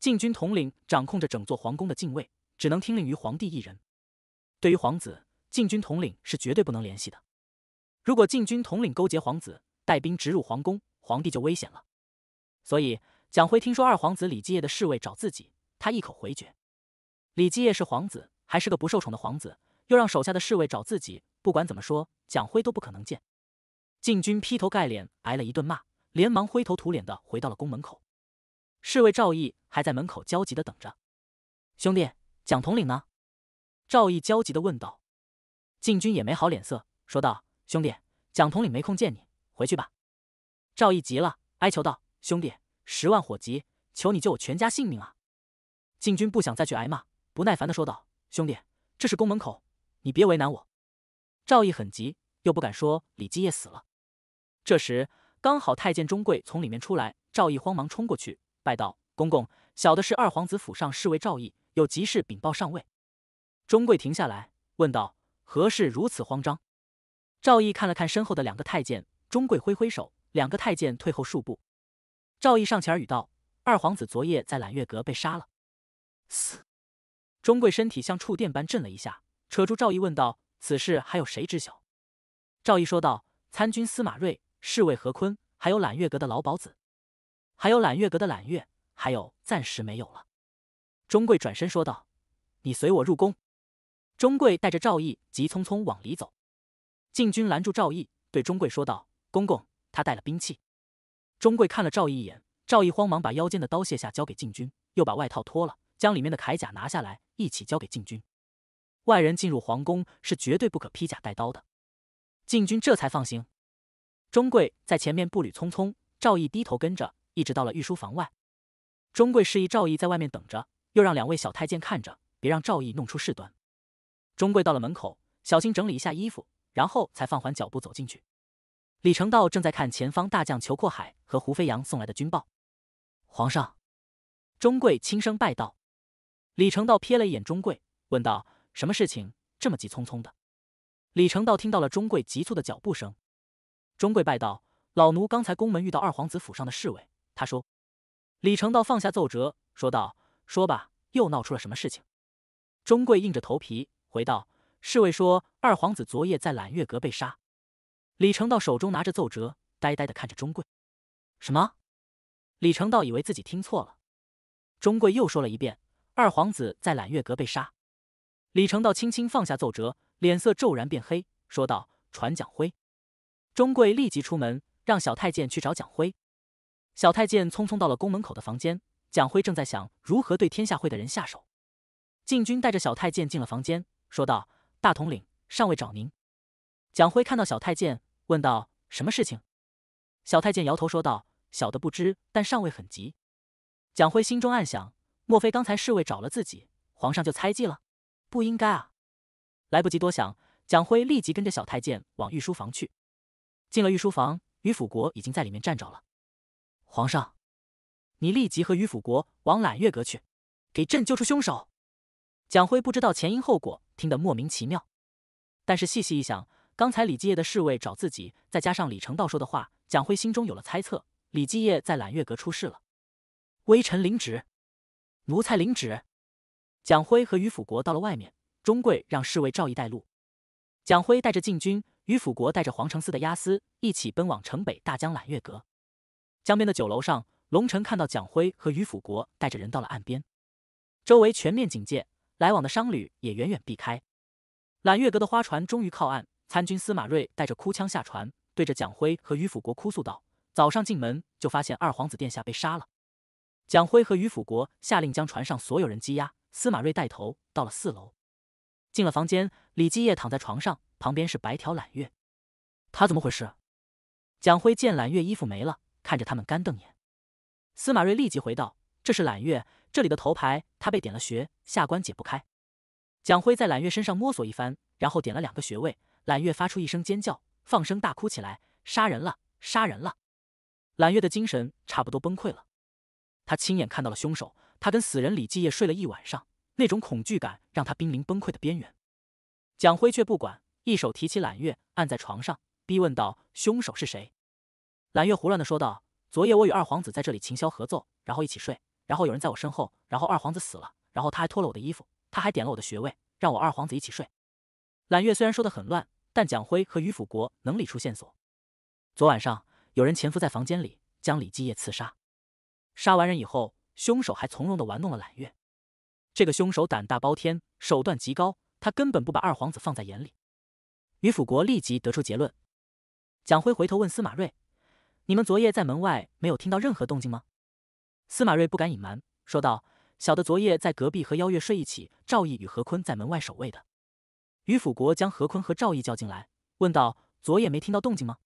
禁军统领掌控着整座皇宫的禁卫，只能听令于皇帝一人。对于皇子，禁军统领是绝对不能联系的。如果禁军统领勾结皇子，带兵直入皇宫，皇帝就危险了。所以，蒋辉听说二皇子李继业的侍卫找自己，他一口回绝。李继业是皇子，还是个不受宠的皇子，又让手下的侍卫找自己，不管怎么说，蒋辉都不可能见。禁军劈头盖脸挨了一顿骂，连忙灰头土脸的回到了宫门口。侍卫赵毅还在门口焦急的等着。兄弟，蒋统领呢？赵毅焦急的问道。禁军也没好脸色，说道：“兄弟，蒋统领没空见你，回去吧。”赵毅急了，哀求道：“兄弟，十万火急，求你救我全家性命啊！”禁军不想再去挨骂，不耐烦的说道：“兄弟，这是宫门口，你别为难我。”赵毅很急，又不敢说李继业死了。这时刚好太监钟贵从里面出来，赵毅慌忙冲过去。拜道，公公，小的是二皇子府上侍卫赵毅，有急事禀报上位。钟贵停下来，问道：“何事如此慌张？”赵毅看了看身后的两个太监，钟贵挥挥手，两个太监退后数步。赵毅上前耳语道：“二皇子昨夜在揽月阁被杀了。”嘶！钟贵身体像触电般震了一下，扯住赵毅问道：“此事还有谁知晓？”赵毅说道：“参军司马睿，侍卫何坤，还有揽月阁的老鸨子。”还有揽月阁的揽月，还有暂时没有了。钟贵转身说道：“你随我入宫。”钟贵带着赵毅急匆匆往里走。禁军拦住赵毅，对钟贵说道：“公公，他带了兵器。”钟贵看了赵毅一眼，赵毅慌忙把腰间的刀卸下，交给禁军，又把外套脱了，将里面的铠甲拿下来，一起交给禁军。外人进入皇宫是绝对不可披甲带刀的。禁军这才放行。钟贵在前面步履匆匆，赵毅低头跟着。一直到了御书房外，钟贵示意赵毅在外面等着，又让两位小太监看着，别让赵毅弄出事端。钟贵到了门口，小心整理一下衣服，然后才放缓脚步走进去。李成道正在看前方大将裘阔海和胡飞扬送来的军报。皇上，钟贵轻声拜道。李成道瞥了一眼中贵，问道：“什么事情这么急匆匆的？”李成道听到了钟贵急促的脚步声，钟贵拜道：“老奴刚才宫门遇到二皇子府上的侍卫。”他说：“李成道放下奏折，说道：‘说吧，又闹出了什么事情？’钟贵硬着头皮回道：‘侍卫说二皇子昨夜在揽月阁被杀。’李成道手中拿着奏折，呆呆的看着钟贵。什么？李成道以为自己听错了。钟贵又说了一遍：‘二皇子在揽月阁被杀。’李成道轻轻放下奏折，脸色骤然变黑，说道：‘传蒋辉。’钟贵立即出门，让小太监去找蒋辉。”小太监匆匆到了宫门口的房间，蒋辉正在想如何对天下会的人下手。禁军带着小太监进了房间，说道：“大统领尚尉找您。”蒋辉看到小太监，问道：“什么事情？”小太监摇头说道：“小的不知，但尚尉很急。”蒋辉心中暗想：莫非刚才侍卫找了自己，皇上就猜忌了？不应该啊！来不及多想，蒋辉立即跟着小太监往御书房去。进了御书房，于辅国已经在里面站着了。皇上，你立即和于辅国往揽月阁去，给朕揪出凶手。蒋辉不知道前因后果，听得莫名其妙。但是细细一想，刚才李继业的侍卫找自己，再加上李成道说的话，蒋辉心中有了猜测：李继业在揽月阁出事了。微臣领旨，奴才领旨。蒋辉和于辅国到了外面，钟贵让侍卫赵毅带路。蒋辉带着禁军，于辅国带着皇城司的押司，一起奔往城北大江揽月阁。江边的酒楼上，龙尘看到蒋辉和于辅国带着人到了岸边，周围全面警戒，来往的商旅也远远避开。揽月阁的花船终于靠岸，参军司马睿带着哭腔下船，对着蒋辉和于辅国哭诉道：“早上进门就发现二皇子殿下被杀了。”蒋辉和于辅国下令将船上所有人羁押，司马睿带头到了四楼，进了房间，李基业躺在床上，旁边是白条揽月，他怎么回事？蒋辉见揽月衣服没了。看着他们干瞪眼，司马睿立即回道：“这是揽月，这里的头牌，他被点了穴，下官解不开。”蒋辉在揽月身上摸索一番，然后点了两个穴位，揽月发出一声尖叫，放声大哭起来：“杀人了，杀人了！”揽月的精神差不多崩溃了，他亲眼看到了凶手，他跟死人李继业睡了一晚上，那种恐惧感让他濒临崩溃的边缘。蒋辉却不管，一手提起揽月，按在床上，逼问道：“凶手是谁？”揽月胡乱的说道：“昨夜我与二皇子在这里琴箫合奏，然后一起睡，然后有人在我身后，然后二皇子死了，然后他还脱了我的衣服，他还点了我的穴位，让我二皇子一起睡。”揽月虽然说的很乱，但蒋辉和于辅国能理出线索。昨晚上有人潜伏在房间里，将李继业刺杀。杀完人以后，凶手还从容地玩弄了揽月。这个凶手胆大包天，手段极高，他根本不把二皇子放在眼里。于辅国立即得出结论。蒋辉回头问司马睿。你们昨夜在门外没有听到任何动静吗？司马睿不敢隐瞒，说道：“小的昨夜在隔壁和邀月睡一起，赵毅与何坤在门外守卫的。”于辅国将何坤和赵毅叫进来，问道：“昨夜没听到动静吗？”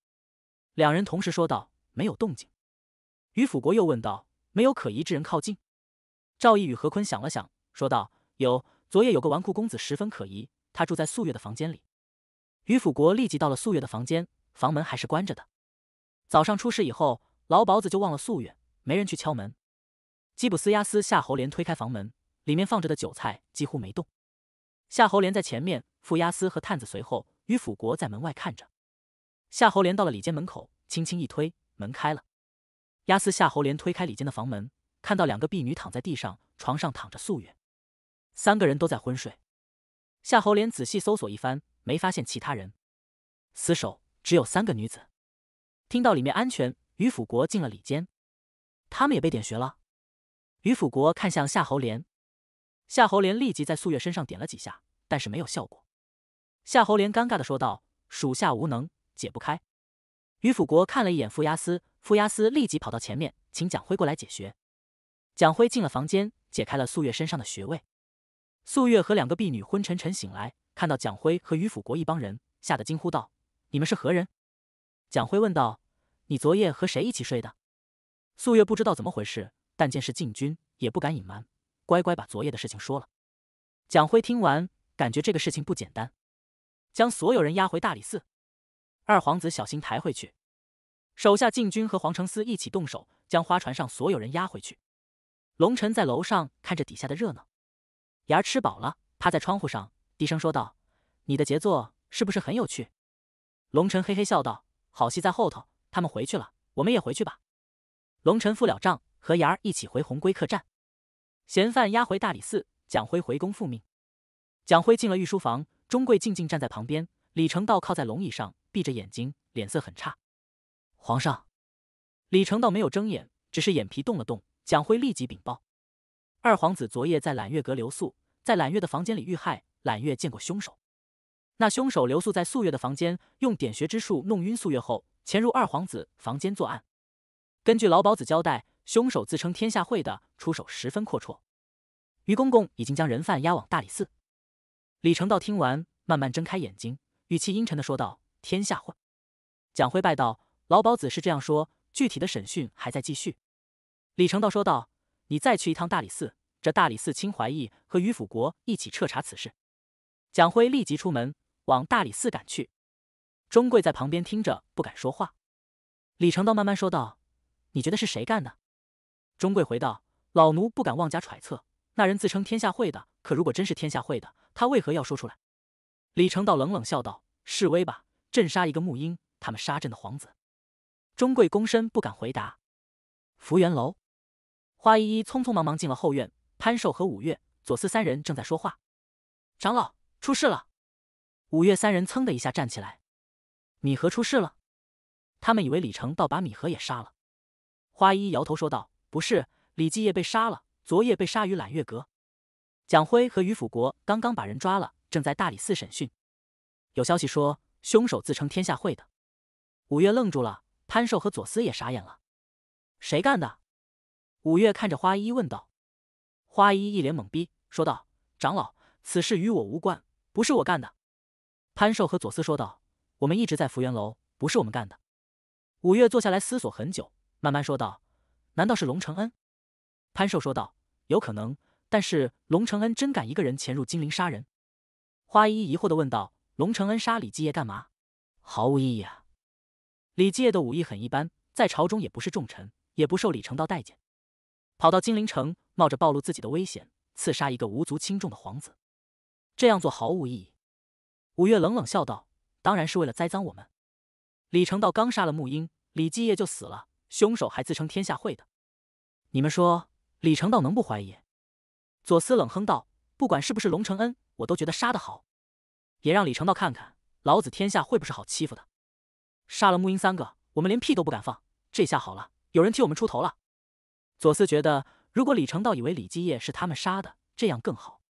两人同时说道：“没有动静。”于辅国又问道：“没有可疑之人靠近？”赵毅与何坤想了想，说道：“有，昨夜有个纨绔公子十分可疑，他住在素月的房间里。”于辅国立即到了素月的房间，房门还是关着的。早上出事以后，老鸨子就忘了夙愿，没人去敲门。基普斯亚斯夏侯连推开房门，里面放着的酒菜几乎没动。夏侯连在前面，傅亚斯和探子随后，于辅国在门外看着。夏侯连到了里间门口，轻轻一推，门开了。亚斯夏侯连推开里间的房门，看到两个婢女躺在地上，床上躺着素愿。三个人都在昏睡。夏侯连仔细搜索一番，没发现其他人，死守只有三个女子。听到里面安全，于辅国进了里间。他们也被点穴了。于辅国看向夏侯连，夏侯连立即在素月身上点了几下，但是没有效果。夏侯连尴尬的说道：“属下无能，解不开。”于辅国看了一眼傅压斯，傅压斯立即跑到前面，请蒋辉过来解穴。蒋辉进了房间，解开了素月身上的穴位。素月和两个婢女昏沉沉醒来，看到蒋辉和于辅国一帮人，吓得惊呼道：“你们是何人？”蒋辉问道。你昨夜和谁一起睡的？素月不知道怎么回事，但见是禁军，也不敢隐瞒，乖乖把昨夜的事情说了。蒋辉听完，感觉这个事情不简单，将所有人押回大理寺。二皇子小心抬回去。手下禁军和皇城司一起动手，将花船上所有人押回去。龙尘在楼上看着底下的热闹，牙吃饱了，趴在窗户上低声说道：“你的杰作是不是很有趣？”龙尘嘿嘿笑道：“好戏在后头。”他们回去了，我们也回去吧。龙臣付了账，和牙儿一起回鸿归客栈。嫌犯押回大理寺，蒋辉回宫复命。蒋辉进了御书房，钟贵静静站在旁边。李成道靠在龙椅上，闭着眼睛，脸色很差。皇上，李成道没有睁眼，只是眼皮动了动。蒋辉立即禀报：二皇子昨夜在揽月阁留宿，在揽月的房间里遇害。揽月见过凶手，那凶手留宿在素月的房间，用点穴之术弄晕素月后。潜入二皇子房间作案，根据老鸨子交代，凶手自称天下会的，出手十分阔绰。于公公已经将人犯押往大理寺。李成道听完，慢慢睁开眼睛，语气阴沉的说道：“天下会。”蒋辉拜道：“老鸨子是这样说，具体的审讯还在继续。”李成道说道：“你再去一趟大理寺，这大理寺清怀义和于辅国一起彻查此事。”蒋辉立即出门，往大理寺赶去。钟贵在旁边听着，不敢说话。李成道慢慢说道：“你觉得是谁干的？”钟贵回道：“老奴不敢妄加揣测。那人自称天下会的，可如果真是天下会的，他为何要说出来？”李成道冷冷笑道：“示威吧，朕杀一个沐英，他们杀朕的皇子。”钟贵躬身，不敢回答。福元楼，花依依匆匆忙忙进了后院。潘寿和五岳、左思三人正在说话。“长老，出事了！”五岳三人噌的一下站起来。米禾出事了，他们以为李成道把米禾也杀了。花一摇头说道：“不是，李继业被杀了，昨夜被杀于揽月阁。蒋辉和于辅国刚刚把人抓了，正在大理寺审讯。有消息说，凶手自称天下会的。”五月愣住了，潘寿和左思也傻眼了。谁干的？五月看着花一问道。花一一脸懵逼，说道：“长老，此事与我无关，不是我干的。”潘寿和左思说道。我们一直在福源楼，不是我们干的。五月坐下来思索很久，慢慢说道：“难道是龙承恩？”潘寿说道：“有可能，但是龙承恩真敢一个人潜入金陵杀人？”花依一疑惑地问道：“龙承恩杀李继业干嘛？毫无意义啊！李继业的武艺很一般，在朝中也不是重臣，也不受李成道待见，跑到金陵城，冒着暴露自己的危险刺杀一个无足轻重的皇子，这样做毫无意义。”五月冷冷笑道。当然是为了栽赃我们。李成道刚杀了沐英，李继业就死了，凶手还自称天下会的。你们说，李成道能不怀疑？左思冷哼道：“不管是不是龙承恩，我都觉得杀得好，也让李成道看看老子天下会不是好欺负的。杀了沐英三个，我们连屁都不敢放。这下好了，有人替我们出头了。”左思觉得，如果李成道以为李继业是他们杀的，这样更好，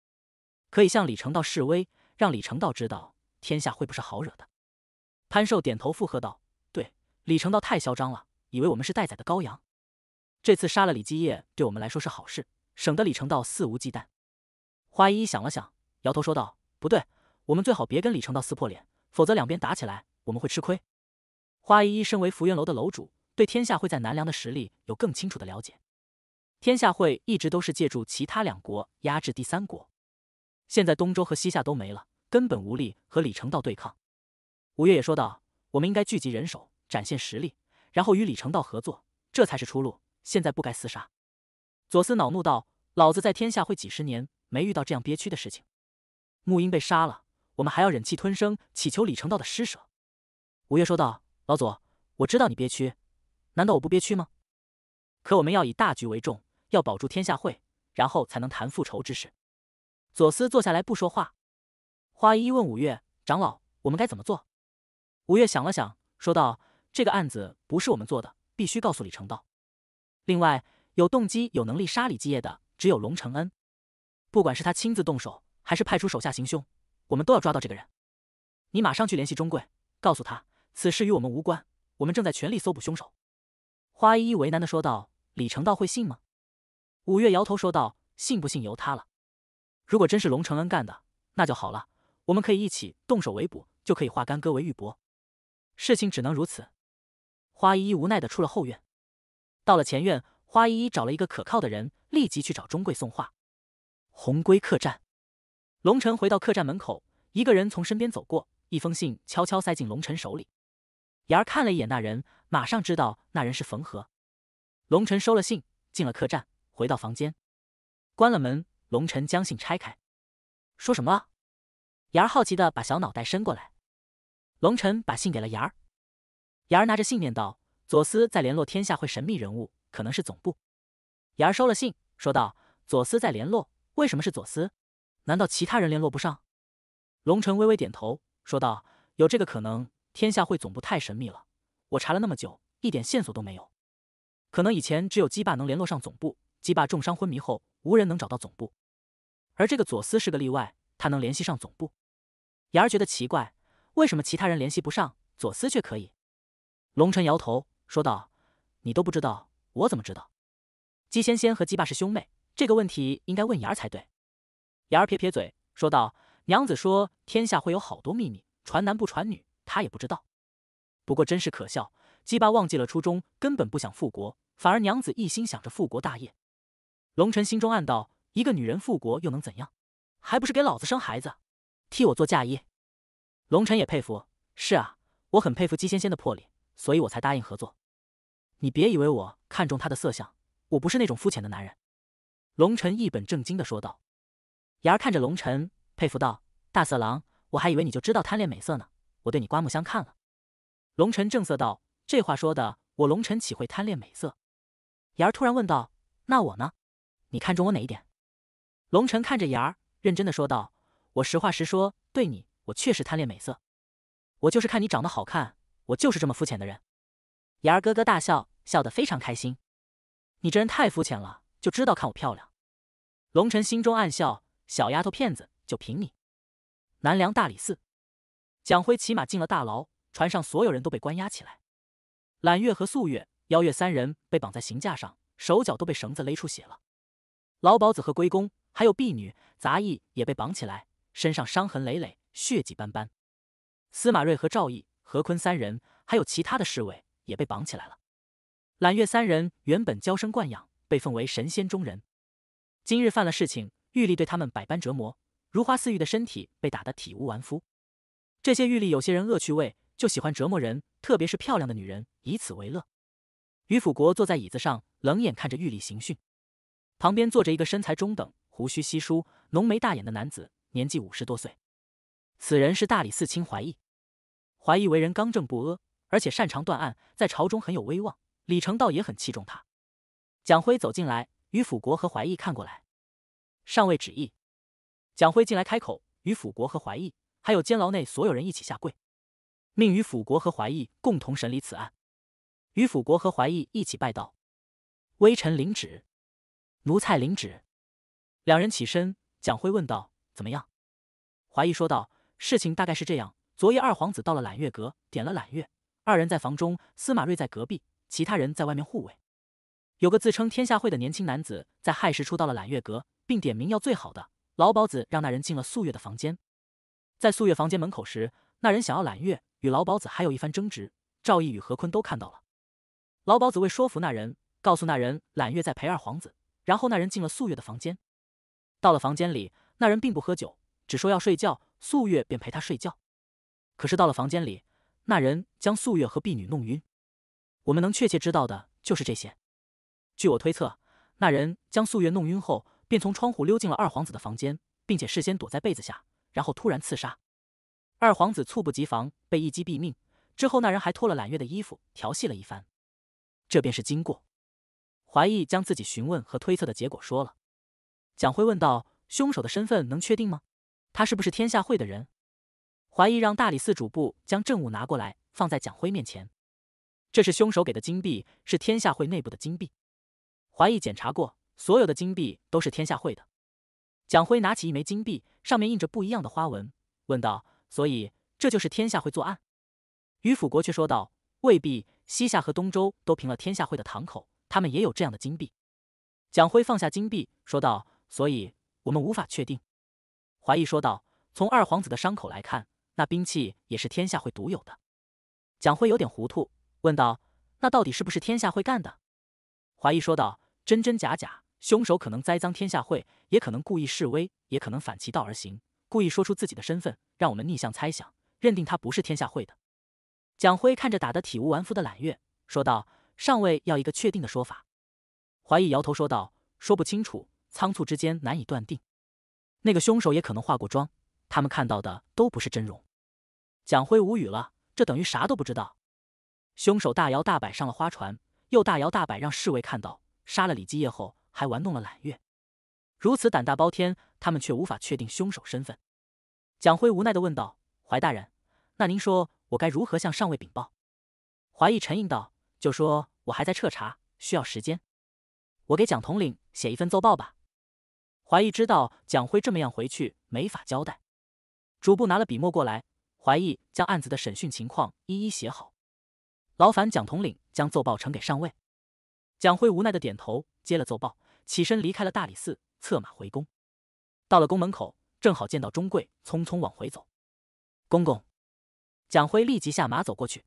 可以向李成道示威，让李成道知道。天下会不是好惹的。潘寿点头附和道：“对，李成道太嚣张了，以为我们是待宰的羔羊。这次杀了李继业，对我们来说是好事，省得李成道肆无忌惮。”花依依想了想，摇头说道：“不对，我们最好别跟李成道撕破脸，否则两边打起来，我们会吃亏。”花依依身为福源楼的楼主，对天下会在南梁的实力有更清楚的了解。天下会一直都是借助其他两国压制第三国，现在东周和西夏都没了。根本无力和李成道对抗。五月也说道：“我们应该聚集人手，展现实力，然后与李成道合作，这才是出路。现在不该厮杀。”左思恼怒道：“老子在天下会几十年，没遇到这样憋屈的事情。沐英被杀了，我们还要忍气吞声，祈求李成道的施舍。”五月说道：“老左，我知道你憋屈，难道我不憋屈吗？可我们要以大局为重，要保住天下会，然后才能谈复仇之事。”左思坐下来不说话。花一依问五月长老：“我们该怎么做？”五月想了想，说道：“这个案子不是我们做的，必须告诉李成道。另外，有动机、有能力杀李继业的，只有龙承恩。不管是他亲自动手，还是派出手下行凶，我们都要抓到这个人。你马上去联系钟贵，告诉他此事与我们无关，我们正在全力搜捕凶手。”花依依为难的说道：“李成道会信吗？”五月摇头说道：“信不信由他了。如果真是龙承恩干的，那就好了。”我们可以一起动手围捕，就可以化干戈为玉帛。事情只能如此。花依依无奈的出了后院，到了前院，花依依找了一个可靠的人，立即去找钟贵送话。红龟客栈，龙晨回到客栈门口，一个人从身边走过，一封信悄悄塞进龙晨手里。言儿看了一眼那人，马上知道那人是冯和。龙晨收了信，进了客栈，回到房间，关了门。龙晨将信拆开，说什么？言儿好奇的把小脑袋伸过来，龙尘把信给了言儿。言儿拿着信念道：“左思在联络天下会神秘人物，可能是总部。”言儿收了信，说道：“左思在联络，为什么是左思？难道其他人联络不上？”龙尘微微点头，说道：“有这个可能。天下会总部太神秘了，我查了那么久，一点线索都没有。可能以前只有鸡霸能联络上总部，鸡霸重伤昏迷后，无人能找到总部。而这个左思是个例外，他能联系上总部。”牙儿觉得奇怪，为什么其他人联系不上，左思却可以？龙晨摇头说道：“你都不知道，我怎么知道？姬仙仙和姬霸是兄妹，这个问题应该问牙儿才对。”牙儿撇撇嘴说道：“娘子说天下会有好多秘密，传男不传女，她也不知道。不过真是可笑，姬霸忘记了初衷，根本不想复国，反而娘子一心想着复国大业。”龙晨心中暗道：“一个女人复国又能怎样？还不是给老子生孩子？”替我做嫁衣，龙尘也佩服。是啊，我很佩服姬仙仙的魄力，所以我才答应合作。你别以为我看中她的色相，我不是那种肤浅的男人。龙尘一本正经的说道。芽儿看着龙尘，佩服道：“大色狼，我还以为你就知道贪恋美色呢，我对你刮目相看了。”龙尘正色道：“这话说的，我龙尘岂会贪恋美色？”芽儿突然问道：“那我呢？你看中我哪一点？”龙尘看着芽儿，认真的说道。我实话实说，对你，我确实贪恋美色。我就是看你长得好看，我就是这么肤浅的人。牙儿咯咯大笑，笑得非常开心。你这人太肤浅了，就知道看我漂亮。龙晨心中暗笑，小丫头片子，就凭你！南梁大理寺，蒋辉骑马进了大牢，船上所有人都被关押起来。揽月和素月、邀月三人被绑在刑架上，手脚都被绳子勒出血了。老鸨子和龟公，还有婢女、杂役也被绑起来。身上伤痕累累，血迹斑斑。司马睿和赵毅、何坤三人，还有其他的侍卫也被绑起来了。揽月三人原本娇生惯养，被奉为神仙中人，今日犯了事情，玉立对他们百般折磨。如花似玉的身体被打得体无完肤。这些玉立有些人恶趣味，就喜欢折磨人，特别是漂亮的女人，以此为乐。于辅国坐在椅子上，冷眼看着玉立刑讯，旁边坐着一个身材中等、胡须稀疏、浓眉大眼的男子。年纪五十多岁，此人是大理寺卿怀义。怀义为人刚正不阿，而且擅长断案，在朝中很有威望。李成道也很器重他。蒋辉走进来，于辅国和怀义看过来。上位旨意。蒋辉进来开口，于辅国和怀义，还有监牢内所有人一起下跪，命于辅国和怀义共同审理此案。于辅国和怀义一起拜道：“微臣领旨，奴才领旨。”两人起身，蒋辉问道。怎么样？怀裔说道：“事情大概是这样：昨夜二皇子到了揽月阁，点了揽月。二人在房中，司马睿在隔壁，其他人在外面护卫。有个自称天下会的年轻男子在亥时出到了揽月阁，并点名要最好的老鸨子，让那人进了素月的房间。在素月房间门口时，那人想要揽月，与老鸨子还有一番争执。赵毅与何坤都看到了。老鸨子为说服那人，告诉那人揽月在陪二皇子，然后那人进了素月的房间。到了房间里。”那人并不喝酒，只说要睡觉，素月便陪他睡觉。可是到了房间里，那人将素月和婢女弄晕。我们能确切知道的就是这些。据我推测，那人将素月弄晕后，便从窗户溜进了二皇子的房间，并且事先躲在被子下，然后突然刺杀。二皇子猝不及防，被一击毙命。之后，那人还脱了揽月的衣服调戏了一番。这便是经过。怀义将自己询问和推测的结果说了。蒋辉问道。凶手的身份能确定吗？他是不是天下会的人？怀疑让大理寺主簿将证物拿过来，放在蒋辉面前。这是凶手给的金币，是天下会内部的金币。怀疑检查过，所有的金币都是天下会的。蒋辉拿起一枚金币，上面印着不一样的花纹，问道：“所以这就是天下会作案？”于辅国却说道：“未必，西夏和东周都凭了天下会的堂口，他们也有这样的金币。”蒋辉放下金币，说道：“所以。”我们无法确定，怀义说道：“从二皇子的伤口来看，那兵器也是天下会独有的。”蒋辉有点糊涂，问道：“那到底是不是天下会干的？”怀义说道：“真真假假，凶手可能栽赃天下会，也可能故意示威，也可能反其道而行，故意说出自己的身份，让我们逆向猜想，认定他不是天下会的。”蒋辉看着打得体无完肤的揽月，说道：“上尉要一个确定的说法。”怀义摇头说道：“说不清楚。”仓促之间难以断定，那个凶手也可能化过妆，他们看到的都不是真容。蒋辉无语了，这等于啥都不知道。凶手大摇大摆上了花船，又大摇大摆让侍卫看到，杀了李继业后还玩弄了揽月，如此胆大包天，他们却无法确定凶手身份。蒋辉无奈的问道：“怀大人，那您说我该如何向上尉禀报？”怀义沉吟道：“就说我还在彻查，需要时间。我给蒋统领写一份奏报吧。”怀义知道蒋辉这么样回去没法交代，主簿拿了笔墨过来，怀义将案子的审讯情况一一写好，劳烦蒋统领将奏报呈给上位。蒋辉无奈的点头，接了奏报，起身离开了大理寺，策马回宫。到了宫门口，正好见到钟贵匆匆往回走，公公，蒋辉立即下马走过去。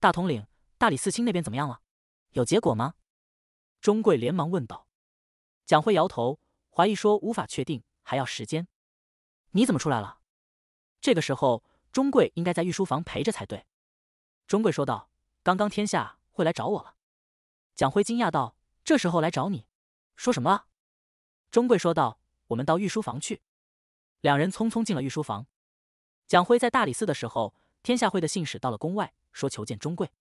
大统领，大理寺卿那边怎么样了？有结果吗？钟贵连忙问道。蒋辉摇头。怀疑说无法确定，还要时间。你怎么出来了？这个时候，钟贵应该在御书房陪着才对。钟贵说道：“刚刚天下会来找我了。”蒋辉惊讶道：“这时候来找你，说什么？”钟贵说道：“我们到御书房去。”两人匆匆进了御书房。蒋辉在大理寺的时候，天下会的信使到了宫外，说求见钟贵。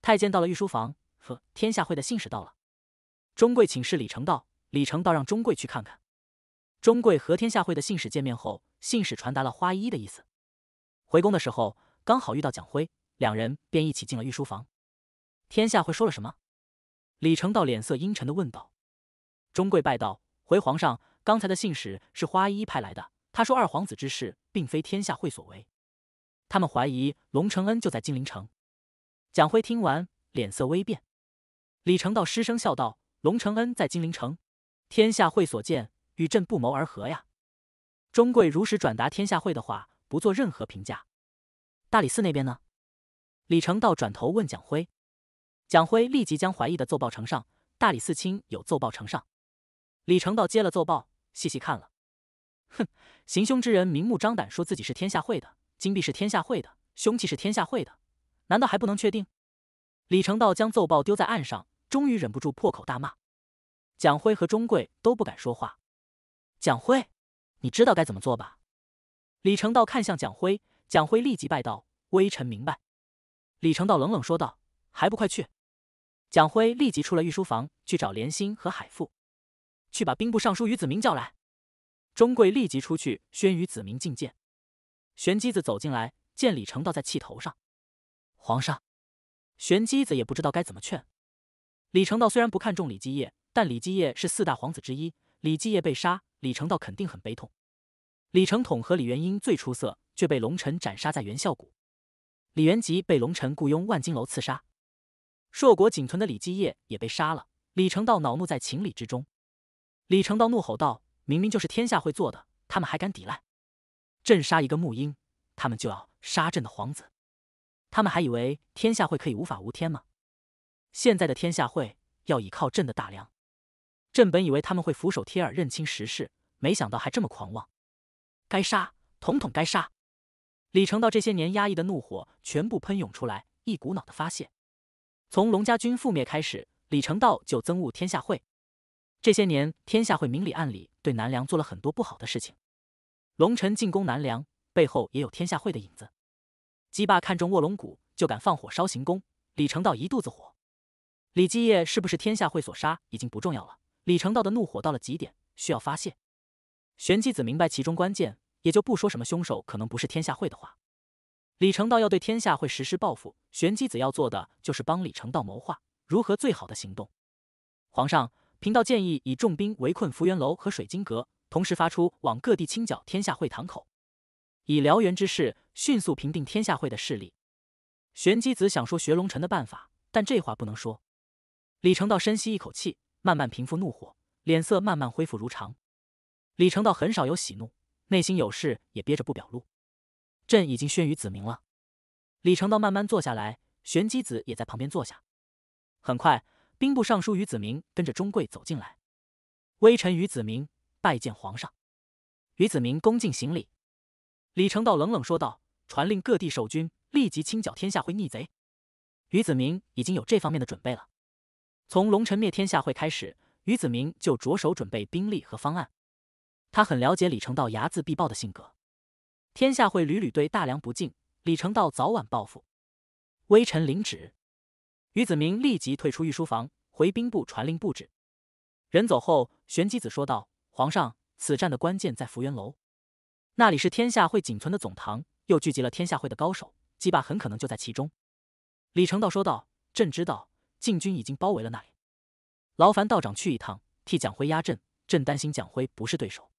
太监到了御书房，说：“天下会的信使到了。”钟贵请示李成道。李成道让钟贵去看看，钟贵和天下会的信使见面后，信使传达了花依依的意思。回宫的时候，刚好遇到蒋辉，两人便一起进了御书房。天下会说了什么？李成道脸色阴沉的问道。钟贵拜道：“回皇上，刚才的信使是花依依派来的。他说二皇子之事并非天下会所为，他们怀疑龙承恩就在金陵城。”蒋辉听完，脸色微变。李成道失声笑道：“龙承恩在金陵城？”天下会所见与朕不谋而合呀！钟贵如实转达天下会的话，不做任何评价。大理寺那边呢？李成道转头问蒋辉。蒋辉立即将怀疑的奏报呈上。大理寺卿有奏报呈上。李成道接了奏报，细细看了。哼！行凶之人明目张胆说自己是天下会的，金币是天下会的，凶器是天下会的，难道还不能确定？李成道将奏报丢在岸上，终于忍不住破口大骂。蒋辉和钟贵都不敢说话。蒋辉，你知道该怎么做吧？李成道看向蒋辉，蒋辉立即拜道：“微臣明白。”李成道冷冷说道：“还不快去！”蒋辉立即出了御书房，去找莲心和海富，去把兵部尚书于子明叫来。钟贵立即出去宣于子明觐见。玄机子走进来，见李成道在气头上，皇上，玄机子也不知道该怎么劝。李成道虽然不看重李基业。但李继业是四大皇子之一，李继业被杀，李成道肯定很悲痛。李成统和李元英最出色，却被龙尘斩杀在元孝谷。李元吉被龙尘雇佣万金楼刺杀，硕果仅存的李继业也被杀了。李成道恼怒在情理之中。李成道怒吼道：“明明就是天下会做的，他们还敢抵赖！朕杀一个穆英，他们就要杀朕的皇子。他们还以为天下会可以无法无天吗？现在的天下会要倚靠朕的大梁。”朕本以为他们会俯首帖耳认清时事，没想到还这么狂妄，该杀，统统该杀！李成道这些年压抑的怒火全部喷涌出来，一股脑的发泄。从龙家军覆灭开始，李成道就憎恶天下会。这些年，天下会明里暗里对南梁做了很多不好的事情。龙臣进攻南梁，背后也有天下会的影子。姬霸看中卧龙谷，就敢放火烧行宫。李成道一肚子火。李基业是不是天下会所杀，已经不重要了。李成道的怒火到了极点，需要发泄。玄机子明白其中关键，也就不说什么凶手可能不是天下会的话。李成道要对天下会实施报复，玄机子要做的就是帮李成道谋划如何最好的行动。皇上，贫道建议以重兵围困福元楼和水晶阁，同时发出往各地清剿天下会堂口，以燎原之势迅速平定天下会的势力。玄机子想说学龙尘的办法，但这话不能说。李成道深吸一口气。慢慢平复怒火，脸色慢慢恢复如常。李成道很少有喜怒，内心有事也憋着不表露。朕已经宣于子明了。李成道慢慢坐下来，玄机子也在旁边坐下。很快，兵部尚书于子明跟着中贵走进来。微臣于子明拜见皇上。于子明恭敬行礼。李成道冷冷说道：“传令各地守军，立即清剿天下会逆贼。”于子明已经有这方面的准备了。从龙尘灭天下会开始，于子明就着手准备兵力和方案。他很了解李成道睚眦必报的性格。天下会屡屡对大梁不敬，李成道早晚报复。微臣领旨。于子明立即退出御书房，回兵部传令布置。人走后，玄机子说道：“皇上，此战的关键在福元楼，那里是天下会仅存的总堂，又聚集了天下会的高手，姬霸很可能就在其中。”李成道说道：“朕知道。”禁军已经包围了那里，劳烦道长去一趟，替蒋辉压阵。朕担心蒋辉不是对手。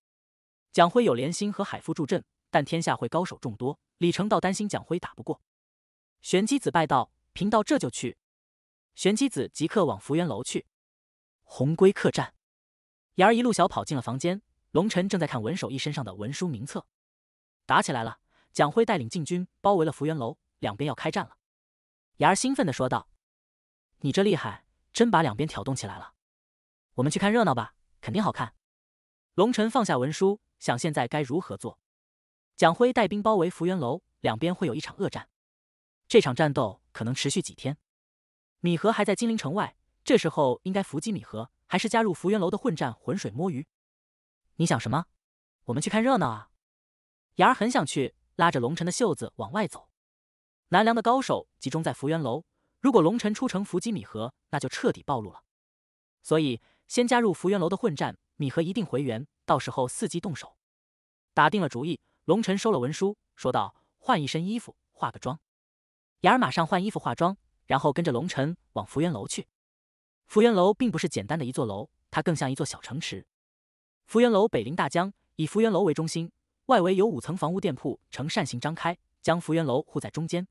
蒋辉有连心和海夫助阵，但天下会高手众多。李成道担心蒋辉打不过。玄机子拜道：“贫道这就去。”玄机子即刻往福元楼去。鸿归客栈，伢儿一路小跑进了房间。龙尘正在看文守义身上的文书名册。打起来了！蒋辉带领禁军包围了福元楼，两边要开战了。伢儿兴奋地说道。你这厉害，真把两边挑动起来了。我们去看热闹吧，肯定好看。龙晨放下文书，想现在该如何做。蒋辉带兵包围福元楼，两边会有一场恶战，这场战斗可能持续几天。米和还在金陵城外，这时候应该伏击米和，还是加入福元楼的混战，浑水摸鱼？你想什么？我们去看热闹啊！雅儿很想去，拉着龙晨的袖子往外走。南梁的高手集中在福元楼。如果龙尘出城伏击米盒，那就彻底暴露了。所以，先加入福源楼的混战，米盒一定回援，到时候伺机动手。打定了主意，龙尘收了文书，说道：“换一身衣服，化个妆。”雅儿马上换衣服化妆，然后跟着龙尘往福源楼去。福源楼并不是简单的一座楼，它更像一座小城池。福源楼北临大江，以福源楼为中心，外围有五层房屋店铺呈扇形张开，将福源楼护在中间。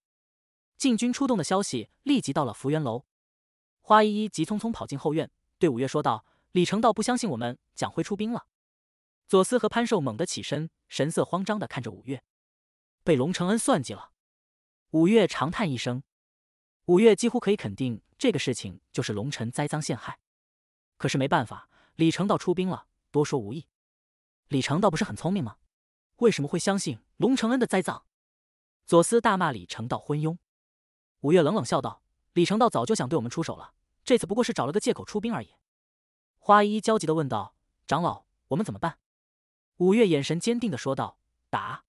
禁军出动的消息立即到了福源楼，花依依急匆匆跑进后院，对五月说道：“李成道不相信我们，蒋辉出兵了。”左思和潘寿猛地起身，神色慌张地看着五月，被龙承恩算计了。五月长叹一声，五月几乎可以肯定这个事情就是龙臣栽赃陷害。可是没办法，李成道出兵了，多说无益。李成道不是很聪明吗？为什么会相信龙承恩的栽赃？左思大骂李成道昏庸。五月冷冷笑道：“李成道早就想对我们出手了，这次不过是找了个借口出兵而已。”花依依焦急地问道：“长老，我们怎么办？”五月眼神坚定地说道：“打！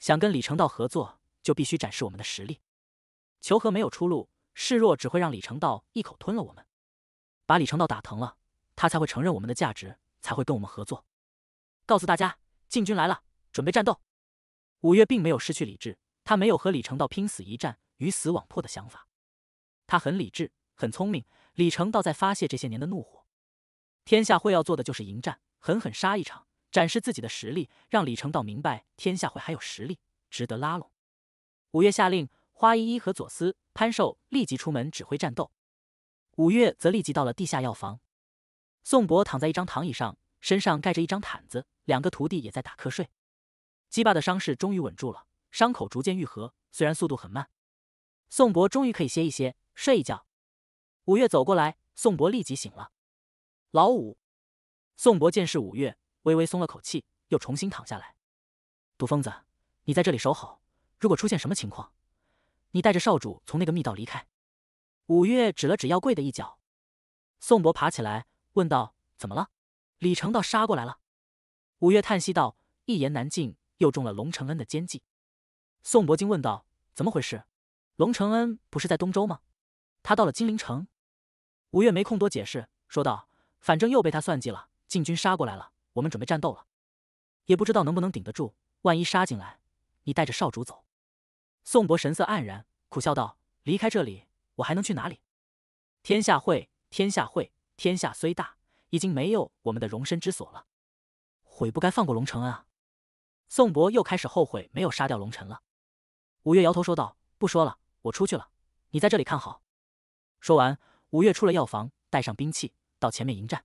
想跟李成道合作，就必须展示我们的实力。求和没有出路，示弱只会让李成道一口吞了我们。把李成道打疼了，他才会承认我们的价值，才会跟我们合作。告诉大家，禁军来了，准备战斗！”五月并没有失去理智，他没有和李成道拼死一战。鱼死网破的想法，他很理智，很聪明。李成道在发泄这些年的怒火。天下会要做的就是迎战，狠狠杀一场，展示自己的实力，让李成道明白天下会还有实力，值得拉拢。五月下令，花依依和左思、潘寿立即出门指挥战斗。五月则立即到了地下药房。宋博躺在一张躺椅上，身上盖着一张毯子，两个徒弟也在打瞌睡。鸡爸的伤势终于稳住了，伤口逐渐愈合，虽然速度很慢。宋博终于可以歇一歇，睡一觉。五月走过来，宋博立即醒了。老五，宋博见是五月，微微松了口气，又重新躺下来。杜疯子，你在这里守好，如果出现什么情况，你带着少主从那个密道离开。五月指了指药柜的一角。宋博爬起来，问道：“怎么了？”李成道杀过来了。五月叹息道：“一言难尽，又中了龙承恩的奸计。”宋博惊问道：“怎么回事？”龙承恩不是在东周吗？他到了金陵城。五月没空多解释，说道：“反正又被他算计了，禁军杀过来了，我们准备战斗了。也不知道能不能顶得住。万一杀进来，你带着少主走。”宋博神色黯然，苦笑道：“离开这里，我还能去哪里？天下会，天下会，天下虽大，已经没有我们的容身之所了。悔不该放过龙承恩啊！”宋博又开始后悔没有杀掉龙承了。五月摇头说道：“不说了。”我出去了，你在这里看好。说完，五月出了药房，带上兵器，到前面迎战。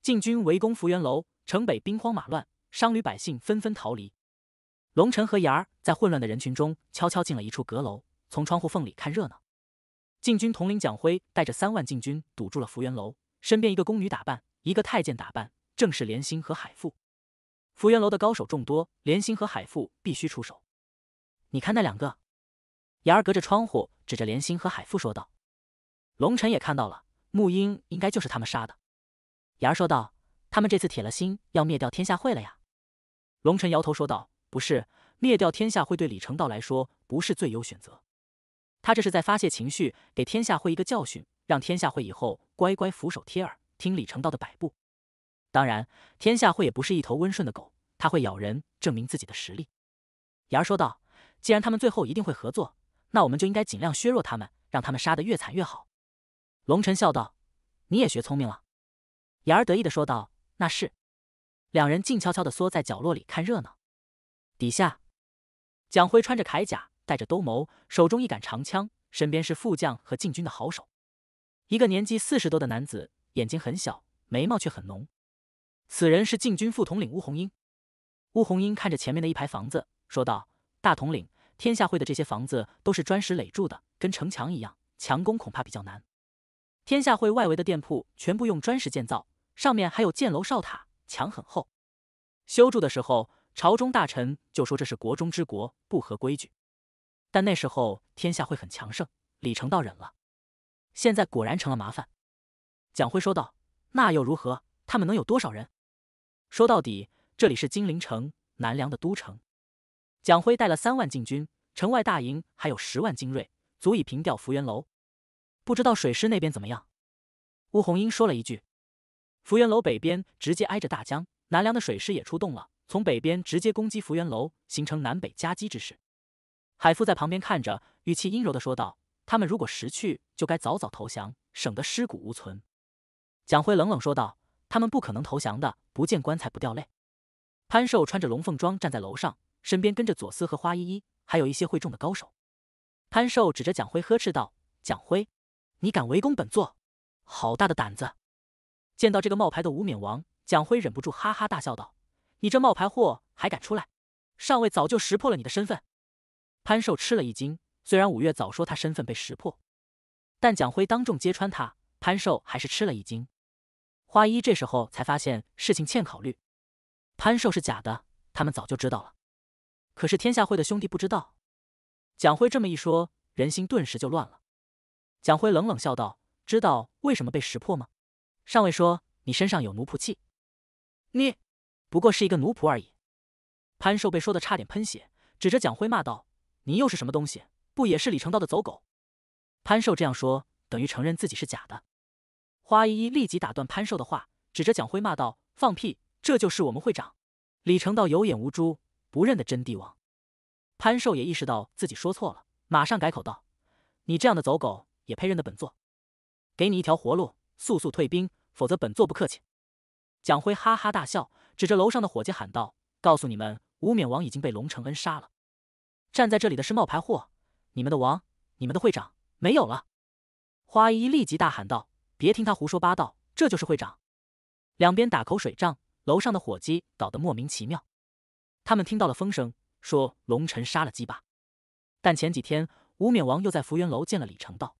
禁军围攻福元楼，城北兵荒马乱，商旅百姓纷纷逃离。龙晨和言儿在混乱的人群中悄悄进了一处阁楼，从窗户缝里看热闹。禁军统领蒋辉带着三万禁军堵住了福元楼，身边一个宫女打扮，一个太监打扮，正是莲心和海富。福元楼的高手众多，莲心和海富必须出手。你看那两个。牙儿隔着窗户指着莲心和海富说道：“龙晨也看到了，沐英应该就是他们杀的。”牙儿说道：“他们这次铁了心要灭掉天下会了呀。”龙晨摇头说道：“不是，灭掉天下会对李成道来说不是最优选择，他这是在发泄情绪，给天下会一个教训，让天下会以后乖乖俯首贴耳，听李成道的摆布。当然，天下会也不是一头温顺的狗，他会咬人，证明自己的实力。”牙儿说道：“既然他们最后一定会合作。”那我们就应该尽量削弱他们，让他们杀得越惨越好。”龙晨笑道，“你也学聪明了。”雅儿得意的说道，“那是。”两人静悄悄的缩在角落里看热闹。底下，蒋辉穿着铠甲，戴着兜眸，手中一杆长枪，身边是副将和禁军的好手。一个年纪四十多的男子，眼睛很小，眉毛却很浓。此人是禁军副统领乌红英。乌红英看着前面的一排房子，说道：“大统领。”天下会的这些房子都是砖石垒筑的，跟城墙一样，强攻恐怕比较难。天下会外围的店铺全部用砖石建造，上面还有箭楼、哨塔，墙很厚。修筑的时候，朝中大臣就说这是国中之国，不合规矩。但那时候天下会很强盛，李成道忍了。现在果然成了麻烦。蒋辉说道：“那又如何？他们能有多少人？说到底，这里是金陵城，南梁的都城。”蒋辉带了三万禁军，城外大营还有十万精锐，足以平掉福元楼。不知道水师那边怎么样？吴红英说了一句：“福元楼北边直接挨着大江，南梁的水师也出动了，从北边直接攻击福元楼，形成南北夹击之势。”海富在旁边看着，语气阴柔的说道：“他们如果识趣，就该早早投降，省得尸骨无存。”蒋辉冷冷说道：“他们不可能投降的，不见棺材不掉泪。”潘寿穿着龙凤装站在楼上。身边跟着左思和花依依，还有一些会中的高手。潘寿指着蒋辉呵斥道：“蒋辉，你敢围攻本座？好大的胆子！”见到这个冒牌的无冕王，蒋辉忍不住哈哈大笑道：“你这冒牌货还敢出来？上位早就识破了你的身份。”潘寿吃了一惊，虽然五月早说他身份被识破，但蒋辉当众揭穿他，潘寿还是吃了一惊。花一这时候才发现事情欠考虑，潘寿是假的，他们早就知道了。可是天下会的兄弟不知道，蒋辉这么一说，人心顿时就乱了。蒋辉冷冷笑道：“知道为什么被识破吗？”上尉说：“你身上有奴仆气，你不过是一个奴仆而已。”潘寿被说的差点喷血，指着蒋辉骂道：“你又是什么东西？不也是李成道的走狗？”潘寿这样说，等于承认自己是假的。花依依立即打断潘寿的话，指着蒋辉骂道：“放屁！这就是我们会长李成道，有眼无珠。”不认得真帝王，潘寿也意识到自己说错了，马上改口道：“你这样的走狗也配认得本座？给你一条活路，速速退兵，否则本座不客气。”蒋辉哈哈大笑，指着楼上的伙计喊道：“告诉你们，吴冕王已经被龙承恩杀了，站在这里的是冒牌货，你们的王，你们的会长没有了。”花衣立即大喊道：“别听他胡说八道，这就是会长。”两边打口水仗，楼上的伙计搞得莫名其妙。他们听到了风声，说龙臣杀了鸡霸，但前几天吴冕王又在福源楼见了李成道，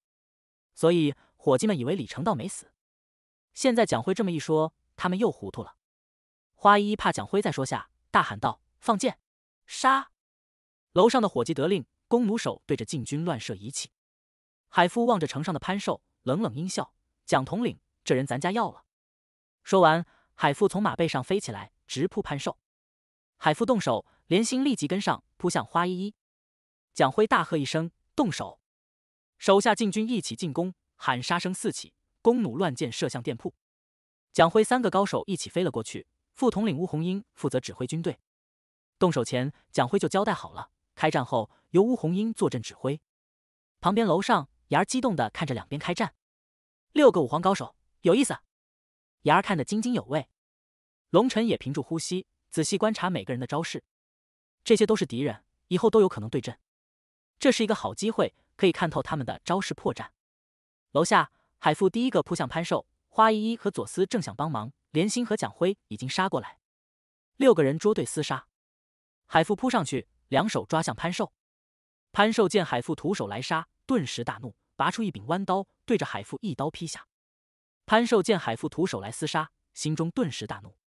所以伙计们以为李成道没死。现在蒋辉这么一说，他们又糊涂了。花依怕蒋辉再说下，大喊道：“放箭，杀！”楼上的伙计得令，弓弩手对着禁军乱射一气。海富望着城上的潘寿，冷冷阴笑：“蒋统领，这人咱家要了。”说完，海富从马背上飞起来，直扑潘寿。海富动手，连心立即跟上，扑向花依依。蒋辉大喝一声：“动手！”手下禁军一起进攻，喊杀声四起，弓弩乱箭射向店铺。蒋辉三个高手一起飞了过去。副统领乌红英负责指挥军队。动手前，蒋辉就交代好了，开战后由乌红英坐镇指挥。旁边楼上，牙儿激动的看着两边开战，六个五皇高手，有意思。牙儿看得津津有味，龙晨也屏住呼吸。仔细观察每个人的招式，这些都是敌人，以后都有可能对阵。这是一个好机会，可以看透他们的招式破绽。楼下，海富第一个扑向潘寿，花依依和左思正想帮忙，莲心和蒋辉已经杀过来，六个人捉对厮杀。海富扑上去，两手抓向潘寿。潘寿见海富徒手来杀，顿时大怒，拔出一柄弯刀，对着海富一刀劈下。潘寿见海富徒手来厮杀，心中顿时大怒。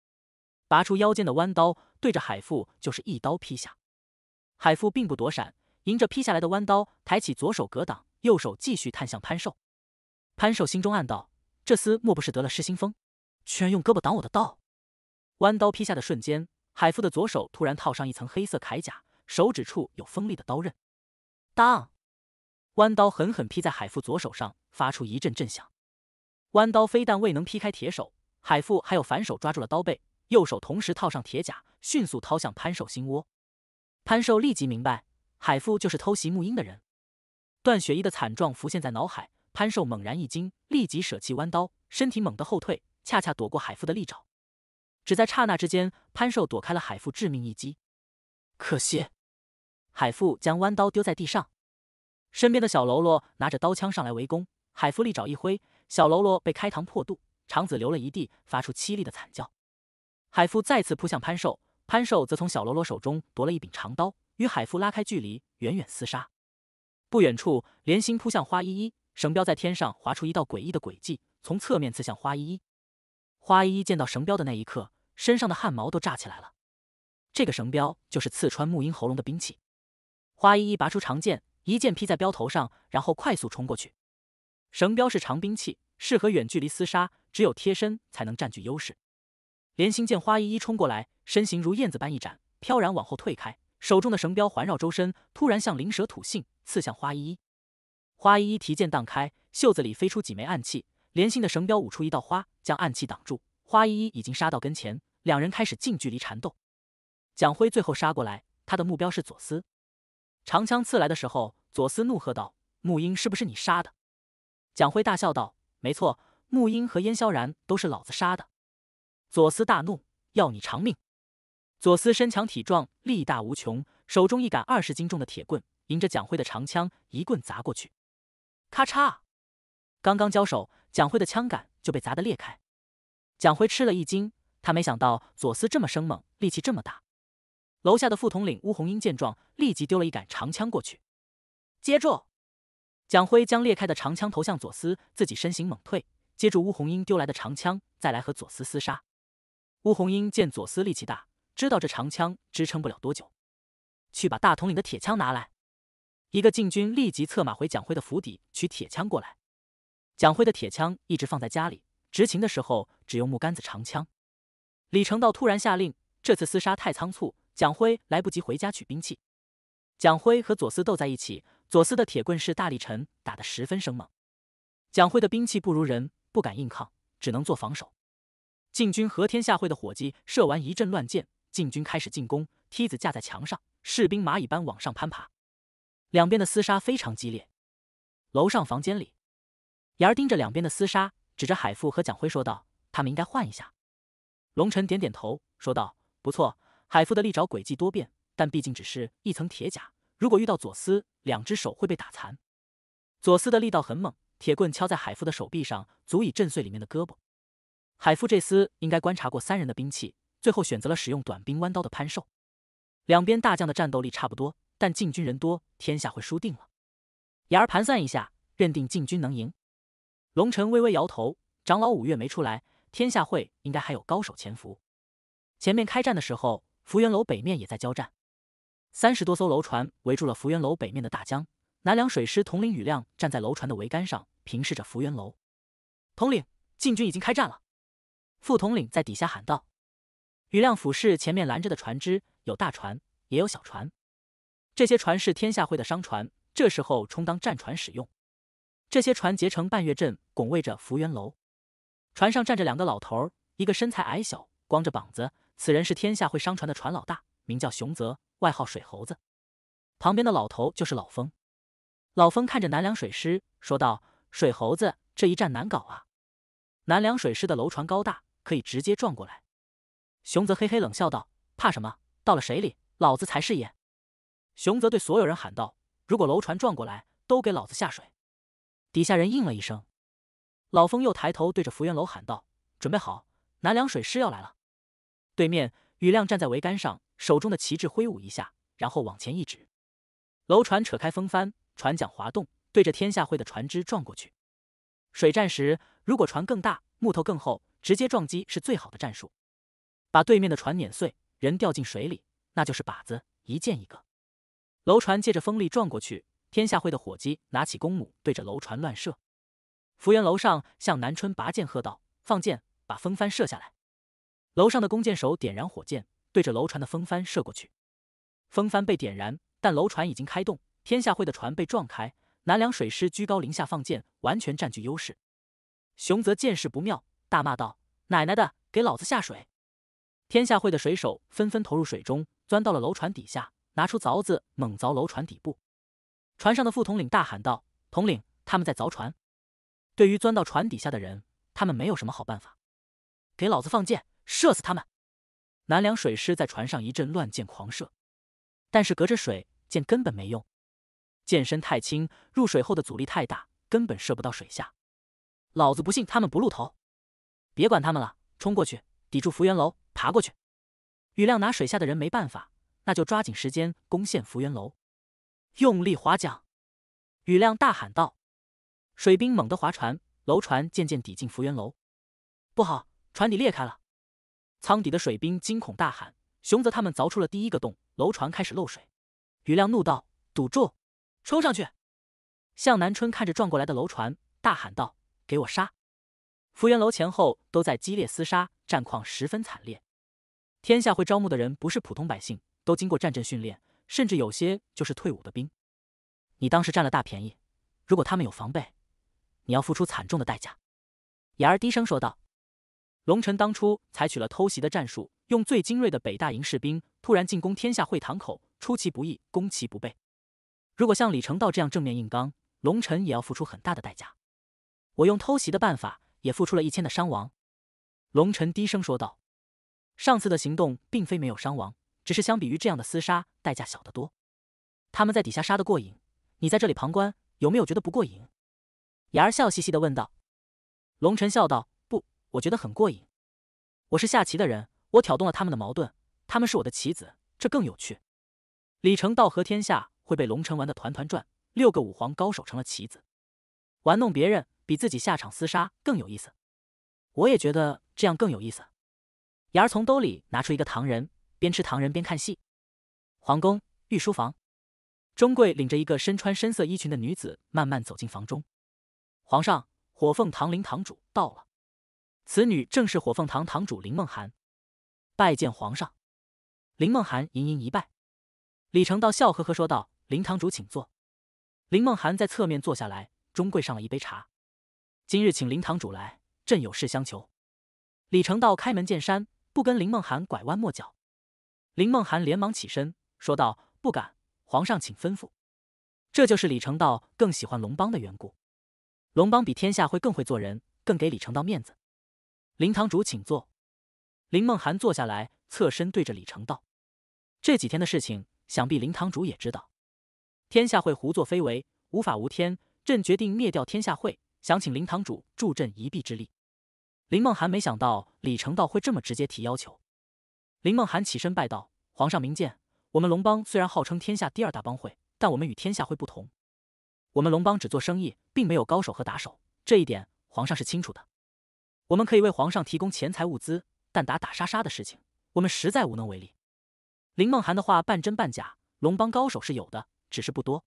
拔出腰间的弯刀，对着海父就是一刀劈下。海父并不躲闪，迎着劈下来的弯刀，抬起左手格挡，右手继续探向潘寿。潘寿心中暗道：这厮莫不是得了失心疯，居然用胳膊挡我的刀！弯刀劈下的瞬间，海父的左手突然套上一层黑色铠甲，手指处有锋利的刀刃。当，弯刀狠狠劈在海父左手上，发出一阵阵响。弯刀非但未能劈开铁手，海父还有反手抓住了刀背。右手同时套上铁甲，迅速掏向潘寿心窝。潘寿立即明白，海父就是偷袭沐英的人。段雪衣的惨状浮现在脑海，潘寿猛然一惊，立即舍弃弯刀，身体猛地后退，恰恰躲过海父的利爪。只在刹那之间，潘寿躲开了海父致命一击。可惜，海父将弯刀丢在地上，身边的小喽啰拿着刀枪上来围攻。海父利爪一挥，小喽啰被开膛破肚，肠子流了一地，发出凄厉的惨叫。海夫再次扑向潘寿，潘寿则从小喽啰手中夺了一柄长刀，与海夫拉开距离，远远厮杀。不远处，莲心扑向花依依，绳镖在天上划出一道诡异的轨迹，从侧面刺向花依依。花依依见到绳镖的那一刻，身上的汗毛都炸起来了。这个绳镖就是刺穿木英喉咙的兵器。花依依拔出长剑，一剑劈在镖头上，然后快速冲过去。绳镖是长兵器，适合远距离厮杀，只有贴身才能占据优势。莲心见花依依冲过来，身形如燕子般一展，飘然往后退开，手中的绳镖环绕周身，突然向灵蛇吐信，刺向花依依。花依依提剑荡开，袖子里飞出几枚暗器，莲心的绳镖舞出一道花，将暗器挡住。花依依已经杀到跟前，两人开始近距离缠斗。蒋辉最后杀过来，他的目标是左思。长枪刺来的时候，左思怒喝道：“木英是不是你杀的？”蒋辉大笑道：“没错，木英和燕萧然都是老子杀的。”左思大怒，要你偿命！左思身强体壮，力大无穷，手中一杆二十斤重的铁棍，迎着蒋辉的长枪一棍砸过去，咔嚓！刚刚交手，蒋辉的枪杆就被砸得裂开。蒋辉吃了一惊，他没想到左思这么生猛，力气这么大。楼下的副统领乌红英见状，立即丢了一杆长枪过去，接住！蒋辉将裂开的长枪投向左思，自己身形猛退，接住乌红英丢来的长枪，再来和左思厮杀。乌红英见左思力气大，知道这长枪支撑不了多久，去把大统领的铁枪拿来。一个禁军立即策马回蒋辉的府邸取铁枪过来。蒋辉的铁枪一直放在家里，执勤的时候只用木杆子长枪。李成道突然下令，这次厮杀太仓促，蒋辉来不及回家取兵器。蒋辉和左思斗在一起，左思的铁棍是大力沉，打的十分生猛，蒋辉的兵器不如人，不敢硬抗，只能做防守。禁军和天下会的伙计射完一阵乱箭，禁军开始进攻。梯子架在墙上，士兵蚂蚁般往上攀爬。两边的厮杀非常激烈。楼上房间里，严儿盯着两边的厮杀，指着海富和蒋辉说道：“他们应该换一下。”龙尘点点头，说道：“不错，海富的利爪诡计多变，但毕竟只是一层铁甲。如果遇到左思，两只手会被打残。左思的力道很猛，铁棍敲在海富的手臂上，足以震碎里面的胳膊。”海夫这厮应该观察过三人的兵器，最后选择了使用短兵弯刀的潘寿。两边大将的战斗力差不多，但禁军人多，天下会输定了。雅儿盘算一下，认定禁军能赢。龙晨微微摇头，长老五月没出来，天下会应该还有高手潜伏。前面开战的时候，福元楼北面也在交战，三十多艘楼船围住了福元楼北面的大江。南梁水师统领雨亮站在楼船的桅杆上，平视着福元楼。统领，禁军已经开战了。副统领在底下喊道：“余亮俯视前面拦着的船只，有大船也有小船。这些船是天下会的商船，这时候充当战船使用。这些船结成半月阵，拱卫着福元楼。船上站着两个老头儿，一个身材矮小，光着膀子。此人是天下会商船的船老大，名叫熊泽，外号水猴子。旁边的老头就是老风。老风看着南凉水师，说道：‘水猴子，这一战难搞啊！’南凉水师的楼船高大。”可以直接撞过来，熊泽嘿嘿冷笑道：“怕什么？到了水里，老子才是爷。”熊泽对所有人喊道：“如果楼船撞过来，都给老子下水！”底下人应了一声。老风又抬头对着福源楼喊道：“准备好，南梁水师要来了！”对面，雨亮站在桅杆上，手中的旗帜挥舞一下，然后往前一指，楼船扯开风帆，船桨滑动，对着天下会的船只撞过去。水战时，如果船更大，木头更厚，直接撞击是最好的战术，把对面的船碾碎，人掉进水里，那就是靶子，一箭一个。楼船借着风力撞过去，天下会的伙计拿起弓弩，对着楼船乱射。福元楼上向南春拔剑喝道：“放箭，把风帆射下来！”楼上的弓箭手点燃火箭，对着楼船的风帆射过去。风帆被点燃，但楼船已经开动，天下会的船被撞开。南凉水师居高临下放箭，完全占据优势。熊泽见势不妙，大骂道：“奶奶的，给老子下水！”天下会的水手纷纷投入水中，钻到了楼船底下，拿出凿子猛凿楼船底部。船上的副统领大喊道：“统领，他们在凿船！”对于钻到船底下的人，他们没有什么好办法。给老子放箭，射死他们！南梁水师在船上一阵乱箭狂射，但是隔着水，箭根本没用。箭身太轻，入水后的阻力太大，根本射不到水下。老子不信他们不露头！别管他们了，冲过去，抵住福元楼，爬过去。雨亮拿水下的人没办法，那就抓紧时间攻陷福元楼。用力划桨！雨亮大喊道。水兵猛地划船，楼船渐渐抵近福元楼。不好，船底裂开了！舱底的水兵惊恐大喊。熊泽他们凿出了第一个洞，楼船开始漏水。雨亮怒道：“堵住，冲上去！”向南春看着撞过来的楼船，大喊道。给我杀！福元楼前后都在激烈厮杀，战况十分惨烈。天下会招募的人不是普通百姓，都经过战阵训练，甚至有些就是退伍的兵。你当时占了大便宜，如果他们有防备，你要付出惨重的代价。”雅儿低声说道。龙晨当初采取了偷袭的战术，用最精锐的北大营士兵突然进攻天下会堂口，出其不意，攻其不备。如果像李成道这样正面硬刚，龙晨也要付出很大的代价。我用偷袭的办法，也付出了一千的伤亡。龙尘低声说道：“上次的行动并非没有伤亡，只是相比于这样的厮杀，代价小得多。他们在底下杀得过瘾，你在这里旁观，有没有觉得不过瘾？”雅儿笑嘻嘻的问道。龙晨笑道：“不，我觉得很过瘾。我是下棋的人，我挑动了他们的矛盾，他们是我的棋子，这更有趣。”李成道和天下会被龙晨玩的团团转，六个五皇高手成了棋子，玩弄别人。比自己下场厮杀更有意思，我也觉得这样更有意思。伢儿从兜里拿出一个糖人，边吃糖人边看戏。皇宫御书房，钟贵领着一个身穿深色衣裙的女子慢慢走进房中。皇上，火凤堂林堂主到了。此女正是火凤堂堂主林梦涵，拜见皇上。林梦涵盈盈一拜。李成道笑呵呵说道：“林堂主，请坐。”林梦涵在侧面坐下来，钟贵上了一杯茶。今日请林堂主来，朕有事相求。李成道开门见山，不跟林梦涵拐弯抹角。林梦涵连忙起身，说道：“不敢，皇上请吩咐。”这就是李成道更喜欢龙帮的缘故。龙帮比天下会更会做人，更给李成道面子。林堂主请坐。林梦涵坐下来，侧身对着李成道：“这几天的事情，想必林堂主也知道。天下会胡作非为，无法无天，朕决定灭掉天下会。”想请林堂主助朕一臂之力。林梦涵没想到李成道会这么直接提要求。林梦涵起身拜道：“皇上明鉴，我们龙帮虽然号称天下第二大帮会，但我们与天下会不同。我们龙帮只做生意，并没有高手和打手，这一点皇上是清楚的。我们可以为皇上提供钱财物资，但打打杀杀的事情，我们实在无能为力。”林梦涵的话半真半假，龙帮高手是有的，只是不多，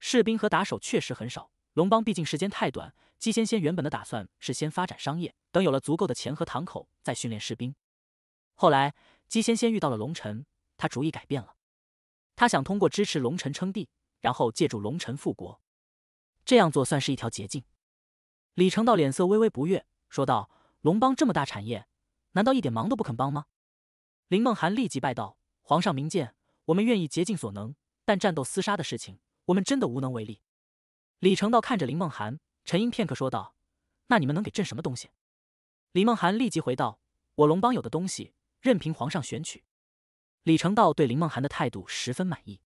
士兵和打手确实很少。龙帮毕竟时间太短，姬仙仙原本的打算是先发展商业，等有了足够的钱和堂口，再训练士兵。后来姬仙仙遇到了龙晨，他主意改变了，他想通过支持龙晨称帝，然后借助龙晨复国，这样做算是一条捷径。李成道脸色微微不悦，说道：“龙帮这么大产业，难道一点忙都不肯帮吗？”林梦涵立即拜道：“皇上明鉴，我们愿意竭尽所能，但战斗厮杀的事情，我们真的无能为力。”李成道看着林梦涵，沉吟片刻，说道：“那你们能给朕什么东西？”李梦涵立即回道：“我龙帮有的东西，任凭皇上选取。”李成道对林梦涵的态度十分满意。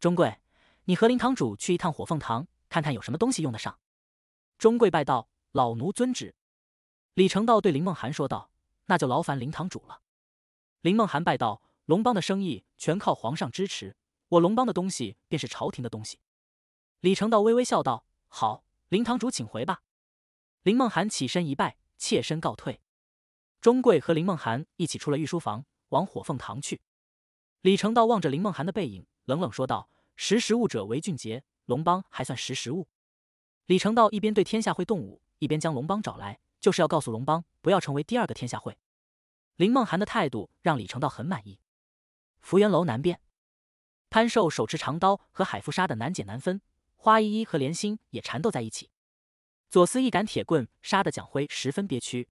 钟贵，你和林堂主去一趟火凤堂，看看有什么东西用得上。钟贵拜道：“老奴遵旨。”李成道对林梦涵说道：“那就劳烦林堂主了。”林梦涵拜道：“龙帮的生意全靠皇上支持，我龙帮的东西便是朝廷的东西。”李成道微微笑道：“好，林堂主，请回吧。”林梦涵起身一拜：“妾身告退。”钟贵和林梦涵一起出了御书房，往火凤堂去。李成道望着林梦涵的背影，冷冷说道：“识时务者为俊杰，龙帮还算识时务。”李成道一边对天下会动武，一边将龙帮找来，就是要告诉龙帮不要成为第二个天下会。林梦涵的态度让李成道很满意。福元楼南边，潘寿手持长刀和海富沙的难解难分。花依依和莲心也缠斗在一起，左思一杆铁棍杀得蒋辉十分憋屈。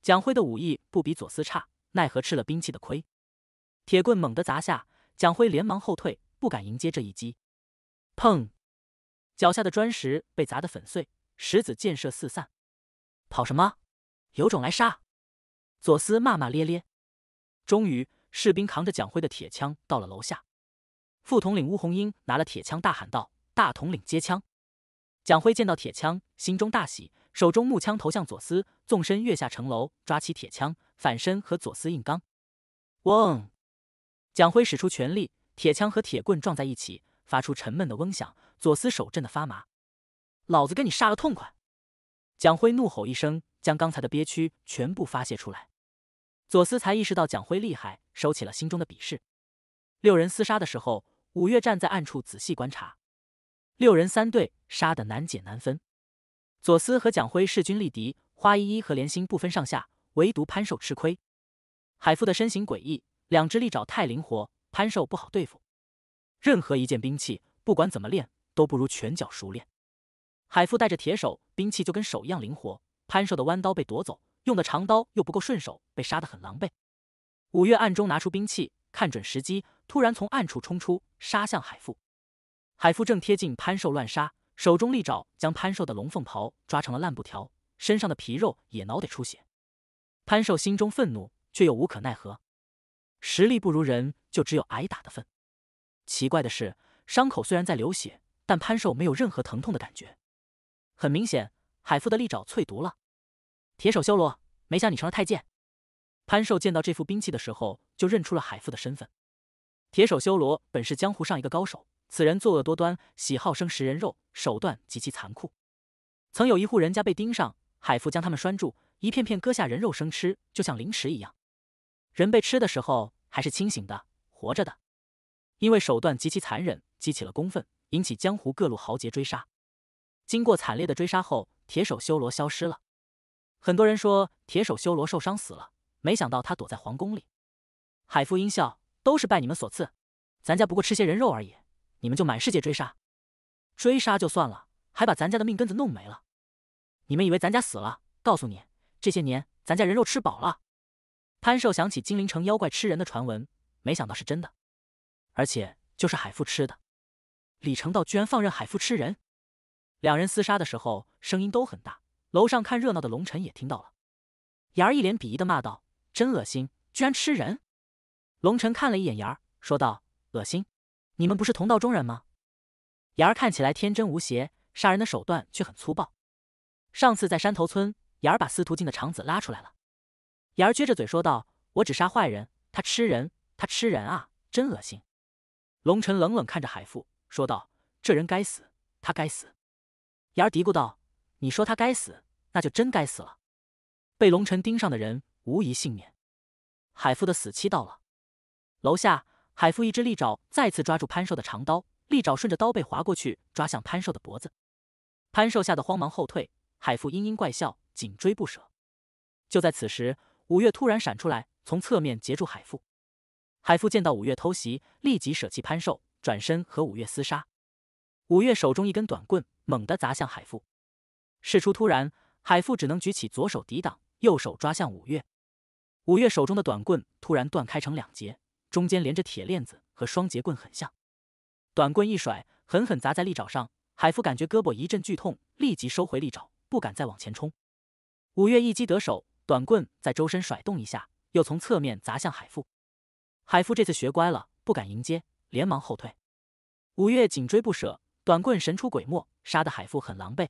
蒋辉的武艺不比左思差，奈何吃了兵器的亏。铁棍猛地砸下，蒋辉连忙后退，不敢迎接这一击。砰！脚下的砖石被砸得粉碎，石子箭射四散。跑什么？有种来杀！左思骂骂咧咧。终于，士兵扛着蒋辉的铁枪到了楼下。副统领乌红英拿了铁枪，大喊道。大统领接枪，蒋辉见到铁枪，心中大喜，手中木枪投向左思，纵身跃下城楼，抓起铁枪，反身和左思硬刚。嗡！蒋辉使出全力，铁枪和铁棍撞在一起，发出沉闷的嗡响，左思手震得发麻。老子跟你杀了痛快！蒋辉怒吼一声，将刚才的憋屈全部发泄出来。左思才意识到蒋辉厉害，收起了心中的鄙视。六人厮杀的时候，五岳站在暗处仔细观察。六人三队杀得难解难分，左思和蒋辉势均力敌，花依依和莲心不分上下，唯独潘寿吃亏。海富的身形诡异，两只利爪太灵活，潘寿不好对付。任何一件兵器，不管怎么练，都不如拳脚熟练。海富带着铁手，兵器就跟手一样灵活。潘寿的弯刀被夺走，用的长刀又不够顺手，被杀得很狼狈。五月暗中拿出兵器，看准时机，突然从暗处冲出，杀向海富。海父正贴近潘寿乱杀，手中利爪将潘寿的龙凤袍抓成了烂布条，身上的皮肉也挠得出血。潘寿心中愤怒，却又无可奈何，实力不如人，就只有挨打的份。奇怪的是，伤口虽然在流血，但潘寿没有任何疼痛的感觉。很明显，海父的利爪淬毒了。铁手修罗，没想你成了太监。潘寿见到这副兵器的时候，就认出了海父的身份。铁手修罗本是江湖上一个高手。此人作恶多端，喜好生食人肉，手段极其残酷。曾有一户人家被盯上，海父将他们拴住，一片片割下人肉生吃，就像零食一样。人被吃的时候还是清醒的，活着的。因为手段极其残忍，激起了公愤，引起江湖各路豪杰追杀。经过惨烈的追杀后，铁手修罗消失了。很多人说铁手修罗受伤死了，没想到他躲在皇宫里。海父阴笑：“都是拜你们所赐，咱家不过吃些人肉而已。”你们就满世界追杀，追杀就算了，还把咱家的命根子弄没了。你们以为咱家死了？告诉你，这些年咱家人肉吃饱了。潘寿想起金陵城妖怪吃人的传闻，没想到是真的，而且就是海富吃的。李成道居然放任海富吃人。两人厮杀的时候声音都很大，楼上看热闹的龙晨也听到了。妍儿一脸鄙夷的骂道：“真恶心，居然吃人！”龙晨看了一眼妍儿，说道：“恶心。”你们不是同道中人吗？雅儿看起来天真无邪，杀人的手段却很粗暴。上次在山头村，雅儿把司徒静的肠子拉出来了。雅儿撅着嘴说道：“我只杀坏人，他吃人，他吃人啊，真恶心。”龙晨冷冷看着海富说道：“这人该死，他该死。”雅儿嘀咕道：“你说他该死，那就真该死了。”被龙晨盯上的人无一幸免，海富的死期到了。楼下。海父一只利爪再次抓住潘寿的长刀，利爪顺着刀背划过去，抓向潘寿的脖子。潘寿吓得慌忙后退，海父阴阴怪笑，紧追不舍。就在此时，五月突然闪出来，从侧面截住海富。海富见到五月偷袭，立即舍弃潘寿，转身和五月厮杀。五月手中一根短棍猛地砸向海富，事出突然，海富只能举起左手抵挡，右手抓向五月。五月手中的短棍突然断开成两截。中间连着铁链子，和双节棍很像。短棍一甩，狠狠砸在利爪上。海父感觉胳膊一阵剧痛，立即收回利爪，不敢再往前冲。五月一击得手，短棍在周身甩动一下，又从侧面砸向海父。海父这次学乖了，不敢迎接，连忙后退。五月紧追不舍，短棍神出鬼没，杀得海父很狼狈。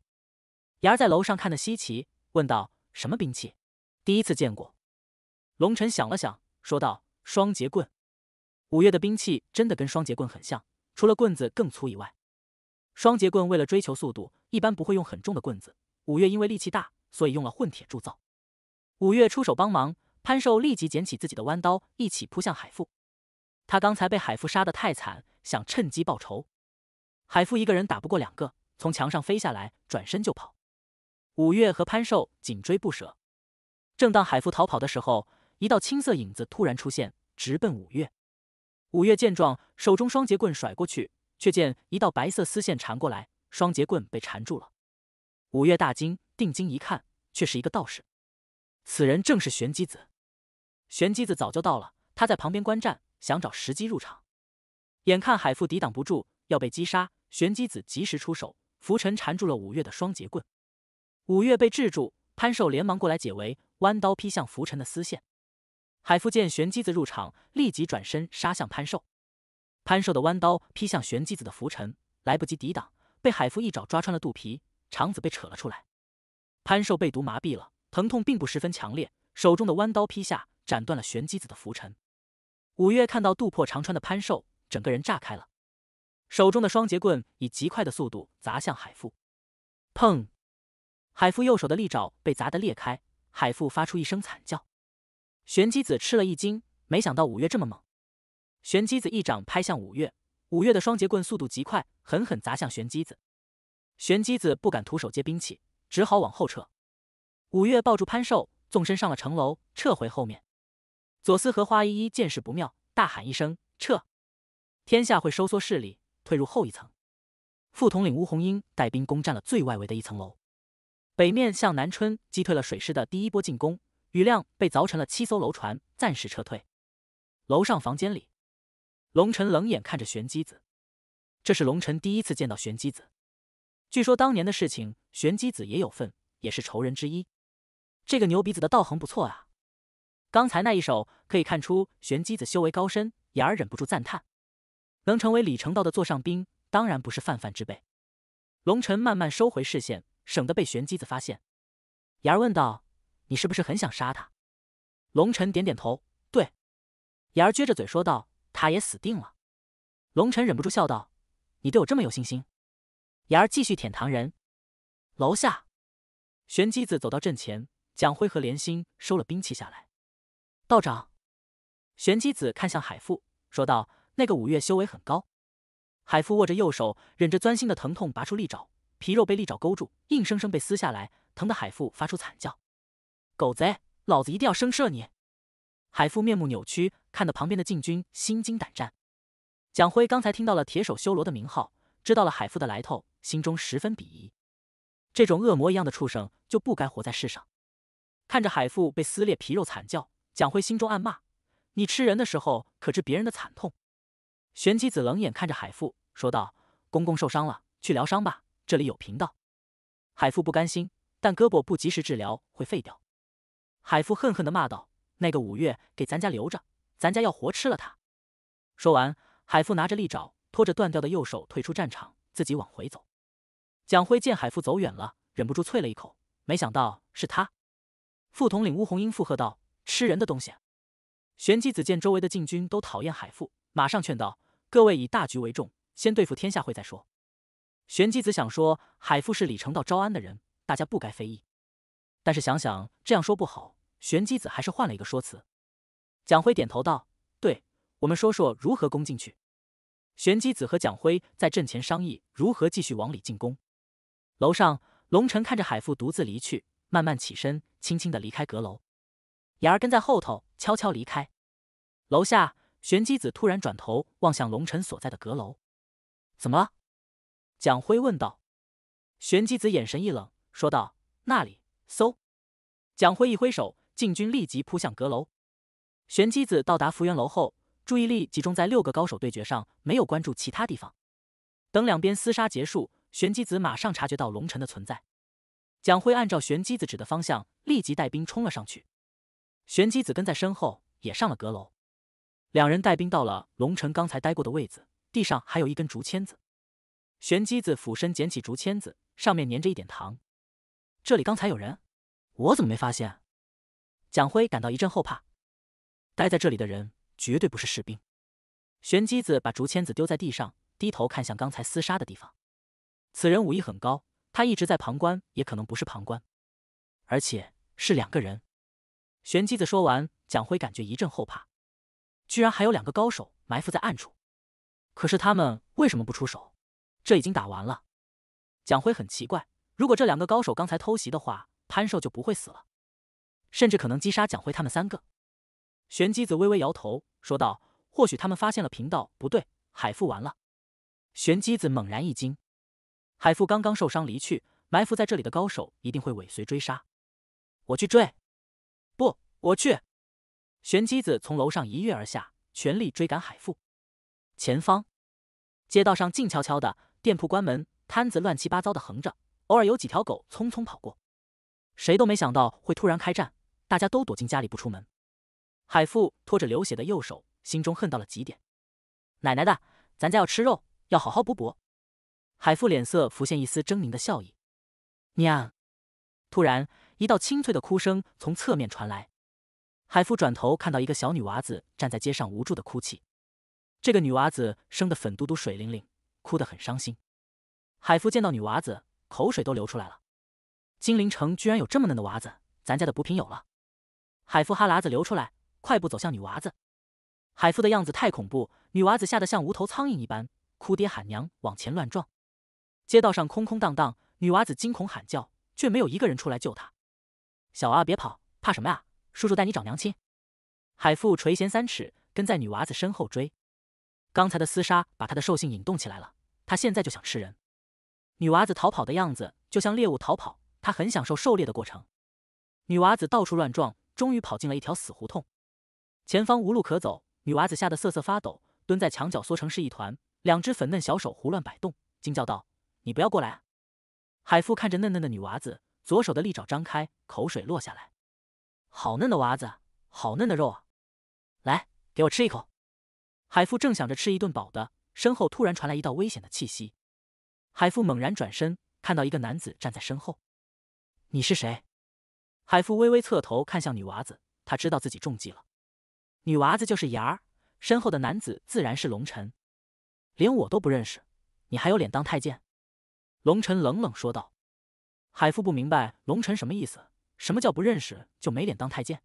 牙儿在楼上看得稀奇，问道：“什么兵器？第一次见过。”龙尘想了想，说道：“双节棍。”五月的兵器真的跟双节棍很像，除了棍子更粗以外。双节棍为了追求速度，一般不会用很重的棍子。五月因为力气大，所以用了混铁铸造。五月出手帮忙，潘寿立即捡起自己的弯刀，一起扑向海富。他刚才被海富杀得太惨，想趁机报仇。海富一个人打不过两个，从墙上飞下来，转身就跑。五月和潘寿紧追不舍。正当海富逃跑的时候，一道青色影子突然出现，直奔五月。五月见状，手中双节棍甩过去，却见一道白色丝线缠过来，双节棍被缠住了。五月大惊，定睛一看，却是一个道士。此人正是玄机子。玄机子早就到了，他在旁边观战，想找时机入场。眼看海父抵挡不住，要被击杀，玄机子及时出手，拂尘缠住了五月的双节棍。五月被制住，潘寿连忙过来解围，弯刀劈向拂尘的丝线。海父见玄机子入场，立即转身杀向潘寿。潘寿的弯刀劈向玄机子的拂尘，来不及抵挡，被海父一爪抓穿了肚皮，肠子被扯了出来。潘寿被毒麻痹了，疼痛并不十分强烈，手中的弯刀劈下，斩断了玄机子的拂尘。五岳看到肚破长穿的潘寿，整个人炸开了，手中的双截棍以极快的速度砸向海富。砰！海父右手的利爪被砸得裂开，海父发出一声惨叫。玄机子吃了一惊，没想到五月这么猛。玄机子一掌拍向五月，五月的双截棍速度极快，狠狠砸向玄机子。玄机子不敢徒手接兵器，只好往后撤。五月抱住潘寿，纵身上了城楼，撤回后面。左思和花依依见势不妙，大喊一声：“撤！”天下会收缩势力，退入后一层。副统领乌红英带兵攻占了最外围的一层楼，北面向南春击退了水师的第一波进攻。雨亮被凿成了七艘楼船，暂时撤退。楼上房间里，龙晨冷眼看着玄机子。这是龙晨第一次见到玄机子。据说当年的事情，玄机子也有份，也是仇人之一。这个牛鼻子的道行不错啊！刚才那一手可以看出玄机子修为高深，雅儿忍不住赞叹。能成为李成道的座上宾，当然不是泛泛之辈。龙晨慢慢收回视线，省得被玄机子发现。雅儿问道。你是不是很想杀他？龙晨点点头，对，雅儿撅着嘴说道：“他也死定了。”龙晨忍不住笑道：“你对我这么有信心？”雅儿继续舔唐人。楼下，玄机子走到阵前，蒋辉和莲心收了兵器下来。道长，玄机子看向海父，说道：“那个五岳修为很高。”海父握着右手，忍着钻心的疼痛，拔出利爪，皮肉被利爪勾住，硬生生被撕下来，疼得海父发出惨叫。狗贼，老子一定要生吃了你！海父面目扭曲，看得旁边的禁军心惊胆战。蒋辉刚才听到了“铁手修罗”的名号，知道了海父的来头，心中十分鄙夷。这种恶魔一样的畜生就不该活在世上。看着海父被撕裂皮肉惨叫，蒋辉心中暗骂：“你吃人的时候，可知别人的惨痛？”玄机子冷眼看着海父说道：“公公受伤了，去疗伤吧，这里有频道。”海父不甘心，但胳膊不及时治疗会废掉。海父恨恨地骂道：“那个五月给咱家留着，咱家要活吃了他。”说完，海父拿着利爪，拖着断掉的右手退出战场，自己往回走。蒋辉见海父走远了，忍不住啐了一口。没想到是他。副统领乌红英附和道：“吃人的东西。”玄机子见周围的禁军都讨厌海富，马上劝道：“各位以大局为重，先对付天下会再说。”玄机子想说海父是李成道招安的人，大家不该非议。但是想想这样说不好。玄机子还是换了一个说辞。蒋辉点头道：“对我们说说如何攻进去。”玄机子和蒋辉在阵前商议如何继续往里进攻。楼上，龙尘看着海富独自离去，慢慢起身，轻轻的离开阁楼。雅儿跟在后头，悄悄离开。楼下，玄机子突然转头望向龙城所在的阁楼。“怎么了？”蒋辉问道。玄机子眼神一冷，说道：“那里搜。”蒋辉一挥手。禁军立即扑向阁楼。玄机子到达福元楼后，注意力集中在六个高手对决上，没有关注其他地方。等两边厮杀结束，玄机子马上察觉到龙尘的存在。蒋辉按照玄机子指的方向，立即带兵冲了上去。玄机子跟在身后，也上了阁楼。两人带兵到了龙尘刚才待过的位子，地上还有一根竹签子。玄机子俯身捡起竹签子，上面粘着一点糖。这里刚才有人，我怎么没发现？蒋辉感到一阵后怕，待在这里的人绝对不是士兵。玄机子把竹签子丢在地上，低头看向刚才厮杀的地方。此人武艺很高，他一直在旁观，也可能不是旁观，而且是两个人。玄机子说完，蒋辉感觉一阵后怕，居然还有两个高手埋伏在暗处。可是他们为什么不出手？这已经打完了。蒋辉很奇怪，如果这两个高手刚才偷袭的话，潘寿就不会死了。甚至可能击杀蒋辉他们三个。玄机子微微摇头，说道：“或许他们发现了频道不对，海富完了。”玄机子猛然一惊，海富刚刚受伤离去，埋伏在这里的高手一定会尾随追杀。我去追！不，我去！玄机子从楼上一跃而下，全力追赶海富。前方，街道上静悄悄的，店铺关门，摊子乱七八糟的横着，偶尔有几条狗匆匆跑过。谁都没想到会突然开战。大家都躲进家里不出门。海富拖着流血的右手，心中恨到了极点。奶奶的，咱家要吃肉，要好好补补。海富脸色浮现一丝狰狞的笑意。娘！突然，一道清脆的哭声从侧面传来。海富转头看到一个小女娃子站在街上无助的哭泣。这个女娃子生得粉嘟嘟、水灵灵，哭得很伤心。海富见到女娃子，口水都流出来了。金陵城居然有这么嫩的娃子，咱家的补品有了。海夫哈喇子流出来，快步走向女娃子。海父的样子太恐怖，女娃子吓得像无头苍蝇一般，哭爹喊娘，往前乱撞。街道上空空荡荡，女娃子惊恐喊叫，却没有一个人出来救她。小娃别跑，怕什么呀？叔叔带你找娘亲。海父垂涎三尺，跟在女娃子身后追。刚才的厮杀把他的兽性引动起来了，他现在就想吃人。女娃子逃跑的样子就像猎物逃跑，他很享受狩猎的过程。女娃子到处乱撞。终于跑进了一条死胡同，前方无路可走，女娃子吓得瑟瑟发抖，蹲在墙角缩成是一团，两只粉嫩小手胡乱摆动，惊叫道：“你不要过来！”啊！”海富看着嫩嫩的女娃子，左手的利爪张开，口水落下来，好嫩的娃子，好嫩的肉啊！来，给我吃一口。海富正想着吃一顿饱的，身后突然传来一道危险的气息，海富猛然转身，看到一个男子站在身后，你是谁？海父微微侧头看向女娃子，他知道自己中计了。女娃子就是牙儿，身后的男子自然是龙尘。连我都不认识，你还有脸当太监？龙尘冷冷说道。海父不明白龙尘什么意思，什么叫不认识就没脸当太监？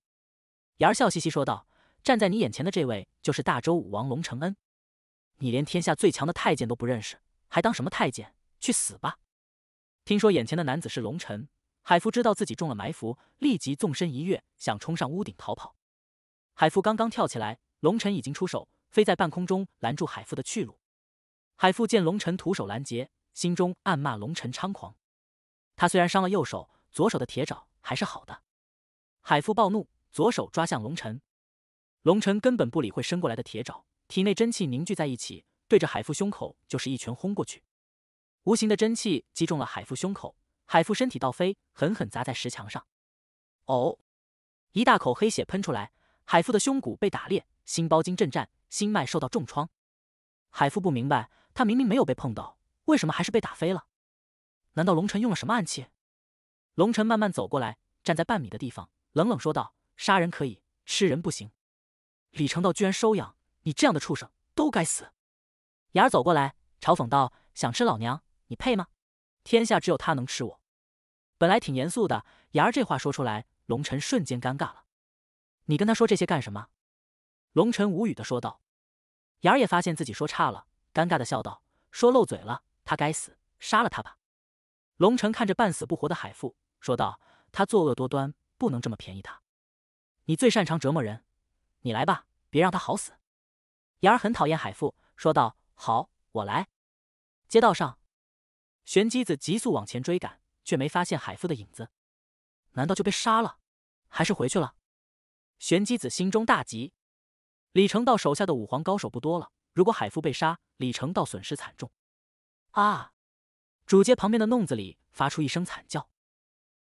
牙儿笑嘻嘻说道：“站在你眼前的这位就是大周武王龙承恩，你连天下最强的太监都不认识，还当什么太监？去死吧！”听说眼前的男子是龙尘，海夫知道自己中了埋伏，立即纵身一跃，想冲上屋顶逃跑。海父刚刚跳起来，龙晨已经出手，飞在半空中拦住海父的去路。海父见龙晨徒手拦截，心中暗骂龙晨猖狂。他虽然伤了右手，左手的铁爪还是好的。海夫暴怒，左手抓向龙晨。龙晨根本不理会伸过来的铁爪，体内真气凝聚在一起，对着海父胸口就是一拳轰过去。无形的真气击中了海父胸口。海父身体倒飞，狠狠砸在石墙上。哦，一大口黑血喷出来，海父的胸骨被打裂，心包经震颤，心脉受到重创。海父不明白，他明明没有被碰到，为什么还是被打飞了？难道龙晨用了什么暗器？龙晨慢慢走过来，站在半米的地方，冷冷说道：“杀人可以，吃人不行。李成道居然收养你这样的畜生，都该死。”雅儿走过来，嘲讽道：“想吃老娘？你配吗？”天下只有他能吃我，本来挺严肃的，牙儿这话说出来，龙晨瞬间尴尬了。你跟他说这些干什么？龙晨无语的说道。牙儿也发现自己说差了，尴尬的笑道：“说漏嘴了，他该死，杀了他吧。”龙晨看着半死不活的海富，说道：“他作恶多端，不能这么便宜他。你最擅长折磨人，你来吧，别让他好死。”牙儿很讨厌海富，说道：“好，我来。”街道上。玄机子急速往前追赶，却没发现海父的影子。难道就被杀了？还是回去了？玄机子心中大急。李成道手下的五皇高手不多了，如果海父被杀，李成道损失惨重。啊！主街旁边的弄子里发出一声惨叫。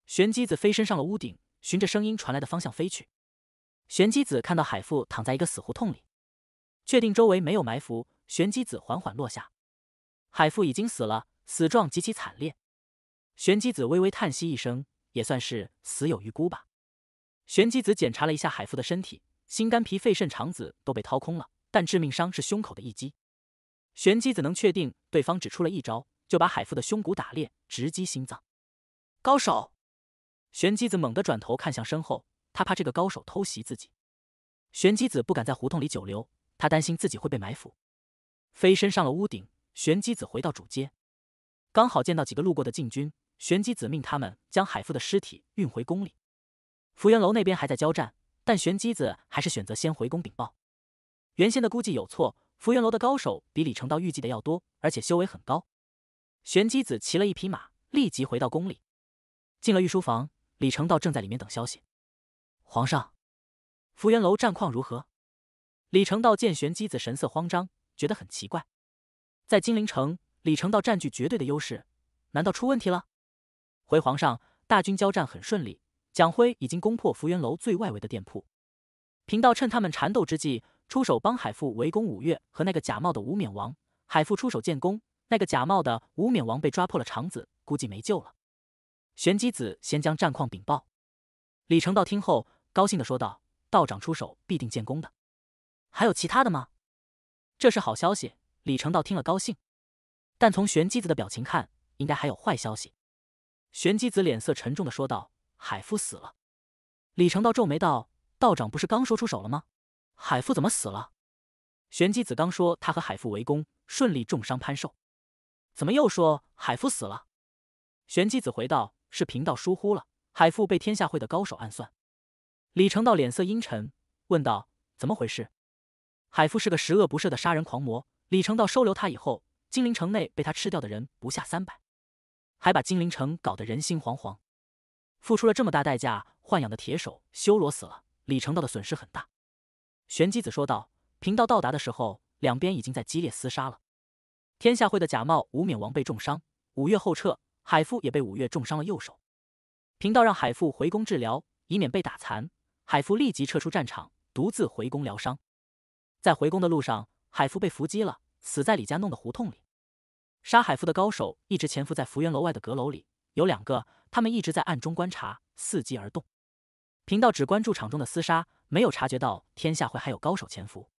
玄机子飞身上了屋顶，循着声音传来的方向飞去。玄机子看到海父躺在一个死胡同里，确定周围没有埋伏，玄机子缓缓落下。海父已经死了。死状极其惨烈，玄机子微微叹息一声，也算是死有余辜吧。玄机子检查了一下海父的身体，心肝脾肺肾肠子都被掏空了，但致命伤是胸口的一击。玄机子能确定对方只出了一招，就把海父的胸骨打裂，直击心脏。高手！玄机子猛地转头看向身后，他怕这个高手偷袭自己。玄机子不敢在胡同里久留，他担心自己会被埋伏，飞身上了屋顶。玄机子回到主街。刚好见到几个路过的禁军，玄机子命他们将海父的尸体运回宫里。福元楼那边还在交战，但玄机子还是选择先回宫禀报。原先的估计有错，福元楼的高手比李成道预计的要多，而且修为很高。玄机子骑了一匹马，立即回到宫里。进了御书房，李成道正在里面等消息。皇上，福元楼战况如何？李成道见玄机子神色慌张，觉得很奇怪。在金陵城。李成道占据绝对的优势，难道出问题了？回皇上，大军交战很顺利，蒋辉已经攻破福元楼最外围的店铺。贫道趁他们缠斗之际，出手帮海富围攻五岳和那个假冒的无冕王。海富出手建功，那个假冒的无冕王被抓破了肠子，估计没救了。玄机子先将战况禀报。李成道听后高兴地说道：“道长出手必定建功的。”还有其他的吗？这是好消息。李成道听了高兴。但从玄机子的表情看，应该还有坏消息。玄机子脸色沉重的说道：“海父死了。”李成道皱眉道：“道长不是刚说出手了吗？海父怎么死了？”玄机子刚说他和海父围攻，顺利重伤潘寿，怎么又说海夫死了？玄机子回道：“是贫道疏忽了，海父被天下会的高手暗算。”李成道脸色阴沉，问道：“怎么回事？”海父是个十恶不赦的杀人狂魔。李成道收留他以后。金陵城内被他吃掉的人不下三百，还把金陵城搞得人心惶惶。付出了这么大代价，豢养的铁手修罗死了，李成道的损失很大。玄机子说道：“贫道到达的时候，两边已经在激烈厮杀了。天下会的假冒无冕王被重伤，五月后撤，海父也被五月重伤了右手。贫道让海富回宫治疗，以免被打残。海父立即撤出战场，独自回宫疗伤。在回宫的路上，海父被伏击了，死在李家弄的胡同里。”沙海夫的高手一直潜伏在福元楼外的阁楼里，有两个，他们一直在暗中观察，伺机而动。贫道只关注场中的厮杀，没有察觉到天下会还有高手潜伏，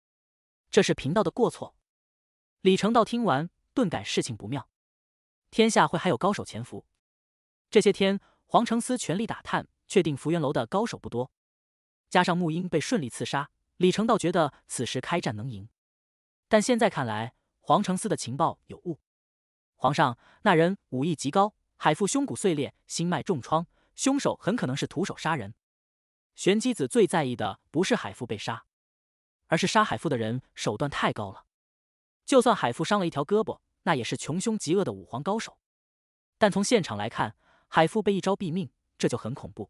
这是贫道的过错。李成道听完，顿感事情不妙。天下会还有高手潜伏，这些天黄承思全力打探，确定福元楼的高手不多，加上沐英被顺利刺杀，李成道觉得此时开战能赢，但现在看来，黄承思的情报有误。皇上，那人武艺极高，海父胸骨碎裂，心脉重创，凶手很可能是徒手杀人。玄机子最在意的不是海父被杀，而是杀海父的人手段太高了。就算海父伤了一条胳膊，那也是穷凶极恶的武皇高手。但从现场来看，海父被一招毙命，这就很恐怖。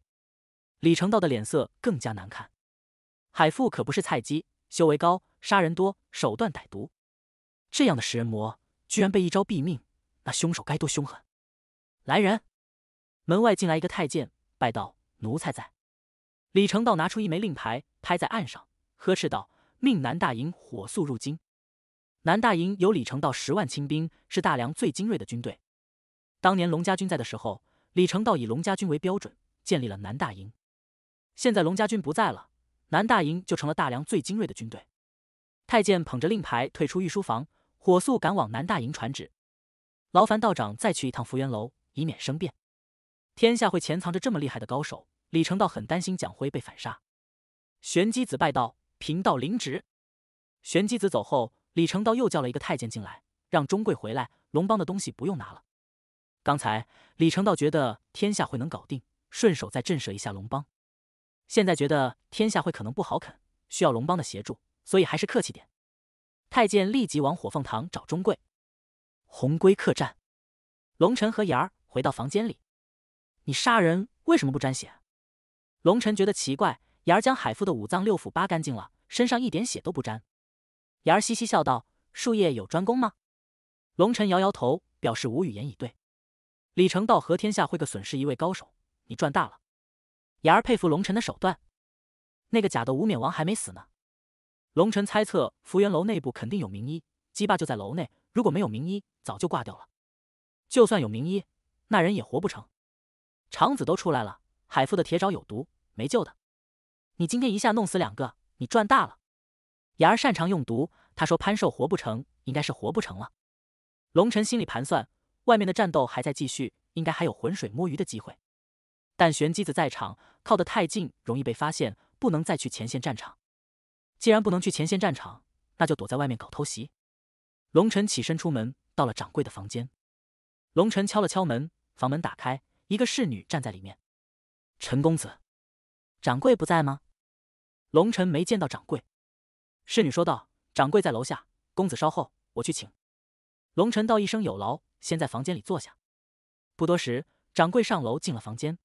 李成道的脸色更加难看。海父可不是菜鸡，修为高，杀人多，手段歹毒。这样的食人魔，居然被一招毙命！那凶手该多凶狠！来人！门外进来一个太监，拜道：“奴才在。”李成道拿出一枚令牌，拍在案上，呵斥道：“命南大营火速入京！”南大营有李成道十万清兵，是大梁最精锐的军队。当年龙家军在的时候，李成道以龙家军为标准，建立了南大营。现在龙家军不在了，南大营就成了大梁最精锐的军队。太监捧着令牌退出御书房，火速赶往南大营传旨。劳烦道长再去一趟福元楼，以免生变。天下会潜藏着这么厉害的高手，李成道很担心蒋辉被反杀。玄机子拜道：“贫道领旨。”玄机子走后，李成道又叫了一个太监进来，让钟贵回来。龙帮的东西不用拿了。刚才李成道觉得天下会能搞定，顺手再震慑一下龙帮。现在觉得天下会可能不好啃，需要龙帮的协助，所以还是客气点。太监立即往火凤堂找钟贵。红归客栈，龙尘和妍儿回到房间里。你杀人为什么不沾血？龙尘觉得奇怪。妍儿将海富的五脏六腑扒干净了，身上一点血都不沾。妍儿嘻嘻笑道：“术业有专攻吗？”龙尘摇摇头，表示无语言以对。李成道和天下会个损失一位高手，你赚大了。妍儿佩服龙尘的手段。那个假的无冕王还没死呢。龙尘猜测福元楼内部肯定有名医，鸡霸就在楼内。如果没有名医，早就挂掉了。就算有名医，那人也活不成。肠子都出来了，海父的铁爪有毒，没救的。你今天一下弄死两个，你赚大了。雅儿擅长用毒，他说潘寿活不成，应该是活不成了。龙尘心里盘算，外面的战斗还在继续，应该还有浑水摸鱼的机会。但玄机子在场，靠得太近容易被发现，不能再去前线战场。既然不能去前线战场，那就躲在外面搞偷袭。龙晨起身出门，到了掌柜的房间。龙晨敲了敲门，房门打开，一个侍女站在里面。陈公子，掌柜不在吗？龙晨没见到掌柜。侍女说道：“掌柜在楼下，公子稍后我去请。”龙晨道一声有劳，先在房间里坐下。不多时，掌柜上楼进了房间，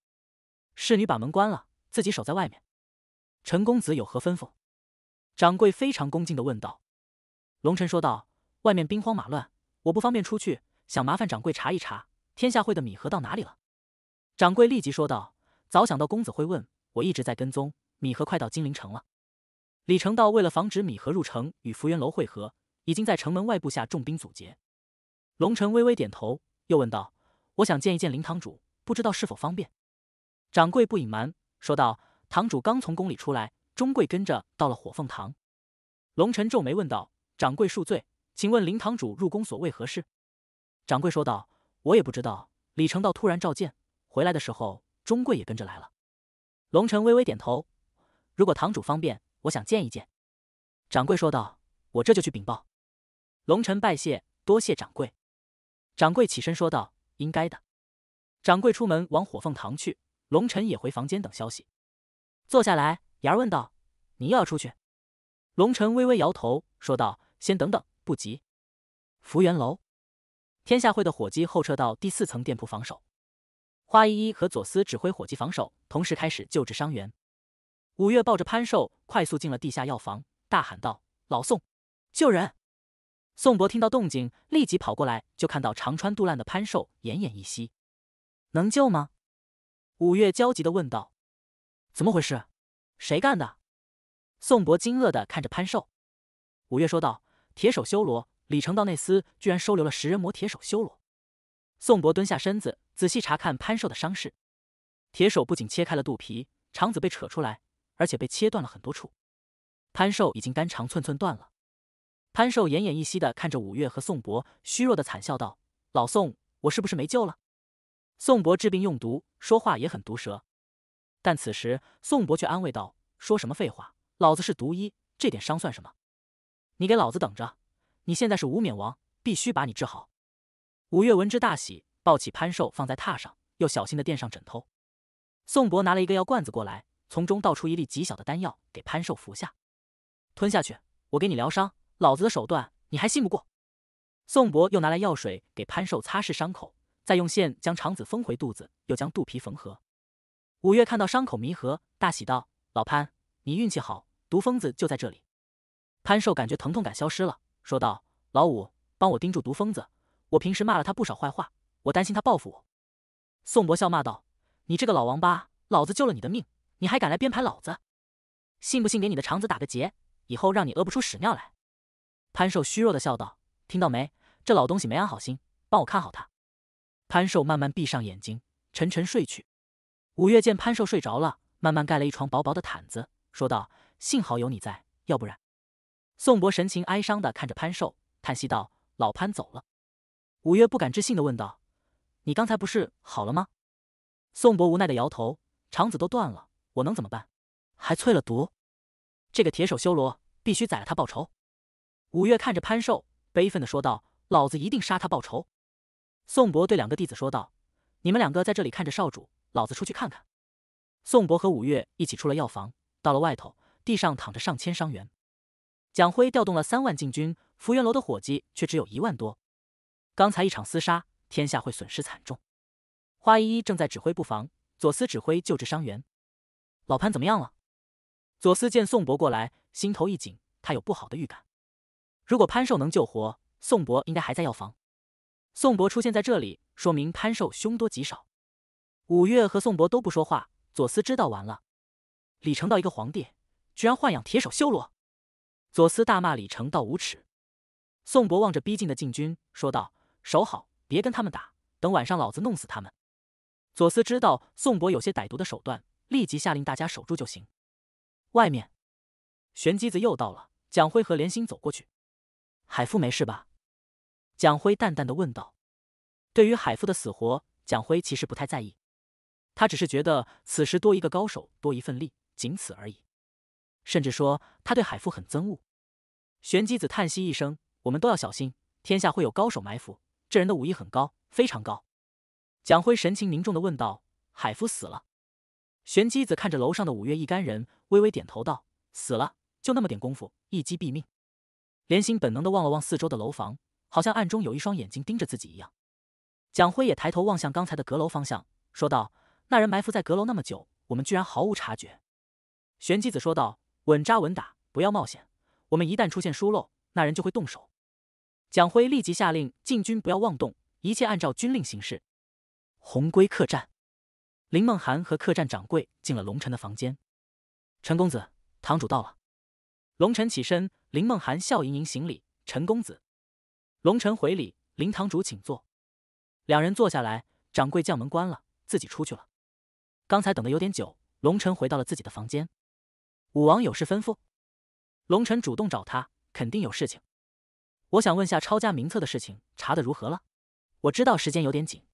侍女把门关了，自己守在外面。陈公子有何吩咐？掌柜非常恭敬的问道。龙晨说道。外面兵荒马乱，我不方便出去，想麻烦掌柜查一查天下会的米盒到哪里了。掌柜立即说道：“早想到公子会问，我一直在跟踪米盒快到金陵城了。李成道为了防止米盒入城与福元楼会合，已经在城门外布下重兵阻截。”龙尘微微点头，又问道：“我想见一见林堂主，不知道是否方便？”掌柜不隐瞒，说道：“堂主刚从宫里出来，钟贵跟着到了火凤堂。”龙尘皱眉问道：“掌柜恕罪。”请问林堂主入宫所为何事？掌柜说道：“我也不知道。”李成道突然召见，回来的时候，钟贵也跟着来了。龙尘微微点头：“如果堂主方便，我想见一见。”掌柜说道：“我这就去禀报。”龙城拜谢：“多谢掌柜。”掌柜起身说道：“应该的。”掌柜出门往火凤堂去，龙城也回房间等消息。坐下来，伢儿问道：“你又要出去？”龙城微微摇头说道：“先等等。”不急，福源楼，天下会的伙计后撤到第四层店铺防守。花依依和左思指挥伙计防守，同时开始救治伤员。五月抱着潘寿快速进了地下药房，大喊道：“老宋，救人！”宋博听到动静，立即跑过来，就看到肠穿肚烂的潘寿奄奄一息，能救吗？五月焦急的问道：“怎么回事？谁干的？”宋博惊愕的看着潘寿，五月说道。铁手修罗，李成道那厮居然收留了食人魔铁手修罗。宋博蹲下身子，仔细查看潘寿的伤势。铁手不仅切开了肚皮，肠子被扯出来，而且被切断了很多处。潘寿已经肝肠寸寸断了。潘寿奄奄一息的看着五月和宋博，虚弱的惨笑道：“老宋，我是不是没救了？”宋博治病用毒，说话也很毒舌，但此时宋博却安慰道：“说什么废话，老子是毒医，这点伤算什么？”你给老子等着！你现在是无冕王，必须把你治好。五月闻之大喜，抱起潘寿放在榻上，又小心地垫上枕头。宋博拿了一个药罐子过来，从中倒出一粒极小的丹药给潘寿服下，吞下去，我给你疗伤。老子的手段你还信不过？宋博又拿来药水给潘寿擦拭伤口，再用线将肠子封回肚子，又将肚皮缝合。五月看到伤口弥合，大喜道：“老潘，你运气好，毒疯子就在这里。”潘寿感觉疼痛感消失了，说道：“老五，帮我盯住毒疯子。我平时骂了他不少坏话，我担心他报复我。”宋博笑骂道：“你这个老王八，老子救了你的命，你还敢来编排老子？信不信给你的肠子打个结，以后让你饿不出屎尿来？”潘寿虚弱的笑道：“听到没？这老东西没安好心，帮我看好他。”潘寿慢慢闭上眼睛，沉沉睡去。五月见潘寿睡着了，慢慢盖了一床薄薄的毯子，说道：“幸好有你在，要不然……”宋博神情哀伤的看着潘寿，叹息道：“老潘走了。”五月不敢置信的问道：“你刚才不是好了吗？”宋博无奈的摇头：“肠子都断了，我能怎么办？还淬了毒。这个铁手修罗必须宰了他报仇。”五月看着潘寿，悲愤的说道：“老子一定杀他报仇。”宋博对两个弟子说道：“你们两个在这里看着少主，老子出去看看。”宋博和五月一起出了药房，到了外头，地上躺着上千伤员。蒋辉调动了三万禁军，福元楼的伙计却只有一万多。刚才一场厮杀，天下会损失惨重。花依依正在指挥布防，左思指挥救治伤员。老潘怎么样了？左思见宋博过来，心头一紧，他有不好的预感。如果潘寿能救活，宋博应该还在药房。宋博出现在这里，说明潘寿凶多吉少。五月和宋博都不说话，左思知道完了。李成道一个皇帝，居然豢养铁手修罗。左思大骂李成道无耻。宋博望着逼近的禁军，说道：“守好，别跟他们打，等晚上老子弄死他们。”左思知道宋博有些歹毒的手段，立即下令大家守住就行。外面，玄机子又到了。蒋辉和莲心走过去：“海父没事吧？”蒋辉淡淡的问道。对于海父的死活，蒋辉其实不太在意，他只是觉得此时多一个高手，多一份力，仅此而已。甚至说他对海父很憎恶。玄机子叹息一声：“我们都要小心，天下会有高手埋伏。这人的武艺很高，非常高。”蒋辉神情凝重的问道：“海夫死了？”玄机子看着楼上的五月一干人，微微点头道：“死了，就那么点功夫，一击毙命。”连心本能的望了望四周的楼房，好像暗中有一双眼睛盯着自己一样。蒋辉也抬头望向刚才的阁楼方向，说道：“那人埋伏在阁楼那么久，我们居然毫无察觉。”玄机子说道。稳扎稳打，不要冒险。我们一旦出现疏漏，那人就会动手。蒋辉立即下令，禁军不要妄动，一切按照军令行事。红龟客栈，林梦涵和客栈掌柜进了龙尘的房间。陈公子，堂主到了。龙尘起身，林梦涵笑盈盈行礼。陈公子，龙尘回礼。林堂主，请坐。两人坐下来，掌柜将门关了，自己出去了。刚才等的有点久，龙尘回到了自己的房间。武王有事吩咐，龙尘主动找他，肯定有事情。我想问下抄家名册的事情查的如何了？我知道时间有点紧。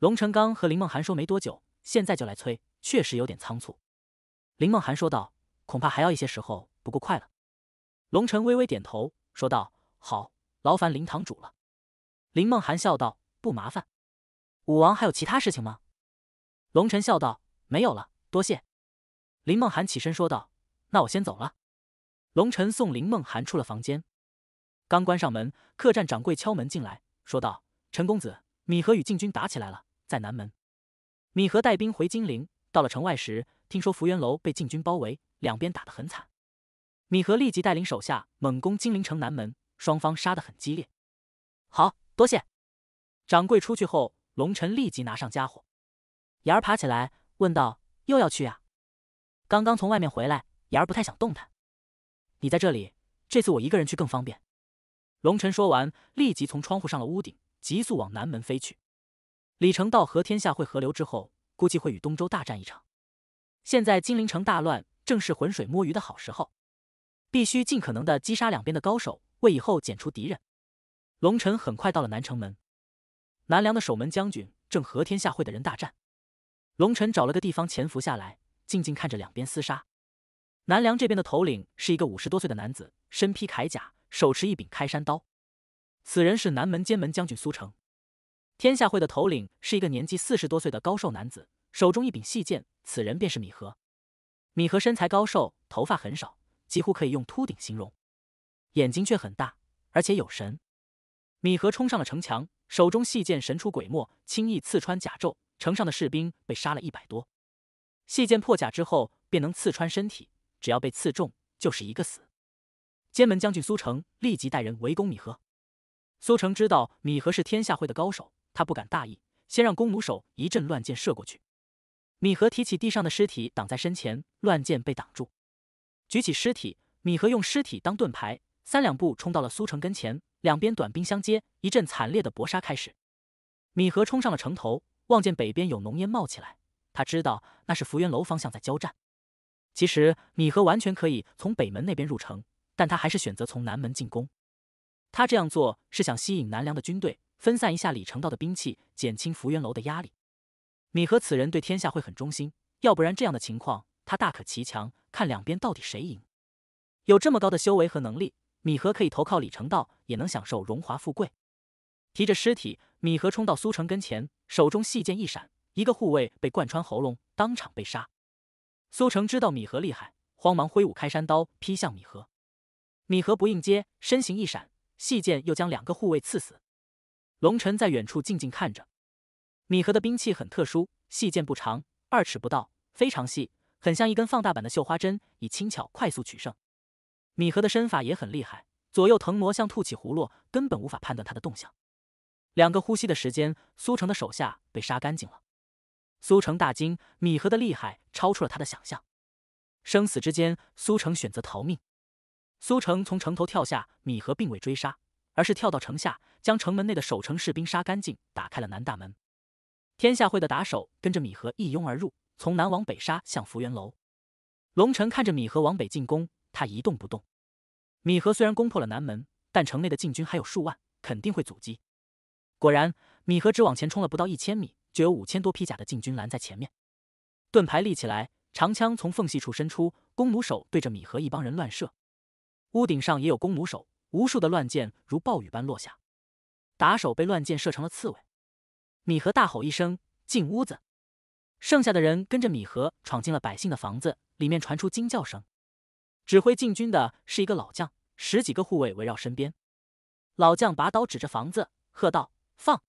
龙臣刚和林梦涵说没多久，现在就来催，确实有点仓促。林梦涵说道：“恐怕还要一些时候，不过快了。”龙臣微微点头说道：“好，劳烦林堂主了。”林梦涵笑道：“不麻烦。”武王还有其他事情吗？龙臣笑道：“没有了，多谢。”林梦涵起身说道：“那我先走了。”龙晨送林梦涵出了房间，刚关上门，客栈掌柜敲门进来，说道：“陈公子，米和与禁军打起来了，在南门。米和带兵回金陵，到了城外时，听说福元楼被禁军包围，两边打得很惨。米和立即带领手下猛攻金陵城南门，双方杀得很激烈。好，多谢。”掌柜出去后，龙晨立即拿上家伙。牙儿爬起来，问道：“又要去呀？”刚刚从外面回来，妍儿不太想动弹。你在这里，这次我一个人去更方便。龙尘说完，立即从窗户上了屋顶，急速往南门飞去。李成道和天下会合流之后，估计会与东周大战一场。现在金陵城大乱，正是浑水摸鱼的好时候，必须尽可能的击杀两边的高手，为以后剪除敌人。龙晨很快到了南城门，南梁的守门将军正和天下会的人大战。龙晨找了个地方潜伏下来。静静看着两边厮杀，南梁这边的头领是一个五十多岁的男子，身披铠甲，手持一柄开山刀。此人是南门监门将军苏成。天下会的头领是一个年纪四十多岁的高瘦男子，手中一柄细剑。此人便是米和。米和身材高瘦，头发很少，几乎可以用秃顶形容，眼睛却很大，而且有神。米和冲上了城墙，手中细剑神出鬼没，轻易刺穿甲胄，城上的士兵被杀了一百多。细剑破甲之后，便能刺穿身体。只要被刺中，就是一个死。监门将军苏成立即带人围攻米和。苏成知道米和是天下会的高手，他不敢大意，先让弓弩手一阵乱箭射过去。米和提起地上的尸体挡在身前，乱箭被挡住。举起尸体，米和用尸体当盾牌，三两步冲到了苏成跟前。两边短兵相接，一阵惨烈的搏杀开始。米和冲上了城头，望见北边有浓烟冒起来。他知道那是福元楼方向在交战。其实米和完全可以从北门那边入城，但他还是选择从南门进攻。他这样做是想吸引南梁的军队，分散一下李成道的兵器，减轻福元楼的压力。米和此人对天下会很忠心，要不然这样的情况，他大可骑墙，看两边到底谁赢。有这么高的修为和能力，米和可以投靠李成道，也能享受荣华富贵。提着尸体，米和冲到苏城跟前，手中细剑一闪。一个护卫被贯穿喉咙，当场被杀。苏成知道米和厉害，慌忙挥舞开山刀劈向米和。米和不应接，身形一闪，细剑又将两个护卫刺死。龙尘在远处静静看着。米和的兵器很特殊，细剑不长，二尺不到，非常细，很像一根放大版的绣花针，以轻巧快速取胜。米和的身法也很厉害，左右腾挪像吐起葫芦，根本无法判断他的动向。两个呼吸的时间，苏成的手下被杀干净了。苏城大惊，米禾的厉害超出了他的想象。生死之间，苏城选择逃命。苏城从城头跳下，米禾并未追杀，而是跳到城下，将城门内的守城士兵杀干净，打开了南大门。天下会的打手跟着米禾一拥而入，从南往北杀向福元楼。龙城看着米禾往北进攻，他一动不动。米禾虽然攻破了南门，但城内的禁军还有数万，肯定会阻击。果然，米禾只往前冲了不到一千米。就有五千多披甲的禁军拦在前面，盾牌立起来，长枪从缝隙处伸出，弓弩手对着米和一帮人乱射。屋顶上也有弓弩手，无数的乱箭如暴雨般落下，打手被乱箭射成了刺猬。米和大吼一声：“进屋子！”剩下的人跟着米和闯进了百姓的房子，里面传出惊叫声。指挥禁军的是一个老将，十几个护卫围绕身边。老将拔刀指着房子，喝道：“放！”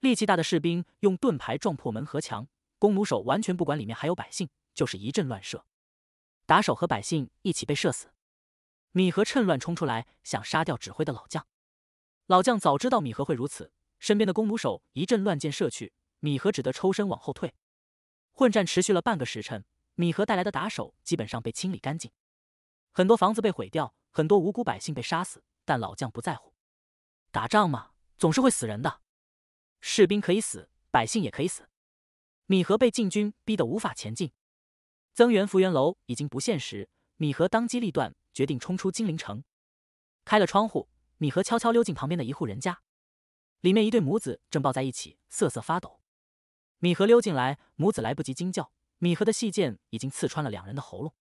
力气大的士兵用盾牌撞破门和墙，弓弩手完全不管里面还有百姓，就是一阵乱射，打手和百姓一起被射死。米和趁乱冲出来，想杀掉指挥的老将。老将早知道米和会如此，身边的弓弩手一阵乱箭射去，米和只得抽身往后退。混战持续了半个时辰，米和带来的打手基本上被清理干净，很多房子被毁掉，很多无辜百姓被杀死，但老将不在乎，打仗嘛，总是会死人的。士兵可以死，百姓也可以死。米和被禁军逼得无法前进，增援福元楼已经不现实。米和当机立断，决定冲出金陵城。开了窗户，米和悄悄溜进旁边的一户人家，里面一对母子正抱在一起瑟瑟发抖。米和溜进来，母子来不及惊叫，米和的细剑已经刺穿了两人的喉咙。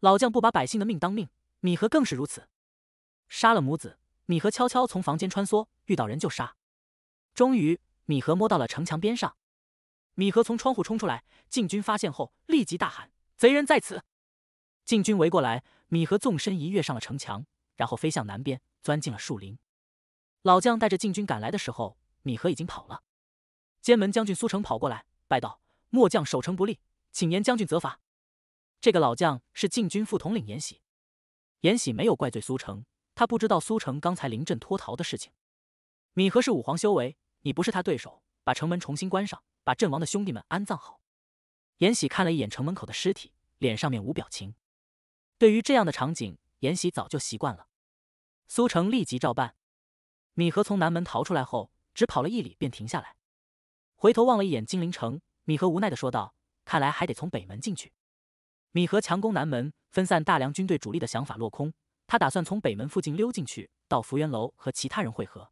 老将不把百姓的命当命，米和更是如此。杀了母子，米和悄悄从房间穿梭，遇到人就杀。终于，米和摸到了城墙边上。米和从窗户冲出来，禁军发现后立即大喊：“贼人在此！”禁军围过来，米和纵身一跃上了城墙，然后飞向南边，钻进了树林。老将带着禁军赶来的时候，米和已经跑了。监门将军苏成跑过来拜道：“末将守城不力，请严将军责罚。”这个老将是禁军副统领严喜。严喜没有怪罪苏成，他不知道苏成刚才临阵脱逃的事情。米和是武皇修为。你不是他对手，把城门重新关上，把阵亡的兄弟们安葬好。延禧看了一眼城门口的尸体，脸上面无表情。对于这样的场景，延禧早就习惯了。苏成立即照办。米和从南门逃出来后，只跑了一里便停下来，回头望了一眼金陵城。米和无奈的说道：“看来还得从北门进去。”米和强攻南门，分散大梁军队主力的想法落空，他打算从北门附近溜进去，到福元楼和其他人会合。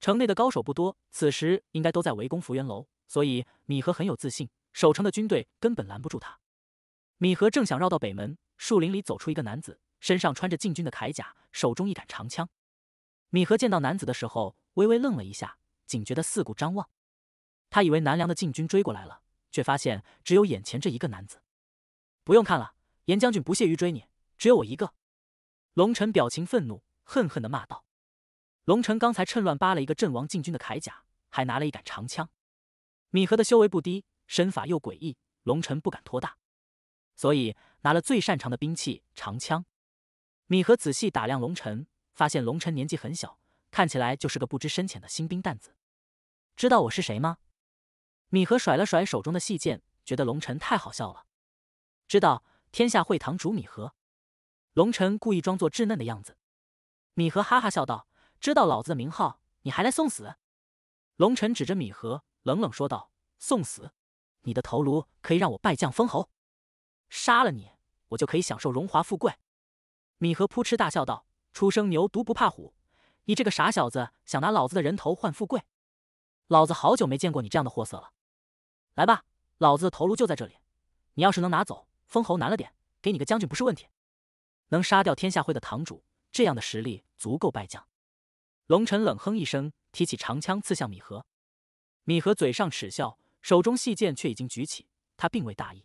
城内的高手不多，此时应该都在围攻福元楼，所以米和很有自信，守城的军队根本拦不住他。米和正想绕到北门，树林里走出一个男子，身上穿着禁军的铠甲，手中一杆长枪。米和见到男子的时候，微微愣了一下，警觉地四顾张望，他以为南梁的禁军追过来了，却发现只有眼前这一个男子。不用看了，严将军不屑于追你，只有我一个。龙尘表情愤怒，恨恨地骂道。龙尘刚才趁乱扒了一个阵亡禁军的铠甲，还拿了一杆长枪。米和的修为不低，身法又诡异，龙尘不敢托大，所以拿了最擅长的兵器长枪。米和仔细打量龙尘，发现龙尘年纪很小，看起来就是个不知深浅的新兵蛋子。知道我是谁吗？米和甩了甩手中的细剑，觉得龙尘太好笑了。知道天下会堂主米和。龙尘故意装作稚嫩的样子。米和哈哈笑道。知道老子的名号，你还来送死？龙晨指着米和冷冷说道：“送死？你的头颅可以让我拜将封侯，杀了你，我就可以享受荣华富贵。”米和扑哧大笑道：“初生牛犊不怕虎，你这个傻小子想拿老子的人头换富贵？老子好久没见过你这样的货色了。来吧，老子的头颅就在这里，你要是能拿走，封侯难了点，给你个将军不是问题。能杀掉天下会的堂主，这样的实力足够拜将。”龙晨冷哼一声，提起长枪刺向米和。米和嘴上耻笑，手中细剑却已经举起。他并未大意，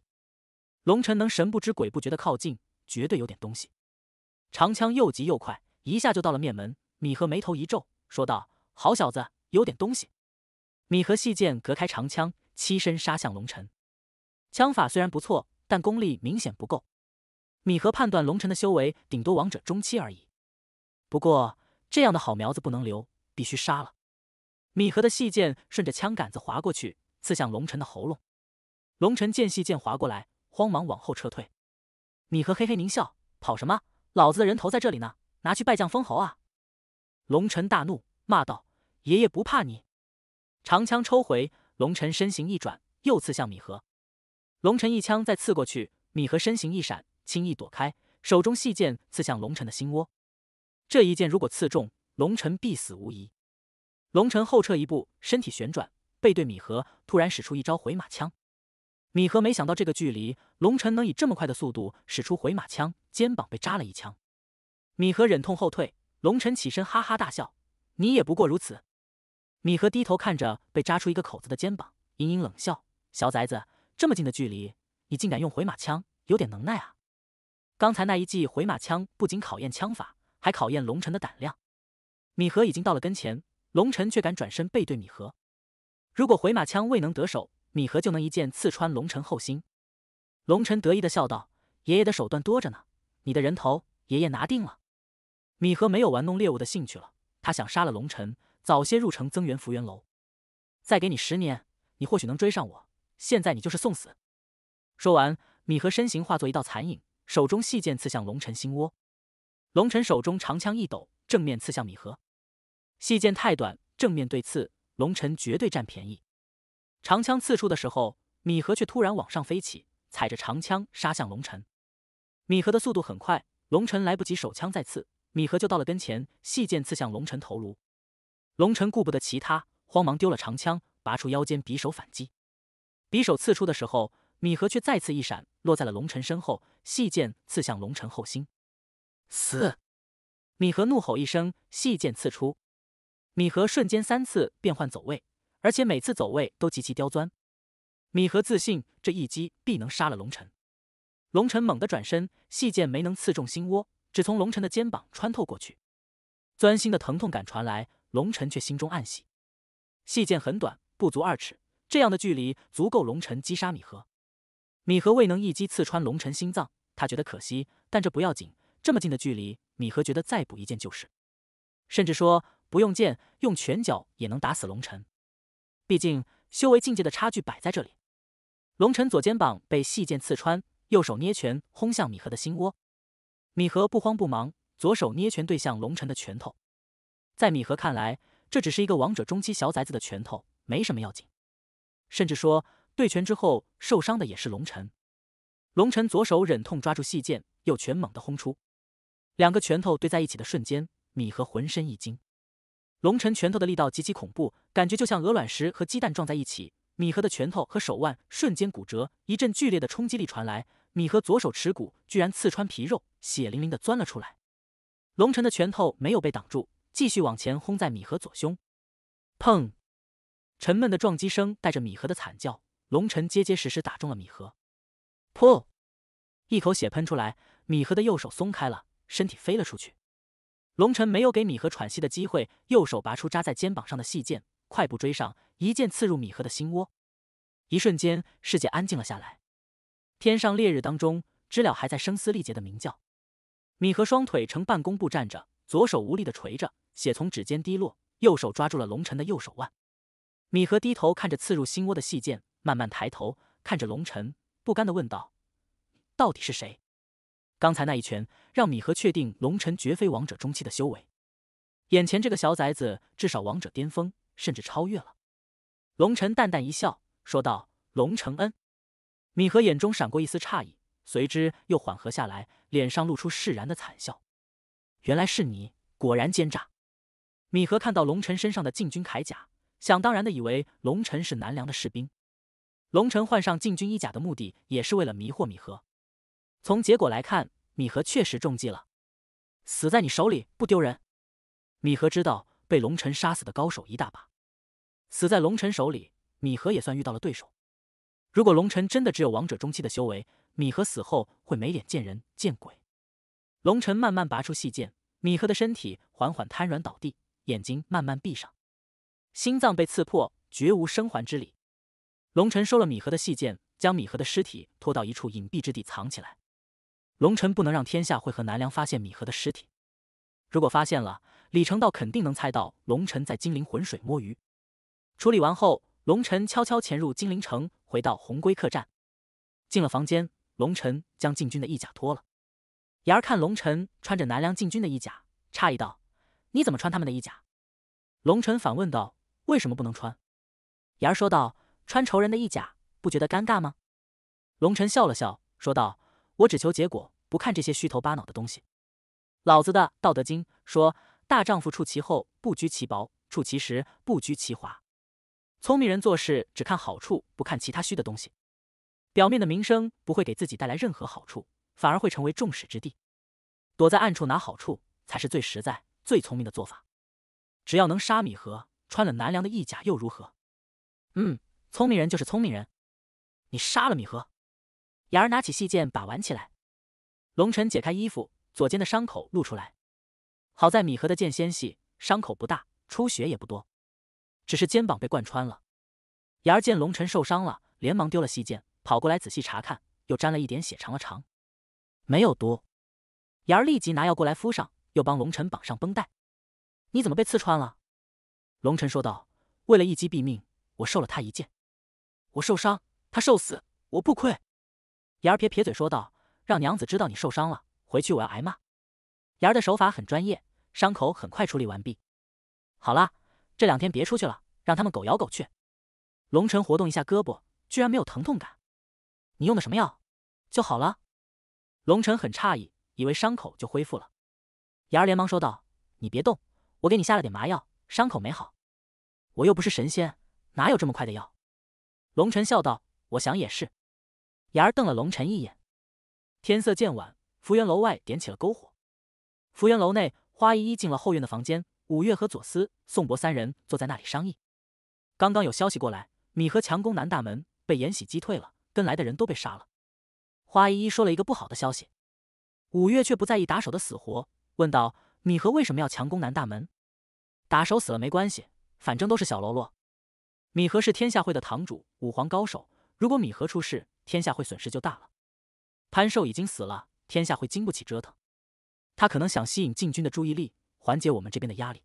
龙晨能神不知鬼不觉地靠近，绝对有点东西。长枪又急又快，一下就到了面门。米和眉头一皱，说道：“好小子，有点东西。”米和细剑隔开长枪，欺身杀向龙晨。枪法虽然不错，但功力明显不够。米和判断龙尘的修为顶多王者中期而已。不过。这样的好苗子不能留，必须杀了。米和的细剑顺着枪杆子划过去，刺向龙尘的喉咙。龙尘见细剑划过来，慌忙往后撤退。米和嘿嘿狞笑：“跑什么？老子的人头在这里呢，拿去拜将封侯啊！”龙尘大怒，骂道：“爷爷不怕你！”长枪抽回，龙尘身形一转，又刺向米和。龙尘一枪再刺过去，米和身形一闪，轻易躲开，手中细剑刺向龙尘的心窝。这一剑如果刺中，龙尘必死无疑。龙尘后撤一步，身体旋转，背对米和，突然使出一招回马枪。米和没想到这个距离，龙尘能以这么快的速度使出回马枪，肩膀被扎了一枪。米和忍痛后退，龙尘起身哈哈大笑：“你也不过如此。”米和低头看着被扎出一个口子的肩膀，隐隐冷笑：“小崽子，这么近的距离，你竟敢用回马枪，有点能耐啊！刚才那一记回马枪不仅考验枪法。”还考验龙尘的胆量。米和已经到了跟前，龙尘却敢转身背对米和。如果回马枪未能得手，米和就能一剑刺穿龙尘后心。龙尘得意的笑道：“爷爷的手段多着呢，你的人头，爷爷拿定了。”米和没有玩弄猎物的兴趣了，他想杀了龙尘，早些入城增援福元楼。再给你十年，你或许能追上我。现在你就是送死。说完，米和身形化作一道残影，手中细剑刺向龙尘心窝。龙尘手中长枪一抖，正面刺向米和。细剑太短，正面对刺，龙尘绝对占便宜。长枪刺出的时候，米和却突然往上飞起，踩着长枪杀向龙尘。米和的速度很快，龙尘来不及手枪再刺，米和就到了跟前，细剑刺向龙尘头颅。龙尘顾不得其他，慌忙丢了长枪，拔出腰间匕首反击。匕首刺出的时候，米和却再次一闪，落在了龙尘身后，细剑刺向龙尘后心。死！米和怒吼一声，细剑刺出。米和瞬间三次变换走位，而且每次走位都极其刁钻。米和自信这一击必能杀了龙尘。龙辰猛地转身，细剑没能刺中心窝，只从龙辰的肩膀穿透过去。钻心的疼痛感传来，龙辰却心中暗喜。细剑很短，不足二尺，这样的距离足够龙辰击杀米和。米和未能一击刺穿龙辰心脏，他觉得可惜，但这不要紧。这么近的距离，米和觉得再补一剑就是，甚至说不用剑，用拳脚也能打死龙尘。毕竟修为境界的差距摆在这里。龙晨左肩膀被细剑刺穿，右手捏拳轰向米和的心窝。米和不慌不忙，左手捏拳对向龙晨的拳头。在米和看来，这只是一个王者中期小崽子的拳头，没什么要紧。甚至说对拳之后受伤的也是龙晨。龙晨左手忍痛抓住细剑，右拳猛地轰出。两个拳头对在一起的瞬间，米和浑身一惊。龙尘拳头的力道极其恐怖，感觉就像鹅卵石和鸡蛋撞在一起。米和的拳头和手腕瞬间骨折，一阵剧烈的冲击力传来，米和左手尺骨居然刺穿皮肉，血淋淋的钻了出来。龙辰的拳头没有被挡住，继续往前轰在米和左胸。砰！沉闷的撞击声带着米和的惨叫，龙辰结结实实打中了米和。噗！一口血喷出来，米和的右手松开了。身体飞了出去，龙尘没有给米和喘息的机会，右手拔出扎在肩膀上的细剑，快步追上，一剑刺入米和的心窝。一瞬间，世界安静了下来。天上烈日当中，知了还在声嘶力竭的鸣叫。米和双腿呈半弓步站着，左手无力的垂着，血从指尖滴落，右手抓住了龙辰的右手腕。米和低头看着刺入心窝的细剑，慢慢抬头看着龙辰，不甘的问道：“到底是谁？”刚才那一拳让米和确定龙尘绝非王者中期的修为，眼前这个小崽子至少王者巅峰，甚至超越了。龙晨淡淡一笑，说道：“龙承恩。”米和眼中闪过一丝诧异，随之又缓和下来，脸上露出释然的惨笑。原来是你，果然奸诈。米和看到龙晨身上的禁军铠甲，想当然的以为龙晨是南梁的士兵。龙晨换上禁军衣甲的目的，也是为了迷惑米和。从结果来看，米和确实中计了，死在你手里不丢人。米和知道被龙尘杀死的高手一大把，死在龙尘手里，米和也算遇到了对手。如果龙晨真的只有王者中期的修为，米和死后会没脸见人见鬼。龙晨慢慢拔出细剑，米和的身体缓缓瘫软倒地，眼睛慢慢闭上，心脏被刺破，绝无生还之理。龙晨收了米和的细剑，将米和的尸体拖到一处隐蔽之地藏起来。龙尘不能让天下会和南梁发现米禾的尸体，如果发现了，李成道肯定能猜到龙尘在金陵浑水摸鱼。处理完后，龙尘悄悄潜入金陵城，回到鸿归客栈。进了房间，龙尘将禁军的衣甲脱了。伢儿看龙尘穿着南梁禁军的衣甲，诧异道：“你怎么穿他们的衣甲？”龙尘反问道：“为什么不能穿？”伢儿说道：“穿仇人的衣甲，不觉得尴尬吗？”龙尘笑了笑，说道。我只求结果，不看这些虚头巴脑的东西。老子的《道德经》说：“大丈夫处其厚，不居其薄；处其实，不居其华。”聪明人做事只看好处，不看其他虚的东西。表面的名声不会给自己带来任何好处，反而会成为众矢之的。躲在暗处拿好处，才是最实在、最聪明的做法。只要能杀米和，穿了南梁的衣甲又如何？嗯，聪明人就是聪明人。你杀了米和。雅儿拿起细剑把玩起来，龙尘解开衣服，左肩的伤口露出来。好在米禾的剑纤细，伤口不大，出血也不多，只是肩膀被贯穿了。雅儿见龙尘受伤了，连忙丢了细剑，跑过来仔细查看，又沾了一点血，尝了尝，没有毒。雅儿立即拿药过来敷上，又帮龙尘绑上绷带。你怎么被刺穿了？龙辰说道：“为了一击毙命，我受了他一剑，我受伤，他受死，我不亏。”妍儿撇撇嘴说道：“让娘子知道你受伤了，回去我要挨骂。”妍儿的手法很专业，伤口很快处理完毕。好了，这两天别出去了，让他们狗咬狗去。龙晨活动一下胳膊，居然没有疼痛感。你用的什么药？就好了。龙晨很诧异，以为伤口就恢复了。妍儿连忙说道：“你别动，我给你下了点麻药，伤口没好。我又不是神仙，哪有这么快的药？”龙晨笑道：“我想也是。”妍儿瞪了龙尘一眼。天色渐晚，福元楼外点起了篝火。福元楼内，花依依进了后院的房间。五月和左思、宋博三人坐在那里商议。刚刚有消息过来，米和强攻南大门，被延禧击退了，跟来的人都被杀了。花依依说了一个不好的消息。五月却不在意打手的死活，问道：“米和为什么要强攻南大门？”打手死了没关系，反正都是小喽啰。米和是天下会的堂主，五皇高手。如果米和出事，天下会损失就大了，潘寿已经死了，天下会经不起折腾。他可能想吸引禁军的注意力，缓解我们这边的压力。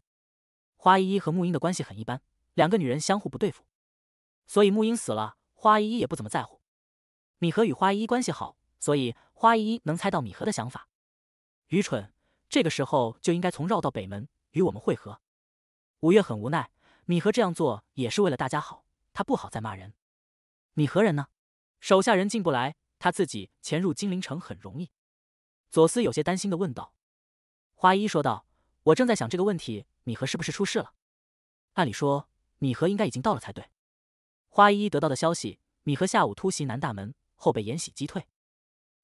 花依依和沐英的关系很一般，两个女人相互不对付，所以沐英死了，花依依也不怎么在乎。米和与花依依关系好，所以花依依能猜到米和的想法。愚蠢！这个时候就应该从绕到北门与我们会合。五月很无奈，米和这样做也是为了大家好，他不好再骂人。米和人呢？手下人进不来，他自己潜入金陵城很容易。左思有些担心的问道：“花一说道，我正在想这个问题。米和是不是出事了？按理说，米和应该已经到了才对。花一得到的消息，米和下午突袭南大门后被延禧击退。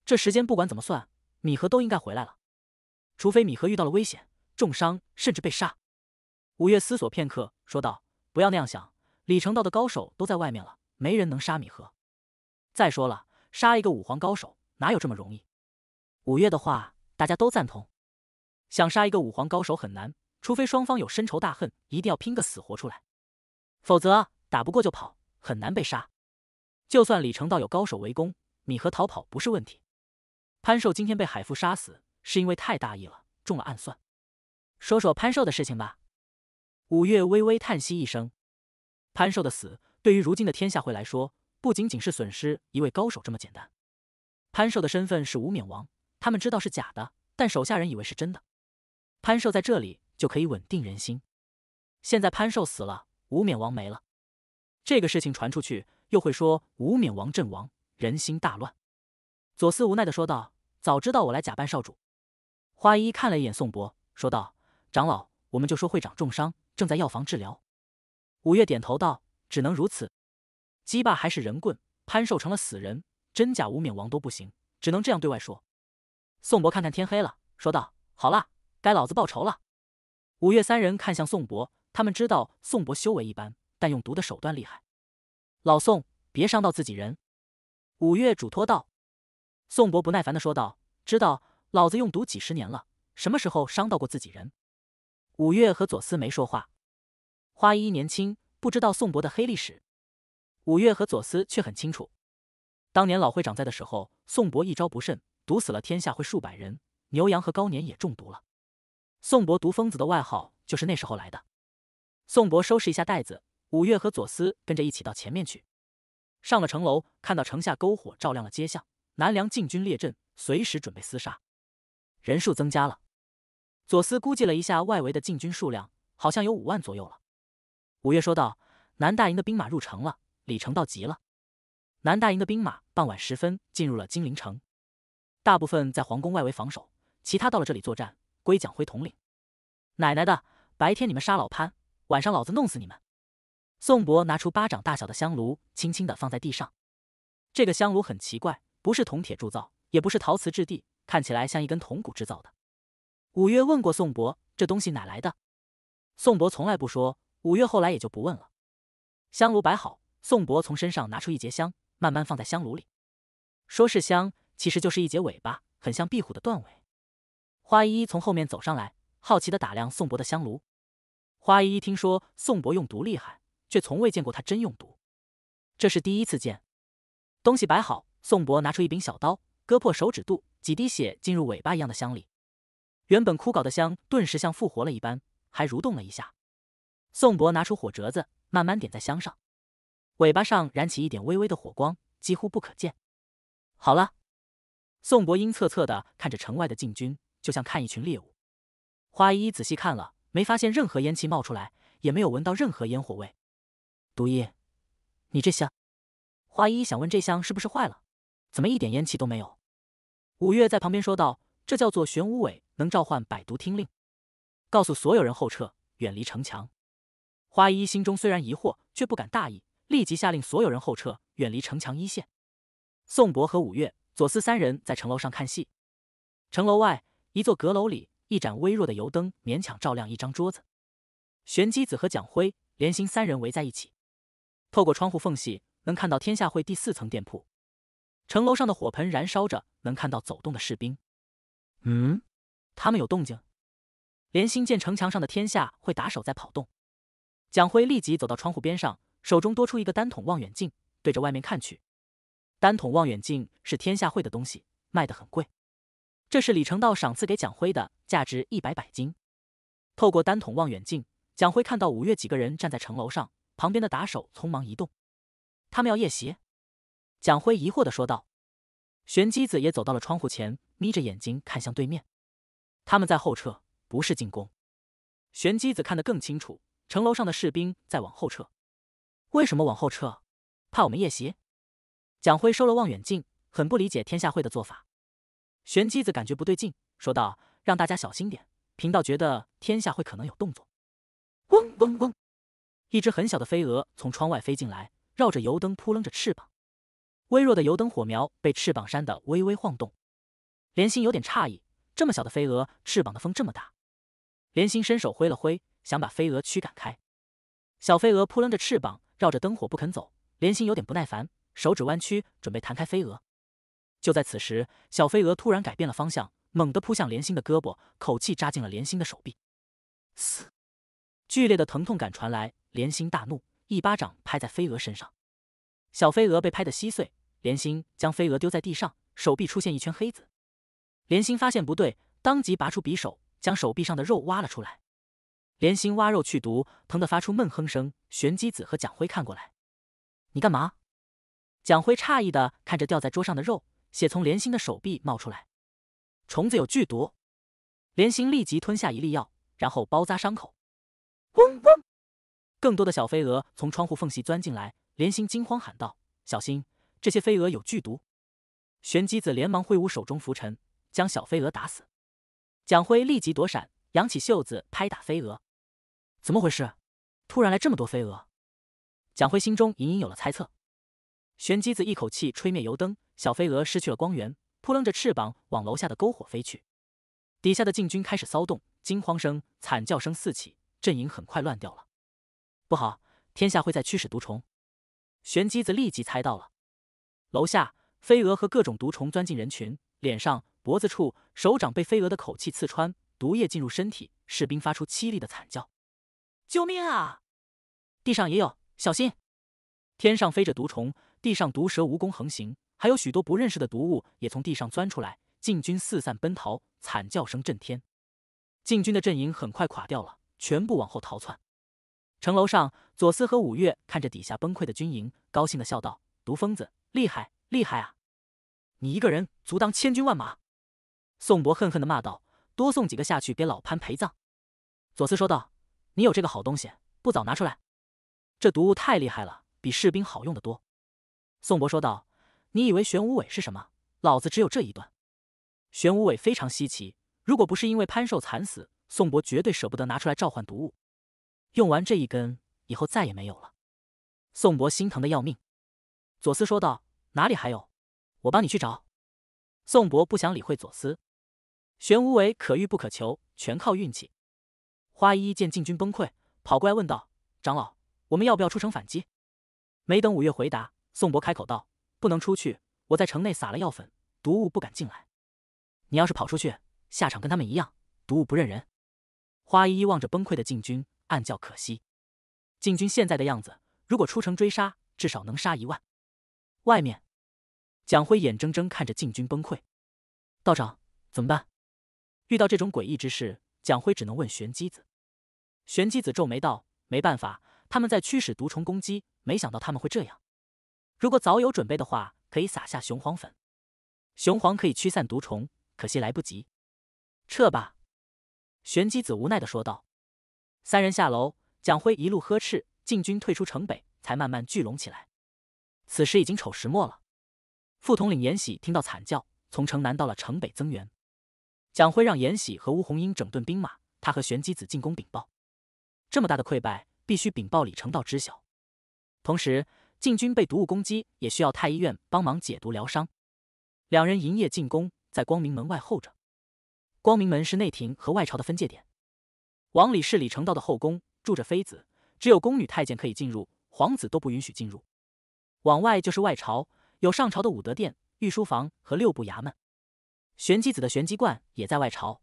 这时间不管怎么算，米和都应该回来了，除非米和遇到了危险，重伤甚至被杀。”五月思索片刻，说道：“不要那样想，李成道的高手都在外面了，没人能杀米和。”再说了，杀一个武皇高手哪有这么容易？五岳的话，大家都赞同。想杀一个武皇高手很难，除非双方有深仇大恨，一定要拼个死活出来，否则打不过就跑，很难被杀。就算李成道有高手围攻，米和逃跑不是问题。潘寿今天被海富杀死，是因为太大意了，中了暗算。说说潘寿的事情吧。五月微微叹息一声，潘寿的死对于如今的天下会来说。不仅仅是损失一位高手这么简单。潘寿的身份是无冕王，他们知道是假的，但手下人以为是真的。潘寿在这里就可以稳定人心。现在潘寿死了，无冕王没了，这个事情传出去，又会说无冕王阵亡，人心大乱。左思无奈的说道：“早知道我来假扮少主。”花一看了一眼宋博，说道：“长老，我们就说会长重伤，正在药房治疗。”五月点头道：“只能如此。”鸡霸还是人棍，潘寿成了死人，真假无冕王都不行，只能这样对外说。宋博看看天黑了，说道：“好啦，该老子报仇了。”五月三人看向宋博，他们知道宋博修为一般，但用毒的手段厉害。老宋，别伤到自己人。”五月嘱托道。宋博不耐烦的说道：“知道，老子用毒几十年了，什么时候伤到过自己人？”五月和左思没说话。花衣年轻，不知道宋博的黑历史。五月和左思却很清楚，当年老会长在的时候，宋博一招不慎，毒死了天下会数百人，牛羊和高年也中毒了。宋博毒疯子的外号就是那时候来的。宋博收拾一下袋子，五月和左思跟着一起到前面去。上了城楼，看到城下篝火照亮了街巷，南梁禁军列阵，随时准备厮杀。人数增加了，左思估计了一下外围的禁军数量，好像有五万左右了。五月说道：“南大营的兵马入城了。”李成道急了，南大营的兵马傍晚时分进入了金陵城，大部分在皇宫外围防守，其他到了这里作战，归蒋辉统领。奶奶的，白天你们杀老潘，晚上老子弄死你们！宋博拿出巴掌大小的香炉，轻轻的放在地上。这个香炉很奇怪，不是铜铁铸造，也不是陶瓷质地，看起来像一根铜骨制造的。五月问过宋博这东西哪来的，宋博从来不说，五月后来也就不问了。香炉摆好。宋博从身上拿出一截香，慢慢放在香炉里。说是香，其实就是一截尾巴，很像壁虎的断尾。花依依从后面走上来，好奇的打量宋博的香炉。花依依听说宋博用毒厉害，却从未见过他真用毒，这是第一次见。东西摆好，宋博拿出一柄小刀，割破手指肚，几滴血进入尾巴一样的香里。原本枯槁的香顿时像复活了一般，还蠕动了一下。宋博拿出火折子，慢慢点在香上。尾巴上燃起一点微微的火光，几乎不可见。好了，宋博阴恻恻的看着城外的禁军，就像看一群猎物。花依依仔细看了，没发现任何烟气冒出来，也没有闻到任何烟火味。毒液，你这箱？花依依想问这箱是不是坏了？怎么一点烟气都没有？五月在旁边说道：“这叫做玄武尾，能召唤百毒听令，告诉所有人后撤，远离城墙。”花依依心中虽然疑惑，却不敢大意。立即下令所有人后撤，远离城墙一线。宋博和五月、左思三人，在城楼上看戏。城楼外，一座阁楼里，一盏微弱的油灯勉强照亮一张桌子。玄机子和蒋辉、连心三人围在一起。透过窗户缝隙，能看到天下会第四层店铺。城楼上的火盆燃烧着，能看到走动的士兵。嗯，他们有动静。连心见城墙上的天下会打手在跑动，蒋辉立即走到窗户边上。手中多出一个单筒望远镜，对着外面看去。单筒望远镜是天下会的东西，卖得很贵。这是李成道赏赐给蒋辉的，价值一百百金。透过单筒望远镜，蒋辉看到五岳几个人站在城楼上，旁边的打手匆忙移动。他们要夜袭？蒋辉疑惑地说道。玄机子也走到了窗户前，眯着眼睛看向对面。他们在后撤，不是进攻。玄机子看得更清楚，城楼上的士兵在往后撤。为什么往后撤？怕我们夜袭？蒋辉收了望远镜，很不理解天下会的做法。玄机子感觉不对劲，说道：“让大家小心点，贫道觉得天下会可能有动作。”嗡嗡嗡，一只很小的飞蛾从窗外飞进来，绕着油灯扑棱着翅膀，微弱的油灯火苗被翅膀扇得微微晃动。莲心有点诧异，这么小的飞蛾，翅膀的风这么大。莲心伸手挥了挥，想把飞蛾驱赶开。小飞蛾扑棱着翅膀。绕着灯火不肯走，莲心有点不耐烦，手指弯曲准备弹开飞蛾。就在此时，小飞蛾突然改变了方向，猛地扑向莲心的胳膊，口气扎进了莲心的手臂。嘶！剧烈的疼痛感传来，莲心大怒，一巴掌拍在飞蛾身上。小飞蛾被拍得稀碎，莲心将飞蛾丢在地上，手臂出现一圈黑子。莲心发现不对，当即拔出匕首，将手臂上的肉挖了出来。莲心挖肉去毒，疼得发出闷哼声。玄机子和蒋辉看过来，你干嘛？蒋辉诧异的看着掉在桌上的肉，血从莲心的手臂冒出来。虫子有剧毒，莲心立即吞下一粒药，然后包扎伤口。嗡嗡，更多的小飞蛾从窗户缝隙钻进来，莲心惊慌喊道：“小心，这些飞蛾有剧毒！”玄机子连忙挥舞手中拂尘，将小飞蛾打死。蒋辉立即躲闪，扬起袖子拍打飞蛾。怎么回事？突然来这么多飞蛾！蒋辉心中隐隐有了猜测。玄机子一口气吹灭油灯，小飞蛾失去了光源，扑棱着翅膀往楼下的篝火飞去。底下的禁军开始骚动，惊慌声、惨叫声四起，阵营很快乱掉了。不好，天下会在驱使毒虫！玄机子立即猜到了。楼下，飞蛾和各种毒虫钻进人群，脸上、脖子处、手掌被飞蛾的口气刺穿，毒液进入身体，士兵发出凄厉的惨叫。救命啊！地上也有，小心！天上飞着毒虫，地上毒蛇、蜈蚣横行，还有许多不认识的毒物也从地上钻出来。禁军四散奔逃，惨叫声震天。禁军的阵营很快垮掉了，全部往后逃窜。城楼上，左思和五月看着底下崩溃的军营，高兴的笑道：“毒疯子，厉害，厉害啊！你一个人阻挡千军万马！”宋博恨恨的骂道：“多送几个下去给老潘陪葬。”左思说道。你有这个好东西，不早拿出来？这毒物太厉害了，比士兵好用的多。宋博说道：“你以为玄武尾是什么？老子只有这一段。玄武尾非常稀奇，如果不是因为潘寿惨死，宋博绝对舍不得拿出来召唤毒物。用完这一根以后再也没有了，宋博心疼的要命。”左思说道：“哪里还有？我帮你去找。”宋博不想理会左思。玄武尾可遇不可求，全靠运气。花一依见禁军崩溃，跑过来问道：“长老，我们要不要出城反击？”没等五月回答，宋博开口道：“不能出去，我在城内撒了药粉，毒物不敢进来。你要是跑出去，下场跟他们一样，毒物不认人。”花依一望着崩溃的禁军，暗叫可惜。禁军现在的样子，如果出城追杀，至少能杀一万。外面，蒋辉眼睁睁看着禁军崩溃，道长怎么办？遇到这种诡异之事，蒋辉只能问玄机子。玄机子皱眉道：“没办法，他们在驱使毒虫攻击，没想到他们会这样。如果早有准备的话，可以撒下雄黄粉，雄黄可以驱散毒虫。可惜来不及，撤吧。”玄机子无奈地说道。三人下楼，蒋辉一路呵斥，禁军退出城北，才慢慢聚拢起来。此时已经丑时末了，副统领延禧听到惨叫，从城南到了城北增援。蒋辉让延禧和乌红英整顿兵马，他和玄机子进宫禀报。这么大的溃败，必须禀报李成道知晓。同时，禁军被毒物攻击，也需要太医院帮忙解毒疗伤。两人营夜进宫，在光明门外候着。光明门是内廷和外朝的分界点。往里是李成道的后宫，住着妃子，只有宫女太监可以进入，皇子都不允许进入。往外就是外朝，有上朝的武德殿、御书房和六部衙门。玄机子的玄机观也在外朝。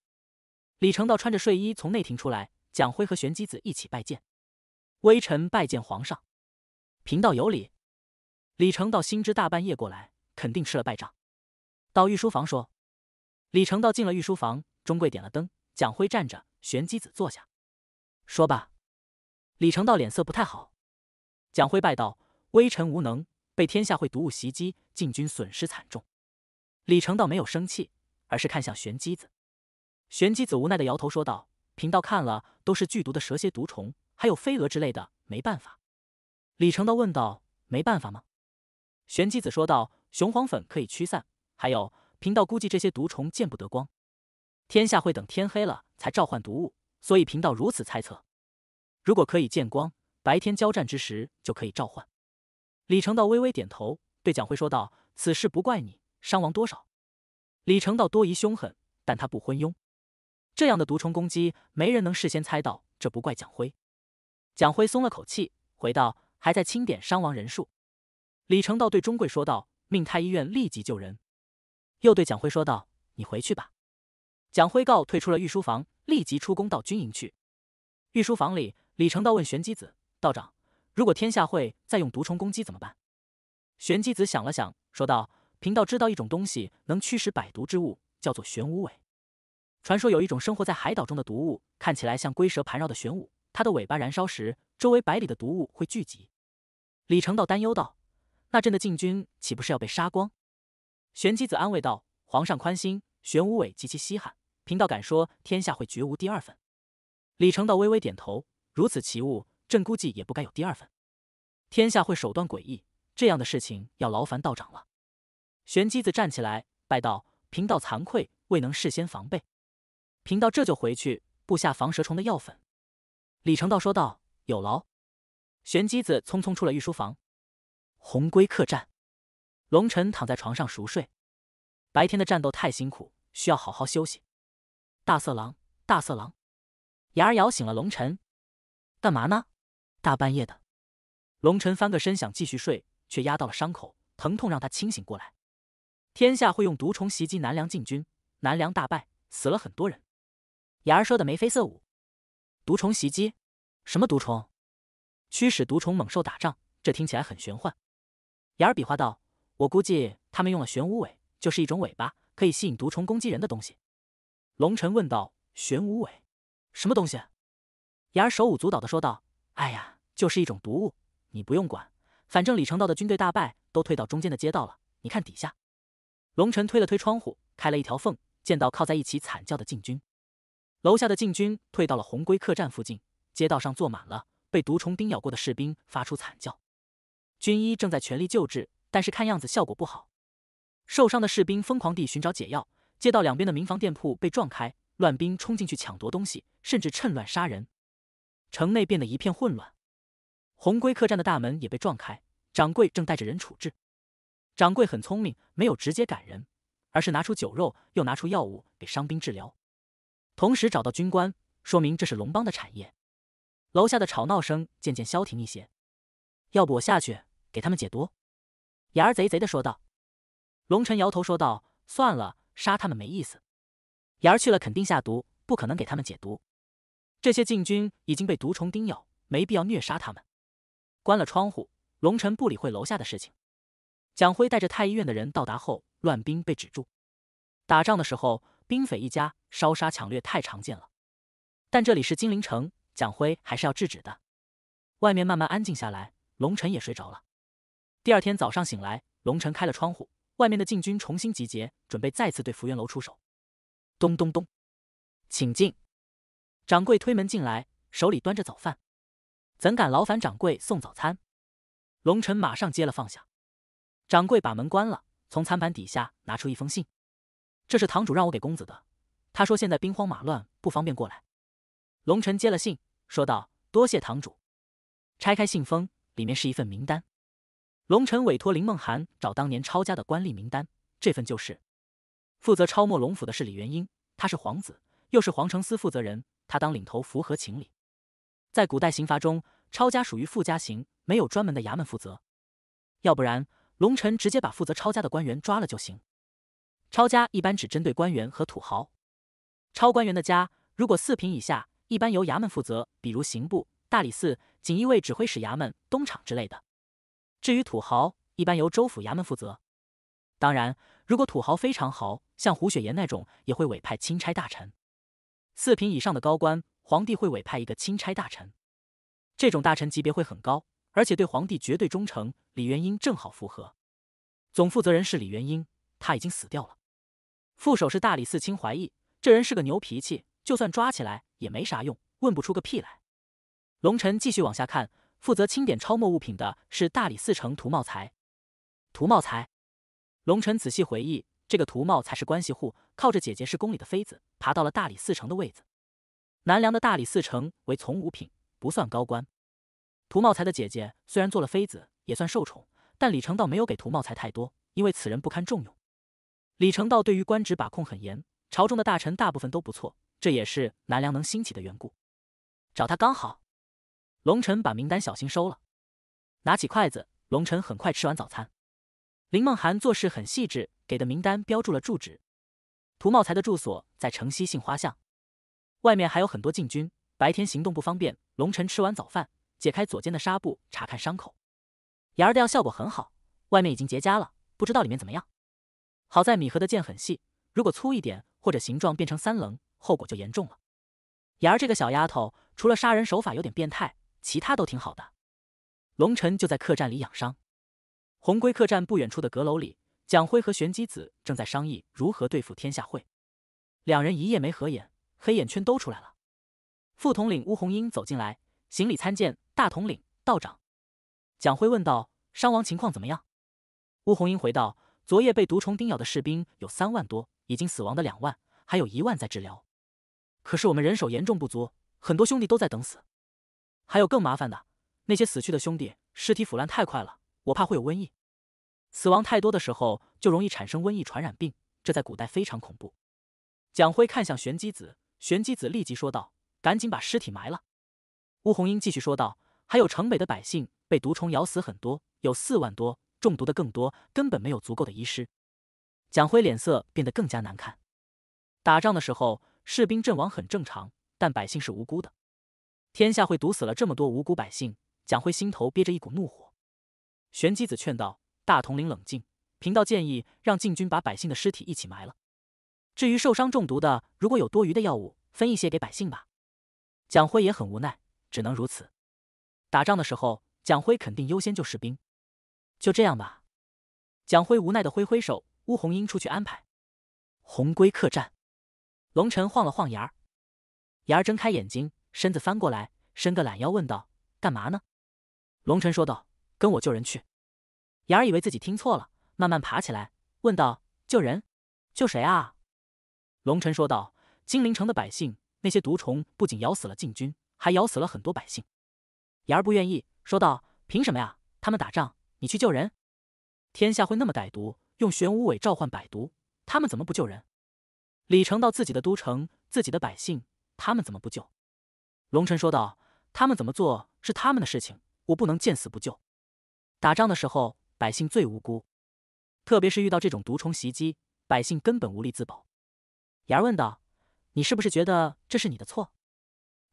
李成道穿着睡衣从内廷出来。蒋辉和玄机子一起拜见，微臣拜见皇上，贫道有礼。李成道心知大半夜过来，肯定吃了败仗，到御书房说。李成道进了御书房，钟贵点了灯，蒋辉站着，玄机子坐下，说吧。李成道脸色不太好。蒋辉拜道：“微臣无能，被天下会毒物袭击，禁军损失惨重。”李成道没有生气，而是看向玄机子，玄机子无奈的摇头说道。贫道看了，都是剧毒的蛇蝎毒虫，还有飞蛾之类的，没办法。李成道问道：“没办法吗？”玄机子说道：“雄黄粉可以驱散，还有，贫道估计这些毒虫见不得光，天下会等天黑了才召唤毒物，所以贫道如此猜测。如果可以见光，白天交战之时就可以召唤。”李成道微微点头，对蒋辉说道：“此事不怪你，伤亡多少？”李成道多疑凶狠，但他不昏庸。这样的毒虫攻击，没人能事先猜到。这不怪蒋辉。蒋辉松了口气，回道：“还在清点伤亡人数。”李成道对钟贵说道：“命太医院立即救人。”又对蒋辉说道：“你回去吧。”蒋辉告退出了御书房，立即出宫到军营去。御书房里，李成道问玄机子道长：“如果天下会再用毒虫攻击怎么办？”玄机子想了想，说道：“贫道知道一种东西能驱使百毒之物，叫做玄武尾。”传说有一种生活在海岛中的毒物，看起来像龟蛇盘绕的玄武，它的尾巴燃烧时，周围百里的毒物会聚集。李成道担忧道：“那朕的禁军岂不是要被杀光？”玄机子安慰道：“皇上宽心，玄武尾极其稀罕，贫道敢说天下会绝无第二份。”李成道微微点头：“如此奇物，朕估计也不该有第二份。天下会手段诡异，这样的事情要劳烦道长了。”玄机子站起来拜道：“贫道惭愧，未能事先防备。”贫道这就回去布下防蛇虫的药粉。”李成道说道，“有劳。”玄机子匆匆出了御书房，红归客栈。龙晨躺在床上熟睡，白天的战斗太辛苦，需要好好休息。大色狼，大色狼！牙儿咬醒了龙晨，干嘛呢？大半夜的。龙晨翻个身想继续睡，却压到了伤口，疼痛让他清醒过来。天下会用毒虫袭击南梁禁军，南梁大败，死了很多人。芽儿说的眉飞色舞，毒虫袭击？什么毒虫？驱使毒虫猛兽打仗？这听起来很玄幻。芽儿比划道：“我估计他们用了玄武尾，就是一种尾巴可以吸引毒虫攻击人的东西。”龙尘问道：“玄武尾？什么东西？”芽儿手舞足蹈的说道：“哎呀，就是一种毒物，你不用管，反正李成道的军队大败，都退到中间的街道了。你看底下。”龙晨推了推窗户，开了一条缝，见到靠在一起惨叫的禁军。楼下的禁军退到了红龟客栈附近，街道上坐满了被毒虫叮咬过的士兵，发出惨叫。军医正在全力救治，但是看样子效果不好。受伤的士兵疯狂地寻找解药，街道两边的民房店铺被撞开，乱兵冲进去抢夺东西，甚至趁乱杀人。城内变得一片混乱。红龟客栈的大门也被撞开，掌柜正带着人处置。掌柜很聪明，没有直接赶人，而是拿出酒肉，又拿出药物给伤兵治疗。同时找到军官，说明这是龙帮的产业。楼下的吵闹声渐渐消停一些。要不我下去给他们解毒？雅儿贼贼的说道。龙晨摇头说道：“算了，杀他们没意思。雅儿去了肯定下毒，不可能给他们解毒。这些禁军已经被毒虫叮咬，没必要虐杀他们。”关了窗户，龙晨不理会楼下的事情。蒋辉带着太医院的人到达后，乱兵被止住。打仗的时候。兵匪一家烧杀抢掠太常见了，但这里是金陵城，蒋辉还是要制止的。外面慢慢安静下来，龙尘也睡着了。第二天早上醒来，龙城开了窗户，外面的禁军重新集结，准备再次对福元楼出手。咚咚咚，请进。掌柜推门进来，手里端着早饭，怎敢劳烦掌柜送早餐？龙城马上接了，放下。掌柜把门关了，从餐盘底下拿出一封信。这是堂主让我给公子的，他说现在兵荒马乱不方便过来。龙臣接了信，说道：“多谢堂主。”拆开信封，里面是一份名单。龙臣委托林梦涵找当年抄家的官吏名单，这份就是。负责抄没龙府的是李元英，他是皇子，又是皇城司负责人，他当领头符合情理。在古代刑罚中，抄家属于附加刑，没有专门的衙门负责，要不然龙臣直接把负责抄家的官员抓了就行。抄家一般只针对官员和土豪。抄官员的家，如果四品以下，一般由衙门负责，比如刑部、大理寺、锦衣卫指挥使衙门、东厂之类的。至于土豪，一般由州府衙门负责。当然，如果土豪非常豪，像胡雪岩那种，也会委派钦差大臣。四品以上的高官，皇帝会委派一个钦差大臣，这种大臣级别会很高，而且对皇帝绝对忠诚。李元英正好符合。总负责人是李元英，他已经死掉了。副手是大理寺卿怀义，这人是个牛脾气，就算抓起来也没啥用，问不出个屁来。龙尘继续往下看，负责清点超没物品的是大理寺丞涂茂才。涂茂才，龙尘仔细回忆，这个涂茂才是关系户，靠着姐姐是宫里的妃子，爬到了大理寺丞的位子。南梁的大理寺丞为从五品，不算高官。涂茂才的姐姐虽然做了妃子，也算受宠，但李成道没有给涂茂才太多，因为此人不堪重用。李成道对于官职把控很严，朝中的大臣大部分都不错，这也是南梁能兴起的缘故。找他刚好。龙晨把名单小心收了，拿起筷子，龙晨很快吃完早餐。林梦涵做事很细致，给的名单标注了住址。涂茂才的住所在城西杏花巷。外面还有很多禁军，白天行动不方便。龙晨吃完早饭，解开左肩的纱布，查看伤口。牙儿的药效果很好，外面已经结痂了，不知道里面怎么样。好在米盒的剑很细，如果粗一点或者形状变成三棱，后果就严重了。雅儿这个小丫头，除了杀人手法有点变态，其他都挺好的。龙尘就在客栈里养伤。红龟客栈不远处的阁楼里，蒋辉和玄机子正在商议如何对付天下会。两人一夜没合眼，黑眼圈都出来了。副统领乌红英走进来，行礼参见大统领、道长。蒋辉问道：伤亡情况怎么样？乌红英回道。昨夜被毒虫叮咬的士兵有三万多，已经死亡的两万，还有一万在治疗。可是我们人手严重不足，很多兄弟都在等死。还有更麻烦的，那些死去的兄弟尸体腐烂太快了，我怕会有瘟疫。死亡太多的时候，就容易产生瘟疫传染病，这在古代非常恐怖。蒋辉看向玄机子，玄机子立即说道：“赶紧把尸体埋了。”乌红英继续说道：“还有城北的百姓被毒虫咬死很多，有四万多。”中毒的更多，根本没有足够的医师。蒋辉脸色变得更加难看。打仗的时候，士兵阵亡很正常，但百姓是无辜的。天下会毒死了这么多无辜百姓，蒋辉心头憋着一股怒火。玄机子劝道：“大统领冷静，贫道建议让禁军把百姓的尸体一起埋了。至于受伤中毒的，如果有多余的药物，分一些给百姓吧。”蒋辉也很无奈，只能如此。打仗的时候，蒋辉肯定优先救士兵。就这样吧，蒋辉无奈的挥挥手，乌红英出去安排。红龟客栈，龙晨晃了晃牙儿，牙儿睁开眼睛，身子翻过来，伸个懒腰，问道：“干嘛呢？”龙晨说道：“跟我救人去。”牙儿以为自己听错了，慢慢爬起来，问道：“救人？救谁啊？”龙晨说道：“金陵城的百姓，那些毒虫不仅咬死了禁军，还咬死了很多百姓。”牙儿不愿意，说道：“凭什么呀？他们打仗。”你去救人，天下会那么歹毒，用玄武尾召唤百毒，他们怎么不救人？李成到自己的都城，自己的百姓，他们怎么不救？龙晨说道：“他们怎么做是他们的事情，我不能见死不救。打仗的时候，百姓最无辜，特别是遇到这种毒虫袭击，百姓根本无力自保。”伢儿问道：“你是不是觉得这是你的错？”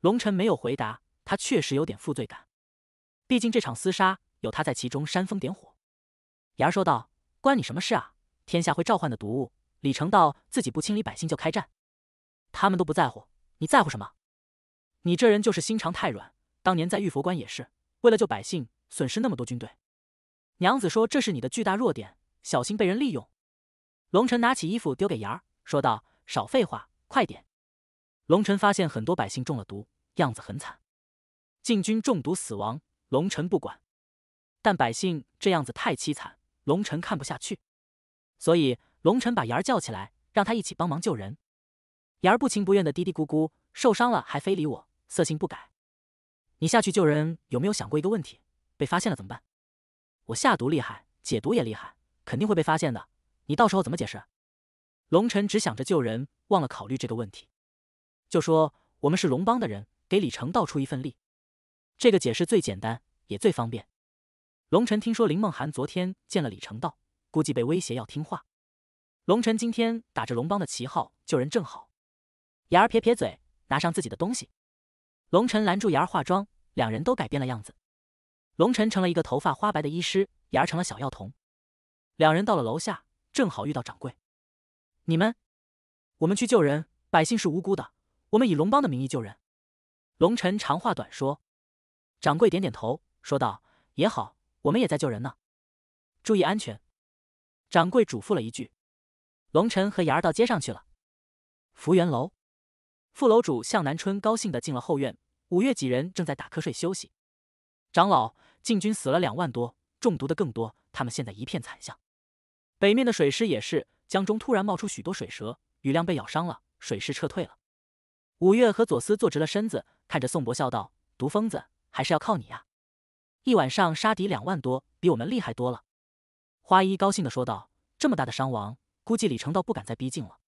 龙晨没有回答，他确实有点负罪感，毕竟这场厮杀。有他在其中煽风点火，牙儿说道：“关你什么事啊？天下会召唤的毒物，李成道自己不清理百姓就开战，他们都不在乎，你在乎什么？你这人就是心肠太软。当年在玉佛关也是为了救百姓，损失那么多军队。娘子说这是你的巨大弱点，小心被人利用。”龙尘拿起衣服丢给牙儿，说道：“少废话，快点！”龙尘发现很多百姓中了毒，样子很惨。禁军中毒死亡，龙尘不管。但百姓这样子太凄惨，龙臣看不下去，所以龙臣把牙儿叫起来，让他一起帮忙救人。牙儿不情不愿的嘀嘀咕咕：“受伤了还非礼我，色性不改。你下去救人，有没有想过一个问题？被发现了怎么办？我下毒厉害，解毒也厉害，肯定会被发现的。你到时候怎么解释？”龙臣只想着救人，忘了考虑这个问题，就说：“我们是龙帮的人，给李成道出一份力，这个解释最简单，也最方便。”龙尘听说林梦涵昨天见了李成道，估计被威胁要听话。龙尘今天打着龙帮的旗号救人正好。雅儿撇撇嘴，拿上自己的东西。龙晨拦住雅儿化妆，两人都改变了样子。龙晨成了一个头发花白的医师，雅儿成了小药童。两人到了楼下，正好遇到掌柜。你们，我们去救人，百姓是无辜的，我们以龙帮的名义救人。龙晨长话短说，掌柜点点头，说道：“也好。”我们也在救人呢，注意安全！掌柜嘱咐了一句。龙尘和牙儿到街上去了。福源楼，副楼主向南春高兴的进了后院。五月几人正在打瞌睡休息。长老，禁军死了两万多，中毒的更多，他们现在一片惨象。北面的水师也是，江中突然冒出许多水蛇，雨量被咬伤了，水师撤退了。五月和左思坐直了身子，看着宋博笑道：“毒疯子，还是要靠你呀。”一晚上杀敌两万多，比我们厉害多了。”花一高兴的说道，“这么大的伤亡，估计李成道不敢再逼近了。”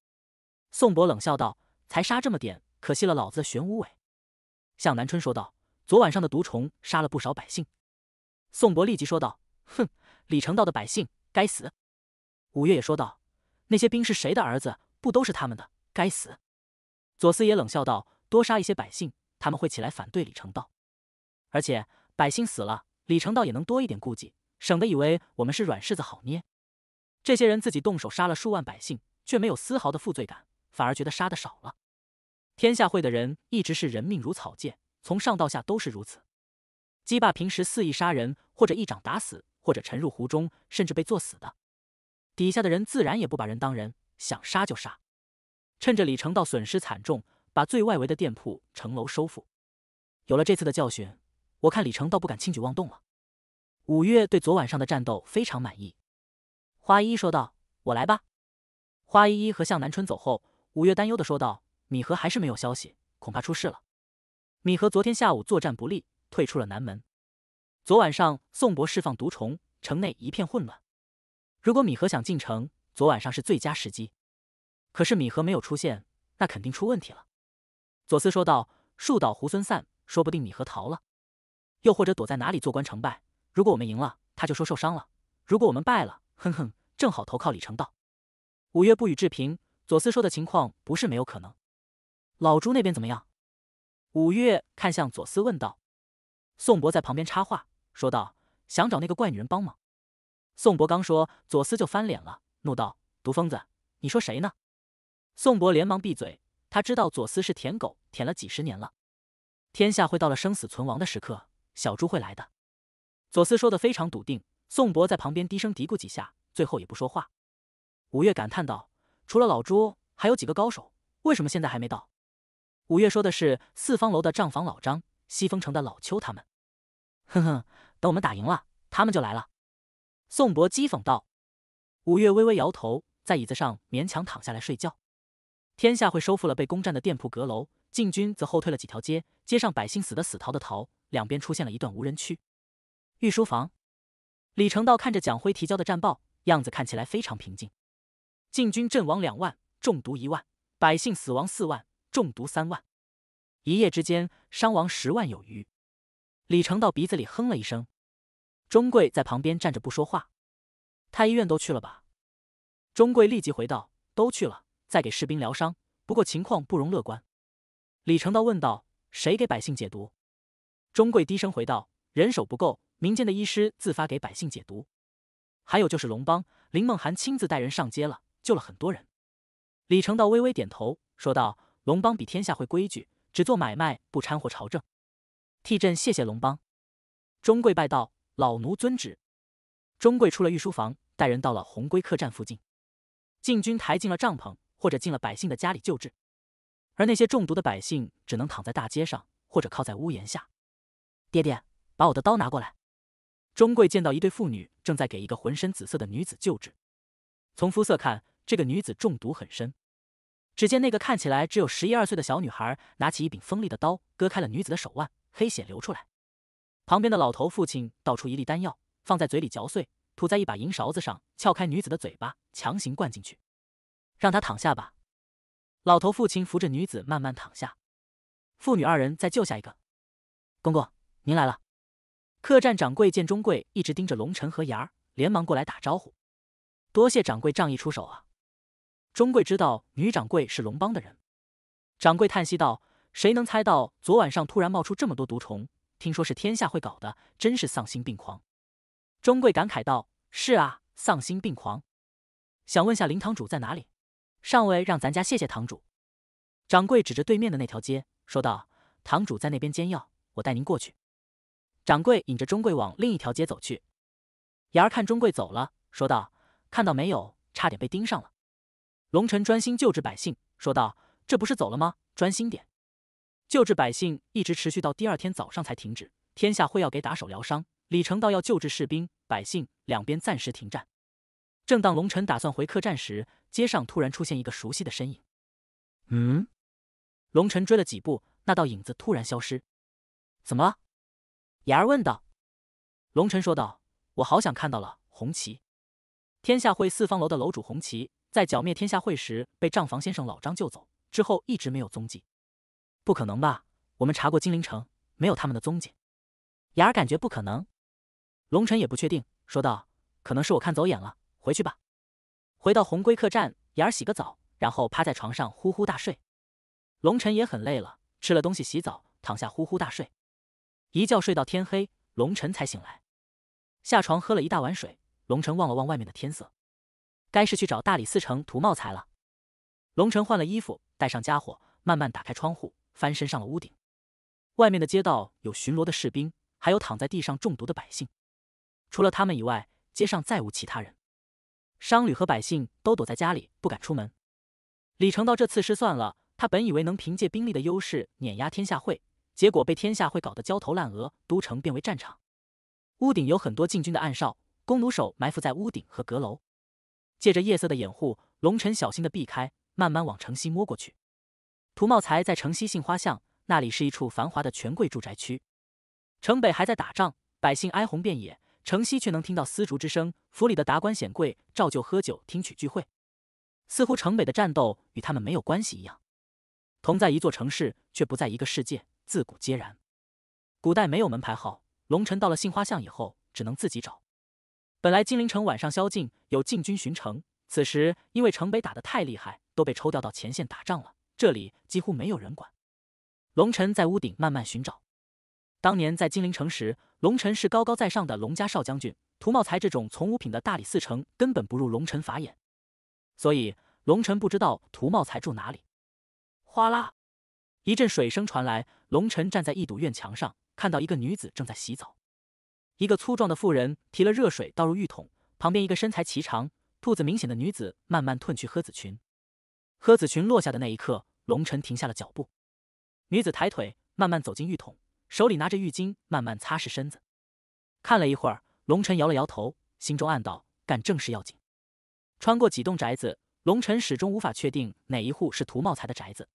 宋博冷笑道：“才杀这么点，可惜了老子的玄武尾。”向南春说道：“昨晚上的毒虫杀了不少百姓。”宋博立即说道：“哼，李成道的百姓该死。”五月也说道：“那些兵是谁的儿子？不都是他们的？该死！”左思也冷笑道：“多杀一些百姓，他们会起来反对李成道，而且……”百姓死了，李成道也能多一点顾忌，省得以为我们是软柿子好捏。这些人自己动手杀了数万百姓，却没有丝毫的负罪感，反而觉得杀的少了。天下会的人一直是人命如草芥，从上到下都是如此。鸡霸平时肆意杀人，或者一掌打死，或者沉入湖中，甚至被作死的。底下的人自然也不把人当人，想杀就杀。趁着李成道损失惨重，把最外围的店铺、城楼收复。有了这次的教训。我看李成倒不敢轻举妄动了。五月对昨晚上的战斗非常满意，花依依说道：“我来吧。”花依依和向南春走后，五月担忧的说道：“米和还是没有消息，恐怕出事了。”米和昨天下午作战不利，退出了南门。昨晚上宋博释放毒虫，城内一片混乱。如果米和想进城，昨晚上是最佳时机。可是米和没有出现，那肯定出问题了。左思说道：“树倒猢狲散，说不定米和逃了。”又或者躲在哪里做官，成败？如果我们赢了，他就说受伤了；如果我们败了，哼哼，正好投靠李成道。五月不予置评。左思说的情况不是没有可能。老朱那边怎么样？五月看向左思问道。宋博在旁边插话说道：“想找那个怪女人帮忙。”宋博刚说，左思就翻脸了，怒道：“毒疯子，你说谁呢？”宋博连忙闭嘴，他知道左思是舔狗，舔了几十年了。天下会到了生死存亡的时刻。小朱会来的，左思说的非常笃定。宋博在旁边低声嘀咕几下，最后也不说话。五月感叹道：“除了老朱，还有几个高手，为什么现在还没到？”五月说的是四方楼的账房老张、西风城的老邱他们。哼哼，等我们打赢了，他们就来了。宋博讥讽道。五月微微摇头，在椅子上勉强躺下来睡觉。天下会收复了被攻占的店铺阁楼，禁军则后退了几条街，街上百姓死的死，逃的逃。两边出现了一段无人区。御书房，李成道看着蒋辉提交的战报，样子看起来非常平静。晋军阵亡两万，中毒一万；百姓死亡四万，中毒三万。一夜之间，伤亡十万有余。李成道鼻子里哼了一声。钟贵在旁边站着不说话。太医院都去了吧？钟贵立即回道：“都去了，在给士兵疗伤。不过情况不容乐观。”李成道问道：“谁给百姓解毒？”钟贵低声回道：“人手不够，民间的医师自发给百姓解毒。还有就是龙帮，林梦涵亲自带人上街了，救了很多人。”李成道微微点头，说道：“龙帮比天下会规矩，只做买卖，不掺和朝政。替朕谢谢龙帮。”钟贵拜道：“老奴遵旨。”钟贵出了御书房，带人到了鸿龟客栈附近，禁军抬进了帐篷，或者进了百姓的家里救治，而那些中毒的百姓只能躺在大街上，或者靠在屋檐下。爹爹，把我的刀拿过来。钟贵见到一对父女正在给一个浑身紫色的女子救治，从肤色看，这个女子中毒很深。只见那个看起来只有十一二岁的小女孩拿起一柄锋利的刀，割开了女子的手腕，黑血流出来。旁边的老头父亲倒出一粒丹药，放在嘴里嚼碎，吐在一把银勺子上，撬开女子的嘴巴，强行灌进去。让她躺下吧。老头父亲扶着女子慢慢躺下。父女二人再救下一个。公公。您来了，客栈掌柜见钟贵一直盯着龙尘和牙儿，连忙过来打招呼。多谢掌柜仗义出手啊！钟贵知道女掌柜是龙帮的人，掌柜叹息道：“谁能猜到昨晚上突然冒出这么多毒虫？听说是天下会搞的，真是丧心病狂。”钟贵感慨道：“是啊，丧心病狂。”想问下林堂主在哪里？上位让咱家谢谢堂主。掌柜指着对面的那条街说道：“堂主在那边煎药，我带您过去。”掌柜引着钟贵往另一条街走去，雅儿看钟贵走了，说道：“看到没有，差点被盯上了。”龙晨专心救治百姓，说道：“这不是走了吗？专心点。”救治百姓一直持续到第二天早上才停止。天下会要给打手疗伤，李成道要救治士兵、百姓，两边暂时停战。正当龙晨打算回客栈时，街上突然出现一个熟悉的身影。嗯，龙晨追了几步，那道影子突然消失。怎么了？雅儿问道：“龙晨说道，我好想看到了红旗。天下会四方楼的楼主红旗，在剿灭天下会时被账房先生老张救走，之后一直没有踪迹。不可能吧？我们查过金陵城，没有他们的踪迹。雅儿感觉不可能。龙晨也不确定，说道：可能是我看走眼了。回去吧。回到红归客栈，雅儿洗个澡，然后趴在床上呼呼大睡。龙晨也很累了，吃了东西，洗澡，躺下呼呼大睡。”一觉睡到天黑，龙晨才醒来，下床喝了一大碗水。龙晨望了望外面的天色，该是去找大理寺丞涂茂才了。龙晨换了衣服，带上家伙，慢慢打开窗户，翻身上了屋顶。外面的街道有巡逻的士兵，还有躺在地上中毒的百姓。除了他们以外，街上再无其他人。商旅和百姓都躲在家里不敢出门。李成道这次失算了，他本以为能凭借兵力的优势碾压天下会。结果被天下会搞得焦头烂额，都城变为战场。屋顶有很多禁军的暗哨，弓弩手埋伏在屋顶和阁楼，借着夜色的掩护，龙尘小心的避开，慢慢往城西摸过去。涂茂才在城西杏花巷，那里是一处繁华的权贵住宅区。城北还在打仗，百姓哀鸿遍野，城西却能听到丝竹之声，府里的达官显贵照旧喝酒听曲聚会，似乎城北的战斗与他们没有关系一样。同在一座城市，却不在一个世界。自古皆然，古代没有门牌号。龙尘到了杏花巷以后，只能自己找。本来金陵城晚上宵禁，有禁军巡城，此时因为城北打得太厉害，都被抽调到前线打仗了，这里几乎没有人管。龙尘在屋顶慢慢寻找。当年在金陵城时，龙尘是高高在上的龙家少将军，涂茂才这种从五品的大理寺丞根本不入龙尘法眼，所以龙尘不知道涂茂才住哪里。哗啦，一阵水声传来。龙晨站在一堵院墙上，看到一个女子正在洗澡。一个粗壮的妇人提了热水倒入浴桶，旁边一个身材奇长、肚子明显的女子慢慢褪去诃子裙。诃子裙落下的那一刻，龙晨停下了脚步。女子抬腿，慢慢走进浴桶，手里拿着浴巾，慢慢擦拭身子。看了一会儿，龙晨摇了摇头，心中暗道：干正事要紧。穿过几栋宅子，龙晨始终无法确定哪一户是涂茂才的宅子，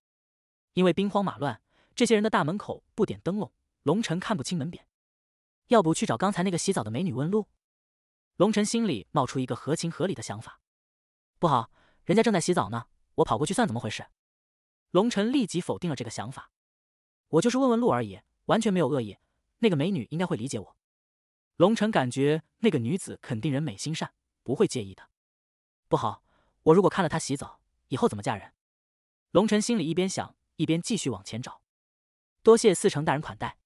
因为兵荒马乱。这些人的大门口不点灯笼，龙晨看不清门匾。要不去找刚才那个洗澡的美女问路？龙晨心里冒出一个合情合理的想法。不好，人家正在洗澡呢，我跑过去算怎么回事？龙晨立即否定了这个想法。我就是问问路而已，完全没有恶意。那个美女应该会理解我。龙晨感觉那个女子肯定人美心善，不会介意的。不好，我如果看了她洗澡，以后怎么嫁人？龙晨心里一边想，一边继续往前找。多谢四成大人款待。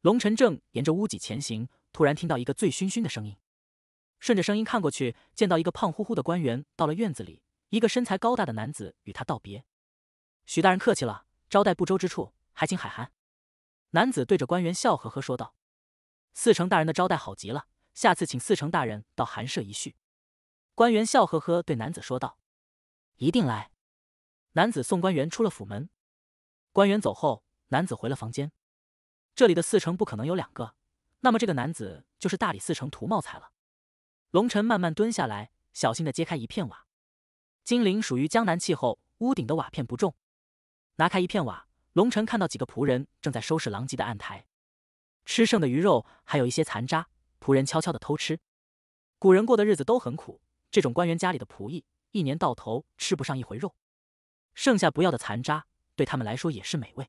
龙臣正沿着屋脊前行，突然听到一个醉醺醺的声音。顺着声音看过去，见到一个胖乎乎的官员到了院子里，一个身材高大的男子与他道别：“许大人客气了，招待不周之处，还请海涵。”男子对着官员笑呵呵说道：“四成大人的招待好极了，下次请四成大人到寒舍一叙。”官员笑呵呵对男子说道：“一定来。”男子送官员出了府门。官员走后。男子回了房间，这里的四成不可能有两个，那么这个男子就是大理寺丞涂茂才了。龙尘慢慢蹲下来，小心的揭开一片瓦。金陵属于江南气候，屋顶的瓦片不重。拿开一片瓦，龙尘看到几个仆人正在收拾狼藉的案台，吃剩的鱼肉还有一些残渣，仆人悄悄的偷吃。古人过的日子都很苦，这种官员家里的仆役一年到头吃不上一回肉，剩下不要的残渣对他们来说也是美味。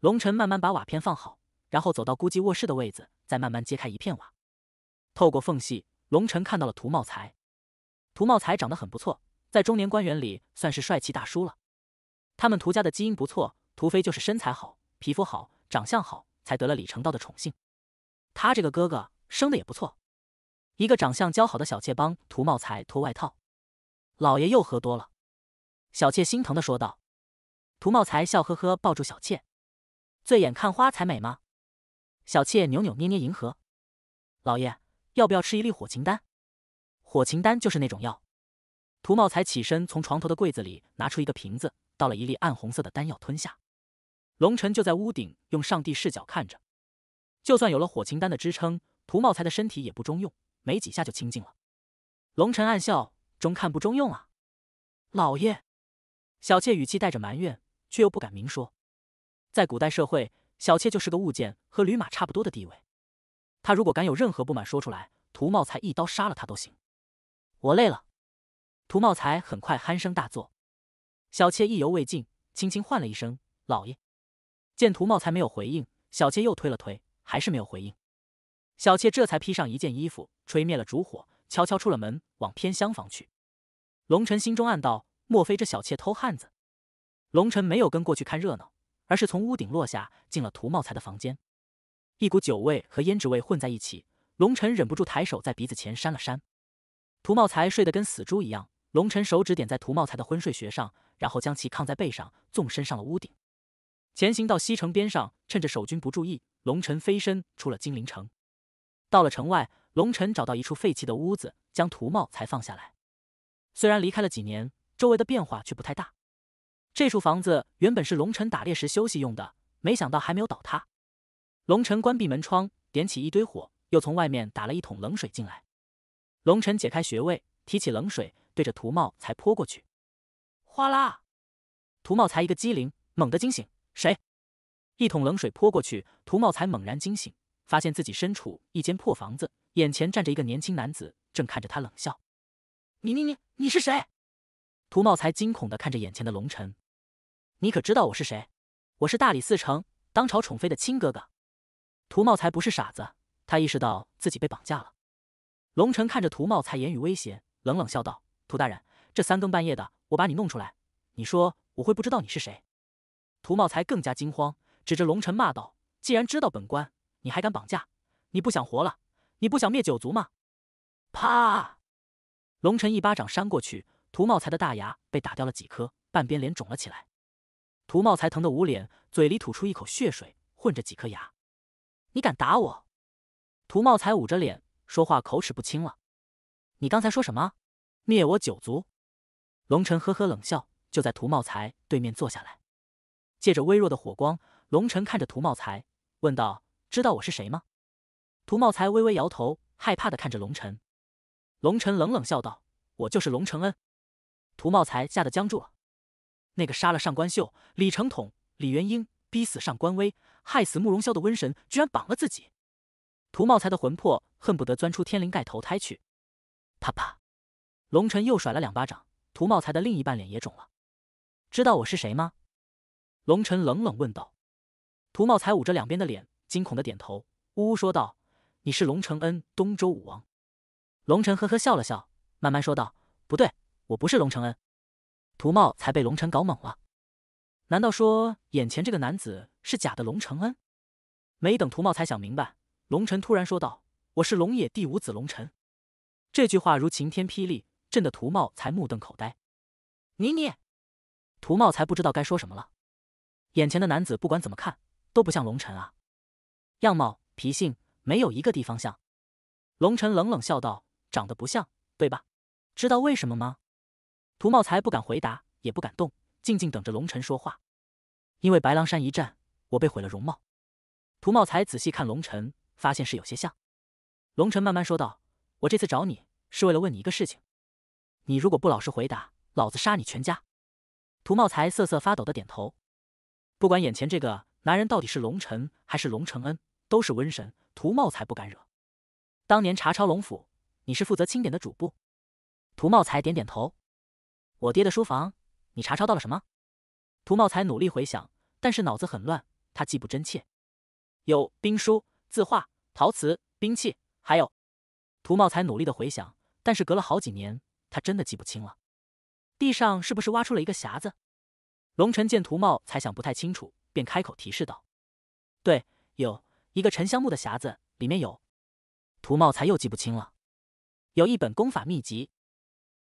龙尘慢慢把瓦片放好，然后走到孤寂卧室的位子，再慢慢揭开一片瓦。透过缝隙，龙尘看到了涂茂才。涂茂才长得很不错，在中年官员里算是帅气大叔了。他们涂家的基因不错，涂飞就是身材好、皮肤好、长相好，才得了李成道的宠幸。他这个哥哥生的也不错。一个长相姣好的小妾帮涂茂才脱外套。老爷又喝多了，小妾心疼的说道。涂茂才笑呵呵抱住小妾。醉眼看花才美吗？小妾扭扭捏捏迎合，老爷要不要吃一粒火情丹？火情丹就是那种药。涂茂才起身，从床头的柜子里拿出一个瓶子，倒了一粒暗红色的丹药吞下。龙尘就在屋顶用上帝视角看着，就算有了火情丹的支撑，涂茂才的身体也不中用，没几下就清净了。龙尘暗笑，中看不中用啊！老爷，小妾语气带着埋怨，却又不敢明说。在古代社会，小妾就是个物件，和驴马差不多的地位。他如果敢有任何不满说出来，涂茂才一刀杀了他都行。我累了，涂茂才很快鼾声大作。小妾意犹未尽，轻轻唤了一声“老爷”。见涂茂才没有回应，小妾又推了推，还是没有回应。小妾这才披上一件衣服，吹灭了烛火，悄悄出了门，往偏厢房去。龙尘心中暗道：莫非这小妾偷汉子？龙尘没有跟过去看热闹。而是从屋顶落下，进了涂茂才的房间。一股酒味和胭脂味混在一起，龙晨忍不住抬手在鼻子前扇了扇。涂茂才睡得跟死猪一样，龙晨手指点在涂茂才的昏睡穴上，然后将其抗在背上，纵身上了屋顶，前行到西城边上，趁着守军不注意，龙晨飞身出了金陵城。到了城外，龙晨找到一处废弃的屋子，将涂茂才放下来。虽然离开了几年，周围的变化却不太大。这处房子原本是龙尘打猎时休息用的，没想到还没有倒塌。龙尘关闭门窗，点起一堆火，又从外面打了一桶冷水进来。龙尘解开穴位，提起冷水对着涂茂才泼过去。哗啦！涂茂才一个机灵，猛地惊醒。谁？一桶冷水泼过去，涂茂才猛然惊醒，发现自己身处一间破房子，眼前站着一个年轻男子，正看着他冷笑。你你你，你是谁？涂茂才惊恐地看着眼前的龙尘，你可知道我是谁？我是大理寺丞，当朝宠妃的亲哥哥。涂茂才不是傻子，他意识到自己被绑架了。龙尘看着涂茂才，言语威胁，冷冷笑道：“涂大人，这三更半夜的，我把你弄出来，你说我会不知道你是谁？”涂茂才更加惊慌，指着龙尘骂道：“既然知道本官，你还敢绑架？你不想活了？你不想灭九族吗？”啪！龙尘一巴掌扇过去，涂茂才的大牙被打掉了几颗，半边脸肿了起来。涂茂才疼得捂脸，嘴里吐出一口血水，混着几颗牙。你敢打我？涂茂才捂着脸，说话口齿不清了。你刚才说什么？灭我九族！龙晨呵呵冷笑，就在涂茂才对面坐下来。借着微弱的火光，龙晨看着涂茂才，问道：“知道我是谁吗？”涂茂才微微摇头，害怕的看着龙晨。龙晨冷冷笑道：“我就是龙承恩。”涂茂才吓得僵住了。那个杀了上官秀、李承统、李元英，逼死上官威，害死慕容潇的瘟神，居然绑了自己！涂茂才的魂魄恨不得钻出天灵盖投胎去！啪啪，龙晨又甩了两巴掌，涂茂才的另一半脸也肿了。知道我是谁吗？龙晨冷冷问道。涂茂才捂着两边的脸，惊恐的点头，呜呜说道：“你是龙承恩，东周武王。”龙晨呵呵笑了笑，慢慢说道：“不对，我不是龙承恩。”涂茂才被龙尘搞懵了，难道说眼前这个男子是假的龙承恩？没等涂茂才想明白，龙尘突然说道：“我是龙野第五子龙尘。”这句话如晴天霹雳，震得涂茂才目瞪口呆。妮妮，涂茂才不知道该说什么了。眼前的男子不管怎么看都不像龙尘啊，样貌、脾性，没有一个地方像。龙辰冷冷笑道：“长得不像，对吧？知道为什么吗？”涂茂才不敢回答，也不敢动，静静等着龙晨说话。因为白狼山一战，我被毁了容貌。涂茂才仔细看龙尘，发现是有些像。龙尘慢慢说道：“我这次找你是为了问你一个事情，你如果不老实回答，老子杀你全家。”涂茂才瑟瑟发抖的点头。不管眼前这个男人到底是龙晨还是龙承恩，都是瘟神。涂茂才不敢惹。当年查抄龙府，你是负责清点的主簿。涂茂才点点头。我爹的书房，你查抄到了什么？涂茂才努力回想，但是脑子很乱，他记不真切。有兵书、字画、陶瓷、兵器，还有。涂茂才努力的回想，但是隔了好几年，他真的记不清了。地上是不是挖出了一个匣子？龙尘见涂茂才想不太清楚，便开口提示道：“对，有一个沉香木的匣子，里面有。”涂茂才又记不清了。有一本功法秘籍。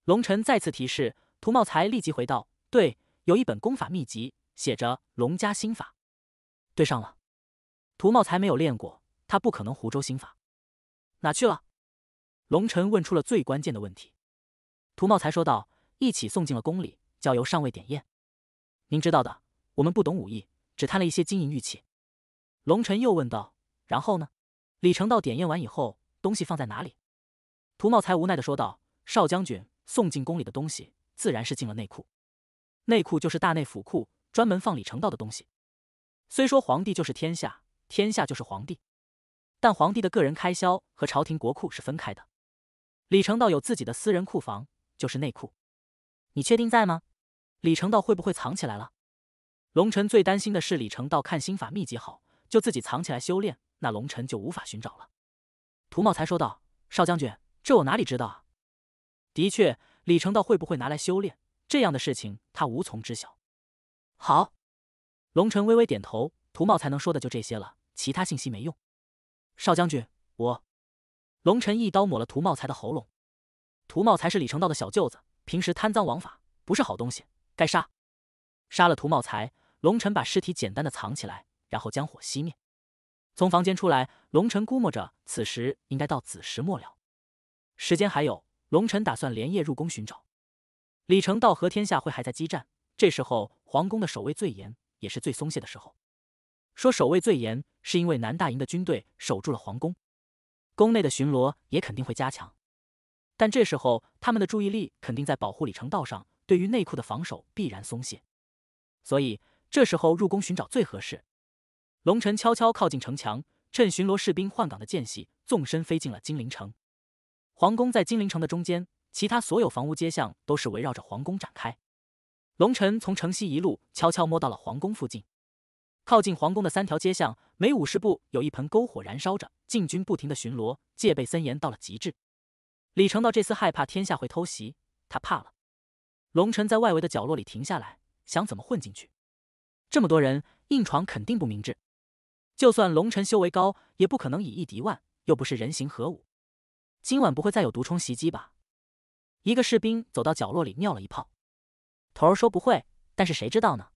龙尘再次提示。涂茂才立即回道：“对，有一本功法秘籍，写着‘龙家心法’，对上了。”涂茂才没有练过，他不可能湖州心法。哪去了？龙尘问出了最关键的问题。涂茂才说道：“一起送进了宫里，交由上位点验。您知道的，我们不懂武艺，只贪了一些金银玉器。”龙尘又问道：“然后呢？”李成道点验完以后，东西放在哪里？涂茂才无奈的说道：“少将军送进宫里的东西。”自然是进了内库，内库就是大内府库，专门放李成道的东西。虽说皇帝就是天下，天下就是皇帝，但皇帝的个人开销和朝廷国库是分开的。李成道有自己的私人库房，就是内库。你确定在吗？李成道会不会藏起来了？龙臣最担心的是李成道看心法秘籍好，就自己藏起来修炼，那龙臣就无法寻找了。涂茂才说道：“少将军，这我哪里知道啊？的确。”李成道会不会拿来修炼？这样的事情他无从知晓。好，龙晨微微点头。涂茂才能说的就这些了，其他信息没用。少将军，我……龙晨一刀抹了涂茂才的喉咙。涂茂才是李成道的小舅子，平时贪赃枉法，不是好东西，该杀。杀了涂茂才，龙晨把尸体简单的藏起来，然后将火熄灭。从房间出来，龙晨估摸着此时应该到子时末了，时间还有。龙尘打算连夜入宫寻找，李成道和天下会还在激战，这时候皇宫的守卫最严，也是最松懈的时候。说守卫最严，是因为南大营的军队守住了皇宫，宫内的巡逻也肯定会加强，但这时候他们的注意力肯定在保护李成道上，对于内库的防守必然松懈，所以这时候入宫寻找最合适。龙尘悄悄靠近城墙，趁巡逻士兵换岗的间隙，纵身飞进了金陵城。皇宫在金陵城的中间，其他所有房屋街巷都是围绕着皇宫展开。龙晨从城西一路悄悄摸到了皇宫附近，靠近皇宫的三条街巷，每五十步有一盆篝火燃烧着，禁军不停的巡逻，戒备森严到了极致。李成道这次害怕天下会偷袭，他怕了。龙晨在外围的角落里停下来，想怎么混进去？这么多人，硬闯肯定不明智。就算龙晨修为高，也不可能以一敌万，又不是人形合武。今晚不会再有毒虫袭击吧？一个士兵走到角落里尿了一泡，头儿说不会，但是谁知道呢？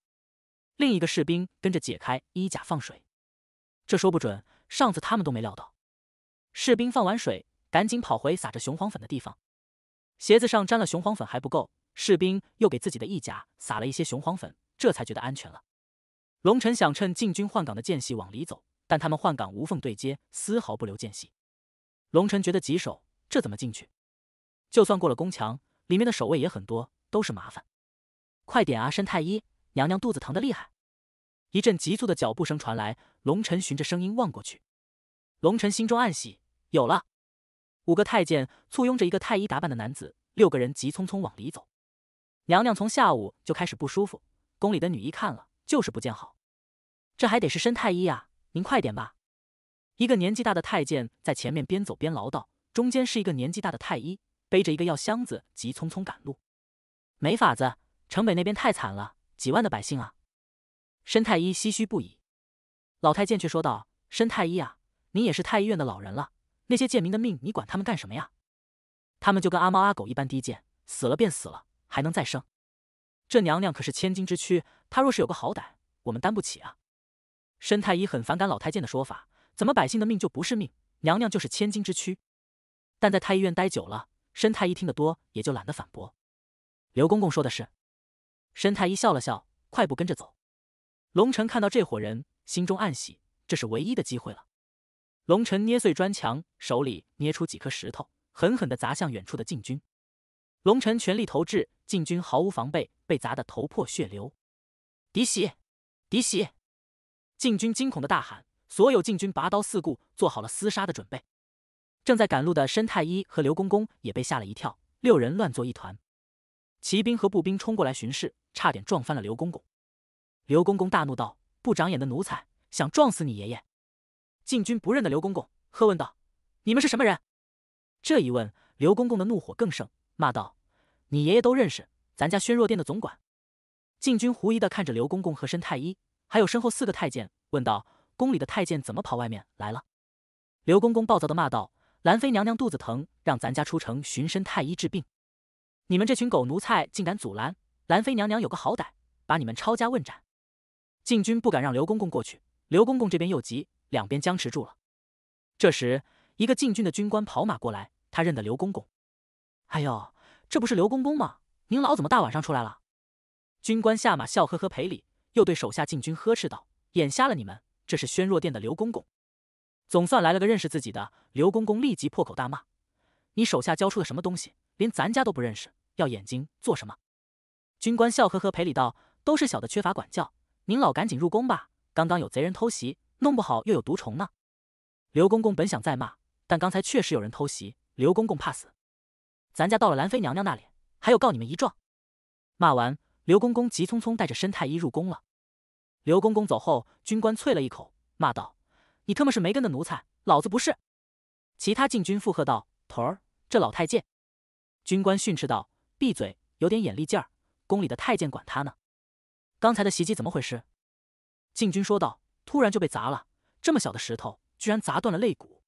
另一个士兵跟着解开衣甲放水，这说不准，上次他们都没料到。士兵放完水，赶紧跑回撒着雄黄粉的地方，鞋子上沾了雄黄粉还不够，士兵又给自己的衣甲撒了一些雄黄粉，这才觉得安全了。龙晨想趁禁军换岗的间隙往里走，但他们换岗无缝对接，丝毫不留间隙。龙尘觉得棘手，这怎么进去？就算过了宫墙，里面的守卫也很多，都是麻烦。快点啊，申太医，娘娘肚子疼的厉害。一阵急促的脚步声传来，龙臣循着声音望过去。龙臣心中暗喜，有了。五个太监簇拥着一个太医打扮的男子，六个人急匆匆往里走。娘娘从下午就开始不舒服，宫里的女医看了就是不见好，这还得是申太医啊！您快点吧。一个年纪大的太监在前面边走边唠叨，中间是一个年纪大的太医，背着一个药箱子急匆匆赶路。没法子，城北那边太惨了，几万的百姓啊！申太医唏嘘不已。老太监却说道：“申太医啊，你也是太医院的老人了，那些贱民的命你管他们干什么呀？他们就跟阿猫阿狗一般低贱，死了便死了，还能再生。这娘娘可是千金之躯，她若是有个好歹，我们担不起啊！”申太医很反感老太监的说法。怎么百姓的命就不是命？娘娘就是千金之躯。但在太医院待久了，申太医听得多，也就懒得反驳。刘公公说的是。申太医笑了笑，快步跟着走。龙尘看到这伙人，心中暗喜，这是唯一的机会了。龙尘捏碎砖墙，手里捏出几颗石头，狠狠的砸向远处的禁军。龙尘全力投掷，禁军毫无防备，被砸得头破血流。嫡喜，嫡喜！禁军惊恐的大喊。所有禁军拔刀四顾，做好了厮杀的准备。正在赶路的申太医和刘公公也被吓了一跳，六人乱作一团。骑兵和步兵冲过来巡视，差点撞翻了刘公公。刘公公大怒道：“不长眼的奴才，想撞死你爷爷！”禁军不认得刘公公，喝问道：“你们是什么人？”这一问，刘公公的怒火更盛，骂道：“你爷爷都认识，咱家轩若殿的总管。”禁军狐疑的看着刘公公和申太医，还有身后四个太监，问道。宫里的太监怎么跑外面来了？刘公公暴躁的骂道：“兰妃娘娘肚子疼，让咱家出城寻身太医治病。你们这群狗奴才竟敢阻拦！兰妃娘娘有个好歹，把你们抄家问斩！”禁军不敢让刘公公过去，刘公公这边又急，两边僵持住了。这时，一个禁军的军官跑马过来，他认得刘公公。“哎呦，这不是刘公公吗？您老怎么大晚上出来了？”军官下马笑呵呵赔礼，又对手下禁军呵斥道：“眼瞎了你们！”这是宣若殿的刘公公，总算来了个认识自己的刘公公，立即破口大骂：“你手下教出的什么东西，连咱家都不认识，要眼睛做什么？”军官笑呵呵赔礼道：“都是小的缺乏管教，您老赶紧入宫吧，刚刚有贼人偷袭，弄不好又有毒虫呢。”刘公公本想再骂，但刚才确实有人偷袭，刘公公怕死，咱家到了兰妃娘娘那里，还有告你们一状。骂完，刘公公急匆匆带着申太医入宫了。刘公公走后，军官啐了一口，骂道：“你他妈是没根的奴才，老子不是！”其他禁军附和道：“头儿，这老太监。”军官训斥道：“闭嘴，有点眼力劲儿。宫里的太监管他呢。”“刚才的袭击怎么回事？”禁军说道：“突然就被砸了，这么小的石头，居然砸断了肋骨。”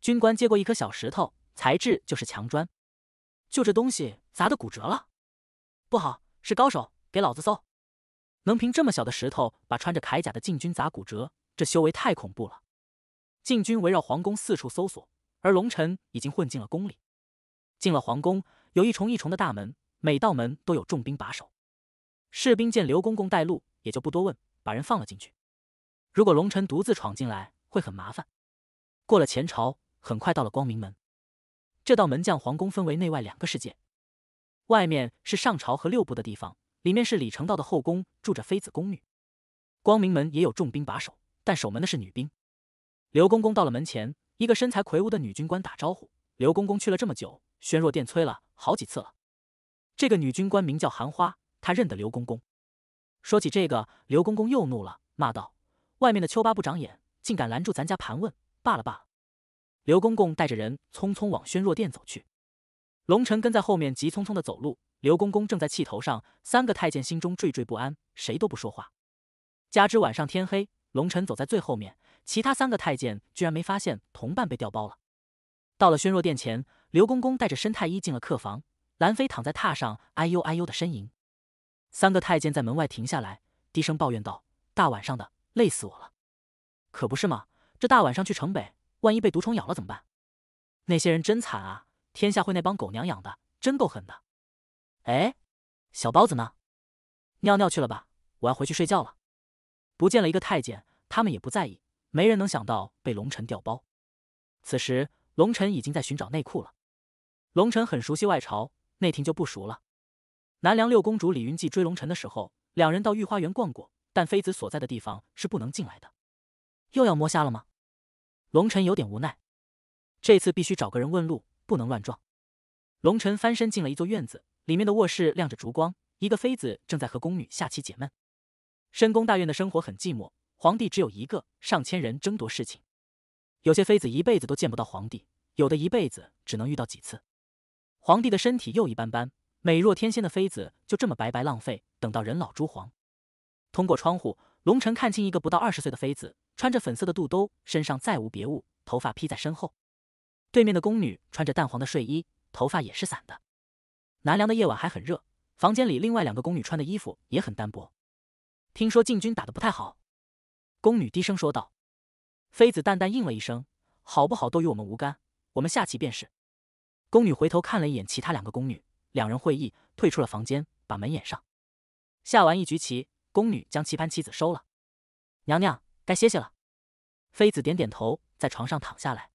军官接过一颗小石头，材质就是墙砖，就这东西砸的骨折了，不好，是高手，给老子搜！能凭这么小的石头把穿着铠甲的禁军砸骨折，这修为太恐怖了。禁军围绕皇宫四处搜索，而龙臣已经混进了宫里。进了皇宫，有一重一重的大门，每道门都有重兵把守。士兵见刘公公带路，也就不多问，把人放了进去。如果龙臣独自闯进来，会很麻烦。过了前朝，很快到了光明门。这道门将皇宫分为内外两个世界，外面是上朝和六部的地方。里面是李成道的后宫，住着妃子宫女。光明门也有重兵把守，但守门的是女兵。刘公公到了门前，一个身材魁梧的女军官打招呼。刘公公去了这么久，宣若殿催了好几次了。这个女军官名叫寒花，她认得刘公公。说起这个，刘公公又怒了，骂道：“外面的丘八不长眼，竟敢拦住咱家盘问！罢了罢了。”刘公公带着人匆匆往宣若殿走去，龙尘跟在后面急匆匆的走路。刘公公正在气头上，三个太监心中惴惴不安，谁都不说话。加之晚上天黑，龙尘走在最后面，其他三个太监居然没发现同伴被调包了。到了宣若殿前，刘公公带着申太医进了客房，兰妃躺在榻上，哎呦哎呦的呻吟。三个太监在门外停下来，低声抱怨道：“大晚上的，累死我了！”可不是吗？这大晚上去城北，万一被毒虫咬了怎么办？那些人真惨啊！天下会那帮狗娘养的，真够狠的。哎，小包子呢？尿尿去了吧？我要回去睡觉了。不见了一个太监，他们也不在意。没人能想到被龙尘调包。此时，龙尘已经在寻找内裤了。龙尘很熟悉外朝内廷就不熟了。南梁六公主李云霁追龙尘的时候，两人到御花园逛过，但妃子所在的地方是不能进来的。又要摸瞎了吗？龙尘有点无奈。这次必须找个人问路，不能乱撞。龙尘翻身进了一座院子。里面的卧室亮着烛光，一个妃子正在和宫女下棋解闷。深宫大院的生活很寂寞，皇帝只有一个，上千人争夺事情。有些妃子一辈子都见不到皇帝，有的一辈子只能遇到几次。皇帝的身体又一般般，美若天仙的妃子就这么白白浪费，等到人老珠黄。通过窗户，龙城看清一个不到二十岁的妃子，穿着粉色的肚兜，身上再无别物，头发披在身后。对面的宫女穿着淡黄的睡衣，头发也是散的。南凉的夜晚还很热，房间里另外两个宫女穿的衣服也很单薄。听说禁军打的不太好，宫女低声说道。妃子淡淡应了一声：“好不好都与我们无干，我们下棋便是。”宫女回头看了一眼其他两个宫女，两人会意，退出了房间，把门掩上。下完一局棋，宫女将棋盘棋子收了。娘娘该歇歇了。妃子点点头，在床上躺下来。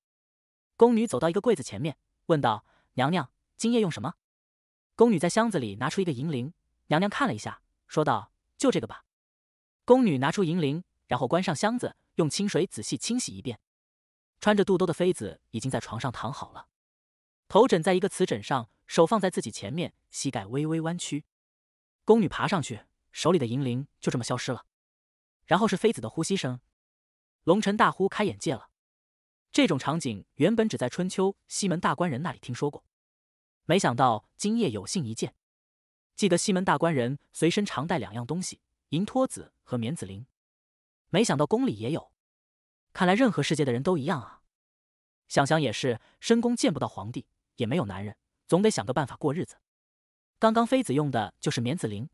宫女走到一个柜子前面，问道：“娘娘今夜用什么？”宫女在箱子里拿出一个银铃，娘娘看了一下，说道：“就这个吧。”宫女拿出银铃，然后关上箱子，用清水仔细清洗一遍。穿着肚兜的妃子已经在床上躺好了，头枕在一个瓷枕上，手放在自己前面，膝盖微微弯曲。宫女爬上去，手里的银铃就这么消失了。然后是妃子的呼吸声。龙臣大呼：“开眼界了！这种场景原本只在春秋西门大官人那里听说过。”没想到今夜有幸一见。记得西门大官人随身常带两样东西：银托子和棉子铃。没想到宫里也有，看来任何世界的人都一样啊。想想也是，深宫见不到皇帝，也没有男人，总得想个办法过日子。刚刚妃子用的就是棉子铃。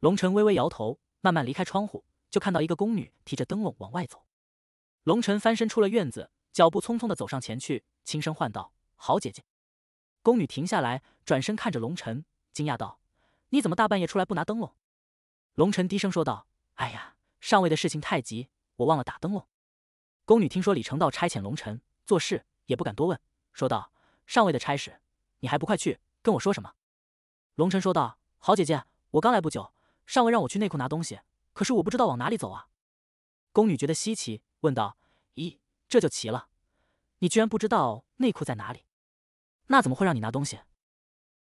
龙晨微微摇头，慢慢离开窗户，就看到一个宫女提着灯笼往外走。龙晨翻身出了院子，脚步匆匆的走上前去，轻声唤道：“好姐姐。”宫女停下来，转身看着龙尘，惊讶道：“你怎么大半夜出来不拿灯笼？”龙尘低声说道：“哎呀，上位的事情太急，我忘了打灯笼。”宫女听说李成道差遣龙尘做事，也不敢多问，说道：“上位的差事，你还不快去跟我说什么？”龙尘说道：“好姐姐，我刚来不久，上位让我去内库拿东西，可是我不知道往哪里走啊。”宫女觉得稀奇，问道：“咦，这就奇了，你居然不知道内库在哪里？”那怎么会让你拿东西？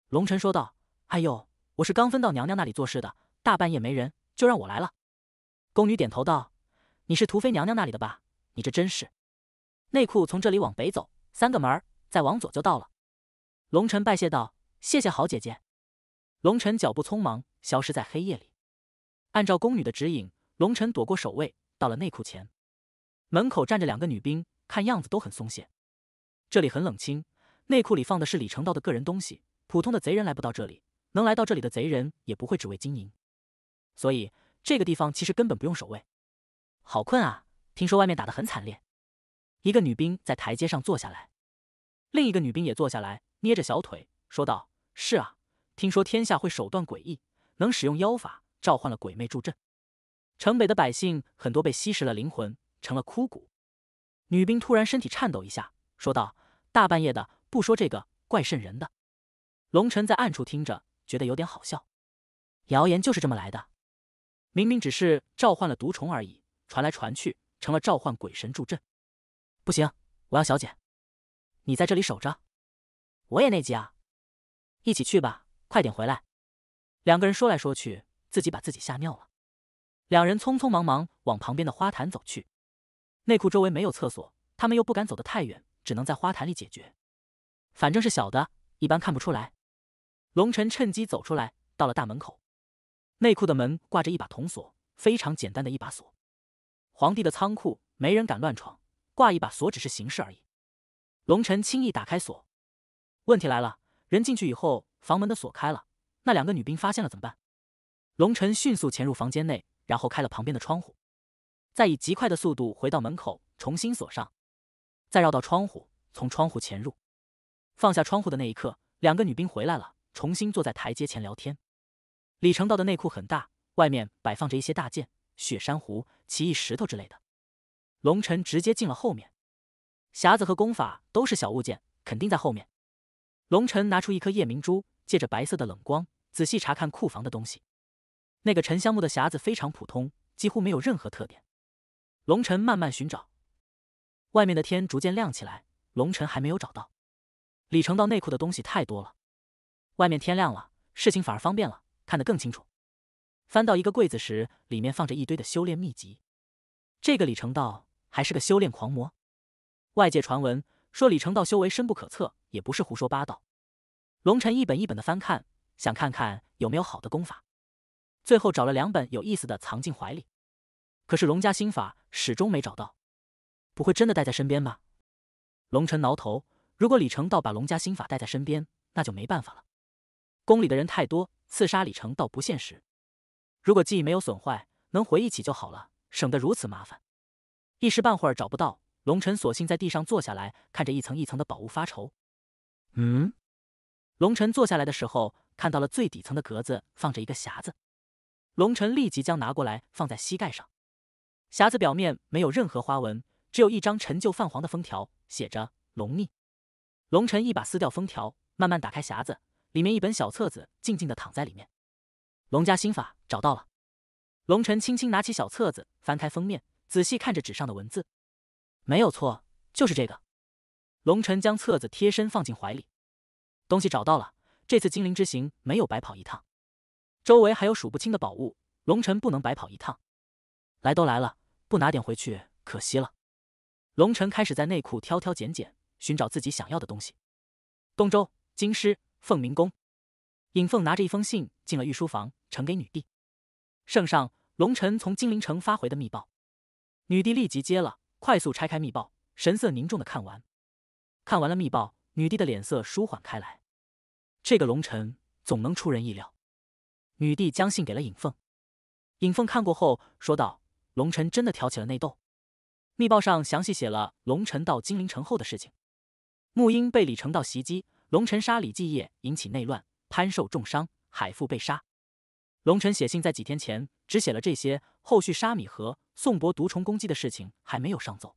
龙晨说道：“哎呦，我是刚分到娘娘那里做事的，大半夜没人，就让我来了。”宫女点头道：“你是涂妃娘娘那里的吧？你这真是……内库从这里往北走三个门，再往左就到了。”龙晨拜谢道：“谢谢好姐姐。”龙晨脚步匆忙，消失在黑夜里。按照宫女的指引，龙晨躲过守卫，到了内库前。门口站着两个女兵，看样子都很松懈。这里很冷清。内库里放的是李成道的个人东西，普通的贼人来不到这里，能来到这里的贼人也不会只为金银，所以这个地方其实根本不用守卫。好困啊！听说外面打得很惨烈。一个女兵在台阶上坐下来，另一个女兵也坐下来，捏着小腿说道：“是啊，听说天下会手段诡异，能使用妖法召唤了鬼魅助阵。城北的百姓很多被吸食了灵魂，成了枯骨。”女兵突然身体颤抖一下，说道：“大半夜的。”不说这个怪渗人的。龙尘在暗处听着，觉得有点好笑。谣言就是这么来的，明明只是召唤了毒虫而已，传来传去成了召唤鬼神助阵。不行，我要小姐，你在这里守着。我也内急啊，一起去吧，快点回来。两个人说来说去，自己把自己吓尿了。两人匆匆忙忙往旁边的花坛走去。内裤周围没有厕所，他们又不敢走得太远，只能在花坛里解决。反正是小的，一般看不出来。龙晨趁机走出来，到了大门口，内库的门挂着一把铜锁，非常简单的一把锁。皇帝的仓库没人敢乱闯，挂一把锁只是形式而已。龙晨轻易打开锁，问题来了，人进去以后，房门的锁开了，那两个女兵发现了怎么办？龙晨迅速潜入房间内，然后开了旁边的窗户，再以极快的速度回到门口重新锁上，再绕到窗户，从窗户潜入。放下窗户的那一刻，两个女兵回来了，重新坐在台阶前聊天。李成道的内裤很大，外面摆放着一些大剑、雪山湖、奇异石头之类的。龙晨直接进了后面，匣子和功法都是小物件，肯定在后面。龙晨拿出一颗夜明珠，借着白色的冷光，仔细查看库房的东西。那个沉香木的匣子非常普通，几乎没有任何特点。龙晨慢慢寻找，外面的天逐渐亮起来，龙晨还没有找到。李成道内库的东西太多了，外面天亮了，事情反而方便了，看得更清楚。翻到一个柜子时，里面放着一堆的修炼秘籍。这个李成道还是个修炼狂魔。外界传闻说李成道修为深不可测，也不是胡说八道。龙晨一本一本的翻看，想看看有没有好的功法。最后找了两本有意思的，藏进怀里。可是龙家心法始终没找到，不会真的带在身边吧？龙晨挠头。如果李成道把龙家心法带在身边，那就没办法了。宫里的人太多，刺杀李成道不现实。如果记忆没有损坏，能回忆起就好了，省得如此麻烦。一时半会儿找不到，龙尘索性在地上坐下来看着一层一层的宝物发愁。嗯，龙尘坐下来的时候，看到了最底层的格子放着一个匣子。龙尘立即将拿过来放在膝盖上。匣子表面没有任何花纹，只有一张陈旧泛黄的封条，写着“龙逆”。龙尘一把撕掉封条，慢慢打开匣子，里面一本小册子静静的躺在里面。龙家心法找到了。龙尘轻轻拿起小册子，翻开封面，仔细看着纸上的文字，没有错，就是这个。龙尘将册子贴身放进怀里，东西找到了，这次精灵之行没有白跑一趟。周围还有数不清的宝物，龙尘不能白跑一趟，来都来了，不拿点回去可惜了。龙尘开始在内裤挑挑拣拣。寻找自己想要的东西。东周京师凤鸣宫，尹凤拿着一封信进了御书房，呈给女帝。圣上，龙臣从金陵城发回的密报。女帝立即接了，快速拆开密报，神色凝重的看完。看完了密报，女帝的脸色舒缓开来。这个龙臣总能出人意料。女帝将信给了尹凤。尹凤看过后说道：“龙臣真的挑起了内斗。”密报上详细写了龙臣到金陵城后的事情。沐英被李成道袭击，龙尘杀李继业引起内乱，潘受重伤，海父被杀。龙尘写信在几天前，只写了这些，后续沙米和宋博毒虫攻击的事情还没有上奏。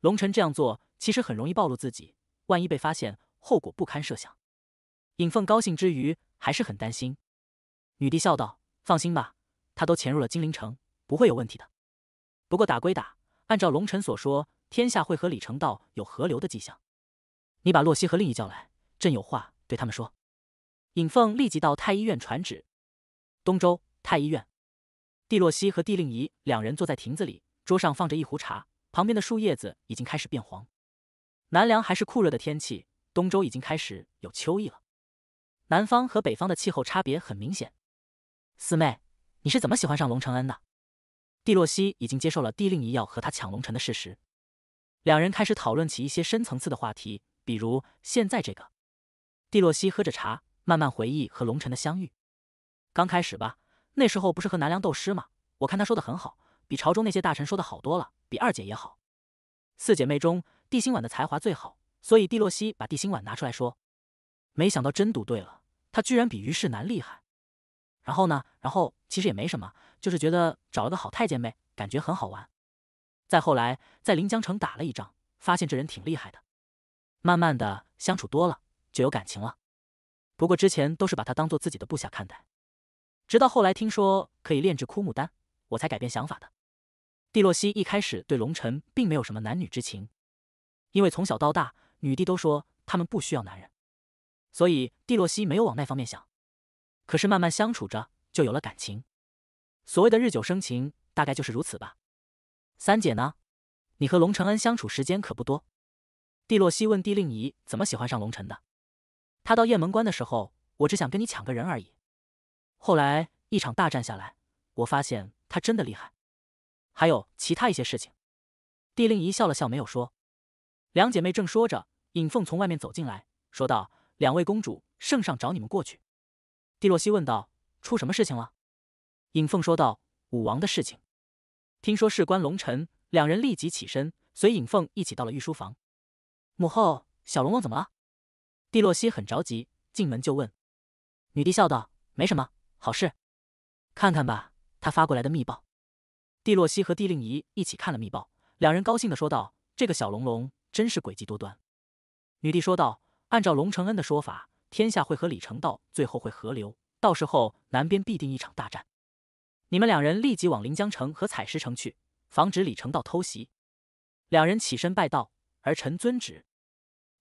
龙臣这样做其实很容易暴露自己，万一被发现，后果不堪设想。尹凤高兴之余还是很担心。女帝笑道：“放心吧，他都潜入了金陵城，不会有问题的。不过打归打，按照龙臣所说，天下会和李成道有合流的迹象。”你把洛西和令仪叫来，朕有话对他们说。尹凤立即到太医院传旨。东周太医院，帝洛西和帝令仪两人坐在亭子里，桌上放着一壶茶，旁边的树叶子已经开始变黄。南梁还是酷热的天气，东周已经开始有秋意了。南方和北方的气候差别很明显。四妹，你是怎么喜欢上龙承恩的？帝洛西已经接受了帝令仪要和他抢龙城的事实，两人开始讨论起一些深层次的话题。比如现在这个，蒂洛西喝着茶，慢慢回忆和龙尘的相遇。刚开始吧，那时候不是和南梁斗诗吗？我看他说的很好，比朝中那些大臣说的好多了，比二姐也好。四姐妹中，地心婉的才华最好，所以蒂洛西把地心婉拿出来说。没想到真读对了，他居然比于世南厉害。然后呢？然后其实也没什么，就是觉得找了个好太监妹，感觉很好玩。再后来，在临江城打了一仗，发现这人挺厉害的。慢慢的相处多了，就有感情了。不过之前都是把他当做自己的部下看待，直到后来听说可以炼制枯木丹，我才改变想法的。蒂洛西一开始对龙尘并没有什么男女之情，因为从小到大女帝都说他们不需要男人，所以蒂洛西没有往那方面想。可是慢慢相处着，就有了感情。所谓的日久生情，大概就是如此吧。三姐呢？你和龙承恩相处时间可不多。蒂洛西问蒂令仪：“怎么喜欢上龙尘的？”他到雁门关的时候，我只想跟你抢个人而已。后来一场大战下来，我发现他真的厉害。还有其他一些事情。蒂令仪笑了笑，没有说。两姐妹正说着，尹凤从外面走进来说道：“两位公主，圣上找你们过去。”蒂洛西问道：“出什么事情了？”尹凤说道：“武王的事情。听说事关龙尘。”两人立即起身，随尹凤一起到了御书房。母后，小龙龙怎么了？帝洛西很着急，进门就问。女帝笑道：“没什么，好事，看看吧。”他发过来的密报。帝洛西和帝令仪一起看了密报，两人高兴的说道：“这个小龙龙真是诡计多端。”女帝说道：“按照龙承恩的说法，天下会和李成道最后会合流，到时候南边必定一场大战。你们两人立即往临江城和采石城去，防止李成道偷袭。”两人起身拜道。而臣遵旨，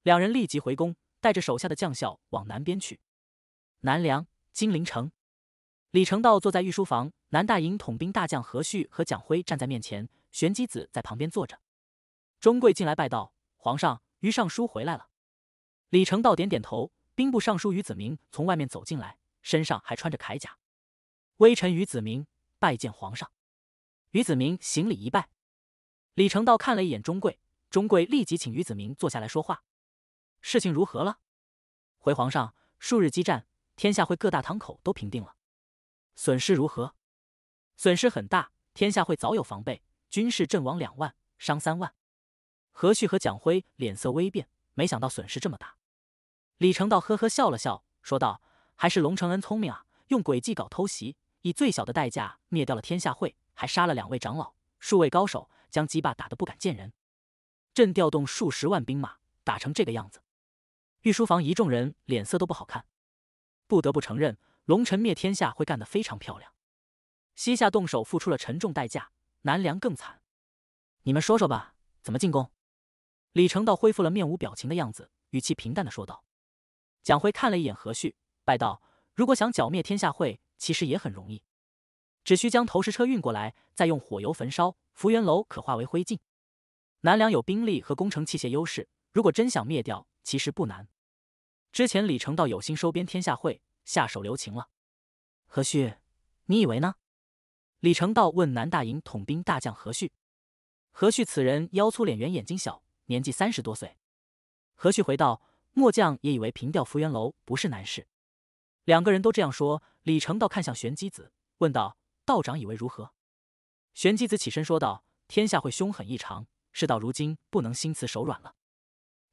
两人立即回宫，带着手下的将校往南边去。南梁金陵城，李成道坐在御书房，南大营统兵大将何旭和蒋辉站在面前，玄机子在旁边坐着。钟贵进来拜道：“皇上，于尚书回来了。”李成道点点头。兵部尚书于子明从外面走进来，身上还穿着铠甲。微臣于子明拜见皇上。于子明行礼一拜。李成道看了一眼钟贵。钟贵立即请于子明坐下来说话，事情如何了？回皇上，数日激战，天下会各大堂口都平定了，损失如何？损失很大。天下会早有防备，军士阵亡两万，伤三万。何旭和蒋辉脸色微变，没想到损失这么大。李成道呵呵笑了笑，说道：“还是龙承恩聪明啊，用诡计搞偷袭，以最小的代价灭掉了天下会，还杀了两位长老，数位高手，将鸡霸打得不敢见人。”朕调动数十万兵马，打成这个样子。御书房一众人脸色都不好看。不得不承认，龙臣灭天下会干得非常漂亮。西夏动手，付出了沉重代价；南梁更惨。你们说说吧，怎么进攻？李成道恢复了面无表情的样子，语气平淡的说道。蒋辉看了一眼何旭，拜道：“如果想剿灭天下会，其实也很容易，只需将投石车运过来，再用火油焚烧福元楼，可化为灰烬。”南梁有兵力和工程器械优势，如果真想灭掉，其实不难。之前李成道有心收编天下会，下手留情了。何旭，你以为呢？李成道问南大营统兵大将何旭。何旭此人腰粗脸圆，眼睛小，年纪三十多岁。何旭回道：“末将也以为平调福元楼不是难事。”两个人都这样说，李成道看向玄机子，问道：“道长以为如何？”玄机子起身说道：“天下会凶狠异常。”事到如今，不能心慈手软了。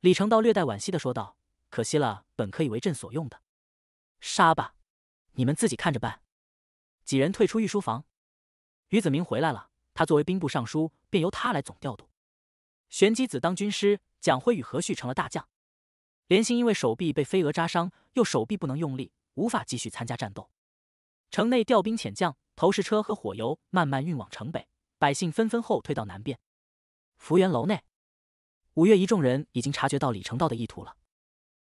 李成道略带惋惜的说道：“可惜了，本可以为朕所用的，杀吧，你们自己看着办。”几人退出御书房。于子明回来了，他作为兵部尚书，便由他来总调度。玄机子当军师，蒋辉与何旭成了大将。连心因为手臂被飞蛾扎伤，又手臂不能用力，无法继续参加战斗。城内调兵遣将，投石车和火油慢慢运往城北，百姓纷纷后退到南边。福源楼内，五月一众人已经察觉到李成道的意图了。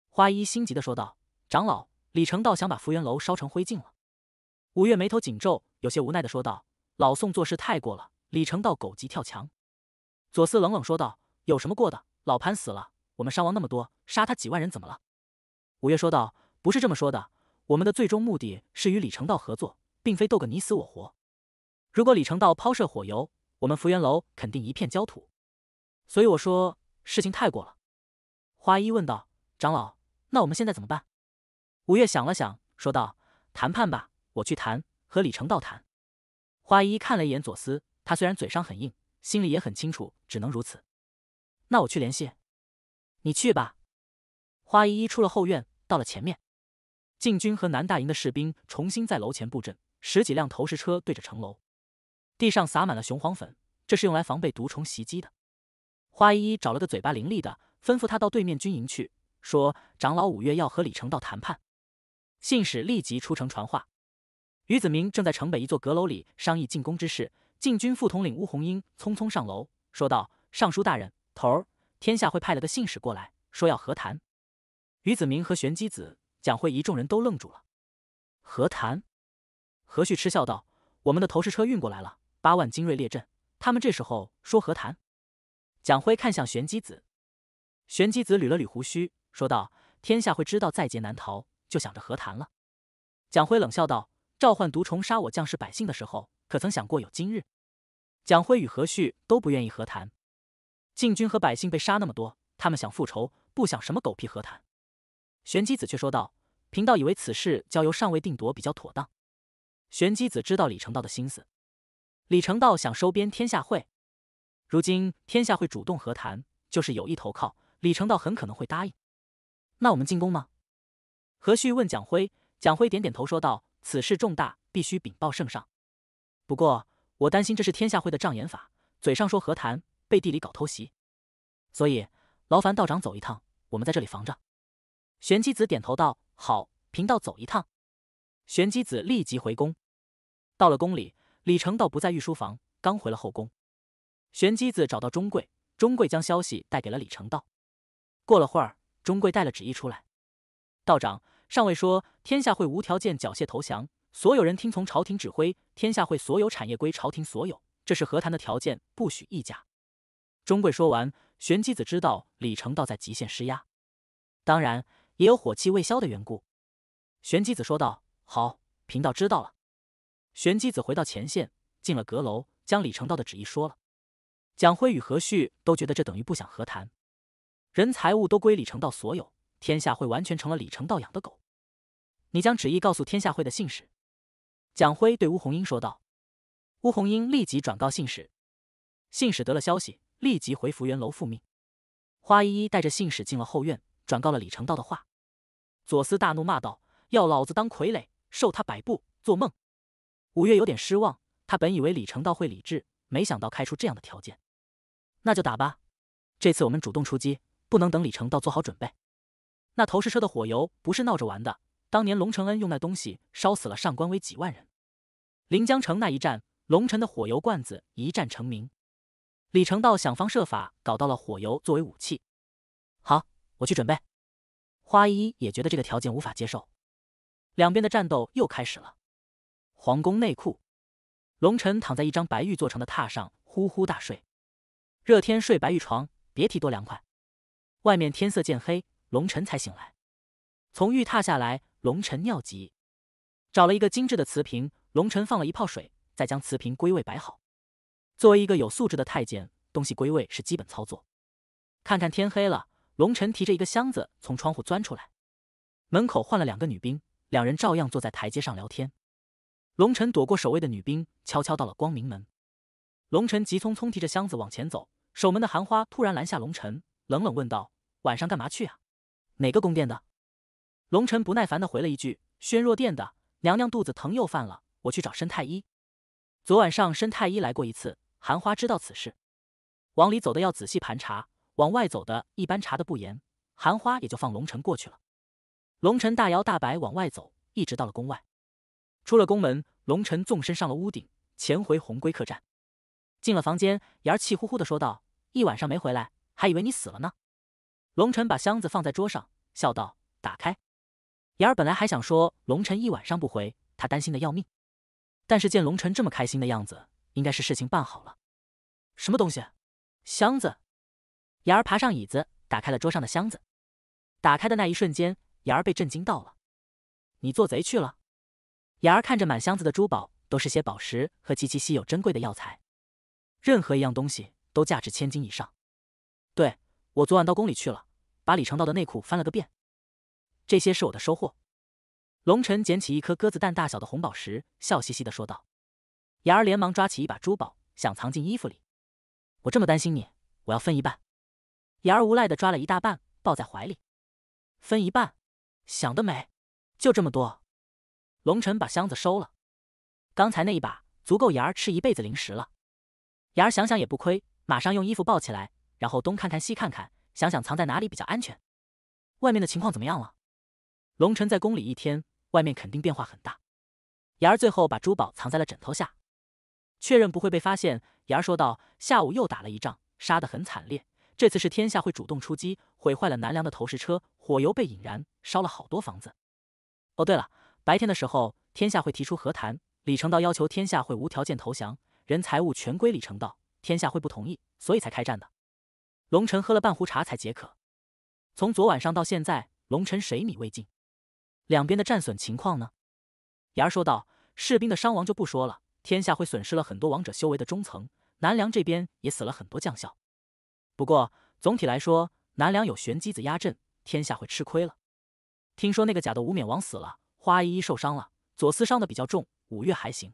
花衣心急的说道：“长老，李成道想把福源楼烧成灰烬了。”五月眉头紧皱，有些无奈的说道：“老宋做事太过了，李成道狗急跳墙。”左思冷冷说道：“有什么过的？老潘死了，我们伤亡那么多，杀他几万人怎么了？”五月说道：“不是这么说的，我们的最终目的是与李成道合作，并非斗个你死我活。如果李成道抛射火油，我们福源楼肯定一片焦土。”所以我说事情太过了。花一问道：“长老，那我们现在怎么办？”五月想了想，说道：“谈判吧，我去谈，和李成道谈。”花一看了一眼左思，他虽然嘴上很硬，心里也很清楚，只能如此。那我去联系。你去吧。花一一出了后院，到了前面，禁军和南大营的士兵重新在楼前布阵，十几辆投石车对着城楼，地上撒满了雄黄粉，这是用来防备毒虫袭击的。花依依找了个嘴巴伶俐的，吩咐他到对面军营去，说：“长老五月要和李成道谈判。”信使立即出城传话。于子明正在城北一座阁楼里商议进攻之事，禁军副统领乌红英匆匆上楼，说道：“尚书大人，头儿，天下会派了个信使过来，说要和谈。”于子明和玄机子、蒋惠仪众人都愣住了。和谈？何旭嗤笑道：“我们的投石车运过来了，八万精锐列阵，他们这时候说和谈？”蒋辉看向玄机子，玄机子捋了捋胡须，说道：“天下会知道在劫难逃，就想着和谈了。”蒋辉冷笑道：“召唤毒虫杀我将士百姓的时候，可曾想过有今日？”蒋辉与何旭都不愿意和谈，禁军和百姓被杀那么多，他们想复仇，不想什么狗屁和谈。玄机子却说道：“贫道以为此事交由上尉定夺比较妥当。”玄机子知道李成道的心思，李成道想收编天下会。如今天下会主动和谈，就是有意投靠李成道，很可能会答应。那我们进宫吗？何旭问蒋辉。蒋辉点点头，说道：“此事重大，必须禀报圣上。不过我担心这是天下会的障眼法，嘴上说和谈，背地里搞偷袭。所以劳烦道长走一趟，我们在这里防着。”玄机子点头道：“好，贫道走一趟。”玄机子立即回宫。到了宫里，李成道不在御书房，刚回了后宫。玄机子找到钟贵，钟贵将消息带给了李成道。过了会儿，钟贵带了旨意出来：“道长，上位说天下会无条件缴械投降，所有人听从朝廷指挥，天下会所有产业归朝廷所有，这是和谈的条件，不许议价。”钟贵说完，玄机子知道李成道在极限施压，当然也有火气未消的缘故。玄机子说道：“好，贫道知道了。”玄机子回到前线，进了阁楼，将李成道的旨意说了。蒋辉与何旭都觉得这等于不想和谈，人财物都归李成道所有，天下会完全成了李成道养的狗。你将旨意告诉天下会的信使。”蒋辉对乌红英说道。乌红英立即转告信使，信使得了消息，立即回福元楼复命。花依依带着信使进了后院，转告了李成道的话。左思大怒，骂道：“要老子当傀儡，受他摆布，做梦！”五月有点失望，他本以为李成道会理智，没想到开出这样的条件。那就打吧，这次我们主动出击，不能等李成道做好准备。那投石车的火油不是闹着玩的，当年龙承恩用那东西烧死了上官威几万人。临江城那一战，龙尘的火油罐子一战成名。李成道想方设法搞到了火油作为武器。好，我去准备。花依也觉得这个条件无法接受。两边的战斗又开始了。皇宫内库，龙尘躺在一张白玉做成的榻上，呼呼大睡。热天睡白玉床，别提多凉快。外面天色渐黑，龙晨才醒来。从玉榻下来，龙晨尿急，找了一个精致的瓷瓶，龙晨放了一泡水，再将瓷瓶归位摆好。作为一个有素质的太监，东西归位是基本操作。看看天黑了，龙晨提着一个箱子从窗户钻出来。门口换了两个女兵，两人照样坐在台阶上聊天。龙晨躲过守卫的女兵，悄悄到了光明门。龙晨急匆匆提着箱子往前走。守门的寒花突然拦下龙晨，冷冷问道：“晚上干嘛去啊？哪个宫殿的？”龙晨不耐烦的回了一句：“宣若殿的，娘娘肚子疼又犯了，我去找申太医。昨晚上申太医来过一次。”寒花知道此事，往里走的要仔细盘查，往外走的一般查的不严，寒花也就放龙辰过去了。龙辰大摇大摆往外走，一直到了宫外，出了宫门，龙晨纵身上了屋顶，潜回红龟客栈，进了房间，言儿气呼呼的说道。一晚上没回来，还以为你死了呢。龙晨把箱子放在桌上，笑道：“打开。”然儿本来还想说龙晨一晚上不回，他担心的要命。但是见龙晨这么开心的样子，应该是事情办好了。什么东西？箱子。然儿爬上椅子，打开了桌上的箱子。打开的那一瞬间，然儿被震惊到了。你做贼去了？然儿看着满箱子的珠宝，都是些宝石和极其稀有珍贵的药材，任何一样东西。都价值千金以上。对，我昨晚到宫里去了，把李成道的内裤翻了个遍，这些是我的收获。龙晨捡起一颗鸽子蛋大小的红宝石，笑嘻嘻的说道：“妍儿连忙抓起一把珠宝，想藏进衣服里。我这么担心你，我要分一半。”妍儿无奈的抓了一大半，抱在怀里。分一半？想得美，就这么多。龙晨把箱子收了，刚才那一把足够妍儿吃一辈子零食了。妍儿想想也不亏。马上用衣服抱起来，然后东看看西看看，想想藏在哪里比较安全。外面的情况怎么样了？龙城在宫里一天，外面肯定变化很大。妍儿最后把珠宝藏在了枕头下，确认不会被发现。妍儿说道：“下午又打了一仗，杀得很惨烈。这次是天下会主动出击，毁坏了南梁的投石车，火油被引燃，烧了好多房子。哦，对了，白天的时候，天下会提出和谈，李成道要求天下会无条件投降，人财物全归李成道。”天下会不同意，所以才开战的。龙尘喝了半壶茶才解渴。从昨晚上到现在，龙尘水米未进。两边的战损情况呢？言儿说道：“士兵的伤亡就不说了，天下会损失了很多王者修为的中层。南梁这边也死了很多将校。不过总体来说，南梁有玄机子压阵，天下会吃亏了。听说那个假的无冕王死了，花依依受伤了，左思伤的比较重，五月还行。”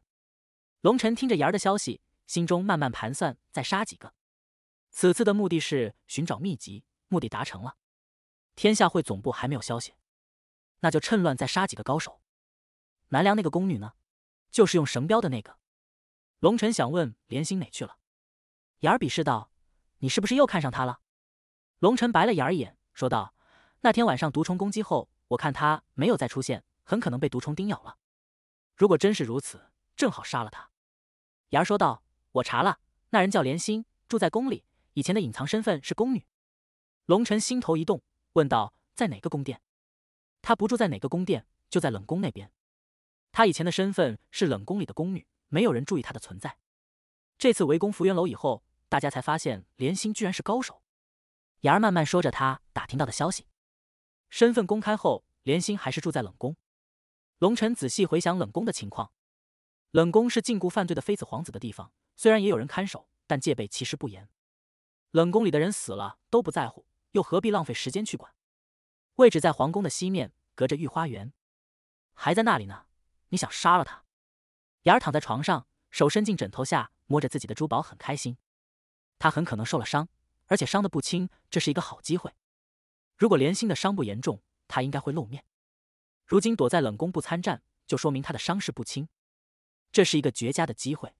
龙尘听着言儿的消息。心中慢慢盘算，再杀几个。此次的目的是寻找秘籍，目的达成了。天下会总部还没有消息，那就趁乱再杀几个高手。南梁那个宫女呢？就是用绳镖的那个。龙尘想问莲心哪去了，牙儿鄙视道：“你是不是又看上他了？”龙尘白了眼儿一眼，说道：“那天晚上毒虫攻击后，我看他没有再出现，很可能被毒虫叮咬了。如果真是如此，正好杀了他。”牙儿说道。我查了，那人叫莲心，住在宫里，以前的隐藏身份是宫女。龙臣心头一动，问道：“在哪个宫殿？”他不住在哪个宫殿，就在冷宫那边。他以前的身份是冷宫里的宫女，没有人注意他的存在。这次围攻福元楼以后，大家才发现莲心居然是高手。雅儿慢慢说着他打听到的消息。身份公开后，莲心还是住在冷宫。龙臣仔细回想冷宫的情况，冷宫是禁锢犯罪的妃子、皇子的地方。虽然也有人看守，但戒备其实不严。冷宫里的人死了都不在乎，又何必浪费时间去管？位置在皇宫的西面，隔着御花园，还在那里呢。你想杀了他？雅儿躺在床上，手伸进枕头下摸着自己的珠宝，很开心。他很可能受了伤，而且伤得不轻。这是一个好机会。如果连心的伤不严重，他应该会露面。如今躲在冷宫不参战，就说明他的伤势不轻。这是一个绝佳的机会。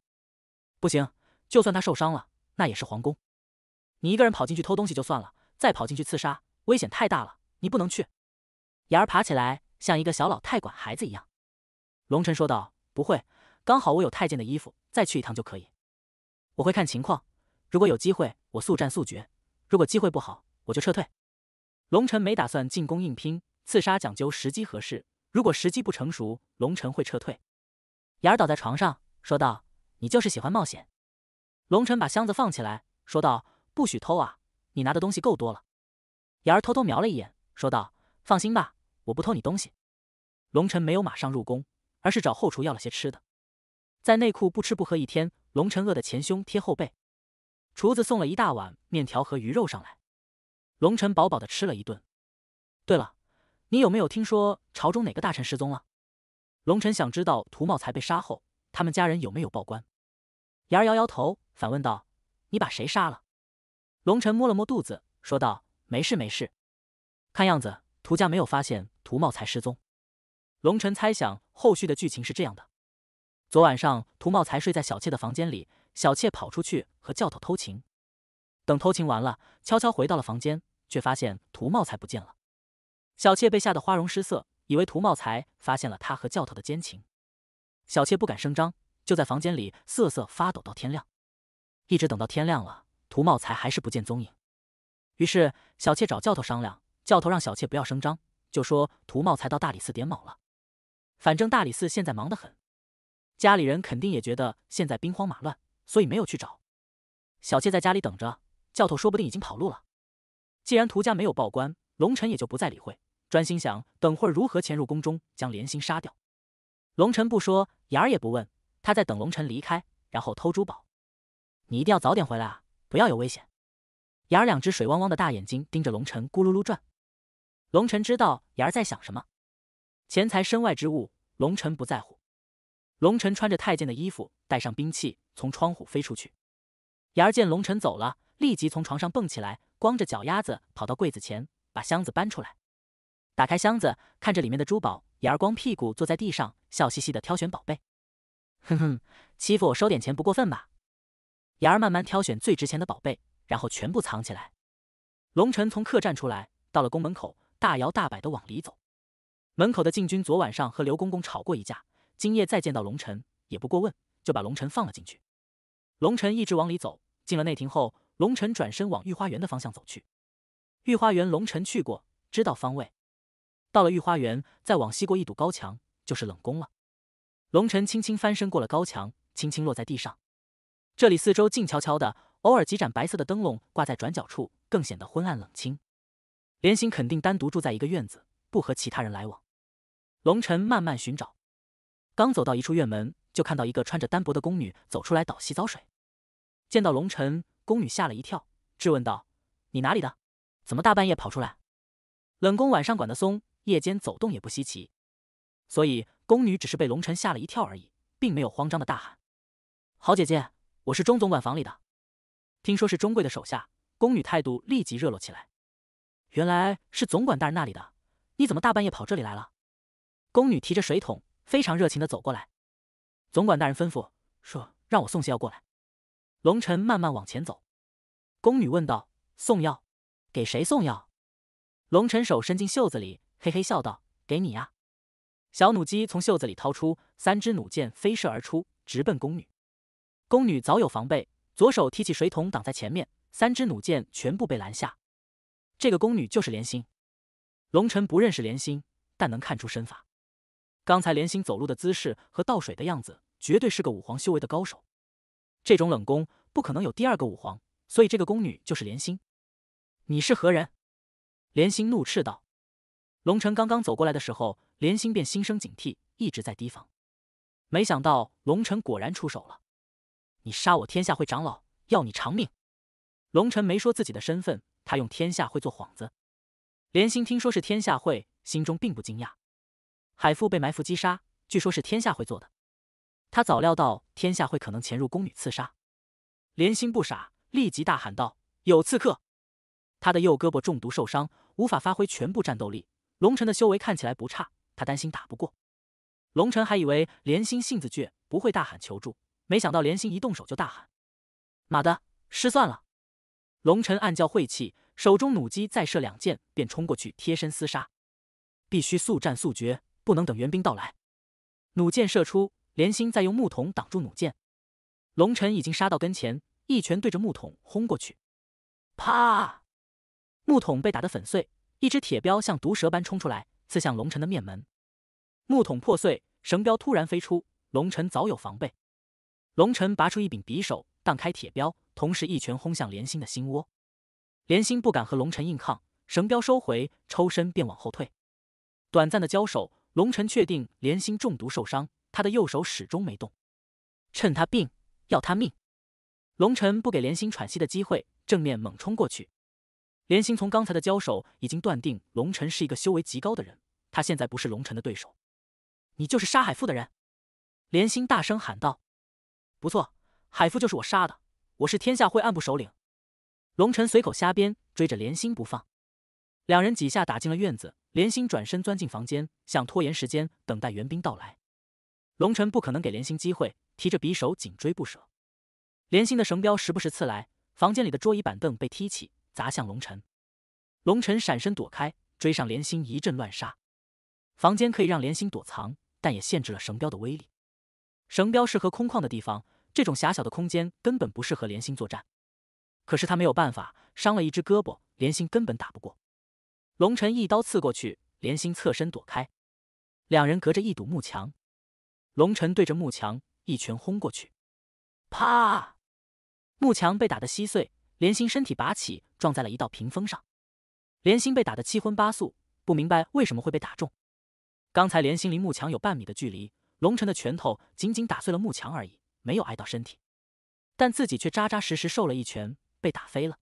不行，就算他受伤了，那也是皇宫。你一个人跑进去偷东西就算了，再跑进去刺杀，危险太大了，你不能去。雅儿爬起来，像一个小老太管孩子一样，龙晨说道：“不会，刚好我有太监的衣服，再去一趟就可以。我会看情况，如果有机会，我速战速决；如果机会不好，我就撤退。”龙晨没打算进宫硬拼，刺杀讲究时机合适，如果时机不成熟，龙晨会撤退。雅儿倒在床上说道。你就是喜欢冒险，龙臣把箱子放起来，说道：“不许偷啊！你拿的东西够多了。”雅儿偷偷瞄了一眼，说道：“放心吧，我不偷你东西。”龙臣没有马上入宫，而是找后厨要了些吃的。在内库不吃不喝一天，龙臣饿得前胸贴后背。厨子送了一大碗面条和鱼肉上来，龙臣饱饱的吃了一顿。对了，你有没有听说朝中哪个大臣失踪了？龙臣想知道涂茂才被杀后，他们家人有没有报官。言儿摇摇头，反问道：“你把谁杀了？”龙尘摸了摸肚子，说道：“没事，没事。看样子，涂家没有发现涂茂才失踪。”龙尘猜想后续的剧情是这样的：昨晚上，涂茂才睡在小妾的房间里，小妾跑出去和教头偷情。等偷情完了，悄悄回到了房间，却发现涂茂才不见了。小妾被吓得花容失色，以为涂茂才发现了他和教头的奸情，小妾不敢声张。就在房间里瑟瑟发抖到天亮，一直等到天亮了，涂茂才还是不见踪影。于是小妾找教头商量，教头让小妾不要声张，就说涂茂才到大理寺点卯了。反正大理寺现在忙得很，家里人肯定也觉得现在兵荒马乱，所以没有去找。小妾在家里等着，教头说不定已经跑路了。既然涂家没有报官，龙尘也就不再理会，专心想等会儿如何潜入宫中将莲心杀掉。龙尘不说，眼儿也不问。他在等龙晨离开，然后偷珠宝。你一定要早点回来啊！不要有危险。雅儿两只水汪汪的大眼睛盯着龙晨，咕噜噜转。龙晨知道雅儿在想什么。钱财身外之物，龙晨不在乎。龙晨穿着太监的衣服，带上兵器，从窗户飞出去。雅儿见龙晨走了，立即从床上蹦起来，光着脚丫子跑到柜子前，把箱子搬出来。打开箱子，看着里面的珠宝，雅儿光屁股坐在地上，笑嘻嘻的挑选宝贝。哼哼，欺负我收点钱不过分吧？雅儿慢慢挑选最值钱的宝贝，然后全部藏起来。龙晨从客栈出来，到了宫门口，大摇大摆的往里走。门口的禁军昨晚上和刘公公吵过一架，今夜再见到龙晨也不过问，就把龙晨放了进去。龙晨一直往里走，进了内庭后，龙晨转身往御花园的方向走去。御花园龙晨去过，知道方位。到了御花园，再往西过一堵高墙，就是冷宫了。龙晨轻轻翻身过了高墙，轻轻落在地上。这里四周静悄悄的，偶尔几盏白色的灯笼挂在转角处，更显得昏暗冷清。莲心肯定单独住在一个院子，不和其他人来往。龙晨慢慢寻找，刚走到一处院门，就看到一个穿着单薄的宫女走出来倒洗澡水。见到龙晨，宫女吓了一跳，质问道：“你哪里的？怎么大半夜跑出来？冷宫晚上管得松，夜间走动也不稀奇。”所以。宫女只是被龙尘吓了一跳而已，并没有慌张的大喊：“好姐姐，我是钟总管房里的。”听说是钟贵的手下，宫女态度立即热络起来。原来是总管大人那里的，你怎么大半夜跑这里来了？宫女提着水桶，非常热情的走过来。总管大人吩咐说让我送些药过来。龙尘慢慢往前走，宫女问道：“送药？给谁送药？”龙尘手伸进袖子里，嘿嘿笑道：“给你呀。”小弩机从袖子里掏出三支弩箭，飞射而出，直奔宫女。宫女早有防备，左手提起水桶挡在前面，三支弩箭全部被拦下。这个宫女就是莲心。龙臣不认识莲心，但能看出身法。刚才莲心走路的姿势和倒水的样子，绝对是个五皇修为的高手。这种冷宫不可能有第二个五皇，所以这个宫女就是莲心。你是何人？莲心怒斥道。龙尘刚刚走过来的时候，莲心便心生警惕，一直在提防。没想到龙尘果然出手了。你杀我天下会长老，要你偿命！龙城没说自己的身份，他用天下会做幌子。莲心听说是天下会，心中并不惊讶。海富被埋伏击杀，据说是天下会做的。他早料到天下会可能潜入宫女刺杀。莲心不傻，立即大喊道：“有刺客！”他的右胳膊中毒受伤，无法发挥全部战斗力。龙晨的修为看起来不差，他担心打不过。龙晨还以为莲心性子倔，不会大喊求助，没想到莲心一动手就大喊：“妈的，失算了！”龙晨暗叫晦气，手中弩机再射两箭，便冲过去贴身厮杀。必须速战速决，不能等援兵到来。弩箭射出，莲心再用木桶挡住弩箭。龙晨已经杀到跟前，一拳对着木桶轰过去，啪，木桶被打得粉碎。一只铁镖像毒蛇般冲出来，刺向龙尘的面门。木桶破碎，绳镖突然飞出。龙尘早有防备，龙尘拔出一柄匕首，荡开铁镖，同时一拳轰向莲心的心窝。莲心不敢和龙辰硬抗，绳镖收回，抽身便往后退。短暂的交手，龙辰确定莲心中毒受伤，他的右手始终没动。趁他病，要他命。龙辰不给莲心喘息的机会，正面猛冲过去。连心从刚才的交手已经断定，龙尘是一个修为极高的人，他现在不是龙尘的对手。你就是杀海父的人！连心大声喊道：“不错，海父就是我杀的，我是天下会暗部首领。”龙尘随口瞎编，追着连心不放。两人几下打进了院子，连心转身钻进房间，想拖延时间，等待援兵到来。龙尘不可能给连心机会，提着匕首紧追不舍。连心的绳镖时不时刺来，房间里的桌椅板凳被踢起。砸向龙尘。龙尘闪身躲开，追上莲心一阵乱杀。房间可以让莲心躲藏，但也限制了绳镖的威力。绳镖适合空旷的地方，这种狭小的空间根本不适合莲心作战。可是他没有办法，伤了一只胳膊，莲心根本打不过。龙辰一刀刺过去，莲心侧身躲开。两人隔着一堵木墙，龙辰对着木墙一拳轰过去，啪，木墙被打得稀碎。莲心身体拔起，撞在了一道屏风上。莲心被打得七荤八素，不明白为什么会被打中。刚才莲心离木墙有半米的距离，龙尘的拳头仅仅打碎了木墙而已，没有挨到身体，但自己却扎扎实实受了一拳，被打飞了。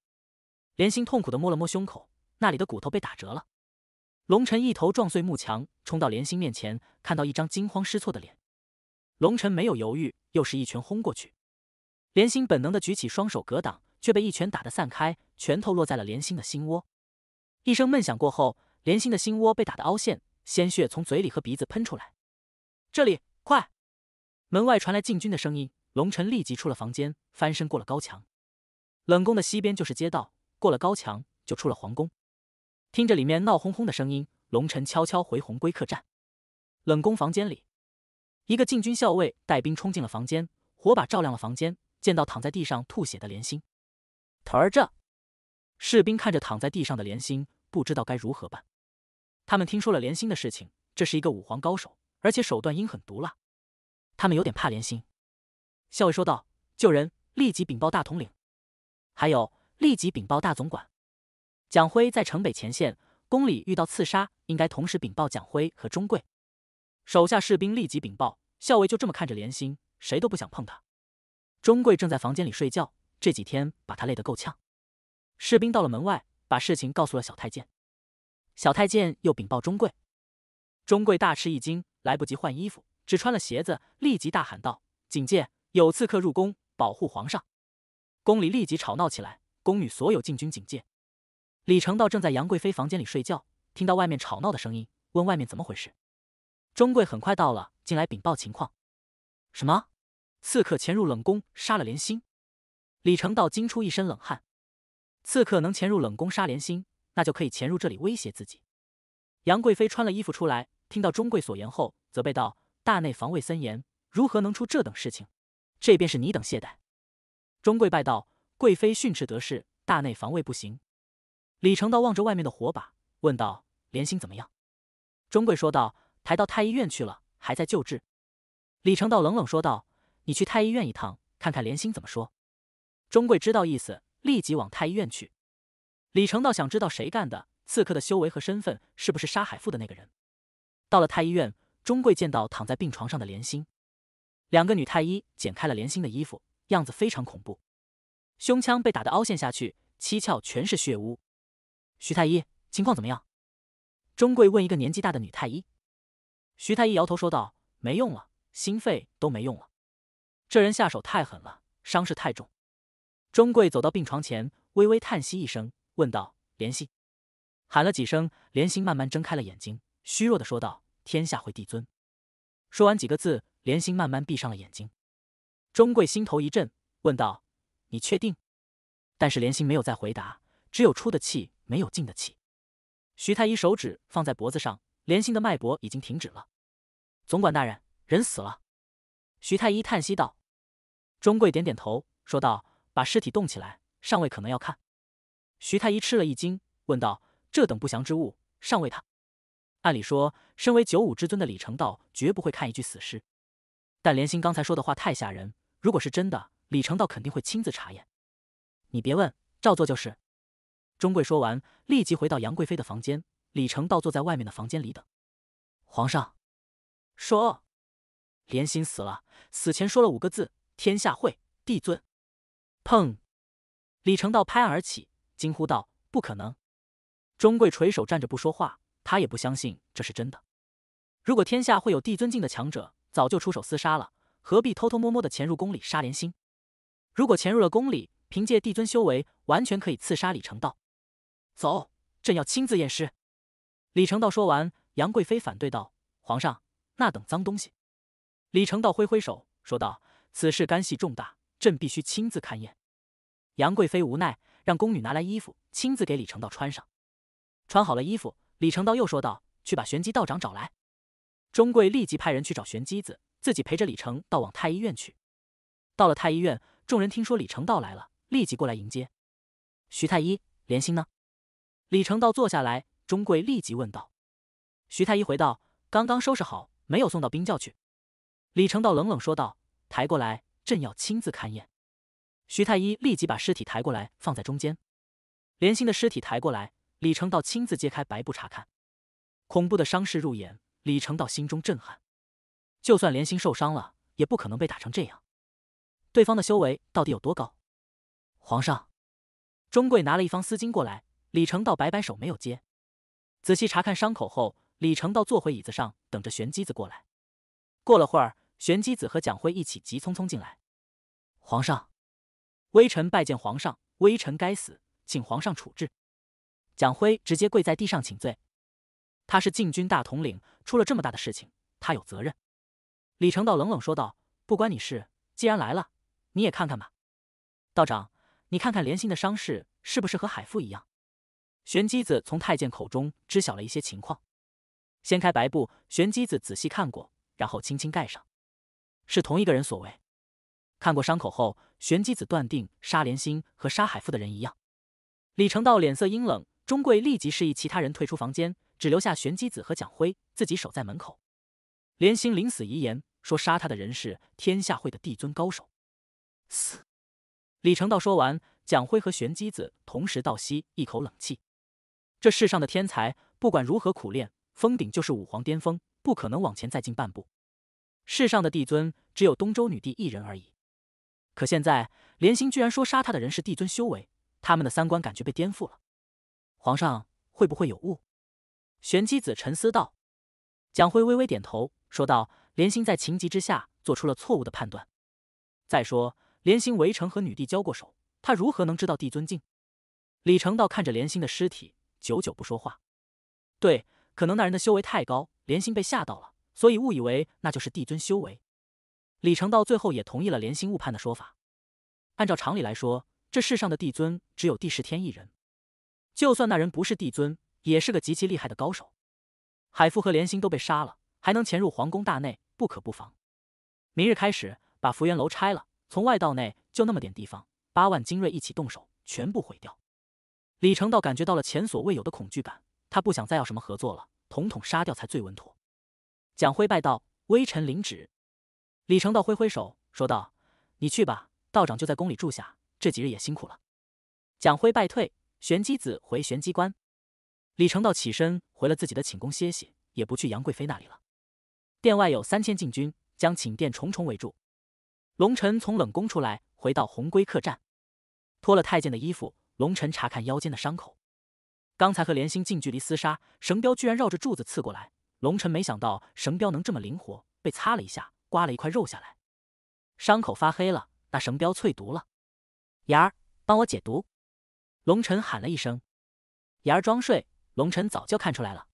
莲心痛苦地摸了摸胸口，那里的骨头被打折了。龙尘一头撞碎木墙，冲到莲心面前，看到一张惊慌失措的脸。龙尘没有犹豫，又是一拳轰过去。莲心本能地举起双手格挡。却被一拳打得散开，拳头落在了莲心的心窝，一声闷响过后，莲心的心窝被打得凹陷，鲜血从嘴里和鼻子喷出来。这里快！门外传来禁军的声音，龙晨立即出了房间，翻身过了高墙。冷宫的西边就是街道，过了高墙就出了皇宫。听着里面闹哄哄的声音，龙晨悄悄回鸿归客栈。冷宫房间里，一个禁军校尉带兵冲进了房间，火把照亮了房间，见到躺在地上吐血的莲心。而这，士兵看着躺在地上的莲心，不知道该如何办。他们听说了莲心的事情，这是一个武皇高手，而且手段阴狠毒辣，他们有点怕莲心。校尉说道：“救人，立即禀报大统领，还有，立即禀报大总管。蒋辉在城北前线，宫里遇到刺杀，应该同时禀报蒋辉和钟贵。”手下士兵立即禀报，校尉就这么看着莲心，谁都不想碰他。钟贵正在房间里睡觉。这几天把他累得够呛。士兵到了门外，把事情告诉了小太监。小太监又禀报钟贵，钟贵大吃一惊，来不及换衣服，只穿了鞋子，立即大喊道：“警戒！有刺客入宫，保护皇上！”宫里立即吵闹起来，宫女所有禁军警戒。李成道正在杨贵妃房间里睡觉，听到外面吵闹的声音，问外面怎么回事。钟贵很快到了，进来禀报情况：“什么？刺客潜入冷宫，杀了莲心。”李成道惊出一身冷汗，刺客能潜入冷宫杀莲心，那就可以潜入这里威胁自己。杨贵妃穿了衣服出来，听到钟贵所言后，责备道：“大内防卫森严，如何能出这等事情？这便是你等懈怠。”钟贵拜道：“贵妃训斥得是，大内防卫不行。”李成道望着外面的火把，问道：“莲心怎么样？”钟贵说道：“抬到太医院去了，还在救治。”李成道冷冷说道：“你去太医院一趟，看看莲心怎么说。”钟贵知道意思，立即往太医院去。李成道想知道谁干的，刺客的修为和身份是不是沙海富的那个人。到了太医院，钟贵见到躺在病床上的莲心，两个女太医剪开了莲心的衣服，样子非常恐怖，胸腔被打得凹陷下去，七窍全是血污。徐太医，情况怎么样？钟贵问一个年纪大的女太医。徐太医摇头说道：“没用了，心肺都没用了，这人下手太狠了，伤势太重。”钟贵走到病床前，微微叹息一声，问道：“莲心。”喊了几声，莲心慢慢睁开了眼睛，虚弱的说道：“天下会帝尊。”说完几个字，莲心慢慢闭上了眼睛。钟贵心头一震，问道：“你确定？”但是莲心没有再回答，只有出的气，没有进的气。徐太医手指放在脖子上，莲心的脉搏已经停止了。总管大人，人死了。”徐太医叹息道。钟贵点点头，说道。把尸体冻起来，上位可能要看。徐太医吃了一惊，问道：“这等不祥之物，上位他……按理说，身为九五之尊的李成道绝不会看一具死尸。但莲心刚才说的话太吓人，如果是真的，李成道肯定会亲自查验。你别问，照做就是。”钟贵说完，立即回到杨贵妃的房间。李成道坐在外面的房间里等。皇上，说，莲心死了，死前说了五个字：“天下会帝尊。”砰！李成道拍案而起，惊呼道：“不可能！”钟贵垂手站着不说话，他也不相信这是真的。如果天下会有帝尊境的强者，早就出手厮杀了，何必偷偷摸摸的潜入宫里杀莲心？如果潜入了宫里，凭借帝尊修为，完全可以刺杀李成道。走，朕要亲自验尸。李成道说完，杨贵妃反对道：“皇上，那等脏东西！”李成道挥挥手，说道：“此事干系重大，朕必须亲自勘验。”杨贵妃无奈，让宫女拿来衣服，亲自给李成道穿上。穿好了衣服，李成道又说道：“去把玄机道长找来。”钟贵立即派人去找玄机子，自己陪着李成道往太医院去。到了太医院，众人听说李成道来了，立即过来迎接。徐太医，莲心呢？李成道坐下来，钟贵立即问道。徐太医回道：“刚刚收拾好，没有送到冰窖去。”李成道冷冷说道：“抬过来，朕要亲自勘验。”徐太医立即把尸体抬过来，放在中间。连心的尸体抬过来，李成道亲自揭开白布查看，恐怖的伤势入眼，李成道心中震撼。就算连心受伤了，也不可能被打成这样。对方的修为到底有多高？皇上，钟贵拿了一方丝巾过来，李成道摆摆手没有接。仔细查看伤口后，李成道坐回椅子上，等着玄机子过来。过了会儿，玄机子和蒋辉一起急匆匆进来，皇上。微臣拜见皇上，微臣该死，请皇上处置。蒋辉直接跪在地上请罪，他是禁军大统领，出了这么大的事情，他有责任。李成道冷冷说道：“不关你事，既然来了，你也看看吧。”道长，你看看连心的伤势是不是和海富一样？玄机子从太监口中知晓了一些情况，掀开白布，玄机子仔细看过，然后轻轻盖上。是同一个人所为。看过伤口后。玄机子断定杀莲心和杀海父的人一样，李成道脸色阴冷，钟贵立即示意其他人退出房间，只留下玄机子和蒋辉自己守在门口。莲心临死遗言说，杀他的人是天下会的帝尊高手。嘶！李成道说完，蒋辉和玄机子同时倒吸一口冷气。这世上的天才，不管如何苦练，封顶就是武皇巅峰，不可能往前再进半步。世上的帝尊，只有东周女帝一人而已。可现在，莲心居然说杀他的人是帝尊修为，他们的三观感觉被颠覆了。皇上会不会有误？玄机子沉思道。蒋辉微微点头，说道：“莲心在情急之下做出了错误的判断。再说，莲心围城和女帝交过手，他如何能知道帝尊境？”李成道看着莲心的尸体，久久不说话。对，可能那人的修为太高，莲心被吓到了，所以误以为那就是帝尊修为。李成道最后也同意了莲心误判的说法。按照常理来说，这世上的帝尊只有第十天一人，就算那人不是帝尊，也是个极其厉害的高手。海富和莲心都被杀了，还能潜入皇宫大内，不可不防。明日开始，把福元楼拆了，从外到内就那么点地方，八万精锐一起动手，全部毁掉。李成道感觉到了前所未有的恐惧感，他不想再要什么合作了，统统杀掉才最稳妥。蒋辉拜道：“微臣领旨。”李成道挥挥手说道：“你去吧，道长就在宫里住下，这几日也辛苦了。”蒋辉败退，玄机子回玄机关。李成道起身回了自己的寝宫歇息，也不去杨贵妃那里了。殿外有三千禁军将寝殿重重围住。龙尘从冷宫出来，回到红龟客栈，脱了太监的衣服。龙尘查看腰间的伤口，刚才和莲心近距离厮杀，神镖居然绕着柱子刺过来。龙尘没想到神镖能这么灵活，被擦了一下。刮了一块肉下来，伤口发黑了，那绳镖淬毒了。妍儿，帮我解毒！龙晨喊了一声。妍儿装睡，龙晨早就看出来了。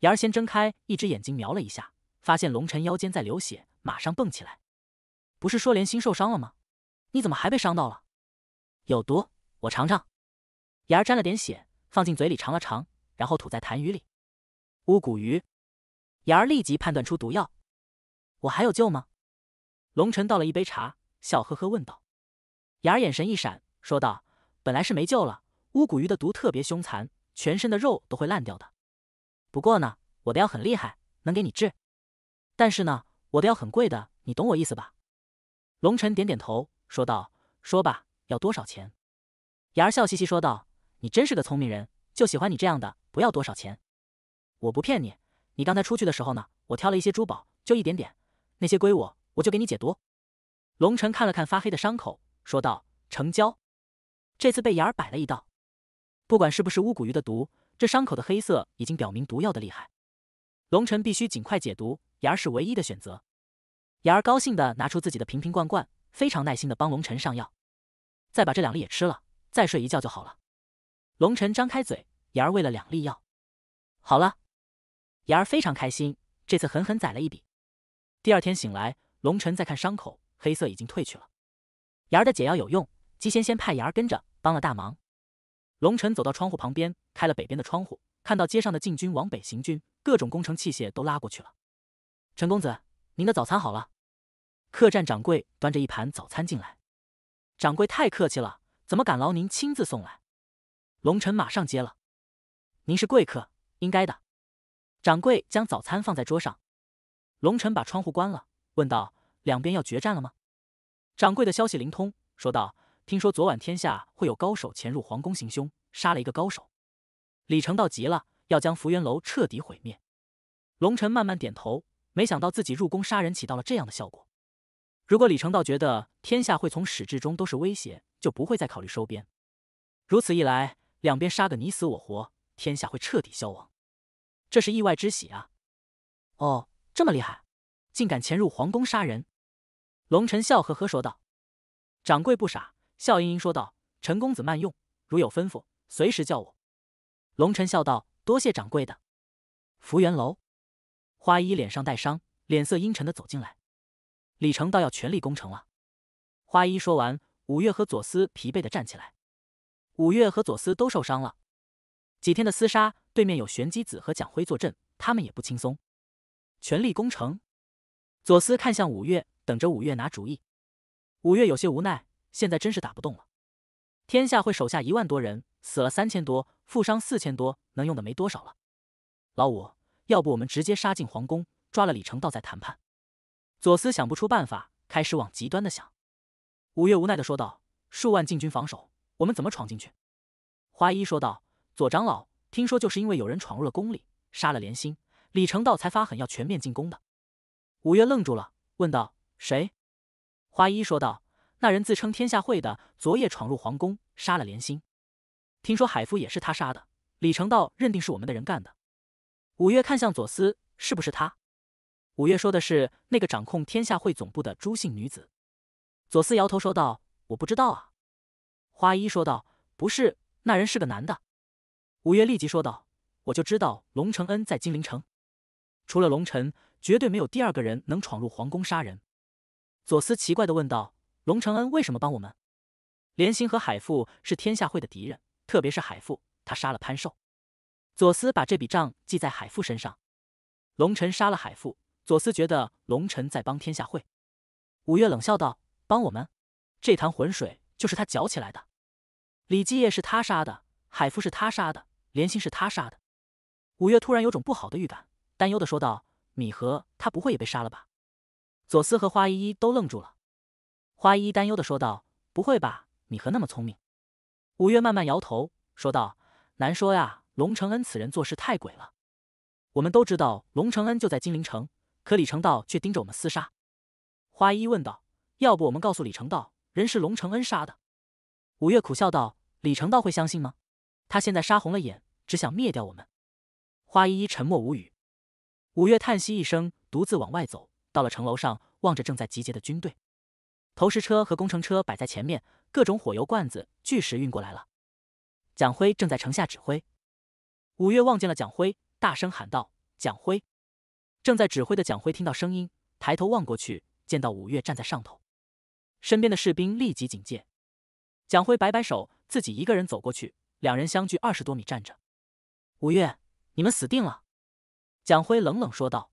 妍儿先睁开一只眼睛瞄了一下，发现龙晨腰间在流血，马上蹦起来。不是说连心受伤了吗？你怎么还被伤到了？有毒，我尝尝。妍儿沾了点血，放进嘴里尝了尝，然后吐在痰盂里。乌骨鱼。妍儿立即判断出毒药。我还有救吗？龙尘倒了一杯茶，笑呵呵问道。雅儿眼神一闪，说道：“本来是没救了，乌骨鱼的毒特别凶残，全身的肉都会烂掉的。不过呢，我的药很厉害，能给你治。但是呢，我的药很贵的，你懂我意思吧？”龙尘点点头，说道：“说吧，要多少钱？”雅儿笑嘻嘻说道：“你真是个聪明人，就喜欢你这样的，不要多少钱。我不骗你，你刚才出去的时候呢，我挑了一些珠宝，就一点点。”那些归我，我就给你解毒。龙城看了看发黑的伤口，说道：“成交。”这次被牙儿摆了一道，不管是不是乌骨鱼的毒，这伤口的黑色已经表明毒药的厉害。龙城必须尽快解毒，牙儿是唯一的选择。牙儿高兴的拿出自己的瓶瓶罐罐，非常耐心的帮龙城上药。再把这两粒也吃了，再睡一觉就好了。龙城张开嘴，牙儿喂了两粒药。好了，牙儿非常开心，这次狠狠宰了一笔。第二天醒来，龙晨在看伤口，黑色已经褪去了。言儿的解药有用，姬仙仙派言儿跟着，帮了大忙。龙晨走到窗户旁边，开了北边的窗户，看到街上的禁军往北行军，各种工程器械都拉过去了。陈公子，您的早餐好了。客栈掌柜端着一盘早餐进来。掌柜太客气了，怎么敢劳您亲自送来？龙晨马上接了。您是贵客，应该的。掌柜将早餐放在桌上。龙尘把窗户关了，问道：“两边要决战了吗？”掌柜的消息灵通，说道：“听说昨晚天下会有高手潜入皇宫行凶，杀了一个高手。”李成道急了，要将福元楼彻底毁灭。龙尘慢慢点头，没想到自己入宫杀人起到了这样的效果。如果李成道觉得天下会从始至终都是威胁，就不会再考虑收编。如此一来，两边杀个你死我活，天下会彻底消亡。这是意外之喜啊！哦。这么厉害，竟敢潜入皇宫杀人！龙臣笑呵呵说道。掌柜不傻，笑盈盈说道：“陈公子慢用，如有吩咐，随时叫我。”龙臣笑道：“多谢掌柜的。”福元楼，花衣脸上带伤，脸色阴沉的走进来。李成道要全力攻城了。花衣说完，五月和左思疲惫的站起来。五月和左思都受伤了。几天的厮杀，对面有玄机子和蒋辉坐镇，他们也不轻松。全力攻城，左思看向五月，等着五月拿主意。五月有些无奈，现在真是打不动了。天下会手下一万多人，死了三千多，负伤四千多，能用的没多少了。老五，要不我们直接杀进皇宫，抓了李成道再谈判？左思想不出办法，开始往极端的想。五月无奈的说道：“数万禁军防守，我们怎么闯进去？”花衣说道：“左长老，听说就是因为有人闯入了宫里，杀了莲心。”李成道才发狠要全面进攻的，五月愣住了，问道：“谁？”花一说道：“那人自称天下会的，昨夜闯入皇宫，杀了莲心。听说海夫也是他杀的。”李成道认定是我们的人干的。五月看向左思：“是不是他？”五月说的是那个掌控天下会总部的朱姓女子。左思摇头说道：“我不知道啊。”花一一说道：“不是，那人是个男的。”五月立即说道：“我就知道龙承恩在金陵城。”除了龙尘，绝对没有第二个人能闯入皇宫杀人。左思奇怪的问道：“龙承恩为什么帮我们？”莲心和海富是天下会的敌人，特别是海富，他杀了潘寿。左思把这笔账记在海富身上。龙晨杀了海富，左思觉得龙晨在帮天下会。五月冷笑道：“帮我们？这潭浑水就是他搅起来的。李继业是他杀的，海富是他杀的，莲心是他杀的。”五月突然有种不好的预感。担忧的说道：“米和他不会也被杀了吧？”左思和花依依都愣住了。花依依担忧的说道：“不会吧，米和那么聪明。”五月慢慢摇头说道：“难说呀，龙承恩此人做事太鬼了。我们都知道龙承恩就在金陵城，可李成道却盯着我们厮杀。”花依依问道：“要不我们告诉李成道，人是龙承恩杀的？”五月苦笑道：“李成道会相信吗？他现在杀红了眼，只想灭掉我们。”花依依沉默无语。五月叹息一声，独自往外走，到了城楼上，望着正在集结的军队，投石车和工程车摆在前面，各种火油罐子、巨石运过来了。蒋辉正在城下指挥，五月望见了蒋辉，大声喊道：“蒋辉！”正在指挥的蒋辉听到声音，抬头望过去，见到五月站在上头，身边的士兵立即警戒。蒋辉摆摆手，自己一个人走过去，两人相距二十多米站着。五月，你们死定了！蒋辉冷冷说道：“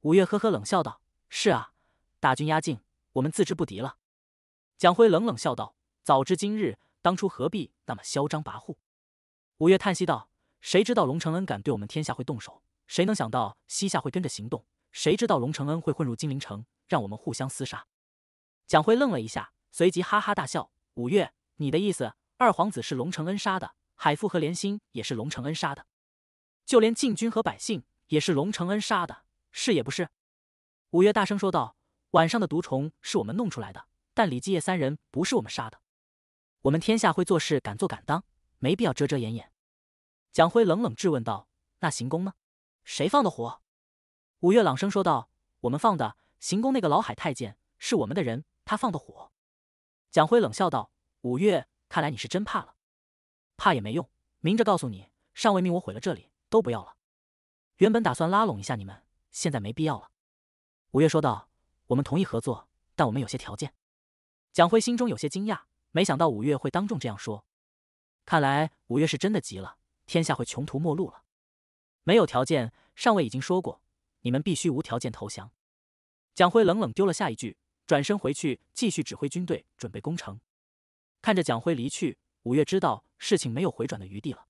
五月，呵呵，冷笑道：‘是啊，大军压境，我们自知不敌了。’”蒋辉冷冷笑道：“早知今日，当初何必那么嚣张跋扈？”五月叹息道：“谁知道龙承恩敢对我们天下会动手？谁能想到西夏会跟着行动？谁知道龙承恩会混入金陵城，让我们互相厮杀？”蒋辉愣了一下，随即哈哈大笑：“五月，你的意思，二皇子是龙承恩杀的，海富和莲心也是龙承恩杀的，就连禁军和百姓。”也是龙承恩杀的，是也不是？五月大声说道：“晚上的毒虫是我们弄出来的，但李继业三人不是我们杀的。我们天下会做事，敢做敢当，没必要遮遮掩掩。”蒋辉冷冷质问道：“那行宫呢？谁放的火？”五月朗声说道：“我们放的。行宫那个老海太监是我们的人，他放的火。”蒋辉冷笑道：“五月，看来你是真怕了。怕也没用，明着告诉你，上位命我毁了这里，都不要了。”原本打算拉拢一下你们，现在没必要了。”五月说道，“我们同意合作，但我们有些条件。”蒋辉心中有些惊讶，没想到五月会当众这样说。看来五月是真的急了，天下会穷途末路了。没有条件，上尉已经说过，你们必须无条件投降。”蒋辉冷冷丢了下一句，转身回去继续指挥军队，准备攻城。看着蒋辉离去，五月知道事情没有回转的余地了，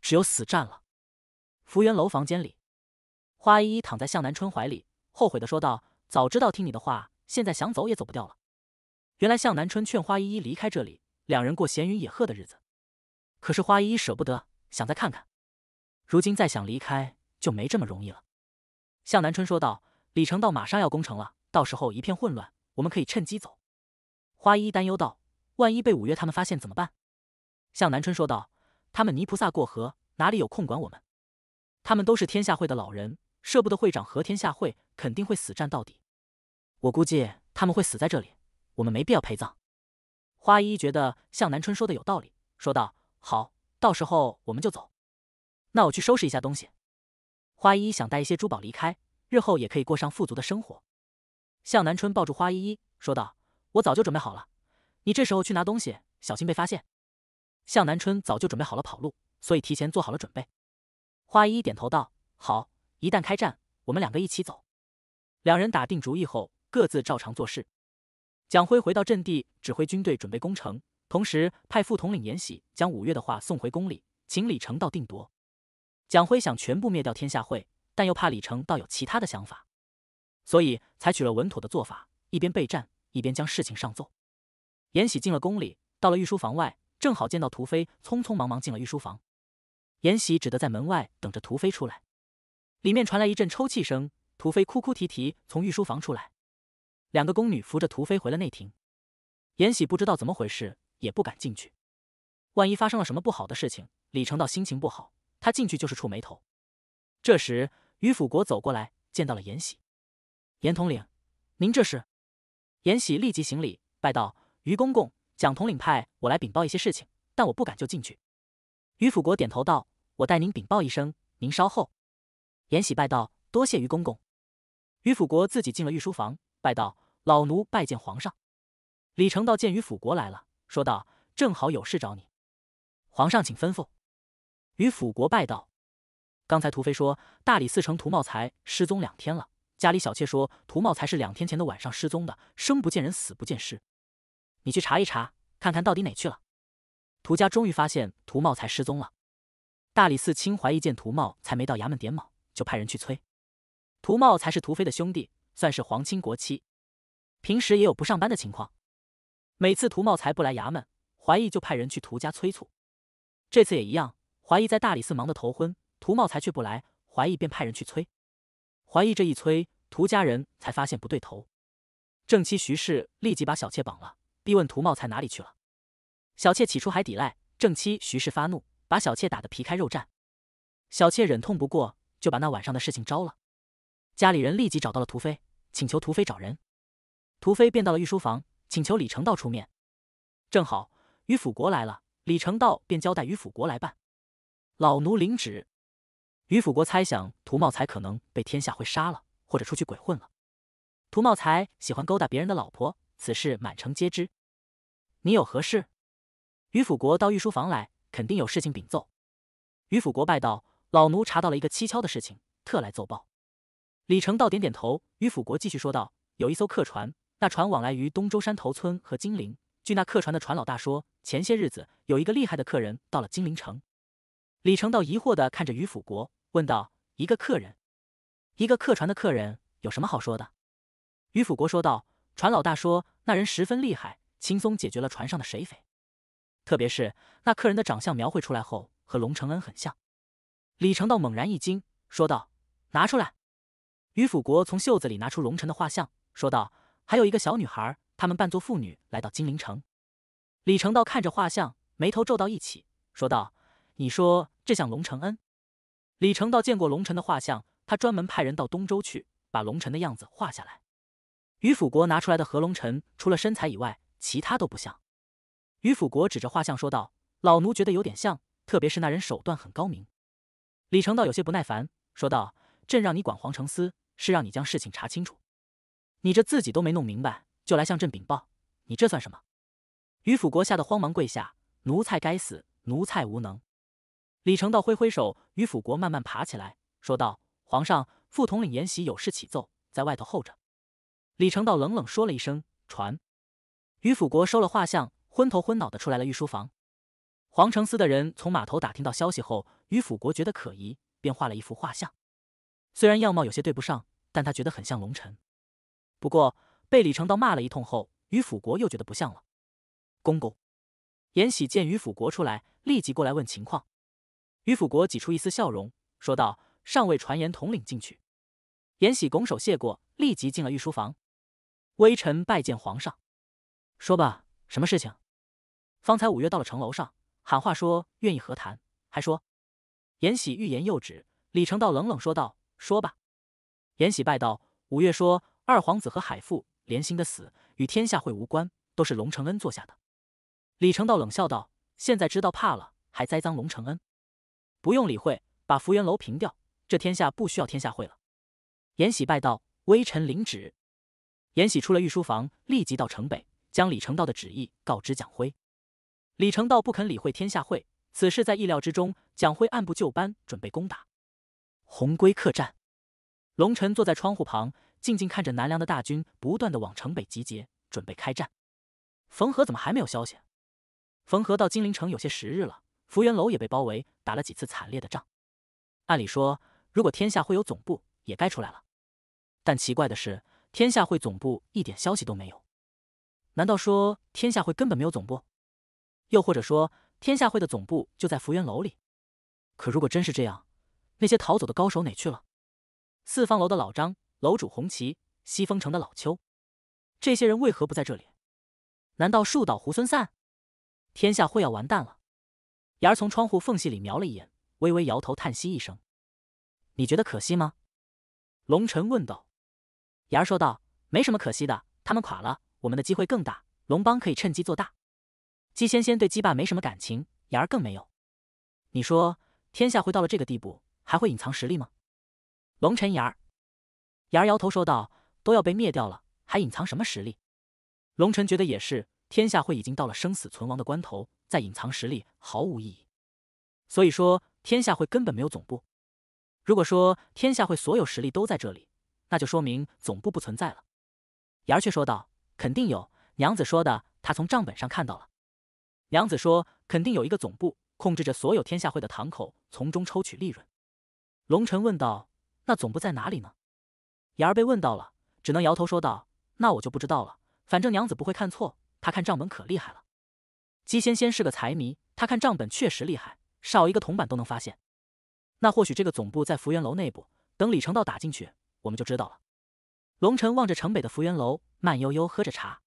只有死战了。福源楼房间里，花依依躺在向南春怀里，后悔的说道：“早知道听你的话，现在想走也走不掉了。”原来向南春劝花依依离开这里，两人过闲云野鹤的日子。可是花依依舍不得，想再看看。如今再想离开就没这么容易了。向南春说道：“李成道马上要攻城了，到时候一片混乱，我们可以趁机走。”花依依担忧道：“万一被五月他们发现怎么办？”向南春说道：“他们泥菩萨过河，哪里有空管我们？”他们都是天下会的老人，舍不得会长和天下会肯定会死战到底，我估计他们会死在这里，我们没必要陪葬。花依依觉得向南春说的有道理，说道：“好，到时候我们就走。那我去收拾一下东西。”花依依想带一些珠宝离开，日后也可以过上富足的生活。向南春抱住花依依说道：“我早就准备好了，你这时候去拿东西，小心被发现。”向南春早就准备好了跑路，所以提前做好了准备。花一点头道：“好，一旦开战，我们两个一起走。”两人打定主意后，各自照常做事。蒋辉回到阵地，指挥军队准备攻城，同时派副统领严喜将五月的话送回宫里，请李成道定夺。蒋辉想全部灭掉天下会，但又怕李成道有其他的想法，所以采取了稳妥的做法，一边备战，一边将事情上奏。延禧进了宫里，到了御书房外，正好见到涂飞匆匆忙忙进了御书房。严喜只得在门外等着屠飞出来，里面传来一阵抽泣声，屠飞哭哭啼啼从御书房出来，两个宫女扶着屠飞回了内廷。严喜不知道怎么回事，也不敢进去，万一发生了什么不好的事情。李成道心情不好，他进去就是触眉头。这时于辅国走过来，见到了严喜，严统领，您这是？严喜立即行礼拜道：“于公公，蒋统领派我来禀报一些事情，但我不敢就进去。”于辅国点头道。我代您禀报一声，您稍后。延禧拜道：“多谢于公公。”于辅国自己进了御书房，拜道：“老奴拜见皇上。”李成道见于辅国来了，说道：“正好有事找你，皇上请吩咐。”于辅国拜道：“刚才涂飞说，大理寺丞涂茂才失踪两天了。家里小妾说，涂茂才是两天前的晚上失踪的，生不见人，死不见尸。你去查一查，看看到底哪去了。”涂家终于发现涂茂才失踪了。大理寺清怀义见涂茂才没到衙门点卯，就派人去催。涂茂才是涂飞的兄弟，算是皇亲国戚，平时也有不上班的情况。每次涂茂才不来衙门，怀义就派人去涂家催促。这次也一样，怀义在大理寺忙得头昏，涂茂才却不来，怀义便派人去催。怀义这一催，涂家人才发现不对头。正妻徐氏立即把小妾绑了，逼问涂茂才哪里去了。小妾起初还抵赖，正妻徐氏发怒。把小妾打得皮开肉绽，小妾忍痛不过，就把那晚上的事情招了。家里人立即找到了屠飞，请求屠飞找人。屠飞便到了御书房，请求李成道出面。正好于辅国来了，李成道便交代于辅国来办。老奴领旨。于辅国猜想屠茂才可能被天下会杀了，或者出去鬼混了。屠茂才喜欢勾搭别人的老婆，此事满城皆知。你有何事？于辅国到御书房来。肯定有事情禀奏。于辅国拜道：“老奴查到了一个蹊跷的事情，特来奏报。”李成道点点头。于辅国继续说道：“有一艘客船，那船往来于东周山头村和金陵。据那客船的船老大说，前些日子有一个厉害的客人到了金陵城。”李成道疑惑的看着于辅国，问道：“一个客人？一个客船的客人有什么好说的？”于辅国说道：“船老大说，那人十分厉害，轻松解决了船上的水匪。”特别是那客人的长相描绘出来后，和龙承恩很像。李成道猛然一惊，说道：“拿出来。”于辅国从袖子里拿出龙臣的画像，说道：“还有一个小女孩，他们扮作妇女来到金陵城。”李成道看着画像，眉头皱到一起，说道：“你说这像龙承恩？”李成道见过龙臣的画像，他专门派人到东周去把龙臣的样子画下来。于辅国拿出来的和龙臣除了身材以外，其他都不像。于辅国指着画像说道：“老奴觉得有点像，特别是那人手段很高明。”李成道有些不耐烦说道：“朕让你管皇城司，是让你将事情查清楚。你这自己都没弄明白，就来向朕禀报，你这算什么？”于辅国吓得慌忙跪下：“奴才该死，奴才无能。”李成道挥挥手，于辅国慢慢爬起来，说道：“皇上，副统领延袭有事启奏，在外头候着。”李成道冷冷说了一声：“传。”于辅国收了画像。昏头昏脑的出来了御书房，黄承思的人从码头打听到消息后，于辅国觉得可疑，便画了一幅画像。虽然样貌有些对不上，但他觉得很像龙臣。不过被李成道骂了一通后，于辅国又觉得不像了。公公，严喜见于辅国出来，立即过来问情况。于辅国挤出一丝笑容，说道：“尚未传言统领进去。”严喜拱手谢过，立即进了御书房。微臣拜见皇上。说吧，什么事情？方才五岳到了城楼上，喊话说愿意和谈，还说。延禧欲言又止，李成道冷冷说道：“说吧。”延禧拜道：“五岳说，二皇子和海富连心的死与天下会无关，都是龙承恩做下的。”李成道冷笑道：“现在知道怕了，还栽赃龙承恩？不用理会，把福元楼平掉，这天下不需要天下会了。”延禧拜道：“微臣领旨。”延禧出了御书房，立即到城北，将李成道的旨意告知蒋辉。李成道不肯理会天下会此事，在意料之中。蒋辉按部就班准备攻打红龟客栈。龙晨坐在窗户旁，静静看着南梁的大军不断的往城北集结，准备开战。冯合怎么还没有消息？冯合到金陵城有些时日了，福元楼也被包围，打了几次惨烈的仗。按理说，如果天下会有总部，也该出来了。但奇怪的是，天下会总部一点消息都没有。难道说天下会根本没有总部？又或者说，天下会的总部就在福源楼里。可如果真是这样，那些逃走的高手哪去了？四方楼的老张，楼主红旗，西风城的老邱，这些人为何不在这里？难道树倒猢狲散？天下会要完蛋了？牙儿从窗户缝隙里瞄了一眼，微微摇头，叹息一声：“你觉得可惜吗？”龙晨问道。牙儿说道：“没什么可惜的，他们垮了，我们的机会更大，龙帮可以趁机做大。”姬仙仙对姬霸没什么感情，妍儿更没有。你说，天下会到了这个地步，还会隐藏实力吗？龙尘言儿，言儿摇头说道：“都要被灭掉了，还隐藏什么实力？”龙尘觉得也是，天下会已经到了生死存亡的关头，再隐藏实力毫无意义。所以说，天下会根本没有总部。如果说天下会所有实力都在这里，那就说明总部不存在了。言儿却说道：“肯定有，娘子说的，她从账本上看到了。”娘子说：“肯定有一个总部控制着所有天下会的堂口，从中抽取利润。”龙尘问道：“那总部在哪里呢？”妍儿被问到了，只能摇头说道：“那我就不知道了。反正娘子不会看错，她看账本可厉害了。”姬仙仙是个财迷，她看账本确实厉害，少一个铜板都能发现。那或许这个总部在福源楼内部，等李成道打进去，我们就知道了。龙城望着城北的福源楼，慢悠悠喝着茶，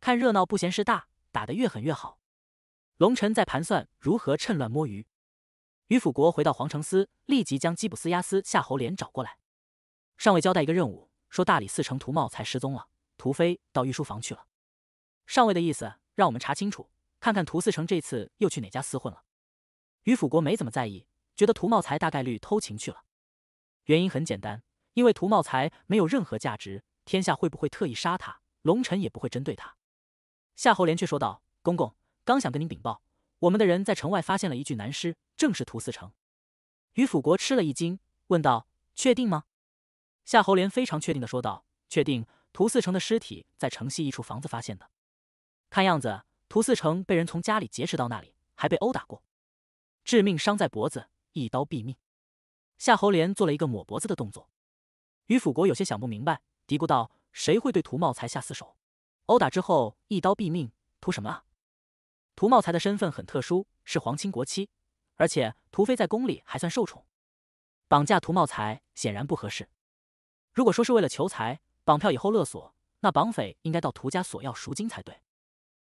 看热闹不嫌事大，打得越狠越好。龙臣在盘算如何趁乱摸鱼。于辅国回到皇城司，立即将基普斯、压斯、夏侯连找过来。上尉交代一个任务，说大理寺城屠茂才失踪了，屠飞到御书房去了。上尉的意思，让我们查清楚，看看屠四成这次又去哪家厮混了。于辅国没怎么在意，觉得屠茂才大概率偷情去了。原因很简单，因为屠茂才没有任何价值，天下会不会特意杀他，龙臣也不会针对他。夏侯连却说道：“公公。”刚想跟您禀报，我们的人在城外发现了一具男尸，正是屠四成。于辅国吃了一惊，问道：“确定吗？”夏侯连非常确定的说道：“确定，屠四成的尸体在城西一处房子发现的。看样子，屠四成被人从家里劫持到那里，还被殴打过，致命伤在脖子，一刀毙命。”夏侯连做了一个抹脖子的动作。于辅国有些想不明白，嘀咕道：“谁会对屠茂才下死手？殴打之后一刀毙命，图什么啊？”涂茂才的身份很特殊，是皇亲国戚，而且涂妃在宫里还算受宠。绑架涂茂才显然不合适。如果说是为了求财，绑票以后勒索，那绑匪应该到涂家索要赎金才对。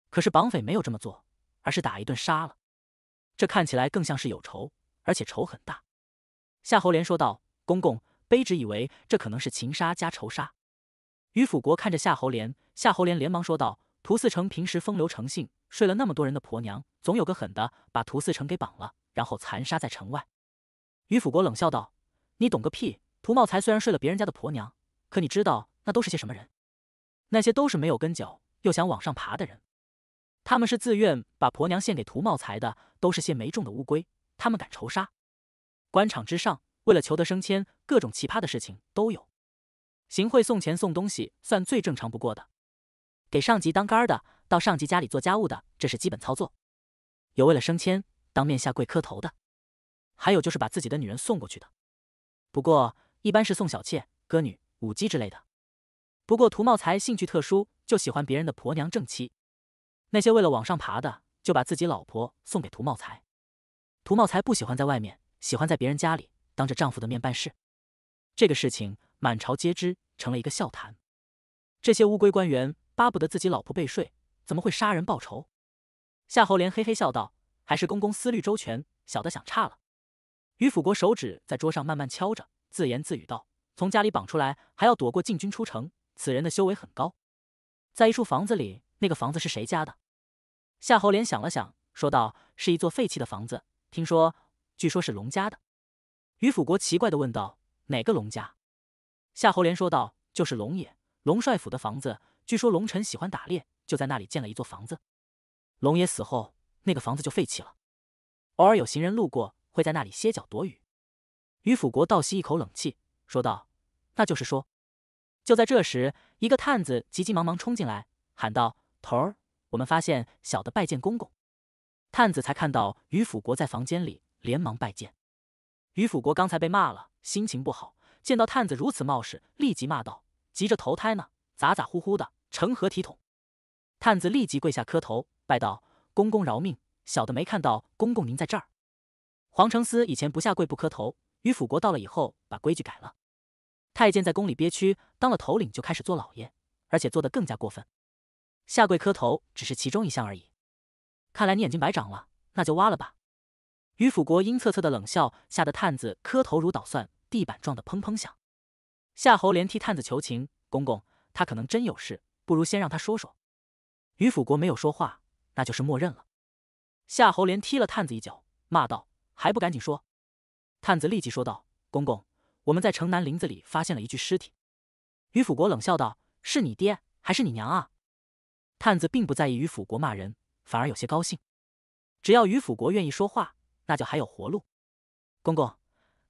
可是绑匪没有这么做，而是打一顿杀了，这看起来更像是有仇，而且仇很大。夏侯连说道：“公公，卑职以为这可能是情杀加仇杀。”于辅国看着夏侯连，夏侯连连忙说道。屠四成平时风流成性，睡了那么多人的婆娘，总有个狠的把屠四成给绑了，然后残杀在城外。于辅国冷笑道：“你懂个屁！涂茂才虽然睡了别人家的婆娘，可你知道那都是些什么人？那些都是没有根脚又想往上爬的人。他们是自愿把婆娘献给涂茂才的，都是些没种的乌龟。他们敢仇杀？官场之上，为了求得升迁，各种奇葩的事情都有。行贿送钱送东西，算最正常不过的。”给上级当杆儿的，到上级家里做家务的，这是基本操作。有为了升迁，当面下跪磕头的，还有就是把自己的女人送过去的。不过一般是送小妾、歌女、舞姬之类的。不过涂茂才兴趣特殊，就喜欢别人的婆娘、正妻。那些为了往上爬的，就把自己老婆送给涂茂才。涂茂才不喜欢在外面，喜欢在别人家里当着丈夫的面办事。这个事情满朝皆知，成了一个笑谈。这些乌龟官员。巴不得自己老婆被睡，怎么会杀人报仇？夏侯连嘿嘿笑道：“还是公公思虑周全，小的想差了。”于辅国手指在桌上慢慢敲着，自言自语道：“从家里绑出来，还要躲过禁军出城，此人的修为很高。”在一处房子里，那个房子是谁家的？夏侯连想了想，说道：“是一座废弃的房子，听说，据说是龙家的。”于辅国奇怪的问道：“哪个龙家？”夏侯连说道：“就是龙爷，龙帅府的房子。”据说龙臣喜欢打猎，就在那里建了一座房子。龙爷死后，那个房子就废弃了。偶尔有行人路过，会在那里歇脚躲雨。于辅国倒吸一口冷气，说道：“那就是说……”就在这时，一个探子急急忙忙冲进来，喊道：“头儿，我们发现小的拜见公公。”探子才看到于辅国在房间里，连忙拜见。于辅国刚才被骂了，心情不好，见到探子如此冒失，立即骂道：“急着投胎呢，咋咋呼呼的！”成何体统！探子立即跪下磕头，拜道：“公公饶命，小的没看到公公您在这儿。”黄承思以前不下跪不磕头，于辅国到了以后把规矩改了。太监在宫里憋屈，当了头领就开始做老爷，而且做得更加过分。下跪磕头只是其中一项而已。看来你眼睛白长了，那就挖了吧。于辅国阴恻恻的冷笑，吓得探子磕头如捣蒜，地板撞得砰砰响。夏侯连替探子求情：“公公，他可能真有事。”不如先让他说说。于辅国没有说话，那就是默认了。夏侯连踢了探子一脚，骂道：“还不赶紧说！”探子立即说道：“公公，我们在城南林子里发现了一具尸体。”于辅国冷笑道：“是你爹还是你娘啊？”探子并不在意于辅国骂人，反而有些高兴。只要于辅国愿意说话，那就还有活路。公公，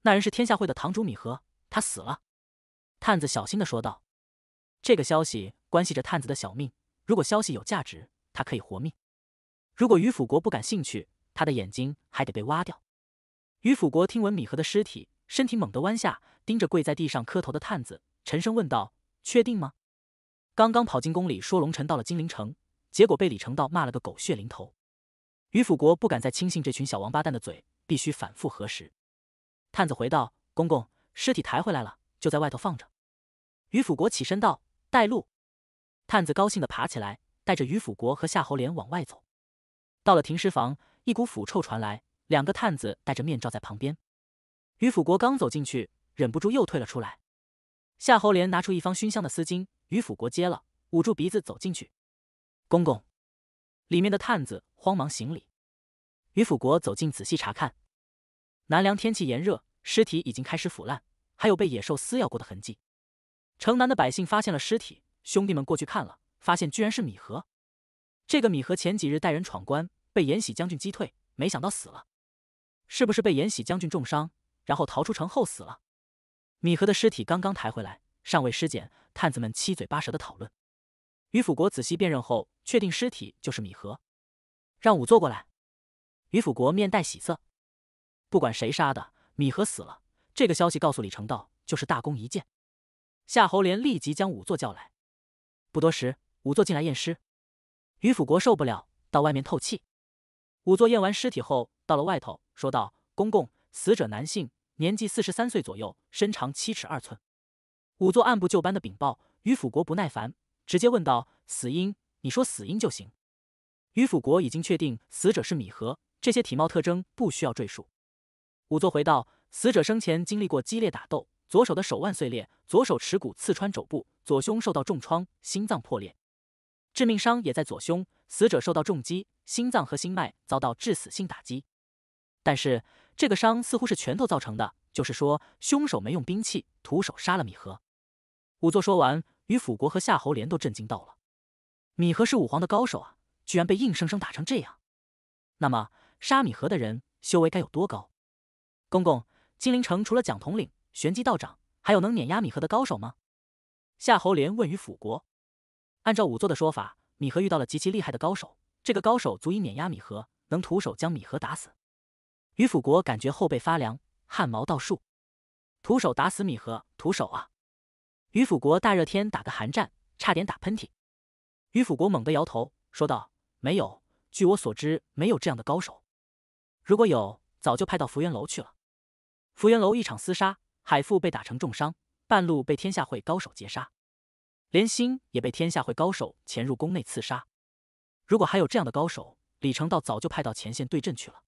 那人是天下会的堂主米和，他死了。探子小心的说道：“这个消息。”关系着探子的小命，如果消息有价值，他可以活命；如果于辅国不感兴趣，他的眼睛还得被挖掉。于辅国听闻米和的尸体，身体猛地弯下，盯着跪在地上磕头的探子，沉声问道：“确定吗？”刚刚跑进宫里说龙臣到了金陵城，结果被李成道骂了个狗血淋头。于辅国不敢再轻信这群小王八蛋的嘴，必须反复核实。探子回道：“公公，尸体抬回来了，就在外头放着。”于辅国起身道：“带路。”探子高兴地爬起来，带着于辅国和夏侯连往外走。到了停尸房，一股腐臭传来。两个探子戴着面罩在旁边。于辅国刚走进去，忍不住又退了出来。夏侯连拿出一方熏香的丝巾，于辅国接了，捂住鼻子走进去。公公，里面的探子慌忙行礼。于辅国走近仔细查看。南凉天气炎热，尸体已经开始腐烂，还有被野兽撕咬过的痕迹。城南的百姓发现了尸体。兄弟们过去看了，发现居然是米和。这个米和前几日带人闯关，被延禧将军击退，没想到死了。是不是被延禧将军重伤，然后逃出城后死了？米和的尸体刚刚抬回来，尚未尸检。探子们七嘴八舌的讨论。于辅国仔细辨认后，确定尸体就是米和。让仵作过来。于辅国面带喜色。不管谁杀的，米和死了，这个消息告诉李成道，就是大功一件。夏侯连立即将仵作叫来。不多时，仵作进来验尸。于辅国受不了，到外面透气。仵作验完尸体后，到了外头，说道：“公公，死者男性，年纪四十三岁左右，身长七尺二寸。”仵作按部就班的禀报，于辅国不耐烦，直接问道：“死因？你说死因就行。”于辅国已经确定死者是米和，这些体貌特征不需要赘述。仵作回道：“死者生前经历过激烈打斗，左手的手腕碎裂，左手尺骨刺穿肘部。”左胸受到重创，心脏破裂，致命伤也在左胸。死者受到重击，心脏和心脉遭到致死性打击。但是这个伤似乎是拳头造成的，就是说凶手没用兵器，徒手杀了米和。仵作说完，与辅国和夏侯连都震惊到了。米和是武皇的高手啊，居然被硬生生打成这样。那么杀米和的人修为该有多高？公公，金陵城除了蒋统领、玄机道长，还有能碾压米和的高手吗？夏侯连问于辅国：“按照仵作的说法，米禾遇到了极其厉害的高手，这个高手足以碾压米禾，能徒手将米禾打死。”于辅国感觉后背发凉，汗毛倒竖，徒手打死米禾，徒手啊！于辅国大热天打个寒战，差点打喷嚏。于辅国猛地摇头，说道：“没有，据我所知，没有这样的高手。如果有，早就派到福元楼去了。”福元楼一场厮杀，海富被打成重伤。半路被天下会高手截杀，连心也被天下会高手潜入宫内刺杀。如果还有这样的高手，李成道早就派到前线对阵去了。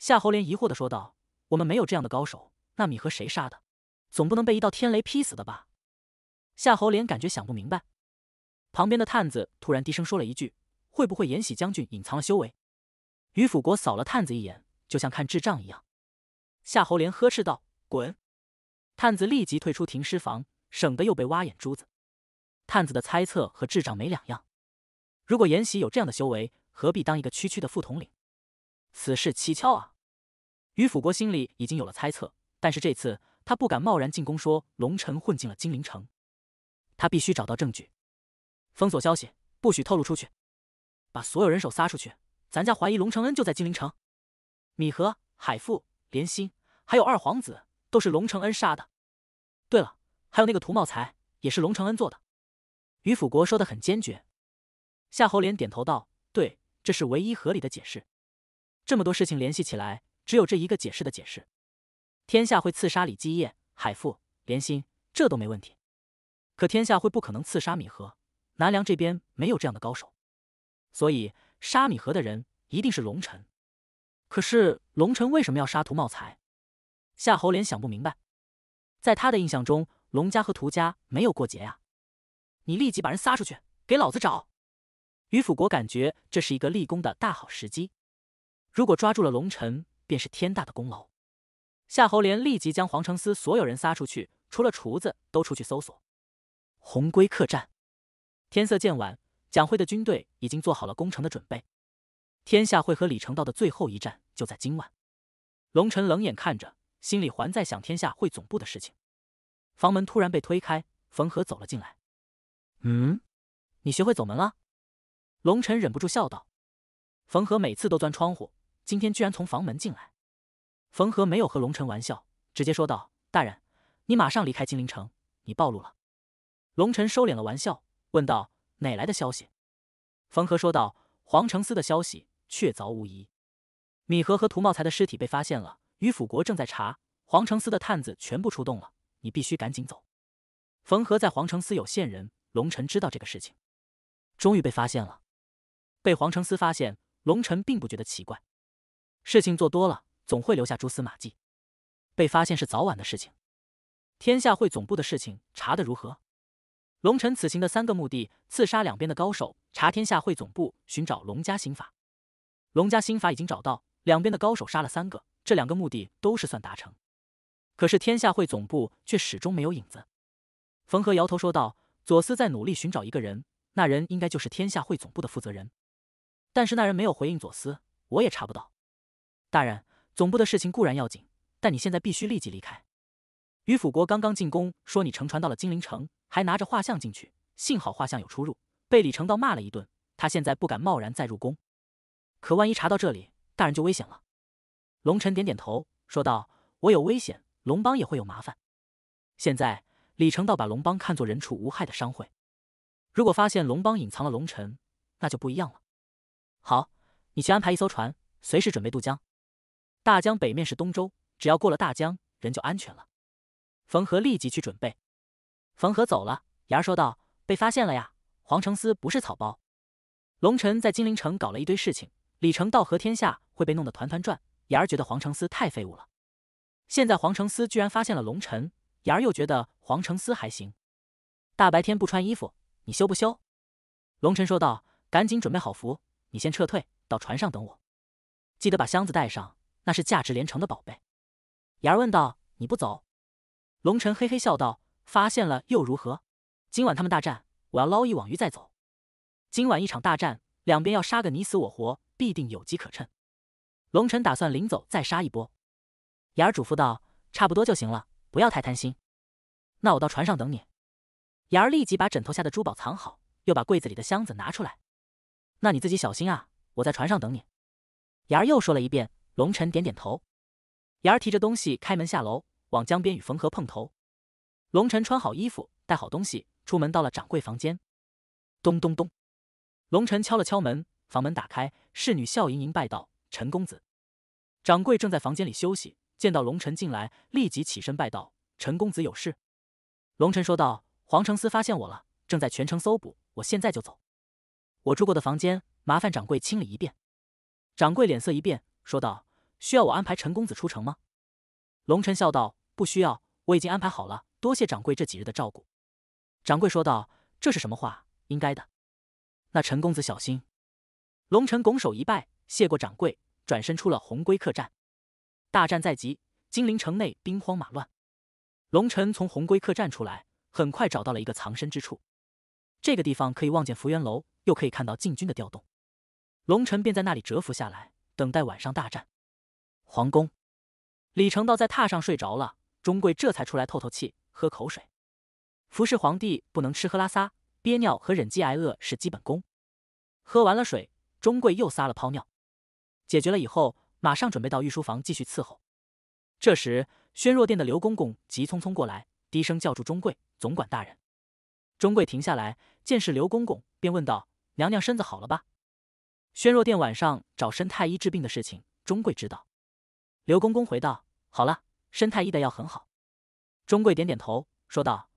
夏侯连疑惑的说道：“我们没有这样的高手，那米和谁杀的？总不能被一道天雷劈死的吧？”夏侯连感觉想不明白，旁边的探子突然低声说了一句：“会不会延禧将军隐藏了修为？”于辅国扫了探子一眼，就像看智障一样。夏侯连呵斥道：“滚！”探子立即退出停尸房，省得又被挖眼珠子。探子的猜测和智障没两样。如果延禧有这样的修为，何必当一个区区的副统领？此事蹊跷啊！于辅国心里已经有了猜测，但是这次他不敢贸然进宫说龙臣混进了金陵城，他必须找到证据，封锁消息，不许透露出去。把所有人手撒出去，咱家怀疑龙承恩就在金陵城。米和、海富、莲心，还有二皇子。都是龙承恩杀的。对了，还有那个涂茂才，也是龙承恩做的。于辅国说的很坚决。夏侯连点头道：“对，这是唯一合理的解释。这么多事情联系起来，只有这一个解释的解释。天下会刺杀李基业、海富、连心，这都没问题。可天下会不可能刺杀米禾，南梁这边没有这样的高手，所以杀米禾的人一定是龙臣。可是龙臣为什么要杀涂茂才？”夏侯连想不明白，在他的印象中，龙家和涂家没有过节呀。你立即把人撒出去，给老子找！于辅国感觉这是一个立功的大好时机，如果抓住了龙尘，便是天大的功劳。夏侯连立即将皇城司所有人撒出去，除了厨子，都出去搜索。鸿归客栈。天色渐晚，蒋辉的军队已经做好了攻城的准备。天下会和李成道的最后一战就在今晚。龙臣冷眼看着。心里还在想天下会总部的事情，房门突然被推开，冯和走了进来。嗯，你学会走门了？龙晨忍不住笑道。冯和每次都钻窗户，今天居然从房门进来。冯和没有和龙晨玩笑，直接说道：“大人，你马上离开金陵城，你暴露了。”龙晨收敛了玩笑，问道：“哪来的消息？”冯和说道：“黄承思的消息确凿无疑，米和和涂茂才的尸体被发现了。”于辅国正在查，皇城司的探子全部出动了。你必须赶紧走。冯和在皇城司有线人，龙尘知道这个事情。终于被发现了，被皇城司发现，龙尘并不觉得奇怪。事情做多了，总会留下蛛丝马迹，被发现是早晚的事情。天下会总部的事情查得如何？龙尘此行的三个目的：刺杀两边的高手，查天下会总部，寻找龙家心法。龙家心法已经找到，两边的高手杀了三个。这两个目的都是算达成，可是天下会总部却始终没有影子。冯和摇头说道：“左思在努力寻找一个人，那人应该就是天下会总部的负责人。但是那人没有回应左思，我也查不到。大人，总部的事情固然要紧，但你现在必须立即离开。于辅国刚刚进宫，说你乘船到了金陵城，还拿着画像进去。幸好画像有出入，被李成道骂了一顿。他现在不敢贸然再入宫，可万一查到这里，大人就危险了。”龙尘点点头，说道：“我有危险，龙帮也会有麻烦。现在李成道把龙帮看作人畜无害的商会，如果发现龙帮隐藏了龙尘，那就不一样了。好，你去安排一艘船，随时准备渡江。大江北面是东周，只要过了大江，人就安全了。”冯和立即去准备。冯和走了，牙儿说道：“被发现了呀！黄承思不是草包，龙尘在金陵城搞了一堆事情，李成道和天下会被弄得团团转。”妍儿觉得黄承思太废物了，现在黄承思居然发现了龙尘，妍儿又觉得黄承思还行。大白天不穿衣服，你羞不羞？龙尘说道：“赶紧准备好符，你先撤退到船上等我，记得把箱子带上，那是价值连城的宝贝。”妍儿问道：“你不走？”龙尘嘿嘿笑道：“发现了又如何？今晚他们大战，我要捞一网鱼再走。今晚一场大战，两边要杀个你死我活，必定有机可趁。”龙晨打算临走再杀一波，牙儿嘱咐道：“差不多就行了，不要太贪心。”“那我到船上等你。”牙儿立即把枕头下的珠宝藏好，又把柜子里的箱子拿出来。“那你自己小心啊，我在船上等你。”牙儿又说了一遍。龙晨点点头。牙儿提着东西开门下楼，往江边与冯合碰头。龙晨穿好衣服，带好东西，出门到了掌柜房间。咚咚咚，龙晨敲了敲门，房门打开，侍女笑盈盈拜道。陈公子，掌柜正在房间里休息，见到龙尘进来，立即起身拜道：“陈公子有事？”龙尘说道：“黄承思发现我了，正在全城搜捕，我现在就走。我住过的房间，麻烦掌柜清理一遍。”掌柜脸色一变，说道：“需要我安排陈公子出城吗？”龙尘笑道：“不需要，我已经安排好了。多谢掌柜这几日的照顾。”掌柜说道：“这是什么话？应该的。那陈公子小心。”龙尘拱手一拜。谢过掌柜，转身出了鸿龟客栈。大战在即，金陵城内兵荒马乱。龙晨从鸿龟客栈出来，很快找到了一个藏身之处。这个地方可以望见福源楼，又可以看到禁军的调动。龙晨便在那里蛰伏下来，等待晚上大战。皇宫，李成道在榻上睡着了，钟贵这才出来透透气，喝口水。服侍皇帝不能吃喝拉撒，憋尿和忍饥挨饿是基本功。喝完了水，钟贵又撒了泡尿。解决了以后，马上准备到御书房继续伺候。这时，宣若殿的刘公公急匆匆过来，低声叫住钟贵总管大人。钟贵停下来，见是刘公公，便问道：“娘娘身子好了吧？”宣若殿晚上找申太医治病的事情，钟贵知道。刘公公回道：“好了，申太医的药很好。”钟贵点点头，说道：“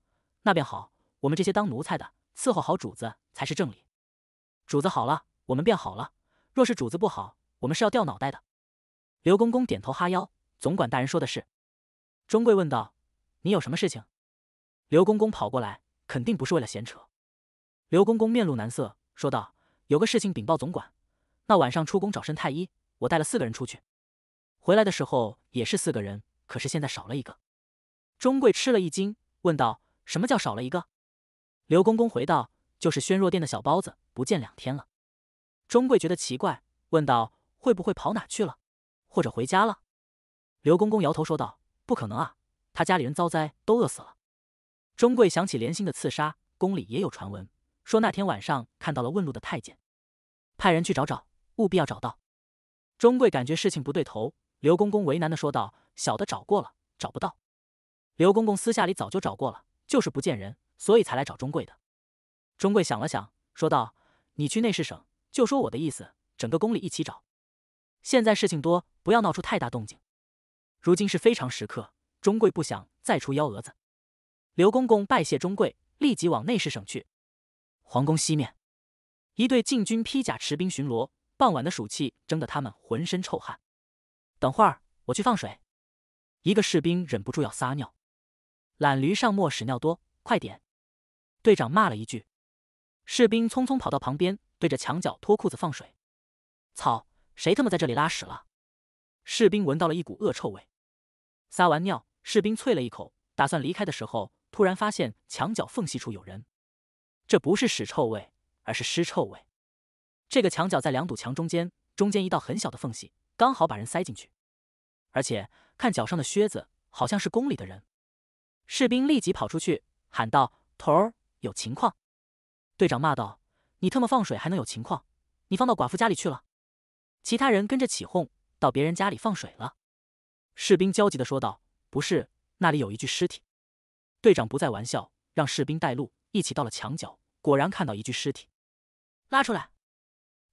那便好，我们这些当奴才的，伺候好主子才是正理。主子好了，我们便好了；若是主子不好，”我们是要掉脑袋的。刘公公点头哈腰，总管大人说的是。钟贵问道：“你有什么事情？”刘公公跑过来，肯定不是为了闲扯。刘公公面露难色，说道：“有个事情禀报总管。那晚上出宫找申太医，我带了四个人出去，回来的时候也是四个人，可是现在少了一个。”钟贵吃了一惊，问道：“什么叫少了一个？”刘公公回道：“就是宣若殿的小包子不见两天了。”钟贵觉得奇怪，问道：会不会跑哪去了，或者回家了？刘公公摇头说道：“不可能啊，他家里人遭灾，都饿死了。”钟贵想起莲心的刺杀，宫里也有传闻，说那天晚上看到了问路的太监，派人去找找，务必要找到。钟贵感觉事情不对头，刘公公为难的说道：“小的找过了，找不到。”刘公公私下里早就找过了，就是不见人，所以才来找钟贵的。钟贵想了想，说道：“你去内侍省，就说我的意思，整个宫里一起找。”现在事情多，不要闹出太大动静。如今是非常时刻，钟贵不想再出幺蛾子。刘公公拜谢钟贵，立即往内室省去。皇宫西面，一队禁军披甲持兵巡逻。傍晚的暑气蒸得他们浑身臭汗。等会儿我去放水。一个士兵忍不住要撒尿，懒驴上磨屎尿多，快点！队长骂了一句。士兵匆匆跑到旁边，对着墙角脱裤子放水。操！谁他妈在这里拉屎了？士兵闻到了一股恶臭味，撒完尿，士兵啐了一口，打算离开的时候，突然发现墙角缝隙处有人。这不是屎臭味，而是尸臭味。这个墙角在两堵墙中间，中间一道很小的缝隙，刚好把人塞进去。而且看脚上的靴子，好像是宫里的人。士兵立即跑出去喊道：“头儿，有情况！”队长骂道：“你他妈放水还能有情况？你放到寡妇家里去了？”其他人跟着起哄，到别人家里放水了。士兵焦急地说道：“不是，那里有一具尸体。”队长不再玩笑，让士兵带路，一起到了墙角。果然看到一具尸体，拉出来。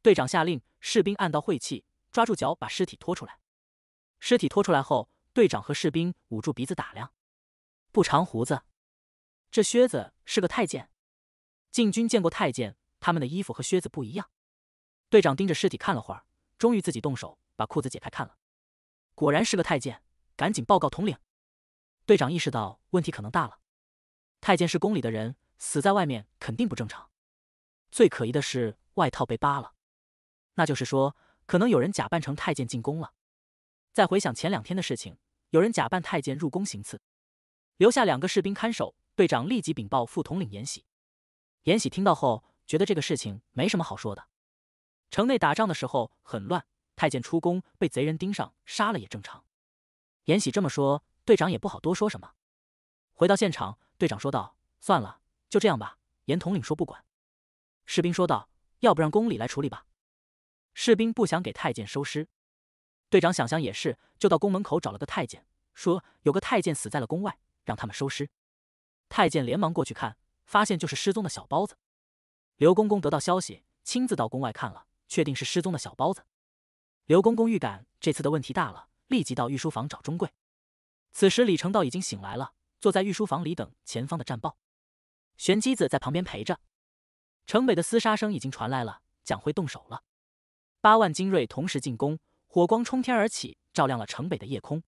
队长下令，士兵按到晦气，抓住脚把尸体拖出来。尸体拖出来后，队长和士兵捂住鼻子打量，不长胡子，这靴子是个太监。禁军见过太监，他们的衣服和靴子不一样。队长盯着尸体看了会儿。终于自己动手把裤子解开看了，果然是个太监，赶紧报告统领。队长意识到问题可能大了，太监是宫里的人，死在外面肯定不正常。最可疑的是外套被扒了，那就是说可能有人假扮成太监进宫了。再回想前两天的事情，有人假扮太监入宫行刺，留下两个士兵看守。队长立即禀报副统领延禧，延禧听到后觉得这个事情没什么好说的。城内打仗的时候很乱，太监出宫被贼人盯上杀了也正常。严喜这么说，队长也不好多说什么。回到现场，队长说道：“算了，就这样吧。”严统领说：“不管。”士兵说道：“要不让宫里来处理吧？”士兵不想给太监收尸。队长想想也是，就到宫门口找了个太监，说：“有个太监死在了宫外，让他们收尸。”太监连忙过去看，发现就是失踪的小包子。刘公公得到消息，亲自到宫外看了。确定是失踪的小包子。刘公公预感这次的问题大了，立即到御书房找钟贵。此时李成道已经醒来了，坐在御书房里等前方的战报。玄机子在旁边陪着。城北的厮杀声已经传来了，蒋辉动手了，八万精锐同时进攻，火光冲天而起，照亮了城北的夜空。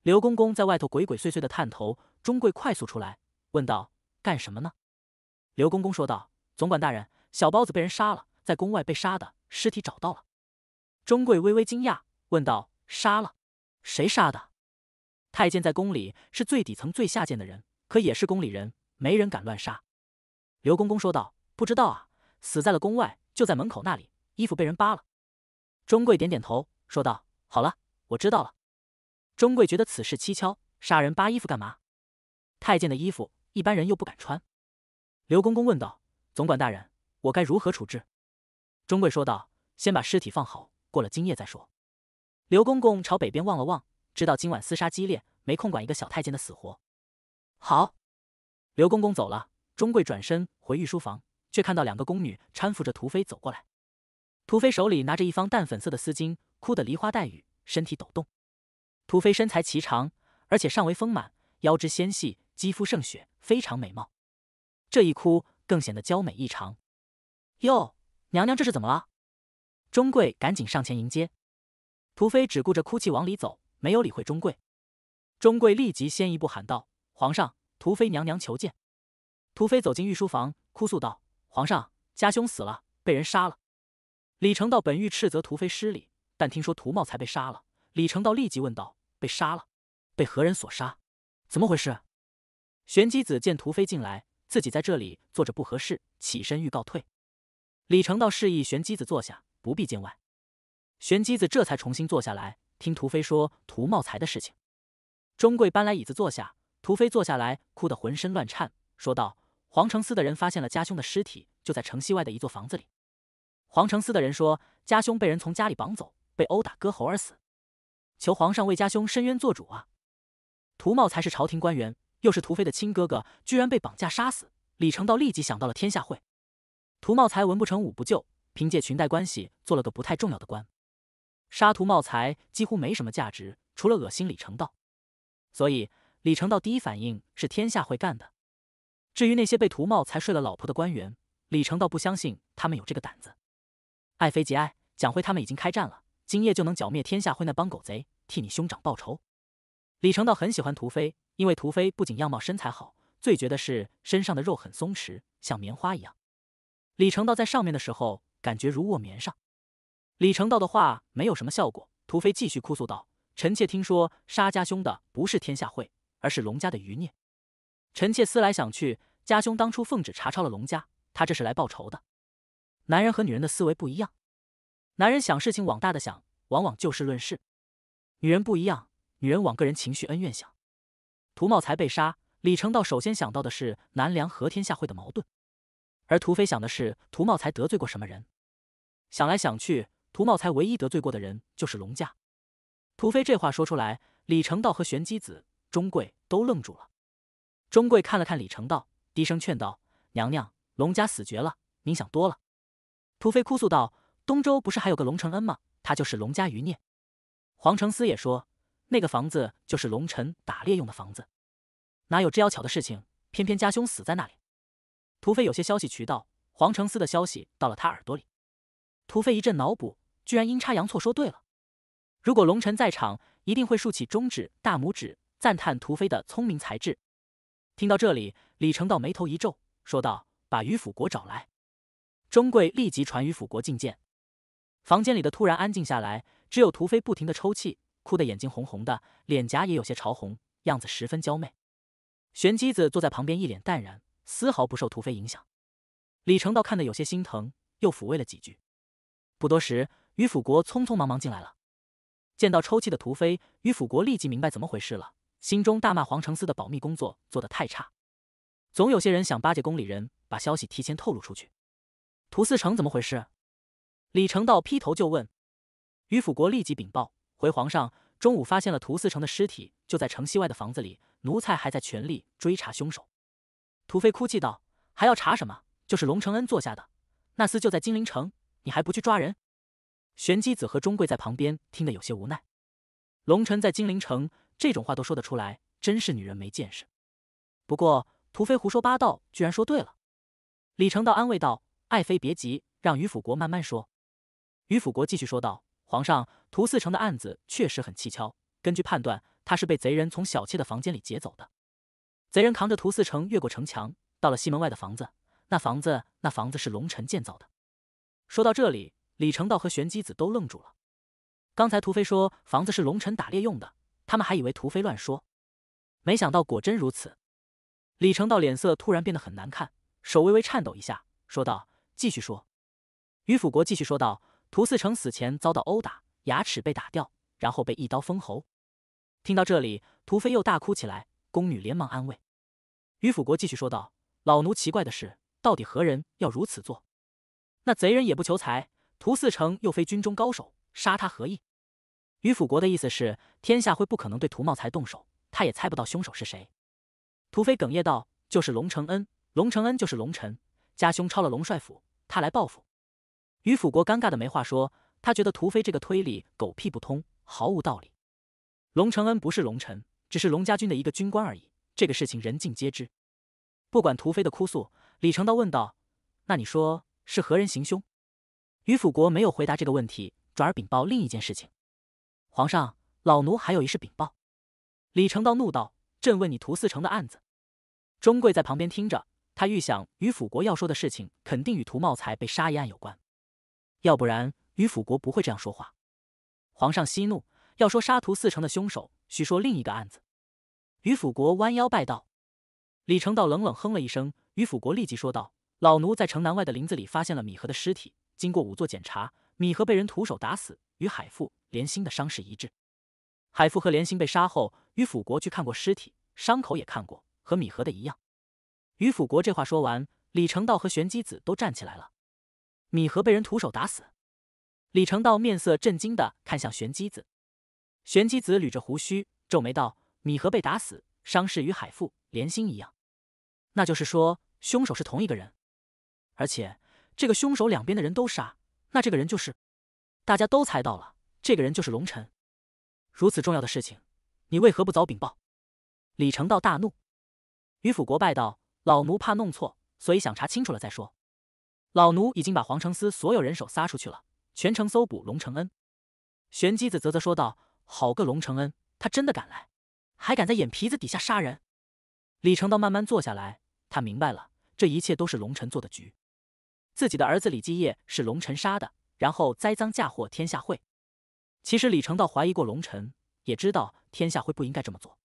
刘公公在外头鬼鬼祟祟的探头，钟贵快速出来，问道：“干什么呢？”刘公公说道：“总管大人，小包子被人杀了，在宫外被杀的。”尸体找到了，钟贵微微惊讶问道：“杀了谁？杀的？太监在宫里是最底层、最下贱的人，可也是宫里人，没人敢乱杀。”刘公公说道：“不知道啊，死在了宫外，就在门口那里，衣服被人扒了。”钟贵点点头说道：“好了，我知道了。”钟贵觉得此事蹊跷，杀人扒衣服干嘛？太监的衣服一般人又不敢穿。刘公公问道：“总管大人，我该如何处置？”钟贵说道：“先把尸体放好，过了今夜再说。”刘公公朝北边望了望，知道今晚厮杀激烈，没空管一个小太监的死活。好，刘公公走了。钟贵转身回御书房，却看到两个宫女搀扶着屠飞走过来。屠飞手里拿着一方淡粉色的丝巾，哭得梨花带雨，身体抖动。屠飞身材颀长，而且尚未丰满，腰肢纤细，肌肤胜雪，非常美貌。这一哭更显得娇美异常。哟。娘娘，这是怎么了？钟贵赶紧上前迎接。屠妃只顾着哭泣，往里走，没有理会钟贵。钟贵立即先一步喊道：“皇上，屠妃娘娘求见。”屠妃走进御书房，哭诉道：“皇上，家兄死了，被人杀了。”李成道本欲斥责屠妃失礼，但听说屠茂才被杀了，李成道立即问道：“被杀了？被何人所杀？怎么回事？”玄机子见屠妃进来，自己在这里坐着不合适，起身欲告退。李成道示意玄机子坐下，不必见外。玄机子这才重新坐下来，听屠飞说屠茂才的事情。钟贵搬来椅子坐下，屠飞坐下来，哭得浑身乱颤，说道：“黄城司的人发现了家兄的尸体，就在城西外的一座房子里。黄城司的人说，家兄被人从家里绑走，被殴打割喉而死。求皇上为家兄伸冤做主啊！屠茂才是朝廷官员，又是屠飞的亲哥哥，居然被绑架杀死。李成道立即想到了天下会。”屠茂才文不成武不就，凭借裙带关系做了个不太重要的官。杀屠茂才几乎没什么价值，除了恶心李成道。所以李成道第一反应是天下会干的。至于那些被屠茂才睡了老婆的官员，李成道不相信他们有这个胆子。爱妃节哀，蒋辉他们已经开战了，今夜就能剿灭天下会那帮狗贼，替你兄长报仇。李成道很喜欢屠飞，因为屠飞不仅样貌身材好，最绝的是身上的肉很松弛，像棉花一样。李成道在上面的时候，感觉如卧棉上。李成道的话没有什么效果，土匪继续哭诉道：“臣妾听说杀家兄的不是天下会，而是龙家的余孽。臣妾思来想去，家兄当初奉旨查抄了龙家，他这是来报仇的。男人和女人的思维不一样，男人想事情往大的想，往往就事论事；女人不一样，女人往个人情绪恩怨想。涂茂才被杀，李成道首先想到的是南梁和天下会的矛盾。”而涂飞想的是，涂茂才得罪过什么人？想来想去，涂茂才唯一得罪过的人就是龙家。涂飞这话说出来，李成道和玄机子、钟贵都愣住了。钟贵看了看李成道，低声劝道：“娘娘，龙家死绝了，您想多了。”涂飞哭诉道：“东周不是还有个龙承恩吗？他就是龙家余孽。”黄承思也说：“那个房子就是龙臣打猎用的房子，哪有这妖巧的事情？偏偏家兄死在那里。”土匪有些消息渠道，黄承思的消息到了他耳朵里。土匪一阵脑补，居然阴差阳错说对了。如果龙臣在场，一定会竖起中指、大拇指，赞叹土匪的聪明才智。听到这里，李成道眉头一皱，说道：“把于辅国找来。”钟贵立即传于辅国觐见。房间里的突然安静下来，只有土匪不停的抽泣，哭得眼睛红红的，脸颊也有些潮红，样子十分娇媚。玄机子坐在旁边，一脸淡然。丝毫不受土匪影响，李成道看得有些心疼，又抚慰了几句。不多时，于辅国匆匆忙忙进来了，见到抽泣的土匪，于辅国立即明白怎么回事了，心中大骂黄承思的保密工作做得太差，总有些人想巴结宫里人，把消息提前透露出去。屠四成怎么回事？李成道劈头就问，于辅国立即禀报：“回皇上，中午发现了屠四成的尸体，就在城西外的房子里，奴才还在全力追查凶手。”屠飞哭泣道：“还要查什么？就是龙承恩做下的，那厮就在金陵城，你还不去抓人？”玄机子和钟贵在旁边听得有些无奈。龙臣在金陵城，这种话都说得出来，真是女人没见识。不过屠飞胡说八道，居然说对了。李成道安慰道：“爱妃别急，让于辅国慢慢说。”于辅国继续说道：“皇上，屠四成的案子确实很蹊跷，根据判断，他是被贼人从小妾的房间里劫走的。”贼人扛着屠四成越过城墙，到了西门外的房子。那房子，那房子是龙尘建造的。说到这里，李成道和玄机子都愣住了。刚才屠飞说房子是龙尘打猎用的，他们还以为屠飞乱说，没想到果真如此。李成道脸色突然变得很难看，手微微颤抖一下，说道：“继续说。”于辅国继续说道：“屠四成死前遭到殴打，牙齿被打掉，然后被一刀封喉。”听到这里，屠飞又大哭起来。宫女连忙安慰，于辅国继续说道：“老奴奇怪的是，到底何人要如此做？那贼人也不求财，屠四成又非军中高手，杀他何意？”于辅国的意思是，天下会不可能对屠茂才动手，他也猜不到凶手是谁。屠飞哽咽道：“就是龙承恩，龙承恩就是龙臣，家兄抄了龙帅府，他来报复。”于辅国尴尬的没话说，他觉得屠飞这个推理狗屁不通，毫无道理。龙承恩不是龙臣。只是龙家军的一个军官而已，这个事情人尽皆知。不管屠飞的哭诉，李成道问道：“那你说是何人行凶？”于辅国没有回答这个问题，转而禀报另一件事情：“皇上，老奴还有一事禀报。”李成道怒道：“朕问你屠四成的案子。”钟贵在旁边听着，他预想于辅国要说的事情肯定与屠茂才被杀一案有关，要不然于辅国不会这样说话。皇上息怒，要说杀屠四成的凶手。叙说另一个案子，于辅国弯腰拜道。李成道冷冷哼了一声，于辅国立即说道：“老奴在城南外的林子里发现了米和的尸体，经过仵作检查，米和被人徒手打死，与海富、连心的伤势一致。海富和连心被杀后，于辅国去看过尸体，伤口也看过，和米和的一样。”于辅国这话说完，李成道和玄机子都站起来了。米和被人徒手打死，李成道面色震惊的看向玄机子。玄机子捋着胡须，皱眉道：“米和被打死，伤势与海富、莲心一样，那就是说凶手是同一个人。而且这个凶手两边的人都杀，那这个人就是……大家都猜到了，这个人就是龙辰。如此重要的事情，你为何不早禀报？”李成道大怒，于辅国拜道：“老奴怕弄错，所以想查清楚了再说。老奴已经把皇城司所有人手撒出去了，全城搜捕龙承恩。”玄机子啧啧说道。好个龙承恩，他真的敢来，还敢在眼皮子底下杀人！李成道慢慢坐下来，他明白了，这一切都是龙臣做的局。自己的儿子李继业是龙臣杀的，然后栽赃嫁祸天下会。其实李成道怀疑过龙臣，也知道天下会不应该这么做，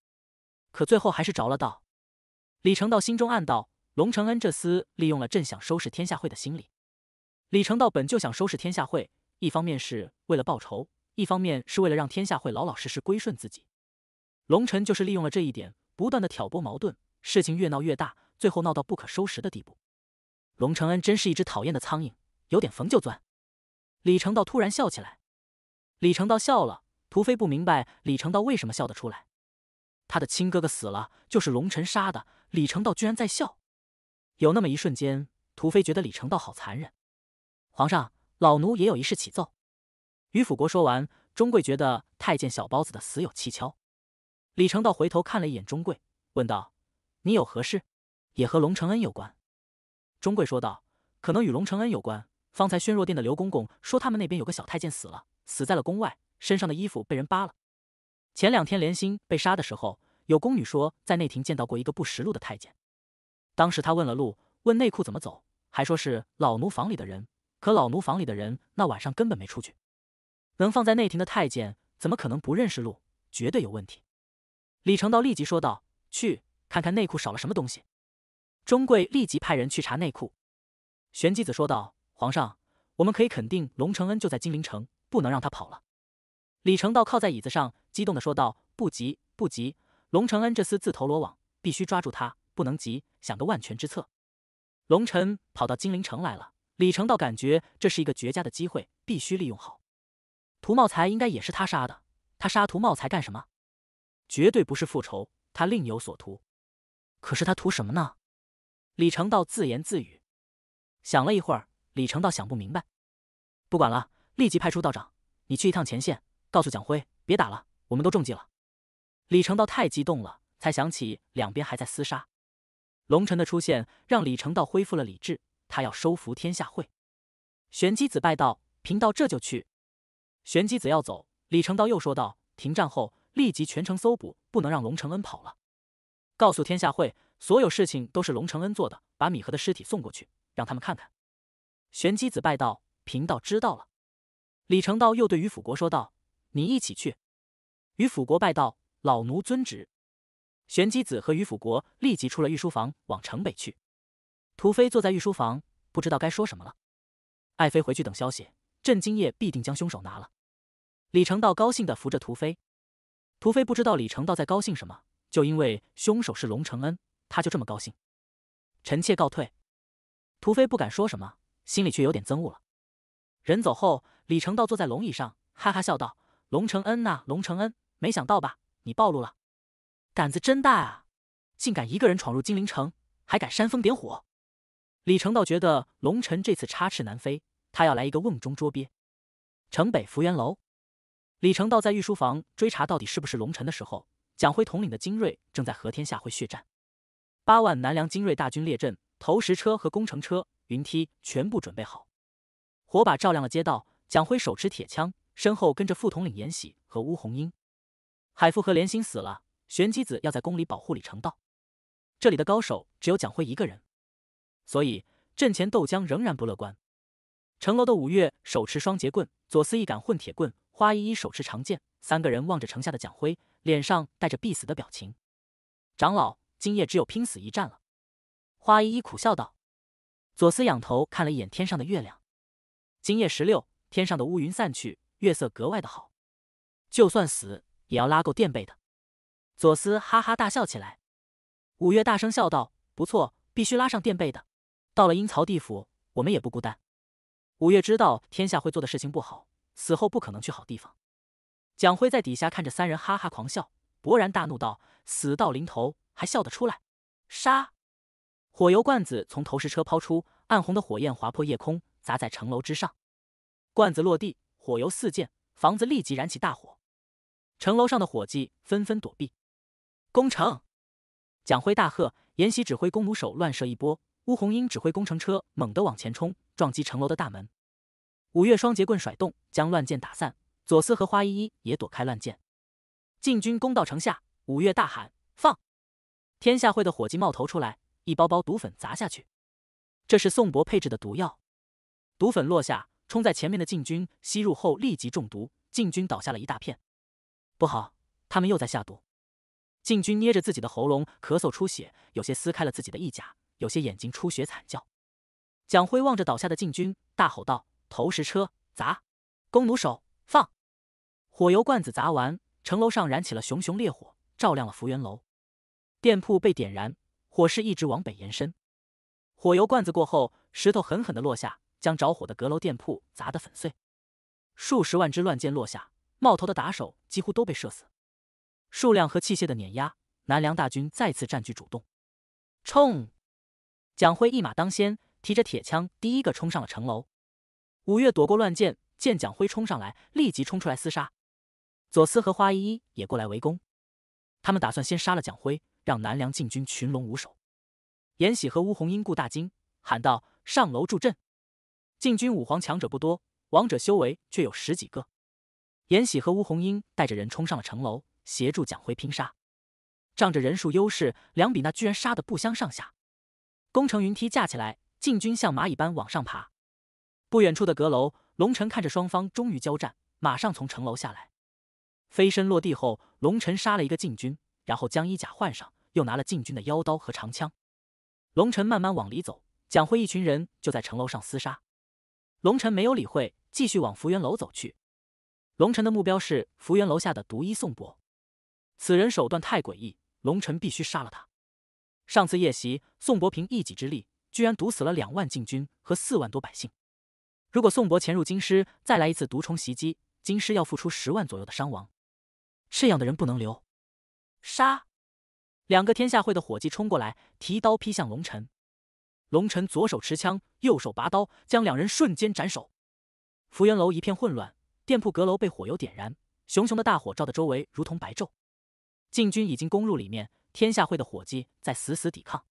可最后还是着了道。李成道心中暗道：龙承恩这厮利用了朕想收拾天下会的心理。李成道本就想收拾天下会，一方面是为了报仇。一方面是为了让天下会老老实实归顺自己，龙晨就是利用了这一点，不断的挑拨矛盾，事情越闹越大，最后闹到不可收拾的地步。龙承恩真是一只讨厌的苍蝇，有点缝就钻。李成道突然笑起来。李成道笑了，屠飞不明白李成道为什么笑得出来。他的亲哥哥死了，就是龙晨杀的，李成道居然在笑。有那么一瞬间，屠飞觉得李成道好残忍。皇上，老奴也有一事启奏。于辅国说完，钟贵觉得太监小包子的死有蹊跷。李成道回头看了一眼钟贵，问道：“你有何事？也和龙承恩有关？”钟贵说道：“可能与龙承恩有关。方才宣若殿的刘公公说，他们那边有个小太监死了，死在了宫外，身上的衣服被人扒了。前两天莲心被杀的时候，有宫女说在内廷见到过一个不识路的太监。当时他问了路，问内库怎么走，还说是老奴房里的人。可老奴房里的人那晚上根本没出去。”能放在内廷的太监，怎么可能不认识路？绝对有问题！李成道立即说道：“去看看内库少了什么东西。”钟贵立即派人去查内库。玄机子说道：“皇上，我们可以肯定龙承恩就在金陵城，不能让他跑了。”李成道靠在椅子上，激动地说道：“不急，不急，龙承恩这厮自投罗网，必须抓住他，不能急，想个万全之策。”龙臣跑到金陵城来了，李成道感觉这是一个绝佳的机会，必须利用好。涂茂才应该也是他杀的，他杀涂茂才干什么？绝对不是复仇，他另有所图。可是他图什么呢？李成道自言自语，想了一会儿，李成道想不明白。不管了，立即派出道长，你去一趟前线，告诉蒋辉，别打了，我们都中计了。李成道太激动了，才想起两边还在厮杀。龙尘的出现让李成道恢复了理智，他要收服天下会。玄机子拜道，贫道这就去。玄机子要走，李成道又说道：“停战后立即全城搜捕，不能让龙承恩跑了。”告诉天下会，所有事情都是龙承恩做的。把米和的尸体送过去，让他们看看。玄机子拜道：“贫道知道了。”李成道又对于辅国说道：“你一起去。”于辅国拜道：“老奴遵旨。”玄机子和于辅国立即出了御书房，往城北去。屠飞坐在御书房，不知道该说什么了。爱妃回去等消息，朕今夜必定将凶手拿了。李成道高兴的扶着屠飞，屠飞不知道李成道在高兴什么，就因为凶手是龙承恩，他就这么高兴。臣妾告退。屠飞不敢说什么，心里却有点憎恶了。人走后，李成道坐在龙椅上，哈哈笑道：“龙承恩呐，龙承恩，没想到吧？你暴露了，胆子真大啊！竟敢一个人闯入金陵城，还敢煽风点火。”李成道觉得龙臣这次插翅难飞，他要来一个瓮中捉鳖。城北福源楼。李成道在御书房追查到底是不是龙尘的时候，蒋辉统领的精锐正在和天下会血战。八万南梁精锐大军列阵，投石车和工程车、云梯全部准备好，火把照亮了街道。蒋辉手持铁枪，身后跟着副统领延禧和乌红英。海富和连心死了，玄机子要在宫里保护李成道。这里的高手只有蒋辉一个人，所以阵前斗将仍然不乐观。城楼的五岳手持双节棍，左思一杆混铁棍。花依依手持长剑，三个人望着城下的蒋辉，脸上带着必死的表情。长老，今夜只有拼死一战了。花依依苦笑道。左思仰头看了一眼天上的月亮，今夜十六，天上的乌云散去，月色格外的好。就算死，也要拉够垫背的。左思哈哈大笑起来。五月大声笑道：“不错，必须拉上垫背的。到了阴曹地府，我们也不孤单。”五月知道天下会做的事情不好。死后不可能去好地方。蒋辉在底下看着三人哈哈狂笑，勃然大怒道：“死到临头还笑得出来？杀！”火油罐子从投石车抛出，暗红的火焰划破夜空，砸在城楼之上。罐子落地，火油四溅，房子立即燃起大火。城楼上的伙计纷纷躲避。攻城！蒋辉大喝，沿袭指挥弓弩手乱射一波，乌红英指挥工程车猛地往前冲，撞击城楼的大门。五岳双节棍甩动，将乱箭打散。左思和花依依也躲开乱箭。禁军攻到城下，五岳大喊：“放！”天下会的伙计冒头出来，一包包毒粉砸下去。这是宋博配置的毒药。毒粉落下，冲在前面的禁军吸入后立即中毒，禁军倒下了一大片。不好，他们又在下毒！禁军捏着自己的喉咙咳嗽出血，有些撕开了自己的衣甲，有些眼睛出血惨叫。蒋辉望着倒下的禁军，大吼道。投石车砸，弓弩手放火油罐子。砸完，城楼上燃起了熊熊烈火，照亮了福源楼。店铺被点燃，火势一直往北延伸。火油罐子过后，石头狠狠的落下，将着火的阁楼店铺砸得粉碎。数十万支乱箭落下，冒头的打手几乎都被射死。数量和器械的碾压，南梁大军再次占据主动。冲！蒋辉一马当先，提着铁枪，第一个冲上了城楼。五月躲过乱箭，见蒋辉冲上来，立即冲出来厮杀。左思和花依依也过来围攻，他们打算先杀了蒋辉，让南梁禁军群龙无首。延喜和乌红英顾大惊，喊道：“上楼助阵！”禁军五皇强者不多，王者修为却有十几个。延喜和乌红英带着人冲上了城楼，协助蒋辉拼杀。仗着人数优势，两比那居然杀得不相上下。攻城云梯架起来，禁军像蚂蚁般往上爬。不远处的阁楼，龙尘看着双方终于交战，马上从城楼下来，飞身落地后，龙尘杀了一个禁军，然后将衣甲换上，又拿了禁军的腰刀和长枪。龙尘慢慢往里走，蒋辉一群人就在城楼上厮杀，龙辰没有理会，继续往福源楼走去。龙辰的目标是福源楼下的独一宋博，此人手段太诡异，龙辰必须杀了他。上次夜袭，宋博凭一己之力，居然毒死了两万禁军和四万多百姓。如果宋博潜入京师，再来一次毒虫袭击，京师要付出十万左右的伤亡。这样的人不能留，杀！两个天下会的伙计冲过来，提刀劈向龙尘。龙尘左手持枪，右手拔刀，将两人瞬间斩首。福源楼一片混乱，店铺阁楼被火油点燃，熊熊的大火照的周围如同白昼。禁军已经攻入里面，天下会的伙计在死死抵抗。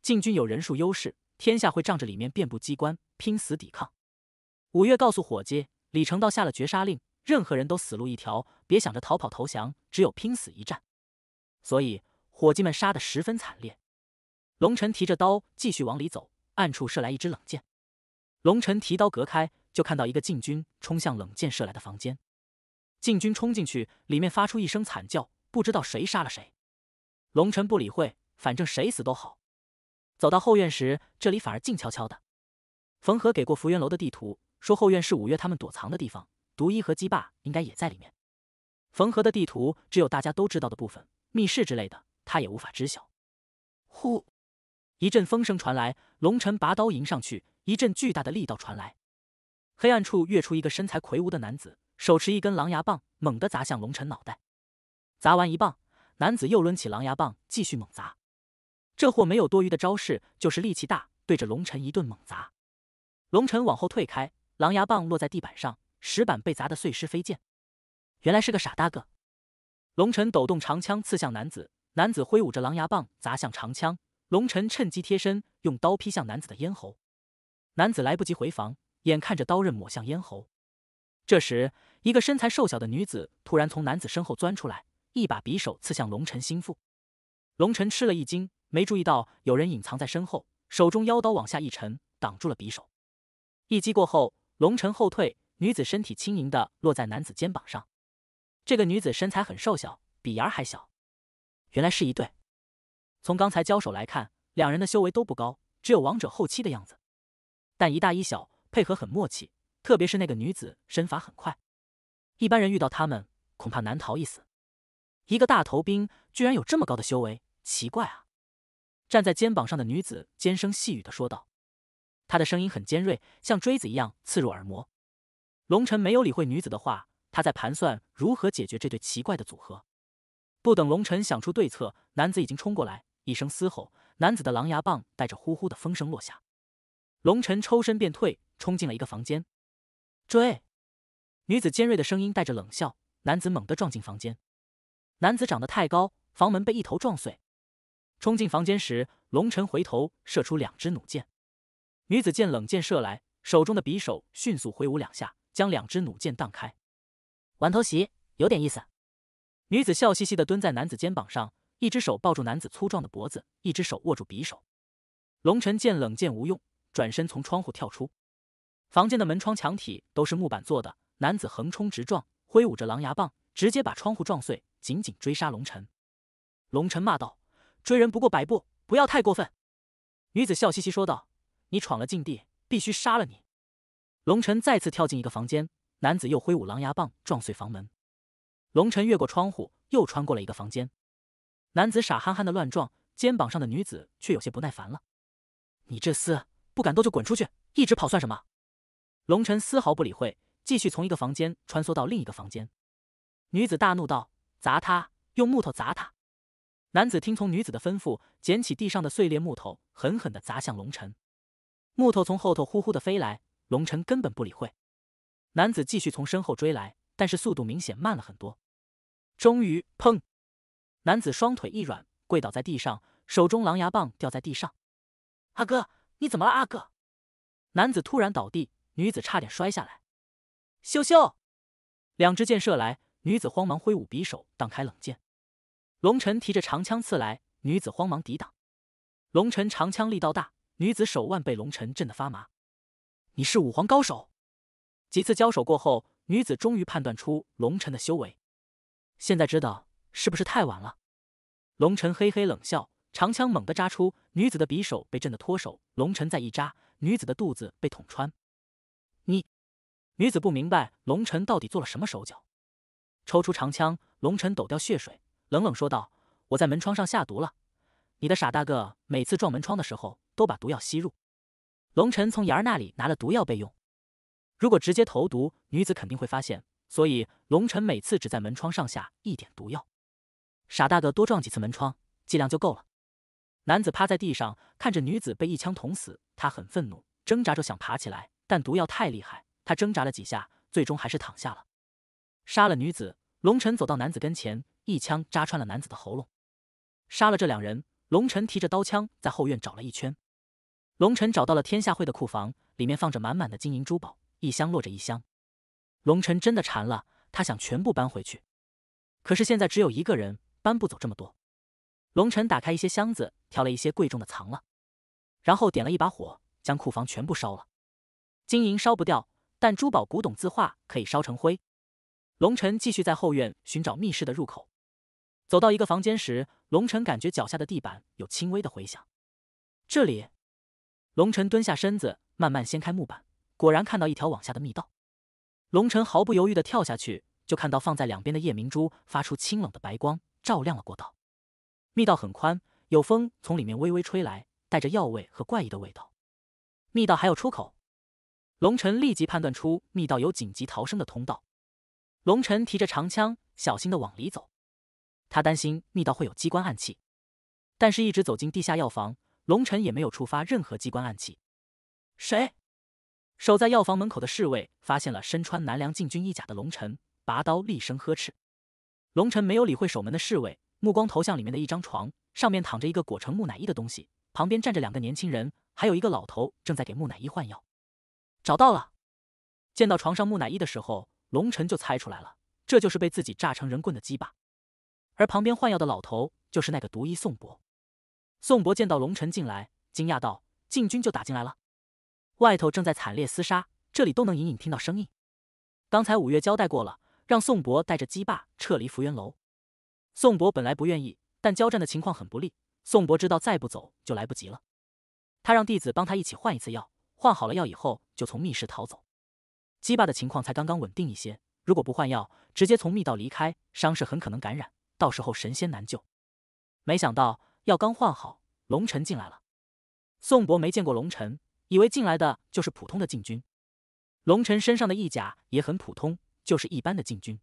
禁军有人数优势，天下会仗着里面遍布机关，拼死抵抗。五月告诉伙计：“李成道下了绝杀令，任何人都死路一条，别想着逃跑投降，只有拼死一战。”所以伙计们杀的十分惨烈。龙尘提着刀继续往里走，暗处射来一支冷箭，龙尘提刀隔开，就看到一个禁军冲向冷箭射来的房间。禁军冲进去，里面发出一声惨叫，不知道谁杀了谁。龙尘不理会，反正谁死都好。走到后院时，这里反而静悄悄的。冯和给过福元楼的地图。说后院是五月他们躲藏的地方，毒医和鸡霸应该也在里面。缝合的地图只有大家都知道的部分，密室之类的，他也无法知晓。呼，一阵风声传来，龙晨拔刀迎上去，一阵巨大的力道传来，黑暗处跃出一个身材魁梧的男子，手持一根狼牙棒，猛地砸向龙晨脑袋。砸完一棒，男子又抡起狼牙棒继续猛砸。这货没有多余的招式，就是力气大，对着龙晨一顿猛砸。龙晨往后退开。狼牙棒落在地板上，石板被砸得碎尸飞溅。原来是个傻大个。龙晨抖动长枪刺向男子，男子挥舞着狼牙棒砸向长枪。龙晨趁机贴身用刀劈向男子的咽喉。男子来不及回防，眼看着刀刃抹向咽喉。这时，一个身材瘦小的女子突然从男子身后钻出来，一把匕首刺向龙晨心腹。龙晨吃了一惊，没注意到有人隐藏在身后，手中腰刀往下一沉，挡住了匕首。一击过后。龙晨后退，女子身体轻盈的落在男子肩膀上。这个女子身材很瘦小，比儿还小。原来是一对。从刚才交手来看，两人的修为都不高，只有王者后期的样子。但一大一小，配合很默契。特别是那个女子，身法很快。一般人遇到他们，恐怕难逃一死。一个大头兵居然有这么高的修为，奇怪啊！站在肩膀上的女子尖声细语的说道。他的声音很尖锐，像锥子一样刺入耳膜。龙晨没有理会女子的话，他在盘算如何解决这对奇怪的组合。不等龙晨想出对策，男子已经冲过来，一声嘶吼，男子的狼牙棒带着呼呼的风声落下。龙晨抽身便退，冲进了一个房间。追！女子尖锐的声音带着冷笑。男子猛地撞进房间。男子长得太高，房门被一头撞碎。冲进房间时，龙晨回头射出两支弩箭。女子见冷箭射来，手中的匕首迅速挥舞两下，将两只弩箭荡开。玩偷袭，有点意思。女子笑嘻嘻地蹲在男子肩膀上，一只手抱住男子粗壮的脖子，一只手握住匕首。龙晨见冷箭无用，转身从窗户跳出。房间的门窗墙体都是木板做的。男子横冲直撞，挥舞着狼牙棒，直接把窗户撞碎，紧紧追杀龙晨。龙晨骂道：“追人不过百步，不要太过分。”女子笑嘻嘻说道。你闯了禁地，必须杀了你！龙晨再次跳进一个房间，男子又挥舞狼牙棒撞碎房门。龙晨越过窗户，又穿过了一个房间。男子傻憨憨的乱撞，肩膀上的女子却有些不耐烦了：“你这厮不敢动就滚出去，一直跑算什么？”龙晨丝毫不理会，继续从一个房间穿梭到另一个房间。女子大怒道：“砸他！用木头砸他！”男子听从女子的吩咐，捡起地上的碎裂木头，狠狠的砸向龙晨。木头从后头呼呼的飞来，龙晨根本不理会。男子继续从身后追来，但是速度明显慢了很多。终于，砰！男子双腿一软，跪倒在地上，手中狼牙棒掉在地上。阿哥，你怎么了？阿哥！男子突然倒地，女子差点摔下来。羞羞！两支箭射来，女子慌忙挥舞匕首挡开冷箭。龙晨提着长枪刺来，女子慌忙抵挡。龙晨长枪力道大。女子手腕被龙尘震得发麻，你是武皇高手。几次交手过后，女子终于判断出龙尘的修为。现在知道是不是太晚了？龙尘嘿嘿冷笑，长枪猛地扎出，女子的匕首被震得脱手。龙尘再一扎，女子的肚子被捅穿。你，女子不明白龙尘到底做了什么手脚。抽出长枪，龙尘抖掉血水，冷冷说道：“我在门窗上下毒了，你的傻大个每次撞门窗的时候。”都把毒药吸入。龙晨从牙儿那里拿了毒药备用。如果直接投毒，女子肯定会发现。所以龙晨每次只在门窗上下一点毒药。傻大个多撞几次门窗，剂量就够了。男子趴在地上，看着女子被一枪捅死，他很愤怒，挣扎着想爬起来，但毒药太厉害，他挣扎了几下，最终还是躺下了。杀了女子，龙晨走到男子跟前，一枪扎穿了男子的喉咙。杀了这两人。龙晨提着刀枪在后院找了一圈，龙晨找到了天下会的库房，里面放着满满的金银珠宝，一箱摞着一箱。龙晨真的馋了，他想全部搬回去，可是现在只有一个人，搬不走这么多。龙晨打开一些箱子，挑了一些贵重的藏了，然后点了一把火，将库房全部烧了。金银烧不掉，但珠宝、古董、字画可以烧成灰。龙晨继续在后院寻找密室的入口。走到一个房间时，龙晨感觉脚下的地板有轻微的回响。这里，龙晨蹲下身子，慢慢掀开木板，果然看到一条往下的密道。龙晨毫不犹豫的跳下去，就看到放在两边的夜明珠发出清冷的白光，照亮了过道。密道很宽，有风从里面微微吹来，带着药味和怪异的味道。密道还有出口，龙晨立即判断出密道有紧急逃生的通道。龙晨提着长枪，小心的往里走。他担心密道会有机关暗器，但是，一直走进地下药房，龙晨也没有触发任何机关暗器。谁？守在药房门口的侍卫发现了身穿南梁禁军衣甲的龙晨，拔刀厉声呵斥。龙晨没有理会守门的侍卫，目光投向里面的一张床，上面躺着一个裹成木乃伊的东西，旁边站着两个年轻人，还有一个老头正在给木乃伊换药。找到了。见到床上木乃伊的时候，龙晨就猜出来了，这就是被自己炸成人棍的鸡巴。而旁边换药的老头就是那个毒医宋博。宋博见到龙辰进来，惊讶道：“禁军就打进来了？外头正在惨烈厮杀，这里都能隐隐听到声音。刚才五月交代过了，让宋博带着姬霸撤离福元楼。宋博本来不愿意，但交战的情况很不利，宋博知道再不走就来不及了。他让弟子帮他一起换一次药，换好了药以后就从密室逃走。姬霸的情况才刚刚稳定一些，如果不换药，直接从密道离开，伤势很可能感染。”到时候神仙难救。没想到药刚换好，龙尘进来了。宋博没见过龙尘，以为进来的就是普通的禁军。龙尘身上的衣甲也很普通，就是一般的禁军。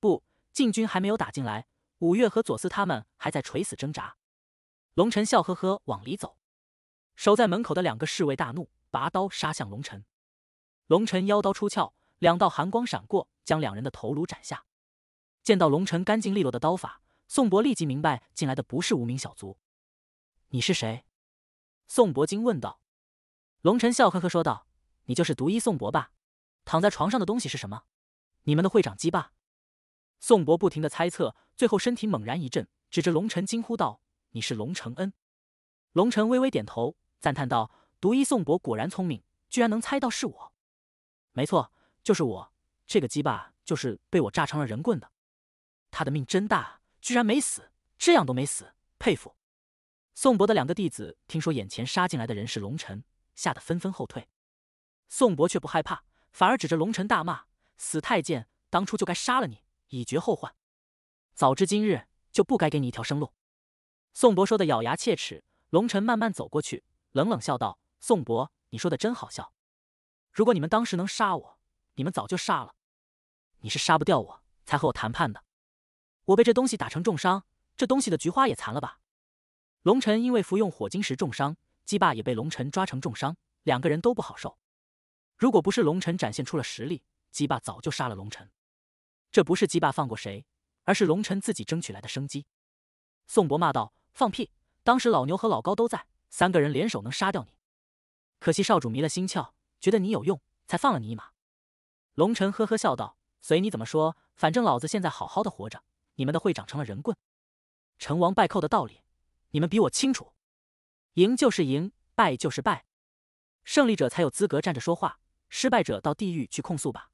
不，禁军还没有打进来，五岳和左思他们还在垂死挣扎。龙尘笑呵呵往里走，守在门口的两个侍卫大怒，拔刀杀向龙尘。龙尘腰刀出鞘，两道寒光闪过，将两人的头颅斩下。见到龙晨干净利落的刀法，宋博立即明白进来的不是无名小卒。你是谁？宋博金问道。龙晨笑呵呵说道：“你就是独一宋博吧？”躺在床上的东西是什么？你们的会长鸡霸？宋博不停的猜测，最后身体猛然一震，指着龙晨惊呼道：“你是龙承恩！”龙晨微微点头，赞叹道：“独一宋博果然聪明，居然能猜到是我。”没错，就是我。这个鸡霸就是被我炸成了人棍的。他的命真大，居然没死，这样都没死，佩服！宋博的两个弟子听说眼前杀进来的人是龙尘，吓得纷纷后退。宋博却不害怕，反而指着龙尘大骂：“死太监，当初就该杀了你，以绝后患。早知今日，就不该给你一条生路。”宋博说的咬牙切齿。龙尘慢慢走过去，冷冷笑道：“宋博，你说的真好笑。如果你们当时能杀我，你们早就杀了。你是杀不掉我才和我谈判的。”我被这东西打成重伤，这东西的菊花也残了吧？龙尘因为服用火晶石重伤，鸡霸也被龙尘抓成重伤，两个人都不好受。如果不是龙尘展现出了实力，鸡霸早就杀了龙尘。这不是鸡霸放过谁，而是龙尘自己争取来的生机。宋博骂道：“放屁！当时老牛和老高都在，三个人联手能杀掉你。可惜少主迷了心窍，觉得你有用，才放了你一马。”龙尘呵呵笑道：“随你怎么说，反正老子现在好好的活着。”你们的会长成了人棍，成王败寇的道理，你们比我清楚。赢就是赢，败就是败，胜利者才有资格站着说话，失败者到地狱去控诉吧。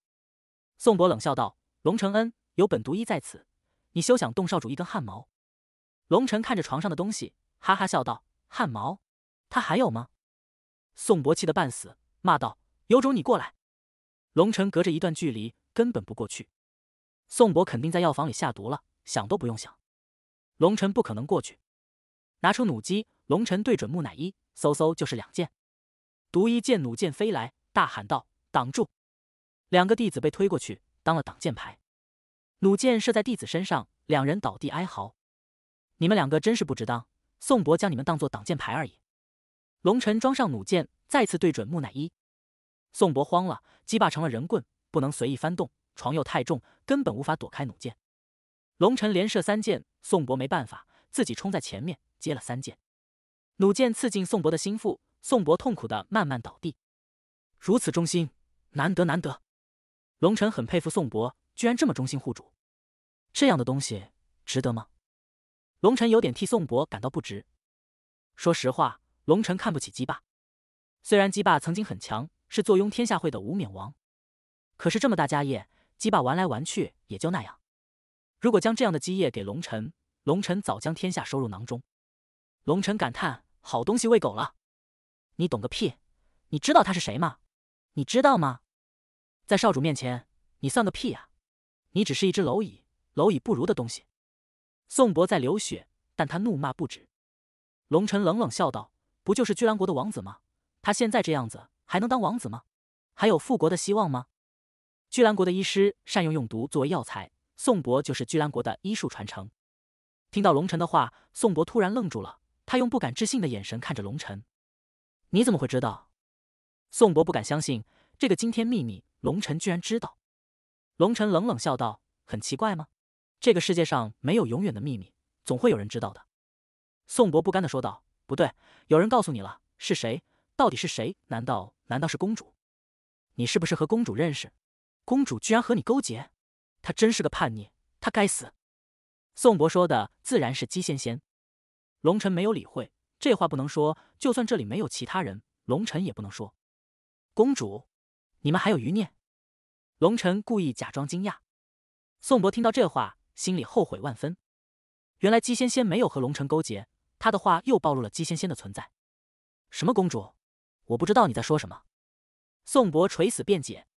宋博冷笑道：“龙承恩，有本独医在此，你休想动少主一根汗毛。”龙晨看着床上的东西，哈哈笑道：“汗毛，他还有吗？”宋博气得半死，骂道：“有种你过来！”龙晨隔着一段距离，根本不过去。宋博肯定在药房里下毒了。想都不用想，龙尘不可能过去。拿出弩机，龙尘对准木乃伊，嗖嗖就是两箭。独一剑弩箭飞来，大喊道：“挡住！”两个弟子被推过去，当了挡箭牌。弩箭射在弟子身上，两人倒地哀嚎。你们两个真是不值当，宋博将你们当做挡箭牌而已。龙尘装上弩箭，再次对准木乃伊。宋博慌了，鸡霸成了人棍，不能随意翻动，床又太重，根本无法躲开弩箭。龙尘连射三箭，宋博没办法，自己冲在前面接了三箭，弩箭刺进宋博的心腹，宋博痛苦的慢慢倒地。如此忠心，难得难得。龙臣很佩服宋博，居然这么忠心护主。这样的东西值得吗？龙臣有点替宋博感到不值。说实话，龙臣看不起姬霸。虽然姬霸曾经很强，是坐拥天下会的无冕王，可是这么大家业，姬霸玩来玩去也就那样。如果将这样的基业给龙尘，龙尘早将天下收入囊中。龙尘感叹：“好东西喂狗了，你懂个屁！你知道他是谁吗？你知道吗？在少主面前，你算个屁呀！你只是一只蝼蚁，蝼蚁不如的东西。”宋博在流血，但他怒骂不止。龙尘冷冷笑道：“不就是巨兰国的王子吗？他现在这样子，还能当王子吗？还有复国的希望吗？”巨兰国的医师善用用毒作为药材。宋博就是居兰国的医术传承。听到龙晨的话，宋博突然愣住了，他用不敢置信的眼神看着龙晨：“你怎么会知道？”宋博不敢相信这个惊天秘密，龙晨居然知道。龙晨冷冷笑道：“很奇怪吗？这个世界上没有永远的秘密，总会有人知道的。”宋博不甘的说道：“不对，有人告诉你了？是谁？到底是谁？难道难道是公主？你是不是和公主认识？公主居然和你勾结？”他真是个叛逆，他该死。宋博说的自然是姬仙仙，龙尘没有理会。这话不能说，就算这里没有其他人，龙尘也不能说。公主，你们还有余孽？龙尘故意假装惊讶。宋博听到这话，心里后悔万分。原来姬仙仙没有和龙尘勾结，他的话又暴露了姬仙仙的存在。什么公主？我不知道你在说什么。宋博垂死辩解。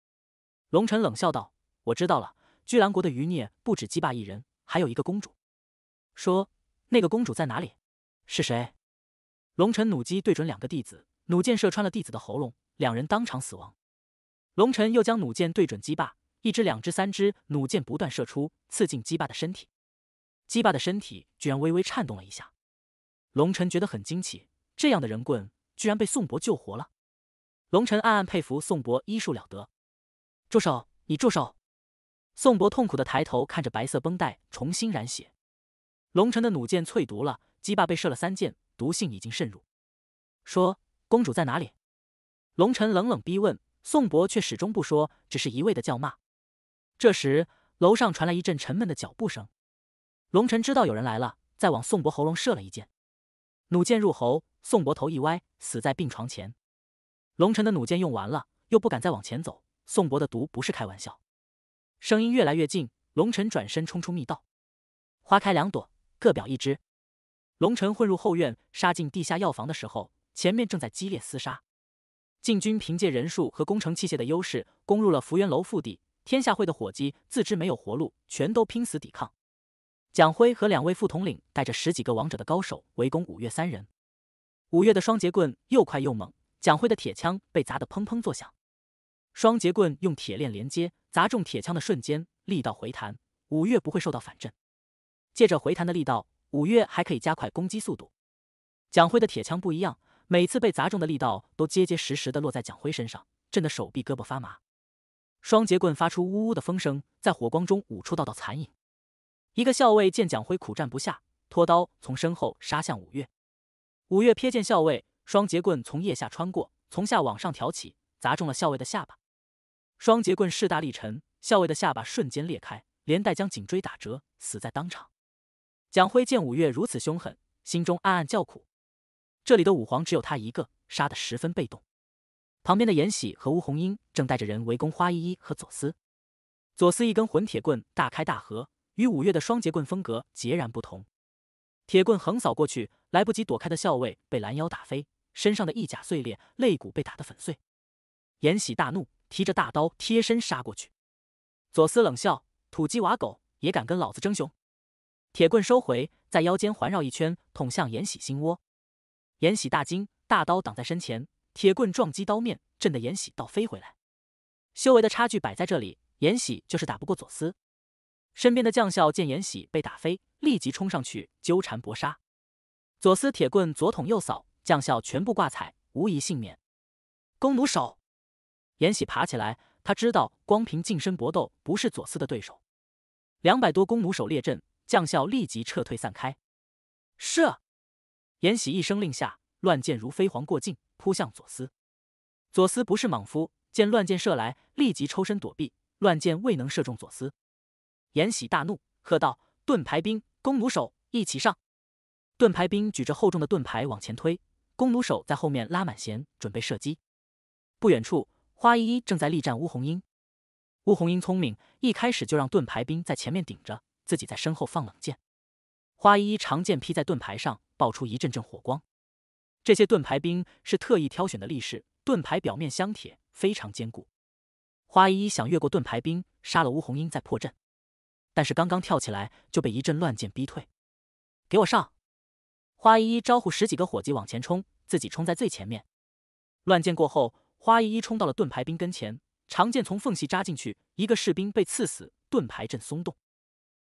龙尘冷笑道：“我知道了。”居兰国的余孽不止姬霸一人，还有一个公主。说那个公主在哪里？是谁？龙晨弩机对准两个弟子，弩箭射穿了弟子的喉咙，两人当场死亡。龙晨又将弩箭对准姬霸，一支、两支、三支弩箭不断射出，刺进姬霸的身体。姬霸的身体居然微微颤动了一下，龙晨觉得很惊奇，这样的人棍居然被宋博救活了。龙晨暗暗佩服宋博医术了得。住手！你住手！宋博痛苦的抬头看着白色绷带重新染血，龙臣的弩箭淬毒了，鸡霸被射了三箭，毒性已经渗入。说公主在哪里？龙臣冷冷逼问，宋博却始终不说，只是一味的叫骂。这时楼上传来一阵沉闷的脚步声，龙晨知道有人来了，再往宋博喉咙射了一箭，弩箭入喉，宋博头一歪，死在病床前。龙辰的弩箭用完了，又不敢再往前走，宋博的毒不是开玩笑。声音越来越近，龙晨转身冲出密道。花开两朵，各表一枝。龙晨混入后院，杀进地下药房的时候，前面正在激烈厮杀。禁军凭借人数和工程器械的优势，攻入了福元楼腹地。天下会的伙计自知没有活路，全都拼死抵抗。蒋辉和两位副统领带着十几个王者的高手围攻五月三人。五月的双截棍又快又猛，蒋辉的铁枪被砸得砰砰作响。双节棍用铁链连接，砸中铁枪的瞬间，力道回弹，五月不会受到反震。借着回弹的力道，五月还可以加快攻击速度。蒋辉的铁枪不一样，每次被砸中的力道都结结实实的落在蒋辉身上，震得手臂胳膊发麻。双节棍发出呜呜的风声，在火光中舞出道道残影。一个校尉见蒋辉苦战不下，拖刀从身后杀向五月。五月瞥见校尉，双节棍从腋下穿过，从下往上挑起，砸中了校尉的下巴。双节棍势大力沉，校尉的下巴瞬间裂开，连带将颈椎打折，死在当场。蒋辉见五月如此凶狠，心中暗暗叫苦。这里的武皇只有他一个，杀得十分被动。旁边的延禧和吴红英正带着人围攻花依依和左思。左思一根混铁棍大开大合，与五月的双节棍风格截然不同。铁棍横扫过去，来不及躲开的校尉被拦腰打飞，身上的翼甲碎裂，肋骨被打得粉碎。延禧大怒。提着大刀贴身杀过去，左思冷笑：“土鸡瓦狗也敢跟老子争雄？”铁棍收回，在腰间环绕一圈，捅向延禧心窝。延禧大惊，大刀挡在身前，铁棍撞击刀面，震得延禧倒飞回来。修为的差距摆在这里，延禧就是打不过左思。身边的将校见延禧被打飞，立即冲上去纠缠搏杀。左思铁棍左捅右扫，将校全部挂彩，无一幸免。弓弩手。延禧爬起来，他知道光凭近身搏斗不是左思的对手。两百多弓弩手列阵，将校立即撤退散开。射！延禧一声令下，乱箭如飞蝗过境，扑向左思。左思不是莽夫，见乱箭射来，立即抽身躲避，乱箭未能射中左思。延禧大怒，喝道：“盾牌兵、弓弩手，一起上！”盾牌兵举着厚重的盾牌往前推，弓弩手在后面拉满弦，准备射击。不远处。花依依正在力战乌红英，乌红英聪明，一开始就让盾牌兵在前面顶着，自己在身后放冷箭。花依依长剑劈在盾牌上，爆出一阵阵火光。这些盾牌兵是特意挑选的力士，盾牌表面镶铁，非常坚固。花依依想越过盾牌兵，杀了乌红英再破阵，但是刚刚跳起来就被一阵乱箭逼退。给我上！花依依招呼十几个伙计往前冲，自己冲在最前面。乱箭过后。花一一冲到了盾牌兵跟前，长剑从缝隙扎进去，一个士兵被刺死，盾牌阵松动。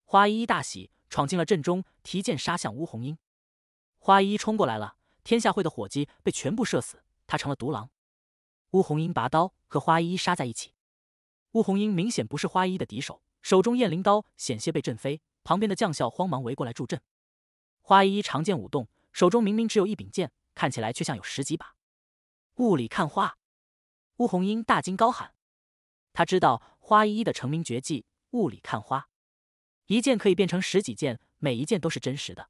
花一一大喜，闯进了阵中，提剑杀向乌红英。花一一冲过来了，天下会的伙计被全部射死，他成了独狼。乌红英拔刀，和花一一杀在一起。乌红英明显不是花一一的敌手，手中燕翎刀险些被震飞。旁边的将校慌忙围过来助阵。花一一长剑舞动，手中明明只有一柄剑，看起来却像有十几把。雾里看花。乌红英大惊，高喊：“他知道花依依的成名绝技‘雾里看花’，一件可以变成十几件，每一件都是真实的。”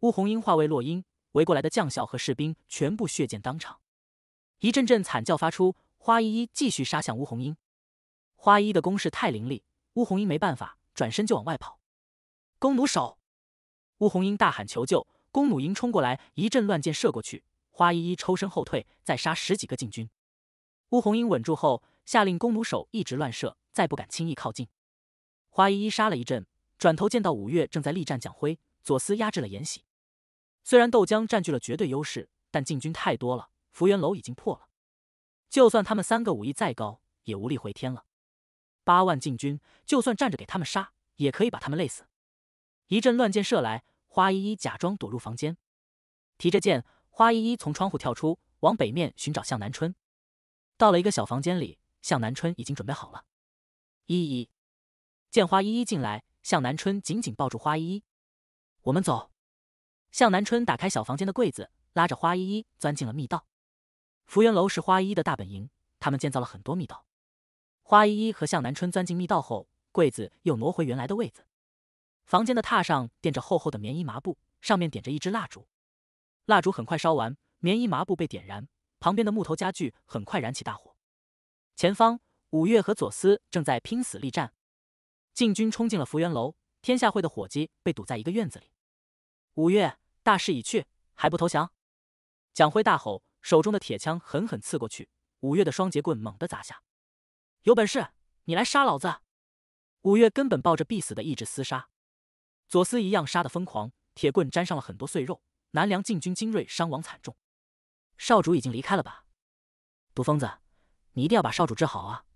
乌红英化为落英，围过来的将校和士兵全部血溅当场，一阵阵惨叫发出。花依依继续杀向乌红英，花依依的攻势太凌厉，乌红英没办法，转身就往外跑。弓弩手，乌红英大喊求救，弓弩营冲过来，一阵乱箭射过去。花依依抽身后退，再杀十几个禁军。乌红英稳住后，下令弓弩手一直乱射，再不敢轻易靠近。花依依杀了一阵，转头见到五月正在力战蒋辉，左思压制了延禧。虽然豆浆占据了绝对优势，但禁军太多了，福元楼已经破了。就算他们三个武艺再高，也无力回天了。八万禁军，就算站着给他们杀，也可以把他们累死。一阵乱箭射来，花依依假装躲入房间，提着剑，花依依从窗户跳出，往北面寻找向南春。到了一个小房间里，向南春已经准备好了。依依，见花依依进来，向南春紧紧抱住花依依。我们走。向南春打开小房间的柜子，拉着花依依钻进了密道。福源楼是花依依的大本营，他们建造了很多密道。花依依和向南春钻进密道后，柜子又挪回原来的位子。房间的榻上垫着厚厚的棉衣麻布，上面点着一支蜡烛。蜡烛很快烧完，棉衣麻布被点燃。旁边的木头家具很快燃起大火。前方，五月和左思正在拼死力战。禁军冲进了福源楼，天下会的伙计被堵在一个院子里。五月，大势已去，还不投降？蒋辉大吼，手中的铁枪狠狠刺过去。五月的双节棍猛地砸下。有本事你来杀老子！五月根本抱着必死的意志厮杀，左思一样杀得疯狂，铁棍沾上了很多碎肉。南梁禁军精锐伤亡惨重。少主已经离开了吧，毒疯子，你一定要把少主治好啊！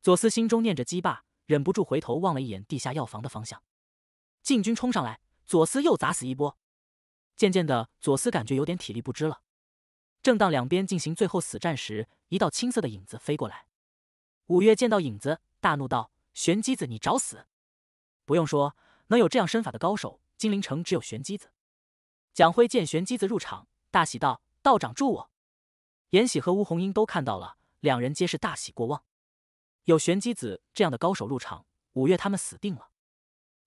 左思心中念着姬霸，忍不住回头望了一眼地下药房的方向。禁军冲上来，左思又砸死一波。渐渐的，左思感觉有点体力不支了。正当两边进行最后死战时，一道青色的影子飞过来。五月见到影子，大怒道：“玄机子，你找死！”不用说，能有这样身法的高手，金陵城只有玄机子。蒋辉见玄机子入场，大喜道。道长助我！严喜和吴红英都看到了，两人皆是大喜过望。有玄机子这样的高手入场，五月他们死定了。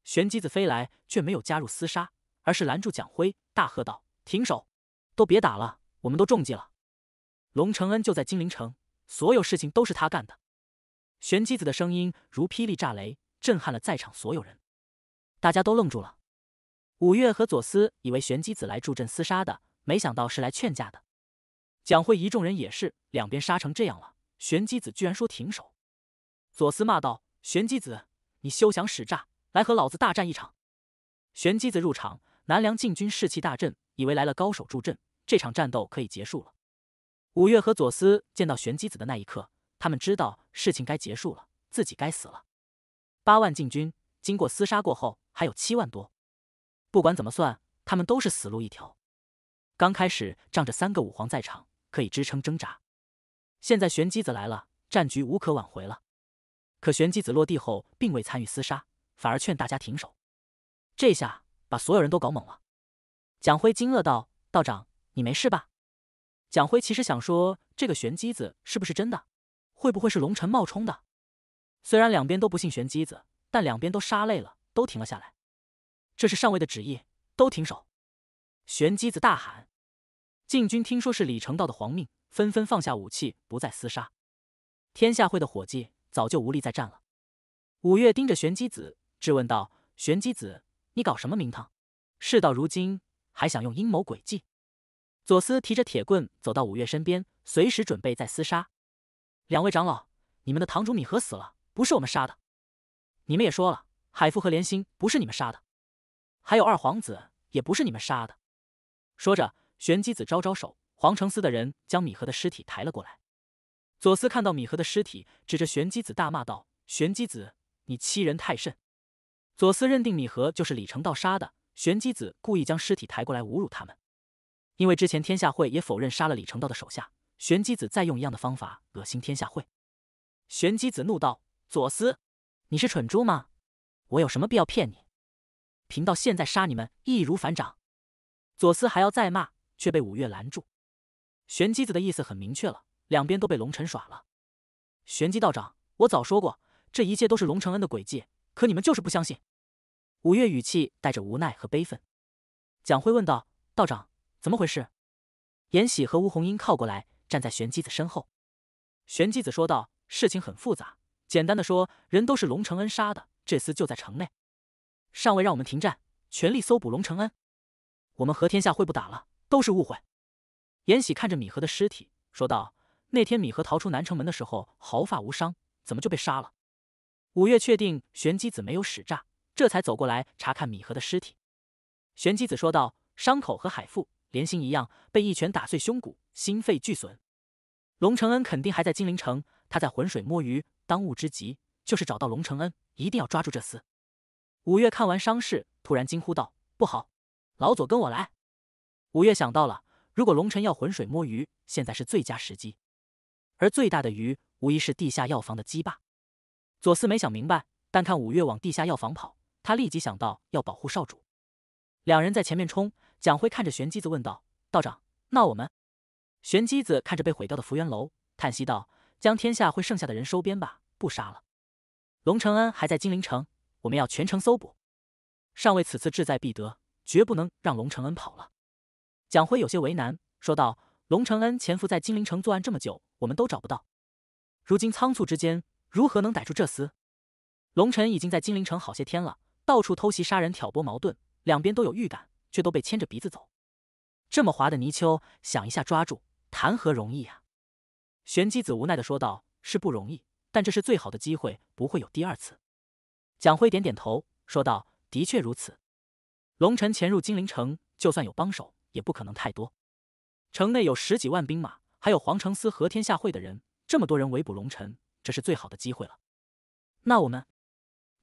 玄机子飞来，却没有加入厮杀，而是拦住蒋辉，大喝道：“停手！都别打了，我们都中计了。龙承恩就在金陵城，所有事情都是他干的。”玄机子的声音如霹雳炸雷，震撼了在场所有人。大家都愣住了。五月和左思以为玄机子来助阵厮杀的。没想到是来劝架的。蒋辉一众人也是，两边杀成这样了，玄机子居然说停手。左思骂道：“玄机子，你休想使诈，来和老子大战一场！”玄机子入场，南梁禁军士气大振，以为来了高手助阵，这场战斗可以结束了。五月和左思见到玄机子的那一刻，他们知道事情该结束了，自己该死了。八万禁军经过厮杀过后，还有七万多，不管怎么算，他们都是死路一条。刚开始仗着三个武皇在场可以支撑挣扎，现在玄机子来了，战局无可挽回了。可玄机子落地后并未参与厮杀，反而劝大家停手，这下把所有人都搞懵了。蒋辉惊愕道：“道长，你没事吧？”蒋辉其实想说，这个玄机子是不是真的？会不会是龙尘冒充的？虽然两边都不信玄机子，但两边都杀累了，都停了下来。这是上位的旨意，都停手！玄机子大喊。禁军听说是李成道的皇命，纷纷放下武器，不再厮杀。天下会的伙计早就无力再战了。五岳盯着玄机子，质问道：“玄机子，你搞什么名堂？事到如今，还想用阴谋诡计？”左思提着铁棍走到五岳身边，随时准备再厮杀。两位长老，你们的堂主米和死了，不是我们杀的。你们也说了，海富和莲心不是你们杀的，还有二皇子也不是你们杀的。说着。玄机子招招手，黄城司的人将米和的尸体抬了过来。左思看到米和的尸体，指着玄机子大骂道：“玄机子，你欺人太甚！”左思认定米和就是李成道杀的，玄机子故意将尸体抬过来侮辱他们，因为之前天下会也否认杀了李成道的手下，玄机子再用一样的方法恶心天下会。玄机子怒道：“左思，你是蠢猪吗？我有什么必要骗你？贫道现在杀你们易如反掌。”左思还要再骂。却被五岳拦住。玄机子的意思很明确了，两边都被龙尘耍了。玄机道长，我早说过，这一切都是龙承恩的诡计，可你们就是不相信。五岳语气带着无奈和悲愤。蒋辉问道：“道长，怎么回事？”延禧和吴红英靠过来，站在玄机子身后。玄机子说道：“事情很复杂，简单的说，人都是龙承恩杀的，这厮就在城内，尚未让我们停战，全力搜捕龙承恩，我们和天下会不打了。”都是误会。延禧看着米和的尸体，说道：“那天米和逃出南城门的时候毫发无伤，怎么就被杀了？”五月确定玄机子没有使诈，这才走过来查看米和的尸体。玄机子说道：“伤口和海父、连心一样，被一拳打碎胸骨，心肺俱损。龙承恩肯定还在金陵城，他在浑水摸鱼。当务之急就是找到龙承恩，一定要抓住这厮。”五月看完伤势，突然惊呼道：“不好！老左，跟我来！”五岳想到了，如果龙尘要浑水摸鱼，现在是最佳时机。而最大的鱼，无疑是地下药房的鸡霸。左思没想明白，但看五岳往地下药房跑，他立即想到要保护少主。两人在前面冲，蒋辉看着玄机子问道：“道长，那我们？”玄机子看着被毁掉的福元楼，叹息道：“将天下会剩下的人收编吧，不杀了。龙承恩还在金陵城，我们要全城搜捕。上尉此次志在必得，绝不能让龙承恩跑了。”蒋辉有些为难，说道：“龙承恩潜伏在金陵城作案这么久，我们都找不到，如今仓促之间，如何能逮住这厮？龙辰已经在金陵城好些天了，到处偷袭杀人，挑拨矛盾，两边都有预感，却都被牵着鼻子走。这么滑的泥鳅，想一下抓住，谈何容易呀？”玄机子无奈的说道：“是不容易，但这是最好的机会，不会有第二次。”蒋辉点点头，说道：“的确如此。龙辰潜入金陵城，就算有帮手。”也不可能太多。城内有十几万兵马，还有皇城司和天下会的人，这么多人围捕龙尘，这是最好的机会了。那我们……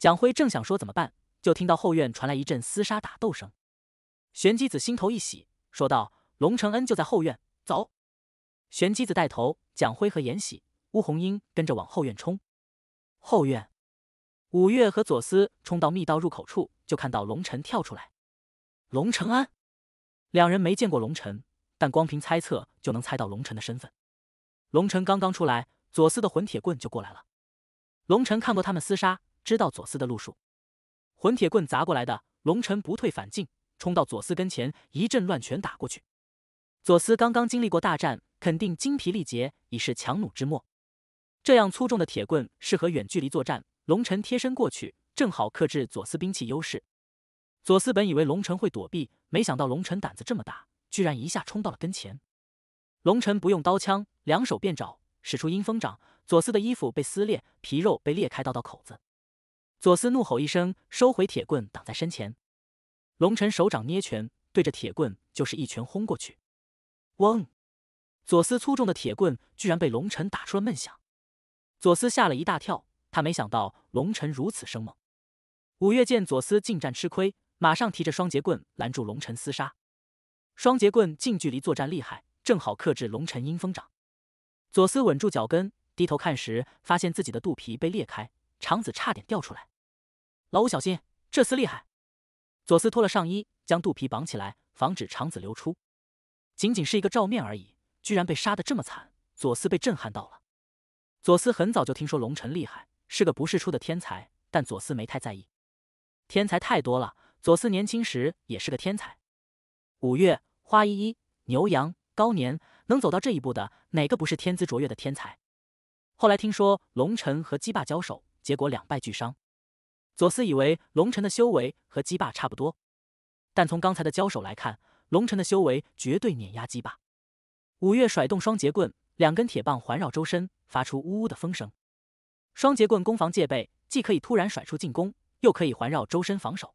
蒋辉正想说怎么办，就听到后院传来一阵厮杀打斗声。玄机子心头一喜，说道：“龙承恩就在后院，走！”玄机子带头，蒋辉和延禧、乌红英跟着往后院冲。后院，五月和左思冲到密道入口处，就看到龙辰跳出来。龙承恩。两人没见过龙尘，但光凭猜测就能猜到龙尘的身份。龙尘刚刚出来，左思的混铁棍就过来了。龙尘看过他们厮杀，知道左思的路数。混铁棍砸过来的，龙尘不退反进，冲到左思跟前，一阵乱拳打过去。左思刚刚经历过大战，肯定精疲力竭，已是强弩之末。这样粗重的铁棍适合远距离作战，龙尘贴身过去，正好克制左思兵器优势。左思本以为龙尘会躲避，没想到龙尘胆子这么大，居然一下冲到了跟前。龙尘不用刀枪，两手便爪，使出阴风掌，左思的衣服被撕裂，皮肉被裂开道道口子。左思怒吼一声，收回铁棍挡在身前。龙辰手掌捏拳，对着铁棍就是一拳轰过去。嗡！左思粗重的铁棍居然被龙辰打出了闷响。左思吓了一大跳，他没想到龙辰如此生猛。五月见左思近战吃亏。马上提着双截棍拦住龙尘厮杀，双截棍近距离作战厉害，正好克制龙尘阴风掌。左思稳住脚跟，低头看时，发现自己的肚皮被裂开，肠子差点掉出来。老五小心，这厮厉害！左思脱了上衣，将肚皮绑起来，防止肠子流出。仅仅是一个照面而已，居然被杀的这么惨，左思被震撼到了。左思很早就听说龙晨厉害，是个不世出的天才，但左思没太在意，天才太多了。左思年轻时也是个天才。五月、花依依、牛羊、高年，能走到这一步的，哪个不是天资卓越的天才？后来听说龙尘和姬霸交手，结果两败俱伤。左思以为龙尘的修为和姬霸差不多，但从刚才的交手来看，龙尘的修为绝对碾压姬霸。五月甩动双截棍，两根铁棒环绕周身，发出呜呜的风声。双截棍攻防戒备，既可以突然甩出进攻，又可以环绕周身防守。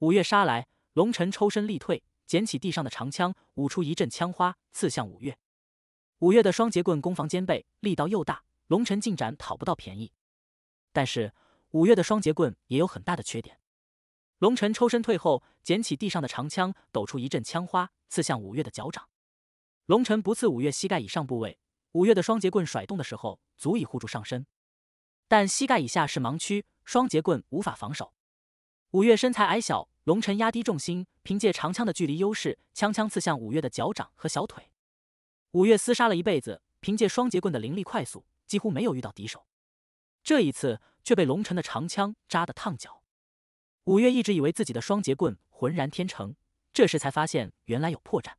五月杀来，龙晨抽身力退，捡起地上的长枪，舞出一阵枪花，刺向五月。五月的双截棍攻防兼备，力道又大，龙晨进展讨不到便宜。但是五月的双截棍也有很大的缺点。龙晨抽身退后，捡起地上的长枪，抖出一阵枪花，刺向五月的脚掌。龙晨不刺五月膝盖以上部位，五月的双截棍甩动的时候，足以护住上身，但膝盖以下是盲区，双截棍无法防守。五月身材矮小。龙晨压低重心，凭借长枪的距离优势，枪枪刺向五月的脚掌和小腿。五月厮杀了一辈子，凭借双截棍的凌厉快速，几乎没有遇到敌手。这一次却被龙晨的长枪扎得烫脚。五月一直以为自己的双截棍浑然天成，这时才发现原来有破绽。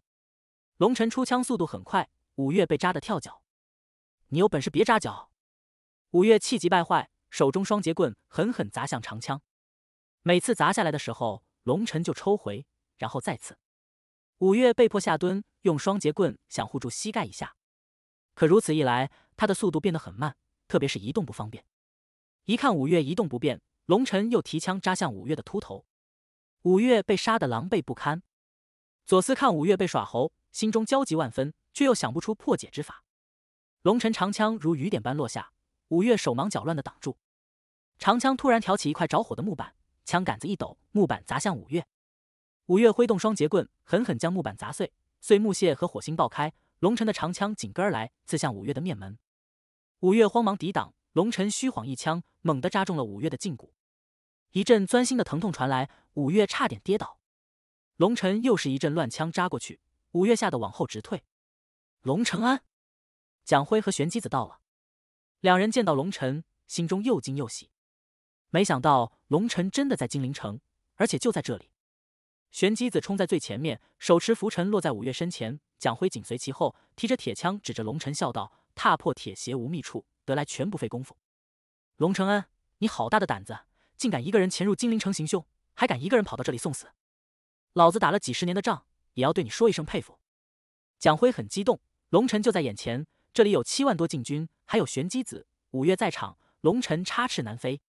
龙晨出枪速度很快，五月被扎得跳脚。你有本事别扎脚！五月气急败坏，手中双截棍狠狠砸向长枪。每次砸下来的时候。龙尘就抽回，然后再次。五月被迫下蹲，用双截棍想护住膝盖一下，可如此一来，他的速度变得很慢，特别是移动不方便。一看五月移动不便，龙尘又提枪扎向五月的秃头。五月被杀得狼狈不堪。左思看五月被耍猴，心中焦急万分，却又想不出破解之法。龙辰长枪如雨点般落下，五月手忙脚乱的挡住。长枪突然挑起一块着火的木板。枪杆子一抖，木板砸向五月。五月挥动双截棍，狠狠将木板砸碎，碎木屑和火星爆开。龙晨的长枪紧跟而来，刺向五月的面门。五月慌忙抵挡，龙晨虚晃一枪，猛地扎中了五月的胫骨，一阵钻心的疼痛传来，五月差点跌倒。龙晨又是一阵乱枪扎过去，五月吓得往后直退。龙承安、蒋辉和玄机子到了，两人见到龙晨，心中又惊又喜。没想到龙尘真的在金陵城，而且就在这里。玄机子冲在最前面，手持拂尘落在五岳身前。蒋辉紧随其后，提着铁枪指着龙尘笑道：“踏破铁鞋无觅处，得来全不费工夫。”龙承恩，你好大的胆子，竟敢一个人潜入金陵城行凶，还敢一个人跑到这里送死！老子打了几十年的仗，也要对你说一声佩服。蒋辉很激动，龙尘就在眼前，这里有七万多禁军，还有玄机子、五岳在场，龙尘插翅难飞。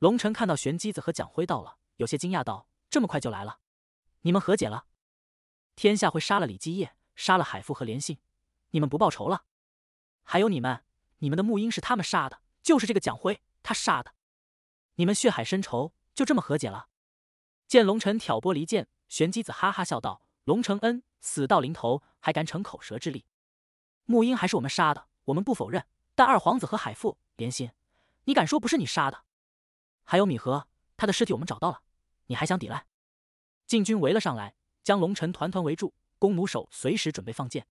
龙尘看到玄机子和蒋辉到了，有些惊讶道：“这么快就来了？你们和解了？天下会杀了李基业，杀了海富和连信，你们不报仇了？还有你们，你们的木英是他们杀的，就是这个蒋辉他杀的。你们血海深仇就这么和解了？”见龙城挑拨离间，玄机子哈哈笑道：“龙承恩，死到临头还敢逞口舌之力？木英还是我们杀的，我们不否认。但二皇子和海富、连信，你敢说不是你杀的？”还有米盒，他的尸体我们找到了，你还想抵赖？禁军围了上来，将龙尘团团围住，弓弩手随时准备放箭。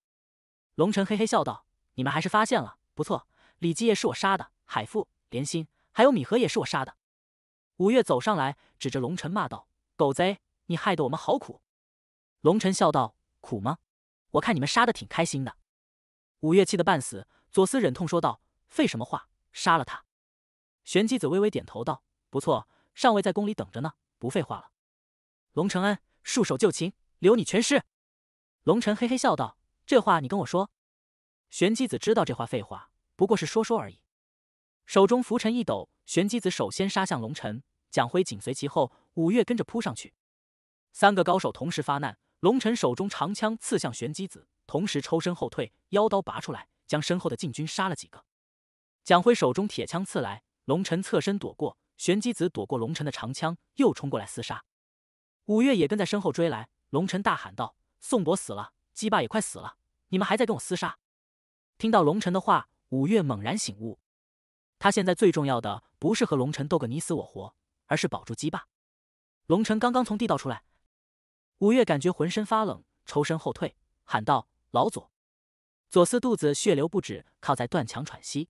龙尘嘿嘿笑道：“你们还是发现了，不错，李继业是我杀的，海父、莲心，还有米盒也是我杀的。”五月走上来，指着龙尘骂道：“狗贼，你害得我们好苦！”龙尘笑道：“苦吗？我看你们杀的挺开心的。”五月气得半死，左思忍痛说道：“废什么话，杀了他！”玄机子微微点头道。不错，上尉在宫里等着呢。不废话了，龙承恩，束手就擒，留你全尸。龙晨嘿嘿笑道：“这话你跟我说。”玄机子知道这话废话，不过是说说而已。手中拂尘一抖，玄机子首先杀向龙臣，蒋辉紧随其后，五岳跟着扑上去。三个高手同时发难，龙晨手中长枪刺向玄机子，同时抽身后退，腰刀拔出来，将身后的禁军杀了几个。蒋辉手中铁枪刺来，龙晨侧身躲过。玄机子躲过龙尘的长枪，又冲过来厮杀。五月也跟在身后追来。龙尘大喊道：“宋博死了，姬霸也快死了，你们还在跟我厮杀？”听到龙尘的话，五月猛然醒悟，他现在最重要的不是和龙尘斗个你死我活，而是保住姬霸。龙辰刚刚从地道出来，五月感觉浑身发冷，抽身后退，喊道：“老左，左思肚子血流不止，靠在断墙喘息。”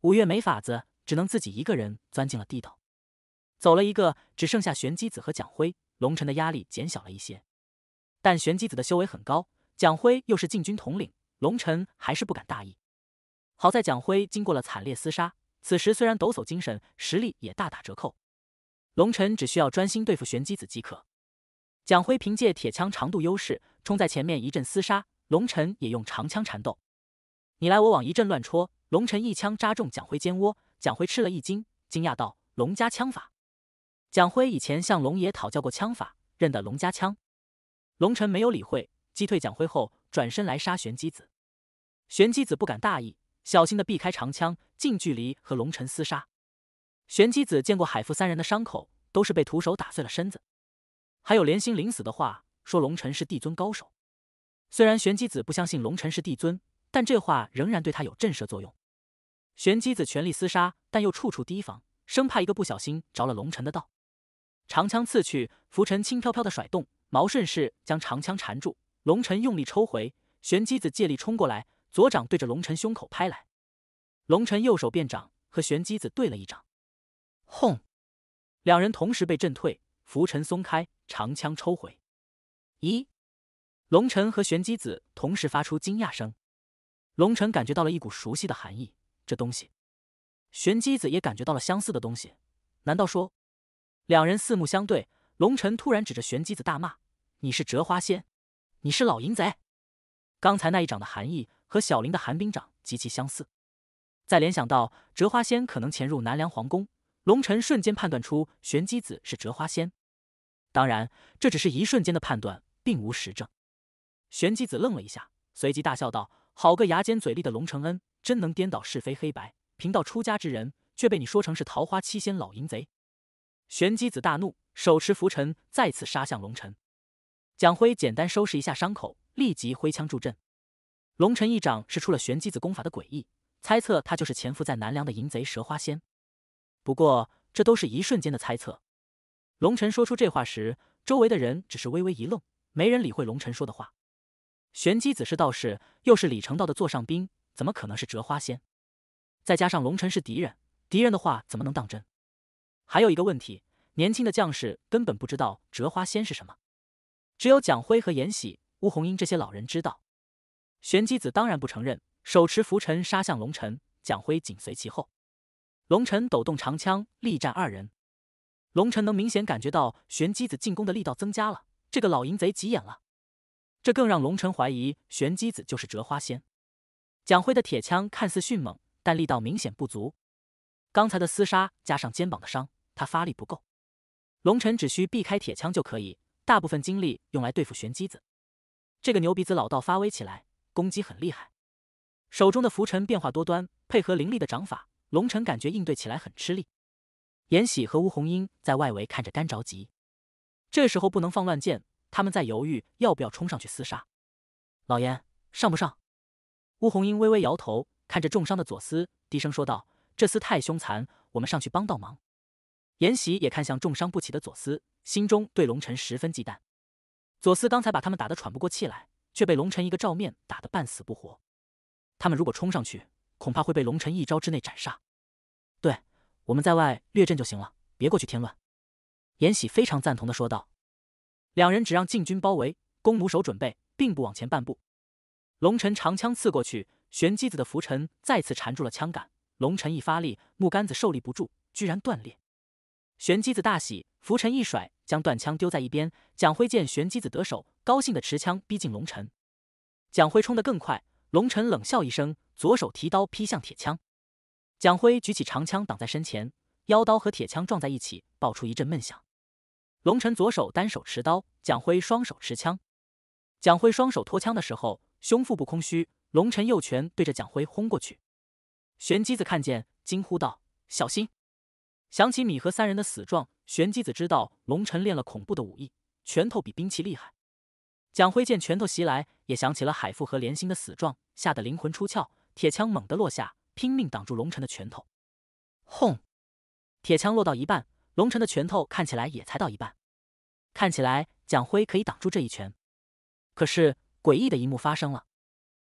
五月没法子。只能自己一个人钻进了地道，走了一个，只剩下玄机子和蒋辉。龙尘的压力减小了一些，但玄机子的修为很高，蒋辉又是禁军统领，龙尘还是不敢大意。好在蒋辉经过了惨烈厮杀，此时虽然抖擞精神，实力也大打折扣。龙尘只需要专心对付玄机子即可。蒋辉凭借铁枪长度优势冲在前面，一阵厮杀。龙尘也用长枪缠斗，你来我往一阵乱戳。龙尘一枪扎中蒋辉肩窝。蒋辉吃了一惊，惊讶道：“龙家枪法。”蒋辉以前向龙爷讨教过枪法，认得龙家枪。龙晨没有理会，击退蒋辉后，转身来杀玄机子。玄机子不敢大意，小心的避开长枪，近距离和龙晨厮杀。玄机子见过海父三人的伤口，都是被徒手打碎了身子。还有连心临死的话，说龙晨是帝尊高手。虽然玄机子不相信龙晨是帝尊，但这话仍然对他有震慑作用。玄机子全力厮杀，但又处处提防，生怕一个不小心着了龙辰的道。长枪刺去，拂尘轻飘飘的甩动，毛顺势将长枪缠住。龙辰用力抽回，玄机子借力冲过来，左掌对着龙辰胸口拍来。龙辰右手变掌，和玄机子对了一掌。轰！两人同时被震退，拂尘松开，长枪抽回。一，龙辰和玄机子同时发出惊讶声。龙辰感觉到了一股熟悉的寒意。这东西，玄机子也感觉到了相似的东西。难道说，两人四目相对，龙晨突然指着玄机子大骂：“你是折花仙，你是老淫贼！”刚才那一掌的含义和小林的寒冰掌极其相似。再联想到折花仙可能潜入南梁皇宫，龙晨瞬间判断出玄机子是折花仙。当然，这只是一瞬间的判断，并无实证。玄机子愣了一下，随即大笑道：“好个牙尖嘴利的龙承恩！”真能颠倒是非黑白，贫道出家之人却被你说成是桃花七仙老淫贼。玄机子大怒，手持拂尘再次杀向龙尘。蒋辉简单收拾一下伤口，立即挥枪助阵。龙晨一掌使出了玄机子功法的诡异，猜测他就是潜伏在南梁的淫贼蛇花仙。不过，这都是一瞬间的猜测。龙晨说出这话时，周围的人只是微微一愣，没人理会龙晨说的话。玄机子是道士，又是李成道的座上宾。怎么可能是折花仙？再加上龙尘是敌人，敌人的话怎么能当真？还有一个问题，年轻的将士根本不知道折花仙是什么，只有蒋辉和延禧、乌红英这些老人知道。玄机子当然不承认，手持拂尘杀向龙尘，蒋辉紧随其后。龙尘抖动长枪力战二人，龙尘能明显感觉到玄机子进攻的力道增加了，这个老淫贼急眼了，这更让龙尘怀疑玄机子就是折花仙。蒋辉的铁枪看似迅猛，但力道明显不足。刚才的厮杀加上肩膀的伤，他发力不够。龙晨只需避开铁枪就可以，大部分精力用来对付玄机子。这个牛鼻子老道发威起来，攻击很厉害。手中的浮尘变化多端，配合凌厉的掌法，龙晨感觉应对起来很吃力。颜喜和吴红英在外围看着干着急。这时候不能放乱箭，他们在犹豫要不要冲上去厮杀。老严上不上？乌红英微微摇头，看着重伤的左思，低声说道：“这厮太凶残，我们上去帮倒忙。”延禧也看向重伤不起的左思，心中对龙尘十分忌惮。左思刚才把他们打得喘不过气来，却被龙尘一个照面打得半死不活。他们如果冲上去，恐怕会被龙尘一招之内斩杀。对，我们在外略阵就行了，别过去添乱。延禧非常赞同的说道。两人只让禁军包围，弓弩手准备，并不往前半步。龙晨长枪刺过去，玄机子的浮尘再次缠住了枪杆。龙晨一发力，木杆子受力不住，居然断裂。玄机子大喜，浮尘一甩，将断枪丢在一边。蒋辉见玄机子得手，高兴的持枪逼近龙晨。蒋辉冲得更快，龙晨冷笑一声，左手提刀劈向铁枪。蒋辉举起长枪挡在身前，腰刀和铁枪撞在一起，爆出一阵闷响。龙晨左手单手持刀，蒋辉双手持枪。蒋辉双手托枪的时候。胸腹部空虚，龙晨右拳对着蒋辉轰过去。玄机子看见，惊呼道：“小心！”想起米和三人的死状，玄机子知道龙晨练了恐怖的武艺，拳头比兵器厉害。蒋辉见拳头袭来，也想起了海富和连心的死状，吓得灵魂出窍，铁枪猛地落下，拼命挡住龙晨的拳头。轰！铁枪落到一半，龙晨的拳头看起来也才到一半。看起来蒋辉可以挡住这一拳，可是。诡异的一幕发生了，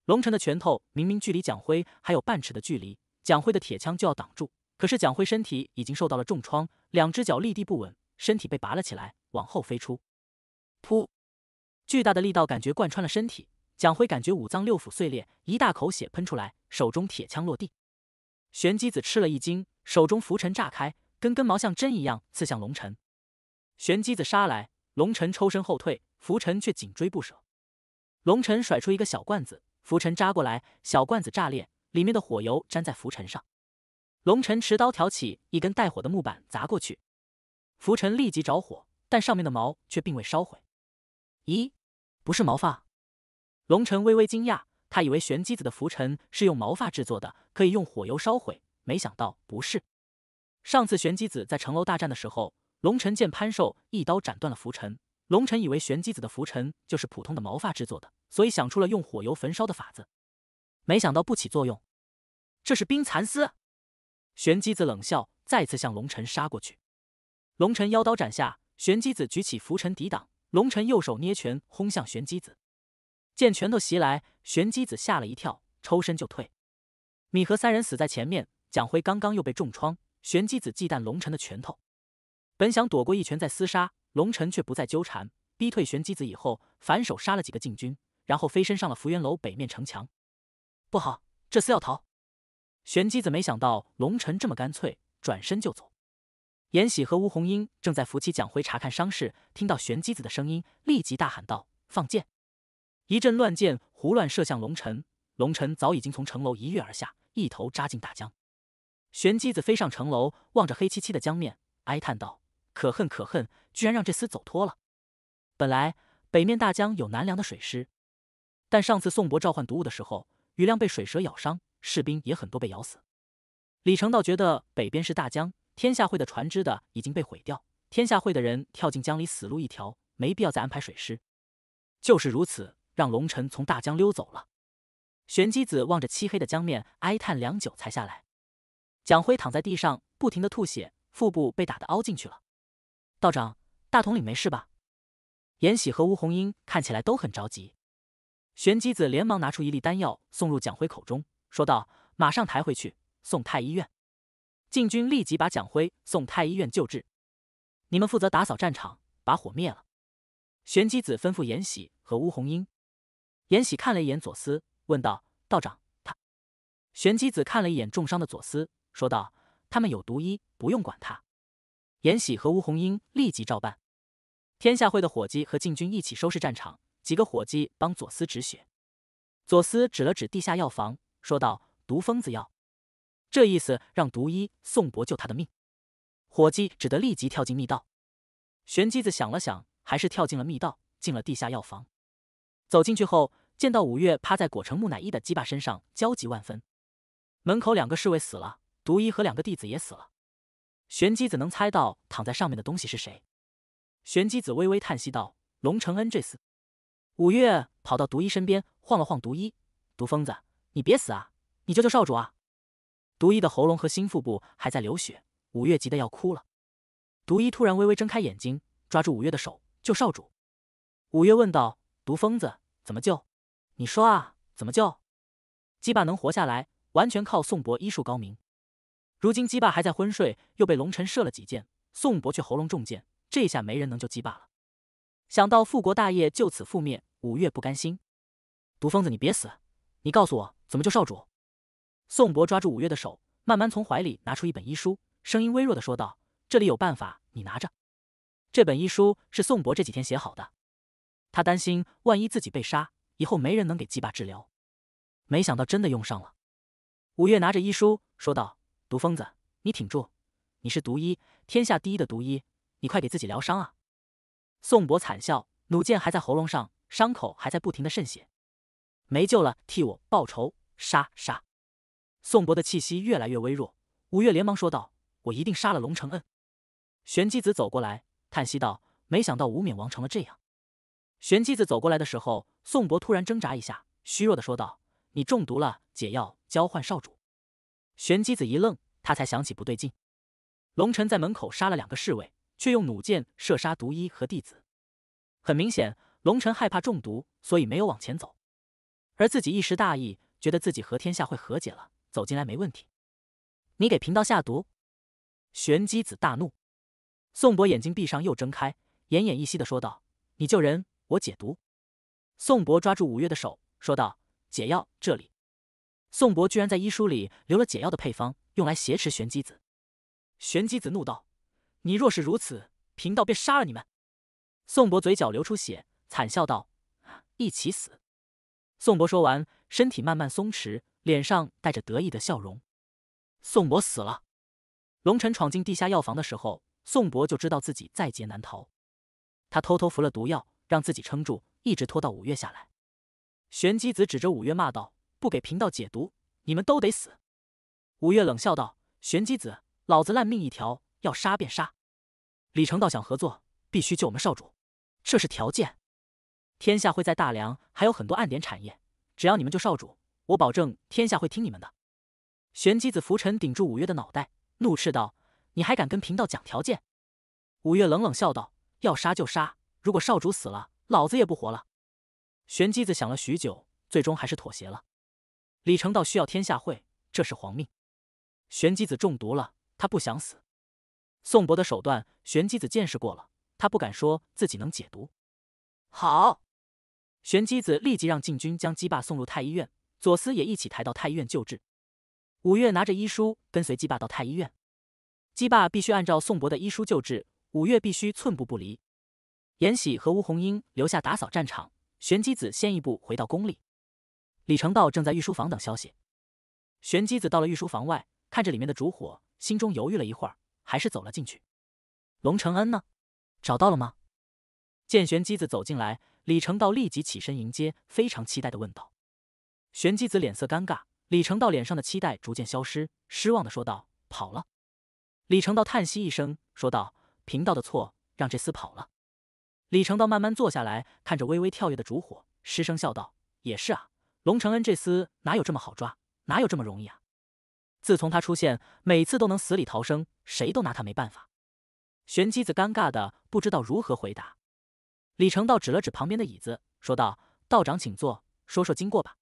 龙晨的拳头明明距离蒋辉还有半尺的距离，蒋辉的铁枪就要挡住，可是蒋辉身体已经受到了重创，两只脚立地不稳，身体被拔了起来，往后飞出，噗，巨大的力道感觉贯穿了身体，蒋辉感觉五脏六腑碎裂，一大口血喷出来，手中铁枪落地。玄机子吃了一惊，手中浮尘炸开，根根毛像针一样刺向龙晨。玄机子杀来，龙晨抽身后退，浮尘却紧追不舍。龙晨甩出一个小罐子，浮尘扎过来，小罐子炸裂，里面的火油粘在浮尘上。龙晨持刀挑起一根带火的木板砸过去，浮尘立即着火，但上面的毛却并未烧毁。咦，不是毛发？龙晨微微惊讶，他以为玄机子的浮尘是用毛发制作的，可以用火油烧毁，没想到不是。上次玄机子在城楼大战的时候，龙晨见潘寿一刀斩断了浮尘。龙尘以为玄机子的拂尘就是普通的毛发制作的，所以想出了用火油焚烧的法子，没想到不起作用。这是冰蚕丝。玄机子冷笑，再次向龙尘杀过去。龙尘腰刀斩下，玄机子举起拂尘抵挡。龙尘右手捏拳轰向玄机子，见拳头袭来，玄机子吓了一跳，抽身就退。米和三人死在前面，蒋辉刚刚又被重创。玄机子忌惮龙尘的拳头，本想躲过一拳再厮杀。龙尘却不再纠缠，逼退玄机子以后，反手杀了几个禁军，然后飞身上了福元楼北面城墙。不好，这厮要逃！玄机子没想到龙尘这么干脆，转身就走。严喜和吴红英正在扶起蒋辉查看伤势，听到玄机子的声音，立即大喊道：“放箭！”一阵乱箭胡乱射向龙尘，龙尘早已经从城楼一跃而下，一头扎进大江。玄机子飞上城楼，望着黑漆漆的江面，哀叹道。可恨可恨，居然让这厮走脱了！本来北面大江有南梁的水师，但上次宋博召唤毒物的时候，雨量被水蛇咬伤，士兵也很多被咬死。李成道觉得北边是大江，天下会的船只的已经被毁掉，天下会的人跳进江里死路一条，没必要再安排水师。就是如此，让龙晨从大江溜走了。玄机子望着漆黑的江面，哀叹良久才下来。蒋辉躺在地上，不停的吐血，腹部被打得凹进去了。道长，大统领没事吧？延禧和吴红英看起来都很着急。玄机子连忙拿出一粒丹药，送入蒋辉口中，说道：“马上抬回去，送太医院。”禁军立即把蒋辉送太医院救治。你们负责打扫战场，把火灭了。玄机子吩咐延禧和吴红英。延禧看了一眼左思，问道：“道长，他？”玄机子看了一眼重伤的左思，说道：“他们有毒医，不用管他。”严喜和吴红英立即照办。天下会的伙计和禁军一起收拾战场，几个伙计帮左思止血。左思指了指地下药房，说道：“毒疯子药。”这意思让毒医宋伯救他的命。伙计只得立即跳进密道。玄机子想了想，还是跳进了密道，进了地下药房。走进去后，见到五月趴在裹成木乃伊的鸡巴身上，焦急万分。门口两个侍卫死了，毒医和两个弟子也死了。玄机子能猜到躺在上面的东西是谁？玄机子微微叹息道：“龙承恩这厮。”五月跑到毒医身边，晃了晃毒医：“毒疯子，你别死啊！你救救少主啊！”毒医的喉咙和心腹部还在流血，五月急得要哭了。毒医突然微微睁开眼睛，抓住五月的手：“救少主！”五月问道：“毒疯子，怎么救？你说啊，怎么救？”鸡霸能活下来，完全靠宋博医术高明。如今姬霸还在昏睡，又被龙臣射了几箭，宋博却喉咙中箭，这下没人能救姬霸了。想到复国大业就此覆灭，五月不甘心。毒疯子，你别死！你告诉我怎么救少主。宋博抓住五月的手，慢慢从怀里拿出一本医书，声音微弱的说道：“这里有办法，你拿着。”这本医书是宋博这几天写好的。他担心万一自己被杀，以后没人能给姬霸治疗。没想到真的用上了。五月拿着医书说道。毒疯子，你挺住！你是毒医，天下第一的毒医，你快给自己疗伤啊！宋博惨笑，弩箭还在喉咙上，伤口还在不停的渗血，没救了，替我报仇！杀杀！宋博的气息越来越微弱，五月连忙说道：“我一定杀了龙承恩。”玄机子走过来，叹息道：“没想到无冕王成了这样。”玄机子走过来的时候，宋博突然挣扎一下，虚弱的说道：“你中毒了，解药交换少主。”玄机子一愣，他才想起不对劲。龙尘在门口杀了两个侍卫，却用弩箭射杀毒医和弟子。很明显，龙辰害怕中毒，所以没有往前走。而自己一时大意，觉得自己和天下会和解了，走进来没问题。你给贫道下毒！玄机子大怒。宋博眼睛闭上又睁开，奄奄一息的说道：“你救人，我解毒。”宋博抓住五月的手，说道：“解药这里。”宋博居然在医书里留了解药的配方，用来挟持玄机子。玄机子怒道：“你若是如此，贫道便杀了你们。”宋博嘴角流出血，惨笑道：“一起死！”宋博说完，身体慢慢松弛，脸上带着得意的笑容。宋博死了。龙晨闯进地下药房的时候，宋博就知道自己在劫难逃。他偷偷服了毒药，让自己撑住，一直拖到五月下来。玄机子指着五月骂道。不给贫道解毒，你们都得死。”五月冷笑道，“玄机子，老子烂命一条，要杀便杀。”李成道想合作，必须救我们少主，这是条件。天下会在大梁还有很多暗点产业，只要你们救少主，我保证天下会听你们的。”玄机子拂尘顶住五月的脑袋，怒斥道：“你还敢跟贫道讲条件？”五月冷冷笑道：“要杀就杀，如果少主死了，老子也不活了。”玄机子想了许久，最终还是妥协了。李成道需要天下会，这是皇命。玄机子中毒了，他不想死。宋博的手段，玄机子见识过了，他不敢说自己能解毒。好，玄机子立即让禁军将姬霸送入太医院，左思也一起抬到太医院救治。五月拿着医书，跟随姬霸到太医院。姬霸必须按照宋博的医书救治，五月必须寸步不离。延禧和吴红英留下打扫战场，玄机子先一步回到宫里。李成道正在御书房等消息，玄机子到了御书房外，看着里面的烛火，心中犹豫了一会儿，还是走了进去。龙承恩呢？找到了吗？见玄机子走进来，李成道立即起身迎接，非常期待的问道。玄机子脸色尴尬，李成道脸上的期待逐渐消失，失望的说道：“跑了。”李成道叹息一声，说道：“贫道的错，让这厮跑了。”李成道慢慢坐下来看着微微跳跃的烛火，失声笑道：“也是啊。”龙承恩这厮哪有这么好抓？哪有这么容易啊！自从他出现，每次都能死里逃生，谁都拿他没办法。玄机子尴尬的不知道如何回答。李成道指了指旁边的椅子，说道：“道长请坐，说说经过吧。”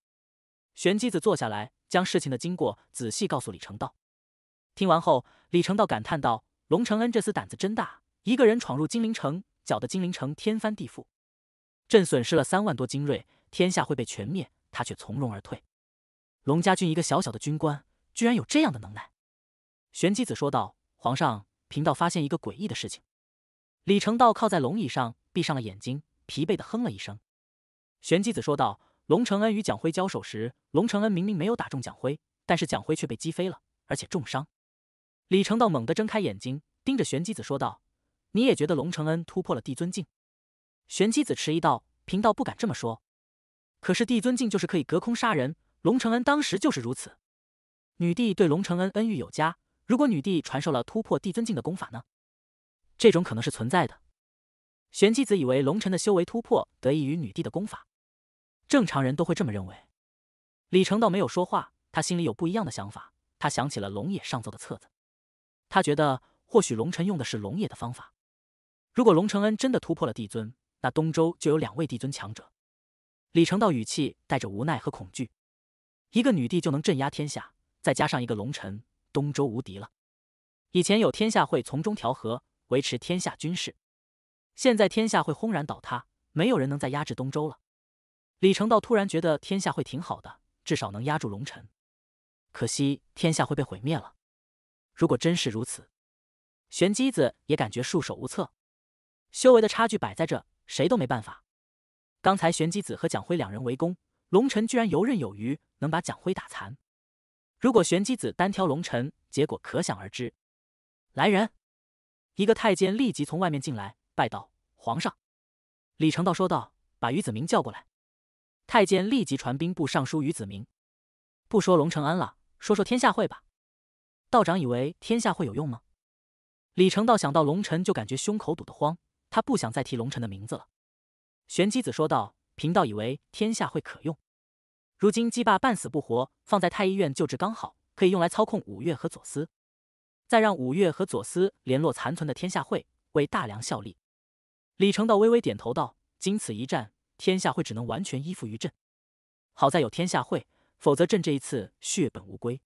玄机子坐下来，将事情的经过仔细告诉李成道。听完后，李成道感叹道：“龙承恩这厮胆子真大，一个人闯入金陵城，搅得金陵城天翻地覆。朕损失了三万多精锐，天下会被全灭。”他却从容而退，龙家军一个小小的军官，居然有这样的能耐？玄机子说道：“皇上，贫道发现一个诡异的事情。”李成道靠在龙椅上，闭上了眼睛，疲惫的哼了一声。玄机子说道：“龙承恩与蒋辉交手时，龙承恩明明没有打中蒋辉，但是蒋辉却被击飞了，而且重伤。”李成道猛地睁开眼睛，盯着玄机子说道：“你也觉得龙承恩突破了帝尊境？”玄机子迟疑道：“贫道不敢这么说。”可是帝尊境就是可以隔空杀人，龙承恩当时就是如此。女帝对龙承恩恩遇有加，如果女帝传授了突破帝尊境的功法呢？这种可能是存在的。玄机子以为龙辰的修为突破得益于女帝的功法，正常人都会这么认为。李成倒没有说话，他心里有不一样的想法。他想起了龙野上奏的册子，他觉得或许龙辰用的是龙野的方法。如果龙承恩真的突破了帝尊，那东周就有两位帝尊强者。李成道语气带着无奈和恐惧：“一个女帝就能镇压天下，再加上一个龙臣，东周无敌了。以前有天下会从中调和，维持天下军事，现在天下会轰然倒塌，没有人能再压制东周了。”李成道突然觉得天下会挺好的，至少能压住龙臣。可惜天下会被毁灭了。如果真是如此，玄机子也感觉束手无策，修为的差距摆在这，谁都没办法。刚才玄机子和蒋辉两人围攻龙尘居然游刃有余，能把蒋辉打残。如果玄机子单挑龙尘，结果可想而知。来人！一个太监立即从外面进来，拜道：“皇上。”李成道说道：“把于子明叫过来。”太监立即传兵部尚书于子明。不说龙承恩了，说说天下会吧。道长以为天下会有用吗？李成道想到龙辰就感觉胸口堵得慌。他不想再提龙辰的名字了。玄机子说道：“贫道以为天下会可用，如今姬霸半死不活，放在太医院救治刚好，可以用来操控五岳和左思，再让五岳和左思联络残存的天下会，为大梁效力。”李成道微微点头道：“经此一战，天下会只能完全依附于朕。好在有天下会，否则朕这一次血本无归。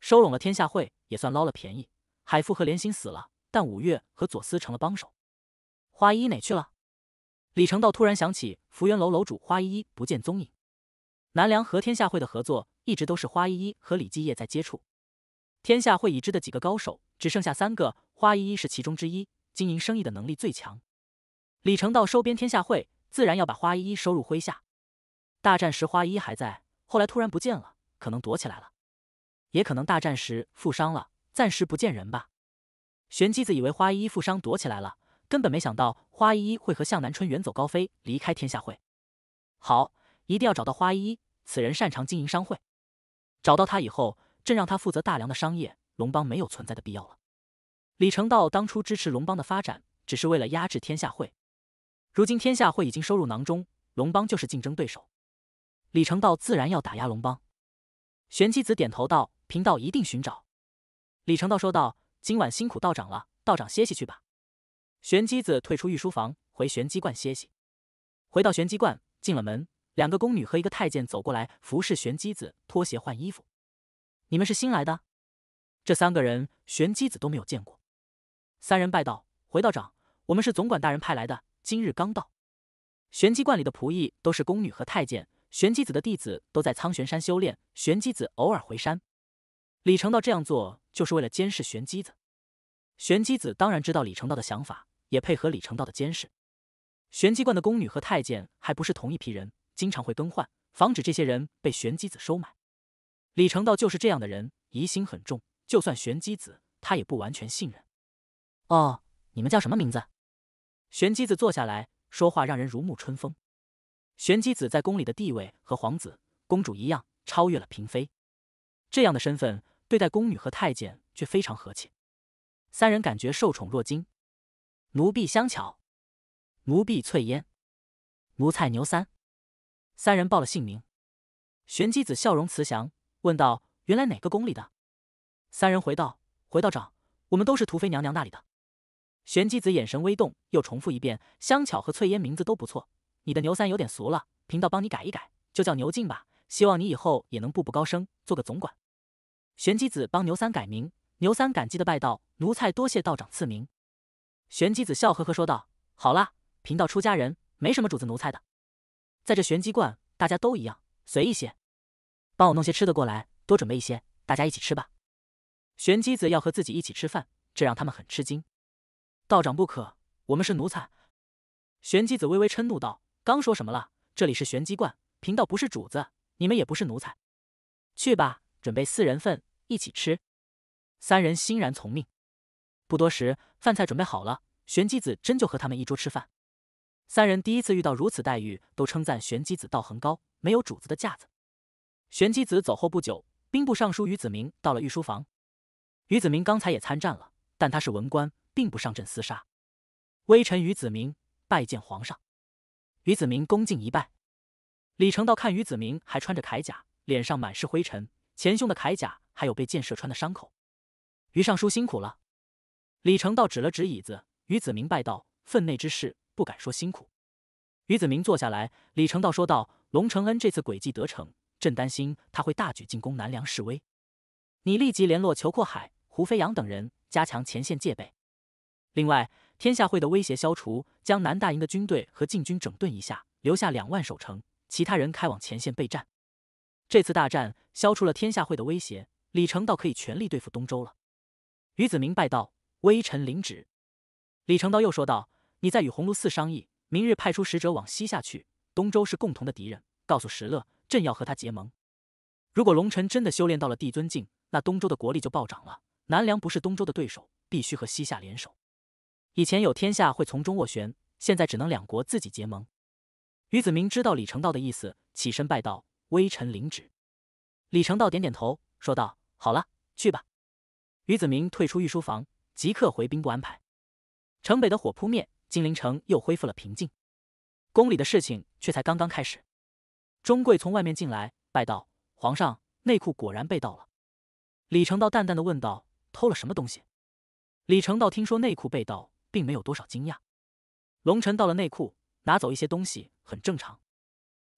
收拢了天下会，也算捞了便宜。海富和莲心死了，但五岳和左思成了帮手。花衣哪去了？”李成道突然想起福缘楼楼主花依依不见踪影，南梁和天下会的合作一直都是花依依和李继业在接触。天下会已知的几个高手只剩下三个，花依依是其中之一，经营生意的能力最强。李成道收编天下会，自然要把花依依收入麾下。大战时花依依还在，后来突然不见了，可能躲起来了，也可能大战时负伤了，暂时不见人吧。玄机子以为花依依负伤躲起来了。根本没想到花依依会和向南春远走高飞，离开天下会。好，一定要找到花依依。此人擅长经营商会，找到他以后，朕让他负责大梁的商业。龙帮没有存在的必要了。李成道当初支持龙帮的发展，只是为了压制天下会。如今天下会已经收入囊中，龙帮就是竞争对手。李成道自然要打压龙帮。玄机子点头道：“贫道一定寻找。”李成道说道：“今晚辛苦道长了，道长歇息去吧。”玄机子退出御书房，回玄机观歇息。回到玄机观，进了门，两个宫女和一个太监走过来服侍玄机子脱鞋换衣服。你们是新来的？这三个人玄机子都没有见过。三人拜道：“回道长，我们是总管大人派来的，今日刚到。”玄机观里的仆役都是宫女和太监，玄机子的弟子都在苍玄山修炼，玄机子偶尔回山。李成道这样做就是为了监视玄机子。玄机子当然知道李成道的想法。也配合李成道的监视，玄机观的宫女和太监还不是同一批人，经常会更换，防止这些人被玄机子收买。李成道就是这样的人，疑心很重，就算玄机子，他也不完全信任。哦，你们叫什么名字？玄机子坐下来说话，让人如沐春风。玄机子在宫里的地位和皇子、公主一样，超越了嫔妃。这样的身份，对待宫女和太监却非常和气。三人感觉受宠若惊。奴婢香巧，奴婢翠烟，奴才牛三，三人报了姓名。玄机子笑容慈祥，问道：“原来哪个宫里的？”三人回道：“回道长，我们都是屠妃娘娘那里的。”玄机子眼神微动，又重复一遍：“香巧和翠烟名字都不错，你的牛三有点俗了，贫道帮你改一改，就叫牛进吧。希望你以后也能步步高升，做个总管。”玄机子帮牛三改名，牛三感激的拜道：“奴才多谢道长赐名。”玄机子笑呵呵说道：“好啦，贫道出家人，没什么主子奴才的，在这玄机观，大家都一样，随意些。帮我弄些吃的过来，多准备一些，大家一起吃吧。”玄机子要和自己一起吃饭，这让他们很吃惊。“道长不可，我们是奴才。”玄机子微微嗔怒道：“刚说什么了？这里是玄机观，贫道不是主子，你们也不是奴才。去吧，准备四人份，一起吃。”三人欣然从命。不多时。饭菜准备好了，玄机子真就和他们一桌吃饭。三人第一次遇到如此待遇，都称赞玄机子道行高，没有主子的架子。玄机子走后不久，兵部尚书于子明到了御书房。于子明刚才也参战了，但他是文官，并不上阵厮杀。微臣于子明拜见皇上。于子明恭敬一拜。李成道看于子明还穿着铠甲，脸上满是灰尘，前胸的铠甲还有被箭射穿的伤口。于尚书辛苦了。李成道指了指椅子，于子明拜道：“分内之事，不敢说辛苦。”于子明坐下来，李成道说道：“龙承恩这次诡计得逞，朕担心他会大举进攻南梁示威。你立即联络裘阔海、胡飞扬等人，加强前线戒备。另外，天下会的威胁消除，将南大营的军队和禁军整顿一下，留下两万守城，其他人开往前线备战。这次大战消除了天下会的威胁，李成道可以全力对付东周了。”于子明拜道。微臣领旨。李成道又说道：“你再与鸿胪寺商议，明日派出使者往西夏去。东周是共同的敌人，告诉石勒，朕要和他结盟。如果龙臣真的修炼到了帝尊境，那东周的国力就暴涨了。南梁不是东周的对手，必须和西夏联手。以前有天下会从中斡旋，现在只能两国自己结盟。”于子明知道李成道的意思，起身拜道：“微臣领旨。”李成道点点头，说道：“好了，去吧。”于子明退出御书房。即刻回兵部安排。城北的火扑灭，金陵城又恢复了平静。宫里的事情却才刚刚开始。钟贵从外面进来，拜道：“皇上，内库果然被盗了。”李成道淡淡的问道：“偷了什么东西？”李成道听说内库被盗，并没有多少惊讶。龙尘到了内库，拿走一些东西很正常。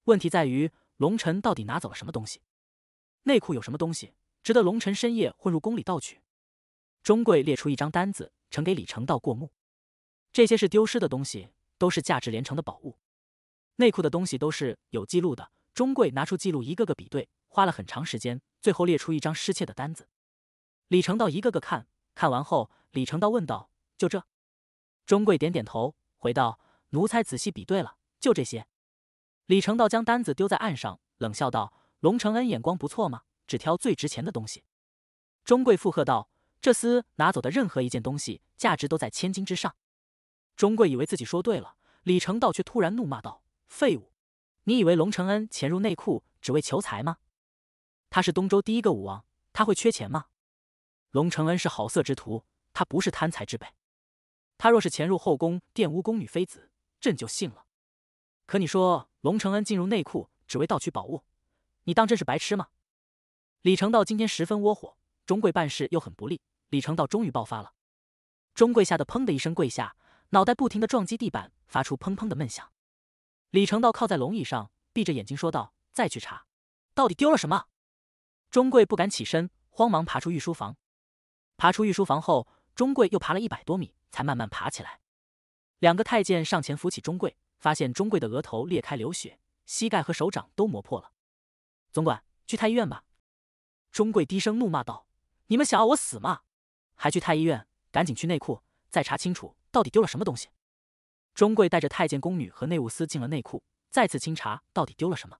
问题在于，龙尘到底拿走了什么东西？内库有什么东西，值得龙尘深夜混入宫里盗取？钟贵列出一张单子呈给李成道过目，这些是丢失的东西，都是价值连城的宝物。内库的东西都是有记录的，钟贵拿出记录一个个比对，花了很长时间，最后列出一张失窃的单子。李成道一个个看，看完后，李成道问道：“就这？”钟贵点点头，回道：“奴才仔细比对了，就这些。”李成道将单子丢在岸上，冷笑道：“龙承恩眼光不错嘛，只挑最值钱的东西。”钟贵附和道。这厮拿走的任何一件东西，价值都在千金之上。钟贵以为自己说对了，李成道却突然怒骂道：“废物！你以为龙承恩潜入内库只为求财吗？他是东周第一个武王，他会缺钱吗？龙承恩是好色之徒，他不是贪财之辈。他若是潜入后宫玷污宫女妃子，朕就信了。可你说龙承恩进入内库只为盗取宝物，你当真是白痴吗？”李成道今天十分窝火，钟贵办事又很不利。李成道终于爆发了，钟贵吓得砰的一声跪下，脑袋不停的撞击地板，发出砰砰的闷响。李成道靠在龙椅上，闭着眼睛说道：“再去查，到底丢了什么？”钟贵不敢起身，慌忙爬出御书房。爬出御书房后，钟贵又爬了一百多米，才慢慢爬起来。两个太监上前扶起钟贵，发现钟贵的额头裂开流血，膝盖和手掌都磨破了。总管，去太医院吧！钟贵低声怒骂道：“你们想要我死吗？”还去太医院，赶紧去内库，再查清楚到底丢了什么东西。钟贵带着太监、宫女和内务司进了内库，再次清查到底丢了什么。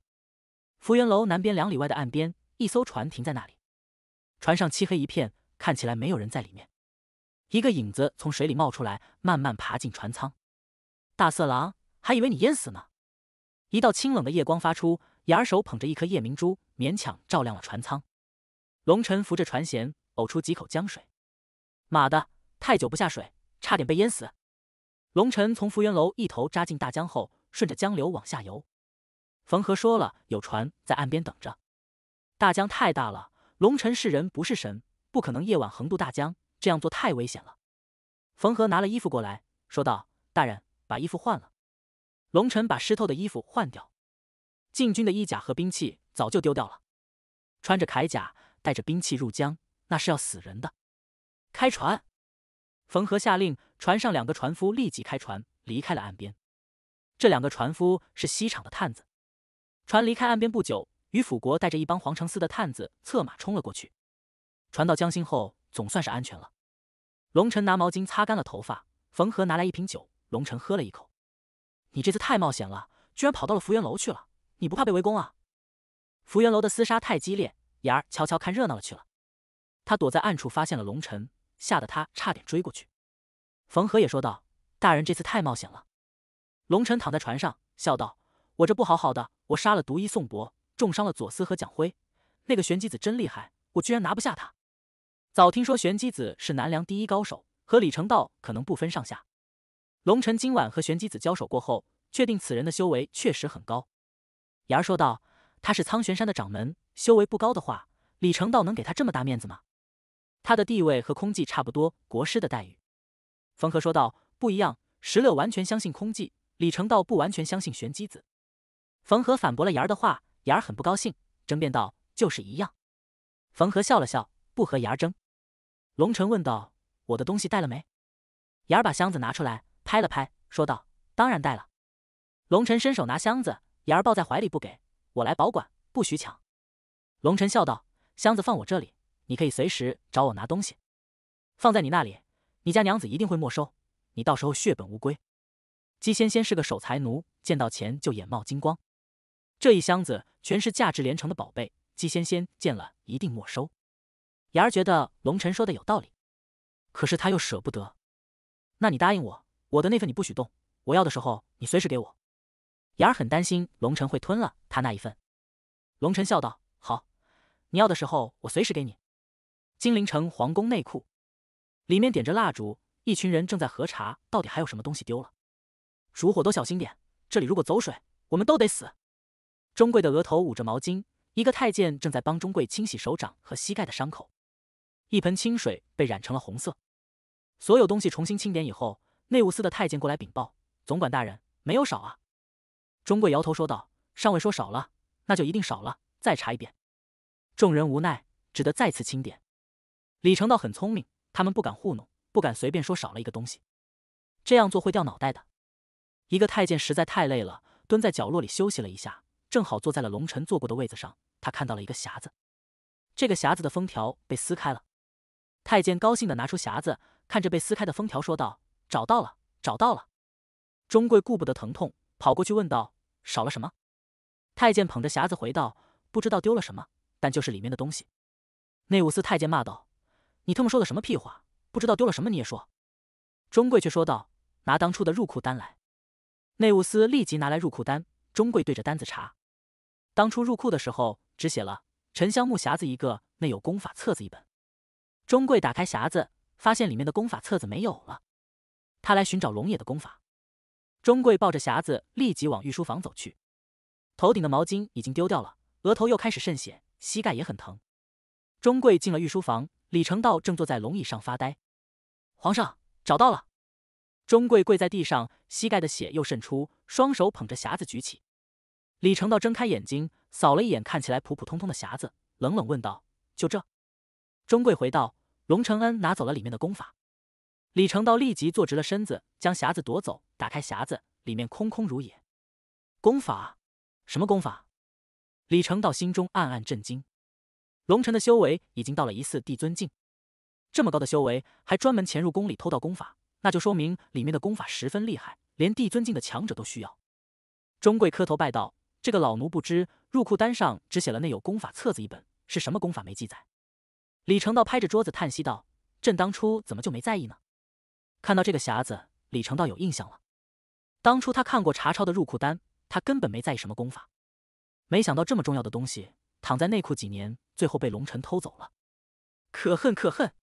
福源楼南边两里外的岸边，一艘船停在那里，船上漆黑一片，看起来没有人在里面。一个影子从水里冒出来，慢慢爬进船舱。大色狼，还以为你淹死呢！一道清冷的夜光发出，儿手捧着一颗夜明珠，勉强照亮了船舱。龙晨扶着船舷，呕出几口江水。妈的！太久不下水，差点被淹死。龙尘从福元楼一头扎进大江后，顺着江流往下游。冯和说了，有船在岸边等着。大江太大了，龙尘是人不是神，不可能夜晚横渡大江，这样做太危险了。冯和拿了衣服过来，说道：“大人，把衣服换了。”龙尘把湿透的衣服换掉。禁军的衣甲和兵器早就丢掉了，穿着铠甲带着兵器入江，那是要死人的。开船，冯和下令，船上两个船夫立即开船，离开了岸边。这两个船夫是西厂的探子。船离开岸边不久，于辅国带着一帮皇城司的探子策马冲了过去。船到江心后，总算是安全了。龙尘拿毛巾擦干了头发，冯和拿来一瓶酒，龙尘喝了一口。你这次太冒险了，居然跑到了福源楼去了，你不怕被围攻啊？福源楼的厮杀太激烈，雅儿悄悄看热闹了去了。他躲在暗处，发现了龙尘，吓得他差点追过去。冯和也说道：“大人这次太冒险了。”龙尘躺在船上，笑道：“我这不好好的，我杀了独一宋博，重伤了左思和蒋辉。那个玄机子真厉害，我居然拿不下他。早听说玄机子是南梁第一高手，和李成道可能不分上下。”龙尘今晚和玄机子交手过后，确定此人的修为确实很高。雅儿说道：“他是苍玄山的掌门，修为不高的话，李成道能给他这么大面子吗？”他的地位和空寂差不多，国师的待遇。冯和说道：“不一样。”石榴完全相信空寂，李成道不完全相信玄机子。冯和反驳了言儿的话，言儿很不高兴，争辩道：“就是一样。”冯和笑了笑，不和言儿争。龙尘问道：“我的东西带了没？”言儿把箱子拿出来，拍了拍，说道：“当然带了。”龙城伸手拿箱子，言儿抱在怀里不给，我来保管，不许抢。龙城笑道：“箱子放我这里。”你可以随时找我拿东西，放在你那里，你家娘子一定会没收，你到时候血本无归。姬仙仙是个守财奴，见到钱就眼冒金光，这一箱子全是价值连城的宝贝，姬仙仙见了一定没收。雅儿觉得龙晨说的有道理，可是他又舍不得。那你答应我，我的那份你不许动，我要的时候你随时给我。雅儿很担心龙晨会吞了他那一份。龙晨笑道：“好，你要的时候我随时给你。”金陵城皇宫内库，里面点着蜡烛，一群人正在核查到底还有什么东西丢了。烛火都小心点，这里如果走水，我们都得死。钟贵的额头捂着毛巾，一个太监正在帮钟贵清洗手掌和膝盖的伤口。一盆清水被染成了红色。所有东西重新清点以后，内务司的太监过来禀报：“总管大人，没有少啊。”钟贵摇头说道：“上尉说少了，那就一定少了，再查一遍。”众人无奈，只得再次清点。李成道很聪明，他们不敢糊弄，不敢随便说少了一个东西，这样做会掉脑袋的。一个太监实在太累了，蹲在角落里休息了一下，正好坐在了龙臣坐过的位子上。他看到了一个匣子，这个匣子的封条被撕开了。太监高兴的拿出匣子，看着被撕开的封条说道：“找到了，找到了。”钟贵顾不得疼痛，跑过去问道：“少了什么？”太监捧着匣子回道：“不知道丢了什么，但就是里面的东西。”内务司太监骂道。你他妈说的什么屁话？不知道丢了什么你也说？钟贵却说道：“拿当初的入库单来。”内务司立即拿来入库单，钟贵对着单子查，当初入库的时候只写了沉香木匣子一个，内有功法册子一本。钟贵打开匣子，发现里面的功法册子没有了。他来寻找龙野的功法，钟贵抱着匣子立即往御书房走去。头顶的毛巾已经丢掉了，额头又开始渗血，膝盖也很疼。钟贵进了御书房，李成道正坐在龙椅上发呆。皇上找到了，钟贵跪在地上，膝盖的血又渗出，双手捧着匣子举起。李成道睁开眼睛，扫了一眼看起来普普通通的匣子，冷冷问道：“就这？”钟贵回道：“龙承恩拿走了里面的功法。”李成道立即坐直了身子，将匣子夺走，打开匣子，里面空空如也。功法？什么功法？李成道心中暗暗震惊。龙尘的修为已经到了疑似帝尊境，这么高的修为还专门潜入宫里偷盗功法，那就说明里面的功法十分厉害，连帝尊境的强者都需要。钟贵磕头拜道：“这个老奴不知，入库单上只写了内有功法册子一本，是什么功法没记载？”李成道拍着桌子叹息道：“朕当初怎么就没在意呢？”看到这个匣子，李成道有印象了。当初他看过查抄的入库单，他根本没在意什么功法。没想到这么重要的东西。躺在内库几年，最后被龙尘偷走了，可恨可恨！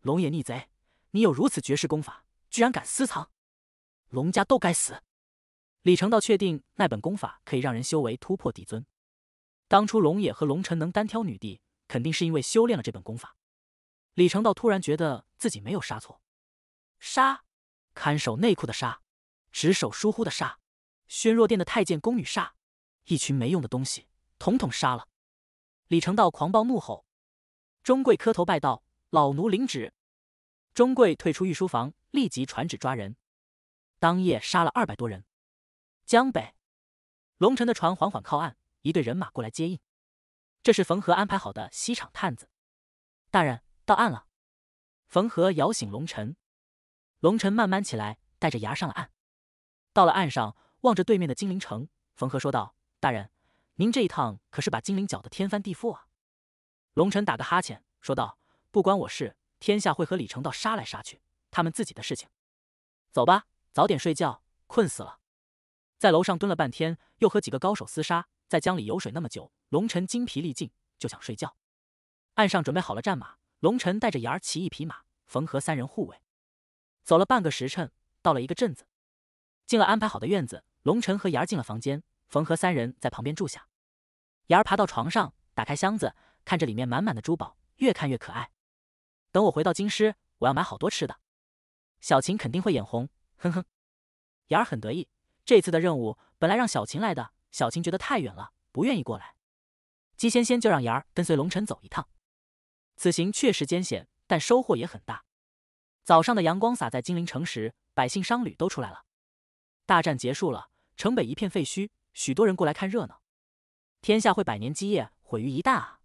龙野逆贼，你有如此绝世功法，居然敢私藏，龙家都该死！李成道确定那本功法可以让人修为突破帝尊。当初龙野和龙尘能单挑女帝，肯定是因为修炼了这本功法。李成道突然觉得自己没有杀错，杀！看守内库的杀，值守疏忽的杀，宣若殿的太监宫女杀，一群没用的东西，统统杀了！李成道狂暴怒吼，钟贵磕头拜道：“老奴领旨。”钟贵退出御书房，立即传旨抓人。当夜杀了二百多人。江北龙城的船缓缓靠岸，一队人马过来接应。这是冯和安排好的西厂探子。大人到岸了，冯和摇醒龙尘，龙尘慢慢起来，带着牙上了岸。到了岸上，望着对面的金陵城，冯和说道：“大人。”您这一趟可是把金陵搅得天翻地覆啊！龙晨打个哈欠说道：“不关我事，天下会和李成道杀来杀去，他们自己的事情。走吧，早点睡觉，困死了。”在楼上蹲了半天，又和几个高手厮杀，在江里游水那么久，龙晨精疲力尽，就想睡觉。岸上准备好了战马，龙晨带着牙儿骑一匹马，缝合三人护卫，走了半个时辰，到了一个镇子，进了安排好的院子，龙晨和牙儿进了房间。冯和三人在旁边住下，芽儿爬到床上，打开箱子，看着里面满满的珠宝，越看越可爱。等我回到京师，我要买好多吃的，小琴肯定会眼红。哼哼，妍儿很得意。这次的任务本来让小琴来的，小琴觉得太远了，不愿意过来。姬仙仙就让妍儿跟随龙尘走一趟。此行确实艰险，但收获也很大。早上的阳光洒在金陵城时，百姓商旅都出来了。大战结束了，城北一片废墟。许多人过来看热闹，天下会百年基业毁于一旦啊！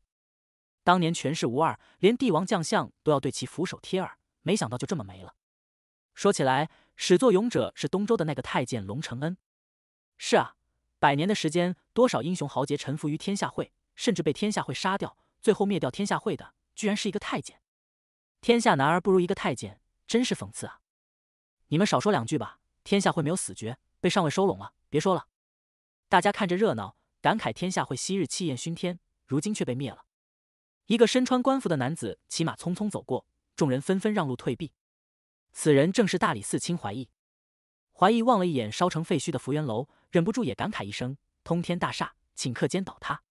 当年权势无二，连帝王将相都要对其俯首帖耳，没想到就这么没了。说起来，始作俑者是东周的那个太监龙承恩。是啊，百年的时间，多少英雄豪杰臣服于天下会，甚至被天下会杀掉，最后灭掉天下会的，居然是一个太监！天下男儿不如一个太监，真是讽刺啊！你们少说两句吧，天下会没有死绝，被上位收拢了，别说了。大家看着热闹，感慨天下会昔日气焰熏天，如今却被灭了。一个身穿官服的男子骑马匆匆走过，众人纷纷让路退避。此人正是大理寺卿怀义。怀义望了一眼烧成废墟的福元楼，忍不住也感慨一声：“通天大厦顷刻间倒塌。”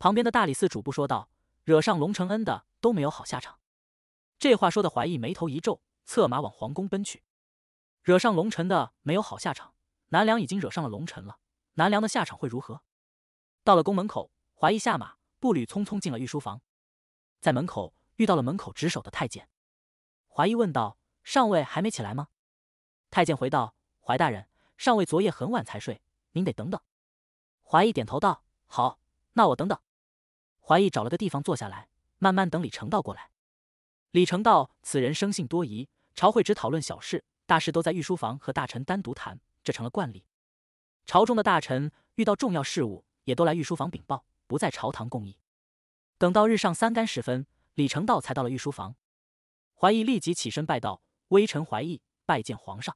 旁边的大理寺主簿说道：“惹上龙承恩的都没有好下场。”这话说的，怀义眉头一皱，策马往皇宫奔去。惹上龙臣的没有好下场，南梁已经惹上了龙臣了。南梁的下场会如何？到了宫门口，怀义下马，步履匆匆进了御书房。在门口遇到了门口值守的太监，怀义问道：“上位还没起来吗？”太监回道：“怀大人，上位昨夜很晚才睡，您得等等。”怀义点头道：“好，那我等等。”怀义找了个地方坐下来，慢慢等李成道过来。李成道此人生性多疑，朝会只讨论小事，大事都在御书房和大臣单独谈，这成了惯例。朝中的大臣遇到重要事务，也都来御书房禀报，不在朝堂共议。等到日上三竿时分，李成道才到了御书房。怀义立即起身拜道：“微臣怀义拜见皇上。”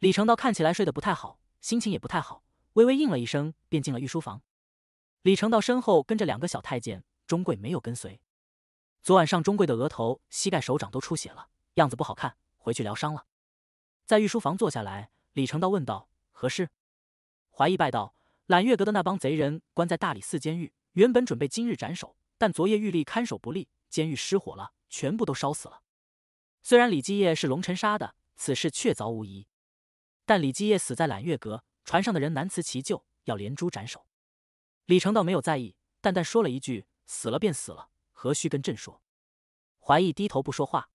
李成道看起来睡得不太好，心情也不太好，微微应了一声，便进了御书房。李成道身后跟着两个小太监，钟贵没有跟随。昨晚上钟贵的额头、膝盖、手掌都出血了，样子不好看，回去疗伤了。在御书房坐下来，李成道问道：“何事？”怀义拜道，揽月阁的那帮贼人关在大理寺监狱，原本准备今日斩首，但昨夜狱吏看守不力，监狱失火了，全部都烧死了。虽然李基业是龙臣杀的，此事确凿无疑，但李基业死在揽月阁，船上的人难辞其咎，要连诛斩首。李成道没有在意，淡淡说了一句：“死了便死了，何须跟朕说？”怀义低头不说话。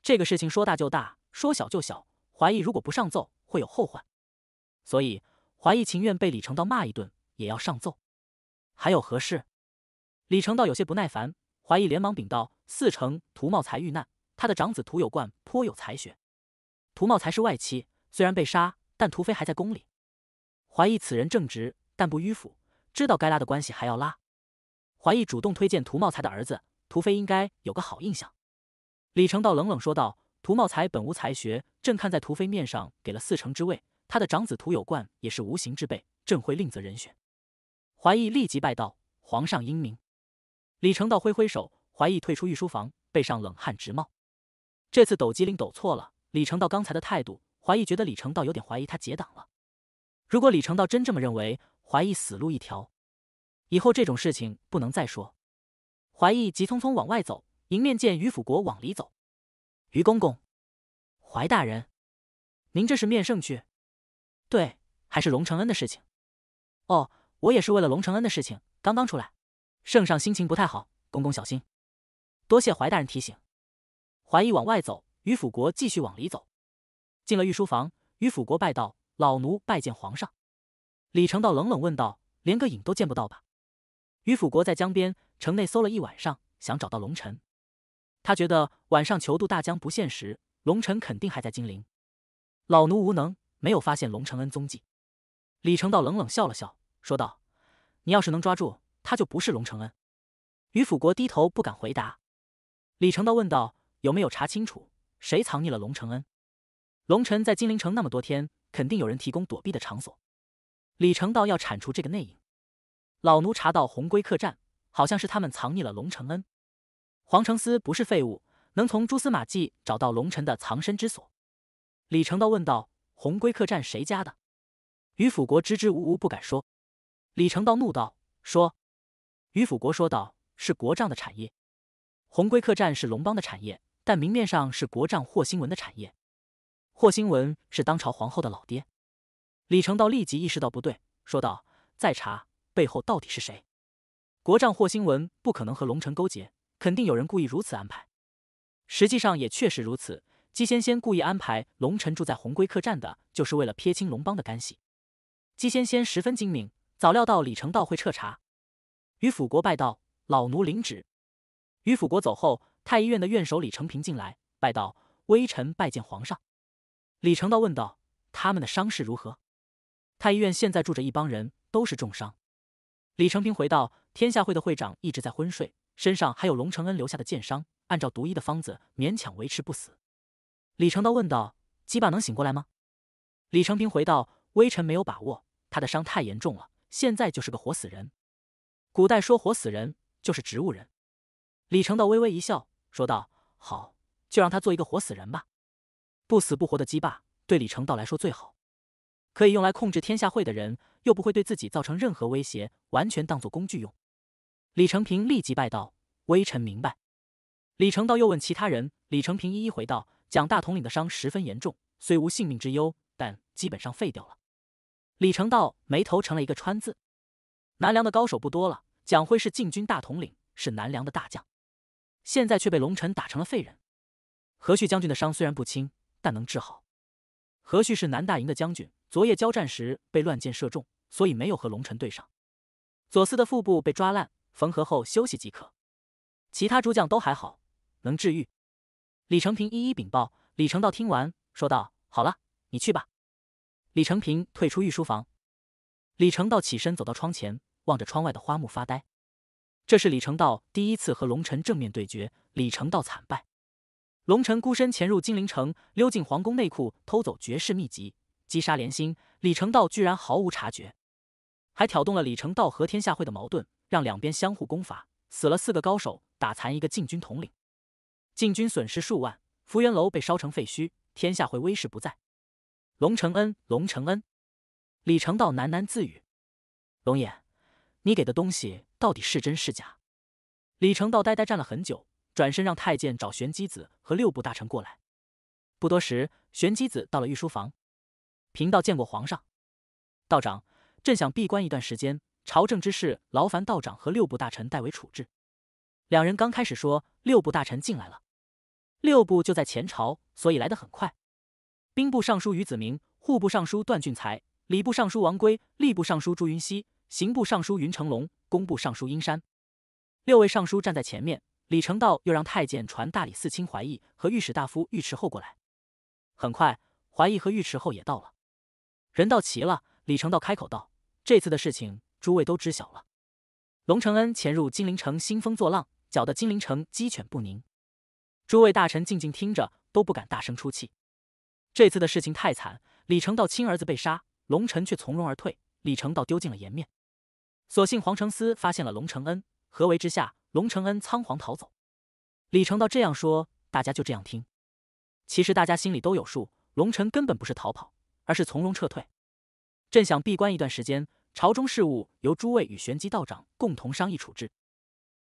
这个事情说大就大，说小就小。怀义如果不上奏，会有后患，所以。怀疑情愿被李成道骂一顿，也要上奏。还有何事？李成道有些不耐烦。怀疑连忙禀道：“四成涂茂才遇难，他的长子屠有冠颇有才学。屠茂才是外戚，虽然被杀，但屠飞还在宫里。怀疑此人正直，但不迂腐，知道该拉的关系还要拉。怀疑主动推荐屠茂才的儿子屠飞，应该有个好印象。”李成道冷冷说道：“屠茂才本无才学，朕看在屠飞面上，给了四成之位。”他的长子涂有冠也是无形之辈，朕会另择人选。怀义立即拜道：“皇上英明。”李成道挥挥手，怀义退出御书房，背上冷汗直冒。这次抖机灵抖错了。李成道刚才的态度，怀义觉得李成道有点怀疑他结党了。如果李成道真这么认为，怀义死路一条。以后这种事情不能再说。怀义急匆匆往外走，迎面见于辅国往里走。于公公，怀大人，您这是面圣去？对，还是龙承恩的事情。哦，我也是为了龙承恩的事情刚刚出来。圣上心情不太好，公公小心。多谢怀大人提醒。怀义往外走，于辅国继续往里走。进了御书房，于辅国拜道：“老奴拜见皇上。”李成道冷冷问道：“连个影都见不到吧？”于辅国在江边城内搜了一晚上，想找到龙臣。他觉得晚上囚渡大江不现实，龙臣肯定还在金陵。老奴无能。没有发现龙承恩踪迹，李成道冷冷笑了笑，说道：“你要是能抓住他，就不是龙承恩。”于辅国低头不敢回答。李成道问道：“有没有查清楚谁藏匿了龙承恩？”龙臣在金陵城那么多天，肯定有人提供躲避的场所。李成道要铲除这个内应。老奴查到红龟客栈，好像是他们藏匿了龙承恩。黄承思不是废物，能从蛛丝马迹找到龙臣的藏身之所。李成道问道。红龟客栈谁家的？于辅国支支吾吾不敢说。李成道怒道：“说。”于辅国说道：“是国丈的产业。红龟客栈是龙帮的产业，但明面上是国丈霍新文的产业。霍新文是当朝皇后的老爹。”李成道立即意识到不对，说道：“再查背后到底是谁？国丈霍新文不可能和龙城勾结，肯定有人故意如此安排。实际上也确实如此。”姬仙仙故意安排龙尘住在红龟客栈的，就是为了撇清龙帮的干系。姬仙仙十分精明，早料到李成道会彻查。于辅国拜道：“老奴领旨。”于辅国走后，太医院的院首李成平进来拜道：“微臣拜见皇上。”李成道问道：“他们的伤势如何？”太医院现在住着一帮人，都是重伤。李成平回道：“天下会的会长一直在昏睡，身上还有龙承恩留下的剑伤，按照独医的方子勉强维持不死。”李成道问道：“鸡爸能醒过来吗？”李成平回道：“微臣没有把握，他的伤太严重了，现在就是个活死人。古代说活死人就是植物人。”李成道微微一笑，说道：“好，就让他做一个活死人吧。不死不活的鸡爸对李成道来说最好，可以用来控制天下会的人，又不会对自己造成任何威胁，完全当做工具用。”李成平立即拜道：“微臣明白。”李成道又问其他人，李成平一一回道。蒋大统领的伤十分严重，虽无性命之忧，但基本上废掉了。李成道眉头成了一个川字。南梁的高手不多了，蒋辉是禁军大统领，是南梁的大将，现在却被龙尘打成了废人。何旭将军的伤虽然不轻，但能治好。何旭是南大营的将军，昨夜交战时被乱箭射中，所以没有和龙尘对上。左思的腹部被抓烂，缝合后休息即可。其他诸将都还好，能治愈。李成平一一禀报，李成道听完说道：“好了，你去吧。”李成平退出御书房，李成道起身走到窗前，望着窗外的花木发呆。这是李成道第一次和龙臣正面对决，李成道惨败。龙臣孤身潜入金陵城，溜进皇宫内库偷走绝世秘籍，击杀莲心。李成道居然毫无察觉，还挑动了李成道和天下会的矛盾，让两边相互攻伐，死了四个高手，打残一个禁军统领。禁军损失数万，福元楼被烧成废墟，天下会威势不在。龙承恩，龙承恩，李成道喃喃自语：“龙爷，你给的东西到底是真是假？”李成道呆呆站了很久，转身让太监找玄机子和六部大臣过来。不多时，玄机子到了御书房，贫道见过皇上。道长，朕想闭关一段时间，朝政之事劳烦道长和六部大臣代为处置。两人刚开始说六部大臣进来了，六部就在前朝，所以来得很快。兵部尚书于子明、户部尚书段俊才、礼部尚书王圭、吏部尚书朱云熙、刑部尚书云成龙、工部尚书阴山，六位尚书站在前面。李成道又让太监传大理寺卿怀义和御史大夫尉迟厚过来。很快，怀义和尉迟厚也到了。人到齐了，李成道开口道：“这次的事情，诸位都知晓了。龙承恩潜入金陵城兴风作浪。”搅得金陵城鸡犬不宁，诸位大臣静静听着，都不敢大声出气。这次的事情太惨，李成道亲儿子被杀，龙臣却从容而退，李成道丢尽了颜面。所幸黄承思发现了龙承恩，合围之下，龙承恩仓皇逃走。李成道这样说，大家就这样听。其实大家心里都有数，龙臣根本不是逃跑，而是从容撤退。朕想闭关一段时间，朝中事务由诸位与玄机道长共同商议处置。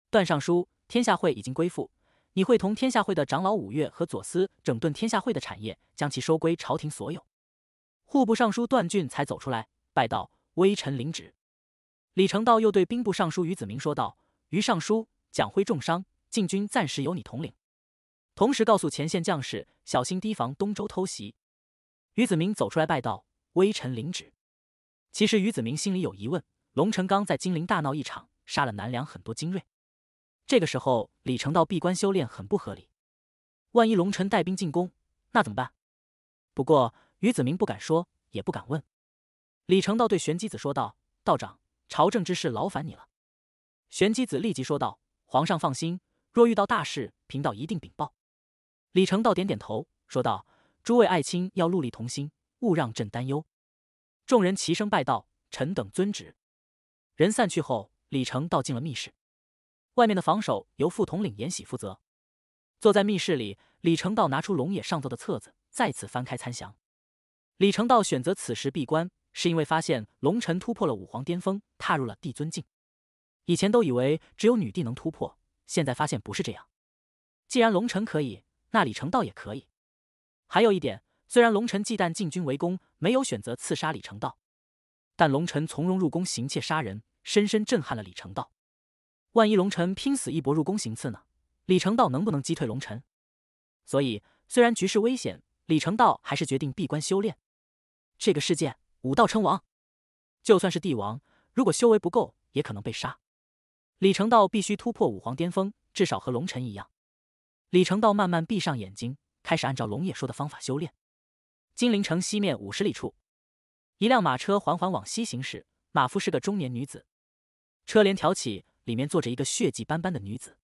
段尚书。天下会已经归附，你会同天下会的长老五岳和左司整顿天下会的产业，将其收归朝廷所有。户部尚书段俊才走出来拜道：“微臣领旨。”李成道又对兵部尚书于子明说道：“于尚书，蒋辉重伤，禁军暂时由你统领，同时告诉前线将士小心提防东周偷袭。”于子明走出来拜道：“微臣领旨。”其实于子明心里有疑问，龙成刚在金陵大闹一场，杀了南梁很多精锐。这个时候，李成道闭关修炼很不合理。万一龙臣带兵进攻，那怎么办？不过于子明不敢说，也不敢问。李成道对玄机子说道：“道长，朝政之事劳烦你了。”玄机子立即说道：“皇上放心，若遇到大事，贫道一定禀报。”李成道点点头，说道：“诸位爱卿要戮力同心，勿让朕担忧。”众人齐声拜道：“臣等遵旨。”人散去后，李成道进了密室。外面的防守由副统领严喜负责。坐在密室里，李成道拿出龙野上奏的册子，再次翻开参详。李成道选择此时闭关，是因为发现龙尘突破了武皇巅峰，踏入了帝尊境。以前都以为只有女帝能突破，现在发现不是这样。既然龙臣可以，那李成道也可以。还有一点，虽然龙臣忌惮禁军围攻，没有选择刺杀李成道，但龙臣从容入宫行窃杀人，深深震撼了李成道。万一龙臣拼死一搏入宫行刺呢？李成道能不能击退龙臣？所以，虽然局势危险，李成道还是决定闭关修炼。这个世界，武道称王，就算是帝王，如果修为不够，也可能被杀。李成道必须突破武皇巅峰，至少和龙臣一样。李成道慢慢闭上眼睛，开始按照龙野说的方法修炼。金陵城西面五十里处，一辆马车缓缓往西行驶，马夫是个中年女子，车帘挑起。里面坐着一个血迹斑斑的女子，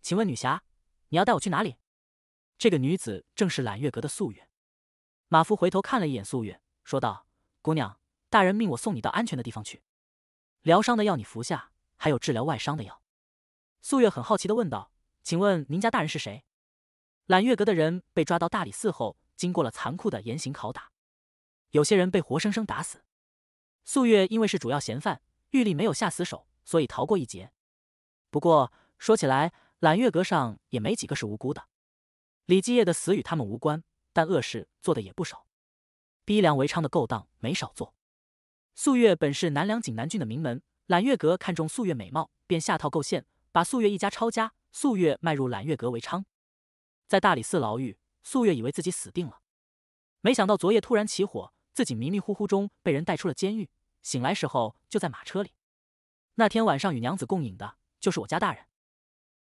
请问女侠，你要带我去哪里？这个女子正是揽月阁的素月。马夫回头看了一眼素月，说道：“姑娘，大人命我送你到安全的地方去，疗伤的药你服下，还有治疗外伤的药。”素月很好奇地问道：“请问您家大人是谁？”揽月阁的人被抓到大理寺后，经过了残酷的严刑拷打，有些人被活生生打死。素月因为是主要嫌犯，狱吏没有下死手。所以逃过一劫。不过说起来，揽月阁上也没几个是无辜的。李继业的死与他们无关，但恶事做的也不少，逼良为娼的勾当没少做。素月本是南梁景南郡的名门，揽月阁看中素月美貌，便下套构陷，把素月一家抄家，素月卖入揽月阁为娼。在大理寺牢狱，素月以为自己死定了，没想到昨夜突然起火，自己迷迷糊糊中被人带出了监狱，醒来时候就在马车里。那天晚上与娘子共饮的，就是我家大人。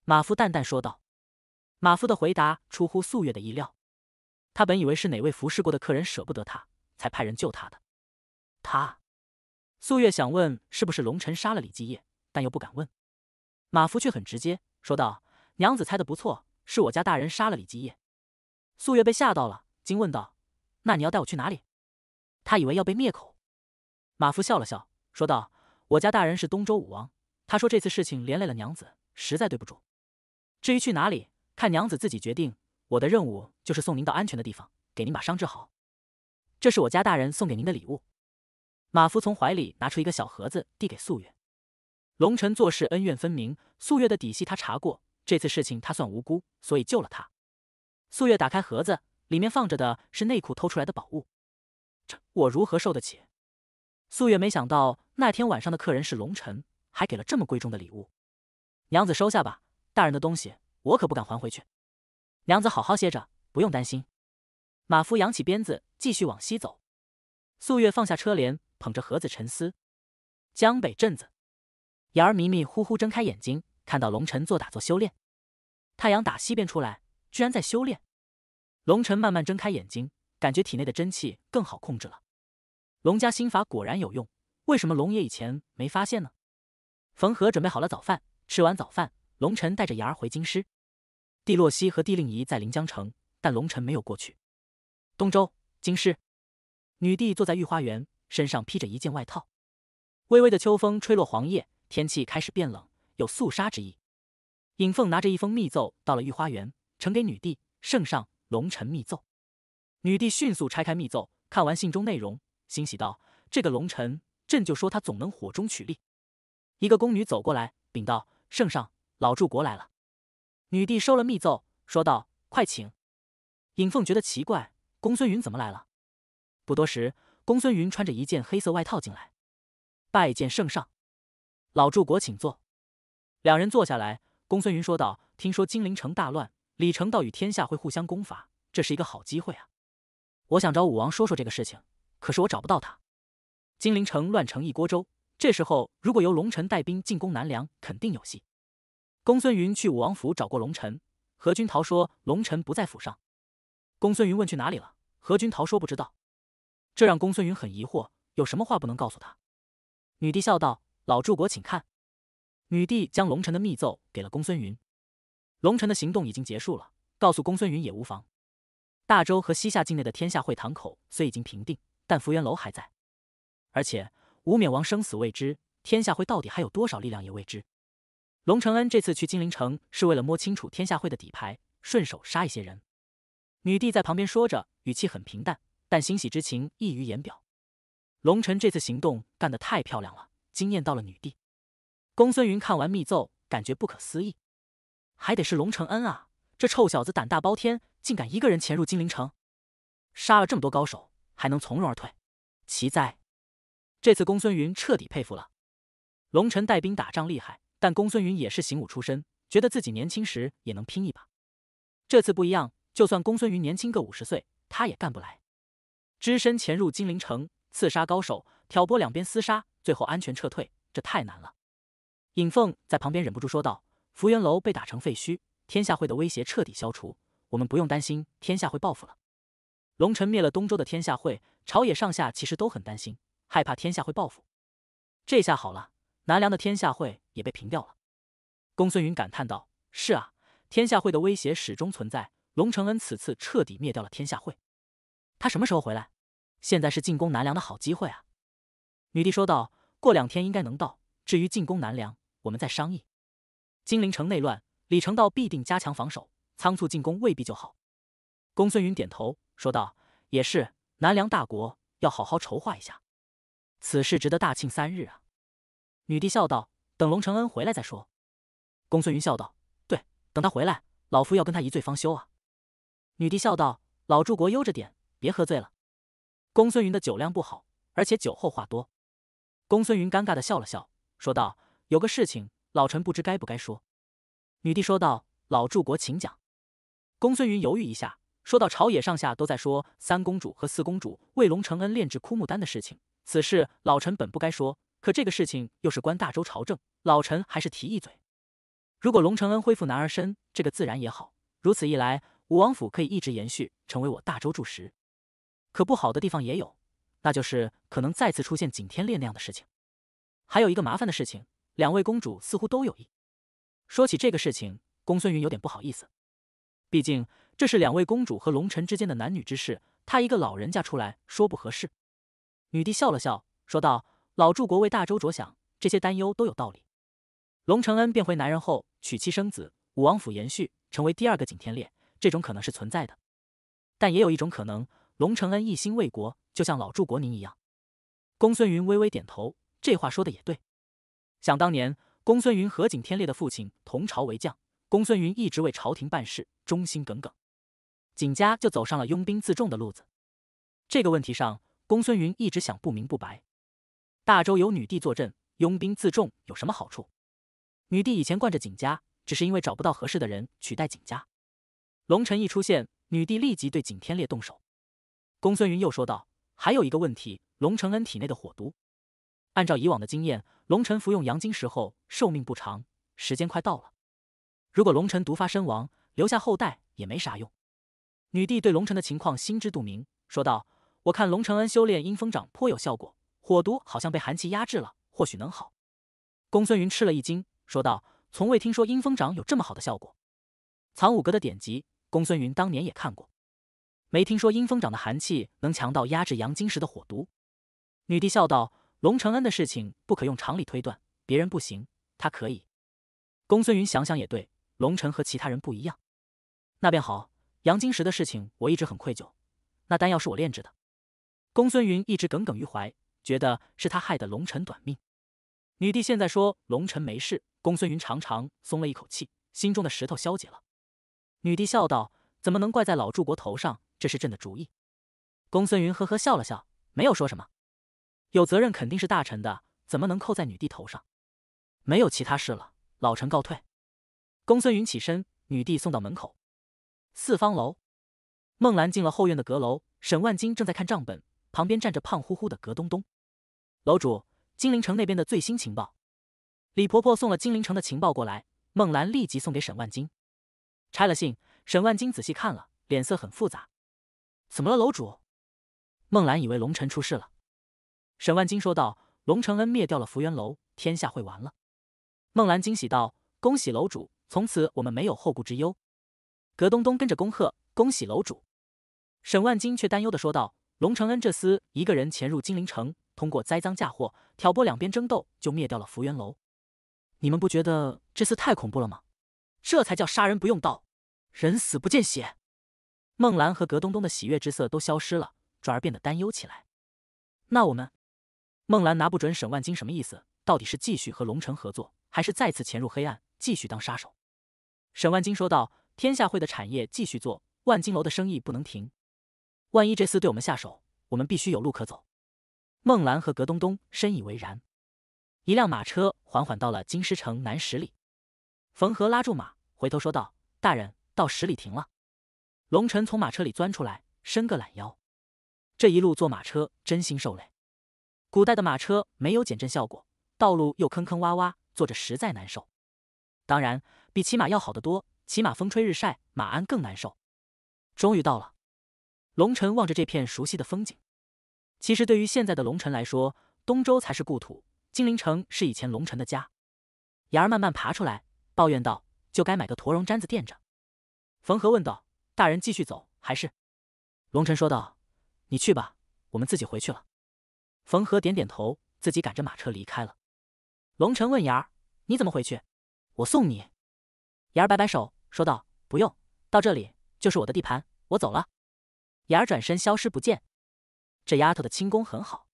马夫淡淡说道。马夫的回答出乎素月的意料，他本以为是哪位服侍过的客人舍不得他，才派人救他的。他，素月想问是不是龙尘杀了李继业，但又不敢问。马夫却很直接说道：“娘子猜的不错，是我家大人杀了李继业。”素月被吓到了，惊问道：“那你要带我去哪里？”他以为要被灭口。马夫笑了笑说道。我家大人是东周武王，他说这次事情连累了娘子，实在对不住。至于去哪里，看娘子自己决定。我的任务就是送您到安全的地方，给您把伤治好。这是我家大人送给您的礼物。马夫从怀里拿出一个小盒子，递给素月。龙尘做事恩怨分明，素月的底细他查过，这次事情他算无辜，所以救了他。素月打开盒子，里面放着的是内库偷出来的宝物。这我如何受得起？素月没想到那天晚上的客人是龙尘，还给了这么贵重的礼物。娘子收下吧，大人的东西我可不敢还回去。娘子好好歇着，不用担心。马夫扬起鞭子，继续往西走。素月放下车帘，捧着盒子沉思。江北镇子，瑶迷迷糊糊睁开眼睛，看到龙辰坐打坐修炼。太阳打西边出来，居然在修炼。龙辰慢慢睁开眼睛，感觉体内的真气更好控制了。龙家心法果然有用，为什么龙爷以前没发现呢？冯和准备好了早饭，吃完早饭，龙晨带着芽儿回京师。帝洛西和帝令仪在临江城，但龙晨没有过去。东周京师，女帝坐在御花园，身上披着一件外套。微微的秋风吹落黄叶，天气开始变冷，有肃杀之意。尹凤拿着一封密奏到了御花园，呈给女帝。圣上，龙晨密奏。女帝迅速拆开密奏，看完信中内容。欣喜道：“这个龙臣，朕就说他总能火中取栗。”一个宫女走过来禀道：“圣上，老祝国来了。”女帝收了密奏，说道：“快请。”尹凤觉得奇怪，公孙云怎么来了？不多时，公孙云穿着一件黑色外套进来，拜见圣上。老祝国，请坐。两人坐下来，公孙云说道：“听说金陵城大乱，李成道与天下会互相攻伐，这是一个好机会啊！我想找武王说说这个事情。”可是我找不到他。金陵城乱成一锅粥，这时候如果由龙尘带兵进攻南梁，肯定有戏。公孙云去武王府找过龙尘，何君陶说龙尘不在府上。公孙云问去哪里了，何君陶说不知道。这让公孙云很疑惑，有什么话不能告诉他？女帝笑道：“老柱国，请看。”女帝将龙臣的密奏给了公孙云。龙臣的行动已经结束了，告诉公孙云也无妨。大周和西夏境内的天下会堂口虽已经平定。但福元楼还在，而且吴冕王生死未知，天下会到底还有多少力量也未知。龙承恩这次去金陵城是为了摸清楚天下会的底牌，顺手杀一些人。女帝在旁边说着，语气很平淡，但欣喜之情溢于言表。龙尘这次行动干得太漂亮了，惊艳到了女帝。公孙云看完密奏，感觉不可思议，还得是龙承恩啊！这臭小子胆大包天，竟敢一个人潜入金陵城，杀了这么多高手。还能从容而退，奇哉！这次公孙云彻底佩服了。龙臣带兵打仗厉害，但公孙云也是行武出身，觉得自己年轻时也能拼一把。这次不一样，就算公孙云年轻个五十岁，他也干不来。只身潜入金陵城刺杀高手，挑拨两边厮杀，最后安全撤退，这太难了。尹凤在旁边忍不住说道：“福元楼被打成废墟，天下会的威胁彻底消除，我们不用担心天下会报复了。”龙城灭了东周的天下会，朝野上下其实都很担心，害怕天下会报复。这下好了，南梁的天下会也被平掉了。公孙云感叹道：“是啊，天下会的威胁始终存在。龙承恩此次彻底灭掉了天下会，他什么时候回来？现在是进攻南梁的好机会啊！”女帝说道：“过两天应该能到。至于进攻南梁，我们再商议。金陵城内乱，李成道必定加强防守，仓促进攻未必就好。”公孙云点头。说道：“也是，南梁大国要好好筹划一下，此事值得大庆三日啊。”女帝笑道：“等龙承恩回来再说。”公孙云笑道：“对，等他回来，老夫要跟他一醉方休啊。”女帝笑道：“老柱国悠着点，别喝醉了。”公孙云的酒量不好，而且酒后话多。公孙云尴尬的笑了笑，说道：“有个事情，老臣不知该不该说。”女帝说道：“老柱国，请讲。”公孙云犹豫一下。说到朝野上下都在说三公主和四公主为龙承恩炼制枯木丹的事情，此事老臣本不该说，可这个事情又是关大周朝政，老臣还是提一嘴。如果龙承恩恢复男儿身，这个自然也好，如此一来，武王府可以一直延续，成为我大周柱石。可不好的地方也有，那就是可能再次出现景天烈那样的事情。还有一个麻烦的事情，两位公主似乎都有意。说起这个事情，公孙云有点不好意思，毕竟。这是两位公主和龙臣之间的男女之事，他一个老人家出来说不合适。女帝笑了笑，说道：“老祝国为大周着想，这些担忧都有道理。”龙承恩变回男人后娶妻生子，武王府延续，成为第二个景天烈，这种可能是存在的。但也有一种可能，龙承恩一心为国，就像老祝国您一样。公孙云微微点头，这话说的也对。想当年，公孙云和景天烈的父亲同朝为将，公孙云一直为朝廷办事，忠心耿耿。景家就走上了拥兵自重的路子。这个问题上，公孙云一直想不明不白。大周有女帝坐镇，拥兵自重有什么好处？女帝以前惯着景家，只是因为找不到合适的人取代景家。龙臣一出现，女帝立即对景天烈动手。公孙云又说道：“还有一个问题，龙承恩体内的火毒。按照以往的经验，龙臣服用阳金石后寿命不长，时间快到了。如果龙臣毒发身亡，留下后代也没啥用。”女帝对龙城的情况心知肚明，说道：“我看龙承恩修炼阴风掌颇有效果，火毒好像被寒气压制了，或许能好。”公孙云吃了一惊，说道：“从未听说阴风掌有这么好的效果。藏五阁的典籍，公孙云当年也看过，没听说阴风掌的寒气能强到压制阳金石的火毒。”女帝笑道：“龙承恩的事情不可用常理推断，别人不行，他可以。”公孙云想想也对，龙城和其他人不一样。那便好。杨金石的事情，我一直很愧疚。那丹药是我炼制的，公孙云一直耿耿于怀，觉得是他害得龙臣短命。女帝现在说龙臣没事，公孙云长长松了一口气，心中的石头消解了。女帝笑道：“怎么能怪在老柱国头上？这是朕的主意。”公孙云呵呵笑了笑，没有说什么。有责任肯定是大臣的，怎么能扣在女帝头上？没有其他事了，老臣告退。公孙云起身，女帝送到门口。四方楼，孟兰进了后院的阁楼，沈万金正在看账本，旁边站着胖乎乎的葛东东。楼主，金陵城那边的最新情报，李婆婆送了金陵城的情报过来，孟兰立即送给沈万金。拆了信，沈万金仔细看了，脸色很复杂。怎么了，楼主？孟兰以为龙城出事了。沈万金说道：“龙承恩灭掉了福元楼，天下会完了。”孟兰惊喜道：“恭喜楼主，从此我们没有后顾之忧。”葛东东跟着恭贺，恭喜楼主。沈万金却担忧的说道：“龙承恩这厮一个人潜入金陵城，通过栽赃嫁祸、挑拨两边争斗，就灭掉了福元楼。你们不觉得这厮太恐怖了吗？这才叫杀人不用刀，人死不见血。”孟兰和葛东东的喜悦之色都消失了，转而变得担忧起来。那我们……孟兰拿不准沈万金什么意思，到底是继续和龙城合作，还是再次潜入黑暗，继续当杀手？沈万金说道。天下会的产业继续做，万金楼的生意不能停。万一这次对我们下手，我们必须有路可走。孟兰和葛东东深以为然。一辆马车缓缓到了金狮城南十里，冯和拉住马，回头说道：“大人，到十里停了。”龙晨从马车里钻出来，伸个懒腰。这一路坐马车，真心受累。古代的马车没有减震效果，道路又坑坑洼洼，坐着实在难受。当然，比骑马要好得多。骑马风吹日晒，马鞍更难受。终于到了，龙晨望着这片熟悉的风景。其实对于现在的龙尘来说，东周才是故土，金陵城是以前龙尘的家。芽儿慢慢爬出来，抱怨道：“就该买个驼绒毡子垫着。”冯和问道：“大人继续走还是？”龙尘说道：“你去吧，我们自己回去了。”冯和点点头，自己赶着马车离开了。龙尘问芽儿：“你怎么回去？”“我送你。”牙儿摆摆手，说道：“不用，到这里就是我的地盘，我走了。”牙儿转身消失不见。这丫头的轻功很好。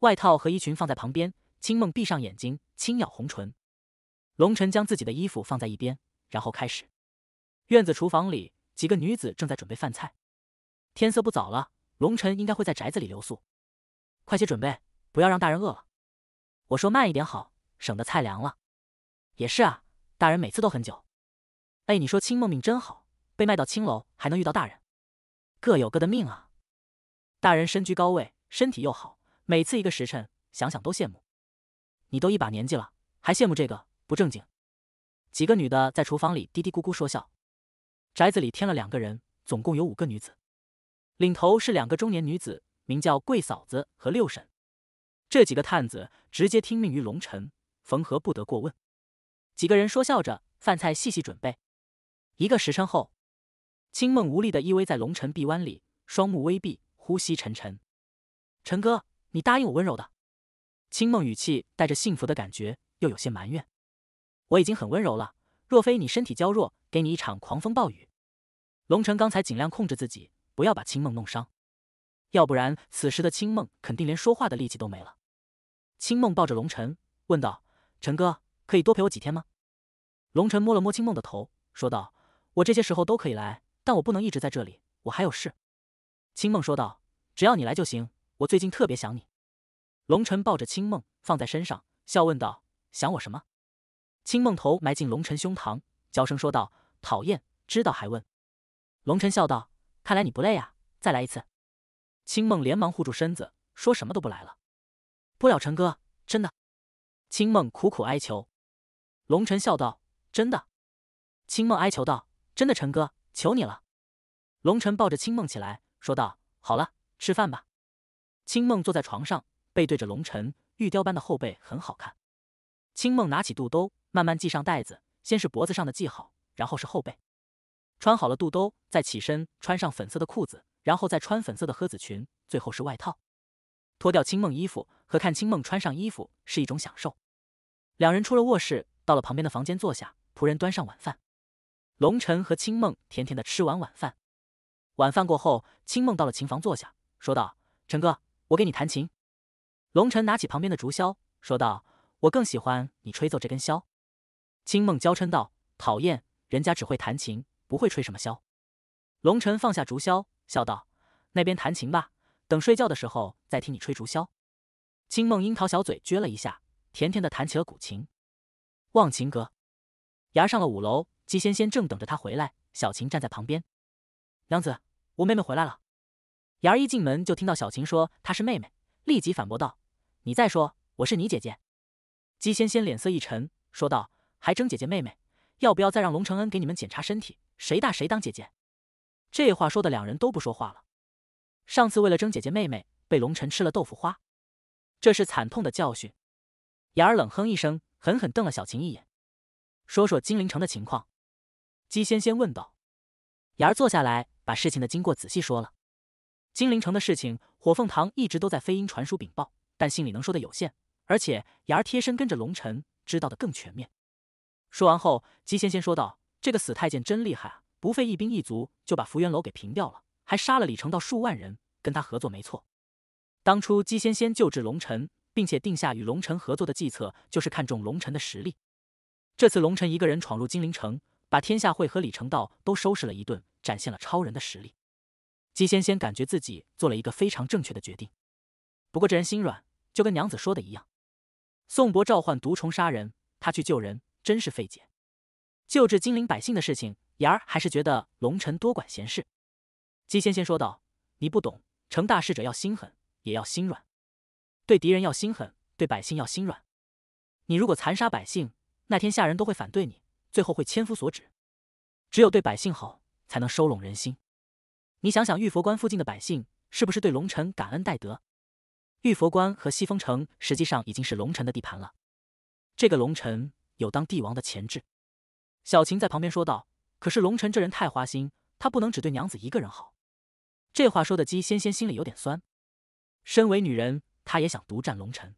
外套和衣裙放在旁边，青梦闭上眼睛，轻咬红唇。龙晨将自己的衣服放在一边，然后开始。院子厨房里，几个女子正在准备饭菜。天色不早了，龙晨应该会在宅子里留宿。快些准备，不要让大人饿了。我说慢一点好，省得菜凉了。也是啊，大人每次都很久。哎，你说青梦命真好，被卖到青楼还能遇到大人，各有各的命啊。大人身居高位，身体又好，每次一个时辰，想想都羡慕。你都一把年纪了，还羡慕这个，不正经。几个女的在厨房里嘀嘀咕咕说笑，宅子里添了两个人，总共有五个女子。领头是两个中年女子，名叫桂嫂子和六婶。这几个探子直接听命于龙尘，缝合不得过问。几个人说笑着，饭菜细细准备。一个时辰后，青梦无力的依偎在龙晨臂弯里，双目微闭，呼吸沉沉。陈哥，你答应我温柔的。青梦语气带着幸福的感觉，又有些埋怨：“我已经很温柔了，若非你身体娇弱，给你一场狂风暴雨。”龙晨刚才尽量控制自己，不要把青梦弄伤，要不然此时的青梦肯定连说话的力气都没了。青梦抱着龙晨问道：“陈哥，可以多陪我几天吗？”龙晨摸了摸青梦的头，说道。我这些时候都可以来，但我不能一直在这里，我还有事。”青梦说道，“只要你来就行，我最近特别想你。”龙辰抱着青梦放在身上，笑问道：“想我什么？”青梦头埋进龙辰胸膛，娇声说道：“讨厌，知道还问。”龙辰笑道：“看来你不累呀，再来一次。”青梦连忙护住身子，说什么都不来了。“不了，晨哥，真的。”青梦苦苦哀求。龙辰笑道：“真的。”青梦哀求道。真的，陈哥，求你了！龙晨抱着青梦起来，说道：“好了，吃饭吧。”青梦坐在床上，背对着龙晨，玉雕般的后背很好看。青梦拿起肚兜，慢慢系上带子，先是脖子上的系好，然后是后背。穿好了肚兜，再起身穿上粉色的裤子，然后再穿粉色的诃子裙，最后是外套。脱掉青梦衣服和看青梦穿上衣服是一种享受。两人出了卧室，到了旁边的房间坐下，仆人端上晚饭。龙晨和青梦甜甜的吃完晚饭，晚饭过后，青梦到了琴房坐下，说道：“陈哥，我给你弹琴。”龙晨拿起旁边的竹箫，说道：“我更喜欢你吹奏这根箫。”青梦娇嗔道：“讨厌，人家只会弹琴，不会吹什么箫。”龙晨放下竹箫，笑道：“那边弹琴吧，等睡觉的时候再听你吹竹箫。”青梦樱桃小嘴撅了一下，甜甜的弹起了古琴。忘情阁，崖上了五楼。姬仙仙正等着他回来，小琴站在旁边。娘子，我妹妹回来了。伢儿一进门就听到小琴说她是妹妹，立即反驳道：“你再说我是你姐姐。”姬仙仙脸色一沉，说道：“还争姐姐妹妹？要不要再让龙承恩给你们检查身体？谁大谁当姐姐？”这话说的两人都不说话了。上次为了争姐姐妹妹，被龙辰吃了豆腐花，这是惨痛的教训。雅儿冷哼一声，狠狠瞪了小琴一眼，说：“说金陵城的情况。”姬仙仙问道：“雅儿坐下来，把事情的经过仔细说了。金陵城的事情，火凤堂一直都在飞鹰传书禀报，但信里能说的有限。而且雅儿贴身跟着龙尘，知道的更全面。”说完后，姬仙仙说道：“这个死太监真厉害啊！不费一兵一卒就把福元楼给平掉了，还杀了李成道数万人。跟他合作没错。当初姬仙仙救治龙尘，并且定下与龙尘合作的计策，就是看中龙尘的实力。这次龙尘一个人闯入金陵城。”把天下会和李成道都收拾了一顿，展现了超人的实力。姬仙仙感觉自己做了一个非常正确的决定。不过这人心软，就跟娘子说的一样。宋博召唤毒虫杀人，他去救人，真是费解。救治金陵百姓的事情，雅儿还是觉得龙尘多管闲事。姬仙仙说道：“你不懂，成大事者要心狠，也要心软。对敌人要心狠，对百姓要心软。你如果残杀百姓，那天下人都会反对你。”最后会千夫所指，只有对百姓好，才能收拢人心。你想想玉佛关附近的百姓，是不是对龙臣感恩戴德？玉佛关和西风城实际上已经是龙臣的地盘了，这个龙臣有当帝王的潜质。小琴在旁边说道：“可是龙臣这人太花心，他不能只对娘子一个人好。”这话说的姬仙仙心里有点酸。身为女人，她也想独占龙臣，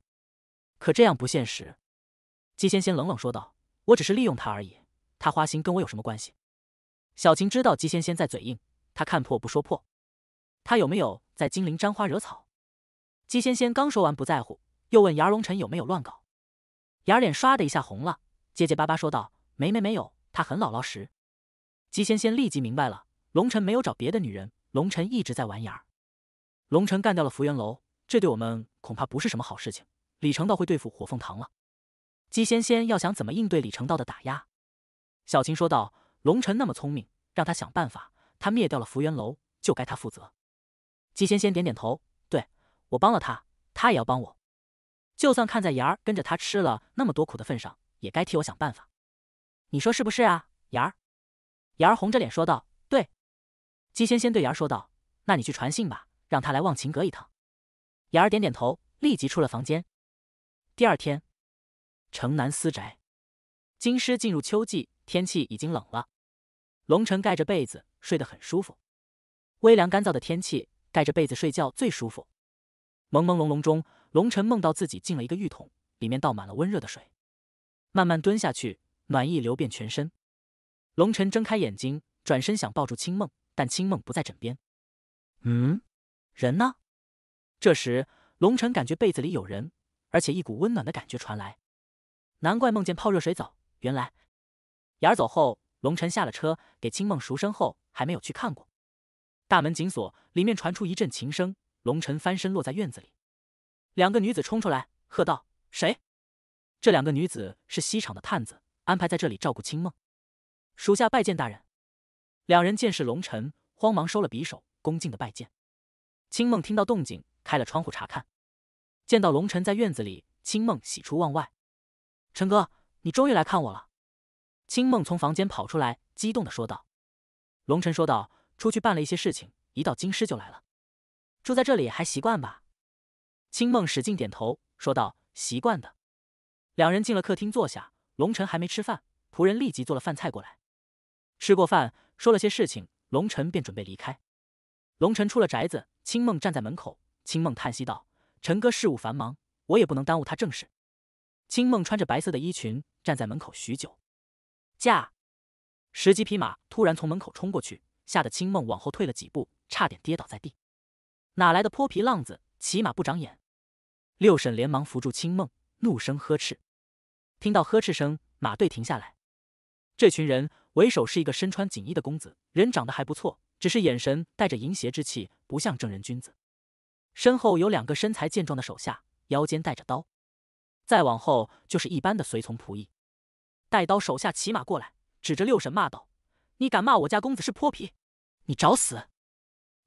可这样不现实。姬仙仙冷冷说道：“我只是利用他而已。”他花心跟我有什么关系？小琴知道姬仙仙在嘴硬，她看破不说破。他有没有在金陵沾花惹草？姬仙仙刚说完不在乎，又问牙龙尘有没有乱搞。牙儿脸唰的一下红了，结结巴巴说道：“没没没有，他很老老实。”姬仙仙立即明白了，龙尘没有找别的女人，龙尘一直在玩牙儿。龙尘干掉了福元楼，这对我们恐怕不是什么好事情。李成道会对付火凤堂了，姬仙仙要想怎么应对李成道的打压。小琴说道：“龙辰那么聪明，让他想办法。他灭掉了福元楼，就该他负责。”姬仙仙点点头：“对我帮了他，他也要帮我。就算看在妍儿跟着他吃了那么多苦的份上，也该替我想办法。你说是不是啊，妍儿？”妍儿红着脸说道：“对。”姬仙仙对妍儿说道：“那你去传信吧，让他来忘情阁一趟。”妍儿点点头，立即出了房间。第二天，城南私宅，京师进入秋季。天气已经冷了，龙晨盖着被子睡得很舒服。微凉干燥的天气，盖着被子睡觉最舒服。朦朦胧胧中，龙晨梦到自己进了一个浴桶，里面倒满了温热的水，慢慢蹲下去，暖意流遍全身。龙晨睁开眼睛，转身想抱住青梦，但青梦不在枕边。嗯，人呢？这时，龙晨感觉被子里有人，而且一股温暖的感觉传来。难怪梦见泡热水澡，原来……雅儿走后，龙晨下了车，给青梦赎身后，还没有去看过。大门紧锁，里面传出一阵琴声。龙晨翻身落在院子里，两个女子冲出来，喝道：“谁？”这两个女子是西厂的探子，安排在这里照顾青梦。属下拜见大人。两人见是龙晨，慌忙收了匕首，恭敬的拜见。青梦听到动静，开了窗户查看，见到龙晨在院子里，青梦喜出望外：“陈哥，你终于来看我了。”青梦从房间跑出来，激动的说道：“龙辰说道，出去办了一些事情，一到京师就来了。住在这里还习惯吧？”青梦使劲点头，说道：“习惯的。”两人进了客厅坐下。龙辰还没吃饭，仆人立即做了饭菜过来。吃过饭，说了些事情，龙辰便准备离开。龙辰出了宅子，青梦站在门口。青梦叹息道：“陈哥事务繁忙，我也不能耽误他正事。”青梦穿着白色的衣裙，站在门口许久。驾！十几匹马突然从门口冲过去，吓得青梦往后退了几步，差点跌倒在地。哪来的泼皮浪子，骑马不长眼！六婶连忙扶住青梦，怒声呵斥。听到呵斥声，马队停下来。这群人为首是一个身穿锦衣的公子，人长得还不错，只是眼神带着淫邪之气，不像正人君子。身后有两个身材健壮的手下，腰间带着刀。再往后就是一般的随从仆役。带刀手下骑马过来，指着六婶骂道：“你敢骂我家公子是泼皮，你找死！”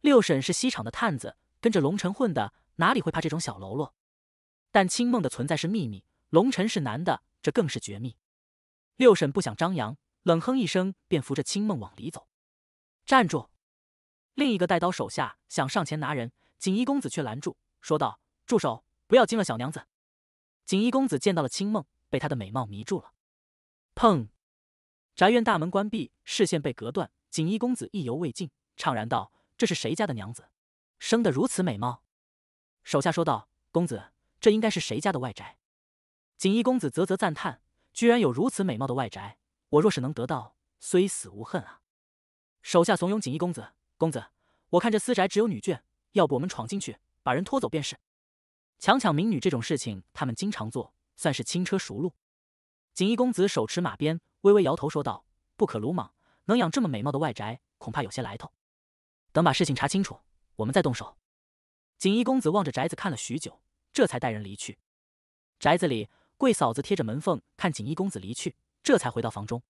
六婶是西厂的探子，跟着龙尘混的，哪里会怕这种小喽啰？但青梦的存在是秘密，龙尘是男的，这更是绝密。六婶不想张扬，冷哼一声，便扶着青梦往里走。站住！另一个带刀手下想上前拿人，锦衣公子却拦住，说道：“住手，不要惊了小娘子。”锦衣公子见到了青梦，被她的美貌迷住了。砰！宅院大门关闭，视线被隔断。锦衣公子意犹未尽，怅然道：“这是谁家的娘子，生得如此美貌？”手下说道：“公子，这应该是谁家的外宅。”锦衣公子啧啧赞叹：“居然有如此美貌的外宅，我若是能得到，虽死无恨啊！”手下怂恿锦衣公子：“公子，我看这私宅只有女眷，要不我们闯进去，把人拖走便是。强抢民女这种事情，他们经常做，算是轻车熟路。”锦衣公子手持马鞭，微微摇头说道：“不可鲁莽，能养这么美貌的外宅，恐怕有些来头。等把事情查清楚，我们再动手。”锦衣公子望着宅子看了许久，这才带人离去。宅子里，桂嫂子贴着门缝看锦衣公子离去，这才回到房中。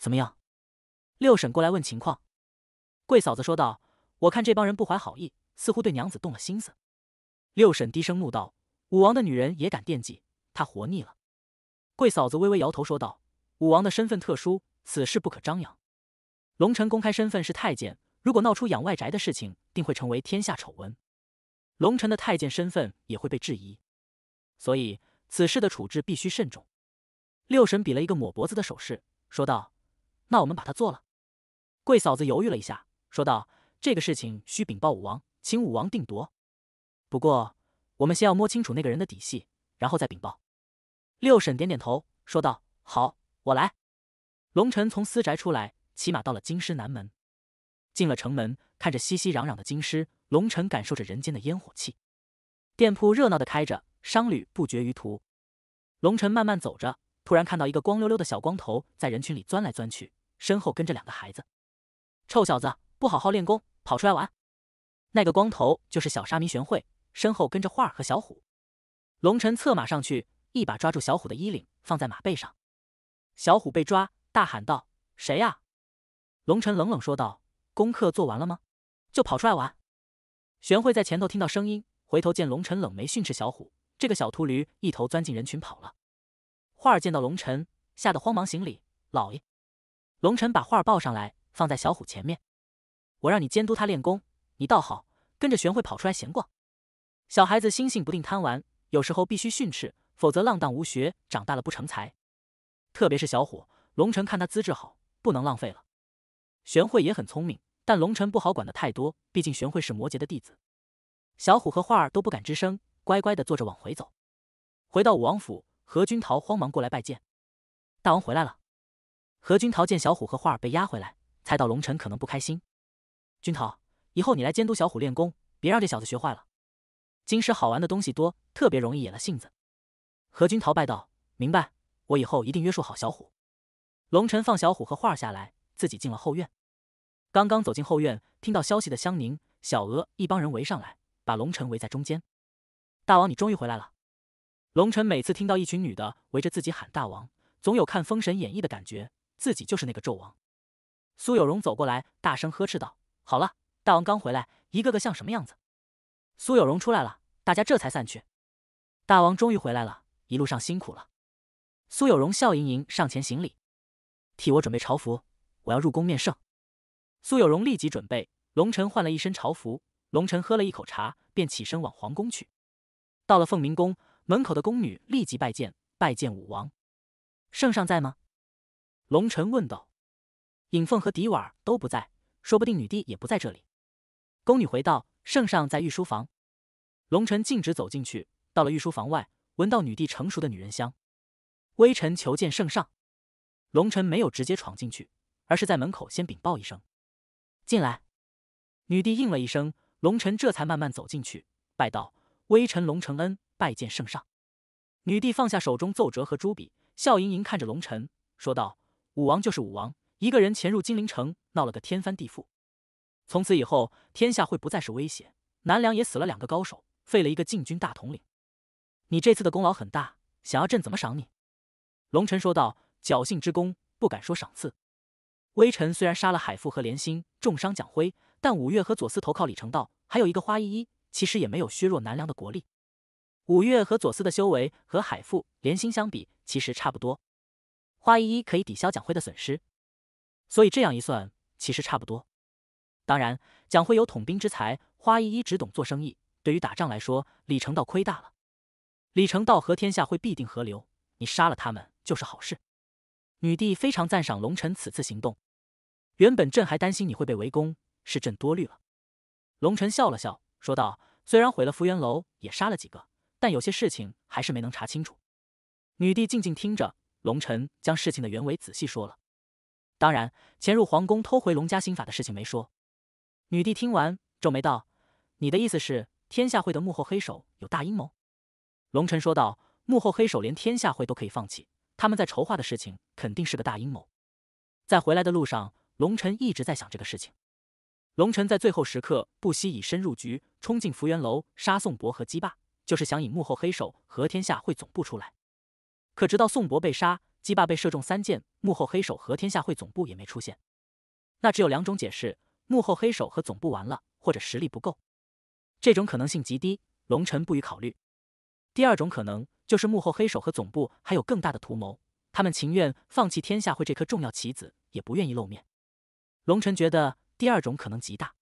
怎么样？六婶过来问情况。桂嫂子说道：“我看这帮人不怀好意，似乎对娘子动了心思。”六婶低声怒道：“武王的女人也敢惦记，他活腻了。”桂嫂子微微摇头说道：“武王的身份特殊，此事不可张扬。龙臣公开身份是太监，如果闹出养外宅的事情，定会成为天下丑闻，龙臣的太监身份也会被质疑。所以此事的处置必须慎重。”六婶比了一个抹脖子的手势，说道：“那我们把他做了。”桂嫂子犹豫了一下，说道：“这个事情需禀报武王，请武王定夺。不过我们先要摸清楚那个人的底细，然后再禀报。”六婶点点头，说道：“好，我来。”龙尘从私宅出来，骑马到了京师南门，进了城门，看着熙熙攘攘的京师，龙尘感受着人间的烟火气，店铺热闹的开着，商旅不绝于途。龙尘慢慢走着，突然看到一个光溜溜的小光头在人群里钻来钻去，身后跟着两个孩子。臭小子，不好好练功，跑出来玩！那个光头就是小沙弥玄慧，身后跟着画和小虎。龙尘策马上去。一把抓住小虎的衣领，放在马背上。小虎被抓，大喊道：“谁呀？”龙尘冷冷说道：“功课做完了吗？就跑出来玩？”玄慧在前头听到声音，回头见龙尘冷眉训斥小虎，这个小秃驴一头钻进人群跑了。画儿见到龙尘，吓得慌忙行礼：“老爷。”龙尘把画儿抱上来，放在小虎前面：“我让你监督他练功，你倒好，跟着玄慧跑出来闲逛。小孩子心性不定，贪玩，有时候必须训斥。”否则浪荡无学，长大了不成才。特别是小虎，龙尘，看他资质好，不能浪费了。玄慧也很聪明，但龙尘不好管的太多，毕竟玄慧是摩羯的弟子。小虎和画儿都不敢吱声，乖乖的坐着往回走。回到武王府，何君桃慌忙过来拜见，大王回来了。何君桃见小虎和画儿被押回来，猜到龙辰可能不开心。君桃，以后你来监督小虎练功，别让这小子学坏了。金石好玩的东西多，特别容易野了性子。何军逃拜道：“明白，我以后一定约束好小虎。”龙尘放小虎和画下来，自己进了后院。刚刚走进后院，听到消息的香宁、小娥一帮人围上来，把龙尘围在中间。“大王，你终于回来了！”龙尘每次听到一群女的围着自己喊“大王”，总有看《封神演义》的感觉，自己就是那个纣王。苏有荣走过来，大声呵斥道：“好了，大王刚回来，一个个像什么样子？”苏有荣出来了，大家这才散去。“大王终于回来了！”一路上辛苦了，苏有荣笑盈盈上前行礼，替我准备朝服，我要入宫面圣。苏有荣立即准备，龙尘换了一身朝服。龙尘喝了一口茶，便起身往皇宫去。到了凤鸣宫门口的宫女立即拜见，拜见武王，圣上在吗？龙尘问道。尹凤和迪瓦尔都不在，说不定女帝也不在这里。宫女回道，圣上在御书房。龙尘径直走进去，到了御书房外。闻到女帝成熟的女人香，微臣求见圣上。龙尘没有直接闯进去，而是在门口先禀报一声：“进来。”女帝应了一声，龙辰这才慢慢走进去，拜道：“微臣龙承恩，拜见圣上。”女帝放下手中奏折和朱笔，笑盈盈看着龙辰说道：“武王就是武王，一个人潜入金陵城，闹了个天翻地覆。从此以后，天下会不再是威胁。南梁也死了两个高手，废了一个禁军大统领。”你这次的功劳很大，想要朕怎么赏你？龙臣说道：“侥幸之功，不敢说赏赐。微臣虽然杀了海父和莲心，重伤蒋辉，但五月和左思投靠李成道，还有一个花依依，其实也没有削弱南梁的国力。五月和左思的修为和海父、莲心相比，其实差不多。花依依可以抵消蒋辉的损失，所以这样一算，其实差不多。当然，蒋辉有统兵之才，花依依只懂做生意，对于打仗来说，李成道亏大了。”李成道和天下会必定合流，你杀了他们就是好事。女帝非常赞赏龙臣此次行动。原本朕还担心你会被围攻，是朕多虑了。龙臣笑了笑，说道：“虽然毁了福元楼，也杀了几个，但有些事情还是没能查清楚。”女帝静静听着，龙臣将事情的原委仔细说了。当然，潜入皇宫偷回龙家心法的事情没说。女帝听完，皱眉道：“你的意思是，天下会的幕后黑手有大阴谋？”龙尘说道：“幕后黑手连天下会都可以放弃，他们在筹划的事情肯定是个大阴谋。”在回来的路上，龙尘一直在想这个事情。龙尘在最后时刻不惜以身入局，冲进福元楼杀宋博和姬霸，就是想引幕后黑手和天下会总部出来。可直到宋博被杀，姬霸被射中三箭，幕后黑手和天下会总部也没出现。那只有两种解释：幕后黑手和总部完了，或者实力不够。这种可能性极低，龙尘不予考虑。第二种可能就是幕后黑手和总部还有更大的图谋，他们情愿放弃天下会这颗重要棋子，也不愿意露面。龙尘觉得第二种可能极大。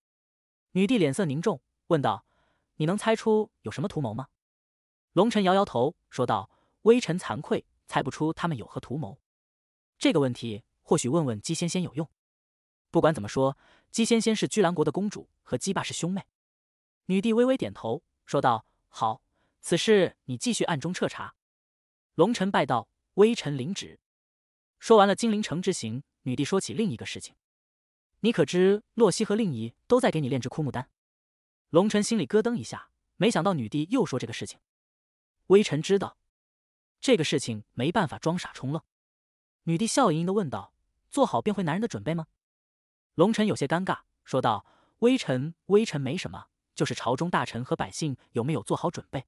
女帝脸色凝重，问道：“你能猜出有什么图谋吗？”龙尘摇摇头，说道：“微臣惭愧，猜不出他们有何图谋。这个问题或许问问姬仙仙有用。不管怎么说，姬仙仙是居兰国的公主，和姬霸是兄妹。”女帝微微点头，说道：“好。”此事你继续暗中彻查。龙尘拜道：“微臣领旨。”说完了金陵城之行，女帝说起另一个事情：“你可知洛西和令仪都在给你炼制枯木丹？”龙尘心里咯噔一下，没想到女帝又说这个事情。微臣知道，这个事情没办法装傻充愣。女帝笑盈盈的问道：“做好变回男人的准备吗？”龙辰有些尴尬，说道：“微臣微臣没什么，就是朝中大臣和百姓有没有做好准备？”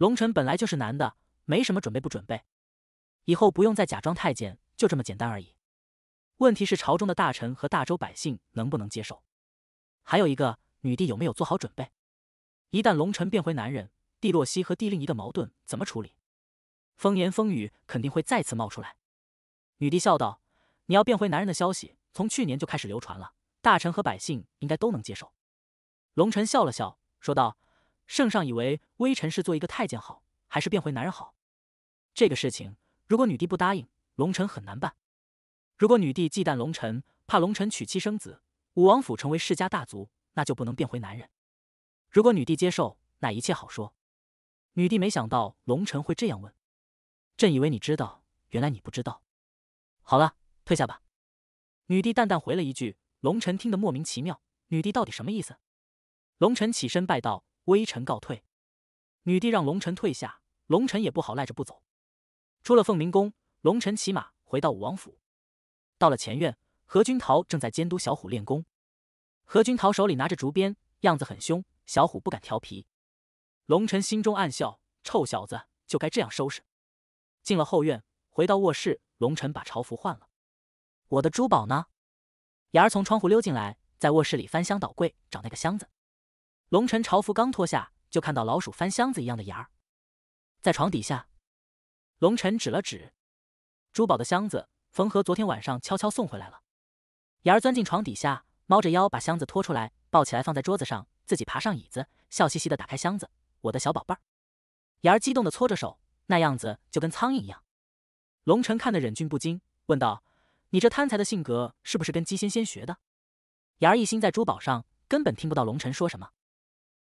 龙尘本来就是男的，没什么准备不准备，以后不用再假装太监，就这么简单而已。问题是朝中的大臣和大周百姓能不能接受？还有一个，女帝有没有做好准备？一旦龙尘变回男人，帝洛西和帝令仪的矛盾怎么处理？风言风语肯定会再次冒出来。女帝笑道：“你要变回男人的消息，从去年就开始流传了，大臣和百姓应该都能接受。”龙尘笑了笑，说道。圣上以为微臣是做一个太监好，还是变回男人好？这个事情，如果女帝不答应，龙臣很难办；如果女帝忌惮龙臣，怕龙臣娶妻生子，武王府成为世家大族，那就不能变回男人；如果女帝接受，那一切好说。女帝没想到龙臣会这样问，朕以为你知道，原来你不知道。好了，退下吧。女帝淡淡回了一句，龙臣听得莫名其妙。女帝到底什么意思？龙臣起身拜道。微臣告退。女帝让龙臣退下，龙臣也不好赖着不走。出了凤鸣宫，龙臣骑马回到武王府。到了前院，何君桃正在监督小虎练功。何君桃手里拿着竹鞭，样子很凶，小虎不敢调皮。龙臣心中暗笑，臭小子就该这样收拾。进了后院，回到卧室，龙臣把朝服换了。我的珠宝呢？雅儿从窗户溜进来，在卧室里翻箱倒柜找那个箱子。龙尘朝服刚脱下，就看到老鼠翻箱子一样的眼儿，在床底下。龙尘指了指珠宝的箱子，冯和昨天晚上悄悄送回来了。眼儿钻进床底下，猫着腰把箱子拖出来，抱起来放在桌子上，自己爬上椅子，笑嘻嘻的打开箱子。我的小宝贝儿，眼儿激动的搓着手，那样子就跟苍蝇一样。龙城看得忍俊不禁，问道：“你这贪财的性格是不是跟姬仙仙学的？”眼儿一心在珠宝上，根本听不到龙城说什么。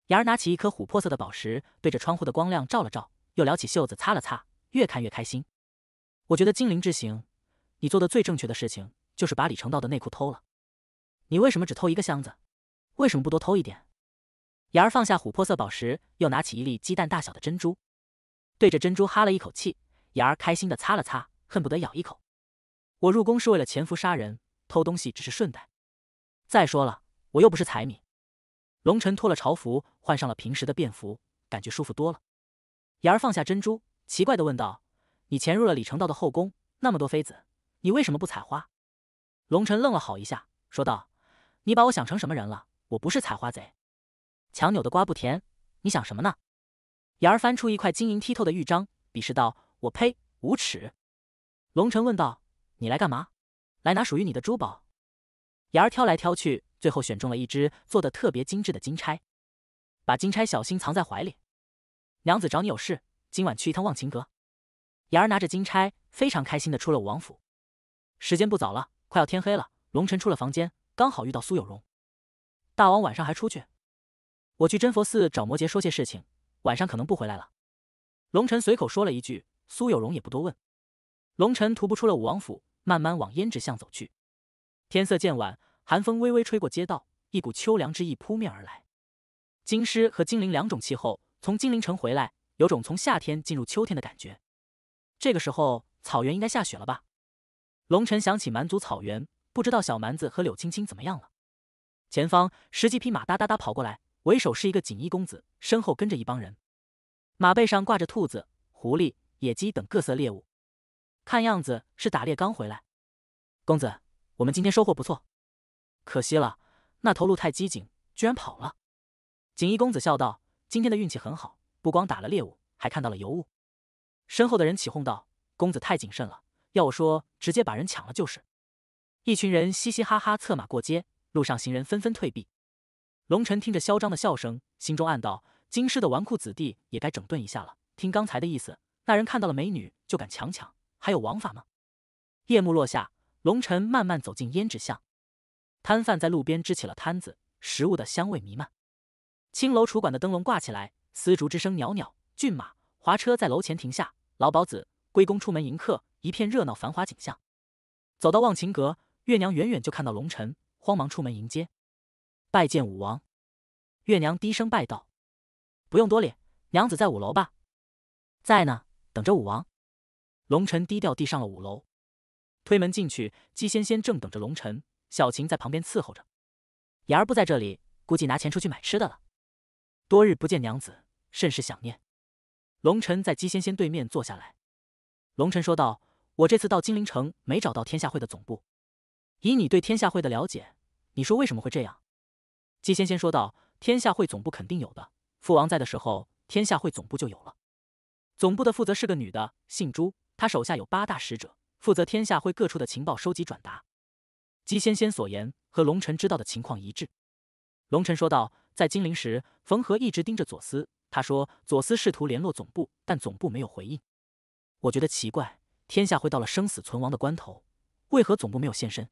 雅儿拿起一颗琥珀色的宝石，对着窗户的光亮照了照，又撩起袖子擦了擦，越看越开心。我觉得精灵之行，你做的最正确的事情就是把李成道的内裤偷了。你为什么只偷一个箱子？为什么不多偷一点？雅儿放下琥珀色宝石，又拿起一粒鸡蛋大小的珍珠，对着珍珠哈了一口气。雅儿开心地擦了擦，恨不得咬一口。我入宫是为了潜伏杀人，偷东西只是顺带。再说了，我又不是财迷。龙尘脱了朝服，换上了平时的便服，感觉舒服多了。妍儿放下珍珠，奇怪的问道：“你潜入了李成道的后宫，那么多妃子，你为什么不采花？”龙尘愣了好一下，说道：“你把我想成什么人了？我不是采花贼。”强扭的瓜不甜，你想什么呢？妍儿翻出一块晶莹剔透的玉章，鄙视道：“我呸，无耻！”龙尘问道：“你来干嘛？来拿属于你的珠宝？”妍儿挑来挑去。最后选中了一只做的特别精致的金钗，把金钗小心藏在怀里。娘子找你有事，今晚去一趟忘情阁。雅儿拿着金钗，非常开心的出了武王府。时间不早了，快要天黑了。龙晨出了房间，刚好遇到苏有荣。大王晚上还出去？我去真佛寺找摩羯说些事情，晚上可能不回来了。龙晨随口说了一句，苏有荣也不多问。龙晨徒步出了武王府，慢慢往胭脂巷走去。天色渐晚。寒风微微吹过街道，一股秋凉之意扑面而来。京师和金陵两种气候，从金陵城回来，有种从夏天进入秋天的感觉。这个时候，草原应该下雪了吧？龙晨想起蛮族草原，不知道小蛮子和柳青青怎么样了。前方十几匹马哒哒哒跑过来，为首是一个锦衣公子，身后跟着一帮人，马背上挂着兔子、狐狸、野鸡等各色猎物，看样子是打猎刚回来。公子，我们今天收获不错。可惜了，那头鹿太机警，居然跑了。锦衣公子笑道：“今天的运气很好，不光打了猎物，还看到了尤物。”身后的人起哄道：“公子太谨慎了，要我说，直接把人抢了就是。”一群人嘻嘻哈哈策马过街，路上行人纷纷退避。龙晨听着嚣张的笑声，心中暗道：“京师的纨绔子弟也该整顿一下了。”听刚才的意思，那人看到了美女就敢强抢，还有王法吗？夜幕落下，龙晨慢慢走进胭脂巷。摊贩在路边支起了摊子，食物的香味弥漫。青楼楚馆的灯笼挂起来，丝竹之声袅袅。骏马、华车在楼前停下，老鸨子、归公出门迎客，一片热闹繁华景象。走到望情阁，月娘远远就看到龙尘，慌忙出门迎接，拜见武王。月娘低声拜道：“不用多礼，娘子在五楼吧？”“在呢，等着武王。”龙尘低调地上了五楼，推门进去，姬仙仙正等着龙尘，小琴在旁边伺候着，雅儿不在这里，估计拿钱出去买吃的了。多日不见娘子，甚是想念。龙晨在姬仙仙对面坐下来，龙晨说道：“我这次到金陵城，没找到天下会的总部。以你对天下会的了解，你说为什么会这样？”姬仙仙说道：“天下会总部肯定有的，父王在的时候，天下会总部就有了。总部的负责是个女的，姓朱，她手下有八大使者，负责天下会各处的情报收集、转达。”姬先先所言和龙晨知道的情况一致，龙晨说道：“在金陵时，冯和一直盯着左思。他说左思试图联络总部，但总部没有回应。我觉得奇怪，天下会到了生死存亡的关头，为何总部没有现身？”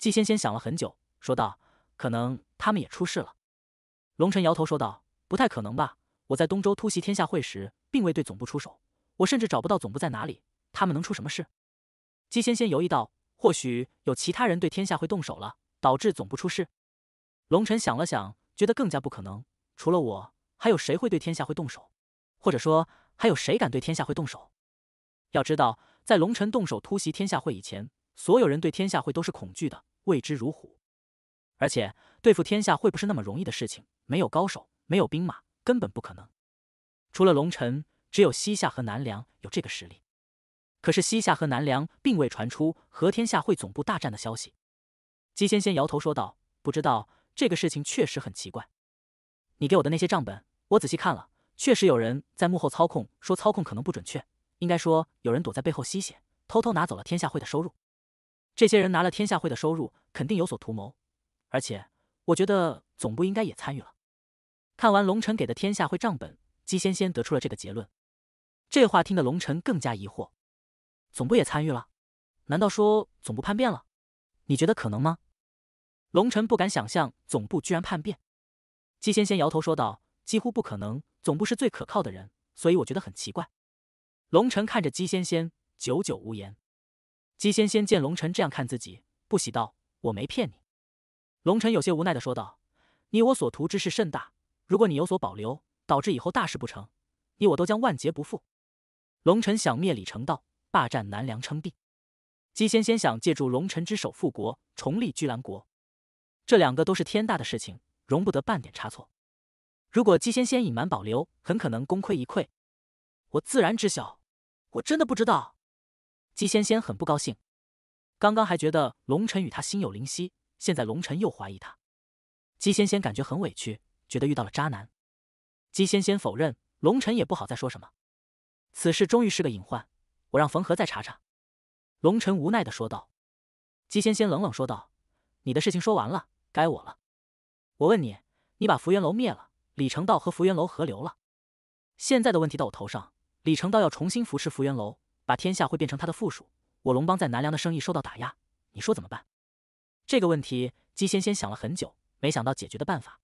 姬先先想了很久，说道：“可能他们也出事了。”龙晨摇头说道：“不太可能吧？我在东周突袭天下会时，并未对总部出手，我甚至找不到总部在哪里。他们能出什么事？”姬先先犹豫道。或许有其他人对天下会动手了，导致总部出事。龙晨想了想，觉得更加不可能。除了我，还有谁会对天下会动手？或者说，还有谁敢对天下会动手？要知道，在龙晨动手突袭天下会以前，所有人对天下会都是恐惧的，畏之如虎。而且，对付天下会不是那么容易的事情，没有高手，没有兵马，根本不可能。除了龙晨，只有西夏和南梁有这个实力。可是西夏和南梁并未传出和天下会总部大战的消息，姬仙仙摇头说道：“不知道这个事情确实很奇怪。你给我的那些账本，我仔细看了，确实有人在幕后操控。说操控可能不准确，应该说有人躲在背后吸血，偷偷拿走了天下会的收入。这些人拿了天下会的收入，肯定有所图谋。而且，我觉得总部应该也参与了。”看完龙辰给的天下会账本，姬仙仙得出了这个结论。这话听得龙辰更加疑惑。总部也参与了，难道说总部叛变了？你觉得可能吗？龙晨不敢想象总部居然叛变。姬仙仙摇头说道：“几乎不可能，总部是最可靠的人，所以我觉得很奇怪。”龙晨看着姬仙仙，久久无言。姬仙仙见龙晨这样看自己，不喜道：“我没骗你。”龙晨有些无奈的说道：“你我所图之事甚大，如果你有所保留，导致以后大事不成，你我都将万劫不复。”龙晨想灭李成道。霸占南梁称帝，姬仙仙想借助龙臣之手复国，重立居兰国，这两个都是天大的事情，容不得半点差错。如果姬仙仙隐瞒保留，很可能功亏一篑。我自然知晓，我真的不知道。姬仙仙很不高兴，刚刚还觉得龙臣与他心有灵犀，现在龙臣又怀疑他，姬仙仙感觉很委屈，觉得遇到了渣男。姬仙仙否认，龙臣也不好再说什么。此事终于是个隐患。我让冯和再查查，龙晨无奈的说道。姬仙仙冷冷说道：“你的事情说完了，该我了。我问你，你把福源楼灭了，李成道和福源楼合流了，现在的问题到我头上。李成道要重新服侍福源楼，把天下会变成他的附属。我龙帮在南梁的生意受到打压，你说怎么办？”这个问题，姬仙仙想了很久，没想到解决的办法。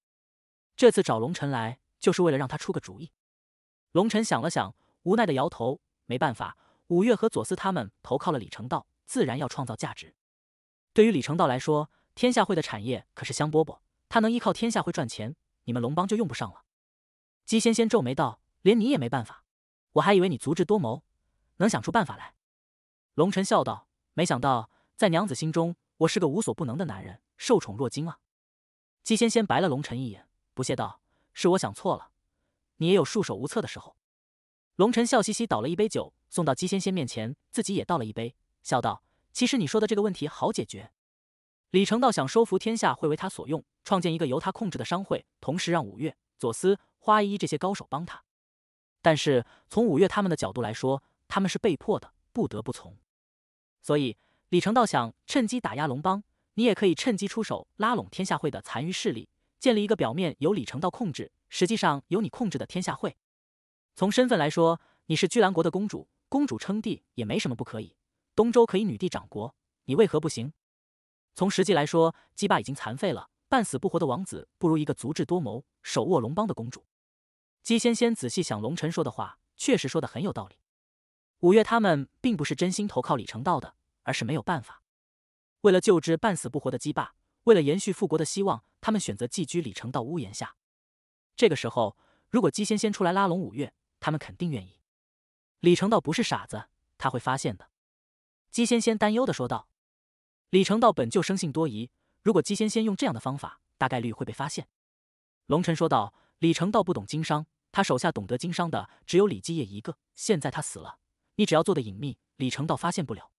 这次找龙晨来，就是为了让他出个主意。龙晨想了想，无奈的摇头，没办法。五月和左思他们投靠了李成道，自然要创造价值。对于李成道来说，天下会的产业可是香饽饽，他能依靠天下会赚钱，你们龙帮就用不上了。姬仙仙皱眉道：“连你也没办法，我还以为你足智多谋，能想出办法来。”龙尘笑道：“没想到，在娘子心中，我是个无所不能的男人，受宠若惊啊。”姬仙仙白了龙尘一眼，不屑道：“是我想错了，你也有束手无策的时候。”龙尘笑嘻嘻倒了一杯酒。送到姬仙仙面前，自己也倒了一杯，笑道：“其实你说的这个问题好解决。”李成道想收服天下会为他所用，创建一个由他控制的商会，同时让五岳、左思、花衣这些高手帮他。但是从五岳他们的角度来说，他们是被迫的，不得不从。所以李成道想趁机打压龙帮，你也可以趁机出手拉拢天下会的残余势力，建立一个表面由李成道控制，实际上由你控制的天下会。从身份来说，你是居兰国的公主。公主称帝也没什么不可以，东周可以女帝掌国，你为何不行？从实际来说，姬霸已经残废了，半死不活的王子不如一个足智多谋、手握龙帮的公主。姬仙仙仔细想龙晨说的话，确实说的很有道理。五月他们并不是真心投靠李成道的，而是没有办法。为了救治半死不活的姬霸，为了延续复国的希望，他们选择寄居李成道屋檐下。这个时候，如果姬仙仙出来拉拢五月，他们肯定愿意。李成道不是傻子，他会发现的。”姬仙仙担忧的说道。“李成道本就生性多疑，如果姬仙仙用这样的方法，大概率会被发现。”龙尘说道。“李成道不懂经商，他手下懂得经商的只有李继业一个。现在他死了，你只要做的隐秘，李成道发现不了。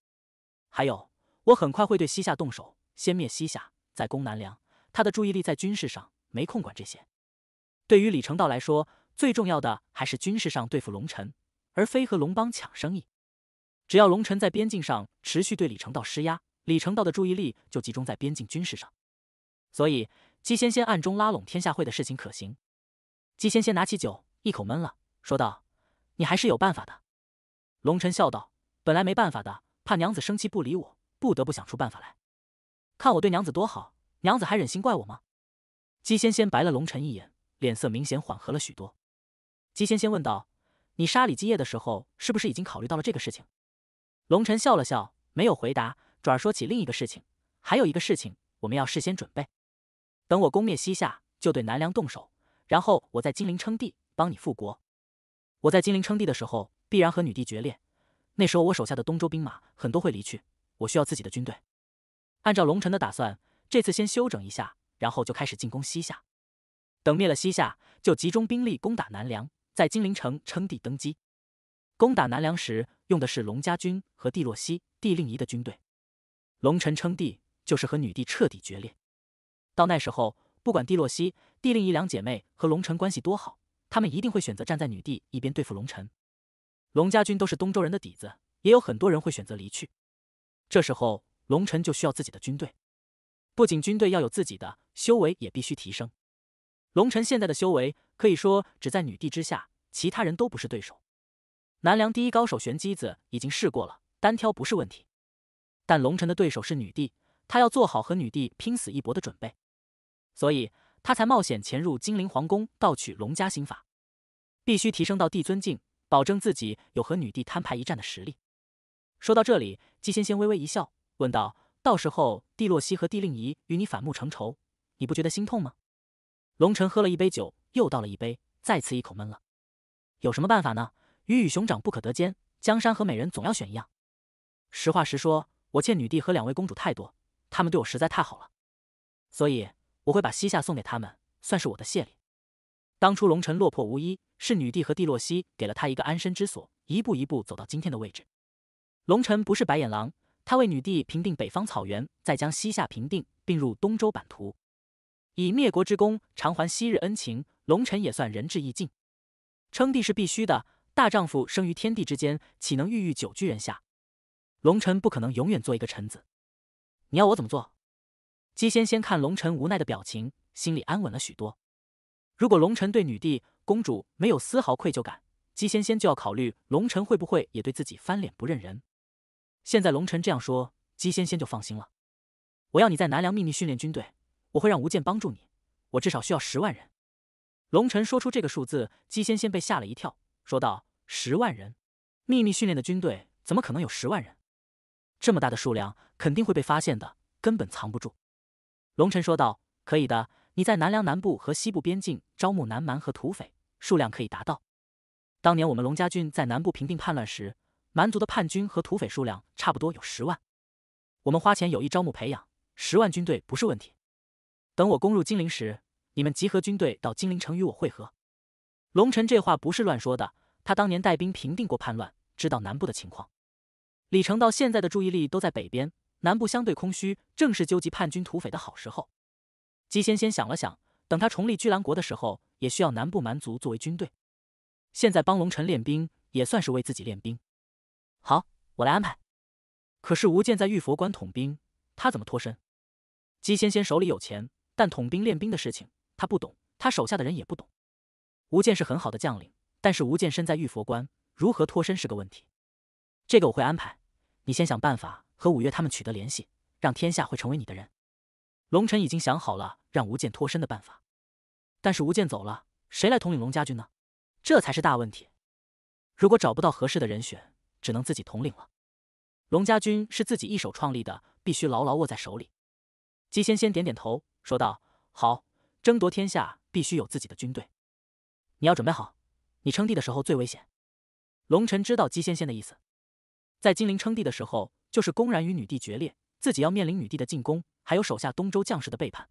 还有，我很快会对西夏动手，先灭西夏，再攻南梁。他的注意力在军事上，没空管这些。对于李成道来说，最重要的还是军事上对付龙尘，而非和龙帮抢生意。只要龙尘在边境上持续对李成道施压，李成道的注意力就集中在边境军事上。所以，姬仙仙暗中拉拢天下会的事情可行。姬仙仙拿起酒，一口闷了，说道：“你还是有办法的。”龙尘笑道：“本来没办法的，怕娘子生气不理我，不得不想出办法来。看我对娘子多好，娘子还忍心怪我吗？”姬仙仙白了龙尘一眼，脸色明显缓和了许多。姬仙仙问道。你杀李基业的时候，是不是已经考虑到了这个事情？龙晨笑了笑，没有回答，转而说起另一个事情。还有一个事情，我们要事先准备。等我攻灭西夏，就对南梁动手，然后我在金陵称帝，帮你复国。我在金陵称帝的时候，必然和女帝决裂。那时候我手下的东周兵马很多会离去，我需要自己的军队。按照龙晨的打算，这次先休整一下，然后就开始进攻西夏。等灭了西夏，就集中兵力攻打南梁。在金陵城称帝登基，攻打南梁时用的是龙家军和帝洛西、帝令仪的军队。龙臣称帝就是和女帝彻底决裂。到那时候，不管帝洛西、帝令仪两姐妹和龙臣关系多好，他们一定会选择站在女帝一边对付龙臣。龙家军都是东周人的底子，也有很多人会选择离去。这时候，龙臣就需要自己的军队，不仅军队要有自己的，修为也必须提升。龙尘现在的修为可以说只在女帝之下，其他人都不是对手。南梁第一高手玄机子已经试过了，单挑不是问题。但龙臣的对手是女帝，他要做好和女帝拼死一搏的准备，所以他才冒险潜入金陵皇宫盗取龙家心法，必须提升到帝尊境，保证自己有和女帝摊牌一战的实力。说到这里，姬仙仙微微一笑，问道：“到时候帝洛西和帝令仪与你反目成仇，你不觉得心痛吗？”龙尘喝了一杯酒，又倒了一杯，再次一口闷了。有什么办法呢？鱼与熊掌不可得兼，江山和美人总要选一样。实话实说，我欠女帝和两位公主太多，他们对我实在太好了，所以我会把西夏送给他们，算是我的谢礼。当初龙尘落魄无依，是女帝和帝洛西给了他一个安身之所，一步一步走到今天的位置。龙尘不是白眼狼，他为女帝平定北方草原，再将西夏平定并入东周版图。以灭国之功偿还昔日恩情，龙臣也算仁至义尽。称帝是必须的，大丈夫生于天地之间，岂能郁郁久居人下？龙臣不可能永远做一个臣子。你要我怎么做？姬仙仙看龙臣无奈的表情，心里安稳了许多。如果龙臣对女帝、公主没有丝毫愧疚感，姬仙仙就要考虑龙臣会不会也对自己翻脸不认人。现在龙臣这样说，姬仙仙就放心了。我要你在南梁秘密训练军队。我会让吴健帮助你，我至少需要十万人。龙尘说出这个数字，姬仙仙被吓了一跳，说道：“十万人？秘密训练的军队怎么可能有十万人？这么大的数量，肯定会被发现的，根本藏不住。”龙尘说道：“可以的，你在南梁南部和西部边境招募南蛮和土匪，数量可以达到。当年我们龙家军在南部平定叛乱时，蛮族的叛军和土匪数量差不多有十万，我们花钱有意招募培养，十万军队不是问题。”等我攻入金陵时，你们集合军队到金陵城与我会合。龙尘这话不是乱说的，他当年带兵平定过叛乱，知道南部的情况。李成道现在的注意力都在北边，南部相对空虚，正是纠集叛军土匪的好时候。姬仙仙想了想，等他重立居兰国的时候，也需要南部蛮族作为军队。现在帮龙尘练兵，也算是为自己练兵。好，我来安排。可是吴健在玉佛关统兵，他怎么脱身？姬仙仙手里有钱。但统兵练兵的事情他不懂，他手下的人也不懂。吴健是很好的将领，但是吴健身在玉佛关，如何脱身是个问题。这个我会安排，你先想办法和五月他们取得联系，让天下会成为你的人。龙尘已经想好了让吴健脱身的办法，但是吴健走了，谁来统领龙家军呢？这才是大问题。如果找不到合适的人选，只能自己统领了。龙家军是自己一手创立的，必须牢牢握在手里。姬仙仙点点头。说道：“好，争夺天下必须有自己的军队。你要准备好，你称帝的时候最危险。”龙臣知道姬仙仙的意思，在金陵称帝的时候，就是公然与女帝决裂，自己要面临女帝的进攻，还有手下东周将士的背叛。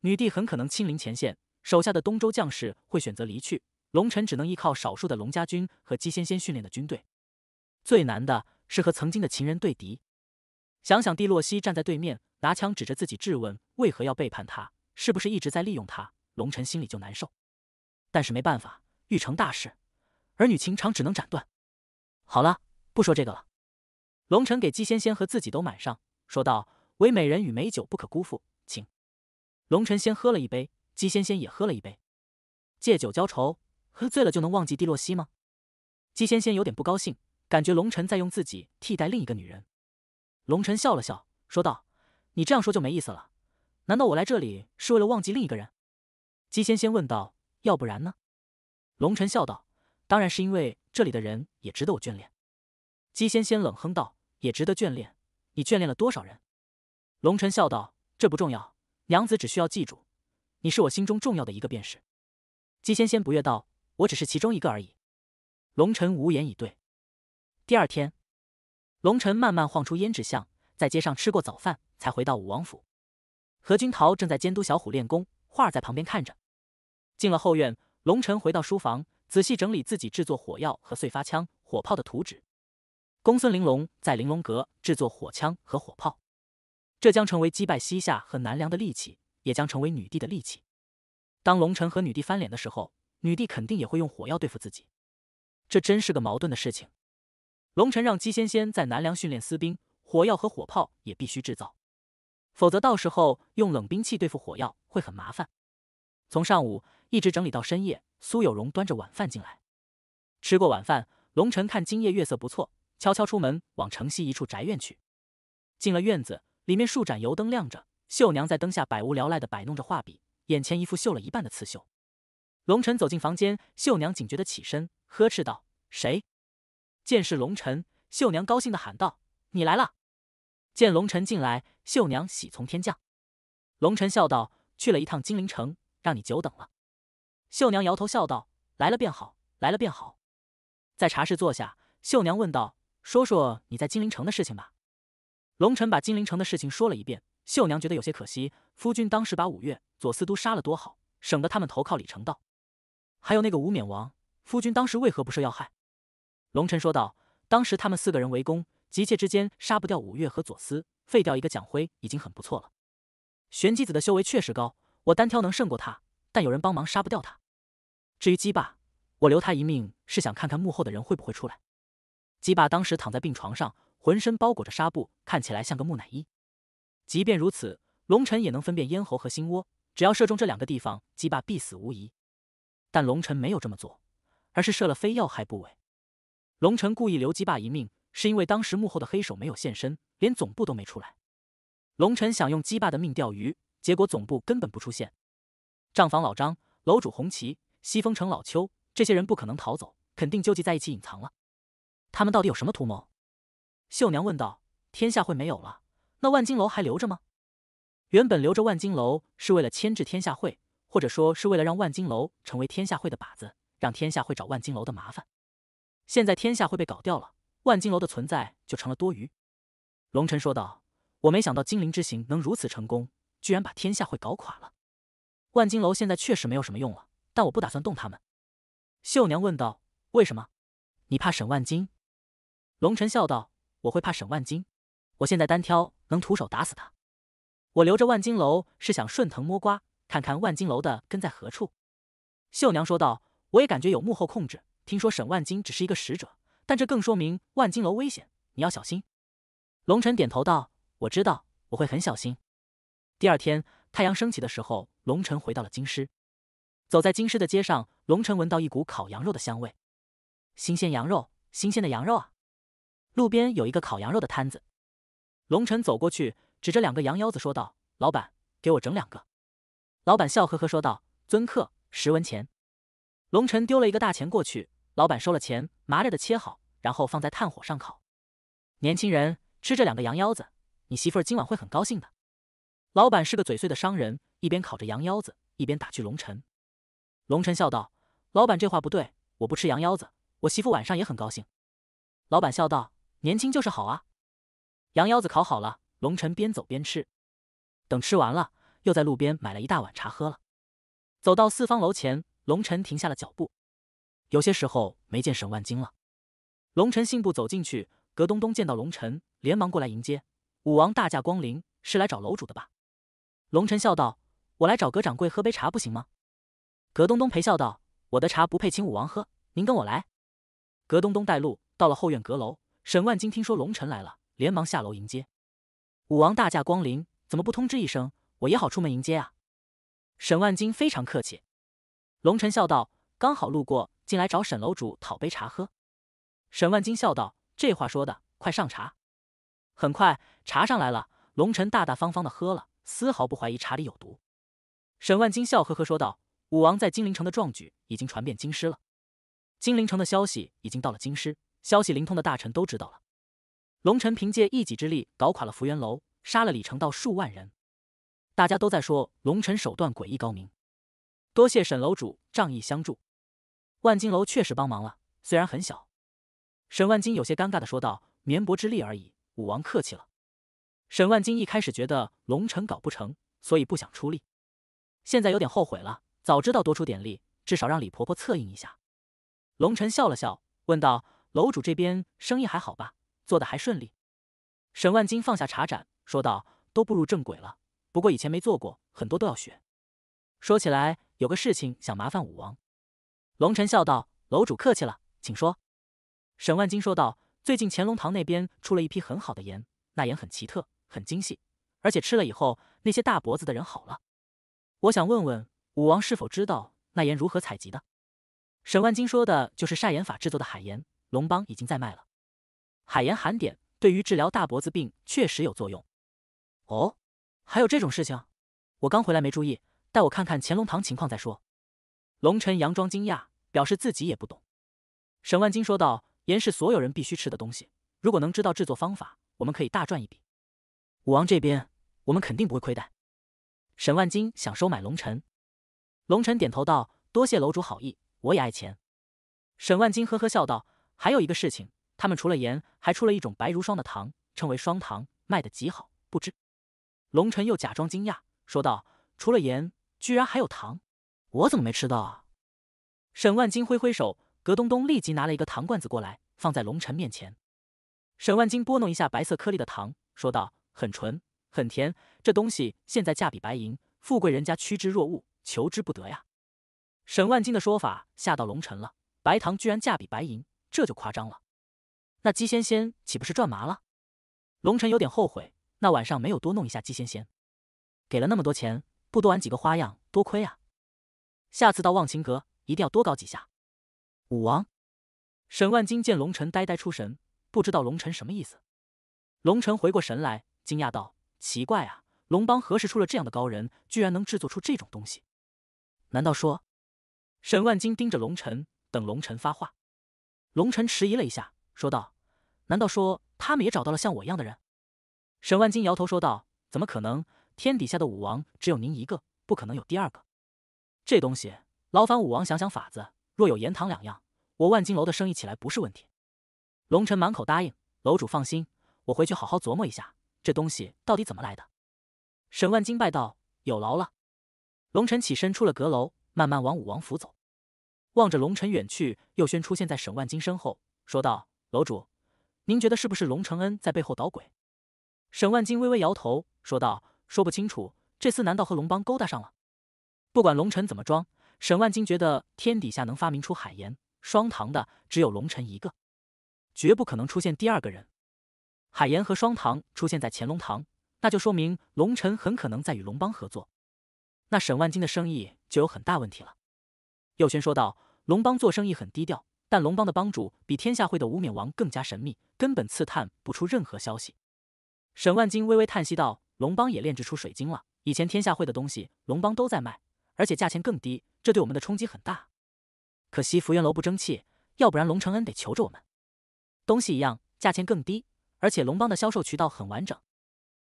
女帝很可能亲临前线，手下的东周将士会选择离去，龙臣只能依靠少数的龙家军和姬仙仙训练的军队。最难的是和曾经的情人对敌。想想帝洛西站在对面。拿枪指着自己质问，为何要背叛他？是不是一直在利用他？龙晨心里就难受，但是没办法，欲成大事，儿女情长只能斩断。好了，不说这个了。龙晨给姬仙仙和自己都满上，说道：“唯美人与美酒不可辜负，请。”龙晨先喝了一杯，姬仙仙也喝了一杯。借酒浇愁，喝醉了就能忘记蒂洛西吗？姬仙仙有点不高兴，感觉龙晨在用自己替代另一个女人。龙晨笑了笑，说道。你这样说就没意思了。难道我来这里是为了忘记另一个人？姬仙仙问道。要不然呢？龙晨笑道。当然是因为这里的人也值得我眷恋。姬仙仙冷哼道：“也值得眷恋？你眷恋了多少人？”龙晨笑道：“这不重要，娘子只需要记住，你是我心中重要的一个便是。”姬仙仙不悦道：“我只是其中一个而已。”龙晨无言以对。第二天，龙晨慢慢晃出胭脂巷，在街上吃过早饭。才回到武王府，何君桃正在监督小虎练功，画儿在旁边看着。进了后院，龙尘回到书房，仔细整理自己制作火药和碎发枪、火炮的图纸。公孙玲珑在玲珑阁制作火枪和火炮，这将成为击败西夏和南梁的利器，也将成为女帝的利器。当龙尘和女帝翻脸的时候，女帝肯定也会用火药对付自己，这真是个矛盾的事情。龙尘让姬仙仙在南梁训练私兵，火药和火炮也必须制造。否则到时候用冷兵器对付火药会很麻烦。从上午一直整理到深夜，苏有荣端着晚饭进来。吃过晚饭，龙晨看今夜月色不错，悄悄出门往城西一处宅院去。进了院子，里面数盏油灯亮着，绣娘在灯下百无聊赖的摆弄着画笔，眼前一副绣了一半的刺绣。龙晨走进房间，绣娘警觉的起身，呵斥道：“谁？”见是龙晨，绣娘高兴的喊道：“你来了！”见龙晨进来。绣娘喜从天降，龙尘笑道：“去了一趟金陵城，让你久等了。”绣娘摇头笑道：“来了便好，来了便好。”在茶室坐下，绣娘问道：“说说你在金陵城的事情吧。”龙尘把金陵城的事情说了一遍。绣娘觉得有些可惜，夫君当时把五岳左司都杀了多好，省得他们投靠李成道。还有那个吴冕王，夫君当时为何不设要害？龙尘说道：“当时他们四个人围攻，急切之间杀不掉五岳和左司。”废掉一个蒋辉已经很不错了。玄机子的修为确实高，我单挑能胜过他，但有人帮忙杀不掉他。至于姬霸，我留他一命是想看看幕后的人会不会出来。姬霸当时躺在病床上，浑身包裹着纱布，看起来像个木乃伊。即便如此，龙尘也能分辨咽喉和心窝，只要射中这两个地方，姬霸必死无疑。但龙尘没有这么做，而是射了非要害部位。龙尘故意留姬霸一命，是因为当时幕后的黑手没有现身。连总部都没出来，龙晨想用鸡霸的命钓鱼，结果总部根本不出现。账房老张、楼主红旗、西风城老邱，这些人不可能逃走，肯定纠集在一起隐藏了。他们到底有什么图谋？秀娘问道。天下会没有了，那万金楼还留着吗？原本留着万金楼是为了牵制天下会，或者说是为了让万金楼成为天下会的靶子，让天下会找万金楼的麻烦。现在天下会被搞掉了，万金楼的存在就成了多余。龙尘说道：“我没想到金陵之行能如此成功，居然把天下会搞垮了。万金楼现在确实没有什么用了，但我不打算动他们。”秀娘问道：“为什么？你怕沈万金？”龙尘笑道：“我会怕沈万金？我现在单挑能徒手打死他。我留着万金楼是想顺藤摸瓜，看看万金楼的根在何处。”秀娘说道：“我也感觉有幕后控制。听说沈万金只是一个使者，但这更说明万金楼危险。你要小心。”龙尘点头道：“我知道，我会很小心。”第二天太阳升起的时候，龙尘回到了京师。走在京师的街上，龙尘闻到一股烤羊肉的香味，新鲜羊肉，新鲜的羊肉啊！路边有一个烤羊肉的摊子，龙晨走过去，指着两个羊腰子说道：“老板，给我整两个。”老板笑呵呵说道：“尊客，十文钱。”龙晨丢了一个大钱过去，老板收了钱，麻利的切好，然后放在炭火上烤。年轻人。吃这两个羊腰子，你媳妇今晚会很高兴的。老板是个嘴碎的商人，一边烤着羊腰子，一边打趣龙晨。龙晨笑道：“老板这话不对，我不吃羊腰子，我媳妇晚上也很高兴。”老板笑道：“年轻就是好啊。”羊腰子烤好了，龙晨边走边吃，等吃完了，又在路边买了一大碗茶喝了。走到四方楼前，龙晨停下了脚步。有些时候没见沈万金了。龙晨信步走进去。葛东东见到龙尘，连忙过来迎接。武王大驾光临，是来找楼主的吧？龙尘笑道：“我来找葛掌柜喝杯茶，不行吗？”葛东东陪笑道：“我的茶不配请武王喝，您跟我来。”葛东东带路到了后院阁楼。沈万金听说龙尘来了，连忙下楼迎接。武王大驾光临，怎么不通知一声，我也好出门迎接啊？沈万金非常客气。龙尘笑道：“刚好路过，进来找沈楼主讨杯茶喝。”沈万金笑道。这话说的，快上茶。很快，茶上来了。龙尘大大方方的喝了，丝毫不怀疑茶里有毒。沈万金笑呵呵说道：“武王在金陵城的壮举已经传遍京师了，金陵城的消息已经到了京师，消息灵通的大臣都知道了。龙尘凭借一己之力搞垮了福元楼，杀了李成道数万人，大家都在说龙臣手段诡异高明。多谢沈楼主仗义相助，万金楼确实帮忙了，虽然很小。”沈万金有些尴尬的说道：“绵薄之力而已，武王客气了。”沈万金一开始觉得龙臣搞不成，所以不想出力，现在有点后悔了。早知道多出点力，至少让李婆婆策应一下。龙臣笑了笑，问道：“楼主这边生意还好吧？做的还顺利？”沈万金放下茶盏，说道：“都步入正轨了，不过以前没做过，很多都要学。说起来，有个事情想麻烦武王。”龙臣笑道：“楼主客气了，请说。”沈万金说道：“最近乾隆堂那边出了一批很好的盐，那盐很奇特，很精细，而且吃了以后那些大脖子的人好了。我想问问武王是否知道那盐如何采集的？”沈万金说的，就是晒盐法制作的海盐，龙邦已经在卖了。海盐含碘，对于治疗大脖子病确实有作用。哦，还有这种事情，我刚回来没注意。待我看看乾隆堂情况再说。龙晨佯装惊讶，表示自己也不懂。沈万金说道。盐是所有人必须吃的东西，如果能知道制作方法，我们可以大赚一笔。武王这边，我们肯定不会亏待。沈万金想收买龙尘，龙尘点头道：“多谢楼主好意，我也爱钱。”沈万金呵呵笑道：“还有一个事情，他们除了盐，还出了一种白如霜的糖，称为霜糖，卖得极好，不知。”龙尘又假装惊讶说道：“除了盐，居然还有糖？我怎么没吃到啊？”沈万金挥挥手。葛东东立即拿了一个糖罐子过来，放在龙晨面前。沈万金拨弄一下白色颗粒的糖，说道：“很纯，很甜，这东西现在价比白银，富贵人家趋之若鹜，求之不得呀。”沈万金的说法吓到龙晨了，白糖居然价比白银，这就夸张了。那姬仙仙岂不是赚麻了？龙晨有点后悔，那晚上没有多弄一下姬仙仙，给了那么多钱，不多玩几个花样，多亏啊！下次到忘情阁，一定要多搞几下。武王，沈万金见龙尘呆呆出神，不知道龙尘什么意思。龙尘回过神来，惊讶道：“奇怪啊，龙帮何时出了这样的高人，居然能制作出这种东西？难道说……”沈万金盯着龙尘，等龙尘发话。龙尘迟疑了一下，说道：“难道说他们也找到了像我一样的人？”沈万金摇头说道：“怎么可能？天底下的武王只有您一个，不可能有第二个。这东西，劳烦武王想想法子。”若有盐糖两样，我万金楼的生意起来不是问题。龙晨满口答应，楼主放心，我回去好好琢磨一下这东西到底怎么来的。沈万金拜道：“有劳了。”龙晨起身出了阁楼，慢慢往武王府走。望着龙晨远去，又轩出现在沈万金身后，说道：“楼主，您觉得是不是龙承恩在背后捣鬼？”沈万金微微摇头，说道：“说不清楚，这厮难道和龙帮勾搭上了？不管龙晨怎么装。”沈万金觉得天底下能发明出海盐、双糖的只有龙尘一个，绝不可能出现第二个人。海盐和双糖出现在乾隆堂，那就说明龙尘很可能在与龙帮合作，那沈万金的生意就有很大问题了。右轩说道：“龙帮做生意很低调，但龙帮的帮主比天下会的无冕王更加神秘，根本刺探不出任何消息。”沈万金微微叹息道：“龙帮也炼制出水晶了，以前天下会的东西，龙帮都在卖。”而且价钱更低，这对我们的冲击很大。可惜福元楼不争气，要不然龙承恩得求着我们。东西一样，价钱更低，而且龙帮的销售渠道很完整。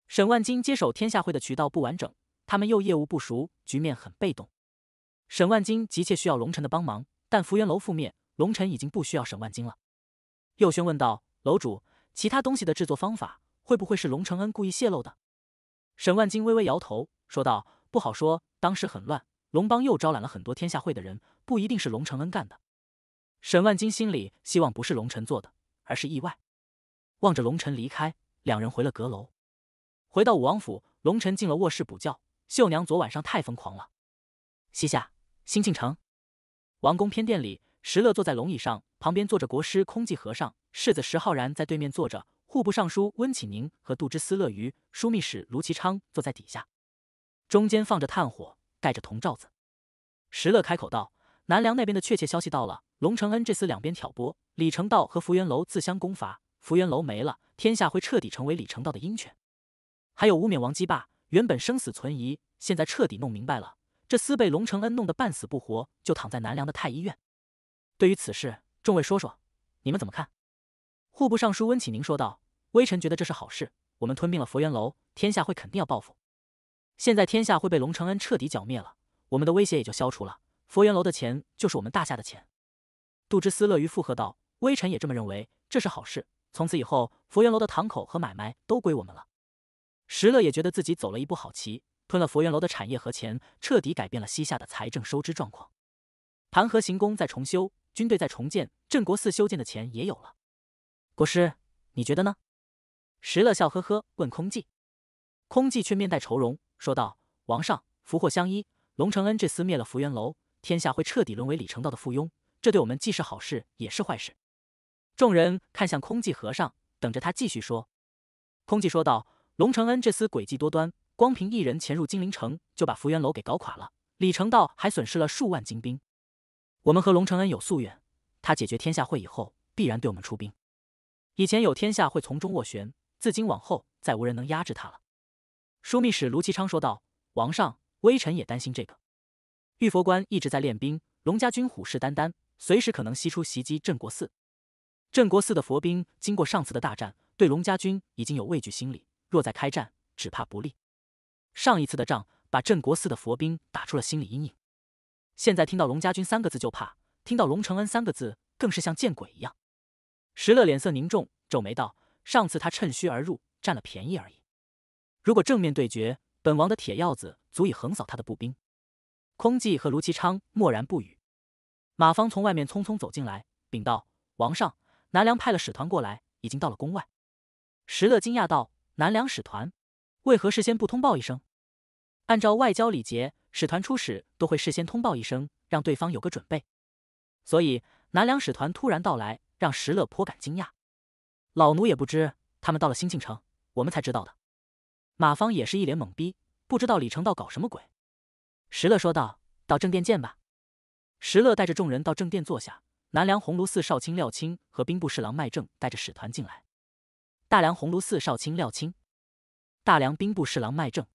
沈万金接手天下会的渠道不完整，他们又业务不熟，局面很被动。沈万金急切需要龙城的帮忙，但福元楼覆灭，龙城已经不需要沈万金了。右轩问道：“楼主，其他东西的制作方法会不会是龙承恩故意泄露的？”沈万金微微摇头，说道：“不好说，当时很乱。”龙帮又招揽了很多天下会的人，不一定是龙承恩干的。沈万金心里希望不是龙臣做的，而是意外。望着龙晨离开，两人回了阁楼。回到武王府，龙臣进了卧室补觉。秀娘昨晚上太疯狂了。西夏新庆城王宫偏殿里，石乐坐在龙椅上，旁边坐着国师空寂和尚，世子石浩然在对面坐着，户部尚书温启宁和杜之思乐于枢密使卢其昌坐在底下，中间放着炭火。盖着铜罩子，石勒开口道：“南梁那边的确切消息到了。龙承恩这厮两边挑拨，李成道和福元楼自相攻伐，福元楼没了，天下会彻底成为李成道的鹰犬。还有无冕王姬霸，原本生死存疑，现在彻底弄明白了，这厮被龙承恩弄得半死不活，就躺在南梁的太医院。对于此事，众位说说，你们怎么看？”户部尚书温启宁说道：“微臣觉得这是好事，我们吞并了福元楼，天下会肯定要报复。”现在天下会被龙承恩彻底剿灭了，我们的威胁也就消除了。佛缘楼的钱就是我们大夏的钱。杜之思乐于附和道：“微臣也这么认为，这是好事。从此以后，佛缘楼的堂口和买卖都归我们了。”石乐也觉得自己走了一步好棋，吞了佛缘楼的产业和钱，彻底改变了西夏的财政收支状况。盘河行宫在重修，军队在重建，镇国寺修建的钱也有了。国师，你觉得呢？石乐笑呵呵问空寂，空寂却面带愁容。说道：“王上，福祸相依。龙承恩这厮灭了福元楼，天下会彻底沦为李成道的附庸。这对我们既是好事，也是坏事。”众人看向空寂和尚，等着他继续说。空寂说道：“龙承恩这厮诡计多端，光凭一人潜入金陵城，就把福元楼给搞垮了。李成道还损失了数万精兵。我们和龙承恩有夙怨，他解决天下会以后，必然对我们出兵。以前有天下会从中斡旋，自今往后，再无人能压制他了。”枢密使卢其昌说道：“王上，微臣也担心这个。玉佛关一直在练兵，龙家军虎视眈眈，随时可能西出袭击镇国寺。镇国寺的佛兵经过上次的大战，对龙家军已经有畏惧心理，若再开战，只怕不利。上一次的仗把镇国寺的佛兵打出了心理阴影，现在听到龙家军三个字就怕，听到龙承恩三个字更是像见鬼一样。”石勒脸色凝重，皱眉道：“上次他趁虚而入，占了便宜而已。”如果正面对决，本王的铁鹞子足以横扫他的步兵。空寂和卢其昌默然不语。马芳从外面匆匆走进来，禀道：“王上，南梁派了使团过来，已经到了宫外。”石勒惊讶道：“南梁使团，为何事先不通报一声？按照外交礼节，使团出使都会事先通报一声，让对方有个准备。所以南梁使团突然到来，让石勒颇感惊讶。老奴也不知，他们到了新庆城，我们才知道的。”马芳也是一脸懵逼，不知道李成道搞什么鬼。石勒说道：“到正殿见吧。”石勒带着众人到正殿坐下。南梁鸿胪寺少卿廖钦和兵部侍郎麦正带着使团进来。大梁鸿胪寺少卿廖钦，大梁兵部侍郎麦正，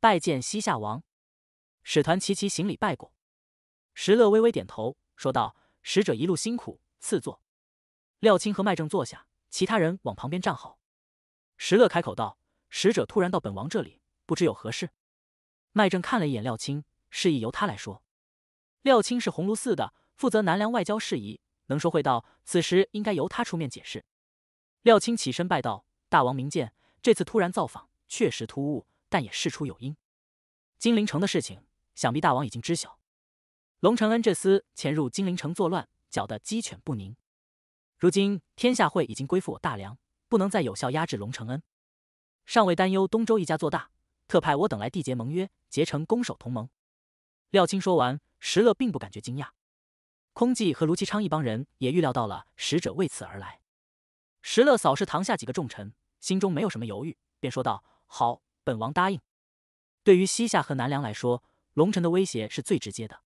拜见西夏王。使团齐齐行礼拜过。石勒微微点头，说道：“使者一路辛苦，赐座。”廖钦和麦正坐下，其他人往旁边站好。石勒开口道。使者突然到本王这里，不知有何事。麦正看了一眼廖青，示意由他来说。廖青是鸿胪寺的，负责南梁外交事宜，能说会道。此时应该由他出面解释。廖青起身拜道：“大王明鉴，这次突然造访确实突兀，但也事出有因。金陵城的事情，想必大王已经知晓。龙承恩这厮潜入金陵城作乱，搅得鸡犬不宁。如今天下会已经归附我大梁，不能再有效压制龙承恩。”尚未担忧东周一家做大，特派我等来缔结盟约，结成攻守同盟。廖钦说完，石勒并不感觉惊讶。空寂和卢其昌一帮人也预料到了使者为此而来。石勒扫视堂下几个重臣，心中没有什么犹豫，便说道：“好，本王答应。”对于西夏和南梁来说，龙臣的威胁是最直接的。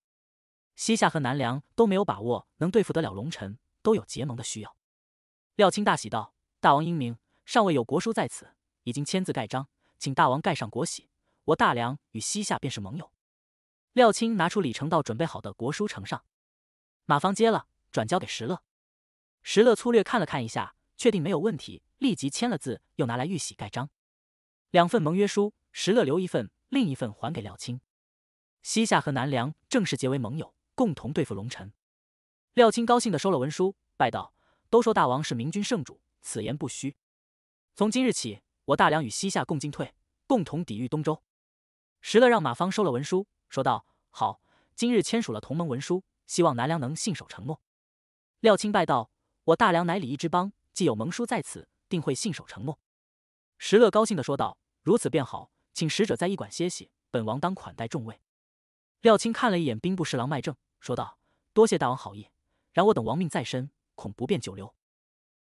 西夏和南梁都没有把握能对付得了龙臣，都有结盟的需要。廖钦大喜道：“大王英明，尚未有国书在此。”已经签字盖章，请大王盖上国玺。我大梁与西夏便是盟友。廖青拿出李成道准备好的国书呈上，马方接了，转交给石勒。石勒粗略看了看一下，确定没有问题，立即签了字，又拿来玉玺盖章。两份盟约书，石勒留一份，另一份还给廖青。西夏和南梁正式结为盟友，共同对付龙臣。廖青高兴的收了文书，拜道：“都说大王是明君圣主，此言不虚。从今日起。”我大梁与西夏共进退，共同抵御东周。石勒让马方收了文书，说道：“好，今日签署了同盟文书，希望南梁能信守承诺。”廖钦拜道：“我大梁乃礼义之邦，既有盟书在此，定会信守承诺。”石勒高兴的说道：“如此便好，请使者在驿馆歇息，本王当款待众位。”廖钦看了一眼兵部侍郎麦正，说道：“多谢大王好意，然我等亡命在身，恐不便久留。”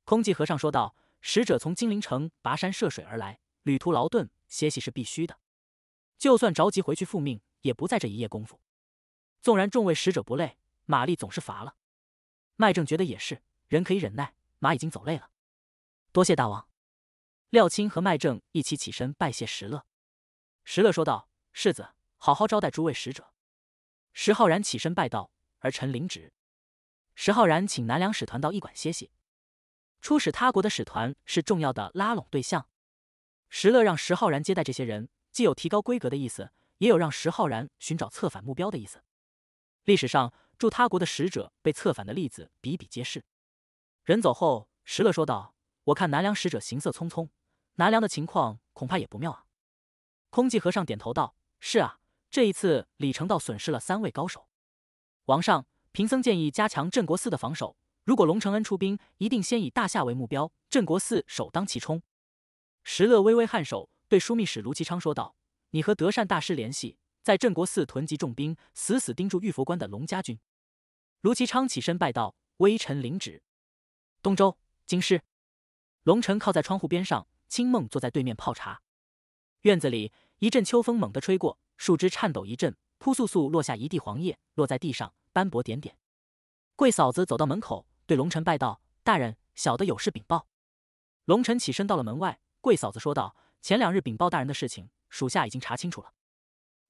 空寂和尚说道。使者从金陵城跋山涉水而来，旅途劳顿，歇息是必须的。就算着急回去复命，也不在这一夜功夫。纵然众位使者不累，马力总是乏了。麦正觉得也是，人可以忍耐，马已经走累了。多谢大王。廖青和麦正一起起身拜谢石勒。石勒说道：“世子，好好招待诸位使者。”石浩然起身拜道：“儿臣领旨。”石浩然请南梁使团到驿馆歇息。出使他国的使团是重要的拉拢对象，石勒让石浩然接待这些人，既有提高规格的意思，也有让石浩然寻找策反目标的意思。历史上，驻他国的使者被策反的例子比比皆是。人走后，石勒说道：“我看南梁使者行色匆匆，南梁的情况恐怕也不妙啊。”空寂和尚点头道：“是啊，这一次李成道损失了三位高手。王上，贫僧建议加强镇国寺的防守。”如果龙承恩出兵，一定先以大夏为目标，镇国寺首当其冲。石勒微微颔首，对枢密使卢其昌说道：“你和德善大师联系，在镇国寺囤积重兵，死死盯住玉佛关的龙家军。”卢其昌起身拜道：“微臣领旨。”东周京师，龙城靠在窗户边上，青梦坐在对面泡茶。院子里一阵秋风猛地吹过，树枝颤抖一阵，扑簌簌落下一地黄叶，落在地上斑驳点点。桂嫂子走到门口。对龙臣拜道：“大人，小的有事禀报。”龙臣起身到了门外，贵嫂子说道：“前两日禀报大人的事情，属下已经查清楚了。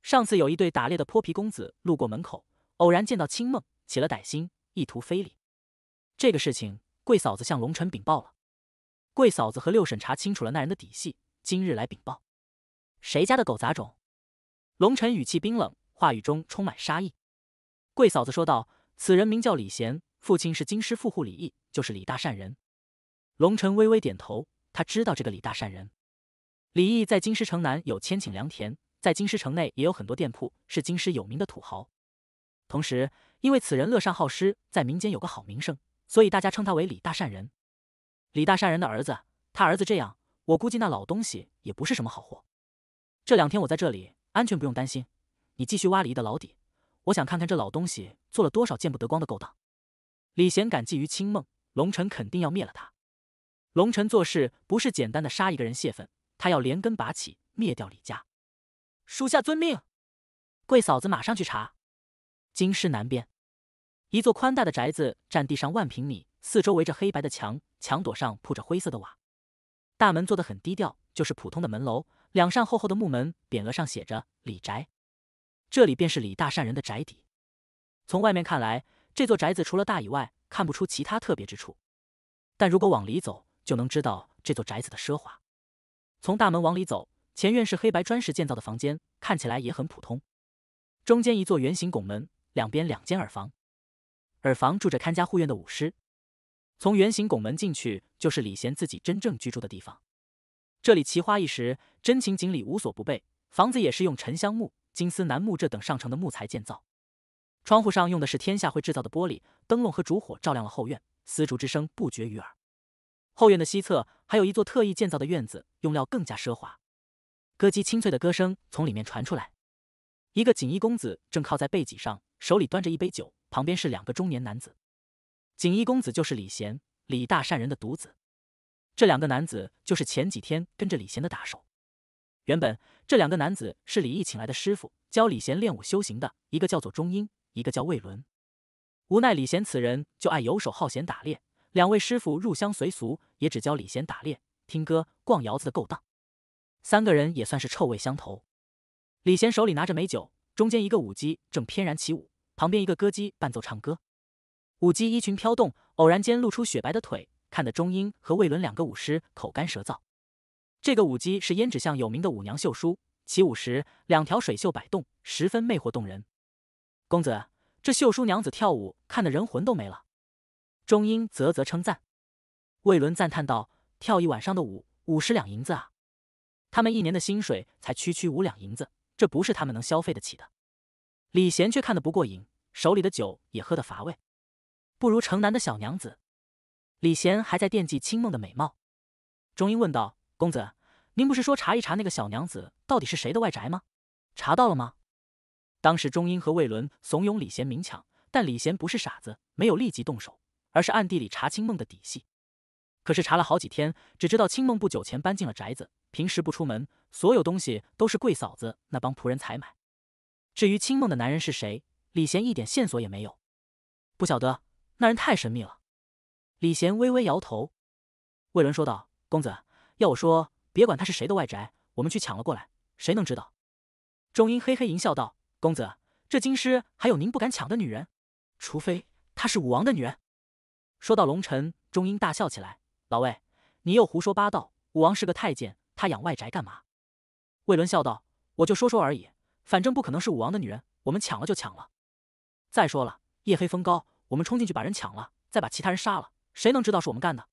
上次有一对打猎的泼皮公子路过门口，偶然见到青梦，起了歹心，意图非礼。这个事情，贵嫂子向龙臣禀报了。贵嫂子和六婶查清楚了那人的底细，今日来禀报。谁家的狗杂种？”龙晨语气冰冷，话语中充满杀意。贵嫂子说道：“此人名叫李贤。”父亲是京师富户李毅，就是李大善人。龙尘微微点头，他知道这个李大善人。李毅在京师城南有千顷良田，在京师城内也有很多店铺，是京师有名的土豪。同时，因为此人乐善好施，在民间有个好名声，所以大家称他为李大善人。李大善人的儿子，他儿子这样，我估计那老东西也不是什么好货。这两天我在这里，安全不用担心。你继续挖李毅的老底，我想看看这老东西做了多少见不得光的勾当。李贤感激于清梦，龙尘肯定要灭了他。龙尘做事不是简单的杀一个人泄愤，他要连根拔起，灭掉李家。属下遵命，贵嫂子马上去查。京师南边，一座宽大的宅子，占地上万平米，四周围着黑白的墙，墙垛上铺着灰色的瓦，大门做的很低调，就是普通的门楼，两扇厚厚的木门，匾额上写着“李宅”，这里便是李大善人的宅邸。从外面看来。这座宅子除了大以外，看不出其他特别之处。但如果往里走，就能知道这座宅子的奢华。从大门往里走，前院是黑白砖石建造的房间，看起来也很普通。中间一座圆形拱门，两边两间耳房，耳房住着看家护院的武师。从圆形拱门进去，就是李贤自己真正居住的地方。这里奇花异石、真情锦鲤无所不备，房子也是用沉香木、金丝楠木这等上乘的木材建造。窗户上用的是天下会制造的玻璃灯笼和烛火，照亮了后院，丝竹之声不绝于耳。后院的西侧还有一座特意建造的院子，用料更加奢华。歌姬清脆的歌声从里面传出来。一个锦衣公子正靠在背脊上，手里端着一杯酒，旁边是两个中年男子。锦衣公子就是李贤，李大善人的独子。这两个男子就是前几天跟着李贤的打手。原本这两个男子是李毅请来的师傅，教李贤练武修行的。一个叫做钟英。一个叫魏伦，无奈李贤此人就爱游手好闲、打猎。两位师傅入乡随俗，也只教李贤打猎、听歌、逛窑子的勾当。三个人也算是臭味相投。李贤手里拿着美酒，中间一个舞姬正翩然起舞，旁边一个歌姬伴奏唱歌。舞姬衣裙飘动，偶然间露出雪白的腿，看得钟英和魏伦两个舞师口干舌燥。这个舞姬是胭脂巷有名的舞娘秀淑，起舞时两条水袖摆动，十分魅惑动人。公子，这秀淑娘子跳舞看得人魂都没了。钟英啧啧称赞，魏伦赞叹道：“跳一晚上的舞，五十两银子啊！他们一年的薪水才区区五两银子，这不是他们能消费得起的。”李贤却看得不过瘾，手里的酒也喝得乏味，不如城南的小娘子。李贤还在惦记青梦的美貌。钟英问道：“公子，您不是说查一查那个小娘子到底是谁的外宅吗？查到了吗？”当时钟英和魏伦怂恿李贤明抢，但李贤不是傻子，没有立即动手，而是暗地里查清梦的底细。可是查了好几天，只知道清梦不久前搬进了宅子，平时不出门，所有东西都是贵嫂子那帮仆人采买。至于清梦的男人是谁，李贤一点线索也没有，不晓得，那人太神秘了。李贤微微摇头，魏伦说道：“公子，要我说，别管他是谁的外宅，我们去抢了过来，谁能知道？”钟英嘿嘿淫笑道。公子，这京师还有您不敢抢的女人？除非她是武王的女人。说到龙尘，钟英大笑起来。老魏，你又胡说八道。武王是个太监，他养外宅干嘛？魏伦笑道：“我就说说而已，反正不可能是武王的女人。我们抢了就抢了。再说了，夜黑风高，我们冲进去把人抢了，再把其他人杀了，谁能知道是我们干的？”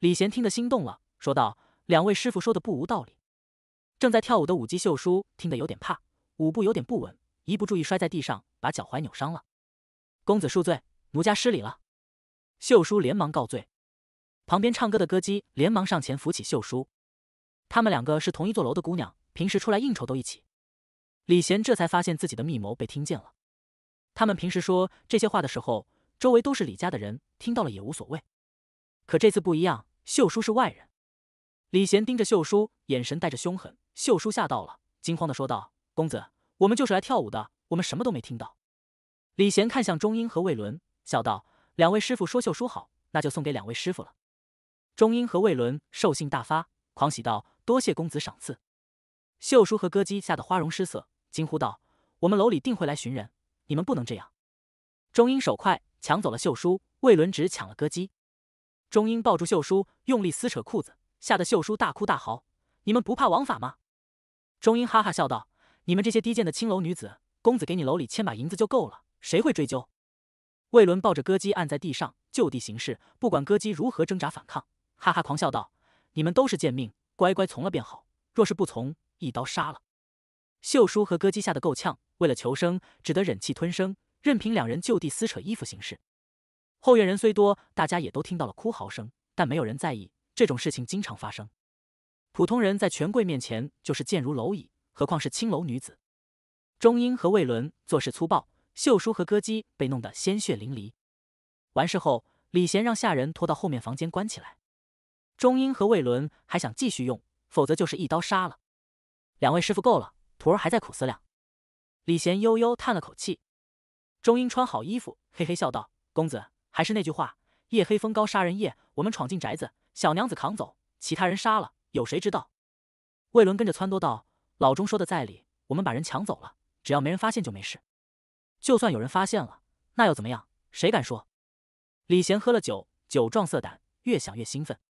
李贤听得心动了，说道：“两位师傅说的不无道理。”正在跳舞的舞姬秀书听得有点怕，舞步有点不稳。一不注意摔在地上，把脚踝扭伤了。公子恕罪，奴家失礼了。秀叔连忙告罪。旁边唱歌的歌姬连忙上前扶起秀叔。他们两个是同一座楼的姑娘，平时出来应酬都一起。李贤这才发现自己的密谋被听见了。他们平时说这些话的时候，周围都是李家的人，听到了也无所谓。可这次不一样，秀叔是外人。李贤盯着秀叔，眼神带着凶狠。秀叔吓到了，惊慌的说道：“公子。”我们就是来跳舞的，我们什么都没听到。李贤看向钟英和魏伦，笑道：“两位师傅说秀叔好，那就送给两位师傅了。”钟英和魏伦兽性大发，狂喜道：“多谢公子赏赐。”秀叔和歌姬吓得花容失色，惊呼道：“我们楼里定会来寻人，你们不能这样！”钟英手快抢走了秀叔，魏伦只抢了歌姬。钟英抱住秀叔，用力撕扯裤子，吓得秀叔大哭大嚎：“你们不怕王法吗？”钟英哈哈笑道。你们这些低贱的青楼女子，公子给你楼里千把银子就够了，谁会追究？魏伦抱着歌姬按在地上就地行事，不管歌姬如何挣扎反抗，哈哈狂笑道：“你们都是贱命，乖乖从了便好，若是不从，一刀杀了。”秀叔和歌姬吓得够呛，为了求生，只得忍气吞声，任凭两人就地撕扯衣服行事。后院人虽多，大家也都听到了哭嚎声，但没有人在意，这种事情经常发生，普通人在权贵面前就是贱如蝼蚁。何况是青楼女子，钟英和魏伦做事粗暴，秀叔和歌姬被弄得鲜血淋漓。完事后，李贤让下人拖到后面房间关起来。钟英和魏伦还想继续用，否则就是一刀杀了。两位师傅够了，徒儿还在苦思量。李贤悠悠叹了口气。钟英穿好衣服，嘿嘿笑道：“公子，还是那句话，夜黑风高杀人夜，我们闯进宅子，小娘子扛走，其他人杀了，有谁知道？”魏伦跟着撺掇道。老钟说的在理，我们把人抢走了，只要没人发现就没事。就算有人发现了，那又怎么样？谁敢说？李贤喝了酒，酒壮色胆，越想越兴奋。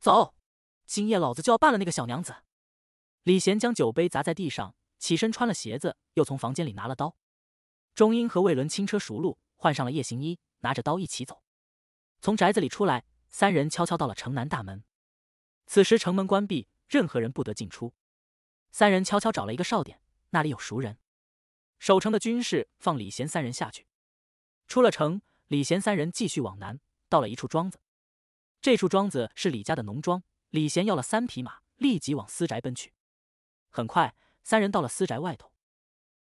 走，今夜老子就要办了那个小娘子！李贤将酒杯砸在地上，起身穿了鞋子，又从房间里拿了刀。钟英和魏伦轻车熟路，换上了夜行衣，拿着刀一起走。从宅子里出来，三人悄悄到了城南大门。此时城门关闭，任何人不得进出。三人悄悄找了一个哨点，那里有熟人，守城的军士放李贤三人下去。出了城，李贤三人继续往南，到了一处庄子。这处庄子是李家的农庄。李贤要了三匹马，立即往私宅奔去。很快，三人到了私宅外头，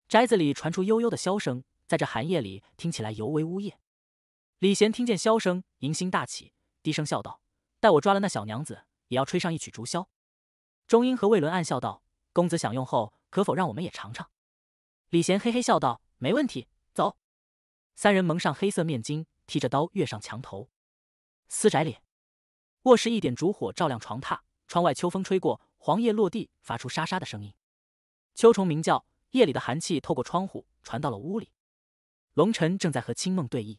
宅子里传出悠悠的箫声，在这寒夜里听起来尤为呜咽。李贤听见箫声，迎心大起，低声笑道：“待我抓了那小娘子，也要吹上一曲竹箫。”钟英和魏伦暗笑道。公子享用后，可否让我们也尝尝？李贤嘿嘿笑道：“没问题。”走。三人蒙上黑色面巾，提着刀跃上墙头。私宅里，卧室一点烛火照亮床榻，窗外秋风吹过，黄叶落地，发出沙沙的声音。秋虫鸣叫，夜里的寒气透过窗户传到了屋里。龙晨正在和青梦对弈，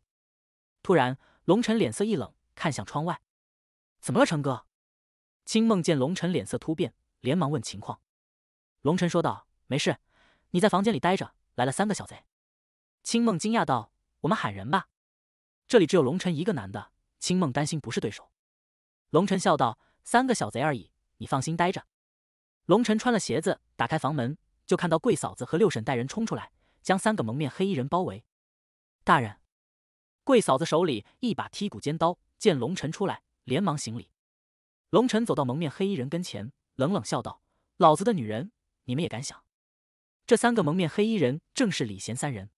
突然龙晨脸色一冷，看向窗外：“怎么了，成哥？”青梦见龙晨脸色突变，连忙问情况。龙晨说道：“没事，你在房间里待着。”来了三个小贼。青梦惊讶道：“我们喊人吧，这里只有龙晨一个男的。”青梦担心不是对手。龙晨笑道：“三个小贼而已，你放心待着。”龙晨穿了鞋子，打开房门，就看到桂嫂子和六婶带人冲出来，将三个蒙面黑衣人包围。大人，桂嫂子手里一把剔骨尖刀，见龙晨出来，连忙行礼。龙晨走到蒙面黑衣人跟前，冷冷笑道：“老子的女人。”你们也敢想？这三个蒙面黑衣人正是李贤三人。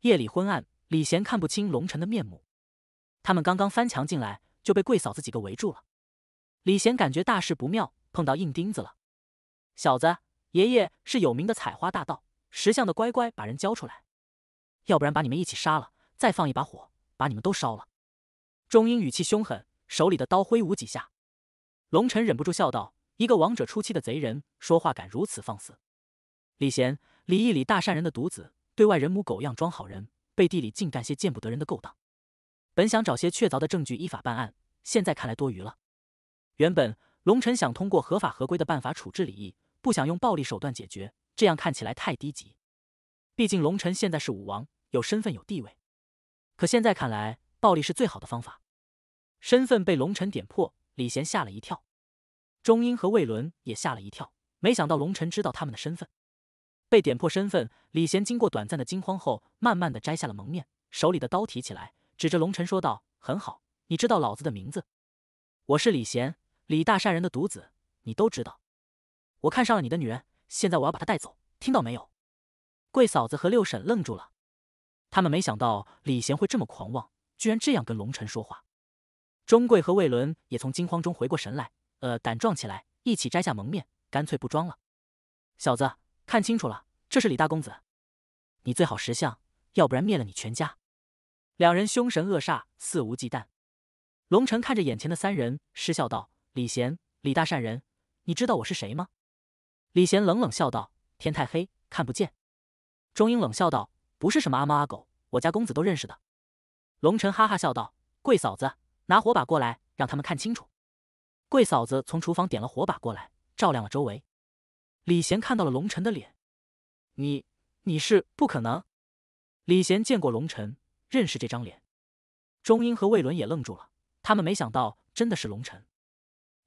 夜里昏暗，李贤看不清龙尘的面目。他们刚刚翻墙进来，就被贵嫂子几个围住了。李贤感觉大事不妙，碰到硬钉子了。小子，爷爷是有名的采花大盗，识相的乖乖把人交出来，要不然把你们一起杀了，再放一把火，把你们都烧了。钟英语气凶狠，手里的刀挥舞几下。龙尘忍不住笑道。一个王者初期的贼人说话敢如此放肆？李贤，李义里大善人的独子，对外人模狗样装好人，背地里竟干些见不得人的勾当。本想找些确凿的证据依法办案，现在看来多余了。原本龙尘想通过合法合规的办法处置李义，不想用暴力手段解决，这样看起来太低级。毕竟龙尘现在是武王，有身份有地位。可现在看来，暴力是最好的方法。身份被龙辰点破，李贤吓了一跳。钟英和魏伦也吓了一跳，没想到龙晨知道他们的身份，被点破身份。李贤经过短暂的惊慌后，慢慢的摘下了蒙面，手里的刀提起来，指着龙晨说道：“很好，你知道老子的名字，我是李贤，李大善人的独子，你都知道。我看上了你的女人，现在我要把她带走，听到没有？”贵嫂子和六婶愣住了，他们没想到李贤会这么狂妄，居然这样跟龙晨说话。钟贵和魏伦也从惊慌中回过神来。呃，敢壮起来，一起摘下蒙面，干脆不装了。小子，看清楚了，这是李大公子，你最好识相，要不然灭了你全家。两人凶神恶煞，肆无忌惮。龙尘看着眼前的三人，失笑道：“李贤，李大善人，你知道我是谁吗？”李贤冷冷笑道：“天太黑，看不见。”钟英冷笑道：“不是什么阿猫阿狗，我家公子都认识的。”龙尘哈哈笑道：“贵嫂子，拿火把过来，让他们看清楚。”桂嫂子从厨房点了火把过来，照亮了周围。李贤看到了龙尘的脸，你你是不可能！李贤见过龙尘，认识这张脸。钟英和魏伦也愣住了，他们没想到真的是龙尘。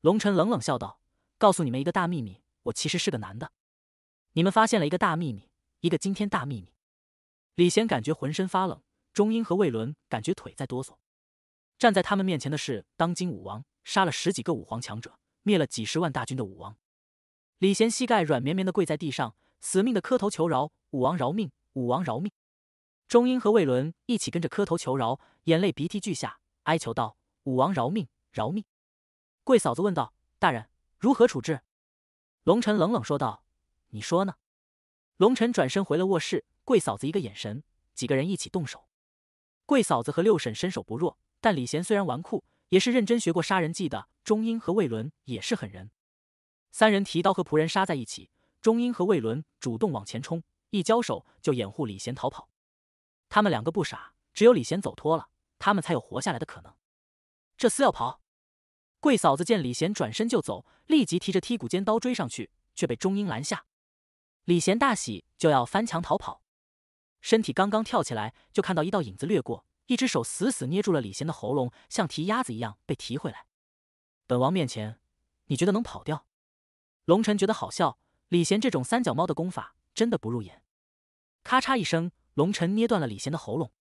龙尘冷冷笑道：“告诉你们一个大秘密，我其实是个男的。你们发现了一个大秘密，一个惊天大秘密。”李贤感觉浑身发冷，钟英和魏伦感觉腿在哆嗦。站在他们面前的是当今武王。杀了十几个武皇强者，灭了几十万大军的武王李贤，膝盖软绵绵的跪在地上，死命的磕头求饶：“武王饶命，武王饶命！”钟英和魏伦一起跟着磕头求饶，眼泪鼻涕俱下，哀求道：“武王饶命，饶命！”贵嫂子问道：“大人如何处置？”龙晨冷冷说道：“你说呢？”龙晨转身回了卧室，贵嫂子一个眼神，几个人一起动手。贵嫂子和六婶身手不弱，但李贤虽然纨绔。也是认真学过杀人技的钟英和魏伦也是狠人，三人提刀和仆人杀在一起。钟英和魏伦主动往前冲，一交手就掩护李贤逃跑。他们两个不傻，只有李贤走脱了，他们才有活下来的可能。这厮要跑，桂嫂子见李贤转身就走，立即提着剔骨尖刀追上去，却被钟英拦下。李贤大喜，就要翻墙逃跑，身体刚刚跳起来，就看到一道影子掠过。一只手死死捏住了李贤的喉咙，像提鸭子一样被提回来。本王面前，你觉得能跑掉？龙尘觉得好笑，李贤这种三脚猫的功法真的不入眼。咔嚓一声，龙尘捏断了李贤的喉咙。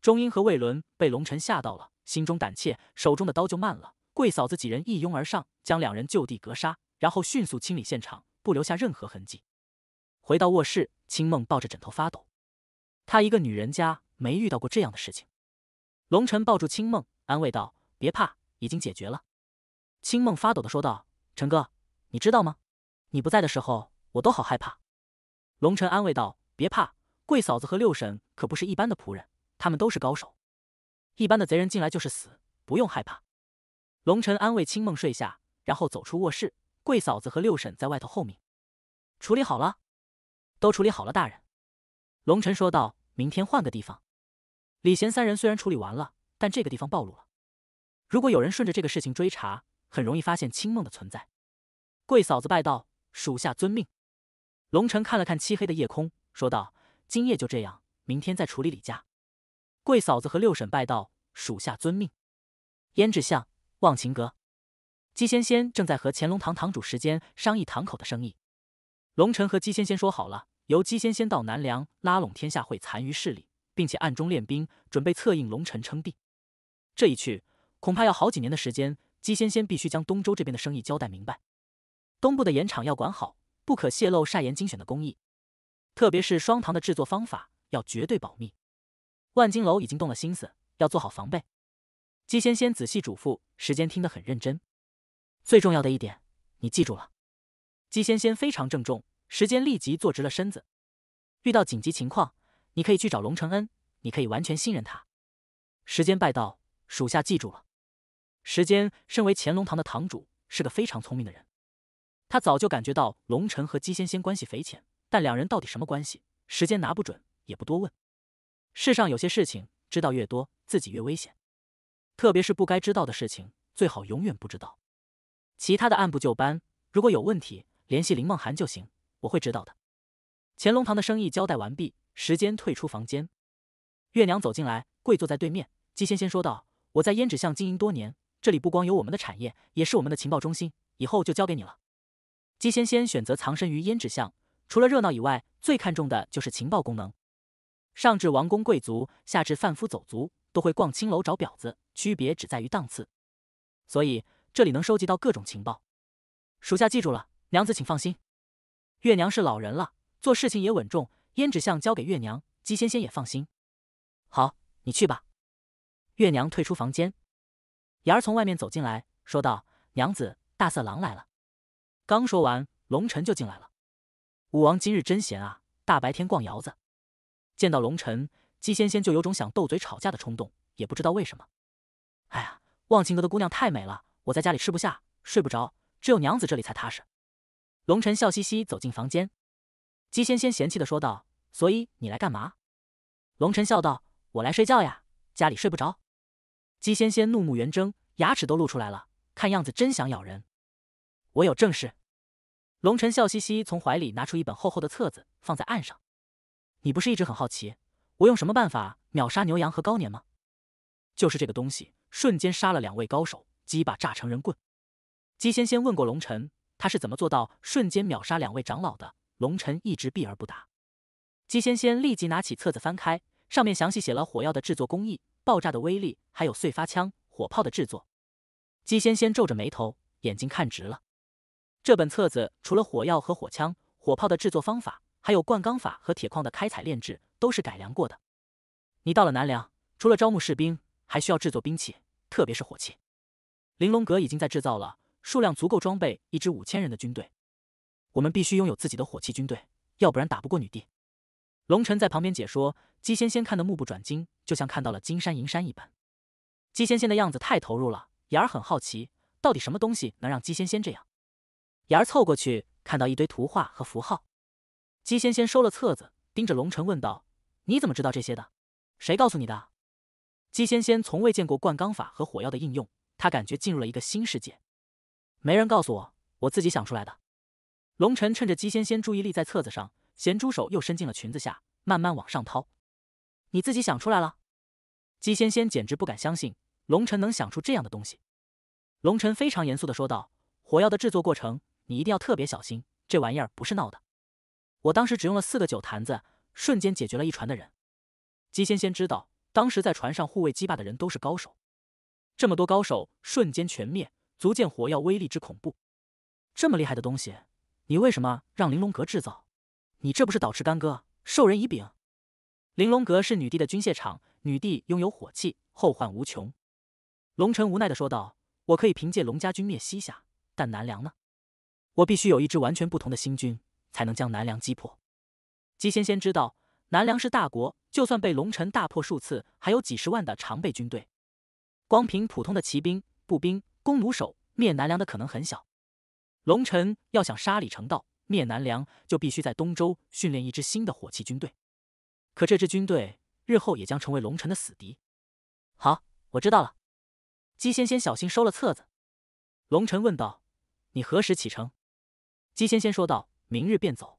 钟英和魏伦被龙尘吓到了，心中胆怯，手中的刀就慢了。桂嫂子几人一拥而上，将两人就地格杀，然后迅速清理现场，不留下任何痕迹。回到卧室，青梦抱着枕头发抖，她一个女人家。没遇到过这样的事情，龙晨抱住青梦，安慰道：“别怕，已经解决了。”青梦发抖的说道：“陈哥，你知道吗？你不在的时候，我都好害怕。”龙晨安慰道：“别怕，桂嫂子和六婶可不是一般的仆人，他们都是高手，一般的贼人进来就是死，不用害怕。”龙晨安慰青梦睡下，然后走出卧室。桂嫂子和六婶在外头后面处理好了，都处理好了。大人，龙晨说道：“明天换个地方。”李贤三人虽然处理完了，但这个地方暴露了。如果有人顺着这个事情追查，很容易发现青梦的存在。桂嫂子拜道：“属下遵命。”龙尘看了看漆黑的夜空，说道：“今夜就这样，明天再处理李家。”桂嫂子和六婶拜道：“属下遵命。”胭脂巷、忘情阁，姬仙仙正在和乾隆堂堂主时间商议堂口的生意。龙尘和姬仙仙说好了，由姬仙仙到南梁拉拢天下会残余势力。并且暗中练兵，准备策应龙臣称帝。这一去恐怕要好几年的时间。姬仙仙必须将东周这边的生意交代明白。东部的盐场要管好，不可泄露晒盐精选的工艺，特别是双糖的制作方法要绝对保密。万金楼已经动了心思，要做好防备。姬仙仙仔细嘱咐，时间听得很认真。最重要的一点，你记住了。姬仙仙非常郑重，时间立即坐直了身子。遇到紧急情况。你可以去找龙承恩，你可以完全信任他。时间拜道，属下记住了。时间身为乾隆堂的堂主，是个非常聪明的人。他早就感觉到龙晨和姬仙仙关系匪浅，但两人到底什么关系，时间拿不准，也不多问。世上有些事情，知道越多，自己越危险。特别是不该知道的事情，最好永远不知道。其他的按部就班，如果有问题，联系林梦涵就行，我会知道的。乾隆堂的生意交代完毕。时间退出房间，月娘走进来，跪坐在对面。姬仙仙说道：“我在胭脂巷经营多年，这里不光有我们的产业，也是我们的情报中心。以后就交给你了。”姬仙仙选择藏身于胭脂巷，除了热闹以外，最看重的就是情报功能。上至王公贵族，下至贩夫走卒，都会逛青楼找婊子，区别只在于档次。所以这里能收集到各种情报。属下记住了，娘子请放心。月娘是老人了，做事情也稳重。胭脂巷交给月娘，姬仙仙也放心。好，你去吧。月娘退出房间，妍儿从外面走进来，说道：“娘子，大色狼来了。”刚说完，龙晨就进来了。武王今日真闲啊，大白天逛窑子。见到龙晨，姬仙仙就有种想斗嘴吵架的冲动，也不知道为什么。哎呀，忘情阁的姑娘太美了，我在家里吃不下，睡不着，只有娘子这里才踏实。龙晨笑嘻嘻走进房间。姬仙仙嫌弃的说道：“所以你来干嘛？”龙晨笑道：“我来睡觉呀，家里睡不着。”姬仙仙怒目圆睁，牙齿都露出来了，看样子真想咬人。我有正事。龙晨笑嘻嘻从怀里拿出一本厚厚的册子，放在案上。你不是一直很好奇，我用什么办法秒杀牛羊和高年吗？就是这个东西，瞬间杀了两位高手，鸡巴炸成人棍。姬仙仙问过龙晨，他是怎么做到瞬间秒杀两位长老的？龙尘一直避而不答，姬仙仙立即拿起册子翻开，上面详细写了火药的制作工艺、爆炸的威力，还有碎发枪、火炮的制作。姬仙仙皱着眉头，眼睛看直了。这本册子除了火药和火枪、火炮的制作方法，还有灌钢法和铁矿的开采炼制，都是改良过的。你到了南梁，除了招募士兵，还需要制作兵器，特别是火器。玲珑阁已经在制造了，数量足够装备一支五千人的军队。我们必须拥有自己的火器军队，要不然打不过女帝。龙尘在旁边解说，姬仙仙看得目不转睛，就像看到了金山银山一般。姬仙仙的样子太投入了，雅儿很好奇，到底什么东西能让姬仙仙这样？雅儿凑过去，看到一堆图画和符号。姬仙仙收了册子，盯着龙尘问道：“你怎么知道这些的？谁告诉你的？”姬仙仙从未见过灌钢法和火药的应用，他感觉进入了一个新世界。没人告诉我，我自己想出来的。龙晨趁着姬仙仙注意力在册子上，咸猪手又伸进了裙子下，慢慢往上掏。你自己想出来了？姬仙仙简直不敢相信龙晨能想出这样的东西。龙晨非常严肃地说道：“火药的制作过程，你一定要特别小心，这玩意儿不是闹的。我当时只用了四个酒坛子，瞬间解决了一船的人。”姬仙仙知道，当时在船上护卫姬霸的人都是高手，这么多高手瞬间全灭，足见火药威力之恐怖。这么厉害的东西？你为什么让玲珑阁制造？你这不是倒吃干戈，授人以柄？玲珑阁是女帝的军械厂，女帝拥有火器，后患无穷。龙尘无奈的说道：“我可以凭借龙家军灭西夏，但南梁呢？我必须有一支完全不同的新军，才能将南梁击破。”姬仙仙知道南梁是大国，就算被龙尘大破数次，还有几十万的常备军队，光凭普通的骑兵、步兵、弓弩手，灭南梁的可能很小。龙尘要想杀李成道、灭南梁，就必须在东周训练一支新的火器军队。可这支军队日后也将成为龙尘的死敌。好，我知道了。姬仙仙小心收了册子。龙尘问道：“你何时启程？”姬仙仙说道：“明日便走。”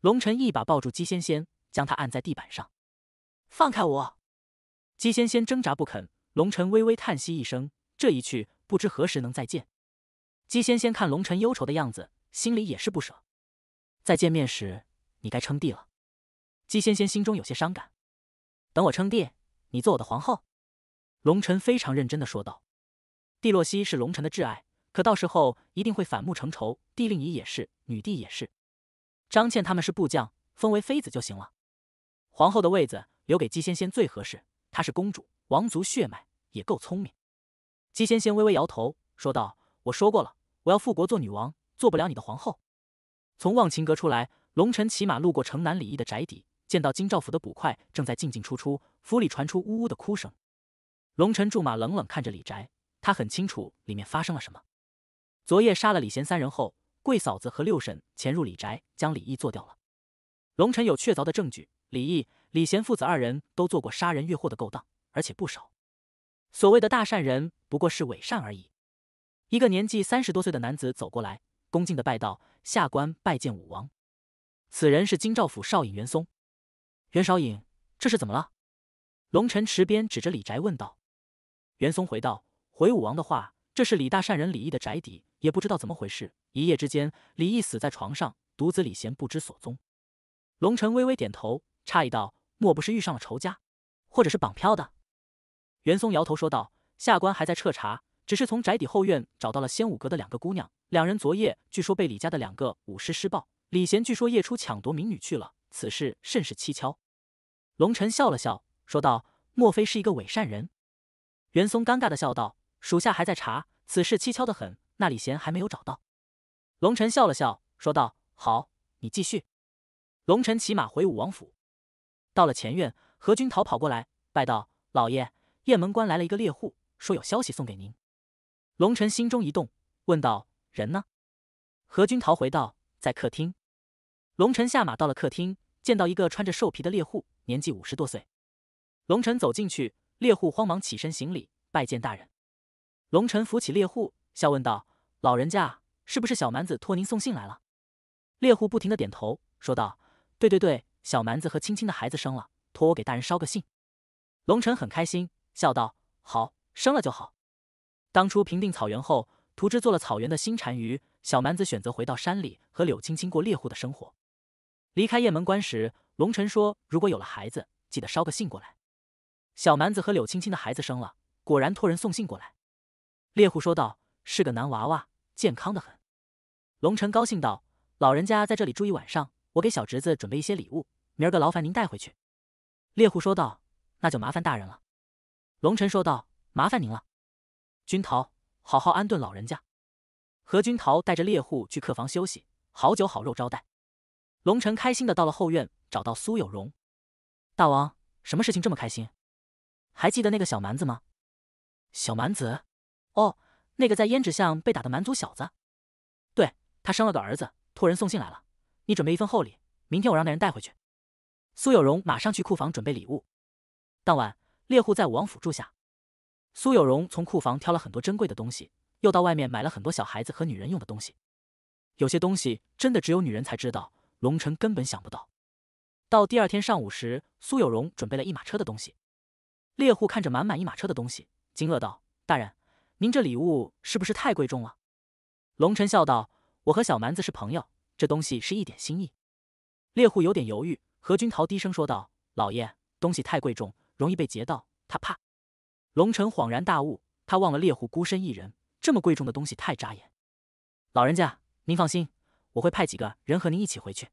龙尘一把抱住姬仙仙，将他按在地板上：“放开我！”姬仙仙挣扎不肯。龙臣微微叹息一声：“这一去，不知何时能再见。”姬仙仙看龙尘忧愁的样子，心里也是不舍。再见面时，你该称帝了。姬仙仙心中有些伤感。等我称帝，你做我的皇后。龙尘非常认真的说道：“帝洛西是龙尘的挚爱，可到时候一定会反目成仇。帝令仪也是，女帝也是。张倩他们是部将，封为妃子就行了。皇后的位子留给姬仙仙最合适，她是公主，王族血脉，也够聪明。”姬仙仙微微摇头说道：“我说过了。”我要复国做女王，做不了你的皇后。从忘情阁出来，龙晨骑马路过城南李毅的宅邸，见到金兆府的捕快正在进进出出，府里传出呜呜的哭声。龙晨驻马，冷冷看着李宅，他很清楚里面发生了什么。昨夜杀了李贤三人后，桂嫂子和六婶潜入李宅，将李毅做掉了。龙晨有确凿的证据，李毅、李贤父子二人都做过杀人越货的勾当，而且不少。所谓的大善人，不过是伪善而已。一个年纪三十多岁的男子走过来，恭敬的拜道：“下官拜见武王。”此人是京兆府少尹袁松。袁少尹，这是怎么了？”龙臣池边指着李宅问道。袁松回道：“回武王的话，这是李大善人李毅的宅邸，也不知道怎么回事，一夜之间，李毅死在床上，独子李贤不知所踪。”龙臣微微点头，诧异道：“莫不是遇上了仇家，或者是绑票的？”袁松摇头说道：“下官还在彻查。”只是从宅邸后院找到了仙武阁的两个姑娘，两人昨夜据说被李家的两个武师施暴，李贤据说夜出抢夺民女去了，此事甚是蹊跷。龙臣笑了笑，说道：“莫非是一个伪善人？”袁松尴尬的笑道：“属下还在查，此事蹊跷的很，那李贤还没有找到。”龙臣笑了笑，说道：“好，你继续。”龙臣骑马回武王府，到了前院，何军逃跑过来，拜道：“老爷，雁门关来了一个猎户，说有消息送给您。”龙尘心中一动，问道：“人呢？”何君桃回道：“在客厅。”龙尘下马到了客厅，见到一个穿着兽皮的猎户，年纪五十多岁。龙臣走进去，猎户慌忙起身行礼，拜见大人。龙臣扶起猎户，笑问道：“老人家，是不是小蛮子托您送信来了？”猎户不停的点头，说道：“对对对，小蛮子和青青的孩子生了，托我给大人捎个信。”龙臣很开心，笑道：“好，生了就好。”当初平定草原后，涂之做了草原的新单于。小蛮子选择回到山里和柳青青过猎户的生活。离开雁门关时，龙尘说：“如果有了孩子，记得捎个信过来。”小蛮子和柳青青的孩子生了，果然托人送信过来。猎户说道：“是个男娃娃，健康的很。”龙尘高兴道：“老人家在这里住一晚上，我给小侄子准备一些礼物，明儿个劳烦您带回去。”猎户说道：“那就麻烦大人了。”龙尘说道：“麻烦您了。”君桃，好好安顿老人家。何君桃带着猎户去客房休息，好酒好肉招待。龙城开心的到了后院，找到苏有荣。大王，什么事情这么开心？还记得那个小蛮子吗？小蛮子？哦，那个在胭脂巷被打的蛮族小子。对，他生了个儿子，托人送信来了。你准备一份厚礼，明天我让那人带回去。苏有荣马上去库房准备礼物。当晚，猎户在武王府住下。苏有荣从库房挑了很多珍贵的东西，又到外面买了很多小孩子和女人用的东西。有些东西真的只有女人才知道，龙辰根本想不到。到第二天上午时，苏有荣准备了一马车的东西。猎户看着满满一马车的东西，惊愕道：“大人，您这礼物是不是太贵重了？”龙辰笑道：“我和小蛮子是朋友，这东西是一点心意。”猎户有点犹豫，何君桃低声说道：“老爷，东西太贵重，容易被劫到，他怕。”龙尘恍然大悟，他忘了猎户孤身一人，这么贵重的东西太扎眼。老人家，您放心，我会派几个人和您一起回去。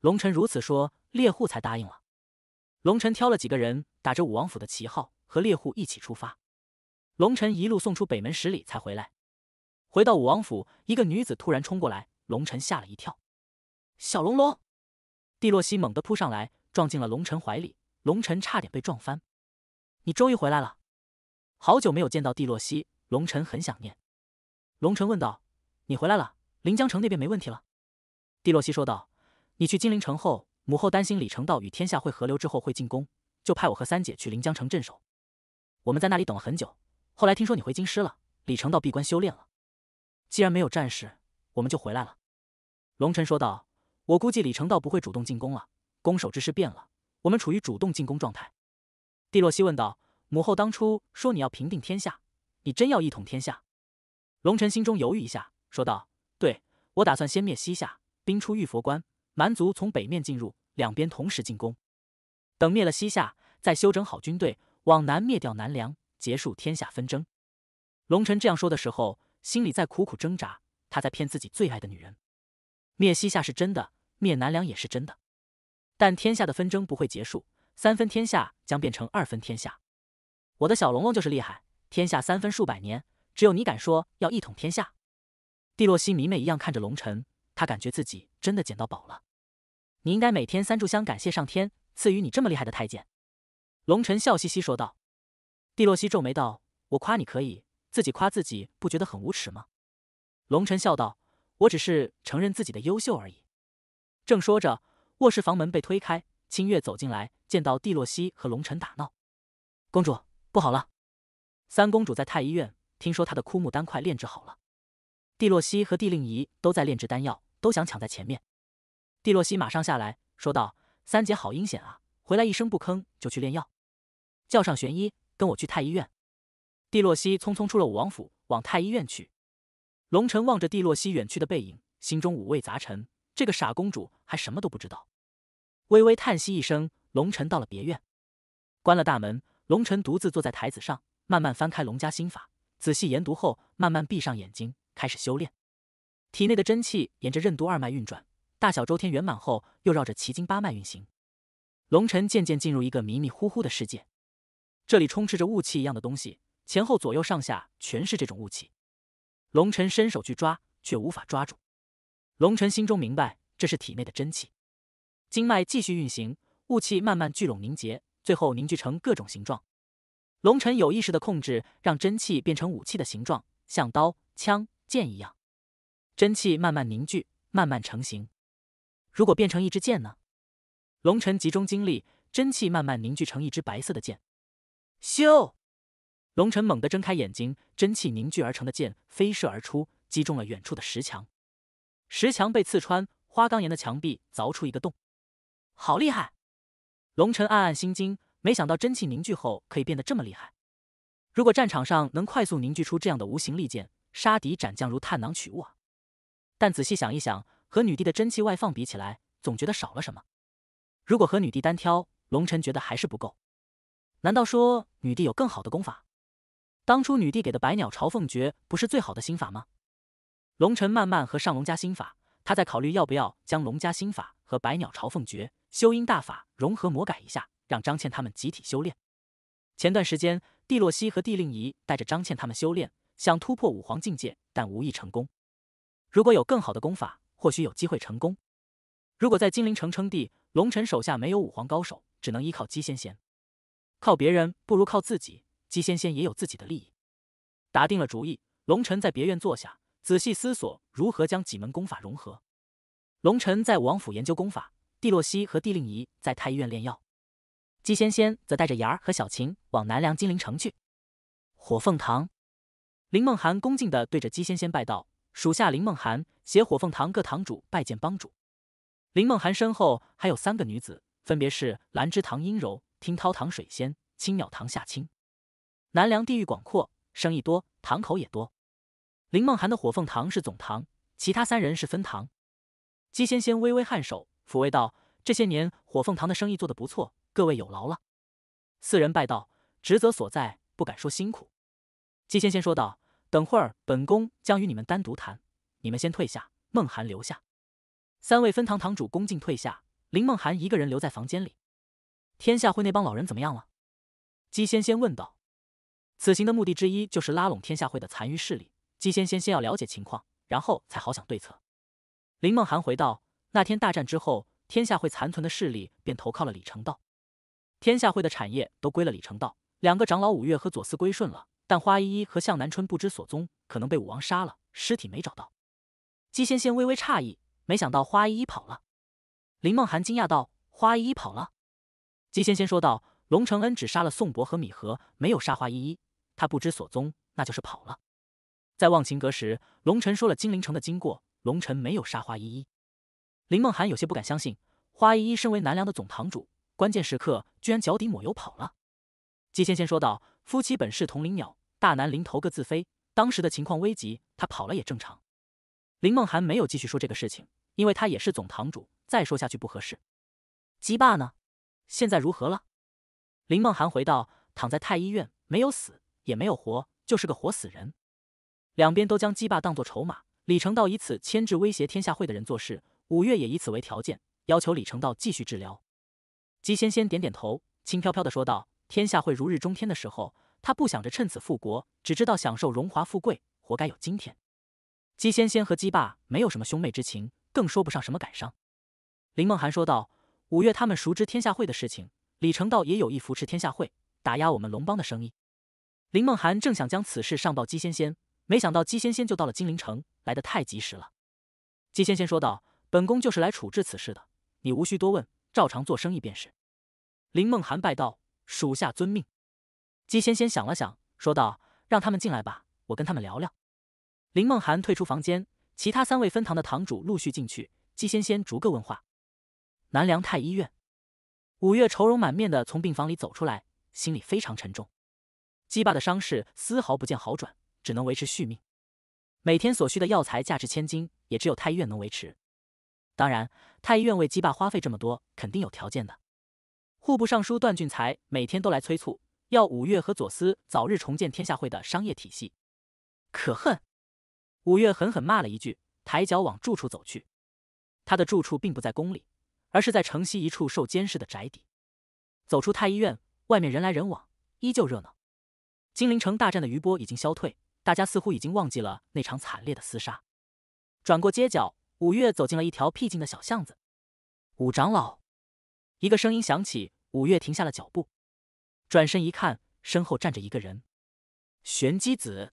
龙辰如此说，猎户才答应了。龙辰挑了几个人，打着武王府的旗号，和猎户一起出发。龙辰一路送出北门十里才回来。回到武王府，一个女子突然冲过来，龙辰吓了一跳。小龙龙，蒂洛西猛地扑上来，撞进了龙辰怀里，龙辰差点被撞翻。你终于回来了。好久没有见到帝洛西，龙晨很想念。龙晨问道：“你回来了，临江城那边没问题了？”帝洛西说道：“你去金陵城后，母后担心李成道与天下会合流之后会进攻，就派我和三姐去临江城镇守。我们在那里等了很久，后来听说你回京师了，李成道闭关修炼了。既然没有战事，我们就回来了。”龙晨说道：“我估计李成道不会主动进攻了，攻守之势变了，我们处于主动进攻状态。”帝洛西问道。母后当初说你要平定天下，你真要一统天下？龙尘心中犹豫一下，说道：“对我打算先灭西夏，兵出玉佛关，蛮族从北面进入，两边同时进攻。等灭了西夏，再修整好军队，往南灭掉南梁，结束天下纷争。”龙尘这样说的时候，心里在苦苦挣扎。他在骗自己最爱的女人。灭西夏是真的，灭南梁也是真的，但天下的纷争不会结束，三分天下将变成二分天下。我的小龙龙就是厉害，天下三分数百年，只有你敢说要一统天下。帝洛西迷妹一样看着龙尘，他感觉自己真的捡到宝了。你应该每天三炷香，感谢上天赐予你这么厉害的太监。龙尘笑嘻嘻说道。帝洛西皱眉道：“我夸你可以，自己夸自己不觉得很无耻吗？”龙尘笑道：“我只是承认自己的优秀而已。”正说着，卧室房门被推开，清月走进来，见到帝洛西和龙尘打闹，公主。不好了，三公主在太医院，听说她的枯木丹快炼制好了。帝洛西和帝令仪都在炼制丹药，都想抢在前面。帝洛西马上下来说道：“三姐好阴险啊，回来一声不吭就去炼药，叫上玄一，跟我去太医院。”帝洛西匆匆出了武王府，往太医院去。龙尘望着帝洛西远去的背影，心中五味杂陈。这个傻公主还什么都不知道，微微叹息一声，龙尘到了别院，关了大门。龙晨独自坐在台子上，慢慢翻开《龙家心法》，仔细研读后，慢慢闭上眼睛，开始修炼。体内的真气沿着任督二脉运转，大小周天圆满后，又绕着奇经八脉运行。龙晨渐渐进入一个迷迷糊糊的世界，这里充斥着雾气一样的东西，前后左右上下全是这种雾气。龙晨伸手去抓，却无法抓住。龙晨心中明白，这是体内的真气。经脉继续运行，雾气慢慢聚拢凝结。最后凝聚成各种形状。龙晨有意识的控制，让真气变成武器的形状，像刀、枪、剑一样。真气慢慢凝聚，慢慢成型。如果变成一支箭呢？龙晨集中精力，真气慢慢凝聚成一支白色的箭。咻！龙晨猛地睁开眼睛，真气凝聚而成的箭飞射而出，击中了远处的石墙。石墙被刺穿，花岗岩的墙壁凿出一个洞。好厉害！龙尘暗暗心惊，没想到真气凝聚后可以变得这么厉害。如果战场上能快速凝聚出这样的无形利剑，杀敌斩将如探囊取物啊！但仔细想一想，和女帝的真气外放比起来，总觉得少了什么。如果和女帝单挑，龙尘觉得还是不够。难道说女帝有更好的功法？当初女帝给的百鸟朝凤诀不是最好的心法吗？龙尘慢慢和上龙家心法，他在考虑要不要将龙家心法和百鸟朝凤诀。修音大法融合魔改一下，让张倩他们集体修炼。前段时间，帝洛西和帝令仪带着张倩他们修炼，想突破武皇境界，但无意成功。如果有更好的功法，或许有机会成功。如果在金陵城称帝，龙辰手下没有武皇高手，只能依靠姬仙仙。靠别人不如靠自己。姬仙仙也有自己的利益。打定了主意，龙辰在别院坐下，仔细思索如何将几门功法融合。龙辰在武王府研究功法。帝洛西和帝令仪在太医院炼药，姬仙仙则带着妍儿和小晴往南梁金陵城去。火凤堂，林梦涵恭敬的对着姬仙仙拜道：“属下林梦涵，携火凤堂各堂主拜见帮主。”林梦涵身后还有三个女子，分别是兰芝堂阴柔、听涛堂水仙、青鸟堂夏青。南梁地域广阔，生意多，堂口也多。林梦涵的火凤堂是总堂，其他三人是分堂。姬仙仙微微颔首。抚慰道：“这些年火凤堂的生意做得不错，各位有劳了。”四人拜道：“职责所在，不敢说辛苦。”姬仙仙说道：“等会儿本宫将与你们单独谈，你们先退下，梦涵留下。”三位分堂堂主恭敬退下，林梦涵一个人留在房间里。天下会那帮老人怎么样了？姬仙仙问道。此行的目的之一就是拉拢天下会的残余势力，姬仙仙先要了解情况，然后才好想对策。林梦涵回道。那天大战之后，天下会残存的势力便投靠了李成道。天下会的产业都归了李成道。两个长老五岳和左思归顺了，但花依依和向南春不知所踪，可能被武王杀了，尸体没找到。姬仙仙微微诧异，没想到花依依跑了。林梦涵惊讶道：“花依依跑了？”姬仙仙说道：“龙承恩只杀了宋博和米和，没有杀花依依，他不知所踪，那就是跑了。”在忘情阁时，龙晨说了金陵城的经过，龙晨没有杀花依依。林梦涵有些不敢相信，花依依身为南梁的总堂主，关键时刻居然脚底抹油跑了。姬芊芊说道：“夫妻本是同林鸟，大难临头各自飞。当时的情况危急，他跑了也正常。”林梦涵没有继续说这个事情，因为他也是总堂主，再说下去不合适。姬霸呢？现在如何了？林梦涵回道：“躺在太医院，没有死，也没有活，就是个活死人。”两边都将姬霸当作筹码，李成道以此牵制威胁天下会的人做事。五月也以此为条件，要求李成道继续治疗。姬仙仙点点头，轻飘飘的说道：“天下会如日中天的时候，他不想着趁此复国，只知道享受荣华富贵，活该有今天。”姬仙仙和姬霸没有什么兄妹之情，更说不上什么感伤。林梦涵说道：“五月他们熟知天下会的事情，李成道也有意扶持天下会，打压我们龙帮的生意。”林梦涵正想将此事上报姬仙仙，没想到姬仙仙就到了金陵城，来的太及时了。姬仙仙说道。本宫就是来处置此事的，你无需多问，照常做生意便是。林梦涵拜道：“属下遵命。”姬仙仙想了想，说道：“让他们进来吧，我跟他们聊聊。”林梦涵退出房间，其他三位分堂的堂主陆续进去，姬仙仙逐个问话。南梁太医院，五月愁容满面的从病房里走出来，心里非常沉重。姬爸的伤势丝毫不见好转，只能维持续命，每天所需的药材价值千金，也只有太医院能维持。当然，太医院为姬霸花费这么多，肯定有条件的。户部尚书段俊才每天都来催促，要五岳和左司早日重建天下会的商业体系。可恨！五岳狠狠骂了一句，抬脚往住处走去。他的住处并不在宫里，而是在城西一处受监视的宅邸。走出太医院，外面人来人往，依旧热闹。金陵城大战的余波已经消退，大家似乎已经忘记了那场惨烈的厮杀。转过街角。五月走进了一条僻静的小巷子，五长老，一个声音响起。五月停下了脚步，转身一看，身后站着一个人，玄机子。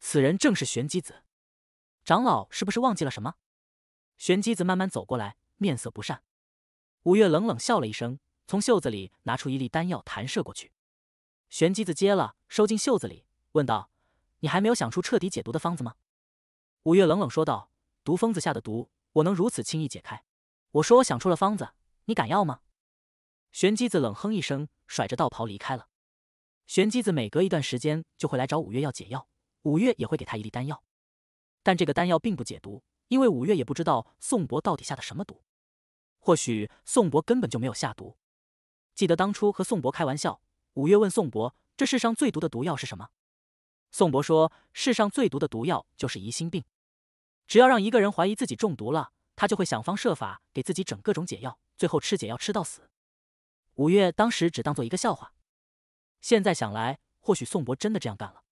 此人正是玄机子。长老是不是忘记了什么？玄机子慢慢走过来，面色不善。五月冷冷笑了一声，从袖子里拿出一粒丹药，弹射过去。玄机子接了，收进袖子里，问道：“你还没有想出彻底解毒的方子吗？”五月冷冷说道。毒疯子下的毒，我能如此轻易解开？我说我想出了方子，你敢要吗？玄机子冷哼一声，甩着道袍离开了。玄机子每隔一段时间就会来找五月要解药，五月也会给他一粒丹药，但这个丹药并不解毒，因为五月也不知道宋博到底下的什么毒，或许宋博根本就没有下毒。记得当初和宋博开玩笑，五月问宋博，这世上最毒的毒药是什么？宋博说，世上最毒的毒药就是疑心病。只要让一个人怀疑自己中毒了，他就会想方设法给自己整各种解药，最后吃解药吃到死。五月当时只当做一个笑话，现在想来，或许宋博真的这样干了。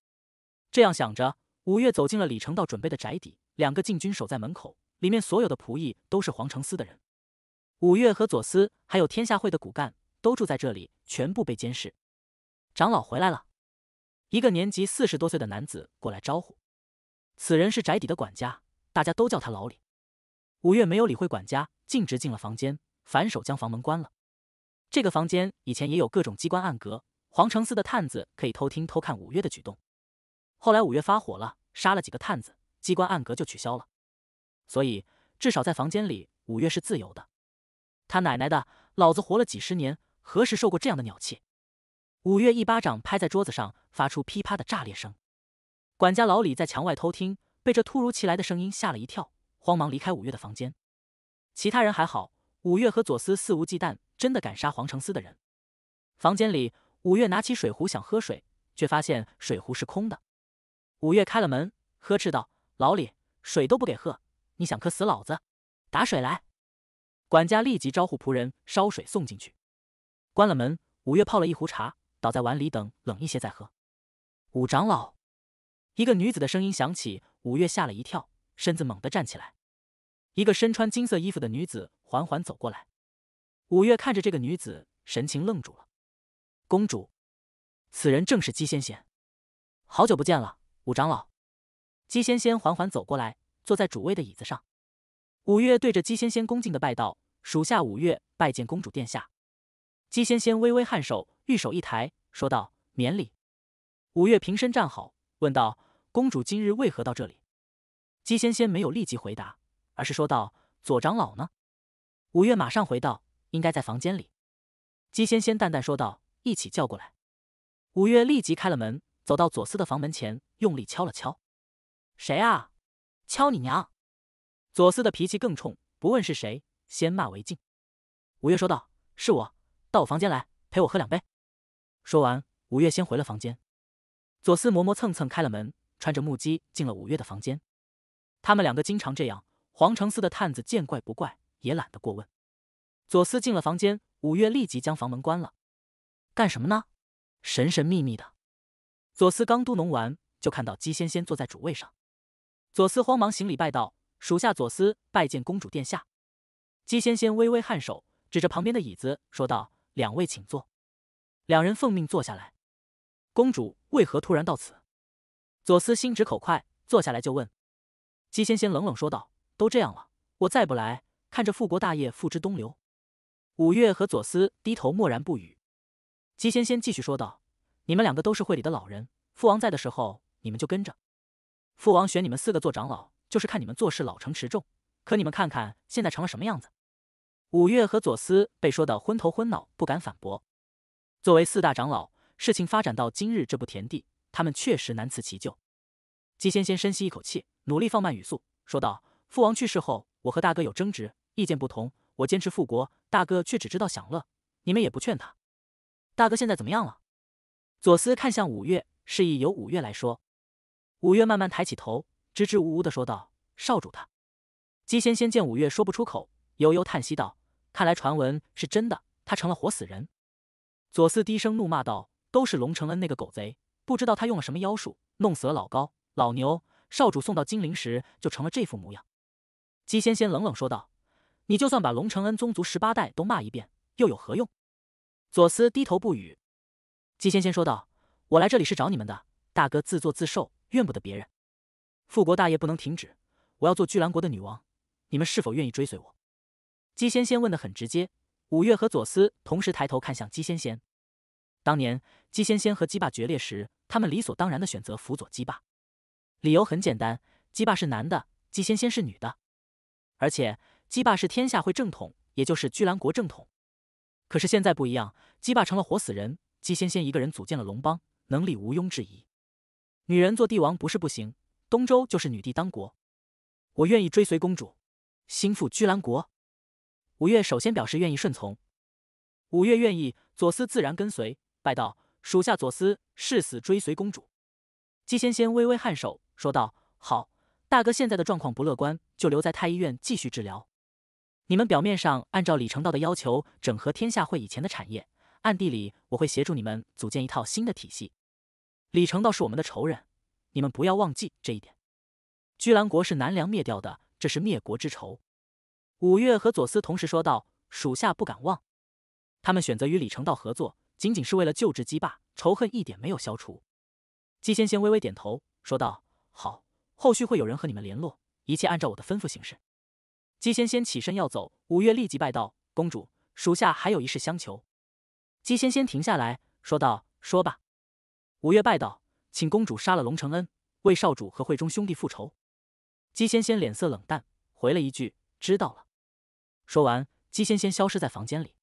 这样想着，五月走进了李成道准备的宅邸，两个禁军守在门口，里面所有的仆役都是皇城司的人。五月和左思还有天下会的骨干都住在这里，全部被监视。长老回来了，一个年纪四十多岁的男子过来招呼，此人是宅邸的管家。大家都叫他老李。五月没有理会管家，径直进了房间，反手将房门关了。这个房间以前也有各种机关暗格，黄承思的探子可以偷听偷看五月的举动。后来五月发火了，杀了几个探子，机关暗格就取消了。所以，至少在房间里，五月是自由的。他奶奶的，老子活了几十年，何时受过这样的鸟气？五月一巴掌拍在桌子上，发出噼啪的炸裂声。管家老李在墙外偷听。被这突如其来的声音吓了一跳，慌忙离开五月的房间。其他人还好，五月和左思肆无忌惮，真的敢杀黄承思的人。房间里，五月拿起水壶想喝水，却发现水壶是空的。五月开了门，呵斥道：“老李，水都不给喝，你想渴死老子？打水来！”管家立即招呼仆人烧水送进去。关了门，五月泡了一壶茶，倒在碗里等冷一些再喝。五长老，一个女子的声音响起。五月吓了一跳，身子猛地站起来。一个身穿金色衣服的女子缓缓走过来。五月看着这个女子，神情愣住了。公主，此人正是姬仙仙。好久不见了，五长老。姬仙仙缓缓走过来，坐在主位的椅子上。五月对着姬仙仙恭敬的拜道：“属下五月拜见公主殿下。”姬仙仙微微颔首，玉手一抬，说道：“免礼。”五月平身站好，问道。公主今日为何到这里？姬仙仙没有立即回答，而是说道：“左长老呢？”五月马上回道：“应该在房间里。”姬仙仙淡淡说道：“一起叫过来。”五月立即开了门，走到左思的房门前，用力敲了敲。“谁啊？”“敲你娘！”左思的脾气更冲，不问是谁，先骂为敬。五月说道：“是我，到我房间来，陪我喝两杯。”说完，五月先回了房间。左思磨磨蹭蹭开了门。穿着木屐进了五月的房间，他们两个经常这样，黄承思的探子见怪不怪，也懒得过问。左思进了房间，五月立即将房门关了。干什么呢？神神秘秘的。左思刚嘟囔完，就看到姬仙仙坐在主位上。左思慌忙行礼拜道：“属下左思拜见公主殿下。”姬仙仙微微颔首，指着旁边的椅子说道：“两位请坐。”两人奉命坐下来。公主为何突然到此？左思心直口快，坐下来就问。姬仙仙冷冷说道：“都这样了，我再不来，看着复国大业付之东流。”五月和左思低头默然不语。姬仙仙继续说道：“你们两个都是会里的老人，父王在的时候，你们就跟着。父王选你们四个做长老，就是看你们做事老成持重。可你们看看，现在成了什么样子？”五月和左思被说的昏头昏脑，不敢反驳。作为四大长老，事情发展到今日这步田地。他们确实难辞其咎。姬仙仙深吸一口气，努力放慢语速，说道：“父王去世后，我和大哥有争执，意见不同。我坚持复国，大哥却只知道享乐。你们也不劝他。大哥现在怎么样了？”左思看向五月，示意由五月来说。五月慢慢抬起头，支支吾吾的说道：“少主他……”姬仙仙见五月说不出口，悠悠叹息道：“看来传闻是真的，他成了活死人。”左思低声怒骂道：“都是龙承恩那个狗贼！”不知道他用了什么妖术，弄死了老高、老牛。少主送到金陵时就成了这副模样。姬仙仙冷冷说道：“你就算把龙承恩宗族十八代都骂一遍，又有何用？”左思低头不语。姬仙仙说道：“我来这里是找你们的，大哥自作自受，怨不得别人。复国大业不能停止，我要做巨兰国的女王，你们是否愿意追随我？”姬仙仙问得很直接。五月和左思同时抬头看向姬仙仙。当年姬仙仙和姬霸决裂时，他们理所当然的选择辅佐姬霸，理由很简单：姬霸是男的，姬仙仙是女的，而且姬霸是天下会正统，也就是居兰国正统。可是现在不一样，姬霸成了活死人，姬仙仙一个人组建了龙帮，能力毋庸置疑。女人做帝王不是不行，东周就是女帝当国。我愿意追随公主，心腹居兰国。五岳首先表示愿意顺从，五岳愿意，左思自然跟随。拜道，属下左思誓死追随公主。姬仙仙微微颔首，说道：“好，大哥现在的状况不乐观，就留在太医院继续治疗。你们表面上按照李成道的要求整合天下会以前的产业，暗地里我会协助你们组建一套新的体系。李成道是我们的仇人，你们不要忘记这一点。居兰国是南梁灭掉的，这是灭国之仇。”五月和左思同时说道：“属下不敢忘。”他们选择与李成道合作。仅仅是为了救治姬霸，仇恨一点没有消除。姬仙仙微微点头，说道：“好，后续会有人和你们联络，一切按照我的吩咐行事。”姬仙仙起身要走，五月立即拜道：“公主，属下还有一事相求。”姬仙仙停下来说道：“说吧。”五月拜道：“请公主杀了龙承恩，为少主和会中兄弟复仇。”姬仙仙脸色冷淡，回了一句：“知道了。”说完，姬仙仙消失在房间里。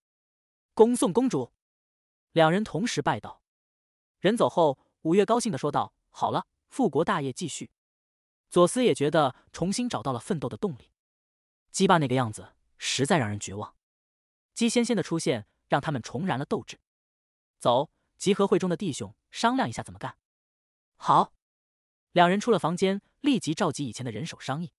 恭送公主。两人同时拜道。人走后，五月高兴的说道：“好了，复国大业继续。”左思也觉得重新找到了奋斗的动力。鸡霸那个样子，实在让人绝望。姬仙仙的出现，让他们重燃了斗志。走，集合会中的弟兄，商量一下怎么干。好。两人出了房间，立即召集以前的人手商议。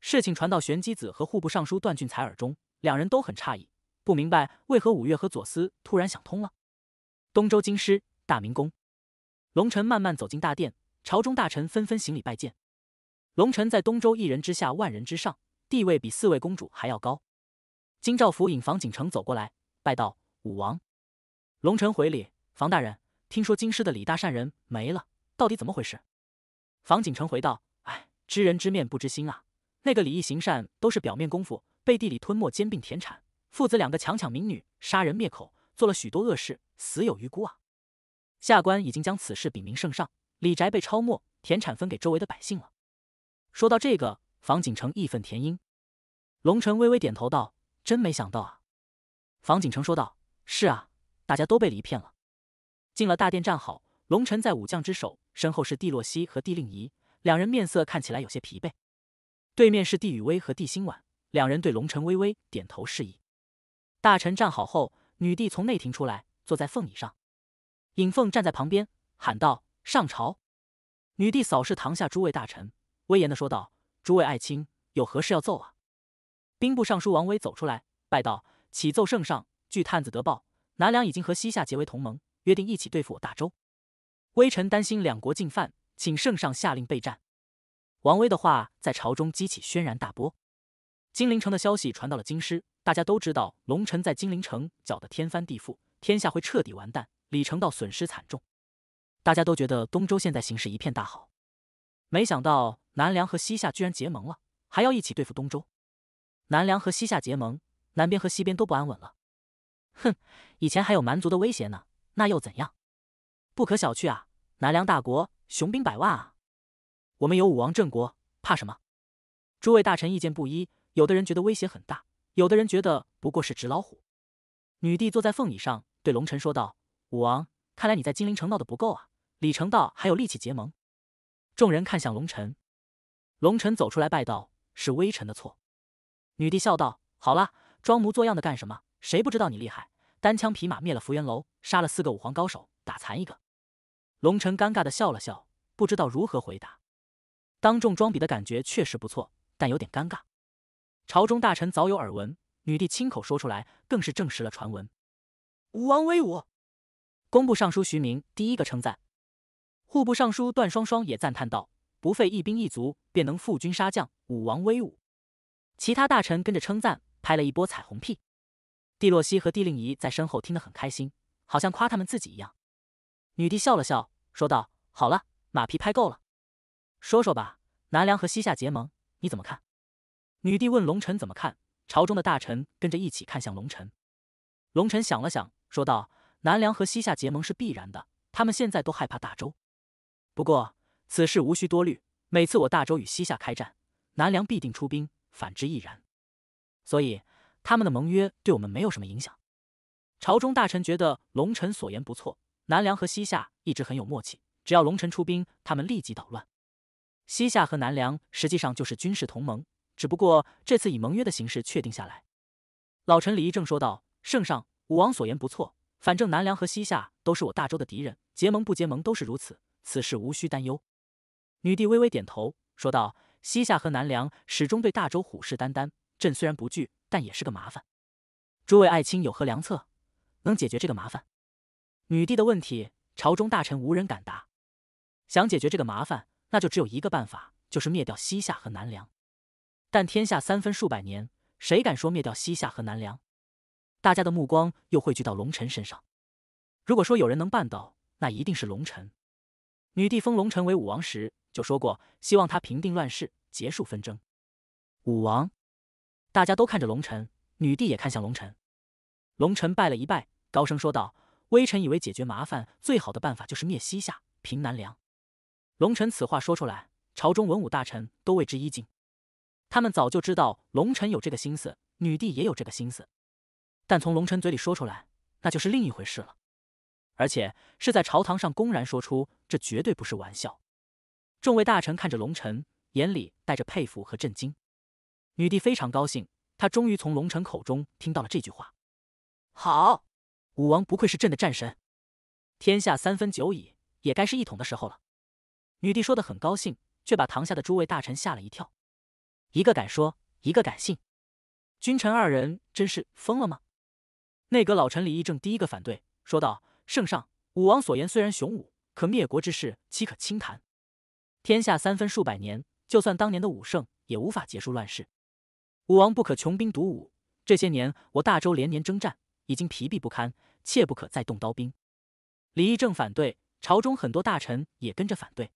事情传到玄机子和户部尚书段俊才耳中，两人都很诧异，不明白为何五月和左思突然想通了。东周京师大明宫，龙尘慢慢走进大殿，朝中大臣纷纷行礼拜见。龙尘在东周一人之下万人之上，地位比四位公主还要高。金兆府引房景城走过来，拜道：“武王。”龙尘回礼：“房大人，听说京师的李大善人没了，到底怎么回事？”房景城回道：“哎，知人知面不知心啊！那个李义行善都是表面功夫，背地里吞没兼并田产，父子两个强抢民女，杀人灭口。”做了许多恶事，死有余辜啊！下官已经将此事禀明圣上，李宅被抄没，田产分给周围的百姓了。说到这个，房景成义愤填膺。龙尘微微点头道：“真没想到啊。”房景成说道：“是啊，大家都被李骗了。”进了大殿站好，龙尘在武将之首，身后是帝洛西和帝令仪，两人面色看起来有些疲惫。对面是帝宇威和帝心婉，两人对龙尘微微点头示意。大臣站好后。女帝从内廷出来，坐在凤椅上，尹凤站在旁边喊道：“上朝！”女帝扫视堂下诸位大臣，威严的说道：“诸位爱卿，有何事要奏啊？”兵部尚书王威走出来，拜道：“启奏圣上，据探子得报，南梁已经和西夏结为同盟，约定一起对付我大周。微臣担心两国进犯，请圣上下令备战。”王威的话在朝中激起轩然大波，金陵城的消息传到了京师。大家都知道，龙晨在金陵城搅得天翻地覆，天下会彻底完蛋。李成道损失惨重，大家都觉得东周现在形势一片大好。没想到南梁和西夏居然结盟了，还要一起对付东周。南梁和西夏结盟，南边和西边都不安稳了。哼，以前还有蛮族的威胁呢，那又怎样？不可小觑啊！南梁大国，雄兵百万啊！我们有武王镇国，怕什么？诸位大臣意见不一，有的人觉得威胁很大。有的人觉得不过是纸老虎。女帝坐在凤椅上，对龙臣说道：“武王，看来你在金陵城闹得不够啊，李成道还有力气结盟。”众人看向龙臣，龙臣走出来拜道：“是微臣的错。”女帝笑道：“好啦，装模作样的干什么？谁不知道你厉害？单枪匹马灭了福元楼，杀了四个武皇高手，打残一个。”龙臣尴尬的笑了笑，不知道如何回答。当众装逼的感觉确实不错，但有点尴尬。朝中大臣早有耳闻，女帝亲口说出来，更是证实了传闻。武王威武，工部尚书徐明第一个称赞，户部尚书段双双也赞叹道：“不费一兵一卒便能缚军杀将，武王威武。”其他大臣跟着称赞，拍了一波彩虹屁。帝洛西和帝令仪在身后听得很开心，好像夸他们自己一样。女帝笑了笑，说道：“好了，马屁拍够了，说说吧，南梁和西夏结盟，你怎么看？”女帝问龙臣怎么看，朝中的大臣跟着一起看向龙臣。龙臣想了想，说道：“南梁和西夏结盟是必然的，他们现在都害怕大周。不过此事无需多虑，每次我大周与西夏开战，南梁必定出兵，反之亦然。所以他们的盟约对我们没有什么影响。”朝中大臣觉得龙臣所言不错，南梁和西夏一直很有默契，只要龙臣出兵，他们立即捣乱。西夏和南梁实际上就是军事同盟。只不过这次以盟约的形式确定下来，老臣李义正说道：“圣上，武王所言不错，反正南梁和西夏都是我大周的敌人，结盟不结盟都是如此，此事无需担忧。”女帝微微点头说道：“西夏和南梁始终对大周虎视眈眈，朕虽然不惧，但也是个麻烦。诸位爱卿有何良策，能解决这个麻烦？”女帝的问题，朝中大臣无人敢答。想解决这个麻烦，那就只有一个办法，就是灭掉西夏和南梁。但天下三分数百年，谁敢说灭掉西夏和南梁？大家的目光又汇聚到龙尘身上。如果说有人能办到，那一定是龙尘。女帝封龙尘为武王时就说过，希望他平定乱世，结束纷争。武王，大家都看着龙尘，女帝也看向龙尘。龙尘拜了一拜，高声说道：“微臣以为，解决麻烦最好的办法就是灭西夏，平南梁。”龙尘此话说出来，朝中文武大臣都为之一惊。他们早就知道龙尘有这个心思，女帝也有这个心思，但从龙尘嘴里说出来，那就是另一回事了。而且是在朝堂上公然说出，这绝对不是玩笑。众位大臣看着龙臣，眼里带着佩服和震惊。女帝非常高兴，她终于从龙臣口中听到了这句话。好，武王不愧是朕的战神，天下三分久矣，也该是一统的时候了。女帝说的很高兴，却把堂下的诸位大臣吓了一跳。一个敢说，一个敢信，君臣二人真是疯了吗？内阁老臣李义正第一个反对，说道：“圣上，武王所言虽然雄武，可灭国之事岂可轻谈？天下三分数百年，就算当年的武圣也无法结束乱世。武王不可穷兵黩武，这些年我大周连年征战，已经疲惫不堪，切不可再动刀兵。”李义正反对，朝中很多大臣也跟着反对。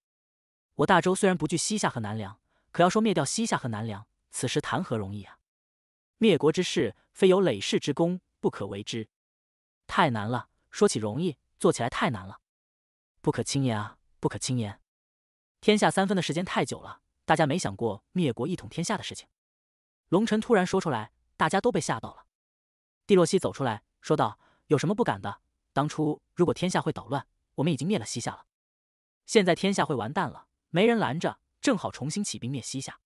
我大周虽然不惧西夏和南梁。可要说灭掉西夏和南梁，此时谈何容易啊！灭国之事，非有累世之功不可为之，太难了。说起容易，做起来太难了，不可轻言啊，不可轻言。天下三分的时间太久了，大家没想过灭国一统天下的事情。龙尘突然说出来，大家都被吓到了。帝洛西走出来，说道：“有什么不敢的？当初如果天下会捣乱，我们已经灭了西夏了。现在天下会完蛋了，没人拦着。”正好重新起兵灭西夏，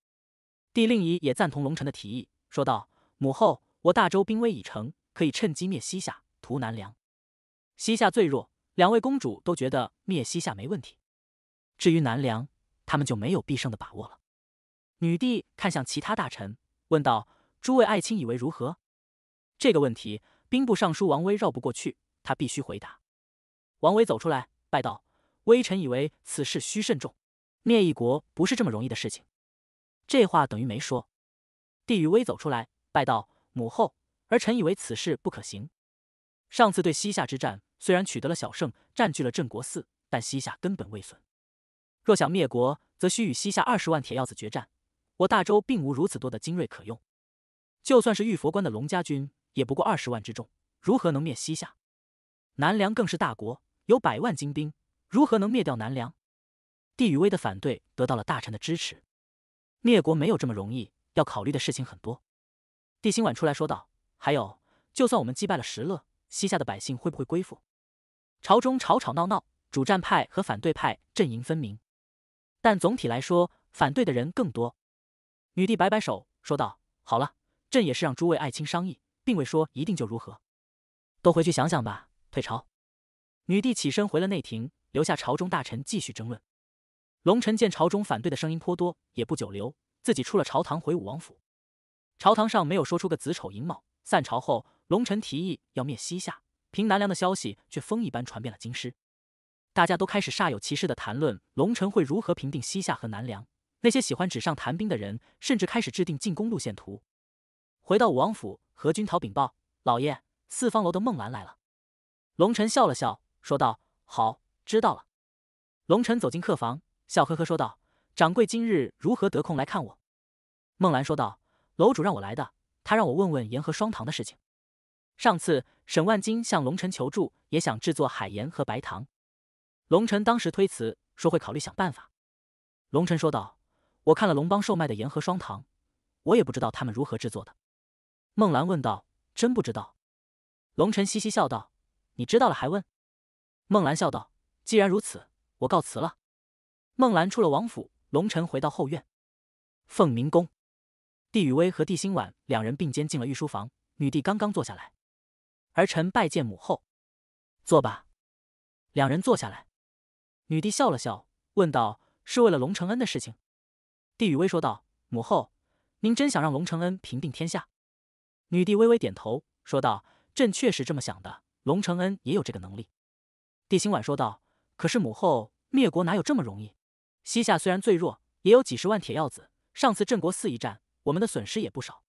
帝令仪也赞同龙臣的提议，说道：“母后，我大周兵威已成，可以趁机灭西夏，屠南梁。西夏最弱，两位公主都觉得灭西夏没问题。至于南梁，他们就没有必胜的把握了。”女帝看向其他大臣，问道：“诸位爱卿以为如何？”这个问题，兵部尚书王威绕不过去，他必须回答。王威走出来，拜道：“微臣以为此事需慎重。”灭一国不是这么容易的事情，这话等于没说。帝宇微走出来，拜道：“母后，儿臣以为此事不可行。上次对西夏之战，虽然取得了小胜，占据了镇国寺，但西夏根本未损。若想灭国，则需与西夏二十万铁鹞子决战。我大周并无如此多的精锐可用，就算是玉佛关的龙家军，也不过二十万之众，如何能灭西夏？南梁更是大国，有百万精兵，如何能灭掉南梁？”帝宇威的反对得到了大臣的支持。灭国没有这么容易，要考虑的事情很多。帝辛晚出来说道：“还有，就算我们击败了石勒，西夏的百姓会不会归附？”朝中吵吵闹闹，主战派和反对派阵营分明，但总体来说，反对的人更多。女帝摆摆手说道：“好了，朕也是让诸位爱卿商议，并未说一定就如何。都回去想想吧。”退朝。女帝起身回了内廷，留下朝中大臣继续争论。龙尘见朝中反对的声音颇多，也不久留，自己出了朝堂回武王府。朝堂上没有说出个子丑寅卯，散朝后，龙尘提议要灭西夏、平南梁的消息却风一般传遍了京师，大家都开始煞有其事的谈论龙晨会如何平定西夏和南梁。那些喜欢纸上谈兵的人甚至开始制定进攻路线图。回到武王府，何君桃禀报：“老爷，四方楼的孟兰来了。”龙臣笑了笑，说道：“好，知道了。”龙臣走进客房。笑呵呵说道：“掌柜，今日如何得空来看我？”孟兰说道：“楼主让我来的，他让我问问盐和双糖的事情。上次沈万金向龙尘求助，也想制作海盐和白糖。龙尘当时推辞，说会考虑想办法。”龙尘说道：“我看了龙帮售卖的盐和双糖，我也不知道他们如何制作的。”孟兰问道：“真不知道？”龙尘嘻嘻笑道：“你知道了还问？”孟兰笑道：“既然如此，我告辞了。”孟兰出了王府，龙臣回到后院。凤鸣宫，帝宇威和帝心婉两人并肩进了御书房。女帝刚刚坐下来，儿臣拜见母后，坐吧。两人坐下来，女帝笑了笑，问道：“是为了龙承恩的事情？”帝宇威说道：“母后，您真想让龙承恩平定天下？”女帝微微点头，说道：“朕确实这么想的，龙承恩也有这个能力。”帝心婉说道：“可是母后灭国哪有这么容易？”西夏虽然最弱，也有几十万铁鹞子。上次镇国寺一战，我们的损失也不少。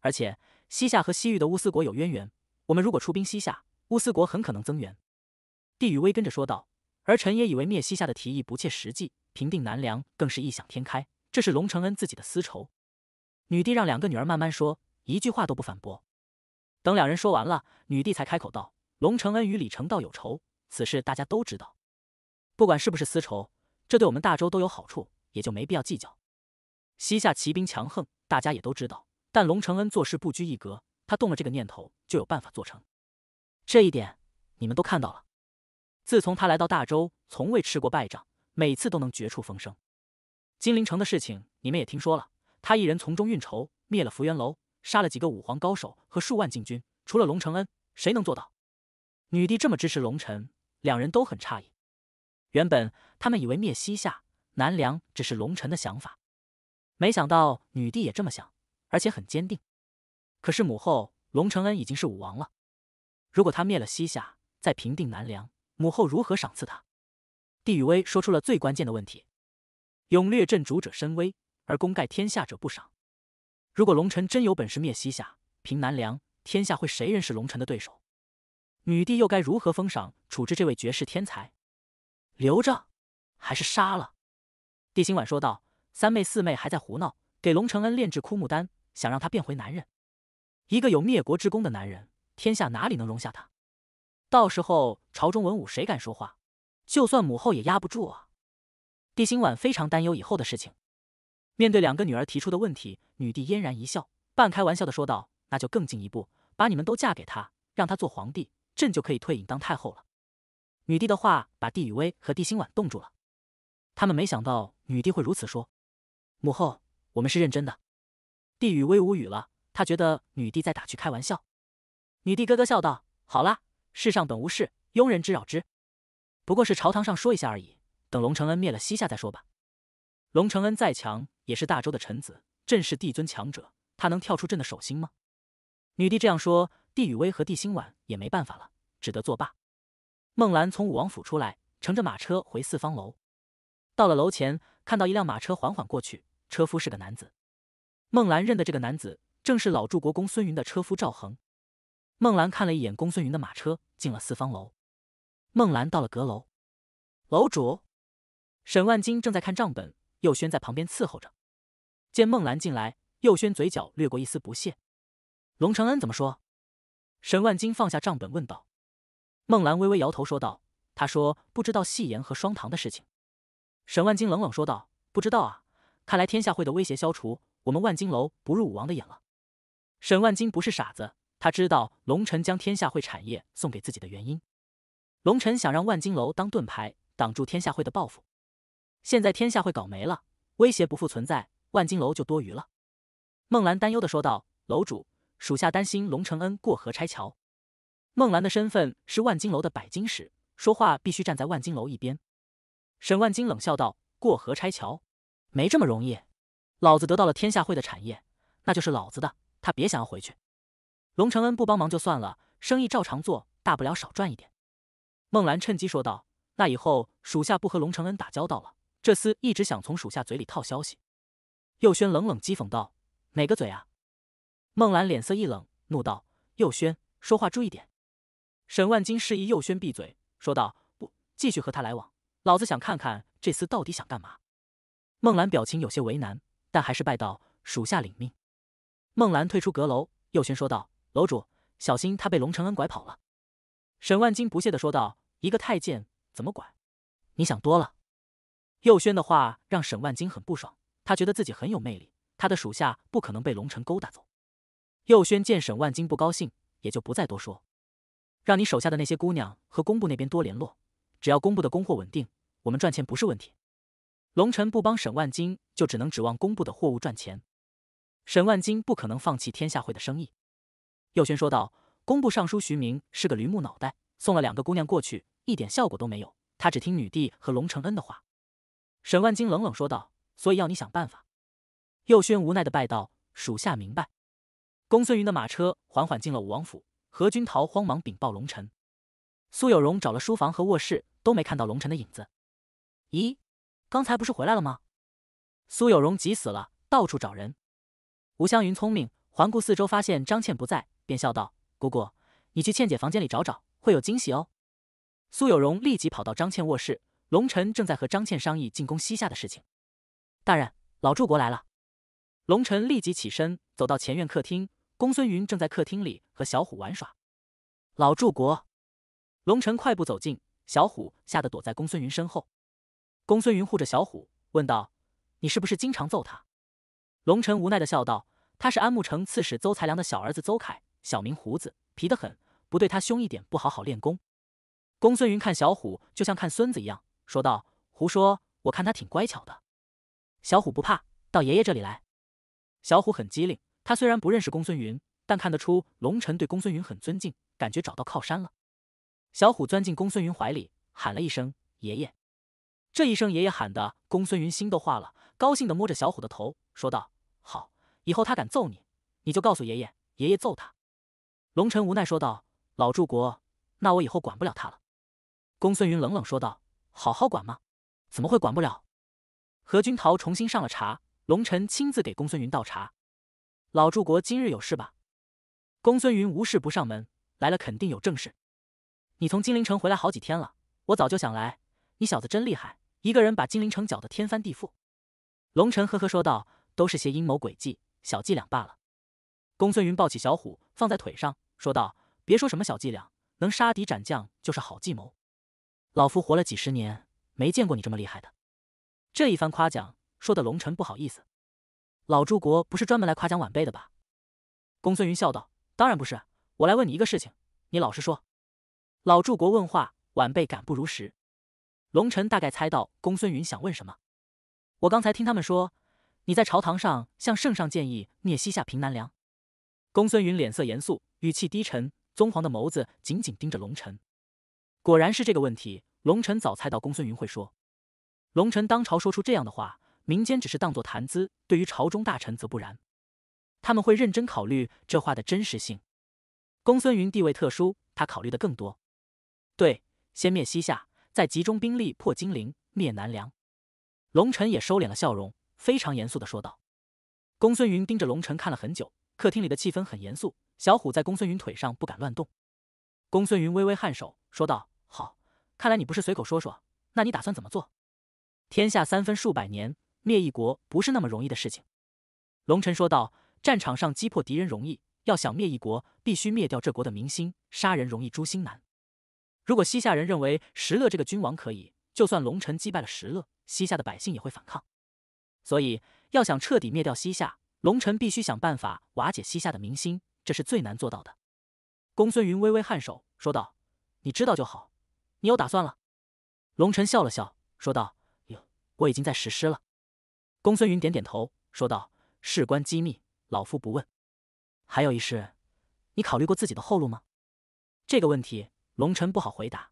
而且，西夏和西域的乌斯国有渊源，我们如果出兵西夏，乌斯国很可能增援。帝宇微跟着说道：“儿臣也以为灭西夏的提议不切实际，平定南凉更是异想天开。这是龙承恩自己的私仇。”女帝让两个女儿慢慢说，一句话都不反驳。等两人说完了，女帝才开口道：“龙承恩与李成道有仇，此事大家都知道。不管是不是私仇。”这对我们大周都有好处，也就没必要计较。西夏骑兵强横，大家也都知道。但龙承恩做事不拘一格，他动了这个念头，就有办法做成。这一点你们都看到了。自从他来到大周，从未吃过败仗，每次都能绝处逢生。金陵城的事情你们也听说了，他一人从中运筹，灭了福元楼，杀了几个武皇高手和数万禁军。除了龙承恩，谁能做到？女帝这么支持龙臣，两人都很诧异。原本他们以为灭西夏、南梁只是龙臣的想法，没想到女帝也这么想，而且很坚定。可是母后龙承恩已经是武王了，如果他灭了西夏，再平定南梁，母后如何赏赐他？帝宇威说出了最关键的问题：，勇略镇主者身危，而功盖天下者不赏。如果龙臣真有本事灭西夏、平南梁，天下会谁人是龙臣的对手？女帝又该如何封赏、处置这位绝世天才？留着，还是杀了？帝辛婉说道：“三妹、四妹还在胡闹，给龙承恩炼制枯木丹，想让他变回男人。一个有灭国之功的男人，天下哪里能容下他？到时候朝中文武谁敢说话？就算母后也压不住啊！”帝辛婉非常担忧以后的事情。面对两个女儿提出的问题，女帝嫣然一笑，半开玩笑的说道：“那就更进一步，把你们都嫁给他，让他做皇帝，朕就可以退隐当太后了。”女帝的话把帝宇威和帝心婉冻住了，他们没想到女帝会如此说。母后，我们是认真的。帝宇威无语了，他觉得女帝在打趣开玩笑。女帝咯咯笑道：“好啦，世上本无事，庸人之扰之。不过是朝堂上说一下而已，等龙承恩灭了西夏再说吧。”龙承恩再强，也是大周的臣子，朕是帝尊强者，他能跳出朕的手心吗？女帝这样说，帝宇威和帝心婉也没办法了，只得作罢。孟兰从武王府出来，乘着马车回四方楼。到了楼前，看到一辆马车缓缓过去，车夫是个男子。孟兰认得这个男子，正是老祝国公孙云的车夫赵恒。孟兰看了一眼公孙云的马车，进了四方楼。孟兰到了阁楼，楼主沈万金正在看账本，右轩在旁边伺候着。见孟兰进来，右轩嘴角掠过一丝不屑。龙承恩怎么说？沈万金放下账本问道。孟兰微微摇头说道：“他说不知道戏言和双堂的事情。”沈万金冷冷说道：“不知道啊，看来天下会的威胁消除，我们万金楼不入武王的眼了。”沈万金不是傻子，他知道龙尘将天下会产业送给自己的原因。龙尘想让万金楼当盾牌，挡住天下会的报复。现在天下会搞没了，威胁不复存在，万金楼就多余了。孟兰担忧的说道：“楼主，属下担心龙承恩过河拆桥。”孟兰的身份是万金楼的百金使，说话必须站在万金楼一边。沈万金冷笑道：“过河拆桥，没这么容易。老子得到了天下会的产业，那就是老子的，他别想要回去。”龙承恩不帮忙就算了，生意照常做，大不了少赚一点。孟兰趁机说道：“那以后属下不和龙承恩打交道了，这厮一直想从属下嘴里套消息。”右轩冷冷讥讽道：“哪个嘴啊？”孟兰脸色一冷，怒道：“右轩，说话注意点。”沈万金示意右轩闭嘴，说道：“不继续和他来往，老子想看看这厮到底想干嘛。”孟兰表情有些为难，但还是拜道：“属下领命。”孟兰退出阁楼，右轩说道：“楼主小心，他被龙承恩拐跑了。”沈万金不屑的说道：“一个太监怎么拐？你想多了。”右轩的话让沈万金很不爽，他觉得自己很有魅力，他的属下不可能被龙城勾搭走。右轩见沈万金不高兴，也就不再多说。让你手下的那些姑娘和工部那边多联络，只要工部的供货稳定，我们赚钱不是问题。龙尘不帮沈万金，就只能指望工部的货物赚钱。沈万金不可能放弃天下会的生意。右轩说道：“工部尚书徐明是个榆木脑袋，送了两个姑娘过去，一点效果都没有。他只听女帝和龙承恩的话。”沈万金冷冷说道：“所以要你想办法。”右轩无奈的拜道：“属下明白。”公孙云的马车缓缓进了武王府。何君陶慌忙禀报龙辰，苏有荣找了书房和卧室，都没看到龙辰的影子。咦，刚才不是回来了吗？苏有荣急死了，到处找人。吴湘云聪明，环顾四周，发现张倩不在，便笑道：“姑姑，你去倩姐房间里找找，会有惊喜哦。”苏有荣立即跑到张倩卧室，龙臣正在和张倩商议进攻西夏的事情。大人，老柱国来了。龙臣立即起身，走到前院客厅。公孙云正在客厅里和小虎玩耍，老祝国，龙辰快步走近，小虎吓得躲在公孙云身后，公孙云护着小虎问道：“你是不是经常揍他？”龙辰无奈的笑道：“他是安慕城刺史邹才良的小儿子邹凯，小名胡子，皮得很，不对他凶一点，不好好练功。”公孙云看小虎就像看孙子一样，说道：“胡说，我看他挺乖巧的，小虎不怕，到爷爷这里来。”小虎很机灵。他虽然不认识公孙云，但看得出龙尘对公孙云很尊敬，感觉找到靠山了。小虎钻进公孙云怀里，喊了一声“爷爷”。这一声“爷爷”喊的，公孙云心都化了，高兴的摸着小虎的头，说道：“好，以后他敢揍你，你就告诉爷爷，爷爷揍他。”龙尘无奈说道：“老祝国，那我以后管不了他了。”公孙云冷冷说道：“好好管吗？怎么会管不了？”何君陶重新上了茶，龙尘亲自给公孙云倒茶。老祝国今日有事吧？公孙云无事不上门，来了肯定有正事。你从金陵城回来好几天了，我早就想来。你小子真厉害，一个人把金陵城搅得天翻地覆。龙尘呵呵说道：“都是些阴谋诡计，小伎俩罢了。”公孙云抱起小虎放在腿上，说道：“别说什么小伎俩，能杀敌斩将就是好计谋。老夫活了几十年，没见过你这么厉害的。”这一番夸奖说的龙尘不好意思。老祝国不是专门来夸奖晚辈的吧？公孙云笑道：“当然不是，我来问你一个事情，你老实说。”老祝国问话，晚辈敢不如实。龙尘大概猜到公孙云想问什么。我刚才听他们说，你在朝堂上向圣上建议灭西夏、平南梁。公孙云脸色严肃，语气低沉，棕黄的眸子紧紧盯着龙尘。果然是这个问题，龙尘早猜到公孙云会说。龙尘当朝说出这样的话。民间只是当作谈资，对于朝中大臣则不然，他们会认真考虑这话的真实性。公孙云地位特殊，他考虑的更多。对，先灭西夏，再集中兵力破金陵，灭南梁。龙尘也收敛了笑容，非常严肃的说道。公孙云盯着龙尘看了很久，客厅里的气氛很严肃。小虎在公孙云腿上不敢乱动。公孙云微微颔首，说道：“好，看来你不是随口说说，那你打算怎么做？天下三分数百年。”灭一国不是那么容易的事情，龙臣说道：“战场上击破敌人容易，要想灭一国，必须灭掉这国的民心。杀人容易，诛心难。如果西夏人认为石勒这个君王可以，就算龙臣击败了石勒，西夏的百姓也会反抗。所以，要想彻底灭掉西夏，龙臣必须想办法瓦解西夏的民心，这是最难做到的。”公孙云微微颔首，说道：“你知道就好，你有打算了？”龙臣笑了笑，说道：“哟，我已经在实施了。”公孙云点点头，说道：“事关机密，老夫不问。还有一事，你考虑过自己的后路吗？”这个问题，龙臣不好回答。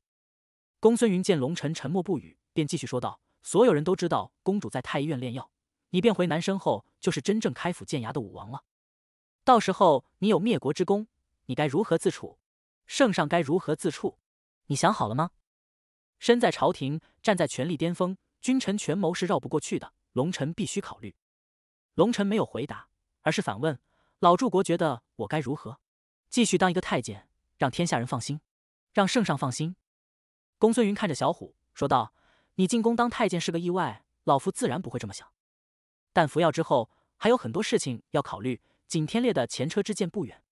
公孙云见龙臣沉默不语，便继续说道：“所有人都知道公主在太医院炼药，你变回男生后，就是真正开府建衙的武王了。到时候你有灭国之功，你该如何自处？圣上该如何自处？你想好了吗？”身在朝廷，站在权力巅峰，君臣权谋是绕不过去的。龙尘必须考虑。龙尘没有回答，而是反问：“老祝国觉得我该如何继续当一个太监，让天下人放心，让圣上放心？”公孙云看着小虎说道：“你进宫当太监是个意外，老夫自然不会这么想。但服药之后还有很多事情要考虑。景天烈的前车之鉴不远，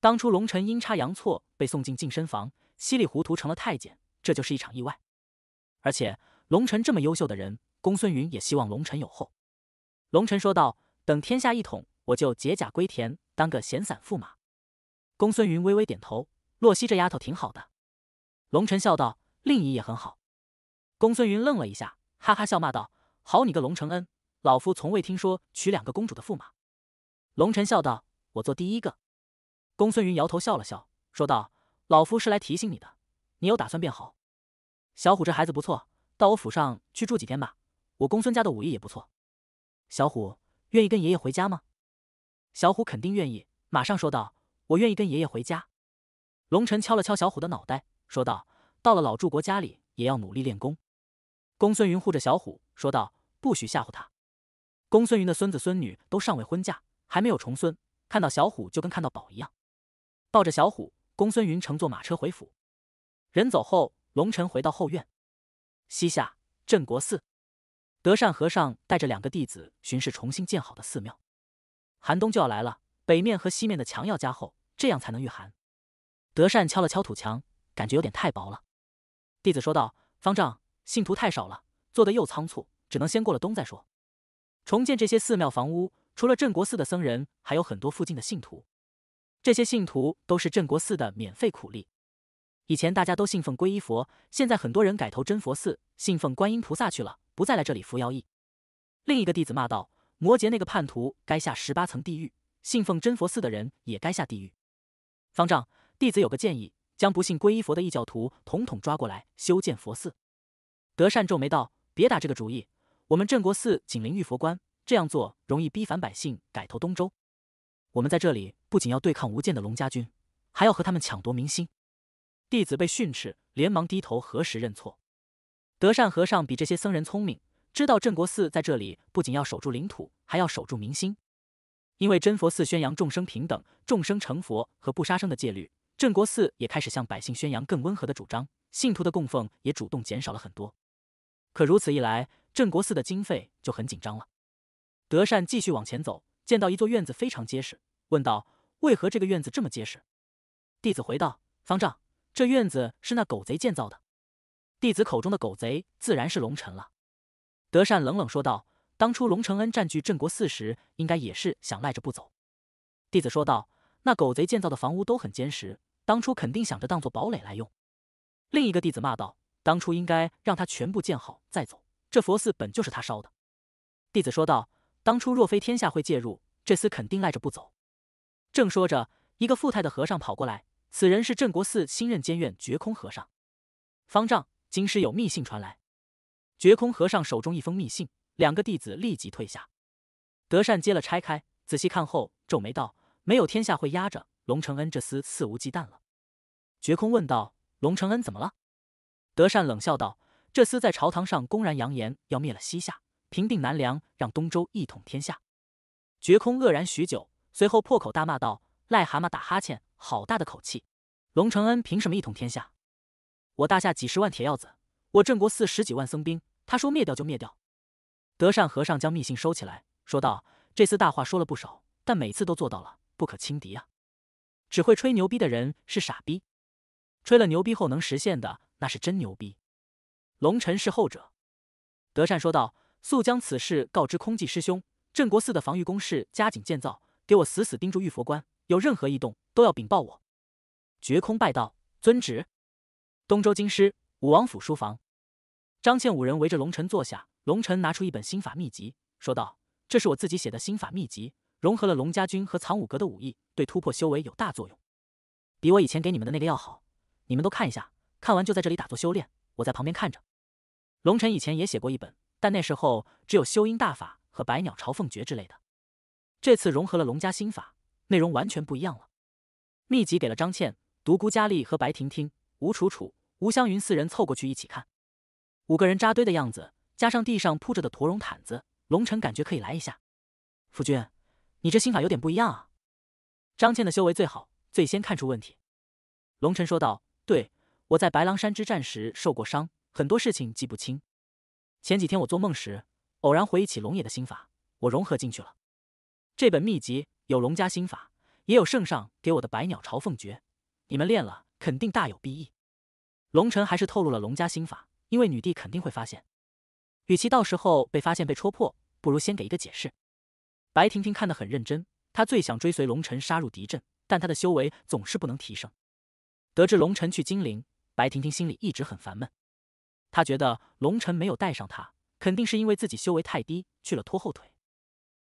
当初龙辰阴差阳错被送进健身房，稀里糊涂成了太监，这就是一场意外。而且龙辰这么优秀的人。”公孙云也希望龙臣有后。龙臣说道：“等天下一统，我就解甲归田，当个闲散驸马。”公孙云微微点头。洛西这丫头挺好的。龙臣笑道：“令仪也很好。”公孙云愣了一下，哈哈笑骂道：“好你个龙承恩，老夫从未听说娶两个公主的驸马。”龙臣笑道：“我做第一个。”公孙云摇头笑了笑，说道：“老夫是来提醒你的，你有打算便好。小虎这孩子不错，到我府上去住几天吧。”我公孙家的武艺也不错，小虎愿意跟爷爷回家吗？小虎肯定愿意，马上说道：“我愿意跟爷爷回家。”龙晨敲了敲小虎的脑袋，说道：“到了老祝国家里，也要努力练功。”公孙云护着小虎说道：“不许吓唬他。”公孙云的孙子孙女都尚未婚嫁，还没有重孙，看到小虎就跟看到宝一样，抱着小虎。公孙云乘坐马车回府，人走后，龙晨回到后院，西夏镇国寺。德善和尚带着两个弟子巡视重新建好的寺庙。寒冬就要来了，北面和西面的墙要加厚，这样才能御寒。德善敲了敲土墙，感觉有点太薄了。弟子说道：“方丈，信徒太少了，做的又仓促，只能先过了冬再说。重建这些寺庙房屋，除了镇国寺的僧人，还有很多附近的信徒。这些信徒都是镇国寺的免费苦力。以前大家都信奉皈依佛，现在很多人改投真佛寺，信奉观音菩萨去了。”不再来这里扶摇役。另一个弟子骂道：“摩羯那个叛徒该下十八层地狱，信奉真佛寺的人也该下地狱。”方丈弟子有个建议，将不信皈依佛的异教徒统统抓过来修建佛寺。德善皱眉道：“别打这个主意，我们镇国寺紧邻玉佛观，这样做容易逼反百姓，改投东周。我们在这里不仅要对抗无间的龙家军，还要和他们抢夺民心。”弟子被训斥，连忙低头核实认错。德善和尚比这些僧人聪明，知道镇国寺在这里不仅要守住领土，还要守住民心。因为真佛寺宣扬众生平等、众生成佛和不杀生的戒律，镇国寺也开始向百姓宣扬更温和的主张，信徒的供奉也主动减少了很多。可如此一来，镇国寺的经费就很紧张了。德善继续往前走，见到一座院子非常结实，问道：“为何这个院子这么结实？”弟子回道：“方丈，这院子是那狗贼建造的。”弟子口中的狗贼自然是龙尘了，德善冷冷说道：“当初龙承恩占据镇国寺时，应该也是想赖着不走。”弟子说道：“那狗贼建造的房屋都很坚实，当初肯定想着当做堡垒来用。”另一个弟子骂道：“当初应该让他全部建好再走，这佛寺本就是他烧的。”弟子说道：“当初若非天下会介入，这厮肯定赖着不走。”正说着，一个富态的和尚跑过来，此人是镇国寺新任监院觉空和尚，方丈。京师有密信传来，绝空和尚手中一封密信，两个弟子立即退下。德善接了，拆开仔细看后，皱眉道：“没有天下会压着龙承恩这厮肆无忌惮了。”绝空问道：“龙承恩怎么了？”德善冷笑道：“这厮在朝堂上公然扬言要灭了西夏，平定南梁，让东周一统天下。”绝空愕然许久，随后破口大骂道：“癞蛤蟆打哈欠，好大的口气！龙承恩凭什么一统天下？”我大夏几十万铁鹞子，我镇国寺十几万僧兵，他说灭掉就灭掉。德善和尚将密信收起来，说道：“这次大话说了不少，但每次都做到了，不可轻敌啊！只会吹牛逼的人是傻逼，吹了牛逼后能实现的，那是真牛逼。龙尘是后者。”德善说道：“速将此事告知空寂师兄，镇国寺的防御工事加紧建造，给我死死盯住玉佛观，有任何异动都要禀报我。”绝空拜道：“遵旨。”东周京师武王府书房，张倩五人围着龙尘坐下。龙尘拿出一本心法秘籍，说道：“这是我自己写的心法秘籍，融合了龙家军和藏武阁的武艺，对突破修为有大作用，比我以前给你们的那个要好。你们都看一下，看完就在这里打坐修炼，我在旁边看着。”龙尘以前也写过一本，但那时候只有修音大法和百鸟朝凤诀之类的。这次融合了龙家心法，内容完全不一样了。秘籍给了张倩、独孤佳丽和白婷婷、吴楚楚。吴香云四人凑过去一起看，五个人扎堆的样子，加上地上铺着的驼绒毯子，龙尘感觉可以来一下。夫君，你这心法有点不一样啊。张倩的修为最好，最先看出问题。龙尘说道：“对，我在白狼山之战时受过伤，很多事情记不清。前几天我做梦时，偶然回忆起龙野的心法，我融合进去了。这本秘籍有龙家心法，也有圣上给我的百鸟朝凤诀，你们练了肯定大有裨益。”龙尘还是透露了龙家心法，因为女帝肯定会发现。与其到时候被发现被戳破，不如先给一个解释。白婷婷看得很认真，她最想追随龙尘杀入敌阵，但她的修为总是不能提升。得知龙尘去金陵，白婷婷心里一直很烦闷。她觉得龙尘没有带上她，肯定是因为自己修为太低，去了拖后腿。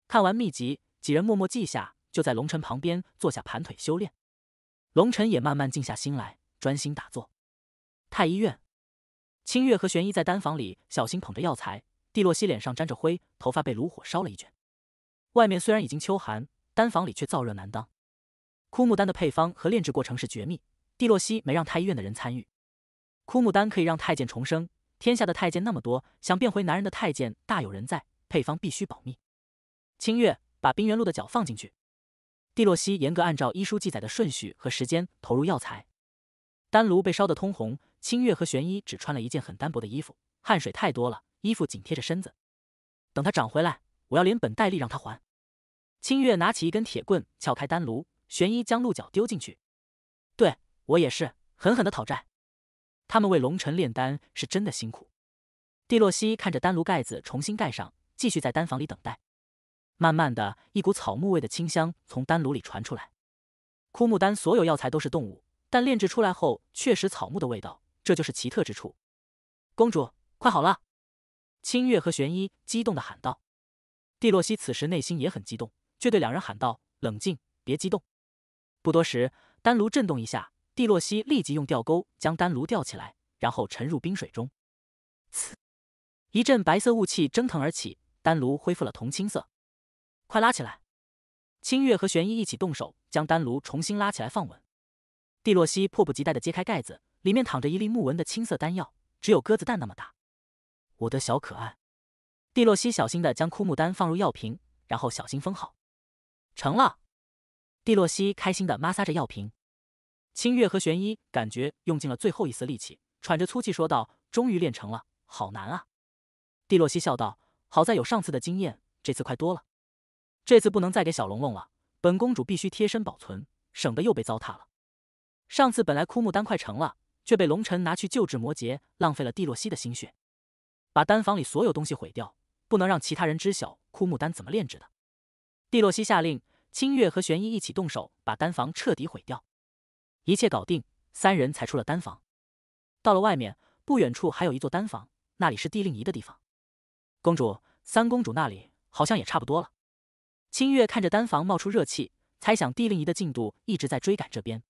看完秘籍，几人默默记下，就在龙尘旁边坐下盘腿修炼。龙尘也慢慢静下心来，专心打坐。太医院，清月和玄一在丹房里小心捧着药材。蒂洛西脸上沾着灰，头发被炉火烧了一卷。外面虽然已经秋寒，丹房里却燥热难当。枯木丹的配方和炼制过程是绝密，蒂洛西没让太医院的人参与。枯木丹可以让太监重生，天下的太监那么多，想变回男人的太监大有人在，配方必须保密。清月把冰原鹿的脚放进去，蒂洛西严格按照医书记载的顺序和时间投入药材，丹炉被烧得通红。清月和玄一只穿了一件很单薄的衣服，汗水太多了，衣服紧贴着身子。等他长回来，我要连本带利让他还。清月拿起一根铁棍，撬开丹炉，玄一将鹿角丢进去。对我也是狠狠的讨债。他们为龙尘炼丹是真的辛苦。蒂洛西看着丹炉盖子重新盖上，继续在丹房里等待。慢慢的，一股草木味的清香从丹炉里传出来。枯木丹所有药材都是动物，但炼制出来后确实草木的味道。这就是奇特之处。公主，快好了！清月和玄一激动的喊道。蒂洛西此时内心也很激动，却对两人喊道：“冷静，别激动。”不多时，丹炉震动一下，蒂洛西立即用吊钩将丹炉吊起来，然后沉入冰水中。一阵白色雾气蒸腾而起，丹炉恢复了铜青色。快拉起来！清月和玄一一起动手，将丹炉重新拉起来放稳。蒂洛西迫不及待的揭开盖子。里面躺着一粒木纹的青色丹药，只有鸽子蛋那么大。我的小可爱，蒂洛西小心的将枯木丹放入药瓶，然后小心封好，成了。蒂洛西开心的抹挲着药瓶。清月和玄一感觉用尽了最后一丝力气，喘着粗气说道：“终于练成了，好难啊！”蒂洛西笑道：“好在有上次的经验，这次快多了。这次不能再给小龙龙了，本公主必须贴身保存，省得又被糟蹋了。上次本来枯木丹快成了。”却被龙尘拿去救治摩羯，浪费了蒂洛西的心血，把丹房里所有东西毁掉，不能让其他人知晓枯木丹怎么炼制的。蒂洛西下令，清月和玄一一起动手，把丹房彻底毁掉。一切搞定，三人才出了丹房。到了外面，不远处还有一座丹房，那里是帝令仪的地方。公主、三公主那里好像也差不多了。清月看着丹房冒出热气，猜想帝令仪的进度一直在追赶这边。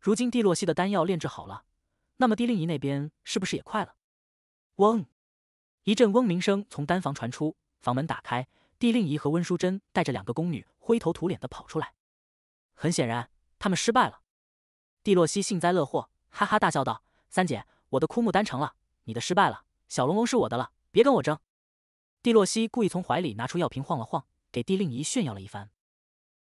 如今蒂洛西的丹药炼制好了。那么，帝令仪那边是不是也快了？嗡，一阵嗡鸣声从丹房传出，房门打开，帝令仪和温淑珍带着两个宫女灰头土脸的跑出来。很显然，他们失败了。帝洛西幸灾乐祸，哈哈大笑道：“三姐，我的枯木丹成了，你的失败了，小龙龙是我的了，别跟我争。”帝洛西故意从怀里拿出药瓶晃了晃，给帝令仪炫耀了一番。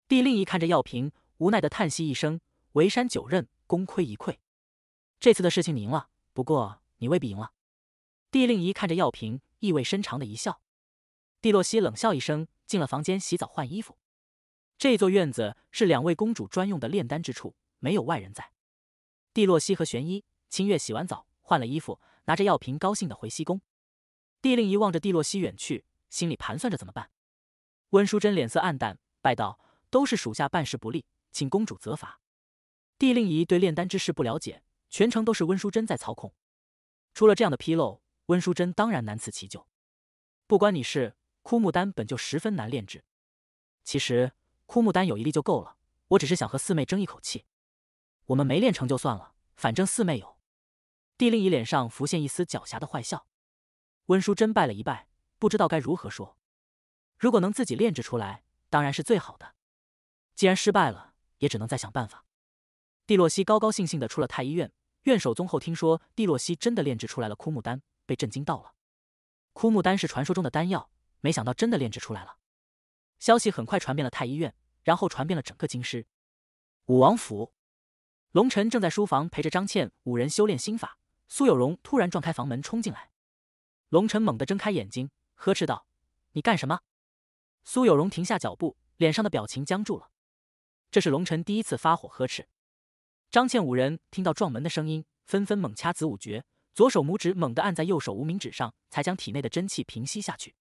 帝令仪看着药瓶，无奈的叹息一声：“为山九仞，功亏一篑。”这次的事情你赢了，不过你未必赢了。帝令仪看着药瓶，意味深长的一笑。帝洛西冷笑一声，进了房间洗澡换衣服。这座院子是两位公主专用的炼丹之处，没有外人在。帝洛西和玄一、清月洗完澡换了衣服，拿着药瓶高兴的回西宫。帝令仪望着帝洛西远去，心里盘算着怎么办。温淑珍脸色暗淡，拜道：“都是属下办事不力，请公主责罚。”帝令仪对炼丹之事不了解。全程都是温淑珍在操控，出了这样的纰漏，温淑珍当然难辞其咎。不关你事，枯木丹本就十分难炼制。其实枯木丹有一粒就够了，我只是想和四妹争一口气。我们没练成就算了，反正四妹有。帝令仪脸上浮现一丝狡黠的坏笑。温淑珍拜了一拜，不知道该如何说。如果能自己炼制出来，当然是最好的。既然失败了，也只能再想办法。帝洛西高高兴兴的出了太医院。院守宗后听说帝洛西真的炼制出来了枯木丹，被震惊到了。枯木丹是传说中的丹药，没想到真的炼制出来了。消息很快传遍了太医院，然后传遍了整个京师。武王府，龙尘正在书房陪着张倩五人修炼心法。苏有荣突然撞开房门冲进来，龙尘猛地睁开眼睛，呵斥道：“你干什么？”苏有荣停下脚步，脸上的表情僵住了。这是龙尘第一次发火呵斥。张倩五人听到撞门的声音，纷纷猛掐子午诀，左手拇指猛地按在右手无名指上，才将体内的真气平息下去。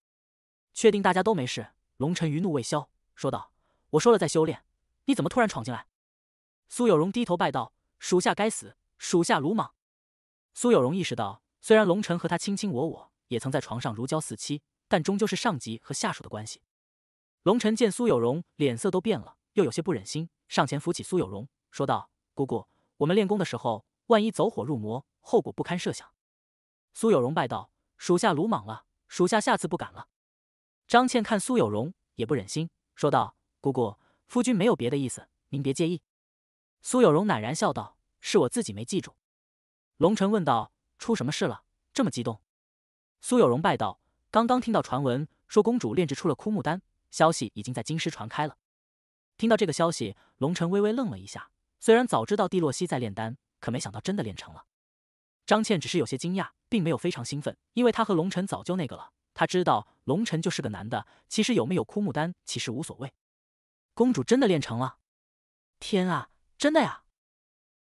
确定大家都没事，龙晨余怒未消，说道：“我说了在修炼，你怎么突然闯进来？”苏有荣低头拜道：“属下该死，属下鲁莽。”苏有荣意识到，虽然龙晨和他卿卿我我，也曾在床上如胶似漆，但终究是上级和下属的关系。龙晨见苏有荣脸色都变了，又有些不忍心，上前扶起苏有荣，说道。姑姑，我们练功的时候，万一走火入魔，后果不堪设想。苏有荣拜道：“属下鲁莽了，属下下次不敢了。”张倩看苏有荣，也不忍心，说道：“姑姑，夫君没有别的意思，您别介意。”苏有荣赧然笑道：“是我自己没记住。”龙晨问道：“出什么事了？这么激动？”苏有荣拜道：“刚刚听到传闻，说公主炼制出了枯木丹，消息已经在京师传开了。”听到这个消息，龙晨微微愣了一下。虽然早知道帝洛西在炼丹，可没想到真的炼成了。张倩只是有些惊讶，并没有非常兴奋，因为她和龙尘早就那个了。她知道龙尘就是个男的，其实有没有枯木丹其实无所谓。公主真的炼成了！天啊，真的呀！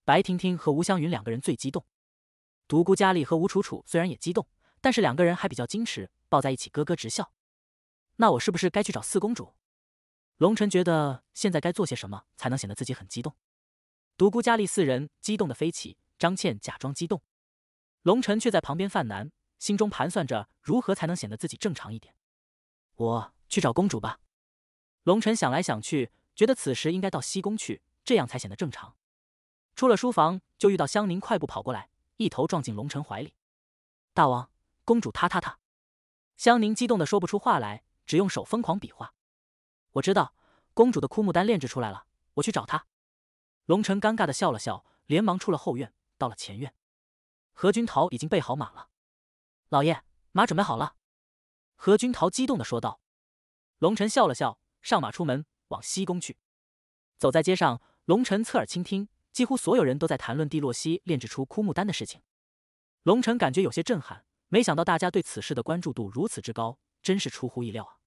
白婷婷和吴香云两个人最激动，独孤佳丽和吴楚楚虽然也激动，但是两个人还比较矜持，抱在一起咯咯直笑。那我是不是该去找四公主？龙尘觉得现在该做些什么才能显得自己很激动？独孤佳丽四人激动的飞起，张倩假装激动，龙晨却在旁边犯难，心中盘算着如何才能显得自己正常一点。我去找公主吧。龙晨想来想去，觉得此时应该到西宫去，这样才显得正常。出了书房，就遇到香宁快步跑过来，一头撞进龙晨怀里。大王，公主她她她！香宁激动的说不出话来，只用手疯狂比划。我知道，公主的枯木丹炼制出来了，我去找她。龙尘尴尬的笑了笑，连忙出了后院，到了前院，何君陶已经备好马了。老爷，马准备好了。何君陶激动的说道。龙尘笑了笑，上马出门，往西宫去。走在街上，龙尘侧耳倾听，几乎所有人都在谈论帝洛西炼制出枯木丹的事情。龙尘感觉有些震撼，没想到大家对此事的关注度如此之高，真是出乎意料啊。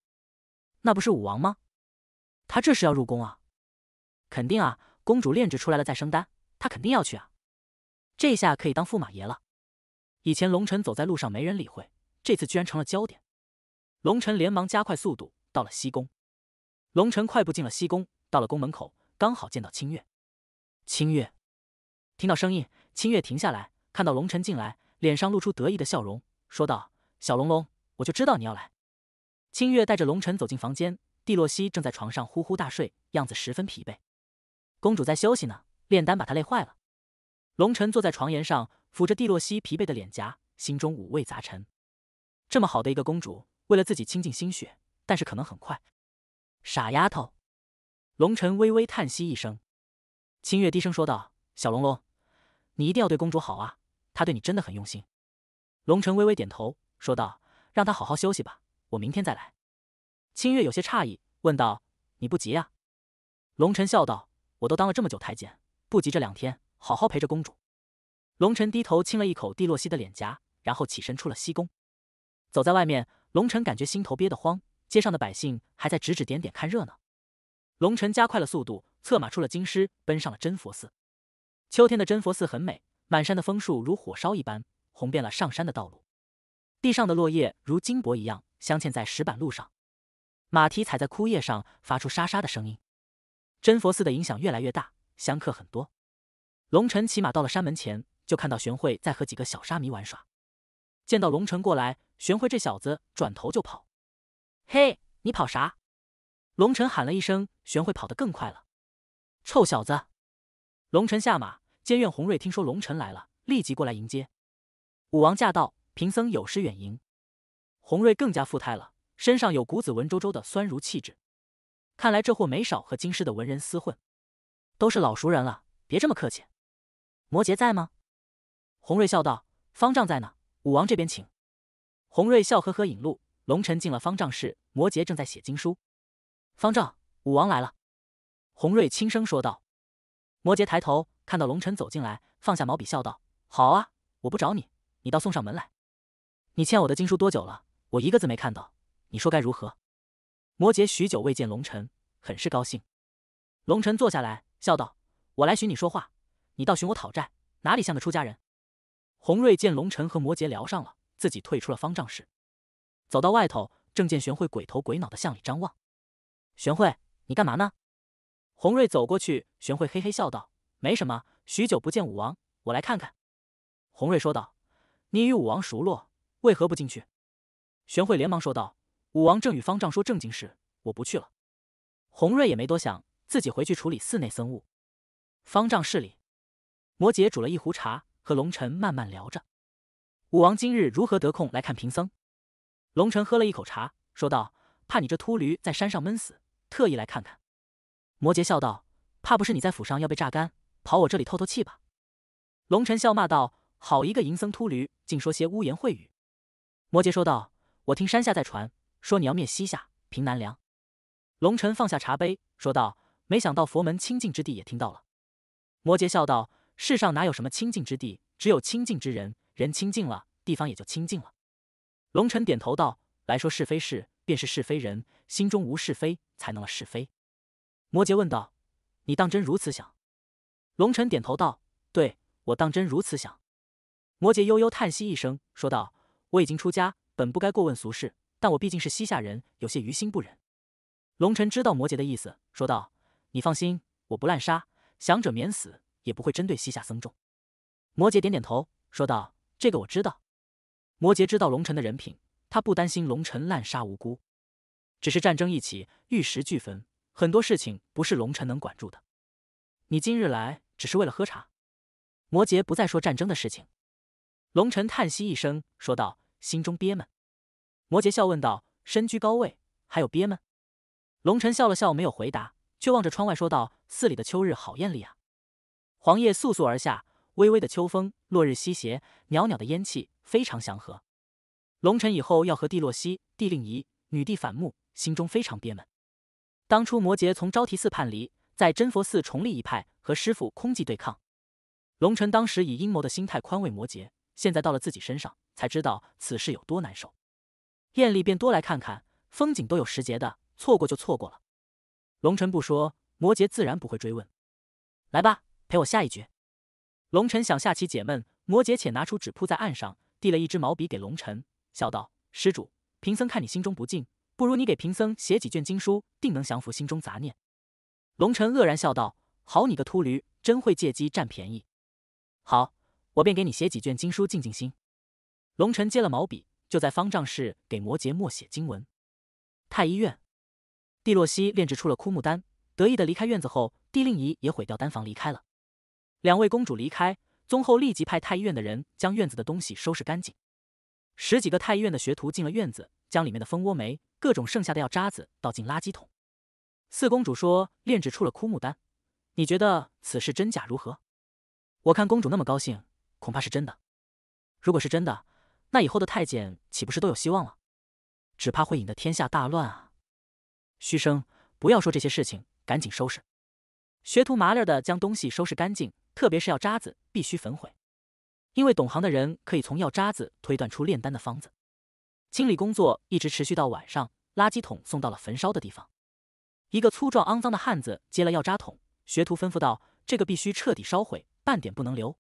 那不是武王吗？他这是要入宫啊？肯定啊。公主炼制出来了再生丹，她肯定要去啊！这下可以当驸马爷了。以前龙尘走在路上没人理会，这次居然成了焦点。龙辰连忙加快速度，到了西宫。龙辰快步进了西宫，到了宫门口，刚好见到清月。清月听到声音，清月停下来，看到龙辰进来，脸上露出得意的笑容，说道：“小龙龙，我就知道你要来。”清月带着龙辰走进房间，蒂洛西正在床上呼呼大睡，样子十分疲惫。公主在休息呢，炼丹把她累坏了。龙晨坐在床沿上，抚着蒂洛西疲惫的脸颊，心中五味杂陈。这么好的一个公主，为了自己倾尽心血，但是可能很快，傻丫头。龙晨微微叹息一声。清月低声说道：“小龙龙，你一定要对公主好啊，她对你真的很用心。”龙晨微微点头，说道：“让她好好休息吧，我明天再来。”清月有些诧异，问道：“你不急啊？”龙晨笑道。我都当了这么久太监，不急，这两天好好陪着公主。龙晨低头亲了一口蒂洛西的脸颊，然后起身出了西宫。走在外面，龙晨感觉心头憋得慌，街上的百姓还在指指点点看热闹。龙晨加快了速度，策马出了京师，奔上了真佛寺。秋天的真佛寺很美，满山的枫树如火烧一般，红遍了上山的道路。地上的落叶如金箔一样镶嵌在石板路上，马蹄踩在枯叶上，发出沙沙的声音。真佛寺的影响越来越大，香客很多。龙尘骑马到了山门前，就看到玄慧在和几个小沙弥玩耍。见到龙尘过来，玄慧这小子转头就跑。嘿，你跑啥？龙城喊了一声，玄慧跑得更快了。臭小子！龙辰下马，监院红瑞听说龙辰来了，立即过来迎接。武王驾到，贫僧有失远迎。红瑞更加富态了，身上有谷子文绉绉的酸儒气质。看来这货没少和京师的文人厮混，都是老熟人了。别这么客气。摩羯在吗？洪瑞笑道：“方丈在呢，武王这边请。”洪瑞笑呵呵引路，龙尘进了方丈室。摩羯正在写经书，方丈武王来了，洪瑞轻声说道：“摩羯抬头看到龙尘走进来，放下毛笔笑道：‘好啊，我不找你，你倒送上门来。你欠我的经书多久了？我一个字没看到，你说该如何？’”摩羯许久未见龙尘，很是高兴。龙尘坐下来，笑道：“我来寻你说话，你倒寻我讨债，哪里像个出家人？”红瑞见龙尘和摩羯聊上了，自己退出了方丈室，走到外头，正见玄慧鬼头鬼脑的向里张望。“玄慧，你干嘛呢？”红瑞走过去，玄慧嘿嘿笑道：“没什么，许久不见武王，我来看看。”红瑞说道：“你与武王熟络，为何不进去？”玄慧连忙说道。武王正与方丈说正经事，我不去了。红瑞也没多想，自己回去处理寺内僧务。方丈室里，摩羯煮了一壶茶，和龙尘慢慢聊着。武王今日如何得空来看贫僧？龙尘喝了一口茶，说道：“怕你这秃驴在山上闷死，特意来看看。”摩羯笑道：“怕不是你在府上要被榨干，跑我这里透透气吧？”龙尘笑骂道：“好一个淫僧秃驴，竟说些污言秽语！”摩羯说道：“我听山下在传。”说你要灭西夏，平南梁。龙尘放下茶杯，说道：“没想到佛门清净之地也听到了。”摩羯笑道：“世上哪有什么清净之地，只有清净之人。人清净了，地方也就清净了。”龙尘点头道：“来说是非事，便是是非人。心中无是非，才能了是非。”摩羯问道：“你当真如此想？”龙尘点头道：“对我当真如此想。”摩羯悠悠叹息一声，说道：“我已经出家，本不该过问俗事。”但我毕竟是西夏人，有些于心不忍。龙尘知道摩羯的意思，说道：“你放心，我不滥杀，降者免死，也不会针对西夏僧众。”摩羯点点头，说道：“这个我知道。”摩羯知道龙尘的人品，他不担心龙尘滥杀无辜，只是战争一起，玉石俱焚，很多事情不是龙尘能管住的。你今日来只是为了喝茶。摩羯不再说战争的事情。龙尘叹息一声，说道：“心中憋闷。”摩羯笑问道：“身居高位，还有憋闷？”龙尘笑了笑，没有回答，却望着窗外说道：“寺里的秋日好艳丽啊，黄叶簌簌而下，微微的秋风，落日西斜，袅袅的烟气，非常祥和。”龙尘以后要和帝洛西、帝令仪、女帝反目，心中非常憋闷。当初摩羯从昭提寺叛离，在真佛寺重立一派，和师傅空寂对抗。龙尘当时以阴谋的心态宽慰摩羯，现在到了自己身上，才知道此事有多难受。艳丽便多来看看风景，都有时节的，错过就错过了。龙尘不说，摩羯自然不会追问。来吧，陪我下一局。龙尘想下棋解闷，摩羯且拿出纸铺在岸上，递了一支毛笔给龙尘，笑道：“施主，贫僧看你心中不静，不如你给贫僧写几卷经书，定能降服心中杂念。”龙尘愕然笑道：“好你个秃驴，真会借机占便宜。好，我便给你写几卷经书，静静心。”龙尘接了毛笔。就在方丈室给摩羯默写经文，太医院，蒂洛西炼制出了枯木丹，得意的离开院子后，蒂令仪也毁掉丹房离开了。两位公主离开，宗后立即派太医院的人将院子的东西收拾干净。十几个太医院的学徒进了院子，将里面的蜂窝煤、各种剩下的药渣子倒进垃圾桶。四公主说：“炼制出了枯木丹，你觉得此事真假如何？”我看公主那么高兴，恐怕是真的。如果是真的。那以后的太监岂不是都有希望了？只怕会引得天下大乱啊！嘘声，不要说这些事情，赶紧收拾。学徒麻利的将东西收拾干净，特别是药渣子必须焚毁，因为懂行的人可以从药渣子推断出炼丹的方子。清理工作一直持续到晚上，垃圾桶送到了焚烧的地方。一个粗壮肮脏的汉子接了药渣桶，学徒吩咐道：“这个必须彻底烧毁，半点不能留。”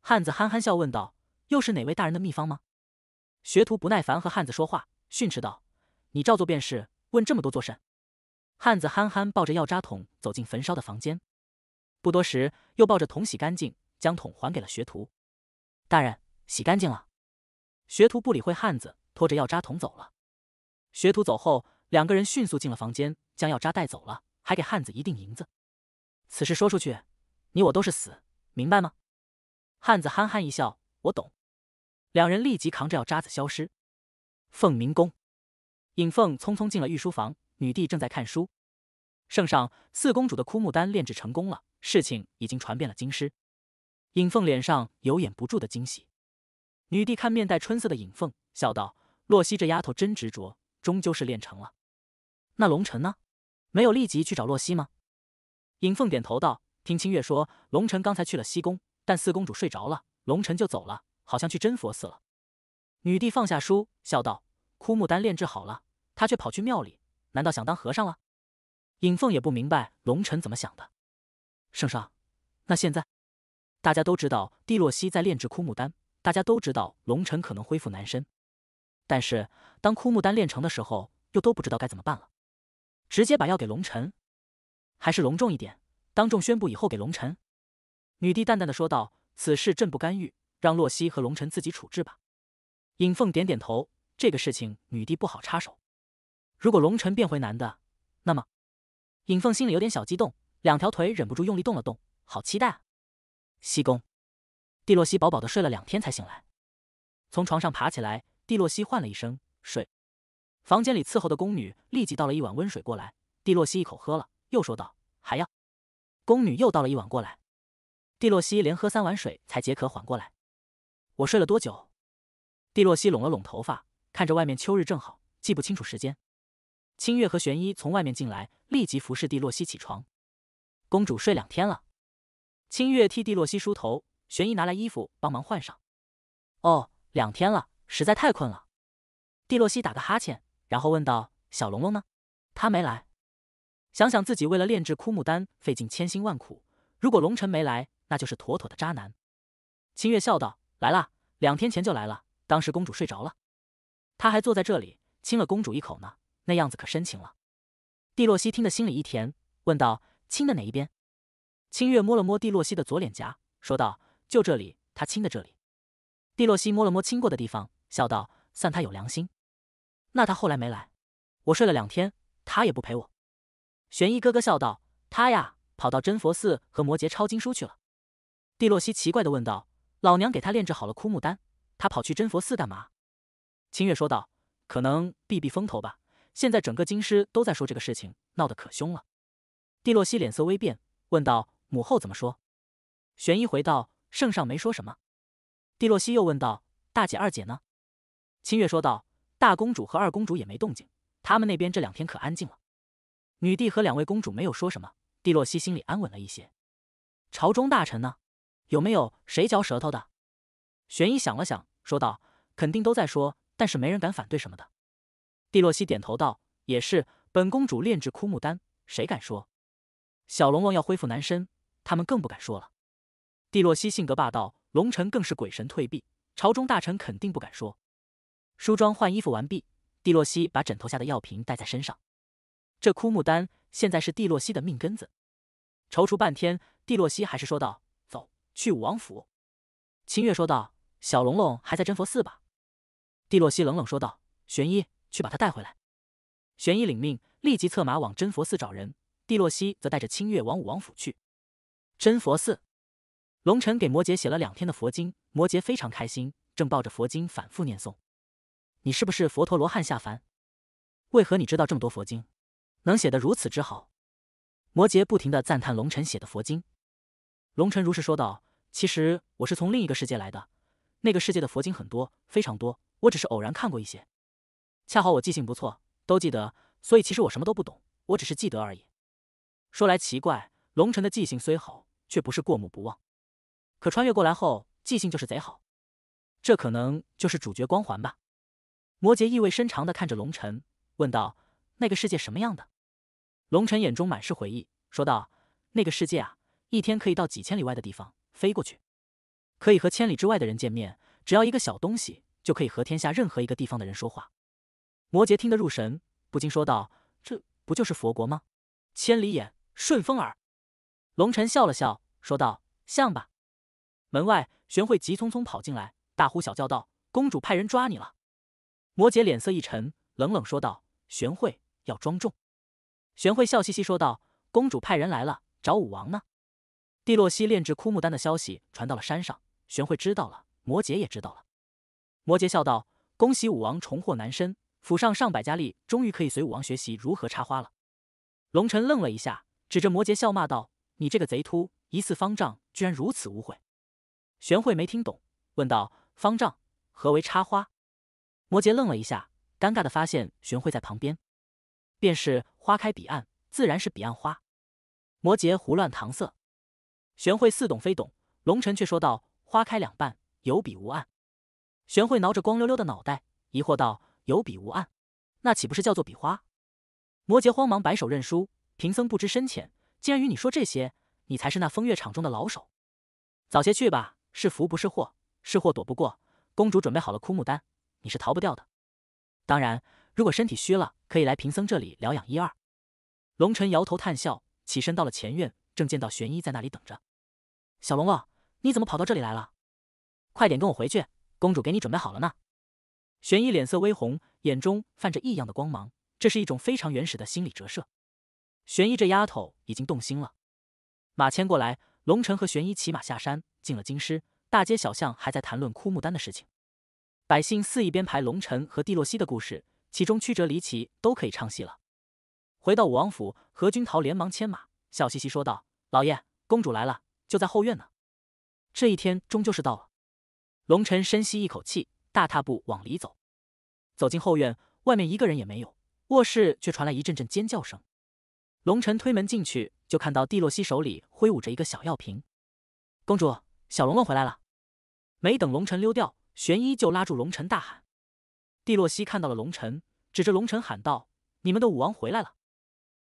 汉子憨憨笑问道。又是哪位大人的秘方吗？学徒不耐烦和汉子说话，训斥道：“你照做便是，问这么多做甚？”汉子憨憨抱着药渣桶走进焚烧的房间，不多时又抱着桶洗干净，将桶还给了学徒。大人，洗干净了。学徒不理会汉子，拖着药渣桶走了。学徒走后，两个人迅速进了房间，将药渣带走了，还给汉子一锭银子。此事说出去，你我都是死，明白吗？汉子憨憨一笑：“我懂。”两人立即扛着药渣子消失。凤鸣宫，尹凤匆匆进了御书房，女帝正在看书。圣上，四公主的枯木丹炼制成功了，事情已经传遍了京师。尹凤脸上有掩不住的惊喜。女帝看面带春色的尹凤，笑道：“洛西这丫头真执着，终究是练成了。那龙尘呢？没有立即去找洛西吗？”尹凤点头道：“听清月说，龙尘刚才去了西宫，但四公主睡着了，龙尘就走了。”好像去真佛寺了。女帝放下书，笑道：“枯木丹炼制好了，他却跑去庙里，难道想当和尚了？”尹凤也不明白龙尘怎么想的。圣上，那现在，大家都知道帝洛西在炼制枯木丹，大家都知道龙尘可能恢复男身，但是当枯木丹炼成的时候，又都不知道该怎么办了。直接把药给龙尘，还是隆重一点，当众宣布以后给龙尘。女帝淡淡的说道：“此事朕不干预。”让洛西和龙尘自己处置吧。尹凤点点头，这个事情女帝不好插手。如果龙尘变回男的，那么尹凤心里有点小激动，两条腿忍不住用力动了动，好期待啊！西宫，蒂洛西饱饱的睡了两天才醒来，从床上爬起来，蒂洛西唤了一声“睡”，房间里伺候的宫女立即倒了一碗温水过来，蒂洛西一口喝了，又说道：“还要。”宫女又倒了一碗过来，蒂洛西连喝三碗水才解渴缓过来。我睡了多久？帝洛西拢了拢头发，看着外面秋日正好，记不清楚时间。清月和玄一从外面进来，立即服侍帝洛西起床。公主睡两天了。清月替帝洛西梳头，玄一拿来衣服帮忙换上。哦，两天了，实在太困了。帝洛西打个哈欠，然后问道：“小龙龙呢？他没来？”想想自己为了炼制枯木丹费尽千辛万苦，如果龙辰没来，那就是妥妥的渣男。清月笑道。来了，两天前就来了。当时公主睡着了，他还坐在这里亲了公主一口呢，那样子可深情了。蒂洛西听得心里一甜，问道：“亲的哪一边？”清月摸了摸蒂洛西的左脸颊，说道：“就这里，他亲的这里。”蒂洛西摸了摸亲过的地方，笑道：“算他有良心。”那他后来没来？我睡了两天，他也不陪我。玄一咯咯笑道：“他呀，跑到真佛寺和摩羯抄经书去了。”蒂洛西奇怪的问道。老娘给他炼制好了枯木丹，他跑去真佛寺干嘛？清月说道：“可能避避风头吧。现在整个京师都在说这个事情，闹得可凶了。”帝洛西脸色微变，问道：“母后怎么说？”玄一回道：“圣上没说什么。”帝洛西又问道：“大姐、二姐呢？”清月说道：“大公主和二公主也没动静，她们那边这两天可安静了。”女帝和两位公主没有说什么，帝洛西心里安稳了一些。朝中大臣呢？有没有谁嚼舌头的？玄衣想了想，说道：“肯定都在说，但是没人敢反对什么的。”蒂洛西点头道：“也是，本公主炼制枯木丹，谁敢说？小龙龙要恢复男身，他们更不敢说了。”蒂洛西性格霸道，龙辰更是鬼神退避，朝中大臣肯定不敢说。梳妆换衣服完毕，蒂洛西把枕头下的药瓶带在身上。这枯木丹现在是蒂洛西的命根子。踌躇半天，蒂洛西还是说道。去武王府，清月说道：“小龙龙还在真佛寺吧？”帝洛西冷冷说道：“玄一，去把他带回来。”玄一领命，立即策马往真佛寺找人。帝洛西则带着清月往武王府去。真佛寺，龙尘给摩羯写了两天的佛经，摩羯非常开心，正抱着佛经反复念诵：“你是不是佛陀罗汉下凡？为何你知道这么多佛经，能写得如此之好？”摩羯不停的赞叹龙尘写的佛经。龙尘如实说道：“其实我是从另一个世界来的，那个世界的佛经很多，非常多。我只是偶然看过一些，恰好我记性不错，都记得。所以其实我什么都不懂，我只是记得而已。说来奇怪，龙尘的记性虽好，却不是过目不忘。可穿越过来后，记性就是贼好。这可能就是主角光环吧。”摩羯意味深长的看着龙尘，问道：“那个世界什么样的？”龙尘眼中满是回忆，说道：“那个世界啊。”一天可以到几千里外的地方飞过去，可以和千里之外的人见面，只要一个小东西就可以和天下任何一个地方的人说话。摩羯听得入神，不禁说道：“这不就是佛国吗？千里眼、顺风耳。”龙尘笑了笑，说道：“像吧。”门外，玄慧急匆匆跑进来，大呼小叫道：“公主派人抓你了！”摩羯脸色一沉，冷冷说道：“玄慧，要庄重。”玄慧笑嘻嘻说道：“公主派人来了，找武王呢。”蒂洛西炼制枯木丹的消息传到了山上，玄慧知道了，摩羯也知道了。摩羯笑道：“恭喜武王重获南身，府上上百佳丽终于可以随武王学习如何插花了。”龙尘愣了一下，指着摩羯笑骂道：“你这个贼秃，疑似方丈，居然如此污秽！”玄慧没听懂，问道：“方丈何为插花？”摩羯愣了一下，尴尬的发现玄慧在旁边，便是花开彼岸，自然是彼岸花。摩羯胡乱搪塞。玄慧似懂非懂，龙尘却说道：“花开两半，有彼无岸。”玄慧挠着光溜溜的脑袋，疑惑道：“有彼无岸，那岂不是叫做比花？”摩羯慌忙摆手认输：“贫僧不知深浅，既然与你说这些。你才是那风月场中的老手。早些去吧，是福不是祸，是祸躲不过。公主准备好了枯木丹，你是逃不掉的。当然，如果身体虚了，可以来贫僧这里疗养一二。”龙尘摇头叹笑，起身到了前院。正见到玄一在那里等着，小龙啊，你怎么跑到这里来了？快点跟我回去，公主给你准备好了呢。玄一脸色微红，眼中泛着异样的光芒，这是一种非常原始的心理折射。玄一这丫头已经动心了。马牵过来，龙晨和玄一骑马下山，进了京师。大街小巷还在谈论枯木丹的事情，百姓肆意编排龙晨和蒂洛西的故事，其中曲折离奇，都可以唱戏了。回到武王府，何君陶连忙牵马。笑嘻嘻说道：“老爷，公主来了，就在后院呢。”这一天终究是到了。龙晨深吸一口气，大踏步往里走。走进后院，外面一个人也没有，卧室却传来一阵阵尖叫声。龙晨推门进去，就看到蒂洛西手里挥舞着一个小药瓶。“公主，小龙龙回来了！”没等龙晨溜掉，玄一就拉住龙辰大喊。蒂洛西看到了龙辰，指着龙辰喊道：“你们的武王回来了！”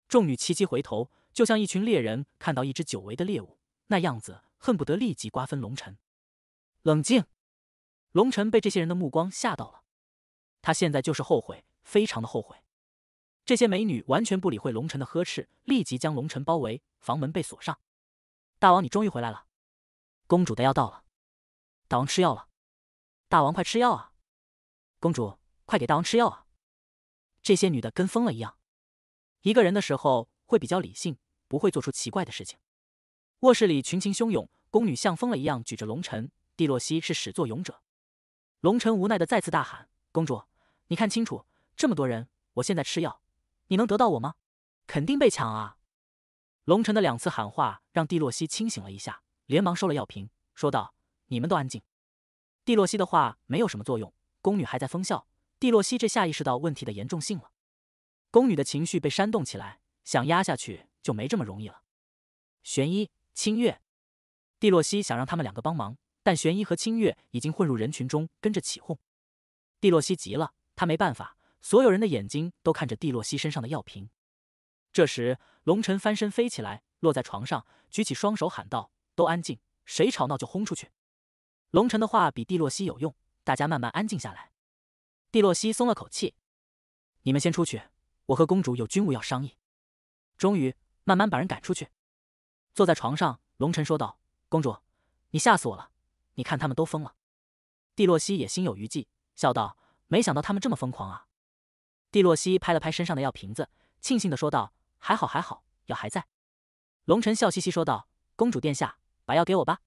众女齐齐回头。就像一群猎人看到一只久违的猎物，那样子恨不得立即瓜分龙尘。冷静，龙尘被这些人的目光吓到了，他现在就是后悔，非常的后悔。这些美女完全不理会龙尘的呵斥，立即将龙尘包围。房门被锁上，大王你终于回来了，公主的药到了，大王吃药了，大王快吃药啊，公主快给大王吃药啊，这些女的跟疯了一样，一个人的时候会比较理性。不会做出奇怪的事情。卧室里群情汹涌，宫女像疯了一样举着龙尘。蒂洛西是始作俑者。龙尘无奈的再次大喊：“公主，你看清楚，这么多人，我现在吃药，你能得到我吗？肯定被抢啊！”龙尘的两次喊话让蒂洛西清醒了一下，连忙收了药瓶，说道：“你们都安静。”蒂洛西的话没有什么作用，宫女还在疯笑。蒂洛西这下意识到问题的严重性了，宫女的情绪被煽动起来，想压下去。就没这么容易了。玄一、清月、蒂洛西想让他们两个帮忙，但玄一和清月已经混入人群中跟着起哄。蒂洛西急了，他没办法，所有人的眼睛都看着蒂洛西身上的药瓶。这时，龙尘翻身飞起来，落在床上，举起双手喊道：“都安静，谁吵闹就轰出去。”龙尘的话比蒂洛西有用，大家慢慢安静下来。蒂洛西松了口气：“你们先出去，我和公主有军务要商议。”终于。慢慢把人赶出去。坐在床上，龙晨说道：“公主，你吓死我了！你看他们都疯了。”蒂洛西也心有余悸，笑道：“没想到他们这么疯狂啊！”蒂洛西拍了拍身上的药瓶子，庆幸的说道：“还好还好，药还在。”龙晨笑嘻嘻说道：“公主殿下，把药给我吧。”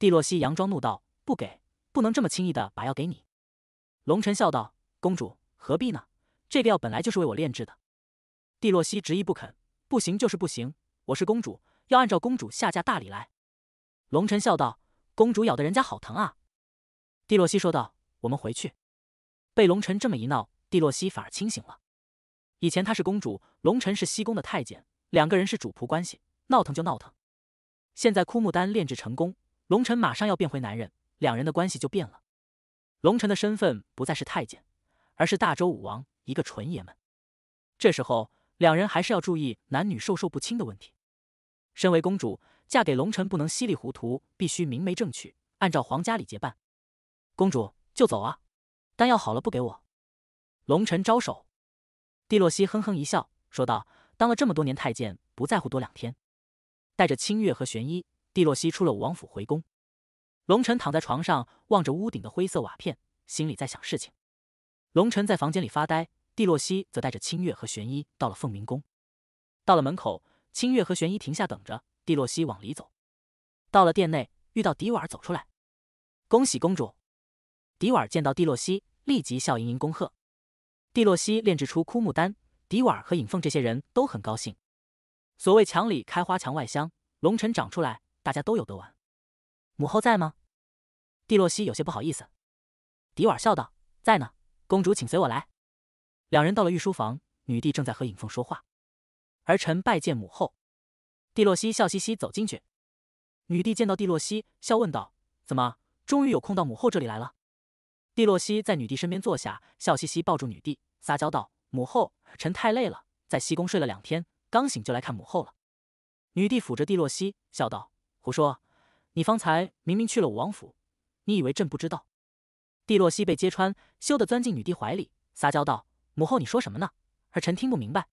蒂洛西佯装怒道：“不给，不能这么轻易的把药给你。”龙晨笑道：“公主何必呢？这个药本来就是为我炼制的。”蒂洛西执意不肯。不行，就是不行！我是公主，要按照公主下嫁大礼来。龙晨笑道：“公主咬得人家好疼啊！”蒂洛西说道：“我们回去。”被龙晨这么一闹，蒂洛西反而清醒了。以前她是公主，龙晨是西宫的太监，两个人是主仆关系，闹腾就闹腾。现在枯木丹炼制成功，龙晨马上要变回男人，两人的关系就变了。龙晨的身份不再是太监，而是大周武王，一个纯爷们。这时候。两人还是要注意男女授受不亲的问题。身为公主，嫁给龙臣不能稀里糊涂，必须明媒正娶，按照皇家礼节办。公主就走啊！丹药好了不给我？龙臣招手。蒂洛西哼哼一笑，说道：“当了这么多年太监，不在乎多两天。”带着清月和玄一，蒂洛西出了武王府回宫。龙尘躺在床上，望着屋顶的灰色瓦片，心里在想事情。龙尘在房间里发呆。蒂洛西则带着清月和玄一到了凤鸣宫。到了门口，清月和玄一停下等着，蒂洛西往里走。到了殿内，遇到迪瓦尔走出来，恭喜公主！迪瓦尔见到蒂洛西，立即笑盈盈恭贺。蒂洛西炼制出枯木丹，迪瓦尔和影凤这些人都很高兴。所谓墙里开花墙外香，龙尘长出来，大家都有得玩。母后在吗？蒂洛西有些不好意思。迪瓦尔笑道：“在呢，公主请随我来。”两人到了御书房，女帝正在和尹凤说话。儿臣拜见母后。蒂洛西笑嘻嘻走进去。女帝见到蒂洛西，笑问道：“怎么，终于有空到母后这里来了？”蒂洛西在女帝身边坐下，笑嘻嘻抱住女帝，撒娇道：“母后，臣太累了，在西宫睡了两天，刚醒就来看母后了。”女帝抚着蒂洛西，笑道：“胡说，你方才明明去了武王府，你以为朕不知道？”蒂洛西被揭穿，羞得钻进女帝怀里，撒娇道。母后，你说什么呢？儿臣听不明白。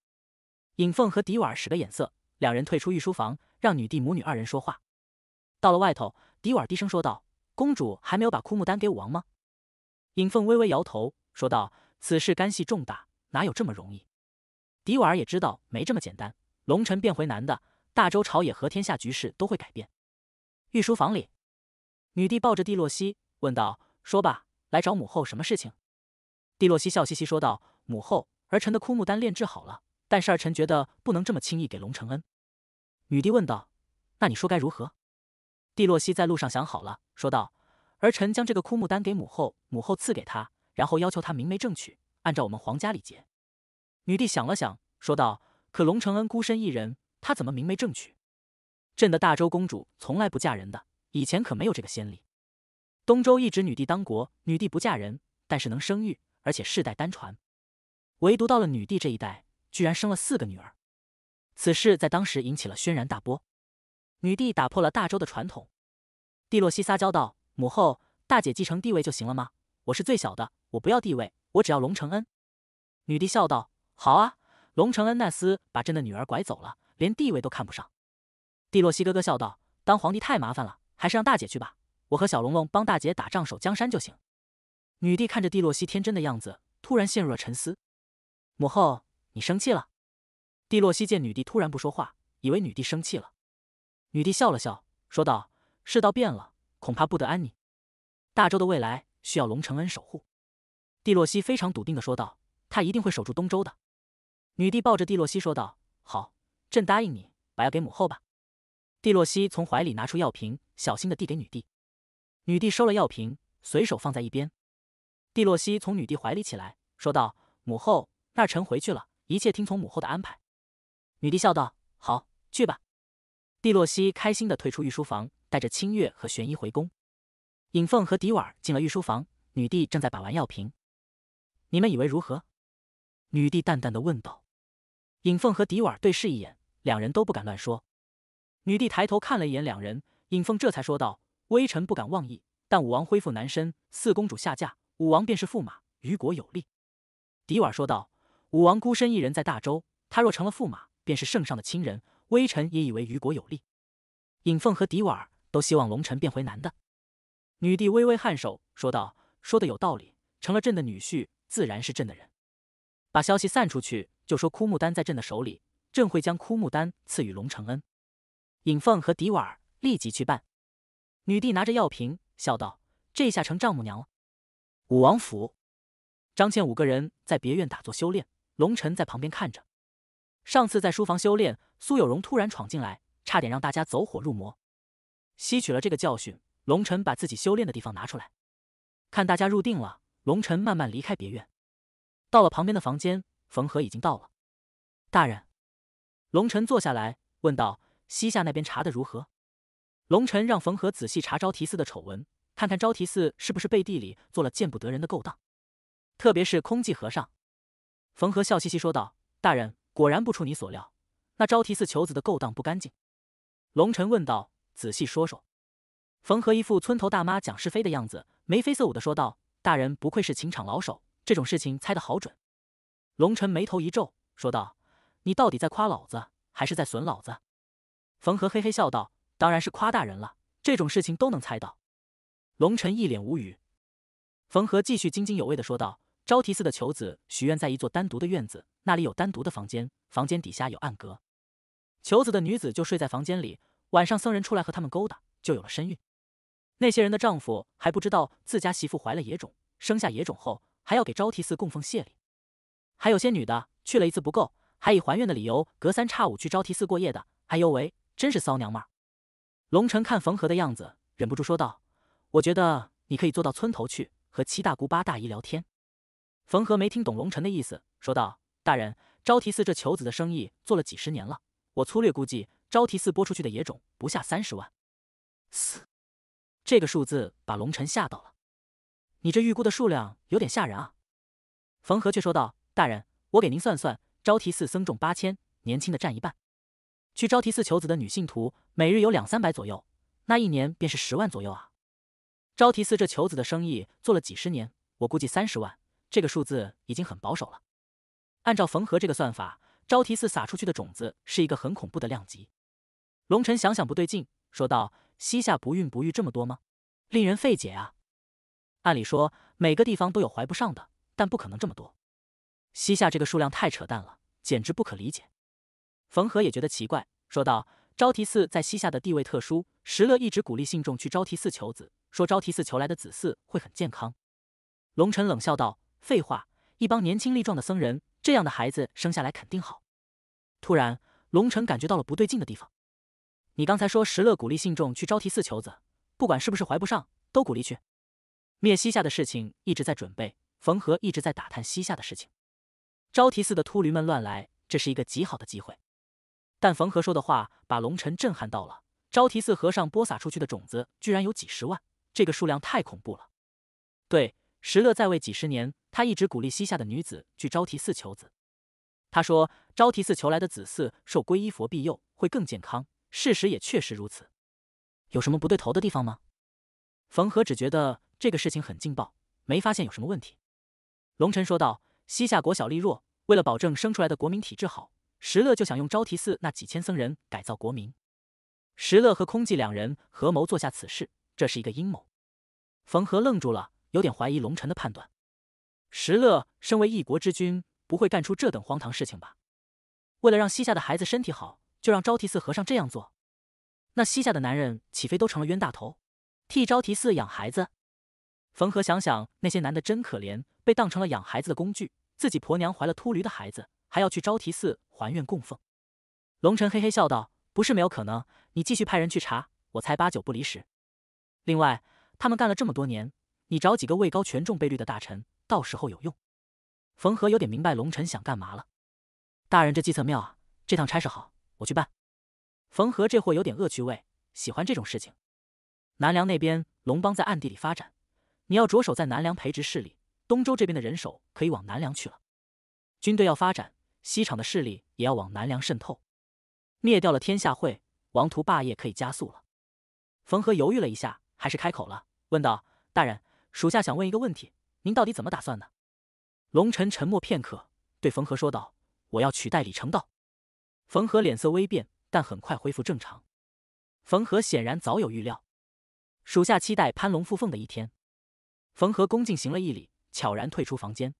尹凤和迪瓦尔使个眼色，两人退出御书房，让女帝母女二人说话。到了外头，迪瓦尔低声说道：“公主还没有把枯木丹给武王吗？”尹凤微微摇头，说道：“此事干系重大，哪有这么容易？”迪瓦尔也知道没这么简单。龙臣变回男的，大周朝野和天下局势都会改变。御书房里，女帝抱着蒂洛西问道：“说吧，来找母后什么事情？”蒂洛西笑嘻嘻说道。母后，儿臣的枯木丹炼制好了，但是儿臣觉得不能这么轻易给龙承恩。女帝问道：“那你说该如何？”帝洛西在路上想好了，说道：“儿臣将这个枯木丹给母后，母后赐给他，然后要求他明媒正娶，按照我们皇家礼节。”女帝想了想，说道：“可龙承恩孤身一人，他怎么明媒正娶？朕的大周公主从来不嫁人的，以前可没有这个先例。东周一直女帝当国，女帝不嫁人，但是能生育，而且世代单传。”唯独到了女帝这一代，居然生了四个女儿，此事在当时引起了轩然大波。女帝打破了大周的传统。蒂洛西撒娇道：“母后，大姐继承帝位就行了吗？我是最小的，我不要帝位，我只要龙承恩。”女帝笑道：“好啊，龙承恩那厮把朕的女儿拐走了，连帝位都看不上。”帝洛西咯咯笑道：“当皇帝太麻烦了，还是让大姐去吧。我和小龙龙帮大姐打仗守江山就行。”女帝看着蒂洛西天真的样子，突然陷入了沉思。母后，你生气了？帝洛西见女帝突然不说话，以为女帝生气了。女帝笑了笑，说道：“世道变了，恐怕不得安宁。大周的未来需要龙承恩守护。”帝洛西非常笃定的说道：“他一定会守住东周的。”女帝抱着帝洛西说道：“好，朕答应你，把药给母后吧。”帝洛西从怀里拿出药瓶，小心的递给女帝。女帝收了药瓶，随手放在一边。帝洛西从女帝怀里起来，说道：“母后。”那臣回去了，一切听从母后的安排。女帝笑道：“好，去吧。”蒂洛西开心的退出御书房，带着清月和玄一回宫。尹凤和迪瓦进了御书房，女帝正在把玩药瓶。你们以为如何？女帝淡淡的问道。尹凤和迪瓦对视一眼，两人都不敢乱说。女帝抬头看了一眼两人，尹凤这才说道：“微臣不敢妄议，但武王恢复男身，四公主下嫁，武王便是驸马，于国有利。”迪瓦说道。武王孤身一人在大周，他若成了驸马，便是圣上的亲人。微臣也以为于国有利。尹凤和迪瓦尔都希望龙臣变回男的。女帝微微颔首，说道：“说的有道理，成了朕的女婿，自然是朕的人。把消息散出去，就说枯木丹在朕的手里，朕会将枯木丹赐予龙承恩。”尹凤和迪瓦尔立即去办。女帝拿着药瓶，笑道：“这下成丈母娘了。”武王府，张倩五个人在别院打坐修炼。龙尘在旁边看着，上次在书房修炼，苏有荣突然闯进来，差点让大家走火入魔。吸取了这个教训，龙尘把自己修炼的地方拿出来，看大家入定了。龙尘慢慢离开别院，到了旁边的房间，冯和已经到了。大人，龙尘坐下来问道：“西夏那边查的如何？”龙尘让冯和仔细查昭提寺的丑闻，看看昭提寺是不是背地里做了见不得人的勾当，特别是空寂和尚。冯和笑嘻嘻说道：“大人果然不出你所料，那招提寺求子的勾当不干净。”龙尘问道：“仔细说说。”冯和一副村头大妈讲是非的样子，眉飞色舞的说道：“大人不愧是情场老手，这种事情猜得好准。”龙晨眉头一皱，说道：“你到底在夸老子，还是在损老子？”冯和嘿嘿笑道：“当然是夸大人了，这种事情都能猜到。”龙晨一脸无语。冯和继续津津有味的说道。招提寺的求子许愿在一座单独的院子，那里有单独的房间，房间底下有暗格。求子的女子就睡在房间里，晚上僧人出来和他们勾搭，就有了身孕。那些人的丈夫还不知道自家媳妇怀了野种，生下野种后还要给招提寺供奉谢礼。还有些女的去了一次不够，还以还愿的理由隔三差五去招提寺过夜的。哎呦喂，真是骚娘们儿！龙城看缝合的样子，忍不住说道：“我觉得你可以坐到村头去，和七大姑八大姨聊天。”冯和没听懂龙尘的意思，说道：“大人，昭提寺这求子的生意做了几十年了，我粗略估计，昭提寺播出去的野种不下三十万。”嘶，这个数字把龙尘吓到了。你这预估的数量有点吓人啊。冯和却说道：“大人，我给您算算，昭提寺僧众八千，年轻的占一半，去昭提寺求子的女信徒每日有两三百左右，那一年便是十万左右啊。昭提寺这求子的生意做了几十年，我估计三十万。”这个数字已经很保守了。按照缝合这个算法，昭提寺撒出去的种子是一个很恐怖的量级。龙尘想想不对劲，说道：“西夏不孕不育这么多吗？令人费解啊！按理说每个地方都有怀不上的，但不可能这么多。西夏这个数量太扯淡了，简直不可理解。”缝合也觉得奇怪，说道：“昭提寺在西夏的地位特殊，石勒一直鼓励信众去昭提寺求子，说昭提寺求来的子嗣会很健康。”龙尘冷笑道。废话，一帮年轻力壮的僧人，这样的孩子生下来肯定好。突然，龙尘感觉到了不对劲的地方。你刚才说石勒鼓励信众去招提寺求子，不管是不是怀不上，都鼓励去灭西夏的事情一直在准备。冯和一直在打探西夏的事情。招提寺的秃驴们乱来，这是一个极好的机会。但冯和说的话把龙尘震撼到了。招提寺和尚播撒出去的种子居然有几十万，这个数量太恐怖了。对，石勒在位几十年。他一直鼓励西夏的女子去招提寺求子。他说，招提寺求来的子嗣受皈依佛庇佑，会更健康。事实也确实如此。有什么不对头的地方吗？冯和只觉得这个事情很劲爆，没发现有什么问题。龙尘说道：“西夏国小力弱，为了保证生出来的国民体质好，石勒就想用招提寺那几千僧人改造国民。石勒和空寂两人合谋做下此事，这是一个阴谋。”冯和愣住了，有点怀疑龙尘的判断。石勒身为一国之君，不会干出这等荒唐事情吧？为了让西夏的孩子身体好，就让招提寺和尚这样做，那西夏的男人岂非都成了冤大头，替招提寺养孩子？冯和想想，那些男的真可怜，被当成了养孩子的工具。自己婆娘怀了秃驴的孩子，还要去招提寺还愿供奉。龙尘嘿嘿笑道：“不是没有可能，你继续派人去查，我猜八九不离十。另外，他们干了这么多年，你找几个位高权重、被绿的大臣。”到时候有用，冯和有点明白龙臣想干嘛了。大人，这计策妙啊！这趟差事好，我去办。冯和这货有点恶趣味，喜欢这种事情。南梁那边，龙帮在暗地里发展，你要着手在南梁培植势力。东周这边的人手可以往南梁去了。军队要发展，西厂的势力也要往南梁渗透。灭掉了天下会，王图霸业可以加速了。冯和犹豫了一下，还是开口了，问道：“大人，属下想问一个问题。”您到底怎么打算呢？龙尘沉默片刻，对冯和说道：“我要取代李成道。”冯和脸色微变，但很快恢复正常。冯和显然早有预料，属下期待攀龙附凤的一天。冯和恭敬行了一礼，悄然退出房间。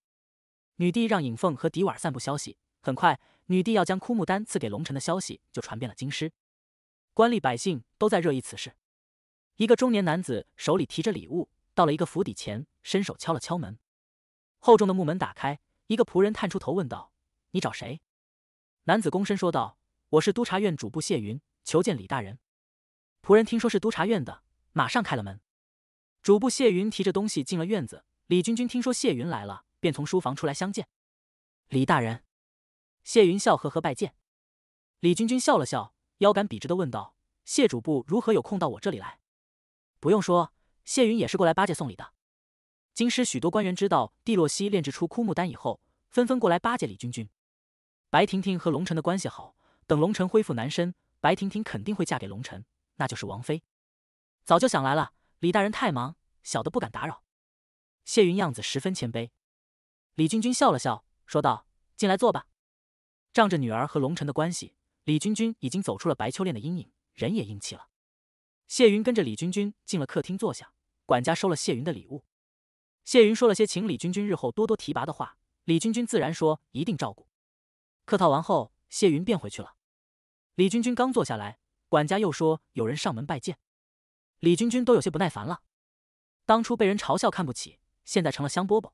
女帝让尹凤和迪婉散布消息，很快，女帝要将枯木丹赐给龙臣的消息就传遍了京师，官吏百姓都在热议此事。一个中年男子手里提着礼物，到了一个府邸前。伸手敲了敲门，厚重的木门打开，一个仆人探出头问道：“你找谁？”男子躬身说道：“我是督察院主簿谢云，求见李大人。”仆人听说是督察院的，马上开了门。主簿谢云提着东西进了院子。李君君听说谢云来了，便从书房出来相见。李大人，谢云笑呵呵拜见。李君君笑了笑，腰杆笔直的问道：“谢主簿，如何有空到我这里来？”不用说，谢云也是过来巴结送礼的。京师许多官员知道帝洛西炼制出枯木丹以后，纷纷过来巴结李君君。白婷婷和龙臣的关系好，等龙臣恢复男身，白婷婷肯定会嫁给龙臣，那就是王妃。早就想来了，李大人太忙，小的不敢打扰。谢云样子十分谦卑。李君君笑了笑，说道：“进来坐吧。”仗着女儿和龙臣的关系，李君君已经走出了白秋恋的阴影，人也硬气了。谢云跟着李君君进了客厅坐下，管家收了谢云的礼物。谢云说了些请李君君日后多多提拔的话，李君君自然说一定照顾。客套完后，谢云便回去了。李君君刚坐下来，管家又说有人上门拜见。李君君都有些不耐烦了。当初被人嘲笑看不起，现在成了香饽饽。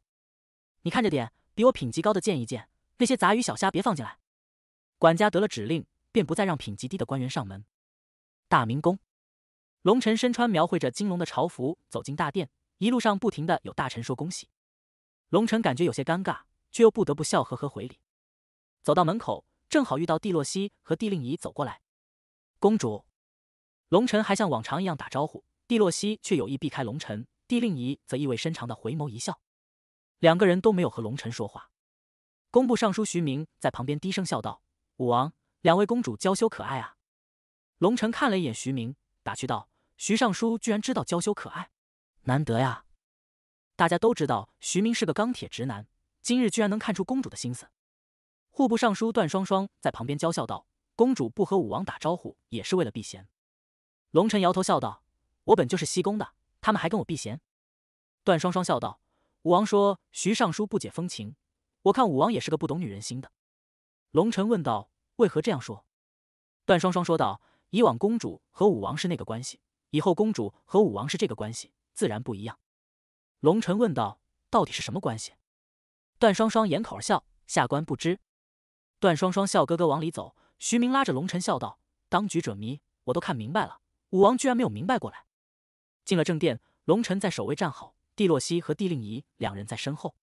你看着点，比我品级高的见一见，那些杂鱼小虾别放进来。管家得了指令，便不再让品级低的官员上门。大明宫，龙晨身穿描绘着金龙的朝服走进大殿。一路上不停的有大臣说恭喜，龙尘感觉有些尴尬，却又不得不笑呵呵回礼。走到门口，正好遇到帝洛西和帝令仪走过来。公主，龙尘还像往常一样打招呼，帝洛西却有意避开龙尘，帝令仪则意味深长的回眸一笑。两个人都没有和龙城说话。工部尚书徐明在旁边低声笑道：“武王，两位公主娇羞可爱啊。”龙城看了一眼徐明，打趣道：“徐尚书居然知道娇羞可爱。”难得呀！大家都知道徐明是个钢铁直男，今日居然能看出公主的心思。户部尚书段双双在旁边娇笑道：“公主不和武王打招呼，也是为了避嫌。”龙臣摇头笑道：“我本就是西宫的，他们还跟我避嫌。”段双双笑道：“武王说徐尚书不解风情，我看武王也是个不懂女人心的。”龙臣问道：“为何这样说？”段双双说道：“以往公主和武王是那个关系，以后公主和武王是这个关系。”自然不一样，龙尘问道：“到底是什么关系？”段双双掩口而笑：“下官不知。”段双双笑呵呵往里走，徐明拉着龙尘笑道：“当局者迷，我都看明白了，武王居然没有明白过来。”进了正殿，龙尘在守卫站好，帝洛西和帝令仪两人在身后。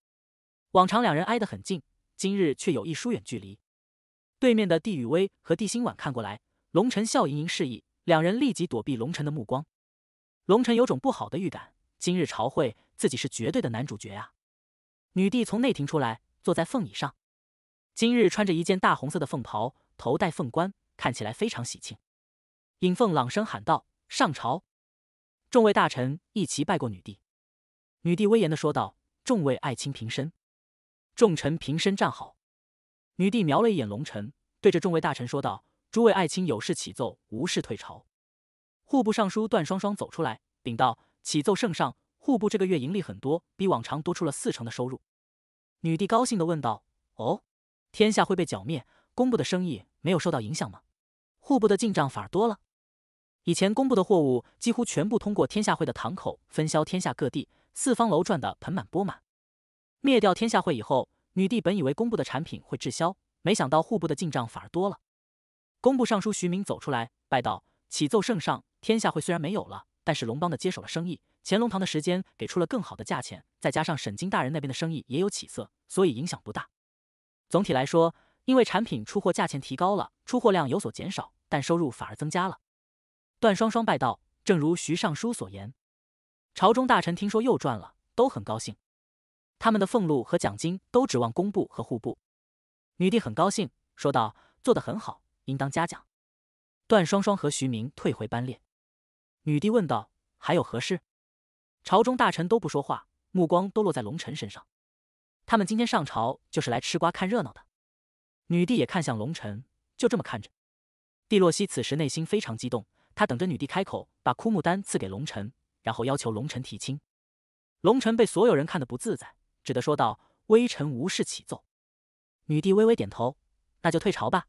往常两人挨得很近，今日却有意疏远距离。对面的帝宇威和帝辛晚看过来，龙尘笑盈盈示意，两人立即躲避龙尘的目光。龙尘有种不好的预感，今日朝会自己是绝对的男主角啊！女帝从内廷出来，坐在凤椅上，今日穿着一件大红色的凤袍，头戴凤冠，看起来非常喜庆。引凤朗声喊道：“上朝！”众位大臣一齐拜过女帝。女帝威严的说道：“众位爱卿平身。”众臣平身站好。女帝瞄了一眼龙尘，对着众位大臣说道：“诸位爱卿有事启奏，无事退朝。”户部尚书段双双走出来，禀道：“启奏圣上，户部这个月盈利很多，比往常多出了四成的收入。”女帝高兴地问道：“哦，天下会被剿灭，工部的生意没有受到影响吗？户部的进账反而多了？以前工部的货物几乎全部通过天下会的堂口分销天下各地，四方楼赚得盆满钵满。灭掉天下会以后，女帝本以为工部的产品会滞销，没想到户部的进账反而多了。”工部尚书徐明走出来，拜道：“启奏圣上。”天下会虽然没有了，但是龙帮的接手了生意，乾隆堂的时间给出了更好的价钱，再加上沈金大人那边的生意也有起色，所以影响不大。总体来说，因为产品出货价钱提高了，出货量有所减少，但收入反而增加了。段双双拜道：“正如徐尚书所言，朝中大臣听说又赚了，都很高兴。他们的俸禄和奖金都指望工部和户部。”女帝很高兴，说道：“做得很好，应当嘉奖。”段双双和徐明退回班列。女帝问道：“还有何事？”朝中大臣都不说话，目光都落在龙臣身上。他们今天上朝就是来吃瓜看热闹的。女帝也看向龙臣，就这么看着。帝洛西此时内心非常激动，他等着女帝开口把枯木丹赐给龙臣，然后要求龙臣提亲。龙臣被所有人看得不自在，只得说道：“微臣无事启奏。”女帝微微点头：“那就退朝吧。”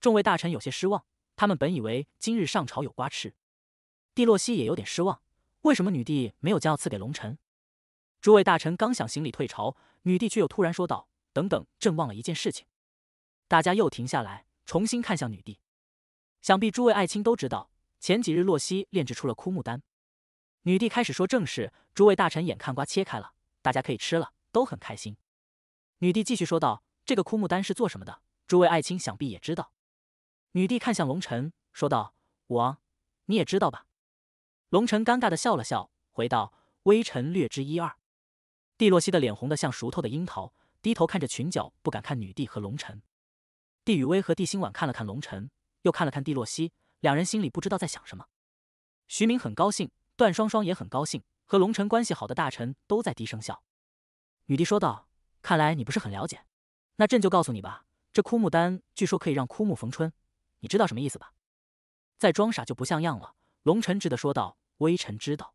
众位大臣有些失望，他们本以为今日上朝有瓜吃。帝洛西也有点失望，为什么女帝没有将要赐给龙臣？诸位大臣刚想行礼退朝，女帝却又突然说道：“等等，朕忘了一件事情。”大家又停下来，重新看向女帝。想必诸位爱卿都知道，前几日洛西炼制出了枯木丹。女帝开始说正事，诸位大臣眼看瓜切开了，大家可以吃了，都很开心。女帝继续说道：“这个枯木丹是做什么的？诸位爱卿想必也知道。”女帝看向龙辰说道：“我，你也知道吧？”龙尘尴尬的笑了笑，回道：“微臣略知一二。”帝洛西的脸红的像熟透的樱桃，低头看着裙角，不敢看女帝和龙尘。帝宇威和帝星婉看了看龙尘，又看了看帝洛西，两人心里不知道在想什么。徐明很高兴，段双双也很高兴，和龙臣关系好的大臣都在低声笑。女帝说道：“看来你不是很了解，那朕就告诉你吧，这枯木丹据说可以让枯木逢春，你知道什么意思吧？再装傻就不像样了。”龙臣直的说道。微臣知道，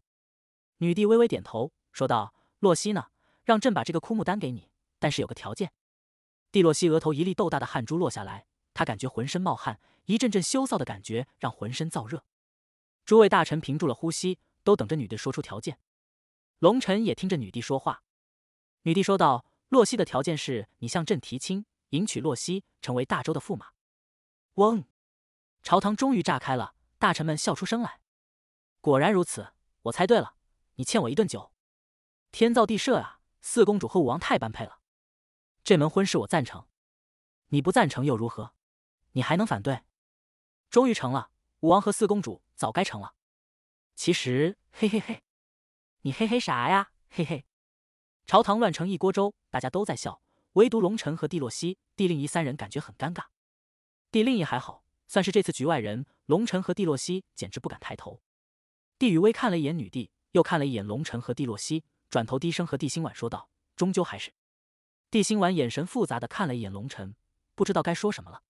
女帝微微点头说道：“洛西呢？让朕把这个枯木丹给你，但是有个条件。”帝洛西额头一粒豆大的汗珠落下来，他感觉浑身冒汗，一阵阵羞臊的感觉让浑身燥热。诸位大臣屏住了呼吸，都等着女帝说出条件。龙臣也听着女帝说话。女帝说道：“洛西的条件是你向朕提亲，迎娶洛西，成为大周的驸马。”嗡！朝堂终于炸开了，大臣们笑出声来。果然如此，我猜对了，你欠我一顿酒。天造地设啊，四公主和武王太般配了，这门婚事我赞成。你不赞成又如何？你还能反对？终于成了，武王和四公主早该成了。其实嘿嘿嘿，你嘿嘿啥呀？嘿嘿。朝堂乱成一锅粥，大家都在笑，唯独龙晨和帝洛西、帝令仪三人感觉很尴尬。帝令仪还好，算是这次局外人。龙晨和帝洛西简直不敢抬头。帝宇威看了一眼女帝，又看了一眼龙尘和帝洛西，转头低声和帝星婉说道：“终究还是……”帝星婉眼神复杂的看了一眼龙尘，不知道该说什么了。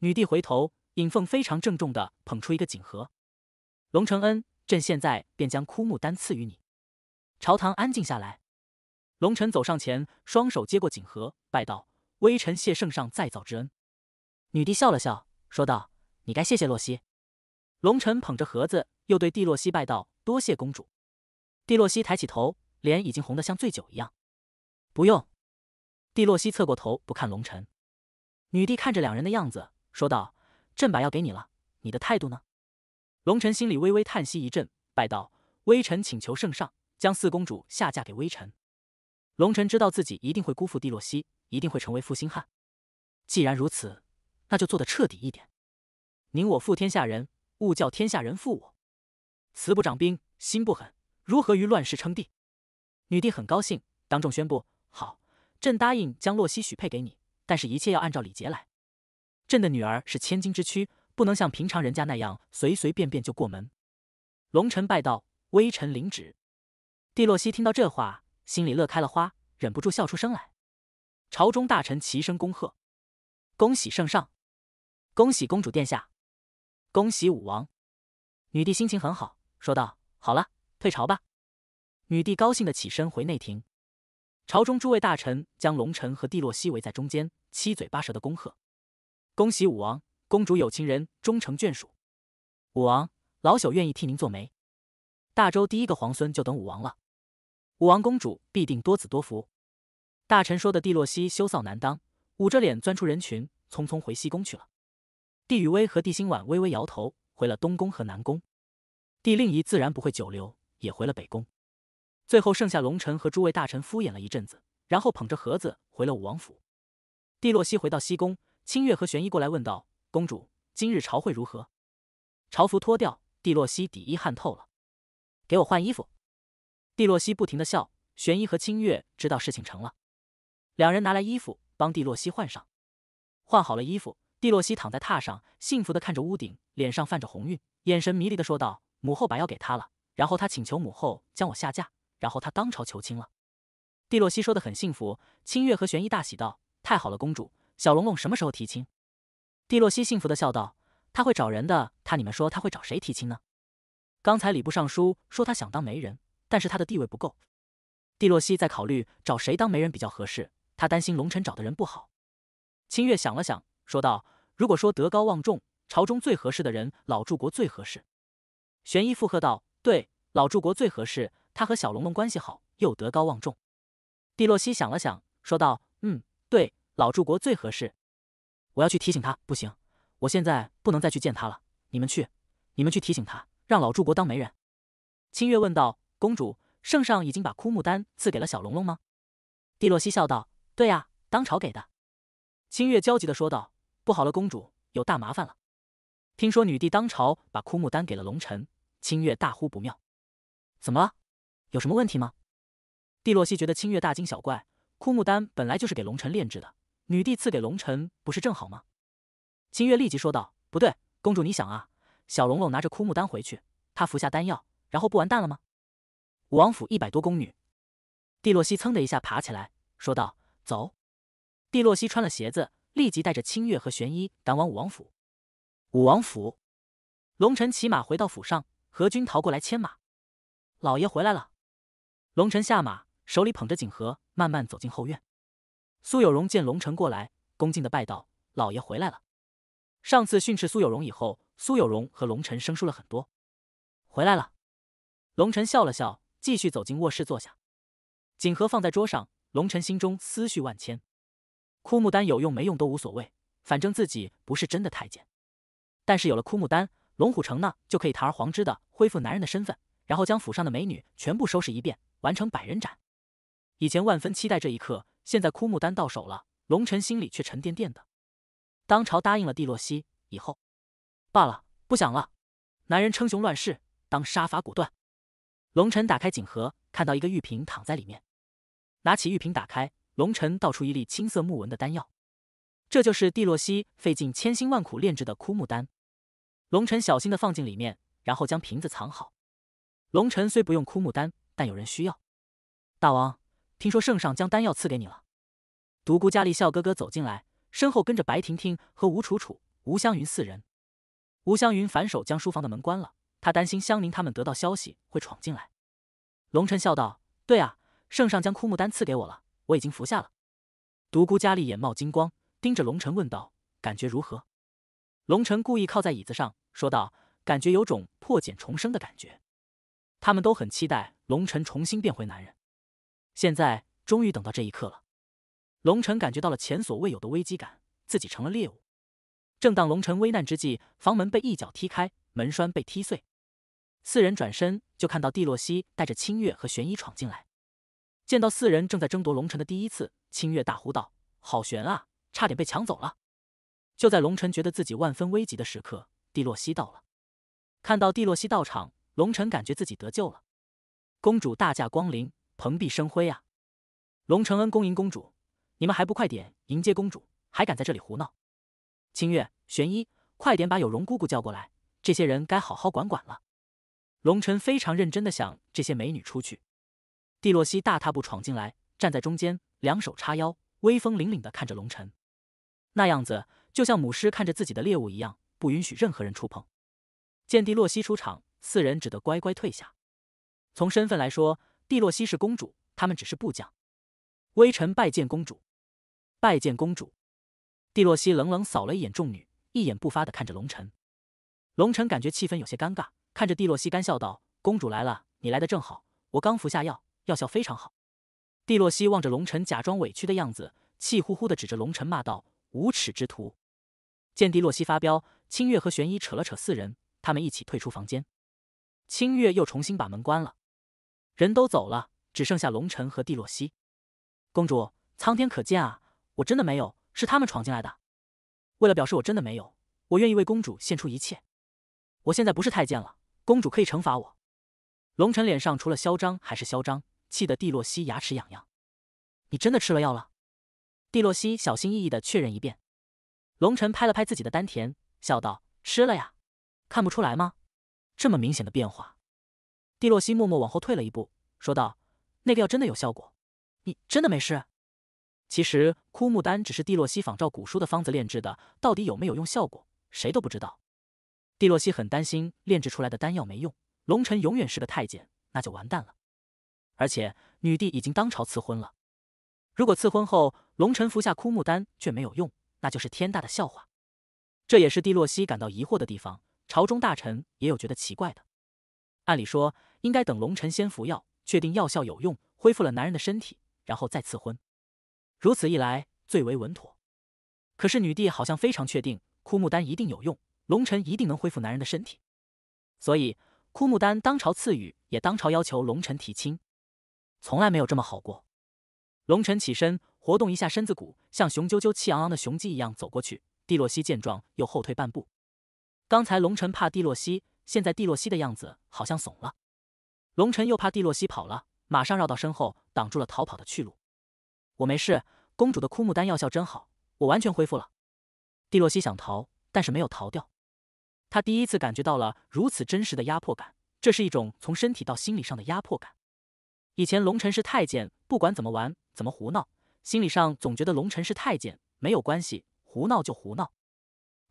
女帝回头，尹凤非常郑重的捧出一个锦盒。龙承恩，朕现在便将枯木丹赐予你。朝堂安静下来，龙晨走上前，双手接过锦盒，拜道：“微臣谢圣上再造之恩。”女帝笑了笑，说道：“你该谢谢洛西。”龙辰捧着盒子。又对蒂洛西拜道：“多谢公主。”蒂洛西抬起头，脸已经红得像醉酒一样。不用。蒂洛西侧过头，不看龙尘，女帝看着两人的样子，说道：“朕把药给你了，你的态度呢？”龙尘心里微微叹息一阵，拜道：“微臣请求圣上将四公主下嫁给微臣。”龙尘知道自己一定会辜负蒂洛西，一定会成为负心汉。既然如此，那就做得彻底一点。宁我负天下人，勿叫天下人负我。慈不掌兵，心不狠，如何于乱世称帝？女帝很高兴，当众宣布：“好，朕答应将洛西许配给你，但是一切要按照礼节来。朕的女儿是千金之躯，不能像平常人家那样随随便便就过门。”龙臣拜道：“微臣领旨。”帝洛西听到这话，心里乐开了花，忍不住笑出声来。朝中大臣齐声恭贺：“恭喜圣上，恭喜公主殿下，恭喜武王。”女帝心情很好。说道：“好了，退朝吧。”女帝高兴的起身回内廷。朝中诸位大臣将龙尘和帝洛西围在中间，七嘴八舌的恭贺：“恭喜武王，公主有情人终成眷属。”武王，老朽愿意替您做媒。大周第一个皇孙就等武王了。武王公主必定多子多福。大臣说的，帝洛西羞臊难当，捂着脸钻出人群，匆匆回西宫去了。帝宇威和帝心婉微微摇头，回了东宫和南宫。帝令仪自然不会久留，也回了北宫。最后剩下龙臣和诸位大臣敷衍了一阵子，然后捧着盒子回了武王府。帝洛西回到西宫，清月和玄一过来问道：“公主，今日朝会如何？”朝服脱掉，帝洛西底衣汗透了，给我换衣服。帝洛西不停的笑，玄一和清月知道事情成了，两人拿来衣服帮帝洛西换上。换好了衣服，帝洛西躺在榻上，幸福的看着屋顶，脸上泛着红晕，眼神迷离的说道。母后把药给他了，然后他请求母后将我下嫁，然后他当朝求亲了。蒂洛西说的很幸福，清月和玄一大喜道：“太好了，公主，小龙龙什么时候提亲？”蒂洛西幸福的笑道：“他会找人的，他你们说他会找谁提亲呢？”刚才礼部尚书说他想当媒人，但是他的地位不够。蒂洛西在考虑找谁当媒人比较合适，他担心龙辰找的人不好。清月想了想，说道：“如果说德高望重，朝中最合适的人，老柱国最合适。”玄一附和道：“对，老柱国最合适，他和小龙龙关系好，又德高望重。”蒂洛西想了想，说道：“嗯，对，老柱国最合适，我要去提醒他。不行，我现在不能再去见他了。你们去，你们去提醒他，让老柱国当媒人。”清月问道：“公主，圣上已经把枯木丹赐给了小龙龙吗？”蒂洛西笑道：“对呀，当朝给的。”清月焦急的说道：“不好了，公主有大麻烦了！听说女帝当朝把枯木丹给了龙臣。”清月大呼不妙，怎么了？有什么问题吗？帝洛西觉得清月大惊小怪，枯木丹本来就是给龙尘炼制的，女帝赐给龙尘不是正好吗？清月立即说道：“不对，公主，你想啊，小龙龙拿着枯木丹回去，他服下丹药，然后不完蛋了吗？”武王府一百多宫女，帝洛西噌的一下爬起来，说道：“走！”帝洛西穿了鞋子，立即带着清月和玄一赶往武王府。武王府，龙臣骑马回到府上。何军逃过来牵马，老爷回来了。龙尘下马，手里捧着锦盒，慢慢走进后院。苏有荣见龙尘过来，恭敬的拜道：“老爷回来了。”上次训斥苏有荣以后，苏有荣和龙尘生疏了很多。回来了，龙尘笑了笑，继续走进卧室坐下。锦盒放在桌上，龙尘心中思绪万千。枯木丹有用没用都无所谓，反正自己不是真的太监。但是有了枯木丹。龙虎城呢，就可以堂而皇之的恢复男人的身份，然后将府上的美女全部收拾一遍，完成百人斩。以前万分期待这一刻，现在枯木丹到手了，龙晨心里却沉甸甸的。当朝答应了蒂洛西，以后罢了，不想了。男人称雄乱世，当杀伐果断。龙晨打开锦盒，看到一个玉瓶躺在里面，拿起玉瓶打开，龙晨倒出一粒青色木纹的丹药，这就是蒂洛西费尽千辛万苦炼制的枯木丹。龙尘小心的放进里面，然后将瓶子藏好。龙尘虽不用枯木丹，但有人需要。大王，听说圣上将丹药赐给你了。独孤佳丽笑呵呵走进来，身后跟着白婷婷和吴楚楚、吴湘云四人。吴湘云反手将书房的门关了，他担心湘宁他们得到消息会闯进来。龙尘笑道：“对啊，圣上将枯木丹赐给我了，我已经服下了。”独孤佳丽眼冒金光，盯着龙尘问道：“感觉如何？”龙尘故意靠在椅子上。说道：“感觉有种破茧重生的感觉。”他们都很期待龙尘重新变回男人。现在终于等到这一刻了。龙尘感觉到了前所未有的危机感，自己成了猎物。正当龙辰危难之际，房门被一脚踢开，门栓被踢碎。四人转身就看到蒂洛西带着清月和玄一闯进来。见到四人正在争夺龙辰的第一次，清月大呼道：“好悬啊，差点被抢走了！”就在龙辰觉得自己万分危急的时刻。蒂洛西到了，看到蒂洛西到场，龙尘感觉自己得救了。公主大驾光临，蓬荜生辉啊！龙承恩恭迎公主，你们还不快点迎接公主？还敢在这里胡闹？清月、玄一，快点把有容姑姑叫过来，这些人该好好管管了。龙辰非常认真的想：这些美女出去。蒂洛西大踏步闯进来，站在中间，两手叉腰，威风凛凛的看着龙辰，那样子就像母狮看着自己的猎物一样。不允许任何人触碰。见蒂洛西出场，四人只得乖乖退下。从身份来说，蒂洛西是公主，他们只是部将。微臣拜见公主，拜见公主。蒂洛西冷冷扫了一眼众女，一言不发的看着龙尘。龙尘感觉气氛有些尴尬，看着蒂洛西干笑道：“公主来了，你来的正好，我刚服下药，药效非常好。”蒂洛西望着龙尘假装委屈的样子，气呼呼的指着龙尘骂道：“无耻之徒！”见蒂洛西发飙。清月和玄一扯了扯四人，他们一起退出房间。清月又重新把门关了。人都走了，只剩下龙尘和蒂洛西。公主，苍天可见啊！我真的没有，是他们闯进来的。为了表示我真的没有，我愿意为公主献出一切。我现在不是太监了，公主可以惩罚我。龙尘脸上除了嚣张还是嚣张，气得蒂洛西牙齿痒痒。你真的吃了药了？蒂洛西小心翼翼的确认一遍。龙尘拍了拍自己的丹田。笑道：“吃了呀，看不出来吗？这么明显的变化。”蒂洛西默默往后退了一步，说道：“那个药真的有效果？你真的没事？”其实枯木丹只是蒂洛西仿照古书的方子炼制的，到底有没有用效果，谁都不知道。蒂洛西很担心炼制出来的丹药没用，龙尘永远是个太监，那就完蛋了。而且女帝已经当朝赐婚了，如果赐婚后龙尘服下枯木丹却没有用，那就是天大的笑话。这也是蒂洛西感到疑惑的地方。朝中大臣也有觉得奇怪的。按理说，应该等龙臣先服药，确定药效有用，恢复了男人的身体，然后再赐婚，如此一来最为稳妥。可是女帝好像非常确定，枯木丹一定有用，龙臣一定能恢复男人的身体，所以枯木丹当朝赐予，也当朝要求龙臣提亲，从来没有这么好过。龙臣起身活动一下身子骨，像雄赳赳气昂昂的雄鸡一样走过去。蒂洛西见状，又后退半步。刚才龙尘怕蒂洛西，现在蒂洛西的样子好像怂了。龙尘又怕蒂洛西跑了，马上绕到身后，挡住了逃跑的去路。我没事，公主的枯木丹药效真好，我完全恢复了。蒂洛西想逃，但是没有逃掉。他第一次感觉到了如此真实的压迫感，这是一种从身体到心理上的压迫感。以前龙尘是太监，不管怎么玩，怎么胡闹，心理上总觉得龙尘是太监，没有关系。胡闹就胡闹，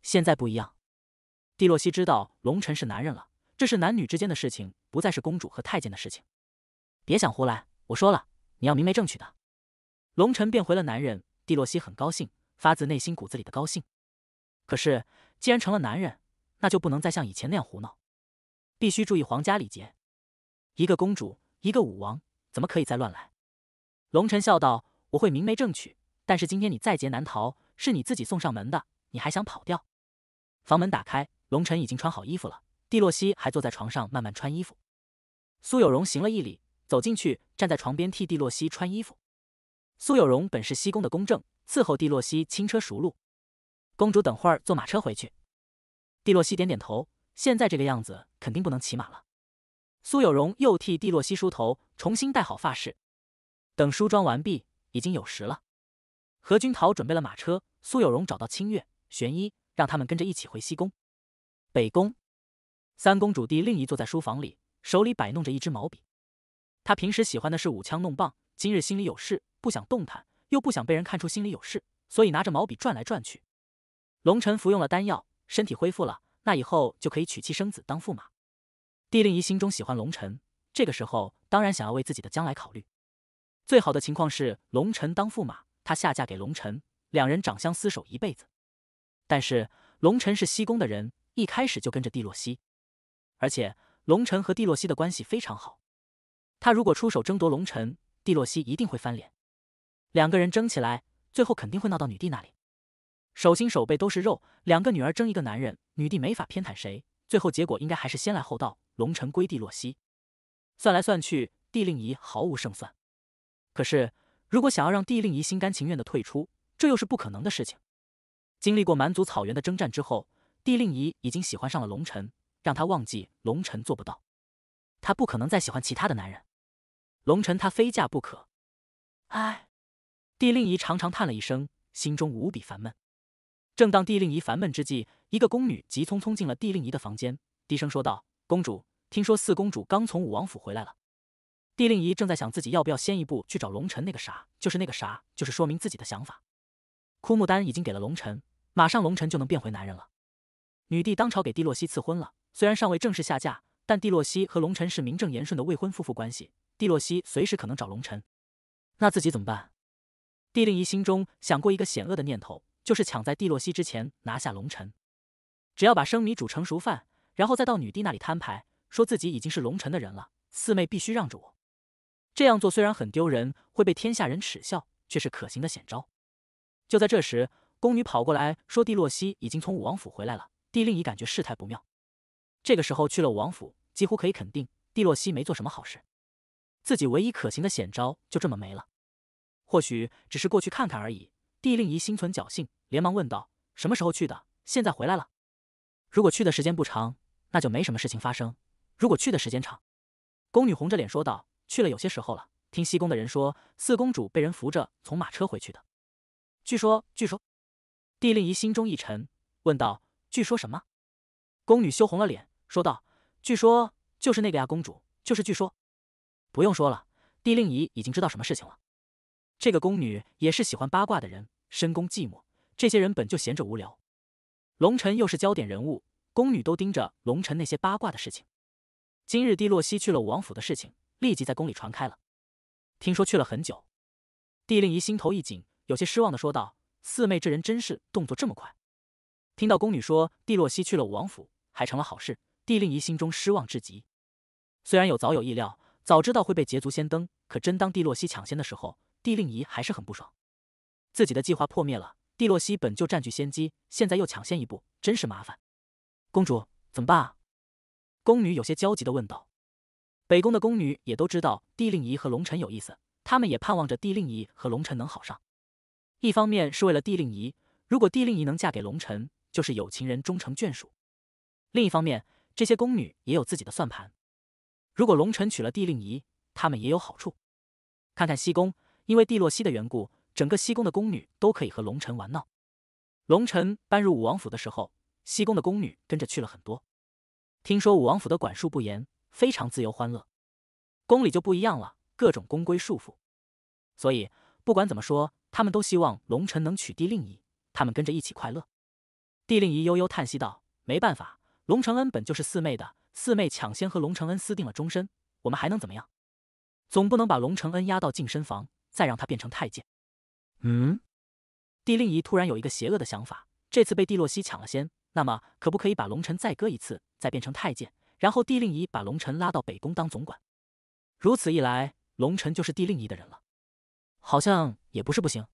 现在不一样。蒂洛西知道龙晨是男人了，这是男女之间的事情，不再是公主和太监的事情。别想胡来，我说了，你要明媒正娶的。龙尘变回了男人，蒂洛西很高兴，发自内心、骨子里的高兴。可是，既然成了男人，那就不能再像以前那样胡闹，必须注意皇家礼节。一个公主，一个武王，怎么可以再乱来？龙晨笑道：“我会明媒正娶，但是今天你在劫难逃。”是你自己送上门的，你还想跑掉？房门打开，龙晨已经穿好衣服了。蒂洛西还坐在床上慢慢穿衣服。苏有荣行了一礼，走进去，站在床边替蒂洛西穿衣服。苏有荣本是西宫的公正，伺候蒂洛西轻车熟路。公主等会儿坐马车回去。蒂洛西点点头，现在这个样子肯定不能骑马了。苏有荣又替蒂洛西梳头，重新戴好发饰。等梳妆完毕，已经有时了。何君陶准备了马车。苏有荣找到清月、玄一，让他们跟着一起回西宫、北宫。三公主帝令仪坐在书房里，手里摆弄着一支毛笔。他平时喜欢的是舞枪弄棒，今日心里有事，不想动弹，又不想被人看出心里有事，所以拿着毛笔转来转去。龙尘服用了丹药，身体恢复了，那以后就可以娶妻生子，当驸马。帝令仪心中喜欢龙尘，这个时候当然想要为自己的将来考虑。最好的情况是龙尘当驸马，她下嫁给龙尘，两人长相厮守一辈子，但是龙晨是西宫的人，一开始就跟着帝洛西，而且龙晨和帝洛西的关系非常好。他如果出手争夺龙尘，帝洛西一定会翻脸，两个人争起来，最后肯定会闹到女帝那里。手心手背都是肉，两个女儿争一个男人，女帝没法偏袒谁，最后结果应该还是先来后到，龙晨归帝洛西。算来算去，帝令仪毫无胜算。可是如果想要让帝令仪心甘情愿的退出，这又是不可能的事情。经历过蛮族草原的征战之后，帝令仪已经喜欢上了龙晨，让他忘记龙晨做不到，他不可能再喜欢其他的男人。龙晨，他非嫁不可。唉，帝令仪长长叹了一声，心中无比烦闷。正当帝令仪烦闷之际，一个宫女急匆匆进了帝令仪的房间，低声说道：“公主，听说四公主刚从武王府回来了。”帝令仪正在想自己要不要先一步去找龙晨那个啥，就是那个啥，就是说明自己的想法。枯木丹已经给了龙尘，马上龙尘就能变回男人了。女帝当朝给蒂洛西赐婚了，虽然尚未正式下嫁，但蒂洛西和龙尘是名正言顺的未婚夫妇关系。蒂洛西随时可能找龙尘。那自己怎么办？帝令仪心中想过一个险恶的念头，就是抢在蒂洛西之前拿下龙尘。只要把生米煮成熟饭，然后再到女帝那里摊牌，说自己已经是龙尘的人了，四妹必须让着我。这样做虽然很丢人，会被天下人耻笑，却是可行的险招。就在这时，宫女跑过来，说：“帝洛西已经从武王府回来了。”帝令仪感觉事态不妙，这个时候去了武王府，几乎可以肯定帝洛西没做什么好事。自己唯一可行的险招就这么没了。或许只是过去看看而已。帝令仪心存侥幸，连忙问道：“什么时候去的？现在回来了？”如果去的时间不长，那就没什么事情发生。如果去的时间长，宫女红着脸说道：“去了有些时候了。听西宫的人说，四公主被人扶着从马车回去的。”据说，据说，帝令仪心中一沉，问道：“据说什么？”宫女羞红了脸，说道：“据说就是那个呀，公主就是据说。”不用说了，帝令仪已经知道什么事情了。这个宫女也是喜欢八卦的人，深宫寂寞，这些人本就闲着无聊，龙尘又是焦点人物，宫女都盯着龙尘那些八卦的事情。今日帝洛西去了武王府的事情，立即在宫里传开了。听说去了很久，帝令仪心头一紧。有些失望的说道：“四妹这人真是动作这么快。”听到宫女说帝洛西去了武王府，还成了好事，帝令仪心中失望至极。虽然有早有意料，早知道会被捷足先登，可真当帝洛西抢先的时候，帝令仪还是很不爽。自己的计划破灭了，帝洛西本就占据先机，现在又抢先一步，真是麻烦。公主怎么办啊？宫女有些焦急的问道。北宫的宫女也都知道帝令仪和龙尘有意思，他们也盼望着帝令仪和龙尘能好上。一方面是为了帝令仪，如果帝令仪能嫁给龙尘，就是有情人终成眷属；另一方面，这些宫女也有自己的算盘，如果龙辰娶了帝令仪，他们也有好处。看看西宫，因为帝洛西的缘故，整个西宫的宫女都可以和龙辰玩闹。龙辰搬入武王府的时候，西宫的宫女跟着去了很多。听说武王府的管束不严，非常自由欢乐。宫里就不一样了，各种宫规束缚。所以不管怎么说。他们都希望龙尘能娶帝令仪，他们跟着一起快乐。帝令仪悠悠叹息道：“没办法，龙承恩本就是四妹的，四妹抢先和龙承恩私定了终身，我们还能怎么样？总不能把龙承恩压到净身房，再让他变成太监。”嗯，帝令仪突然有一个邪恶的想法：这次被帝洛西抢了先，那么可不可以把龙辰再割一次，再变成太监？然后帝令仪把龙辰拉到北宫当总管，如此一来，龙臣就是帝令仪的人了，好像。也不是不行。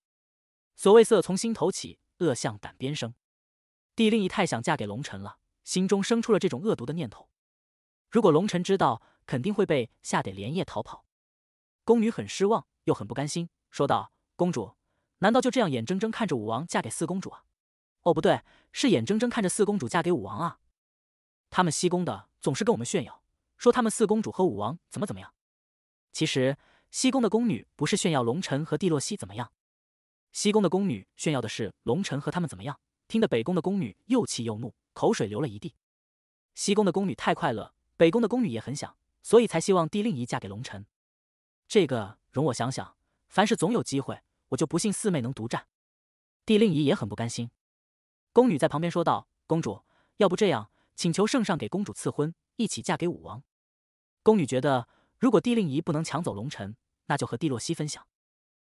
所谓色从心头起，恶向胆边生。帝令仪太想嫁给龙臣了，心中生出了这种恶毒的念头。如果龙臣知道，肯定会被吓得连夜逃跑。宫女很失望，又很不甘心，说道：“公主，难道就这样眼睁睁看着武王嫁给四公主啊？哦，不对，是眼睁睁看着四公主嫁给武王啊！他们西宫的总是跟我们炫耀，说他们四公主和武王怎么怎么样。其实……”西宫的宫女不是炫耀龙辰和帝洛西怎么样，西宫的宫女炫耀的是龙辰和他们怎么样。听得北宫的宫女又气又怒，口水流了一地。西宫的宫女太快乐，北宫的宫女也很想，所以才希望帝令仪嫁给龙辰。这个容我想想，凡事总有机会，我就不信四妹能独占。帝令仪也很不甘心。宫女在旁边说道：“公主，要不这样，请求圣上给公主赐婚，一起嫁给武王。”宫女觉得，如果帝令仪不能抢走龙辰。那就和帝洛西分享，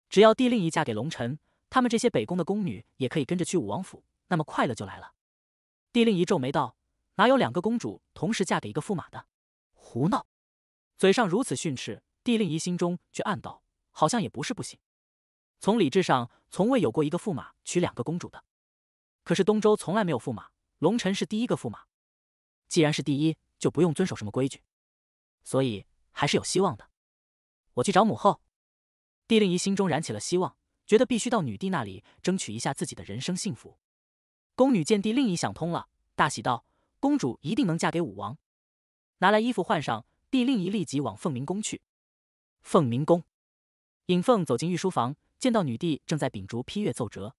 只要帝令仪嫁给龙尘，他们这些北宫的宫女也可以跟着去武王府，那么快乐就来了。帝令仪皱眉道：“哪有两个公主同时嫁给一个驸马的？胡闹！”嘴上如此训斥，帝令仪心中却暗道：“好像也不是不行。从理智上，从未有过一个驸马娶两个公主的。可是东周从来没有驸马，龙尘是第一个驸马。既然是第一，就不用遵守什么规矩，所以还是有希望的。”我去找母后。帝令仪心中燃起了希望，觉得必须到女帝那里争取一下自己的人生幸福。宫女见帝令仪想通了，大喜道：“公主一定能嫁给武王。”拿来衣服换上，帝令仪立即往凤鸣宫去。凤鸣宫，尹凤走进御书房，见到女帝正在秉烛批阅奏折。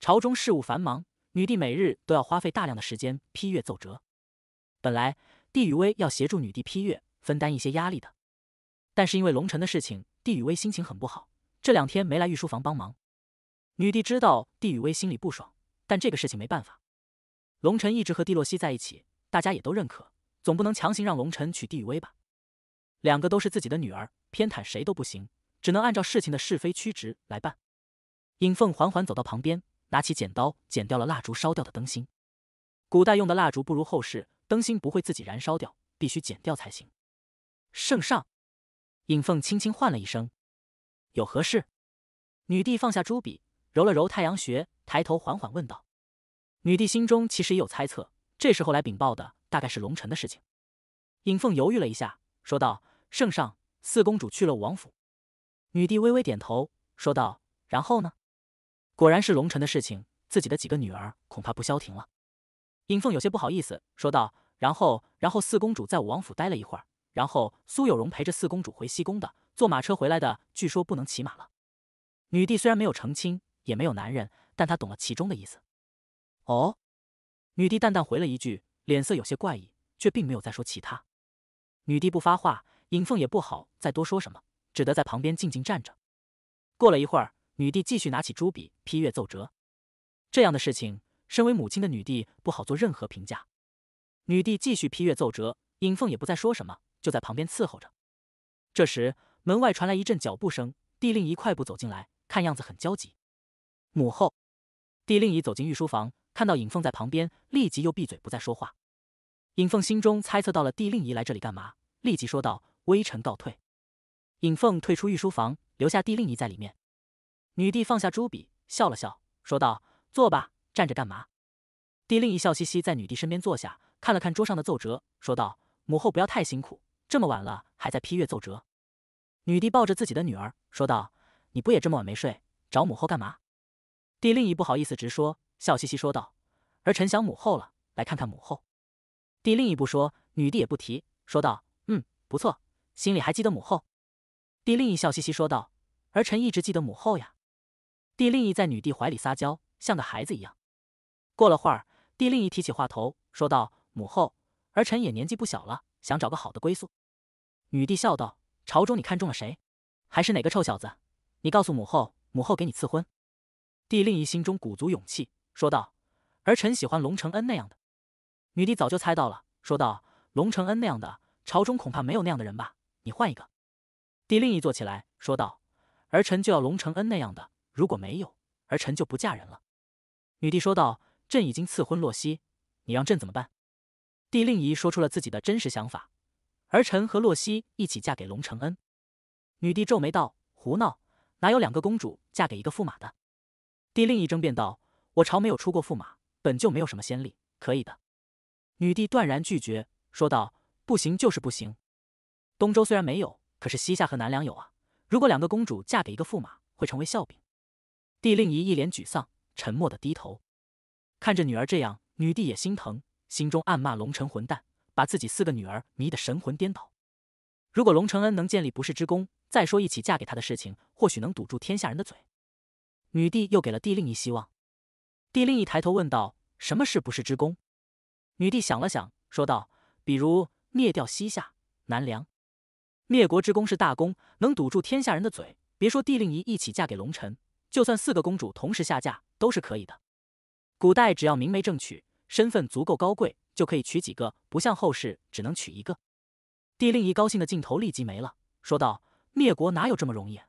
朝中事务繁忙，女帝每日都要花费大量的时间批阅奏折。本来，帝宇威要协助女帝批阅，分担一些压力的。但是因为龙尘的事情，帝雨薇心情很不好，这两天没来御书房帮忙。女帝知道帝雨薇心里不爽，但这个事情没办法。龙尘一直和帝洛西在一起，大家也都认可，总不能强行让龙尘娶帝雨薇吧？两个都是自己的女儿，偏袒谁都不行，只能按照事情的是非曲直来办。尹凤缓缓走到旁边，拿起剪刀剪掉了蜡烛烧掉的灯芯。古代用的蜡烛不如后世，灯芯不会自己燃烧掉，必须剪掉才行。圣上。尹凤轻轻唤了一声：“有何事？”女帝放下朱笔，揉了揉太阳穴，抬头缓缓问道。女帝心中其实也有猜测，这时候来禀报的大概是龙晨的事情。尹凤犹豫了一下，说道：“圣上，四公主去了武王府。”女帝微微点头，说道：“然后呢？”果然是龙晨的事情，自己的几个女儿恐怕不消停了。尹凤有些不好意思，说道：“然后，然后四公主在武王府待了一会儿。”然后苏有荣陪着四公主回西宫的，坐马车回来的。据说不能骑马了。女帝虽然没有成亲，也没有男人，但她懂了其中的意思。哦，女帝淡淡回了一句，脸色有些怪异，却并没有再说其他。女帝不发话，尹凤也不好再多说什么，只得在旁边静静站着。过了一会儿，女帝继续拿起朱笔批阅奏折。这样的事情，身为母亲的女帝不好做任何评价。女帝继续批阅奏折，尹凤也不再说什么。就在旁边伺候着。这时，门外传来一阵脚步声，帝令仪快步走进来，看样子很焦急。母后，帝令仪走进御书房，看到尹凤在旁边，立即又闭嘴不再说话。尹凤心中猜测到了帝令仪来这里干嘛，立即说道：“微臣告退。”尹凤退出御书房，留下帝令仪在里面。女帝放下朱笔，笑了笑，说道：“坐吧，站着干嘛？”帝令仪笑嘻嘻在女帝身边坐下，看了看桌上的奏折，说道：“母后不要太辛苦。”这么晚了还在批阅奏折，女帝抱着自己的女儿说道：“你不也这么晚没睡？找母后干嘛？”帝令一不好意思直说，笑嘻嘻说道：“儿臣想母后了，来看看母后。”帝令一不说，女帝也不提，说道：“嗯，不错，心里还记得母后。”帝令一笑嘻嘻说道：“儿臣一直记得母后呀。”帝令一在女帝怀里撒娇，像个孩子一样。过了会儿，帝令一提起话头说道：“母后，儿臣也年纪不小了，想找个好的归宿。”女帝笑道：“朝中你看中了谁？还是哪个臭小子？你告诉母后，母后给你赐婚。”帝令仪心中鼓足勇气说道：“儿臣喜欢龙承恩那样的。”女帝早就猜到了，说道：“龙承恩那样的朝中恐怕没有那样的人吧？你换一个。”帝令仪坐起来说道：“儿臣就要龙承恩那样的，如果没有，儿臣就不嫁人了。”女帝说道：“朕已经赐婚洛熙，你让朕怎么办？”帝令仪说出了自己的真实想法。儿臣和洛熙一起嫁给龙承恩。女帝皱眉道：“胡闹，哪有两个公主嫁给一个驸马的？”帝另一争辩道：“我朝没有出过驸马，本就没有什么先例，可以的。”女帝断然拒绝，说道：“不行，就是不行。东周虽然没有，可是西夏和南梁有啊。如果两个公主嫁给一个驸马，会成为笑柄。”帝令仪一脸沮丧，沉默的低头。看着女儿这样，女帝也心疼，心中暗骂龙承混蛋。把自己四个女儿迷得神魂颠倒。如果龙承恩能建立不世之功，再说一起嫁给他的事情，或许能堵住天下人的嘴。女帝又给了帝令一希望。帝令一抬头问道：“什么是不世之功？”女帝想了想，说道：“比如灭掉西夏、南梁，灭国之功是大功，能堵住天下人的嘴。别说帝令一一起嫁给龙臣，就算四个公主同时下嫁，都是可以的。古代只要明媒正娶，身份足够高贵。”就可以娶几个，不像后世只能娶一个。帝令仪高兴的劲头立即没了，说道：“灭国哪有这么容易？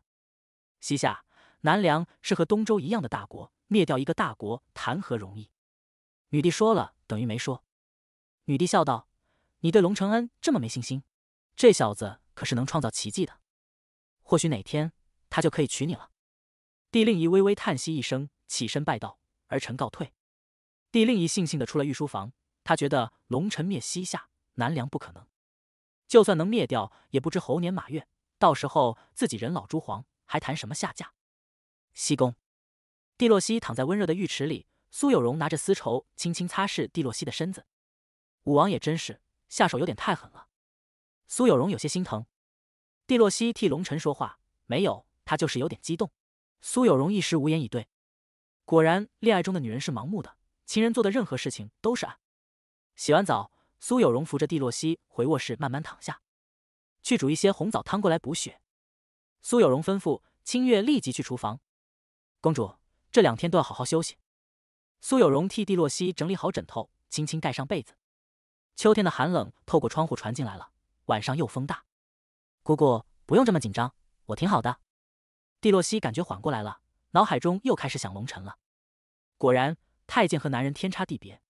西夏、南梁是和东周一样的大国，灭掉一个大国谈何容易？”女帝说了等于没说。女帝笑道：“你对龙承恩这么没信心？这小子可是能创造奇迹的，或许哪天他就可以娶你了。”帝令仪微微叹息一声，起身拜道：“儿臣告退。”帝令仪悻悻的出了御书房。他觉得龙臣灭西夏、南梁不可能，就算能灭掉，也不知猴年马月。到时候自己人老珠黄，还谈什么下嫁？西宫，蒂洛西躺在温热的浴池里，苏有荣拿着丝绸轻轻擦拭蒂洛西的身子。武王也真是下手有点太狠了。苏有荣有些心疼。蒂洛西替龙臣说话，没有他就是有点激动。苏有荣一时无言以对。果然，恋爱中的女人是盲目的，情人做的任何事情都是爱。洗完澡，苏有荣扶着蒂洛西回卧室，慢慢躺下，去煮一些红枣汤过来补血。苏有荣吩咐清月立即去厨房。公主这两天都要好好休息。苏有荣替蒂洛西整理好枕头，轻轻盖上被子。秋天的寒冷透过窗户传进来了，晚上又风大。姑姑不用这么紧张，我挺好的。蒂洛西感觉缓过来了，脑海中又开始想龙尘了。果然，太监和男人天差地别。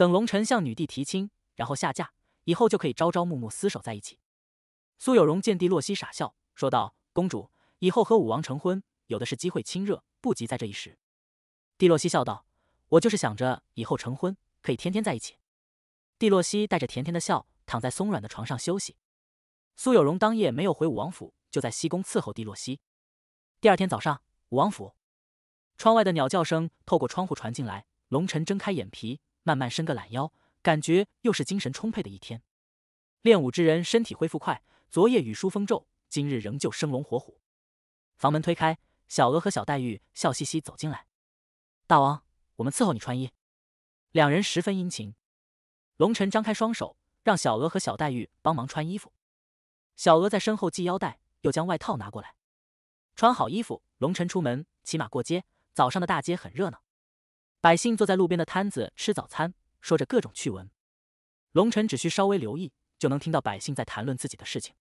等龙臣向女帝提亲，然后下嫁，以后就可以朝朝暮暮厮守在一起。苏有荣见帝洛西傻笑，说道：“公主，以后和武王成婚，有的是机会亲热，不急在这一时。”帝洛西笑道：“我就是想着以后成婚，可以天天在一起。”帝洛西带着甜甜的笑，躺在松软的床上休息。苏有荣当夜没有回武王府，就在西宫伺候帝洛西。第二天早上，武王府窗外的鸟叫声透过窗户传进来，龙臣睁开眼皮。慢慢伸个懒腰，感觉又是精神充沛的一天。练武之人身体恢复快，昨夜雨疏风骤，今日仍旧生龙活虎。房门推开，小娥和小黛玉笑嘻嘻走进来：“大王，我们伺候你穿衣。”两人十分殷勤。龙晨张开双手，让小娥和小黛玉帮忙穿衣服。小娥在身后系腰带，又将外套拿过来。穿好衣服，龙晨出门，骑马过街。早上的大街很热闹。百姓坐在路边的摊子吃早餐，说着各种趣闻。龙臣只需稍微留意，就能听到百姓在谈论自己的事情。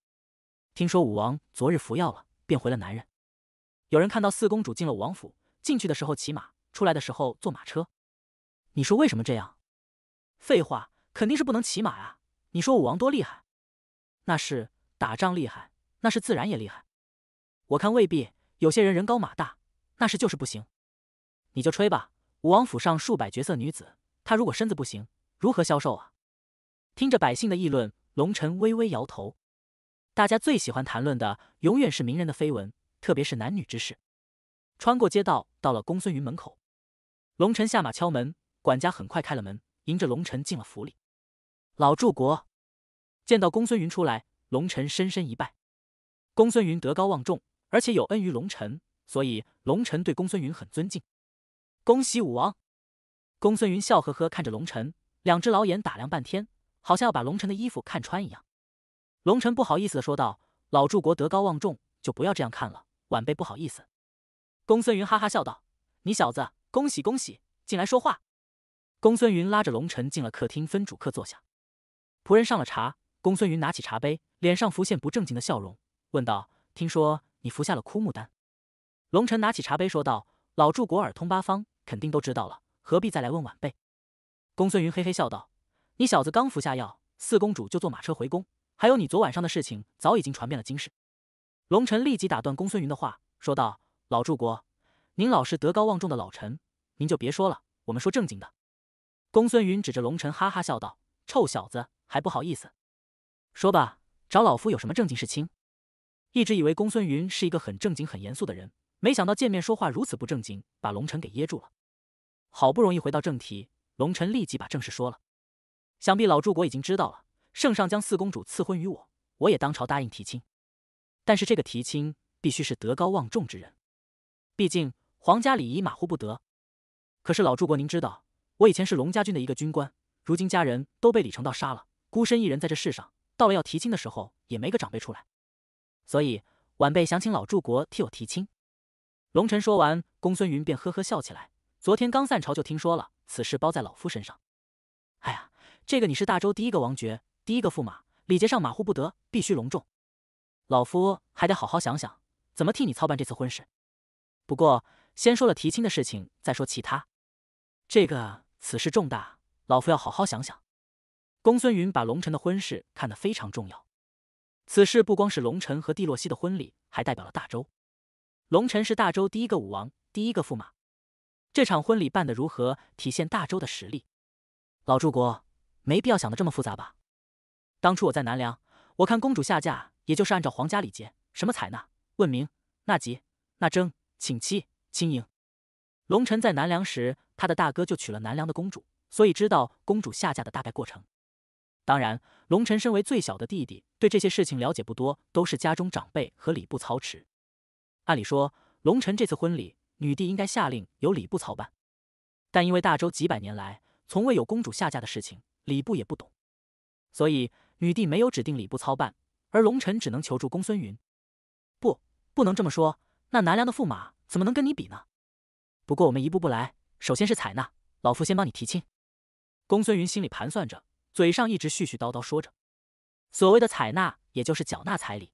听说武王昨日服药了，变回了男人。有人看到四公主进了王府，进去的时候骑马，出来的时候坐马车。你说为什么这样？废话，肯定是不能骑马啊！你说武王多厉害？那是打仗厉害，那是自然也厉害。我看未必，有些人人高马大，那是就是不行。你就吹吧。武王府上数百绝色女子，他如果身子不行，如何消受啊？听着百姓的议论，龙尘微微摇头。大家最喜欢谈论的，永远是名人的绯闻，特别是男女之事。穿过街道，到了公孙云门口，龙尘下马敲门，管家很快开了门，迎着龙尘进了府里。老祝国见到公孙云出来，龙尘深深一拜。公孙云德高望重，而且有恩于龙尘，所以龙尘对公孙云很尊敬。恭喜武王！公孙云笑呵呵看着龙尘，两只老眼打量半天，好像要把龙尘的衣服看穿一样。龙尘不好意思的说道：“老柱国德高望重，就不要这样看了，晚辈不好意思。”公孙云哈哈笑道：“你小子，恭喜恭喜！进来说话。”公孙云拉着龙尘进了客厅，分主客坐下。仆人上了茶，公孙云拿起茶杯，脸上浮现不正经的笑容，问道：“听说你服下了枯木丹？”龙尘拿起茶杯说道：“老柱国耳通八方。”肯定都知道了，何必再来问晚辈？公孙云嘿嘿笑道：“你小子刚服下药，四公主就坐马车回宫。还有你昨晚上的事情，早已经传遍了京市。”龙尘立即打断公孙云的话，说道：“老柱国，您老是德高望重的老臣，您就别说了，我们说正经的。”公孙云指着龙尘哈哈笑道：“臭小子，还不好意思？说吧，找老夫有什么正经事情？”一直以为公孙云是一个很正经、很严肃的人，没想到见面说话如此不正经，把龙尘给噎住了。好不容易回到正题，龙臣立即把正事说了。想必老祝国已经知道了，圣上将四公主赐婚于我，我也当朝答应提亲。但是这个提亲必须是德高望重之人，毕竟皇家礼仪马虎不得。可是老祝国，您知道，我以前是龙家军的一个军官，如今家人都被李成道杀了，孤身一人在这世上，到了要提亲的时候，也没个长辈出来。所以晚辈想请老祝国替我提亲。龙臣说完，公孙云便呵呵笑起来。昨天刚散朝就听说了此事，包在老夫身上。哎呀，这个你是大周第一个王爵，第一个驸马，礼节上马虎不得，必须隆重。老夫还得好好想想怎么替你操办这次婚事。不过先说了提亲的事情，再说其他。这个此事重大，老夫要好好想想。公孙云把龙臣的婚事看得非常重要。此事不光是龙臣和帝洛西的婚礼，还代表了大周。龙臣是大周第一个武王，第一个驸马。这场婚礼办得如何？体现大周的实力。老祝国没必要想的这么复杂吧？当初我在南梁，我看公主下嫁，也就是按照皇家礼节，什么采纳、问名、纳吉、纳征、请妻、亲迎。龙尘在南梁时，他的大哥就娶了南梁的公主，所以知道公主下嫁的大概过程。当然，龙尘身为最小的弟弟，对这些事情了解不多，都是家中长辈和礼部操持。按理说，龙辰这次婚礼。女帝应该下令由礼部操办，但因为大周几百年来从未有公主下嫁的事情，礼部也不懂，所以女帝没有指定礼部操办，而龙臣只能求助公孙云。不，不能这么说，那南梁的驸马怎么能跟你比呢？不过我们一步步来，首先是采纳，老夫先帮你提亲。公孙云心里盘算着，嘴上一直絮絮叨叨说着，所谓的采纳，也就是缴纳彩礼。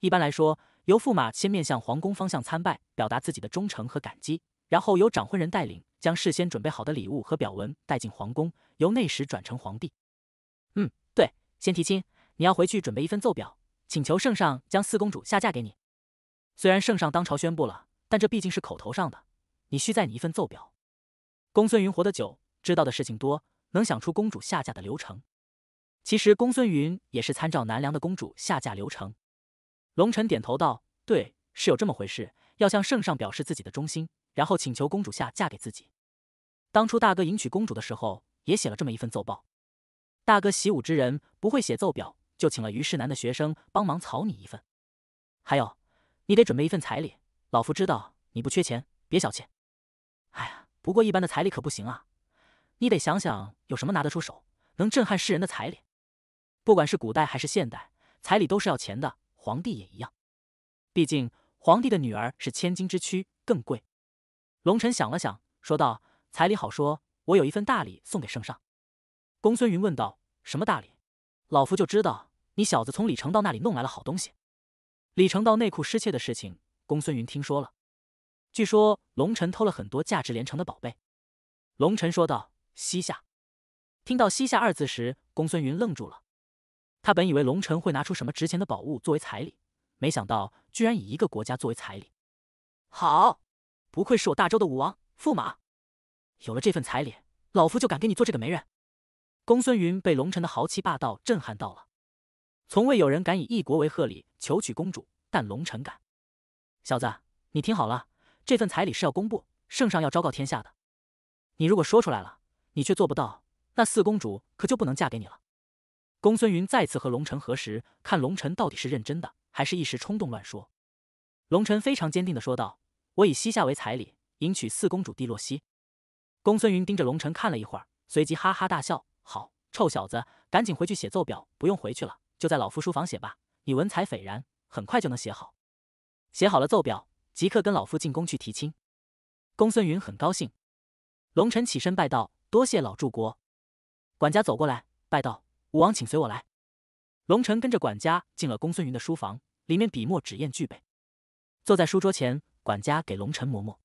一般来说。由驸马先面向皇宫方向参拜，表达自己的忠诚和感激，然后由掌婚人带领，将事先准备好的礼物和表文带进皇宫，由内史转呈皇帝。嗯，对，先提亲，你要回去准备一份奏表，请求圣上将四公主下嫁给你。虽然圣上当朝宣布了，但这毕竟是口头上的，你需在拟一份奏表。公孙云活得久，知道的事情多，能想出公主下嫁的流程。其实公孙云也是参照南梁的公主下嫁流程。龙尘点头道：“对，是有这么回事。要向圣上表示自己的忠心，然后请求公主下嫁给自己。当初大哥迎娶公主的时候，也写了这么一份奏报。大哥习武之人不会写奏表，就请了于世南的学生帮忙草拟一份。还有，你得准备一份彩礼。老夫知道你不缺钱，别小气。哎呀，不过一般的彩礼可不行啊，你得想想有什么拿得出手、能震撼世人的彩礼。不管是古代还是现代，彩礼都是要钱的。”皇帝也一样，毕竟皇帝的女儿是千金之躯，更贵。龙尘想了想，说道：“彩礼好说，我有一份大礼送给圣上。”公孙云问道：“什么大礼？”老夫就知道你小子从李成道那里弄来了好东西。李成道内库失窃的事情，公孙云听说了，据说龙尘偷了很多价值连城的宝贝。龙尘说道：“西夏。”听到“西夏”二字时，公孙云愣住了。他本以为龙尘会拿出什么值钱的宝物作为彩礼，没想到居然以一个国家作为彩礼。好，不愧是我大周的武王驸马，有了这份彩礼，老夫就敢给你做这个媒人。公孙云被龙尘的豪气霸道震撼到了，从未有人敢以一国为贺礼求娶公主，但龙尘敢。小子，你听好了，这份彩礼是要公布，圣上要昭告天下的。你如果说出来了，你却做不到，那四公主可就不能嫁给你了。公孙云再次和龙尘核实，看龙尘到底是认真的，还是一时冲动乱说。龙尘非常坚定地说道：“我以西夏为彩礼，迎娶四公主蒂洛西。”公孙云盯着龙尘看了一会儿，随即哈哈大笑：“好，臭小子，赶紧回去写奏表，不用回去了，就在老夫书房写吧。你文采斐然，很快就能写好。写好了奏表，即刻跟老夫进宫去提亲。”公孙云很高兴。龙尘起身拜道：“多谢老柱国。”管家走过来拜道。武王，请随我来。龙尘跟着管家进了公孙云的书房，里面笔墨纸砚俱备。坐在书桌前，管家给龙尘磨墨，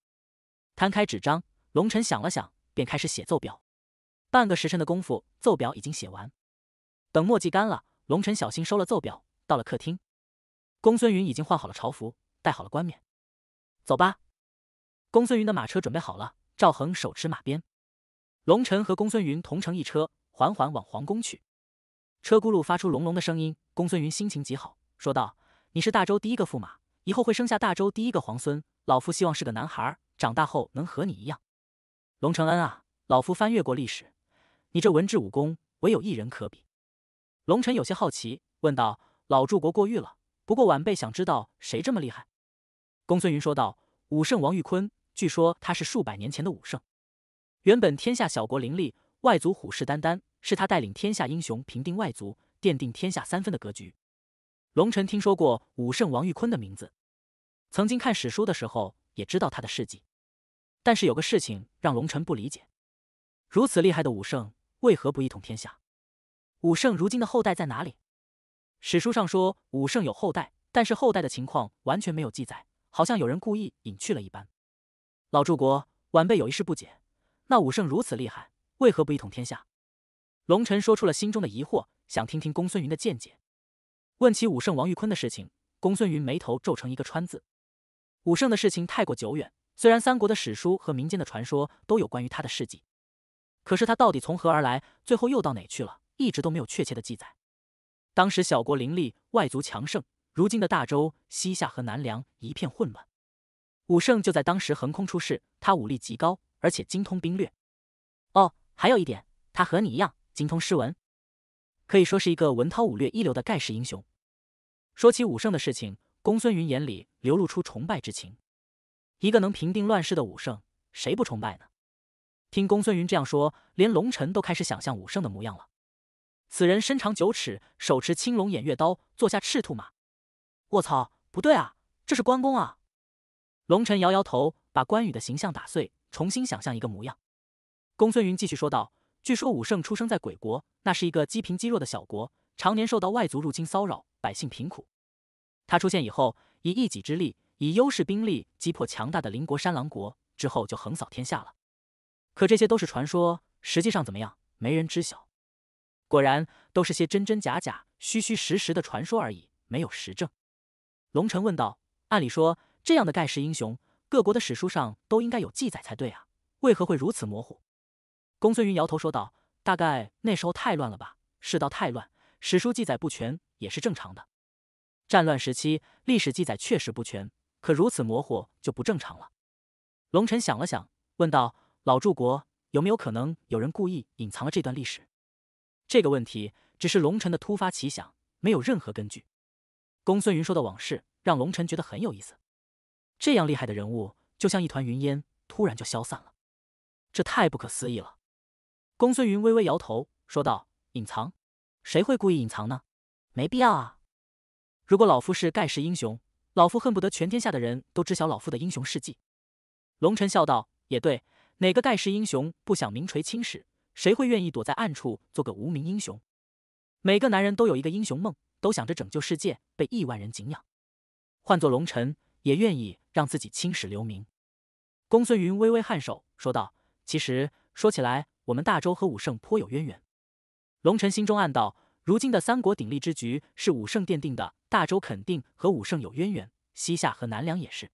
摊开纸张。龙尘想了想，便开始写奏表。半个时辰的功夫，奏表已经写完。等墨迹干了，龙辰小心收了奏表，到了客厅。公孙云已经换好了朝服，戴好了冠冕。走吧。公孙云的马车准备好了，赵恒手持马鞭，龙辰和公孙云同乘一车，缓缓往皇宫去。车轱辘发出隆隆的声音，公孙云心情极好，说道：“你是大周第一个驸马，以后会生下大周第一个皇孙，老夫希望是个男孩，长大后能和你一样。”龙承恩啊，老夫翻阅过历史，你这文治武功，唯有一人可比。龙臣有些好奇，问道：“老柱国过誉了，不过晚辈想知道谁这么厉害？”公孙云说道：“武圣王玉坤，据说他是数百年前的武圣。原本天下小国林立，外族虎视眈眈。”是他带领天下英雄平定外族，奠定天下三分的格局。龙尘听说过武圣王玉坤的名字，曾经看史书的时候也知道他的事迹。但是有个事情让龙尘不理解：如此厉害的武圣，为何不一统天下？武圣如今的后代在哪里？史书上说武圣有后代，但是后代的情况完全没有记载，好像有人故意隐去了一般。老祝国，晚辈有一事不解：那武圣如此厉害，为何不一统天下？龙尘说出了心中的疑惑，想听听公孙云的见解。问起武圣王玉坤的事情，公孙云眉头皱成一个川字。武圣的事情太过久远，虽然三国的史书和民间的传说都有关于他的事迹，可是他到底从何而来，最后又到哪去了，一直都没有确切的记载。当时小国林立，外族强盛，如今的大周、西夏和南梁一片混乱，武圣就在当时横空出世。他武力极高，而且精通兵略。哦，还有一点，他和你一样。精通诗文，可以说是一个文韬武略一流的盖世英雄。说起武圣的事情，公孙云眼里流露出崇拜之情。一个能平定乱世的武圣，谁不崇拜呢？听公孙云这样说，连龙臣都开始想象武圣的模样了。此人身长九尺，手持青龙偃月刀，坐下赤兔马。我操，不对啊，这是关公啊！龙臣摇摇头，把关羽的形象打碎，重新想象一个模样。公孙云继续说道。据说武圣出生在鬼国，那是一个积贫积弱的小国，常年受到外族入侵骚扰，百姓贫苦。他出现以后，以一己之力，以优势兵力击破强大的邻国山狼国，之后就横扫天下了。可这些都是传说，实际上怎么样，没人知晓。果然，都是些真真假假、虚虚实实的传说而已，没有实证。龙尘问道：“按理说，这样的盖世英雄，各国的史书上都应该有记载才对啊，为何会如此模糊？”公孙云摇头说道：“大概那时候太乱了吧，世道太乱，史书记载不全也是正常的。战乱时期，历史记载确实不全，可如此模糊就不正常了。”龙尘想了想，问道：“老祝国有没有可能有人故意隐藏了这段历史？”这个问题只是龙尘的突发奇想，没有任何根据。公孙云说的往事让龙尘觉得很有意思。这样厉害的人物，就像一团云烟，突然就消散了，这太不可思议了。公孙云微微摇头，说道：“隐藏，谁会故意隐藏呢？没必要啊。如果老夫是盖世英雄，老夫恨不得全天下的人都知晓老夫的英雄事迹。”龙晨笑道：“也对，哪个盖世英雄不想名垂青史？谁会愿意躲在暗处做个无名英雄？每个男人都有一个英雄梦，都想着拯救世界，被亿万人敬仰。换做龙晨，也愿意让自己青史留名。”公孙云微微颔首，说道：“其实说起来。”我们大周和武圣颇有渊源，龙臣心中暗道：如今的三国鼎立之局是武圣奠定的，大周肯定和武圣有渊源，西夏和南梁也是。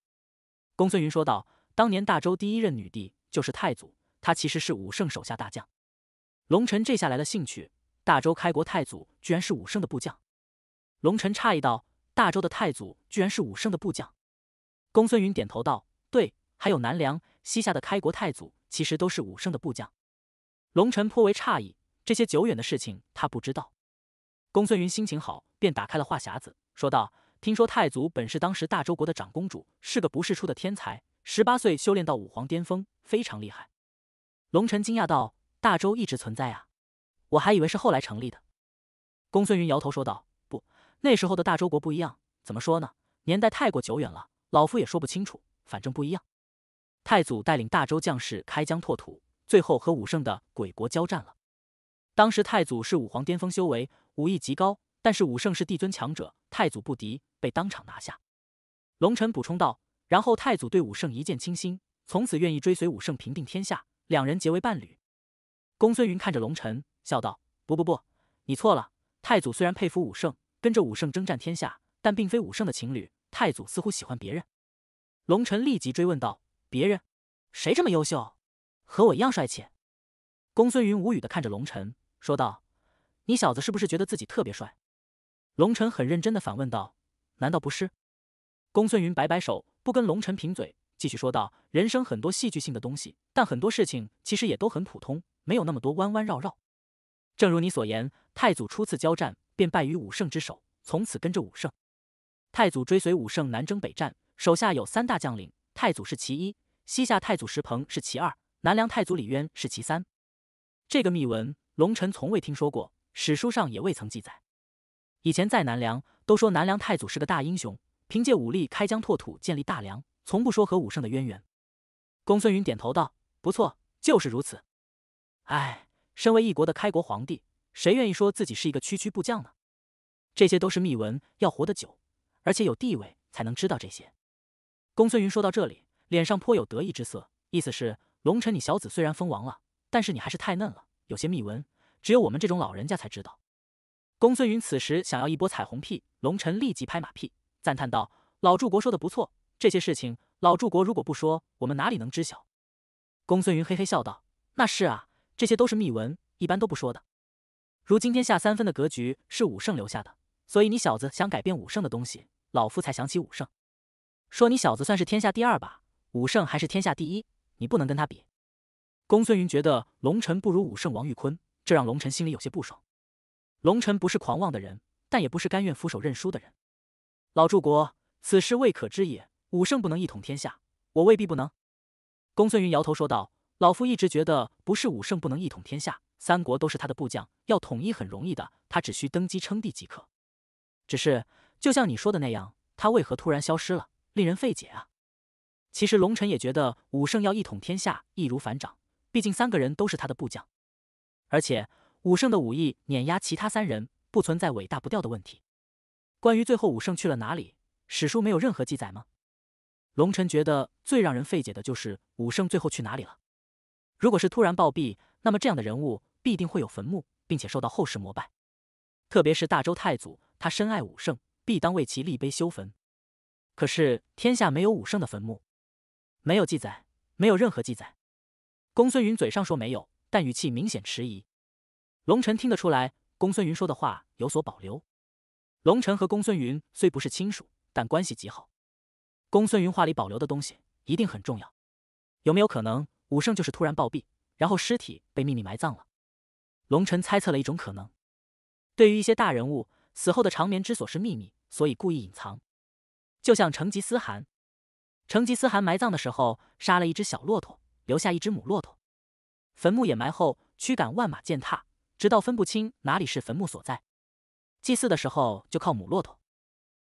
公孙云说道：“当年大周第一任女帝就是太祖，他其实是武圣手下大将。”龙臣这下来了兴趣，大周开国太祖居然是武圣的部将。龙臣诧异道：“大周的太祖居然是武圣的部将？”公孙云点头道：“对，还有南梁、西夏的开国太祖，其实都是武圣的部将。”龙尘颇为诧异，这些久远的事情他不知道。公孙云心情好，便打开了话匣子，说道：“听说太祖本是当时大周国的长公主，是个不世出的天才，十八岁修炼到武皇巅峰，非常厉害。”龙尘惊讶道：“大周一直存在啊，我还以为是后来成立的。”公孙云摇头说道：“不，那时候的大周国不一样。怎么说呢？年代太过久远了，老夫也说不清楚。反正不一样。”太祖带领大周将士开疆拓土。最后和武圣的鬼国交战了。当时太祖是武皇巅峰修为，武艺极高，但是武圣是帝尊强者，太祖不敌，被当场拿下。龙尘补充道：“然后太祖对武圣一见倾心，从此愿意追随武圣平定天下，两人结为伴侣。”公孙云看着龙尘，笑道：“不不不，你错了。太祖虽然佩服武圣，跟着武圣征战天下，但并非武圣的情侣。太祖似乎喜欢别人。”龙尘立即追问道：“别人？谁这么优秀？”和我一样帅气，公孙云无语的看着龙晨，说道：“你小子是不是觉得自己特别帅？”龙晨很认真的反问道：“难道不是？”公孙云摆摆手，不跟龙晨贫嘴，继续说道：“人生很多戏剧性的东西，但很多事情其实也都很普通，没有那么多弯弯绕绕。正如你所言，太祖初次交战便败于武圣之手，从此跟着武圣。太祖追随武圣南征北战，手下有三大将领，太祖是其一，西夏太祖石鹏是其二。”南梁太祖李渊是其三，这个秘闻龙臣从未听说过，史书上也未曾记载。以前在南梁，都说南梁太祖是个大英雄，凭借武力开疆拓土建立大梁，从不说和武圣的渊源。公孙云点头道：“不错，就是如此。”哎，身为一国的开国皇帝，谁愿意说自己是一个区区部将呢？这些都是秘闻，要活得久，而且有地位，才能知道这些。公孙云说到这里，脸上颇有得意之色，意思是。龙尘，你小子虽然封王了，但是你还是太嫩了。有些秘闻，只有我们这种老人家才知道。公孙云此时想要一波彩虹屁，龙尘立即拍马屁，赞叹道：“老柱国说的不错，这些事情老柱国如果不说，我们哪里能知晓？”公孙云嘿嘿笑道：“那是啊，这些都是秘闻，一般都不说的。如今天下三分的格局是武圣留下的，所以你小子想改变武圣的东西，老夫才想起武圣。说你小子算是天下第二吧，武圣还是天下第一？”你不能跟他比，公孙云觉得龙臣不如武圣王玉坤，这让龙臣心里有些不爽。龙臣不是狂妄的人，但也不是甘愿俯首认输的人。老祝国，此事未可知也。武圣不能一统天下，我未必不能。公孙云摇头说道：“老夫一直觉得不是武圣不能一统天下，三国都是他的部将，要统一很容易的，他只需登基称帝即可。只是就像你说的那样，他为何突然消失了，令人费解啊！”其实龙尘也觉得武圣要一统天下易如反掌，毕竟三个人都是他的部将，而且武圣的武艺碾压其他三人，不存在尾大不掉的问题。关于最后武圣去了哪里，史书没有任何记载吗？龙尘觉得最让人费解的就是武圣最后去哪里了。如果是突然暴毙，那么这样的人物必定会有坟墓，并且受到后世膜拜。特别是大周太祖，他深爱武圣，必当为其立碑修坟。可是天下没有武圣的坟墓。没有记载，没有任何记载。公孙云嘴上说没有，但语气明显迟疑。龙尘听得出来，公孙云说的话有所保留。龙尘和公孙云虽不是亲属，但关系极好。公孙云话里保留的东西一定很重要。有没有可能武圣就是突然暴毙，然后尸体被秘密埋葬了？龙尘猜测了一种可能：对于一些大人物，死后的长眠之所是秘密，所以故意隐藏。就像成吉思汗。成吉思汗埋葬的时候，杀了一只小骆驼，留下一只母骆驼。坟墓掩埋后，驱赶万马践踏，直到分不清哪里是坟墓所在。祭祀的时候，就靠母骆驼，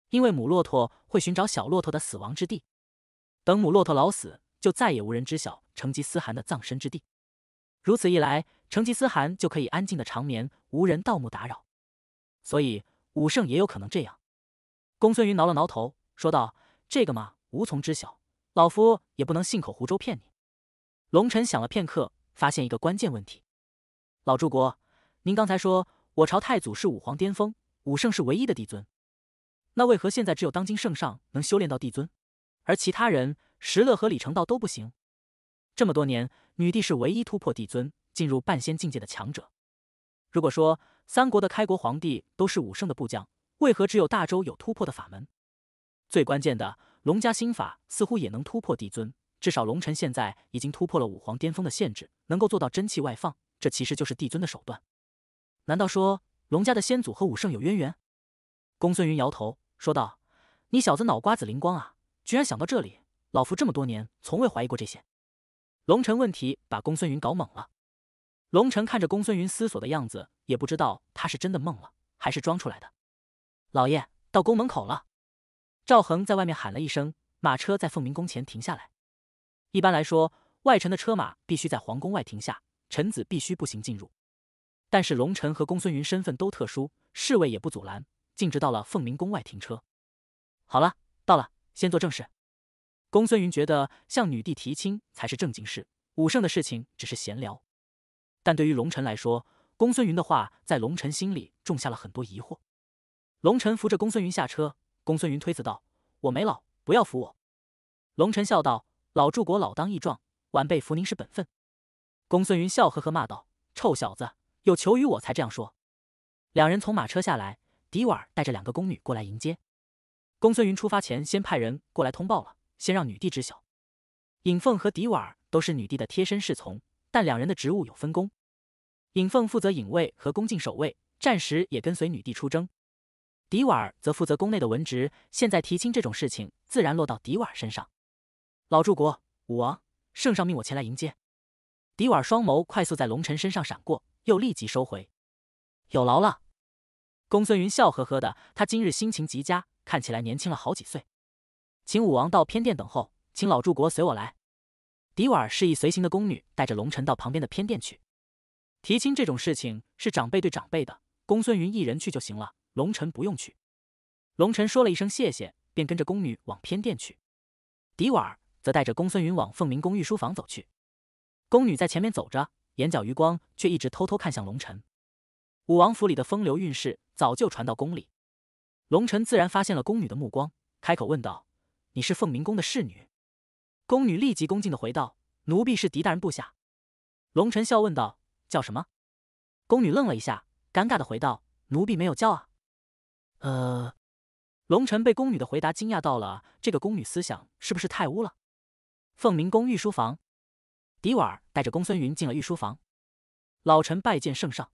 因为母骆驼会寻找小骆驼的死亡之地。等母骆驼老死，就再也无人知晓成吉思汗的葬身之地。如此一来，成吉思汗就可以安静的长眠，无人盗墓打扰。所以武圣也有可能这样。公孙云挠了挠头，说道：“这个嘛。”无从知晓，老夫也不能信口胡诌骗你。龙尘想了片刻，发现一个关键问题：老柱国，您刚才说我朝太祖是武皇巅峰，武圣是唯一的帝尊，那为何现在只有当今圣上能修炼到帝尊，而其他人石勒和李成道都不行？这么多年，女帝是唯一突破帝尊进入半仙境界的强者。如果说三国的开国皇帝都是武圣的部将，为何只有大周有突破的法门？最关键的。龙家心法似乎也能突破帝尊，至少龙尘现在已经突破了武皇巅峰的限制，能够做到真气外放，这其实就是帝尊的手段。难道说龙家的先祖和武圣有渊源？公孙云摇头说道：“你小子脑瓜子灵光啊，居然想到这里。老夫这么多年从未怀疑过这些。”龙尘问题把公孙云搞懵了。龙尘看着公孙云思索的样子，也不知道他是真的懵了，还是装出来的。老爷，到宫门口了。赵恒在外面喊了一声，马车在凤鸣宫前停下来。一般来说，外臣的车马必须在皇宫外停下，臣子必须步行进入。但是龙臣和公孙云身份都特殊，侍卫也不阻拦，径直到了凤鸣宫外停车。好了，到了，先做正事。公孙云觉得向女帝提亲才是正经事，武圣的事情只是闲聊。但对于龙臣来说，公孙云的话在龙臣心里种下了很多疑惑。龙臣扶着公孙云下车。公孙云推辞道：“我没老，不要扶我。”龙臣笑道：“老柱国老当益壮，晚辈扶您是本分。”公孙云笑呵呵骂道：“臭小子，有求于我才这样说。”两人从马车下来，迪瓦尔带着两个宫女过来迎接。公孙云出发前先派人过来通报了，先让女帝知晓。尹凤和迪瓦尔都是女帝的贴身侍从，但两人的职务有分工。尹凤负责引卫和宫禁守卫，战时也跟随女帝出征。迪瓦尔则负责宫内的文职，现在提亲这种事情自然落到迪瓦尔身上。老柱国武王，圣上命我前来迎接。迪瓦尔双眸快速在龙尘身上闪过，又立即收回。有劳了。公孙云笑呵呵的，他今日心情极佳，看起来年轻了好几岁。请武王到偏殿等候，请老柱国随我来。迪瓦尔示意随行的宫女带着龙尘到旁边的偏殿去。提亲这种事情是长辈对长辈的，公孙云一人去就行了。龙尘不用去。龙尘说了一声谢谢，便跟着宫女往偏殿去。迪瓦尔则带着公孙云往凤鸣宫御书房走去。宫女在前面走着，眼角余光却一直偷偷看向龙尘。武王府里的风流韵事早就传到宫里，龙尘自然发现了宫女的目光，开口问道：“你是凤鸣宫的侍女？”宫女立即恭敬的回道：“奴婢是狄大人部下。”龙尘笑问道：“叫什么？”宫女愣了一下，尴尬的回道：“奴婢没有叫啊。”呃，龙臣被宫女的回答惊讶到了。这个宫女思想是不是太污了？凤鸣宫御书房，迪婉带着公孙云进了御书房。老臣拜见圣上。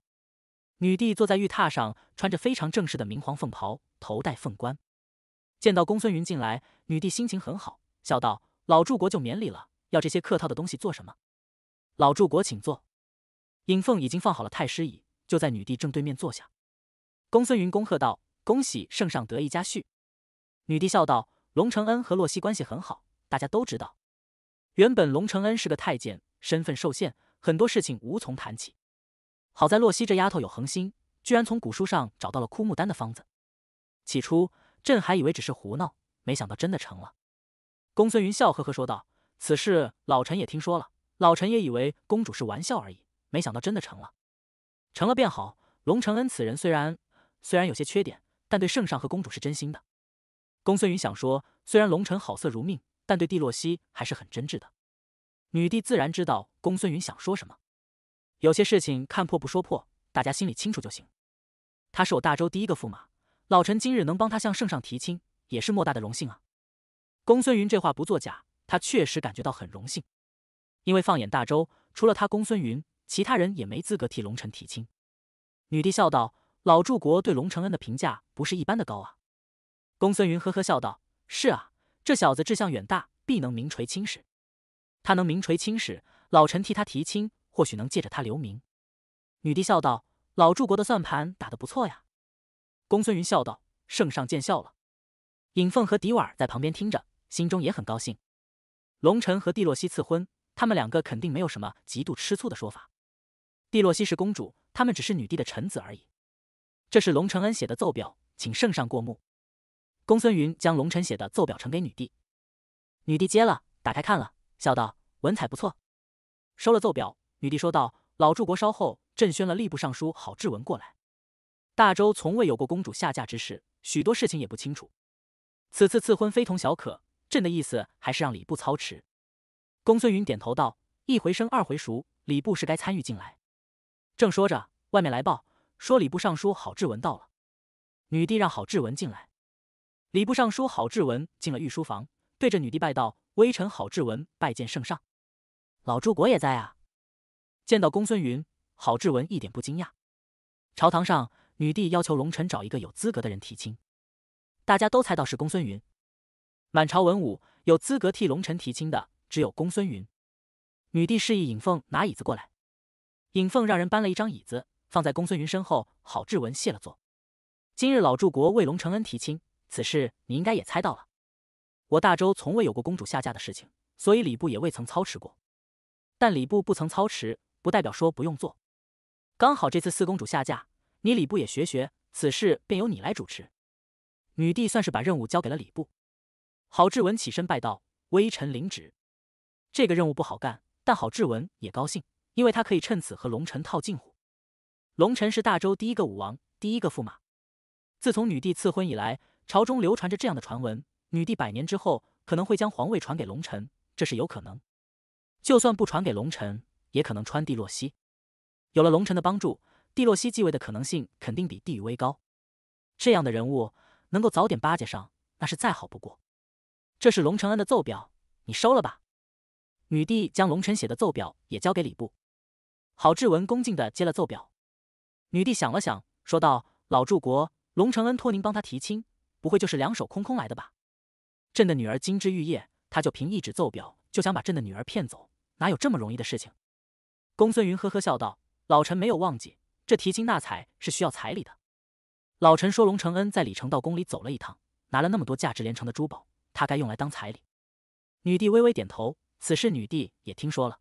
女帝坐在玉榻上，穿着非常正式的明黄凤袍，头戴凤冠。见到公孙云进来，女帝心情很好，笑道：“老柱国就免礼了，要这些客套的东西做什么？”老柱国，请坐。尹凤已经放好了太师椅，就在女帝正对面坐下。公孙云恭贺道。恭喜圣上得一佳婿，女帝笑道：“龙承恩和洛熙关系很好，大家都知道。原本龙承恩是个太监，身份受限，很多事情无从谈起。好在洛熙这丫头有恒心，居然从古书上找到了枯木丹的方子。起初朕还以为只是胡闹，没想到真的成了。”公孙云笑呵呵说道：“此事老臣也听说了，老臣也以为公主是玩笑而已，没想到真的成了。成了便好。龙承恩此人虽然虽然有些缺点。”但对圣上和公主是真心的。公孙云想说，虽然龙臣好色如命，但对帝洛西还是很真挚的。女帝自然知道公孙云想说什么，有些事情看破不说破，大家心里清楚就行。他是我大周第一个驸马，老臣今日能帮他向圣上提亲，也是莫大的荣幸啊。公孙云这话不作假，他确实感觉到很荣幸，因为放眼大周，除了他公孙云，其他人也没资格替龙臣提亲。女帝笑道。老祝国对龙承恩的评价不是一般的高啊！公孙云呵呵笑道：“是啊，这小子志向远大，必能名垂青史。他能名垂青史，老臣替他提亲，或许能借着他留名。”女帝笑道：“老祝国的算盘打得不错呀！”公孙云笑道：“圣上见笑了。”尹凤和迪瓦尔在旁边听着，心中也很高兴。龙承和蒂洛西赐婚，他们两个肯定没有什么极度吃醋的说法。蒂洛西是公主，他们只是女帝的臣子而已。这是龙承恩写的奏表，请圣上过目。公孙云将龙臣写的奏表呈给女帝，女帝接了，打开看了，笑道：“文采不错。”收了奏表，女帝说道：“老柱国，稍后朕宣了吏部尚书郝志文过来。大周从未有过公主下嫁之事，许多事情也不清楚。此次赐婚非同小可，朕的意思还是让礼部操持。”公孙云点头道：“一回生，二回熟，礼部是该参与进来。”正说着，外面来报。说礼部尚书郝志文到了，女帝让郝志文进来。礼部尚书郝志文进了御书房，对着女帝拜道：“微臣郝志文拜见圣上。”老朱国也在啊。见到公孙云，郝志文一点不惊讶。朝堂上，女帝要求龙臣找一个有资格的人提亲，大家都猜到是公孙云。满朝文武有资格替龙臣提亲的，只有公孙云。女帝示意尹凤拿椅子过来，尹凤让人搬了一张椅子。放在公孙云身后，郝志文谢了座。今日老柱国为龙承恩提亲，此事你应该也猜到了。我大周从未有过公主下嫁的事情，所以礼部也未曾操持过。但礼部不曾操持，不代表说不用做。刚好这次四公主下嫁，你礼部也学学，此事便由你来主持。女帝算是把任务交给了礼部。郝志文起身拜道：“微臣领旨。”这个任务不好干，但郝志文也高兴，因为他可以趁此和龙臣套近乎。龙尘是大周第一个武王，第一个驸马。自从女帝赐婚以来，朝中流传着这样的传闻：女帝百年之后可能会将皇位传给龙尘，这是有可能。就算不传给龙尘，也可能穿帝洛西。有了龙尘的帮助，帝洛西继位的可能性肯定比帝宇威高。这样的人物能够早点巴结上，那是再好不过。这是龙承恩的奏表，你收了吧。女帝将龙辰写的奏表也交给礼部。郝志文恭敬的接了奏表。女帝想了想，说道：“老柱国龙承恩托您帮他提亲，不会就是两手空空来的吧？朕的女儿金枝玉叶，他就凭一纸奏表就想把朕的女儿骗走，哪有这么容易的事情？”公孙云呵呵笑道：“老臣没有忘记，这提亲纳彩是需要彩礼的。老臣说，龙承恩在李成道宫里走了一趟，拿了那么多价值连城的珠宝，他该用来当彩礼。”女帝微微点头。此事女帝也听说了，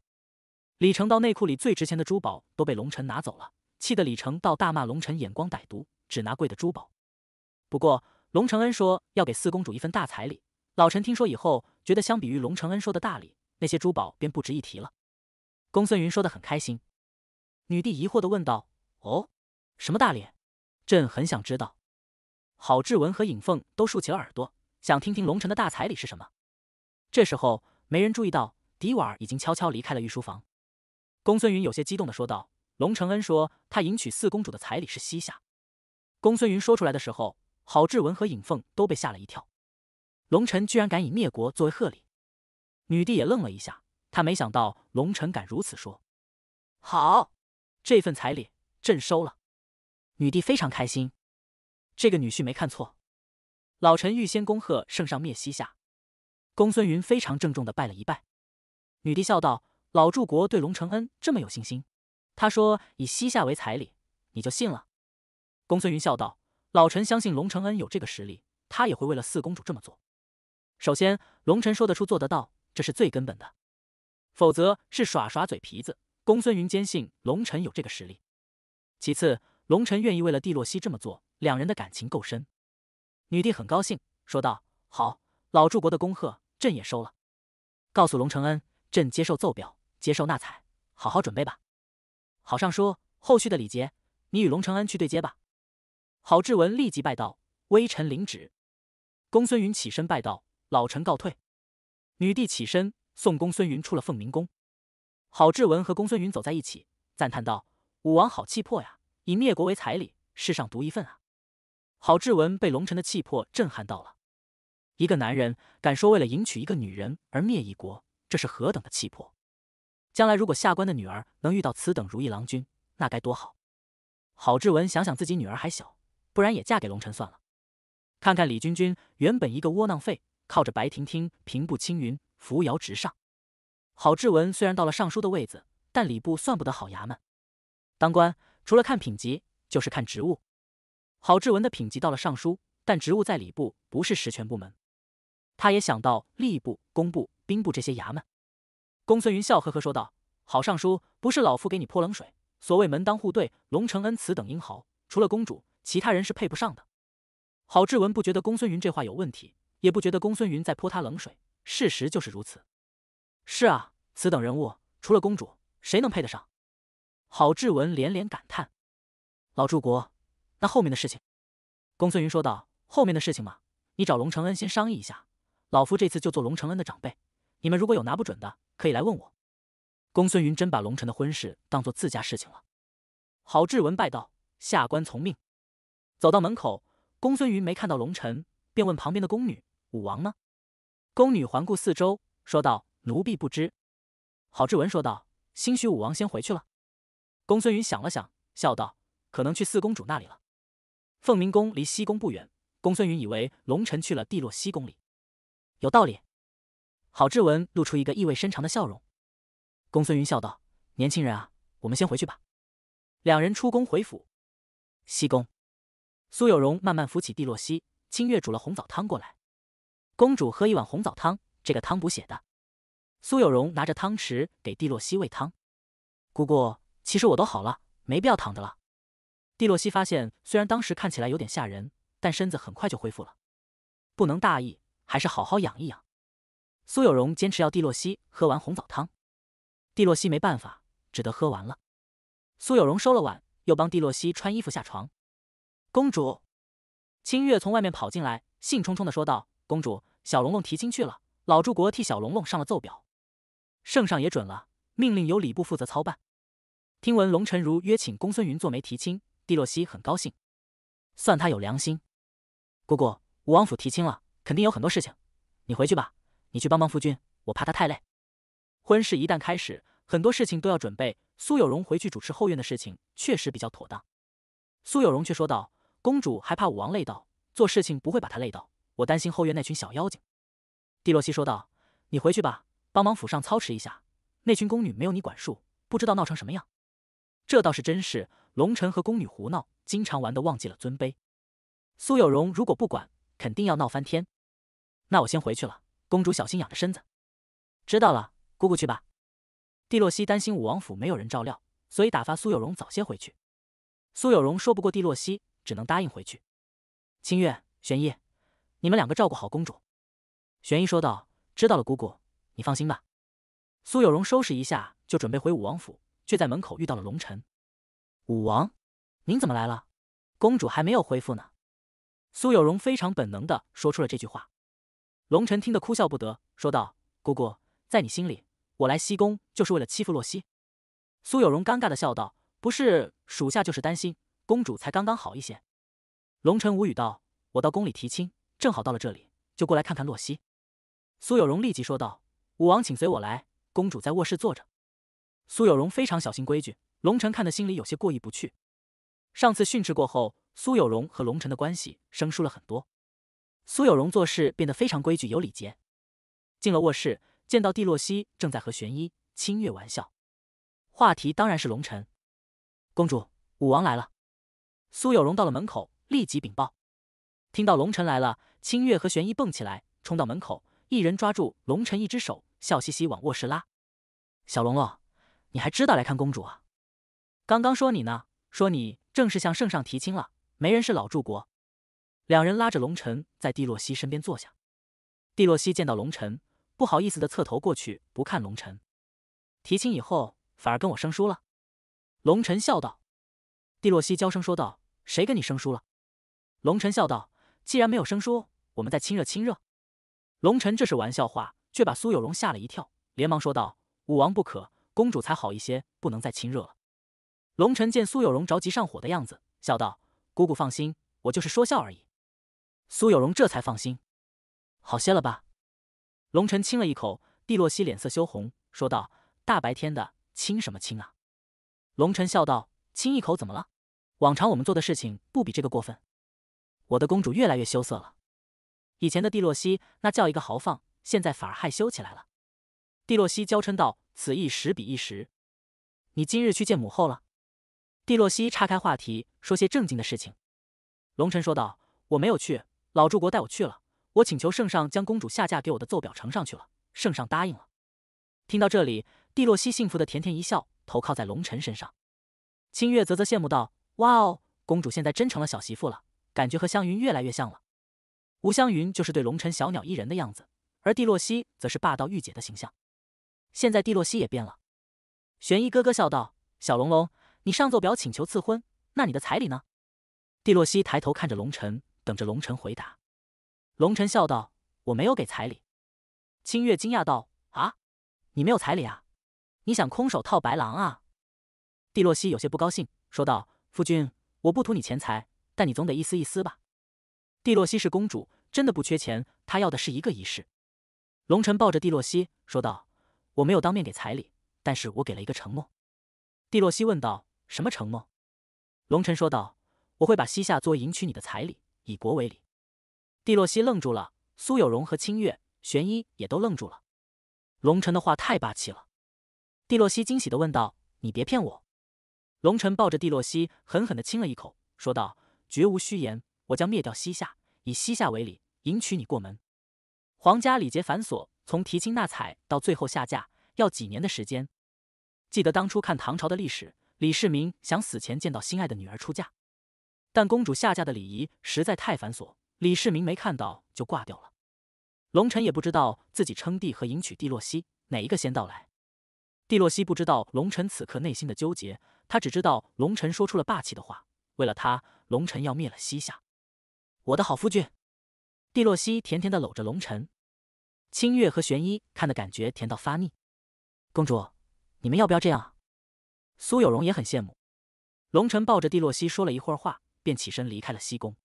李成道内库里最值钱的珠宝都被龙臣拿走了。气得李成道大骂龙臣眼光歹毒，只拿贵的珠宝。不过龙承恩说要给四公主一份大彩礼，老臣听说以后觉得，相比于龙承恩说的大礼，那些珠宝便不值一提了。公孙云说的很开心，女帝疑惑的问道：“哦，什么大礼？朕很想知道。”郝志文和尹凤都竖起了耳朵，想听听龙臣的大彩礼是什么。这时候，没人注意到迪瓦尔已经悄悄离开了御书房。公孙云有些激动地说道。龙承恩说：“他迎娶四公主的彩礼是西夏。”公孙云说出来的时候，郝志文和尹凤都被吓了一跳。龙臣居然敢以灭国作为贺礼！女帝也愣了一下，她没想到龙臣敢如此说。好，这份彩礼朕收了。女帝非常开心，这个女婿没看错。老臣预先恭贺圣上灭西夏。公孙云非常郑重的拜了一拜。女帝笑道：“老柱国对龙承恩这么有信心？”他说：“以西夏为彩礼，你就信了？”公孙云笑道：“老臣相信龙承恩有这个实力，他也会为了四公主这么做。首先，龙臣说得出做得到，这是最根本的，否则是耍耍嘴皮子。”公孙云坚信龙臣有这个实力。其次，龙臣愿意为了帝洛西这么做，两人的感情够深。女帝很高兴，说道：“好，老柱国的恭贺，朕也收了。告诉龙承恩，朕接受奏表，接受纳采，好好准备吧。”郝尚书后续的礼节，你与龙承恩去对接吧。郝志文立即拜道：“微臣领旨。”公孙云起身拜道：“老臣告退。”女帝起身送公孙云出了凤鸣宫。郝志文和公孙云走在一起，赞叹道：“武王好气魄呀！以灭国为彩礼，世上独一份啊！”郝志文被龙臣的气魄震撼到了。一个男人敢说为了迎娶一个女人而灭一国，这是何等的气魄！将来如果下官的女儿能遇到此等如意郎君，那该多好！郝志文想想自己女儿还小，不然也嫁给龙尘算了。看看李君君，原本一个窝囊废，靠着白婷婷平步青云，扶摇直上。郝志文虽然到了尚书的位子，但礼部算不得好衙门。当官除了看品级，就是看职务。郝志文的品级到了尚书，但职务在礼部，不是实权部门。他也想到吏部、工部、兵部这些衙门。公孙云笑呵呵说道：“郝尚书，不是老夫给你泼冷水。所谓门当户对，龙承恩此等英豪，除了公主，其他人是配不上的。”郝志文不觉得公孙云这话有问题，也不觉得公孙云在泼他冷水。事实就是如此。是啊，此等人物，除了公主，谁能配得上？郝志文连连感叹：“老柱国，那后面的事情？”公孙云说道：“后面的事情嘛，你找龙承恩先商议一下。老夫这次就做龙承恩的长辈，你们如果有拿不准的。”可以来问我。公孙云真把龙臣的婚事当做自家事情了。郝志文拜道：“下官从命。”走到门口，公孙云没看到龙臣，便问旁边的宫女：“武王呢？”宫女环顾四周，说道：“奴婢不知。”郝志文说道：“兴许武王先回去了。”公孙云想了想，笑道：“可能去四公主那里了。”凤鸣宫离西宫不远，公孙云以为龙臣去了地洛西宫里，有道理。郝志文露出一个意味深长的笑容，公孙云笑道：“年轻人啊，我们先回去吧。”两人出宫回府。西宫，苏有荣慢慢扶起帝洛西，清月煮了红枣汤过来，公主喝一碗红枣汤，这个汤补血的。苏有荣拿着汤匙给帝洛西喂汤。姑姑，其实我都好了，没必要躺着了。帝洛西发现，虽然当时看起来有点吓人，但身子很快就恢复了。不能大意，还是好好养一养。苏有荣坚持要帝洛西喝完红枣汤，帝洛西没办法，只得喝完了。苏有荣收了碗，又帮帝洛西穿衣服下床。公主清月从外面跑进来，兴冲冲的说道：“公主，小龙龙提亲去了，老祝国替小龙龙上了奏表，圣上也准了，命令由礼部负责操办。听闻龙晨如约请公孙云做媒提亲，帝洛西很高兴，算他有良心。姑姑，吴王府提亲了，肯定有很多事情，你回去吧。”你去帮帮夫君，我怕他太累。婚事一旦开始，很多事情都要准备。苏有荣回去主持后院的事情，确实比较妥当。苏有荣却说道：“公主还怕武王累到？做事情不会把他累到。我担心后院那群小妖精。”蒂洛西说道：“你回去吧，帮忙府上操持一下。那群宫女没有你管束，不知道闹成什么样。这倒是真是，龙臣和宫女胡闹，经常玩的忘记了尊卑。苏有荣如果不管，肯定要闹翻天。那我先回去了。”公主小心养着身子，知道了，姑姑去吧。蒂洛西担心武王府没有人照料，所以打发苏有荣早些回去。苏有荣说不过蒂洛西，只能答应回去。清月、玄一，你们两个照顾好公主。玄一说道：“知道了，姑姑，你放心吧。”苏有荣收拾一下就准备回武王府，却在门口遇到了龙尘。武王，您怎么来了？公主还没有恢复呢。苏有荣非常本能的说出了这句话。龙尘听得哭笑不得，说道：“姑姑，在你心里，我来西宫就是为了欺负洛西？”苏有荣尴尬的笑道：“不是，属下就是担心公主才刚刚好一些。”龙臣无语道：“我到宫里提亲，正好到了这里，就过来看看洛西。”苏有荣立即说道：“武王，请随我来，公主在卧室坐着。”苏有荣非常小心规矩，龙臣看的心里有些过意不去。上次训斥过后，苏有荣和龙臣的关系生疏了很多。苏有荣做事变得非常规矩有礼节，进了卧室，见到蒂洛西正在和玄一、清月玩笑，话题当然是龙尘。公主、武王来了，苏有荣到了门口立即禀报。听到龙辰来了，清月和玄一蹦起来，冲到门口，一人抓住龙辰一只手，笑嘻嘻往卧室拉。小龙龙，你还知道来看公主啊？刚刚说你呢，说你正式向圣上提亲了，没人是老柱国。两人拉着龙尘在帝洛西身边坐下，帝洛西见到龙尘，不好意思的侧头过去，不看龙尘。提亲以后反而跟我生疏了，龙辰笑道。帝洛西娇声说道：“谁跟你生疏了？”龙辰笑道：“既然没有生疏，我们再亲热亲热。”龙辰这是玩笑话，却把苏有荣吓了一跳，连忙说道：“武王不可，公主才好一些，不能再亲热了。”龙辰见苏有荣着急上火的样子，笑道：“姑姑放心，我就是说笑而已。”苏有荣这才放心，好些了吧？龙晨亲了一口，帝洛西脸色羞红，说道：“大白天的亲什么亲啊？”龙晨笑道：“亲一口怎么了？往常我们做的事情不比这个过分。”我的公主越来越羞涩了，以前的帝洛西那叫一个豪放，现在反而害羞起来了。帝洛西娇嗔道：“此一时，彼一时。”你今日去见母后了？帝洛西岔开话题，说些正经的事情。龙晨说道：“我没有去。”老柱国带我去了，我请求圣上将公主下嫁给我的奏表呈上去了，圣上答应了。听到这里，蒂洛西幸福的甜甜一笑，投靠在龙尘身上。清月啧啧羡慕道：“哇哦，公主现在真成了小媳妇了，感觉和湘云越来越像了。吴湘云就是对龙尘小鸟依人的样子，而蒂洛西则是霸道御姐的形象。现在蒂洛西也变了。”玄一咯咯笑道：“小龙龙，你上奏表请求赐婚，那你的彩礼呢？”蒂洛西抬头看着龙尘，等着龙尘回答，龙尘笑道：“我没有给彩礼。”清月惊讶道：“啊，你没有彩礼啊？你想空手套白狼啊？”蒂洛西有些不高兴，说道：“夫君，我不图你钱财，但你总得一丝一丝吧。”蒂洛西是公主，真的不缺钱，她要的是一个仪式。龙尘抱着蒂洛西说道：“我没有当面给彩礼，但是我给了一个承诺。”蒂洛西问道：“什么承诺？”龙尘说道：“我会把西夏作为迎娶你的彩礼。”以国为礼，帝洛西愣住了，苏有荣和清月、玄一也都愣住了。龙晨的话太霸气了，帝洛西惊喜的问道：“你别骗我！”龙晨抱着帝洛西，狠狠的亲了一口，说道：“绝无虚言，我将灭掉西夏，以西夏为礼，迎娶你过门。”皇家礼节繁琐，从提亲纳彩到最后下嫁，要几年的时间。记得当初看唐朝的历史，李世民想死前见到心爱的女儿出嫁。但公主下嫁的礼仪实在太繁琐，李世民没看到就挂掉了。龙尘也不知道自己称帝和迎娶蒂洛西哪一个先到来。蒂洛西不知道龙尘此刻内心的纠结，他只知道龙尘说出了霸气的话：为了他，龙尘要灭了西夏。我的好夫君，蒂洛西甜甜的搂着龙辰，清月和玄一看的感觉甜到发腻。公主，你们要不要这样？苏有荣也很羡慕。龙辰抱着蒂洛西说了一会儿话。便起身离开了西宫，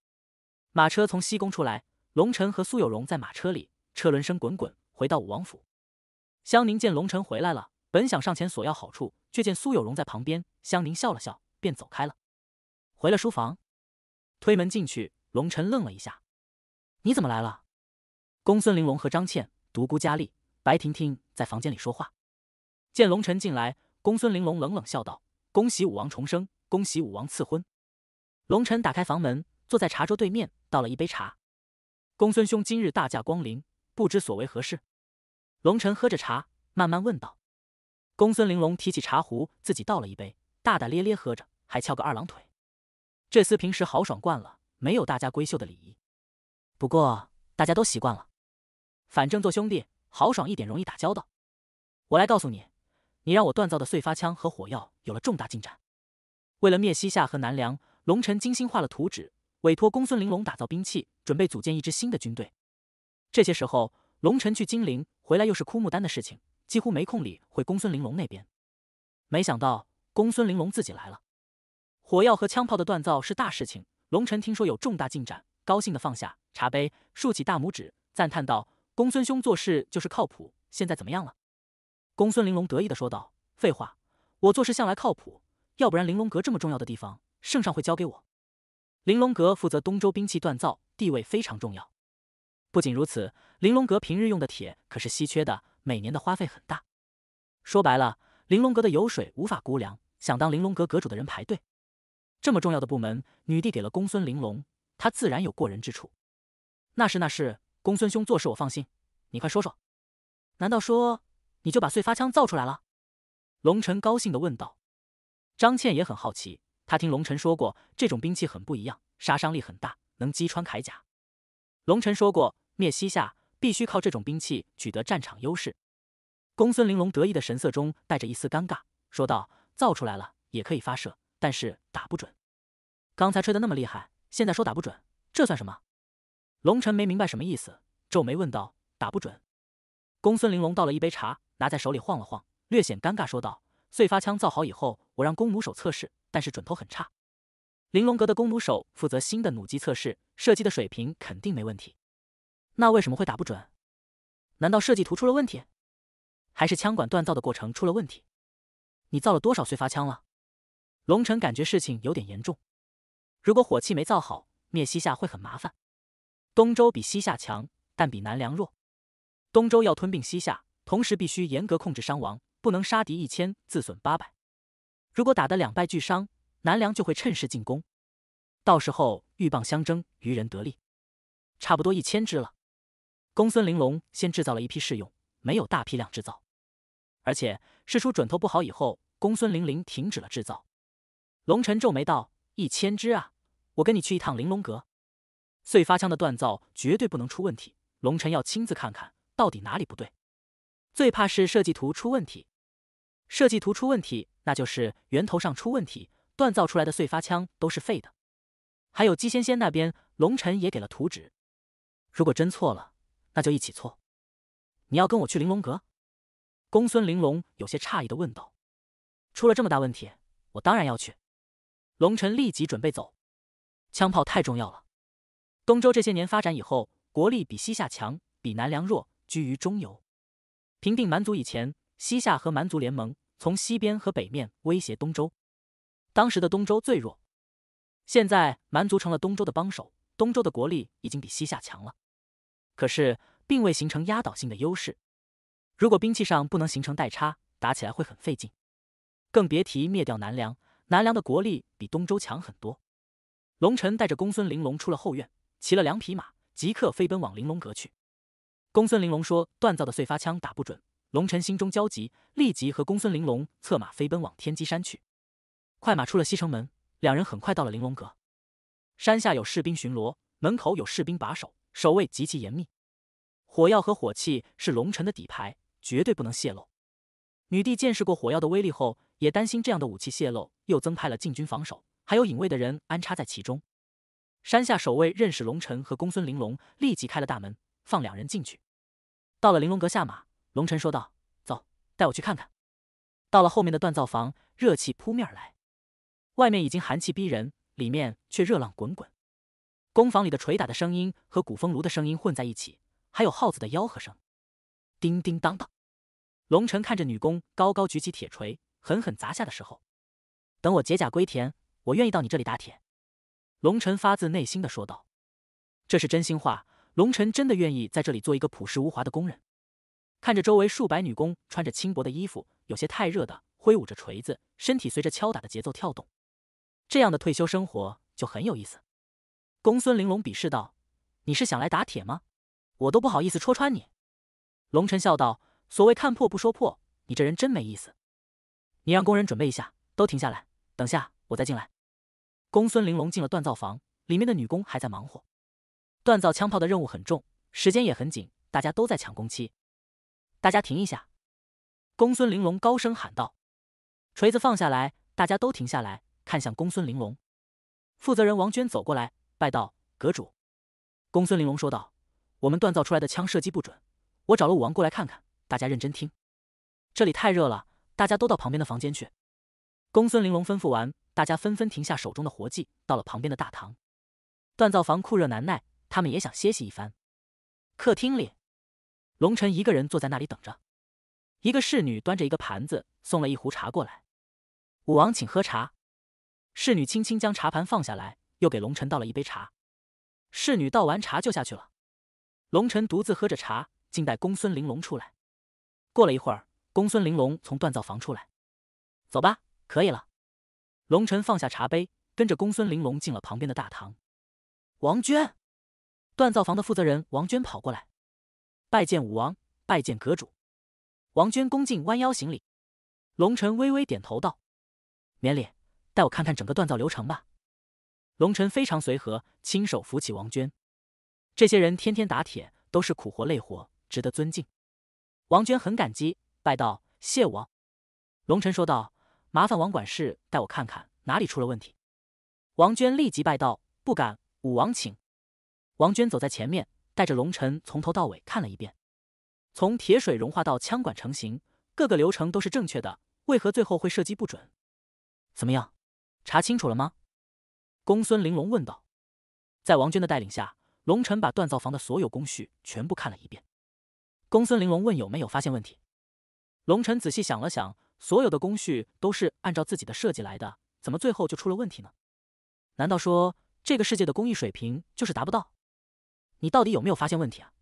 马车从西宫出来，龙臣和苏有荣在马车里，车轮声滚滚，回到武王府。湘宁见龙臣回来了，本想上前索要好处，却见苏有荣在旁边，湘宁笑了笑，便走开了。回了书房，推门进去，龙臣愣了一下：“你怎么来了？”公孙玲珑和张倩、独孤佳丽、白婷婷在房间里说话，见龙尘进来，公孙玲珑冷冷笑道：“恭喜武王重生，恭喜武王赐婚。”龙尘打开房门，坐在茶桌对面，倒了一杯茶。公孙兄今日大驾光临，不知所为何事？龙尘喝着茶，慢慢问道。公孙玲珑提起茶壶，自己倒了一杯，大大咧咧喝着，还翘个二郎腿。这厮平时豪爽惯了，没有大家闺秀的礼仪。不过大家都习惯了，反正做兄弟豪爽一点容易打交道。我来告诉你，你让我锻造的碎发枪和火药有了重大进展。为了灭西夏和南梁。龙尘精心画了图纸，委托公孙玲珑打造兵器，准备组建一支新的军队。这些时候，龙尘去金陵，回来又是枯木丹的事情，几乎没空理会公孙玲珑那边。没想到公孙玲珑自己来了。火药和枪炮的锻造是大事情，龙尘听说有重大进展，高兴的放下茶杯，竖起大拇指，赞叹道：“公孙兄做事就是靠谱。”现在怎么样了？公孙玲珑得意的说道：“废话，我做事向来靠谱，要不然玲珑阁这么重要的地方。”圣上会交给我，玲珑阁负责东周兵器锻造，地位非常重要。不仅如此，玲珑阁平日用的铁可是稀缺的，每年的花费很大。说白了，玲珑阁的油水无法估量，想当玲珑阁阁主的人排队。这么重要的部门，女帝给了公孙玲珑，她自然有过人之处。那是那是，公孙兄做事我放心。你快说说，难道说你就把碎发枪造出来了？龙晨高兴地问道。张倩也很好奇。他听龙尘说过，这种兵器很不一样，杀伤力很大，能击穿铠甲。龙尘说过，灭西夏必须靠这种兵器取得战场优势。公孙玲珑得意的神色中带着一丝尴尬，说道：“造出来了也可以发射，但是打不准。刚才吹得那么厉害，现在说打不准，这算什么？”龙尘没明白什么意思，皱眉问道：“打不准？”公孙玲珑倒了一杯茶，拿在手里晃了晃，略显尴尬说道：“碎发枪造好以后，我让弓弩手测试。”但是准头很差。玲珑阁的弓弩手负责新的弩机测试，射击的水平肯定没问题。那为什么会打不准？难道设计图出了问题？还是枪管锻造的过程出了问题？你造了多少碎发枪了？龙城感觉事情有点严重。如果火器没造好，灭西夏会很麻烦。东周比西夏强，但比南梁弱。东周要吞并西夏，同时必须严格控制伤亡，不能杀敌一千，自损八百。如果打得两败俱伤，南梁就会趁势进攻，到时候鹬蚌相争，渔人得利。差不多一千只了，公孙玲珑先制造了一批试用，没有大批量制造。而且试出准头不好以后，公孙玲玲停止了制造。龙晨皱眉道：“一千只啊，我跟你去一趟玲珑阁。碎发枪的锻造绝对不能出问题，龙晨要亲自看看到底哪里不对。最怕是设计图出问题。”设计图出问题，那就是源头上出问题。锻造出来的碎发枪都是废的。还有姬仙仙那边，龙尘也给了图纸。如果真错了，那就一起错。你要跟我去玲珑阁？公孙玲珑有些诧异的问道。出了这么大问题，我当然要去。龙尘立即准备走。枪炮太重要了。东周这些年发展以后，国力比西夏强，比南梁弱，居于中游。平定蛮族以前。西夏和蛮族联盟从西边和北面威胁东周，当时的东周最弱，现在蛮族成了东周的帮手，东周的国力已经比西夏强了，可是并未形成压倒性的优势。如果兵器上不能形成代差，打起来会很费劲，更别提灭掉南梁。南梁的国力比东周强很多。龙尘带着公孙玲珑出了后院，骑了两匹马，即刻飞奔往玲珑阁去。公孙玲珑说：“锻造的碎发枪打不准。”龙尘心中焦急，立即和公孙玲珑策马飞奔往天机山去。快马出了西城门，两人很快到了玲珑阁。山下有士兵巡逻，门口有士兵把守，守卫极其严密。火药和火器是龙尘的底牌，绝对不能泄露。女帝见识过火药的威力后，也担心这样的武器泄露，又增派了禁军防守，还有隐卫的人安插在其中。山下守卫认识龙尘和公孙玲珑，立即开了大门，放两人进去。到了玲珑阁下马。龙晨说道：“走，带我去看看。”到了后面的锻造房，热气扑面而来，外面已经寒气逼人，里面却热浪滚滚。工房里的锤打的声音和鼓风炉的声音混在一起，还有耗子的吆喝声，叮叮当当。龙晨看着女工高高举起铁锤，狠狠砸下的时候，等我解甲归田，我愿意到你这里打铁。”龙晨发自内心的说道：“这是真心话，龙晨真的愿意在这里做一个朴实无华的工人。”看着周围数百女工穿着轻薄的衣服，有些太热的，挥舞着锤子，身体随着敲打的节奏跳动，这样的退休生活就很有意思。公孙玲珑鄙视道：“你是想来打铁吗？我都不好意思戳穿你。”龙晨笑道：“所谓看破不说破，你这人真没意思。你让工人准备一下，都停下来，等下我再进来。”公孙玲珑进了锻造房，里面的女工还在忙活。锻造枪炮的任务很重，时间也很紧，大家都在抢工期。大家停一下！公孙玲珑高声喊道：“锤子放下来！”大家都停下来看向公孙玲珑。负责人王娟走过来拜道：“阁主。”公孙玲珑说道：“我们锻造出来的枪射击不准，我找了武王过来看看。”大家认真听。这里太热了，大家都到旁边的房间去。”公孙玲珑吩咐完，大家纷纷停下手中的活计，到了旁边的大堂。锻造房酷热难耐，他们也想歇息一番。客厅里。龙尘一个人坐在那里等着，一个侍女端着一个盘子送了一壶茶过来，武王请喝茶。侍女轻轻将茶盘放下来，又给龙尘倒了一杯茶。侍女倒完茶就下去了。龙尘独自喝着茶，静待公孙玲珑出来。过了一会儿，公孙玲珑从锻造房出来，走吧，可以了。龙尘放下茶杯，跟着公孙玲珑进了旁边的大堂。王娟，锻造房的负责人王娟跑过来。拜见武王，拜见阁主，王娟恭敬弯腰行礼。龙尘微微点头道：“免礼，带我看看整个锻造流程吧。”龙尘非常随和，亲手扶起王娟。这些人天天打铁，都是苦活累活，值得尊敬。王娟很感激，拜道：“谢王。”龙辰说道：“麻烦王管事带我看看哪里出了问题。”王娟立即拜道：“不敢，武王请。”王娟走在前面。带着龙尘从头到尾看了一遍，从铁水融化到枪管成型，各个流程都是正确的，为何最后会射击不准？怎么样，查清楚了吗？公孙玲珑问道。在王娟的带领下，龙臣把锻造房的所有工序全部看了一遍。公孙玲珑问有没有发现问题？龙臣仔细想了想，所有的工序都是按照自己的设计来的，怎么最后就出了问题呢？难道说这个世界的工艺水平就是达不到？你到底有没有发现问题啊？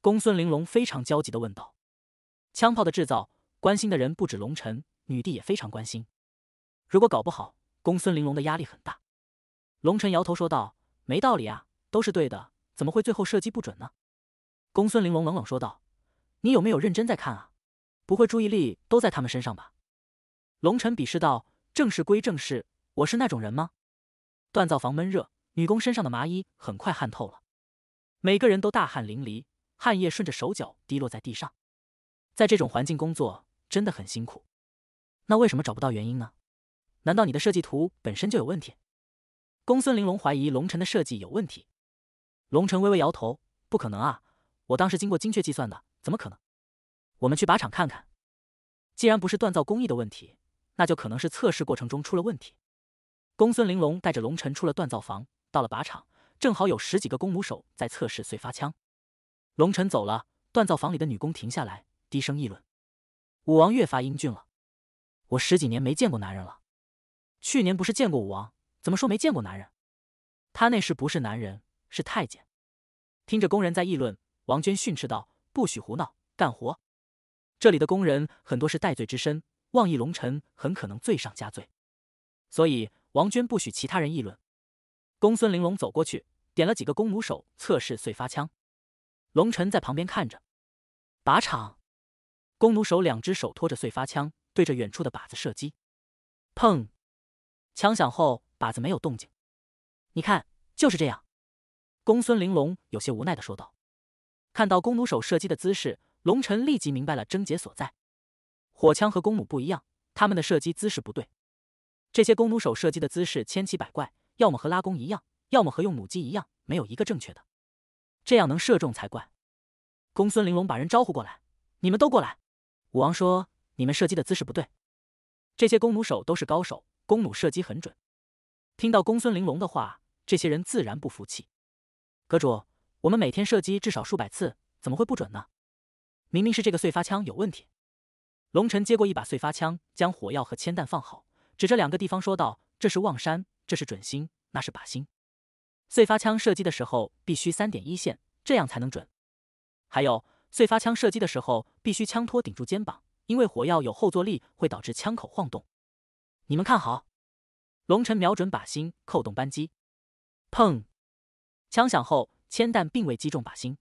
公孙玲珑非常焦急的问道。枪炮的制造，关心的人不止龙晨，女帝也非常关心。如果搞不好，公孙玲珑的压力很大。龙晨摇头说道：“没道理啊，都是对的，怎么会最后射击不准呢？”公孙玲珑冷冷说道：“你有没有认真在看啊？不会注意力都在他们身上吧？”龙晨鄙视道：“正事归正事，我是那种人吗？”锻造房闷热，女工身上的麻衣很快汗透了。每个人都大汗淋漓，汗液顺着手脚滴落在地上，在这种环境工作真的很辛苦。那为什么找不到原因呢？难道你的设计图本身就有问题？公孙玲珑怀疑龙晨的设计有问题。龙晨微微摇头，不可能啊，我当时经过精确计算的，怎么可能？我们去靶场看看，既然不是锻造工艺的问题，那就可能是测试过程中出了问题。公孙玲珑带着龙晨出了锻造房，到了靶场。正好有十几个弓弩手在测试碎发枪。龙尘走了，锻造房里的女工停下来，低声议论：“武王越发英俊了，我十几年没见过男人了。去年不是见过武王，怎么说没见过男人？他那时不是男人，是太监。”听着工人在议论，王娟训斥道：“不许胡闹，干活！”这里的工人很多是戴罪之身，妄议龙尘很可能罪上加罪，所以王娟不许其他人议论。公孙玲珑走过去，点了几个弓弩手测试碎发枪。龙尘在旁边看着，靶场，弓弩手两只手托着碎发枪，对着远处的靶子射击。砰，枪响后，靶子没有动静。你看，就是这样。公孙玲珑有些无奈的说道。看到弓弩手射击的姿势，龙辰立即明白了症结所在。火枪和弓弩不一样，他们的射击姿势不对。这些弓弩手射击的姿势千奇百怪。要么和拉弓一样，要么和用弩机一样，没有一个正确的，这样能射中才怪。公孙玲珑把人招呼过来，你们都过来。武王说：“你们射击的姿势不对，这些弓弩手都是高手，弓弩射击很准。”听到公孙玲珑的话，这些人自然不服气。阁主，我们每天射击至少数百次，怎么会不准呢？明明是这个碎发枪有问题。龙晨接过一把碎发枪，将火药和铅弹放好，指着两个地方说道：“这是望山。”这是准心，那是靶心。碎发枪射击的时候必须三点一线，这样才能准。还有，碎发枪射击的时候必须枪托顶住肩膀，因为火药有后坐力，会导致枪口晃动。你们看好，龙尘瞄准靶心，扣动扳机，砰！枪响后，铅弹并未击中靶心。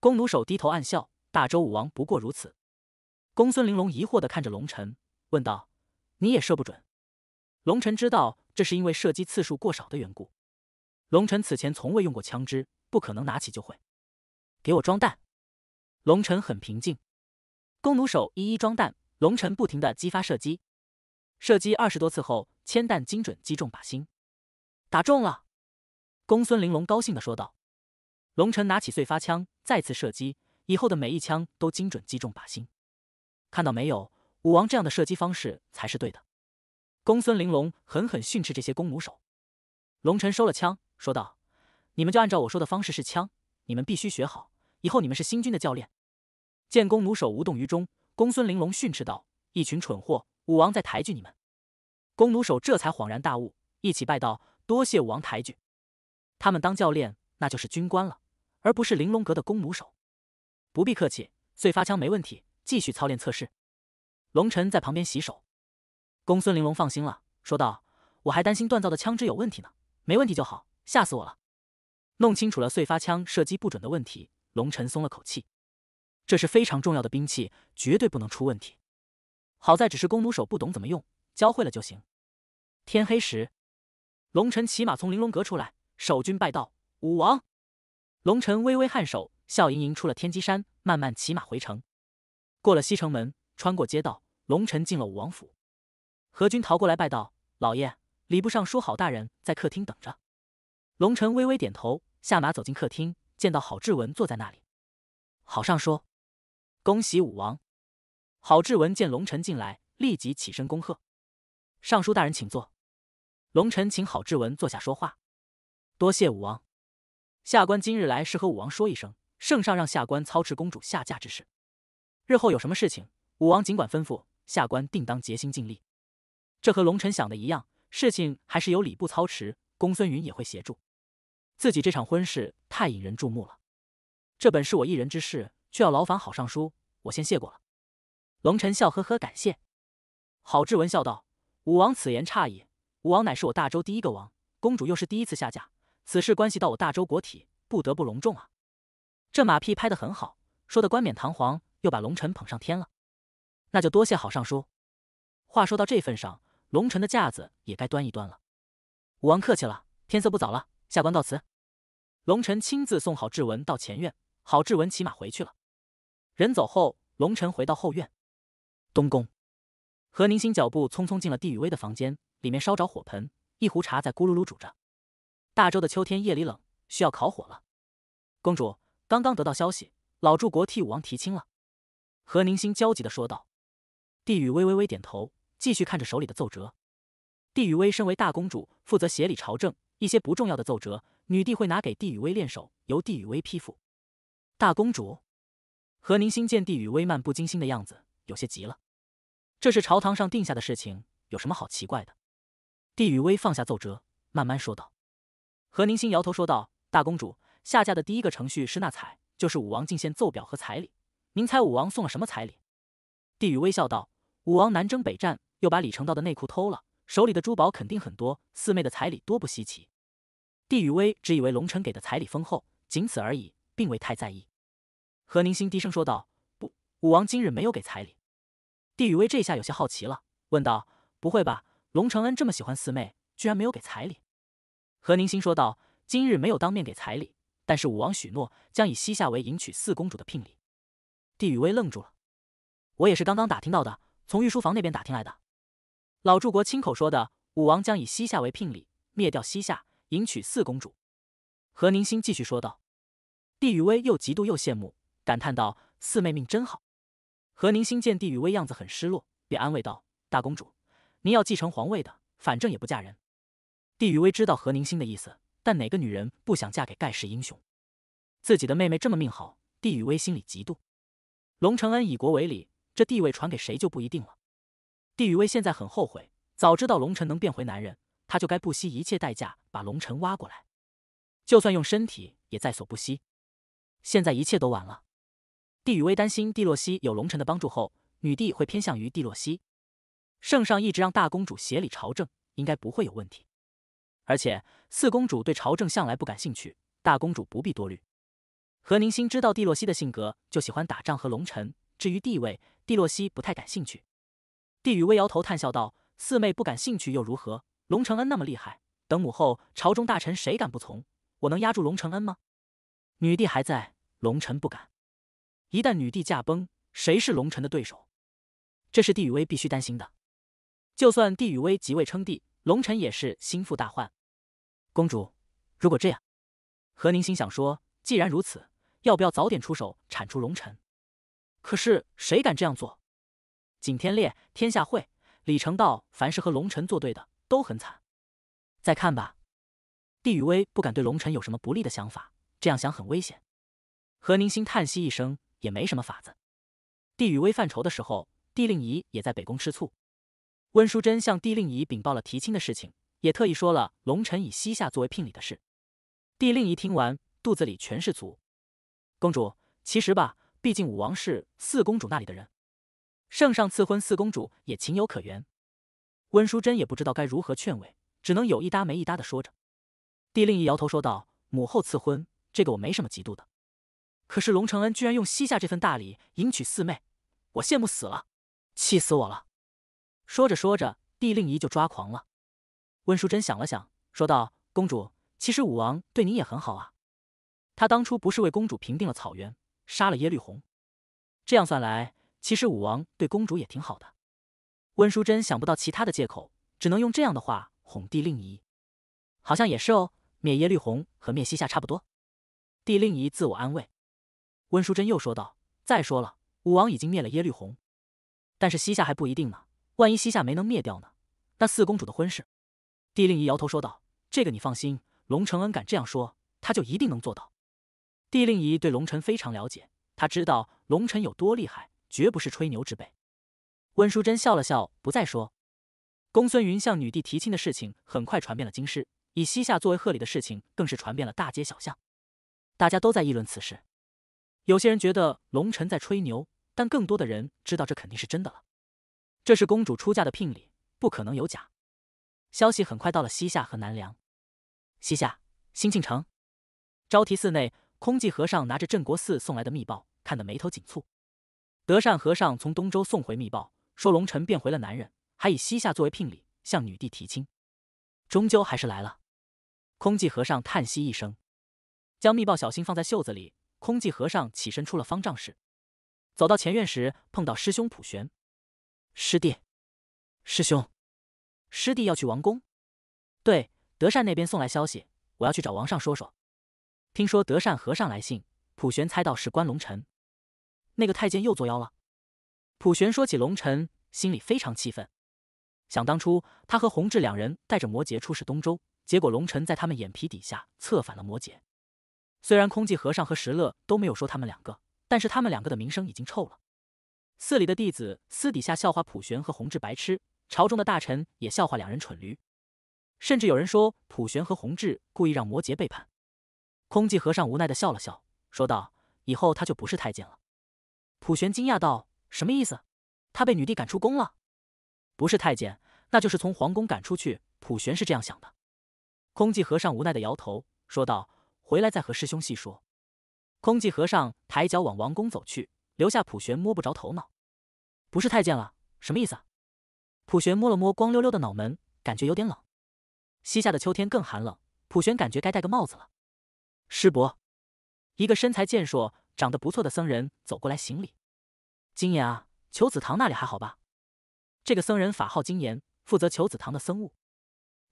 弓弩手低头暗笑：“大周武王不过如此。”公孙玲珑疑惑地看着龙尘，问道：“你也射不准？”龙尘知道。这是因为射击次数过少的缘故。龙晨此前从未用过枪支，不可能拿起就会。给我装弹。龙晨很平静。弓弩手一一装弹，龙晨不停的击发射击。射击二十多次后，铅弹精准击中靶心。打中了！公孙玲珑高兴的说道。龙晨拿起碎发枪再次射击，以后的每一枪都精准击中靶心。看到没有，武王这样的射击方式才是对的。公孙玲珑狠狠训斥这些弓弩手，龙尘收了枪，说道：“你们就按照我说的方式试枪，你们必须学好。以后你们是新军的教练。”见弓弩手无动于衷，公孙玲珑训斥道：“一群蠢货！武王在抬举你们。”弓弩手这才恍然大悟，一起拜道：“多谢武王抬举。”他们当教练，那就是军官了，而不是玲珑阁的弓弩手。不必客气，碎发枪没问题，继续操练测试。龙尘在旁边洗手。公孙玲珑放心了，说道：“我还担心锻造的枪支有问题呢，没问题就好，吓死我了。”弄清楚了碎发枪射击不准的问题，龙晨松了口气。这是非常重要的兵器，绝对不能出问题。好在只是弓弩手不懂怎么用，教会了就行。天黑时，龙晨骑马从玲珑阁出来，守军拜道：“武王。”龙晨微微颔首，笑盈盈出了天机山，慢慢骑马回城。过了西城门，穿过街道，龙晨进了武王府。何军逃过来拜道：“老爷，礼部尚书郝大人在客厅等着。”龙尘微微点头，下马走进客厅，见到郝志文坐在那里。郝尚书，恭喜武王！郝志文见龙尘进来，立即起身恭贺：“尚书大人，请坐。”龙尘请郝志文坐下说话。多谢武王，下官今日来是和武王说一声，圣上让下官操持公主下嫁之事。日后有什么事情，武王尽管吩咐，下官定当竭心尽力。这和龙臣想的一样，事情还是由礼部操持，公孙云也会协助。自己这场婚事太引人注目了，这本是我一人之事，却要劳烦好尚书，我先谢过了。龙臣笑呵呵感谢。郝志文笑道：“武王此言差矣，武王乃是我大周第一个王，公主又是第一次下嫁，此事关系到我大周国体，不得不隆重啊。”这马屁拍的很好，说的冠冕堂皇，又把龙臣捧上天了。那就多谢郝尚书。话说到这份上。龙尘的架子也该端一端了，武王客气了，天色不早了，下官告辞。龙尘亲自送郝志文到前院，郝志文骑马回去了。人走后，龙尘回到后院。东宫，何宁心脚步匆匆进了帝宇威的房间，里面烧着火盆，一壶茶在咕噜噜煮着。大周的秋天夜里冷，需要烤火了。公主刚刚得到消息，老柱国替武王提亲了。何宁心焦急的说道。帝宇威微微点头。继续看着手里的奏折，帝宇薇身为大公主，负责协理朝政，一些不重要的奏折，女帝会拿给帝宇薇练手，由帝宇薇批复。大公主何宁心见帝宇薇漫不经心的样子，有些急了。这是朝堂上定下的事情，有什么好奇怪的？帝宇薇放下奏折，慢慢说道。何宁心摇头说道：“大公主下嫁的第一个程序是纳彩，就是武王进献奏表和彩礼。您猜武王送了什么彩礼？”帝宇微笑道：“武王南征北战。”又把李成道的内裤偷了，手里的珠宝肯定很多。四妹的彩礼多不稀奇。帝宇威只以为龙城给的彩礼丰厚，仅此而已，并未太在意。何宁心低声说道：“不，武王今日没有给彩礼。”帝宇威这下有些好奇了，问道：“不会吧？龙承恩这么喜欢四妹，居然没有给彩礼？”何宁心说道：“今日没有当面给彩礼，但是武王许诺将以西夏为迎娶四公主的聘礼。”帝宇威愣住了：“我也是刚刚打听到的，从御书房那边打听来的。”老柱国亲口说的，武王将以西夏为聘礼，灭掉西夏，迎娶四公主。何宁心继续说道。帝宇威又嫉妒又羡慕，感叹道：“四妹命真好。”何宁心见帝宇威样子很失落，便安慰道：“大公主，您要继承皇位的，反正也不嫁人。”帝宇威知道何宁心的意思，但哪个女人不想嫁给盖世英雄？自己的妹妹这么命好，帝宇威心里嫉妒。龙承恩以国为礼，这地位传给谁就不一定了。帝羽威现在很后悔，早知道龙尘能变回男人，他就该不惜一切代价把龙尘挖过来，就算用身体也在所不惜。现在一切都晚了。帝羽威担心帝洛西有龙尘的帮助后，女帝会偏向于帝洛西。圣上一直让大公主协理朝政，应该不会有问题。而且四公主对朝政向来不感兴趣，大公主不必多虑。何宁心知道帝洛西的性格，就喜欢打仗和龙尘。至于地位，帝洛西不太感兴趣。帝宇微摇头，叹笑道：“四妹不感兴趣又如何？龙承恩那么厉害，等母后朝中大臣谁敢不从？我能压住龙承恩吗？”女帝还在，龙臣不敢。一旦女帝驾崩，谁是龙臣的对手？这是帝宇微必须担心的。就算帝宇微即位称帝，龙臣也是心腹大患。公主，如果这样，何宁心想说，既然如此，要不要早点出手铲除龙臣？可是谁敢这样做？景天烈，天下会，李成道，凡是和龙臣作对的都很惨。再看吧。帝宇威不敢对龙臣有什么不利的想法，这样想很危险。何宁心叹息一声，也没什么法子。帝宇威犯愁的时候，帝令仪也在北宫吃醋。温淑珍向帝令仪禀报了提亲的事情，也特意说了龙臣以西夏作为聘礼的事。帝令仪听完，肚子里全是醋。公主，其实吧，毕竟武王是四公主那里的人。圣上赐婚四公主也情有可原，温淑珍也不知道该如何劝慰，只能有一搭没一搭的说着。帝令仪摇头说道：“母后赐婚，这个我没什么嫉妒的。可是龙承恩居然用西夏这份大礼迎娶四妹，我羡慕死了，气死我了！”说着说着，帝令仪就抓狂了。温淑珍想了想，说道：“公主，其实武王对您也很好啊。他当初不是为公主平定了草原，杀了耶律洪，这样算来……”其实武王对公主也挺好的，温淑珍想不到其他的借口，只能用这样的话哄帝令仪。好像也是哦，灭耶律洪和灭西夏差不多。帝令仪自我安慰。温淑珍又说道：“再说了，武王已经灭了耶律洪，但是西夏还不一定呢。万一西夏没能灭掉呢？那四公主的婚事……”帝令仪摇头说道：“这个你放心，龙承恩敢这样说，他就一定能做到。”帝令仪对龙臣非常了解，他知道龙臣有多厉害。绝不是吹牛之辈。温淑珍笑了笑，不再说。公孙云向女帝提亲的事情很快传遍了京师，以西夏作为贺礼的事情更是传遍了大街小巷，大家都在议论此事。有些人觉得龙臣在吹牛，但更多的人知道这肯定是真的了。这是公主出嫁的聘礼，不可能有假。消息很快到了西夏和南梁。西夏，兴庆城，昭提寺内，空寂和尚拿着镇国寺送来的密报，看得眉头紧蹙。德善和尚从东周送回密报，说龙尘变回了男人，还以西夏作为聘礼向女帝提亲，终究还是来了。空寂和尚叹息一声，将密报小心放在袖子里。空寂和尚起身出了方丈室，走到前院时碰到师兄普玄，师弟，师兄，师弟要去王宫？对，德善那边送来消息，我要去找王上说说。听说德善和尚来信，普玄猜到是关龙臣。那个太监又作妖了。普玄说起龙尘，心里非常气愤。想当初，他和弘志两人带着摩羯出使东周，结果龙尘在他们眼皮底下策反了摩羯。虽然空寂和尚和石勒都没有说他们两个，但是他们两个的名声已经臭了。寺里的弟子私底下笑话普玄和弘志白痴，朝中的大臣也笑话两人蠢驴，甚至有人说普玄和弘志故意让摩羯背叛。空寂和尚无奈的笑了笑，说道：“以后他就不是太监了。”普玄惊讶道：“什么意思？他被女帝赶出宫了？不是太监，那就是从皇宫赶出去。”普玄是这样想的。空寂和尚无奈的摇头，说道：“回来再和师兄细说。”空寂和尚抬脚往王宫走去，留下普玄摸不着头脑。“不是太监了，什么意思？”普玄摸了摸光溜溜的脑门，感觉有点冷。西夏的秋天更寒冷，普玄感觉该戴个帽子了。师伯，一个身材健硕。长得不错的僧人走过来行礼。金岩啊，求子堂那里还好吧？这个僧人法号金岩，负责求子堂的僧务。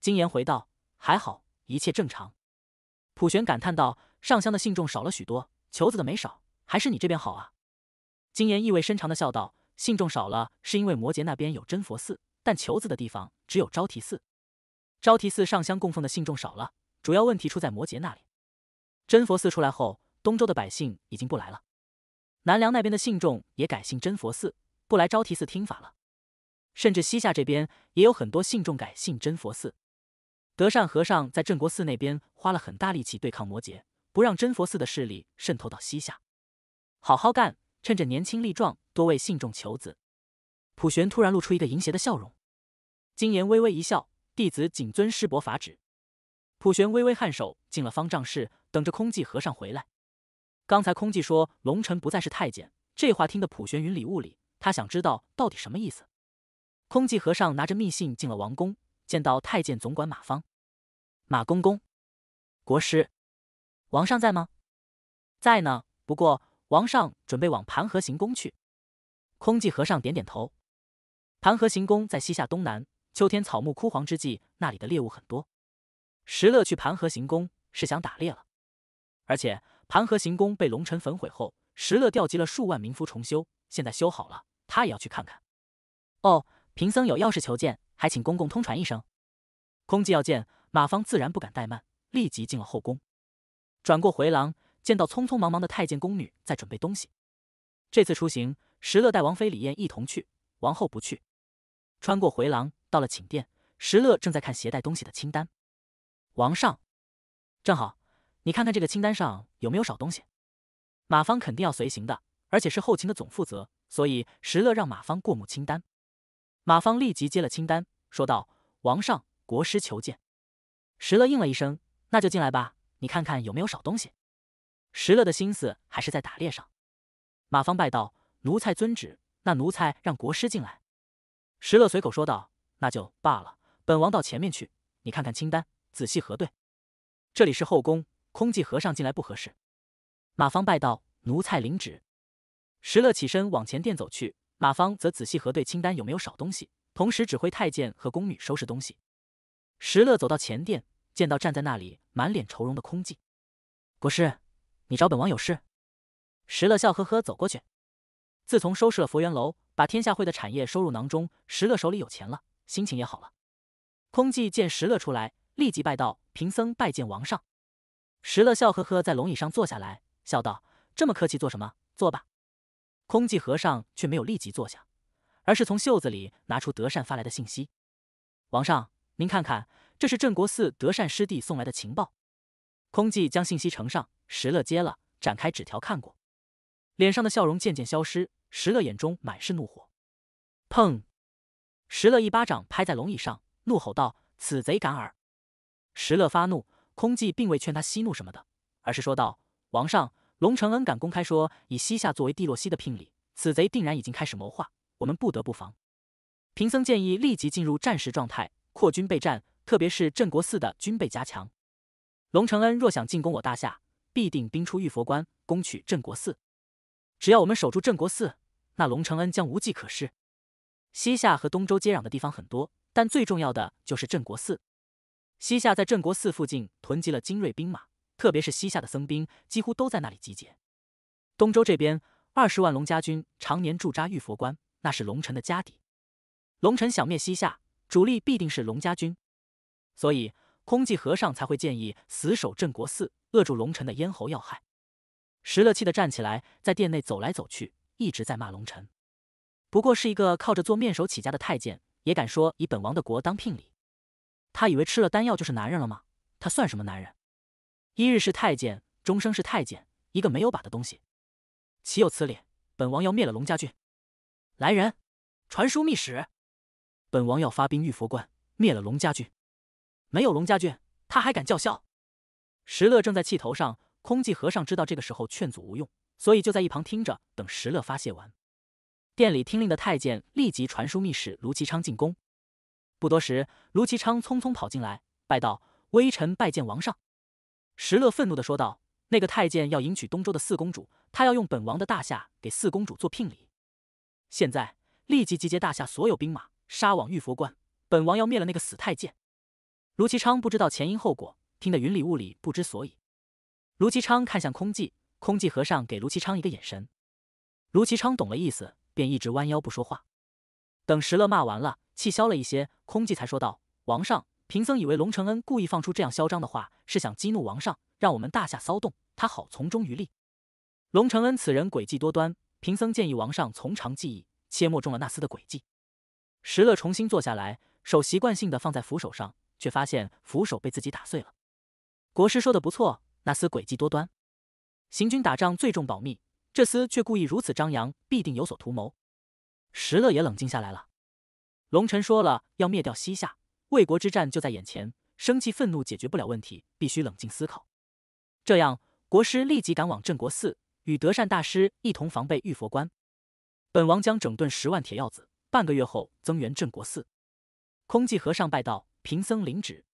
金岩回道：“还好，一切正常。”普玄感叹道：“上香的信众少了许多，求子的没少，还是你这边好啊。”金岩意味深长的笑道：“信众少了，是因为摩羯那边有真佛寺，但求子的地方只有昭提寺。昭提寺上香供奉的信众少了，主要问题出在摩羯那里。真佛寺出来后。”东周的百姓已经不来了，南梁那边的信众也改信真佛寺，不来招提寺听法了。甚至西夏这边也有很多信众改信真佛寺。德善和尚在镇国寺那边花了很大力气对抗摩羯，不让真佛寺的势力渗透到西夏。好好干，趁着年轻力壮，多为信众求子。普玄突然露出一个淫邪的笑容，金言微微一笑：“弟子谨遵师伯法旨。”普玄微微颔首，进了方丈室，等着空寂和尚回来。刚才空寂说龙臣不再是太监，这话听得普玄云里雾里。他想知道到底什么意思。空寂和尚拿着密信进了王宫，见到太监总管马方。马公公，国师，王上在吗？在呢。不过王上准备往盘河行宫去。空寂和尚点点头。盘河行宫在西夏东南，秋天草木枯黄之际，那里的猎物很多。石勒去盘河行宫是想打猎了，而且。盘河行宫被龙尘焚毁后，石勒调集了数万民夫重修，现在修好了，他也要去看看。哦，贫僧有要事求见，还请公公通传一声。空寂要见马芳，自然不敢怠慢，立即进了后宫。转过回廊，见到匆匆忙忙的太监宫女在准备东西。这次出行，石勒带王妃李艳一同去，王后不去。穿过回廊，到了寝殿，石勒正在看携带东西的清单。王上，正好。你看看这个清单上有没有少东西？马芳肯定要随行的，而且是后勤的总负责，所以石勒让马芳过目清单。马芳立即接了清单，说道：“王上，国师求见。”石勒应了一声：“那就进来吧。你看看有没有少东西。”石勒的心思还是在打猎上。马芳拜道：“奴才遵旨。”那奴才让国师进来。石勒随口说道：“那就罢了，本王到前面去。你看看清单，仔细核对。这里是后宫。”空寂和尚进来不合适。马方拜道：“奴才领旨。”石勒起身往前殿走去，马方则仔细核对清单有没有少东西，同时指挥太监和宫女收拾东西。石勒走到前殿，见到站在那里满脸愁容的空寂，国师，你找本王有事？石勒笑呵呵走过去。自从收拾了佛缘楼，把天下会的产业收入囊中，石勒手里有钱了，心情也好了。空寂见石勒出来，立即拜道：“贫僧拜见王上。”石乐笑呵呵在龙椅上坐下来，笑道：“这么客气做什么？坐吧。”空寂和尚却没有立即坐下，而是从袖子里拿出德善发来的信息：“王上，您看看，这是镇国寺德善师弟送来的情报。”空寂将信息呈上，石乐接了，展开纸条看过，脸上的笑容渐渐消失。石乐眼中满是怒火。砰！石乐一巴掌拍在龙椅上，怒吼道：“此贼敢尔！”石乐发怒。空寂并未劝他息怒什么的，而是说道：“王上，龙承恩敢公开说以西夏作为帝洛西的聘礼，此贼定然已经开始谋划，我们不得不防。贫僧建议立即进入战时状态，扩军备战，特别是镇国寺的军备加强。龙承恩若想进攻我大夏，必定兵出玉佛关，攻取镇国寺。只要我们守住镇国寺，那龙承恩将无计可施。西夏和东周接壤的地方很多，但最重要的就是镇国寺。”西夏在镇国寺附近囤积了精锐兵马，特别是西夏的僧兵，几乎都在那里集结。东周这边，二十万龙家军常年驻扎玉佛关，那是龙臣的家底。龙臣想灭西夏，主力必定是龙家军，所以空寂和尚才会建议死守镇国寺，扼住龙臣的咽喉要害。石勒气的站起来，在殿内走来走去，一直在骂龙臣。不过是一个靠着做面首起家的太监，也敢说以本王的国当聘礼？他以为吃了丹药就是男人了吗？他算什么男人？一日是太监，终生是太监，一个没有把的东西，岂有此理！本王要灭了龙家军！来人，传书密使，本王要发兵玉佛关，灭了龙家军！没有龙家军，他还敢叫嚣？石乐正在气头上，空寂和尚知道这个时候劝阻无用，所以就在一旁听着，等石乐发泄完。殿里听令的太监立即传书密使卢其昌进宫。不多时，卢其昌匆匆跑进来，拜道：“微臣拜见王上。”石勒愤怒地说道：“那个太监要迎娶东周的四公主，他要用本王的大夏给四公主做聘礼。现在立即集结大夏所有兵马，杀往玉佛关。本王要灭了那个死太监！”卢其昌不知道前因后果，听得云里雾里，不知所以。卢其昌看向空寂，空寂和尚给卢其昌一个眼神，卢其昌懂了意思，便一直弯腰不说话。等石乐骂完了，气消了一些，空寂才说道：“王上，贫僧以为龙承恩故意放出这样嚣张的话，是想激怒王上，让我们大下骚动，他好从中渔利。龙承恩此人诡计多端，贫僧建议王上从长计议，切莫中了那厮的诡计。”石乐重新坐下来，手习惯性的放在扶手上，却发现扶手被自己打碎了。国师说的不错，那厮诡计多端，行军打仗最重保密，这厮却故意如此张扬，必定有所图谋。石勒也冷静下来了。龙臣说了，要灭掉西夏，魏国之战就在眼前。生气、愤怒解决不了问题，必须冷静思考。这样，国师立即赶往镇国寺，与德善大师一同防备玉佛关。本王将整顿十万铁鹞子，半个月后增援镇国寺。空寂和尚拜道：“贫僧领旨。”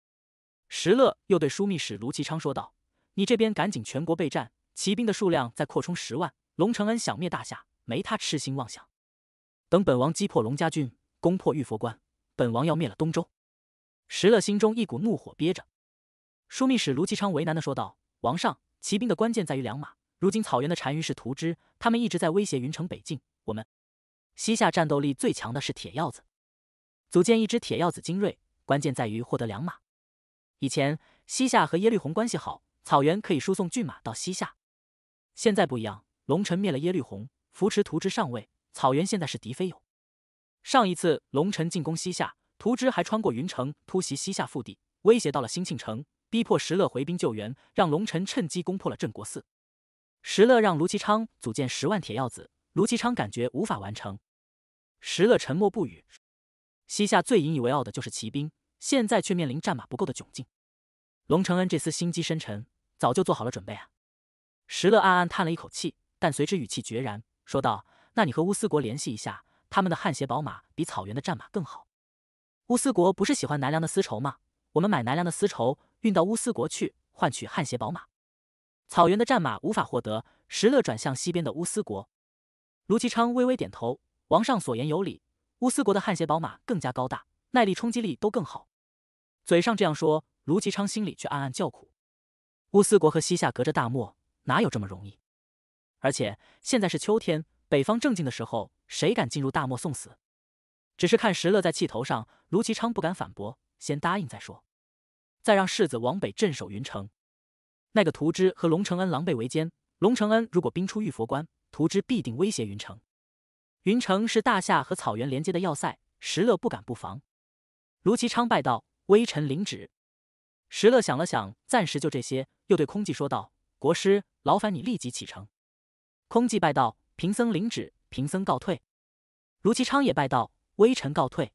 石勒又对枢密使卢其昌说道：“你这边赶紧全国备战，骑兵的数量再扩充十万。龙承恩想灭大夏，没他痴心妄想。”等本王击破龙家军，攻破玉佛关，本王要灭了东周。石勒心中一股怒火憋着，枢密使卢其昌为难的说道：“王上，骑兵的关键在于良马。如今草原的单于是屠之，他们一直在威胁云城北境。我们西夏战斗力最强的是铁鹞子，组建一支铁鹞子精锐，关键在于获得良马。以前西夏和耶律洪关系好，草原可以输送骏马到西夏。现在不一样，龙臣灭了耶律洪，扶持屠之上位。”草原现在是敌非友。上一次龙臣进攻西夏，屠之还穿过云城突袭西夏腹地，威胁到了兴庆城，逼迫石勒回兵救援，让龙臣趁机攻破了镇国寺。石勒让卢其昌组建十万铁鹞子，卢其昌感觉无法完成。石勒沉默不语。西夏最引以为傲的就是骑兵，现在却面临战马不够的窘境。龙承恩这厮心机深沉，早就做好了准备啊！石勒暗暗叹了一口气，但随之语气决然说道。那你和乌斯国联系一下，他们的汗血宝马比草原的战马更好。乌斯国不是喜欢南梁的丝绸吗？我们买南梁的丝绸，运到乌斯国去换取汗血宝马。草原的战马无法获得，石勒转向西边的乌斯国。卢其昌微微点头，王上所言有理。乌斯国的汗血宝马更加高大，耐力、冲击力都更好。嘴上这样说，卢其昌心里却暗暗叫苦。乌斯国和西夏隔着大漠，哪有这么容易？而且现在是秋天。北方正静的时候，谁敢进入大漠送死？只是看石勒在气头上，卢其昌不敢反驳，先答应再说，再让世子往北镇守云城。那个涂之和龙承恩狼狈为奸，龙承恩如果兵出玉佛关，涂之必定威胁云城。云城是大夏和草原连接的要塞，石勒不敢不防。卢其昌拜道：“微臣领旨。”石勒想了想，暂时就这些，又对空寂说道：“国师，劳烦你立即启程。”空寂拜道。贫僧领旨，贫僧告退。卢其昌也拜道：“微臣告退。”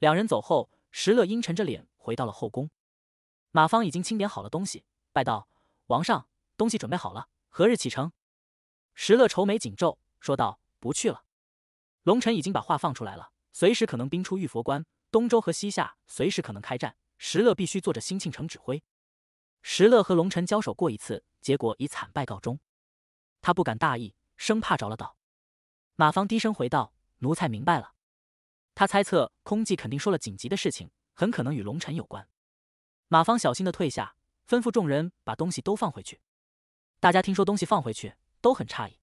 两人走后，石勒阴沉着脸回到了后宫。马芳已经清点好了东西，拜道：“王上，东西准备好了，何日启程？”石勒愁眉紧皱，说道：“不去了。”龙臣已经把话放出来了，随时可能兵出玉佛关，东周和西夏随时可能开战，石勒必须坐着兴庆城指挥。石勒和龙臣交手过一次，结果以惨败告终，他不敢大意。生怕着了道，马芳低声回道：“奴才明白了。”他猜测空寂肯定说了紧急的事情，很可能与龙臣有关。马芳小心的退下，吩咐众人把东西都放回去。大家听说东西放回去，都很诧异。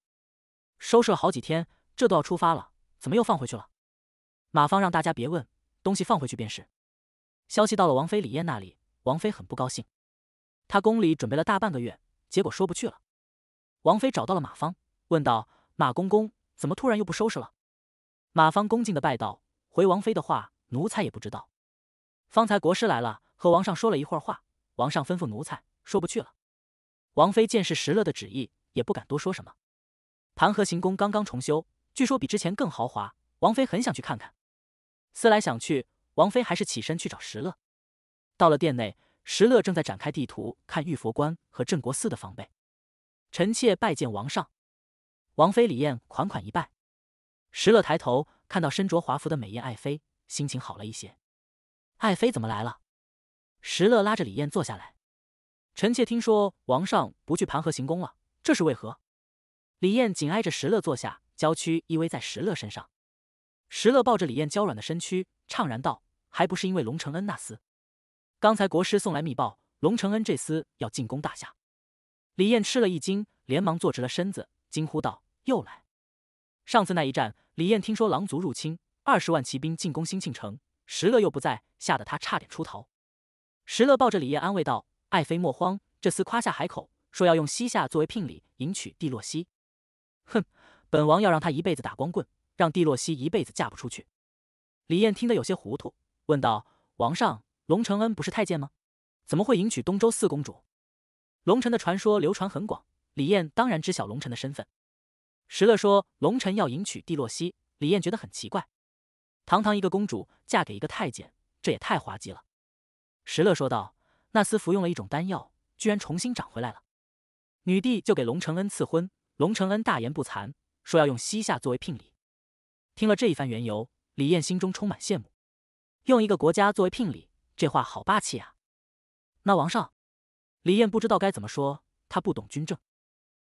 收拾了好几天，这都要出发了，怎么又放回去了？马芳让大家别问，东西放回去便是。消息到了王妃李艳那里，王妃很不高兴。她宫里准备了大半个月，结果说不去了。王妃找到了马芳。问道：“马公公，怎么突然又不收拾了？”马方恭敬的拜道：“回王妃的话，奴才也不知道。方才国师来了，和王上说了一会儿话，王上吩咐奴才说不去了。”王妃见是石勒的旨意，也不敢多说什么。盘河行宫刚刚重修，据说比之前更豪华，王妃很想去看看。思来想去，王妃还是起身去找石勒。到了殿内，石勒正在展开地图，看玉佛观和镇国寺的防备。臣妾拜见王上。王妃李艳款款一拜，石乐抬头看到身着华服的美艳爱妃，心情好了一些。爱妃怎么来了？石乐拉着李艳坐下来。臣妾听说王上不去盘河行宫了，这是为何？李艳紧挨着石乐坐下，娇躯依偎在石乐身上。石乐抱着李艳娇软的身躯，怅然道：“还不是因为龙承恩那厮。刚才国师送来密报，龙承恩这厮要进攻大夏。”李艳吃了一惊，连忙坐直了身子，惊呼道。又来！上次那一战，李艳听说狼族入侵，二十万骑兵进攻兴庆城，石勒又不在，吓得他差点出逃。石勒抱着李艳安慰道：“爱妃莫慌，这厮夸下海口，说要用西夏作为聘礼迎娶蒂洛西。哼，本王要让他一辈子打光棍，让蒂洛西一辈子嫁不出去。”李艳听得有些糊涂，问道：“王上，龙承恩不是太监吗？怎么会迎娶东周四公主？”龙城的传说流传很广，李艳当然知晓龙城的身份。石勒说：“龙臣要迎娶蒂洛西。”李艳觉得很奇怪，堂堂一个公主嫁给一个太监，这也太滑稽了。石勒说道：“那厮服用了一种丹药，居然重新长回来了。”女帝就给龙承恩赐婚。龙承恩大言不惭，说要用西夏作为聘礼。听了这一番缘由，李艳心中充满羡慕，用一个国家作为聘礼，这话好霸气啊！那王上，李艳不知道该怎么说，她不懂军政。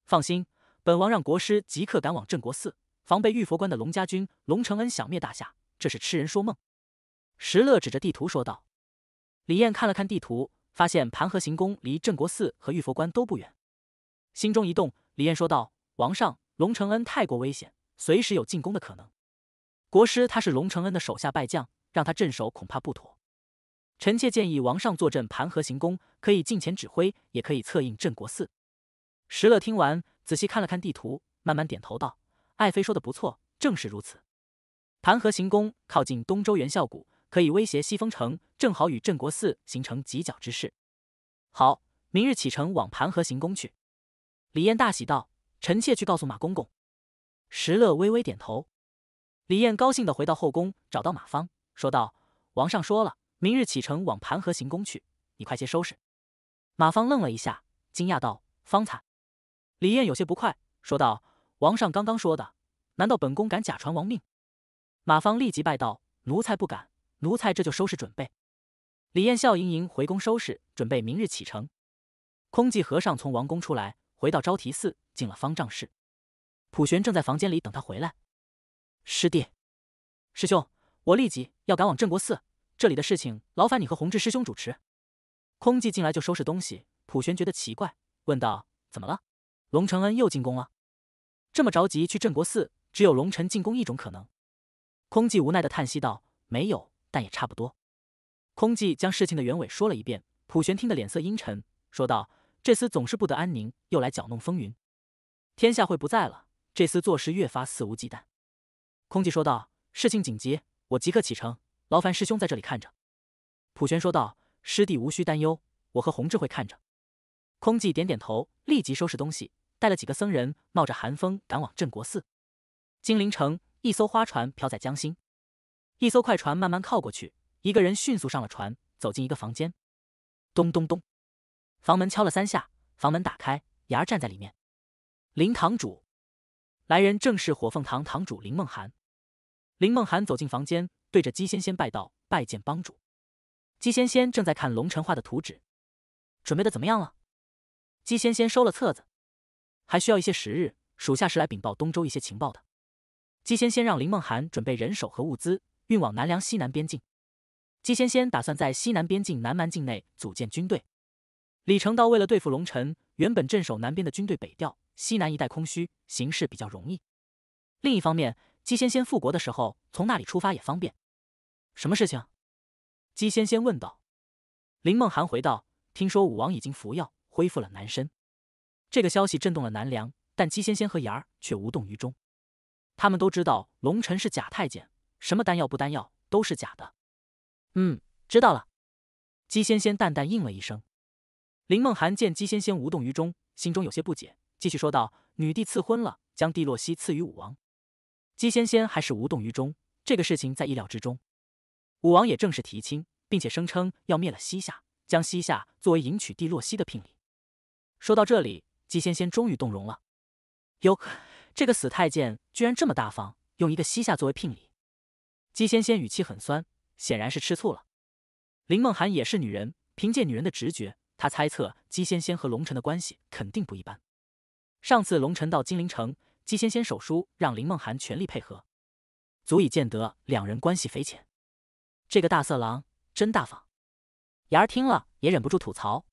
放心。本王让国师即刻赶往镇国寺，防备玉佛关的龙家军龙承恩想灭大夏，这是痴人说梦。石乐指着地图说道。李艳看了看地图，发现盘河行宫离镇国寺和玉佛关都不远，心中一动，李艳说道：“王上，龙承恩太过危险，随时有进攻的可能。国师他是龙承恩的手下败将，让他镇守恐怕不妥。臣妾建议王上坐镇盘河行宫，可以近前指挥，也可以策应镇国寺。”石乐听完。仔细看了看地图，慢慢点头道：“爱妃说的不错，正是如此。盘河行宫靠近东周元孝谷，可以威胁西风城，正好与镇国寺形成犄角之势。好，明日启程往盘河行宫去。”李燕大喜道：“臣妾去告诉马公公。”石乐微微点头。李燕高兴地回到后宫，找到马芳，说道：“王上说了，明日启程往盘河行宫去，你快些收拾。”马芳愣了一下，惊讶道：“方才李艳有些不快，说道：“王上刚刚说的，难道本宫敢假传王命？”马芳立即拜道：“奴才不敢，奴才这就收拾准备。”李艳笑盈盈回宫收拾，准备明日启程。空寂和尚从王宫出来，回到昭提寺，进了方丈室。普玄正在房间里等他回来。师弟，师兄，我立即要赶往镇国寺，这里的事情劳烦你和弘治师兄主持。空寂进来就收拾东西。普玄觉得奇怪，问道：“怎么了？”龙承恩又进宫了，这么着急去镇国寺，只有龙臣进宫一种可能。空寂无奈的叹息道：“没有，但也差不多。”空寂将事情的原委说了一遍。普玄听得脸色阴沉，说道：“这厮总是不得安宁，又来搅弄风云。天下会不在了，这厮做事越发肆无忌惮。”空寂说道：“事情紧急，我即刻启程，劳烦师兄在这里看着。”普玄说道：“师弟无需担忧，我和洪志会看着。”空寂点点头，立即收拾东西。带了几个僧人，冒着寒风赶往镇国寺。金陵城，一艘花船飘在江心，一艘快船慢慢靠过去。一个人迅速上了船，走进一个房间。咚咚咚，房门敲了三下，房门打开，芽儿站在里面。灵堂主，来人正是火凤堂堂主林梦涵。林梦涵走进房间，对着姬仙仙拜道：“拜见帮主。”姬仙仙正在看龙城画的图纸，准备的怎么样了？姬仙仙收了册子。还需要一些时日，属下是来禀报东周一些情报的。姬仙仙让林梦涵准备人手和物资，运往南梁西南边境。姬仙仙打算在西南边境南蛮境内组建军队。李成道为了对付龙尘，原本镇守南边的军队北调，西南一带空虚，行事比较容易。另一方面，姬仙仙复国的时候，从那里出发也方便。什么事情？姬仙仙问道。林梦涵回道：听说武王已经服药，恢复了男身。这个消息震动了南梁，但姬仙仙和颜儿却无动于衷。他们都知道龙尘是假太监，什么丹药不丹药都是假的。嗯，知道了。姬仙仙淡淡应了一声。林梦涵见姬仙仙无动于衷，心中有些不解，继续说道：“女帝赐婚了，将帝洛西赐予武王。”姬仙仙还是无动于衷。这个事情在意料之中。武王也正式提亲，并且声称要灭了西夏，将西夏作为迎娶帝洛西的聘礼。说到这里。姬仙仙终于动容了，哟，这个死太监居然这么大方，用一个西夏作为聘礼。姬仙仙语气很酸，显然是吃醋了。林梦涵也是女人，凭借女人的直觉，她猜测姬仙仙和龙辰的关系肯定不一般。上次龙辰到金陵城，姬仙仙手书让林梦涵全力配合，足以见得两人关系匪浅。这个大色狼真大方。雅儿听了也忍不住吐槽。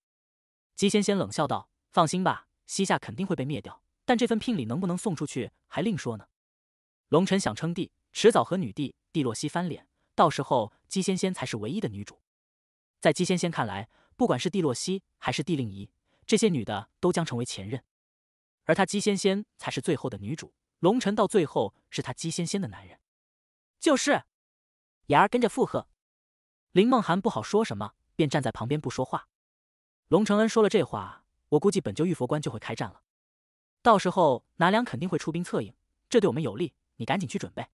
姬仙仙冷笑道：“放心吧。”西夏肯定会被灭掉，但这份聘礼能不能送出去还另说呢。龙晨想称帝，迟早和女帝帝洛西翻脸，到时候姬仙仙才是唯一的女主。在姬仙仙看来，不管是帝洛西还是帝令仪，这些女的都将成为前任，而她姬仙仙才是最后的女主。龙晨到最后是她姬仙仙的男人。就是，雅儿跟着附和。林梦涵不好说什么，便站在旁边不说话。龙承恩说了这话。我估计本就玉佛关就会开战了，到时候南梁肯定会出兵策应，这对我们有利。你赶紧去准备。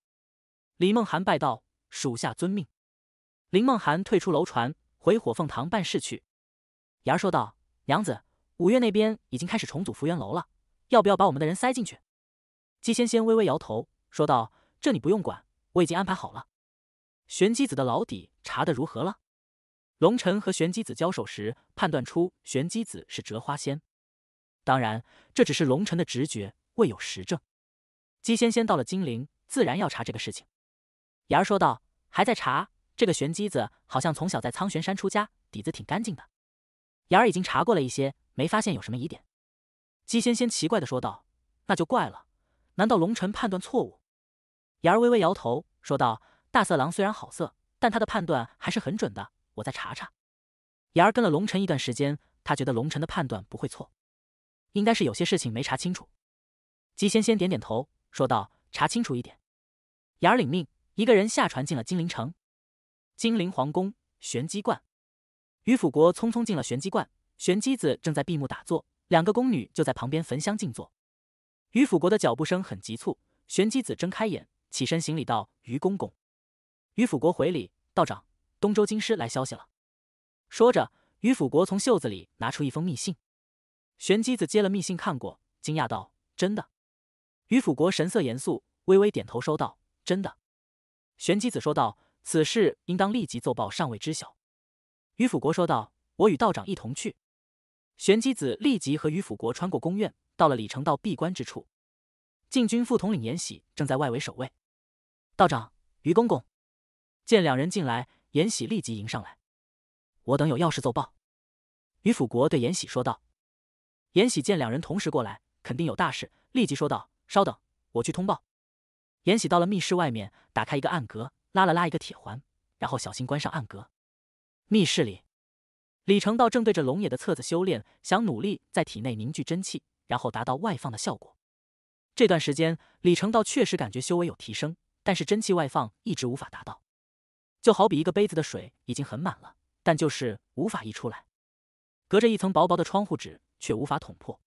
李梦涵拜道：“属下遵命。”林梦涵退出楼船，回火凤堂办事去。言儿说道：“娘子，五岳那边已经开始重组福元楼了，要不要把我们的人塞进去？”姬仙仙微微摇头，说道：“这你不用管，我已经安排好了。”玄机子的老底查的如何了？龙尘和玄机子交手时，判断出玄机子是折花仙，当然这只是龙尘的直觉，未有实证。姬仙仙到了金陵，自然要查这个事情。雅儿说道：“还在查这个玄机子，好像从小在苍玄山出家，底子挺干净的。”雅儿已经查过了一些，没发现有什么疑点。姬仙仙奇怪的说道：“那就怪了，难道龙尘判断错误？”雅儿微微摇头说道：“大色狼虽然好色，但他的判断还是很准的。”我再查查。妍儿跟了龙尘一段时间，他觉得龙尘的判断不会错，应该是有些事情没查清楚。姬仙仙点点头，说道：“查清楚一点。”妍儿领命，一个人下船进了金陵城。金陵皇宫玄机观，于辅国匆匆进了玄机观。玄机子正在闭目打坐，两个宫女就在旁边焚香静坐。于辅国的脚步声很急促，玄机子睁开眼，起身行礼道：“于公公。”于辅国回礼：“道长。”东周京师来消息了，说着，于辅国从袖子里拿出一封密信。玄机子接了密信看过，惊讶道：“真的。”于辅国神色严肃，微微点头，说道：“真的。”玄机子说道：“此事应当立即奏报，尚未知晓。”于辅国说道：“我与道长一同去。”玄机子立即和于辅国穿过宫院，到了李成道闭关之处。禁军副统领严喜正在外围守卫。道长，于公公，见两人进来。严喜立即迎上来，我等有要事奏报。于辅国对严喜说道。严喜见两人同时过来，肯定有大事，立即说道：“稍等，我去通报。”严喜到了密室外面，打开一个暗格，拉了拉一个铁环，然后小心关上暗格。密室里，李成道正对着龙野的册子修炼，想努力在体内凝聚真气，然后达到外放的效果。这段时间，李成道确实感觉修为有提升，但是真气外放一直无法达到。就好比一个杯子的水已经很满了，但就是无法溢出来，隔着一层薄薄的窗户纸却无法捅破。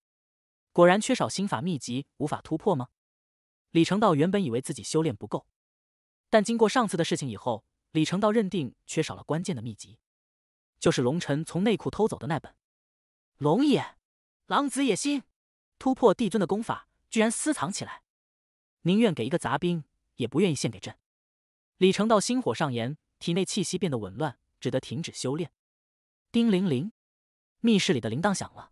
果然缺少心法秘籍无法突破吗？李成道原本以为自己修炼不够，但经过上次的事情以后，李成道认定缺少了关键的秘籍，就是龙尘从内库偷走的那本。龙也，狼子野心，突破帝尊的功法居然私藏起来，宁愿给一个杂兵也不愿意献给朕。李成道心火上炎。体内气息变得紊乱，只得停止修炼。叮铃铃，密室里的铃铛响了。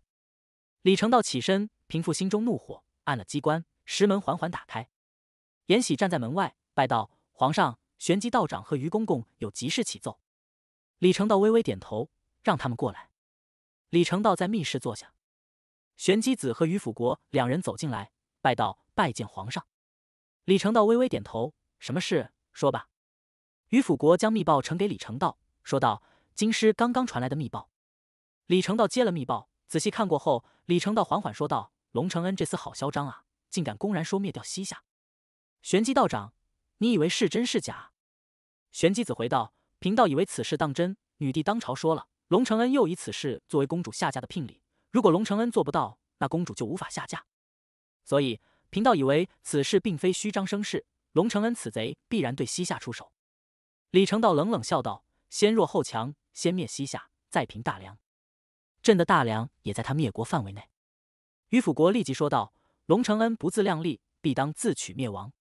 李成道起身，平复心中怒火，按了机关，石门缓缓打开。延禧站在门外，拜道：“皇上，玄机道长和于公公有急事启奏。”李成道微微点头，让他们过来。李成道在密室坐下。玄机子和于辅国两人走进来，拜道：“拜见皇上。”李成道微微点头：“什么事？说吧。”于辅国将密报呈给李成道，说道：“京师刚刚传来的密报。”李成道接了密报，仔细看过后，李成道缓缓说道：“龙承恩这厮好嚣张啊，竟敢公然说灭掉西夏！”玄机道长，你以为是真是假？”玄机子回道：“贫道以为此事当真。女帝当朝说了，龙承恩又以此事作为公主下嫁的聘礼，如果龙承恩做不到，那公主就无法下嫁。所以贫道以为此事并非虚张声势，龙承恩此贼必然对西夏出手。”李成道冷冷笑道：“先弱后强，先灭西夏，再平大梁。朕的大梁也在他灭国范围内。”于辅国立即说道：“龙承恩不自量力，必当自取灭亡。”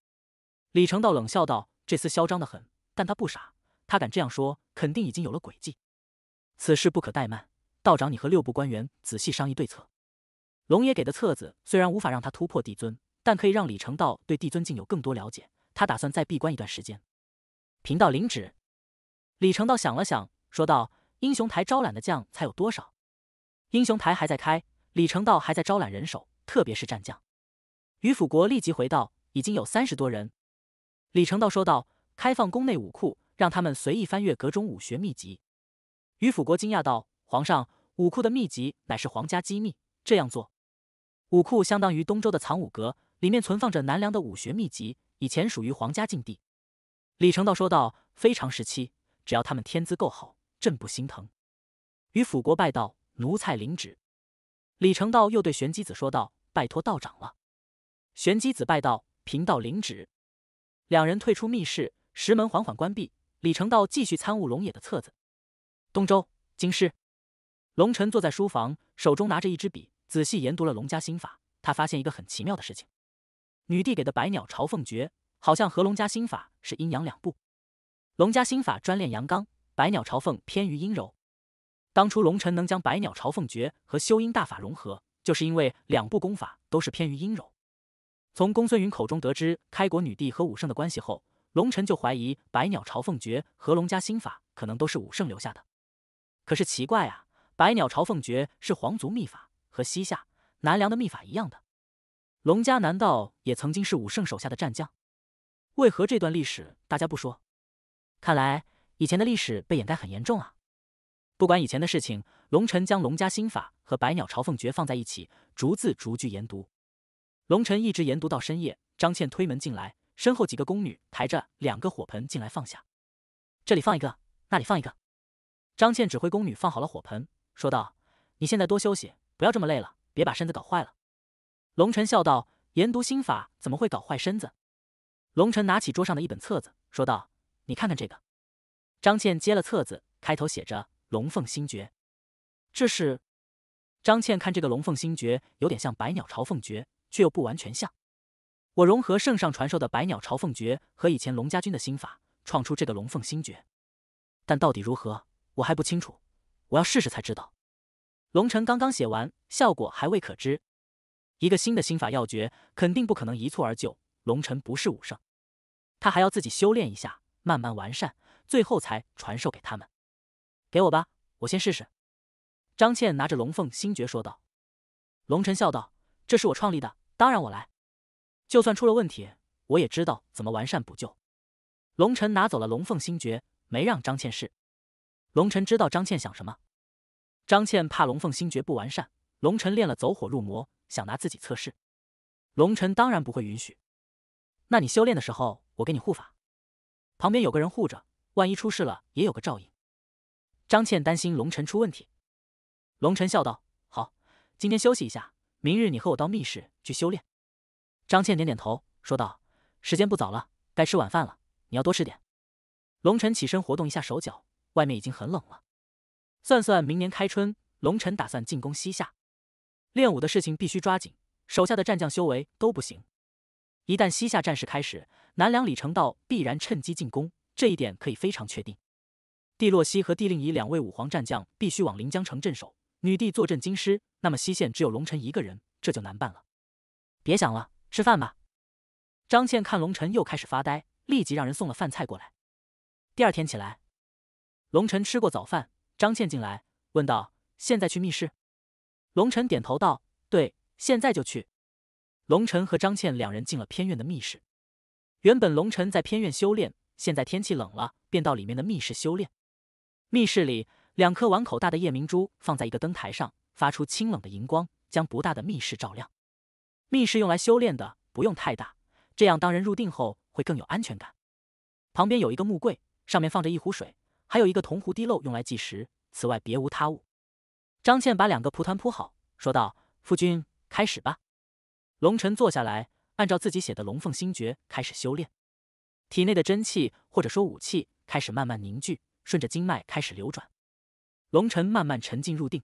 李成道冷笑道：“这厮嚣张的很，但他不傻，他敢这样说，肯定已经有了诡计。此事不可怠慢，道长你和六部官员仔细商议对策。”龙爷给的册子虽然无法让他突破帝尊，但可以让李成道对帝尊境有更多了解。他打算再闭关一段时间。贫道领旨。李成道想了想，说道：“英雄台招揽的将才有多少？”英雄台还在开，李成道还在招揽人手，特别是战将。于辅国立即回道：“已经有三十多人。”李成道说道：“开放宫内武库，让他们随意翻阅阁中武学秘籍。”于辅国惊讶道：“皇上，武库的秘籍乃是皇家机密，这样做……武库相当于东周的藏武阁，里面存放着南梁的武学秘籍，以前属于皇家禁地。”李成道说道：“非常时期，只要他们天资够好，朕不心疼。”与辅国拜道，奴才领旨。李成道又对玄机子说道：“拜托道长了。”玄机子拜道：“贫道领旨。”两人退出密室，石门缓缓关闭。李成道继续参悟龙野的册子。东周京师，龙尘坐在书房，手中拿着一支笔，仔细研读了《龙家心法》。他发现一个很奇妙的事情：女帝给的《百鸟朝凤诀》。好像和龙家心法是阴阳两部，龙家心法专练阳刚，百鸟朝凤偏于阴柔。当初龙尘能将百鸟朝凤诀和修阴大法融合，就是因为两部功法都是偏于阴柔。从公孙云口中得知开国女帝和武圣的关系后，龙尘就怀疑百鸟朝凤诀和龙家心法可能都是武圣留下的。可是奇怪啊，百鸟朝凤诀是皇族秘法，和西夏、南梁的秘法一样的，龙家难道也曾经是武圣手下的战将？为何这段历史大家不说？看来以前的历史被掩盖很严重啊！不管以前的事情，龙晨将龙家心法和百鸟朝凤诀放在一起，逐字逐句研读。龙晨一直研读到深夜。张倩推门进来，身后几个宫女抬着两个火盆进来，放下。这里放一个，那里放一个。张倩指挥宫女放好了火盆，说道：“你现在多休息，不要这么累了，别把身子搞坏了。”龙晨笑道：“研读心法怎么会搞坏身子？”龙晨拿起桌上的一本册子，说道：“你看看这个。”张倩接了册子，开头写着“龙凤星诀”，这是张倩看这个“龙凤星诀”有点像“百鸟朝凤诀”，却又不完全像。我融合圣上传授的“百鸟朝凤诀”和以前龙家军的心法，创出这个“龙凤星诀”，但到底如何，我还不清楚，我要试试才知道。龙晨刚刚写完，效果还未可知。一个新的心法要诀，肯定不可能一蹴而就。龙晨不是武圣。他还要自己修炼一下，慢慢完善，最后才传授给他们。给我吧，我先试试。张倩拿着龙凤星诀说道。龙晨笑道：“这是我创立的，当然我来。就算出了问题，我也知道怎么完善补救。”龙晨拿走了龙凤星诀，没让张倩试。龙晨知道张倩想什么。张倩怕龙凤星诀不完善，龙晨练了走火入魔，想拿自己测试。龙晨当然不会允许。那你修炼的时候？我给你护法，旁边有个人护着，万一出事了也有个照应。张倩担心龙晨出问题，龙晨笑道：“好，今天休息一下，明日你和我到密室去修炼。”张倩点点头，说道：“时间不早了，该吃晚饭了，你要多吃点。”龙晨起身活动一下手脚，外面已经很冷了。算算明年开春，龙晨打算进攻西夏，练武的事情必须抓紧，手下的战将修为都不行。一旦西夏战事开始，南梁李成道必然趁机进攻，这一点可以非常确定。帝洛西和帝令仪两位武皇战将必须往临江城镇守，女帝坐镇京师，那么西线只有龙尘一个人，这就难办了。别想了，吃饭吧。张倩看龙臣又开始发呆，立即让人送了饭菜过来。第二天起来，龙臣吃过早饭，张倩进来问道：“现在去密室？”龙臣点头道：“对，现在就去。”龙尘和张倩两人进了偏院的密室。原本龙尘在偏院修炼，现在天气冷了，便到里面的密室修炼。密室里，两颗碗口大的夜明珠放在一个灯台上，发出清冷的荧光，将不大的密室照亮。密室用来修炼的，不用太大，这样当人入定后会更有安全感。旁边有一个木柜，上面放着一壶水，还有一个铜壶滴漏用来计时。此外，别无他物。张倩把两个蒲团铺好，说道：“夫君，开始吧。”龙晨坐下来，按照自己写的《龙凤心诀》开始修炼，体内的真气或者说武器开始慢慢凝聚，顺着经脉开始流转。龙晨慢慢沉静入定。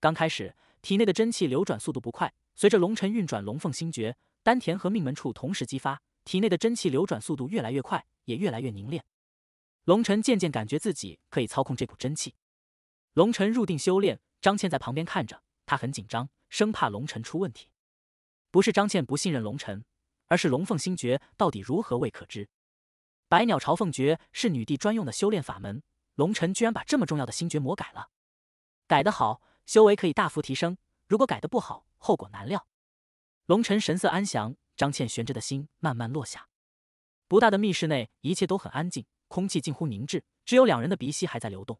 刚开始，体内的真气流转速度不快，随着龙晨运转《龙凤心诀》，丹田和命门处同时激发，体内的真气流转速度越来越快，也越来越凝练。龙晨渐渐感觉自己可以操控这股真气。龙晨入定修炼，张倩在旁边看着他，很紧张，生怕龙晨出问题。不是张倩不信任龙尘，而是龙凤星诀到底如何未可知。百鸟朝凤诀是女帝专用的修炼法门，龙尘居然把这么重要的星诀魔改了。改得好，修为可以大幅提升；如果改得不好，后果难料。龙尘神色安详，张倩悬着的心慢慢落下。不大的密室内，一切都很安静，空气近乎凝滞，只有两人的鼻息还在流动。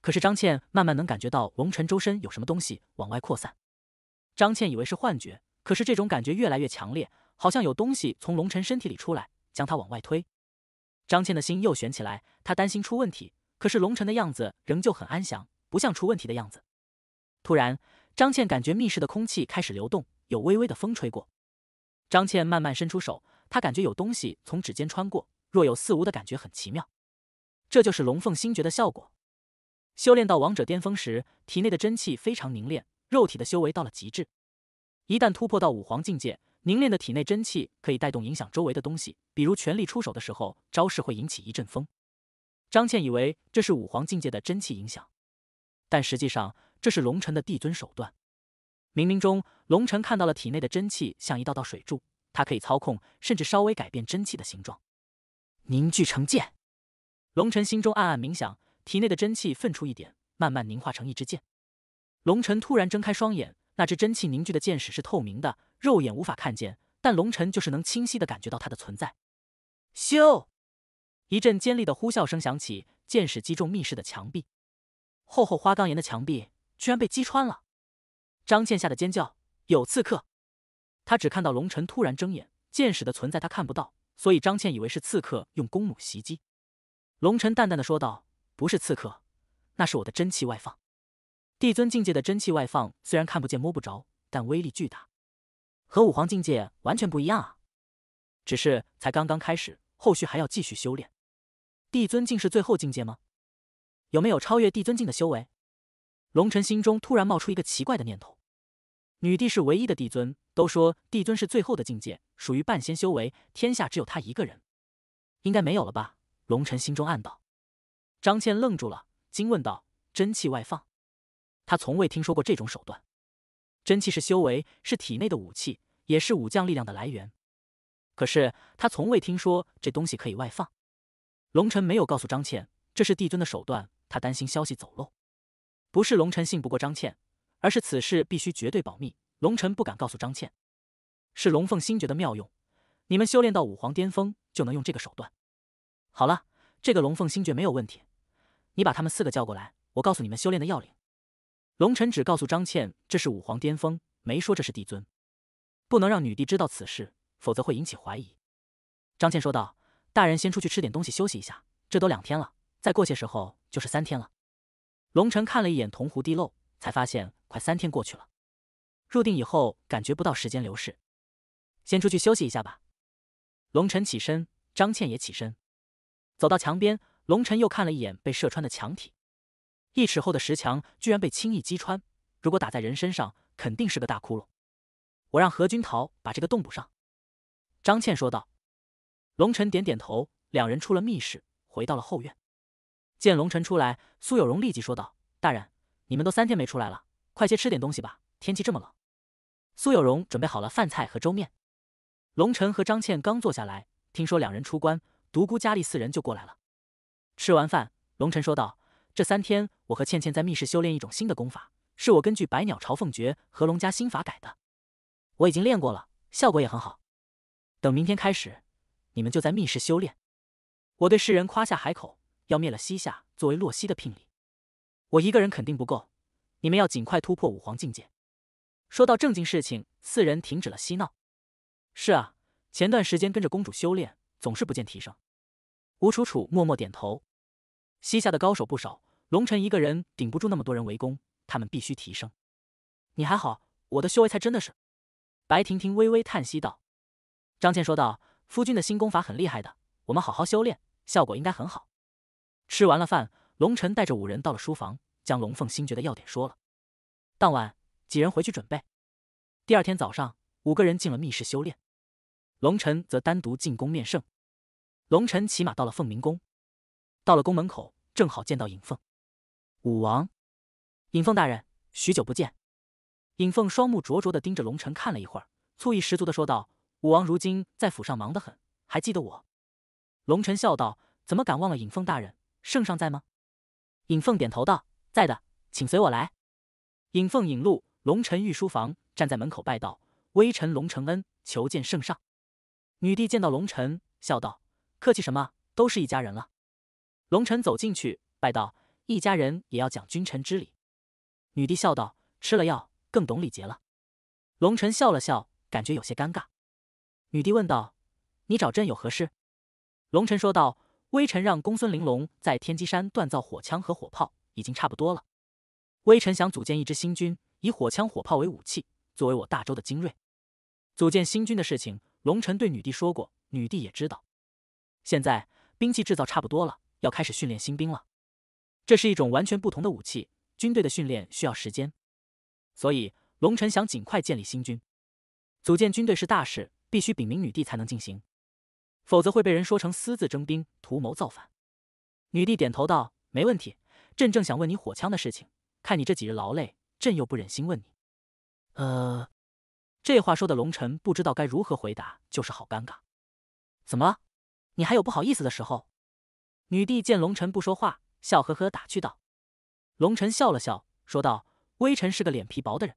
可是张倩慢慢能感觉到龙尘周身有什么东西往外扩散。张倩以为是幻觉。可是这种感觉越来越强烈，好像有东西从龙尘身体里出来，将他往外推。张倩的心又悬起来，她担心出问题。可是龙尘的样子仍旧很安详，不像出问题的样子。突然，张倩感觉密室的空气开始流动，有微微的风吹过。张倩慢慢伸出手，她感觉有东西从指尖穿过，若有似无的感觉很奇妙。这就是龙凤星诀的效果。修炼到王者巅峰时，体内的真气非常凝练，肉体的修为到了极致。一旦突破到武皇境界，凝练的体内真气可以带动影响周围的东西，比如全力出手的时候，招式会引起一阵风。张倩以为这是武皇境界的真气影响，但实际上这是龙尘的帝尊手段。冥冥中，龙尘看到了体内的真气像一道道水柱，他可以操控，甚至稍微改变真气的形状，凝聚成剑。龙尘心中暗暗冥想，体内的真气分出一点，慢慢凝化成一支剑。龙尘突然睁开双眼。那只真气凝聚的箭矢是透明的，肉眼无法看见，但龙晨就是能清晰的感觉到它的存在。咻！一阵尖利的呼啸声响起，箭矢击中密室的墙壁，厚厚花岗岩的墙壁居然被击穿了。张倩吓得尖叫：“有刺客！”她只看到龙晨突然睁眼，箭矢的存在她看不到，所以张倩以为是刺客用弓弩袭击。龙晨淡淡的说道：“不是刺客，那是我的真气外放。”帝尊境界的真气外放虽然看不见摸不着，但威力巨大，和武皇境界完全不一样啊！只是才刚刚开始，后续还要继续修炼。帝尊境是最后境界吗？有没有超越帝尊境的修为？龙尘心中突然冒出一个奇怪的念头：女帝是唯一的帝尊，都说帝尊是最后的境界，属于半仙修为，天下只有她一个人，应该没有了吧？龙尘心中暗道。张倩愣住了，惊问道：“真气外放？”他从未听说过这种手段，真气是修为，是体内的武器，也是武将力量的来源。可是他从未听说这东西可以外放。龙尘没有告诉张倩，这是帝尊的手段。他担心消息走漏，不是龙尘信不过张倩，而是此事必须绝对保密。龙尘不敢告诉张倩，是龙凤星诀的妙用。你们修炼到武皇巅峰，就能用这个手段。好了，这个龙凤星诀没有问题。你把他们四个叫过来，我告诉你们修炼的要领。龙尘只告诉张倩这是武皇巅峰，没说这是帝尊，不能让女帝知道此事，否则会引起怀疑。张倩说道：“大人先出去吃点东西休息一下，这都两天了，再过些时候就是三天了。”龙臣看了一眼铜壶滴漏，才发现快三天过去了。入定以后感觉不到时间流逝，先出去休息一下吧。龙臣起身，张倩也起身，走到墙边，龙臣又看了一眼被射穿的墙体。一尺厚的石墙居然被轻易击穿，如果打在人身上，肯定是个大窟窿。我让何君陶把这个洞补上。”张倩说道。龙晨点点头，两人出了密室，回到了后院。见龙晨出来，苏有荣立即说道：“大人，你们都三天没出来了，快些吃点东西吧，天气这么冷。”苏有荣准备好了饭菜和粥面。龙晨和张倩刚坐下来，听说两人出关，独孤佳丽四人就过来了。吃完饭，龙晨说道。这三天，我和倩倩在密室修炼一种新的功法，是我根据《百鸟朝凤诀》和龙家心法改的。我已经练过了，效果也很好。等明天开始，你们就在密室修炼。我对世人夸下海口，要灭了西夏，作为洛西的聘礼。我一个人肯定不够，你们要尽快突破五皇境界。说到正经事情，四人停止了嬉闹。是啊，前段时间跟着公主修炼，总是不见提升。吴楚楚默默点头。西夏的高手不少，龙尘一个人顶不住那么多人围攻，他们必须提升。你还好，我的修为才真的是。白婷婷微微叹息道。张倩说道：“夫君的新功法很厉害的，我们好好修炼，效果应该很好。”吃完了饭，龙晨带着五人到了书房，将《龙凤星诀》的要点说了。当晚，几人回去准备。第二天早上，五个人进了密室修炼，龙晨则单独进宫面圣。龙晨骑马到了凤鸣宫。到了宫门口，正好见到尹凤。武王，尹凤大人，许久不见。尹凤双目灼灼的盯着龙尘看了一会儿，醋意十足的说道：“武王如今在府上忙得很，还记得我？”龙尘笑道：“怎么敢忘了尹凤大人？圣上在吗？”尹凤点头道：“在的，请随我来。”尹凤引路，龙尘御书房，站在门口拜道：“微臣龙承恩，求见圣上。”女帝见到龙辰笑道：“客气什么，都是一家人了。”龙尘走进去，拜道：“一家人也要讲君臣之礼。”女帝笑道：“吃了药，更懂礼节了。”龙尘笑了笑，感觉有些尴尬。女帝问道：“你找朕有何事？”龙尘说道：“微臣让公孙玲珑在天机山锻造火枪和火炮，已经差不多了。微臣想组建一支新军，以火枪火炮为武器，作为我大周的精锐。”组建新军的事情，龙臣对女帝说过，女帝也知道。现在兵器制造差不多了。要开始训练新兵了，这是一种完全不同的武器。军队的训练需要时间，所以龙晨想尽快建立新军。组建军队是大事，必须禀明女帝才能进行，否则会被人说成私自征兵，图谋造反。女帝点头道：“没问题，朕正想问你火枪的事情。看你这几日劳累，朕又不忍心问你。”呃，这话说的龙晨不知道该如何回答，就是好尴尬。怎么了？你还有不好意思的时候？女帝见龙尘不说话，笑呵呵打趣道：“龙尘笑了笑，说道：‘微臣是个脸皮薄的人。’”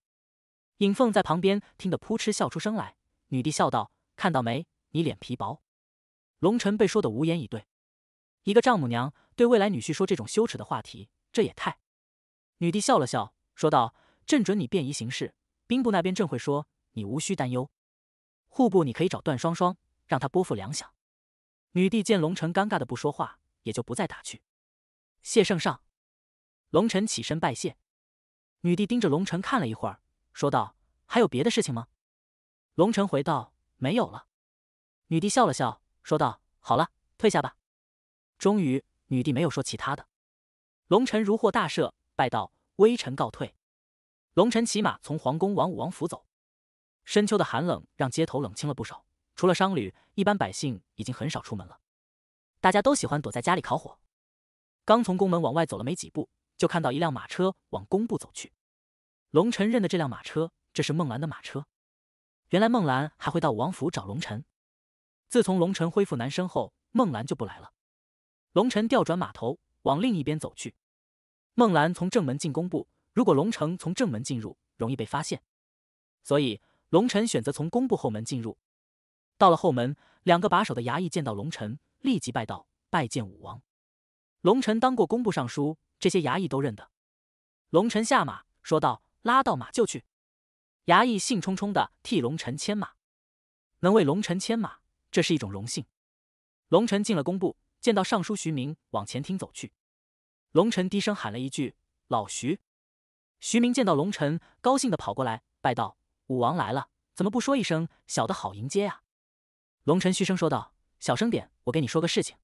尹凤在旁边听得扑哧笑出声来。女帝笑道：“看到没，你脸皮薄。”龙辰被说的无言以对。一个丈母娘对未来女婿说这种羞耻的话题，这也太……女帝笑了笑，说道：“朕准你便宜行事，兵部那边朕会说，你无需担忧。户部你可以找段双双，让他拨付粮饷。”女帝见龙辰尴尬的不说话。也就不再打趣。谢圣上，龙尘起身拜谢。女帝盯着龙尘看了一会儿，说道：“还有别的事情吗？”龙尘回道：“没有了。”女帝笑了笑，说道：“好了，退下吧。”终于，女帝没有说其他的。龙尘如获大赦，拜道：“微臣告退。”龙尘骑马从皇宫往武王府走。深秋的寒冷让街头冷清了不少，除了商旅，一般百姓已经很少出门了。大家都喜欢躲在家里烤火。刚从宫门往外走了没几步，就看到一辆马车往工部走去。龙尘认得这辆马车，这是孟兰的马车。原来孟兰还会到王府找龙尘。自从龙尘恢复男身后，孟兰就不来了。龙尘调转马头往另一边走去。孟兰从正门进工部，如果龙城从正门进入，容易被发现，所以龙尘选择从工部后门进入。到了后门，两个把守的衙役见到龙尘，立即拜道，拜见武王。龙尘当过工部尚书，这些衙役都认得。龙尘下马，说道：“拉到马厩去。”衙役兴冲冲的替龙尘牵马。能为龙尘牵马，这是一种荣幸。龙尘进了工部，见到尚书徐明，往前厅走去。龙尘低声喊了一句：“老徐。”徐明见到龙尘，高兴的跑过来，拜道：“武王来了，怎么不说一声？小的好迎接啊！”龙尘嘘声说道。小声点，我给你说个事情。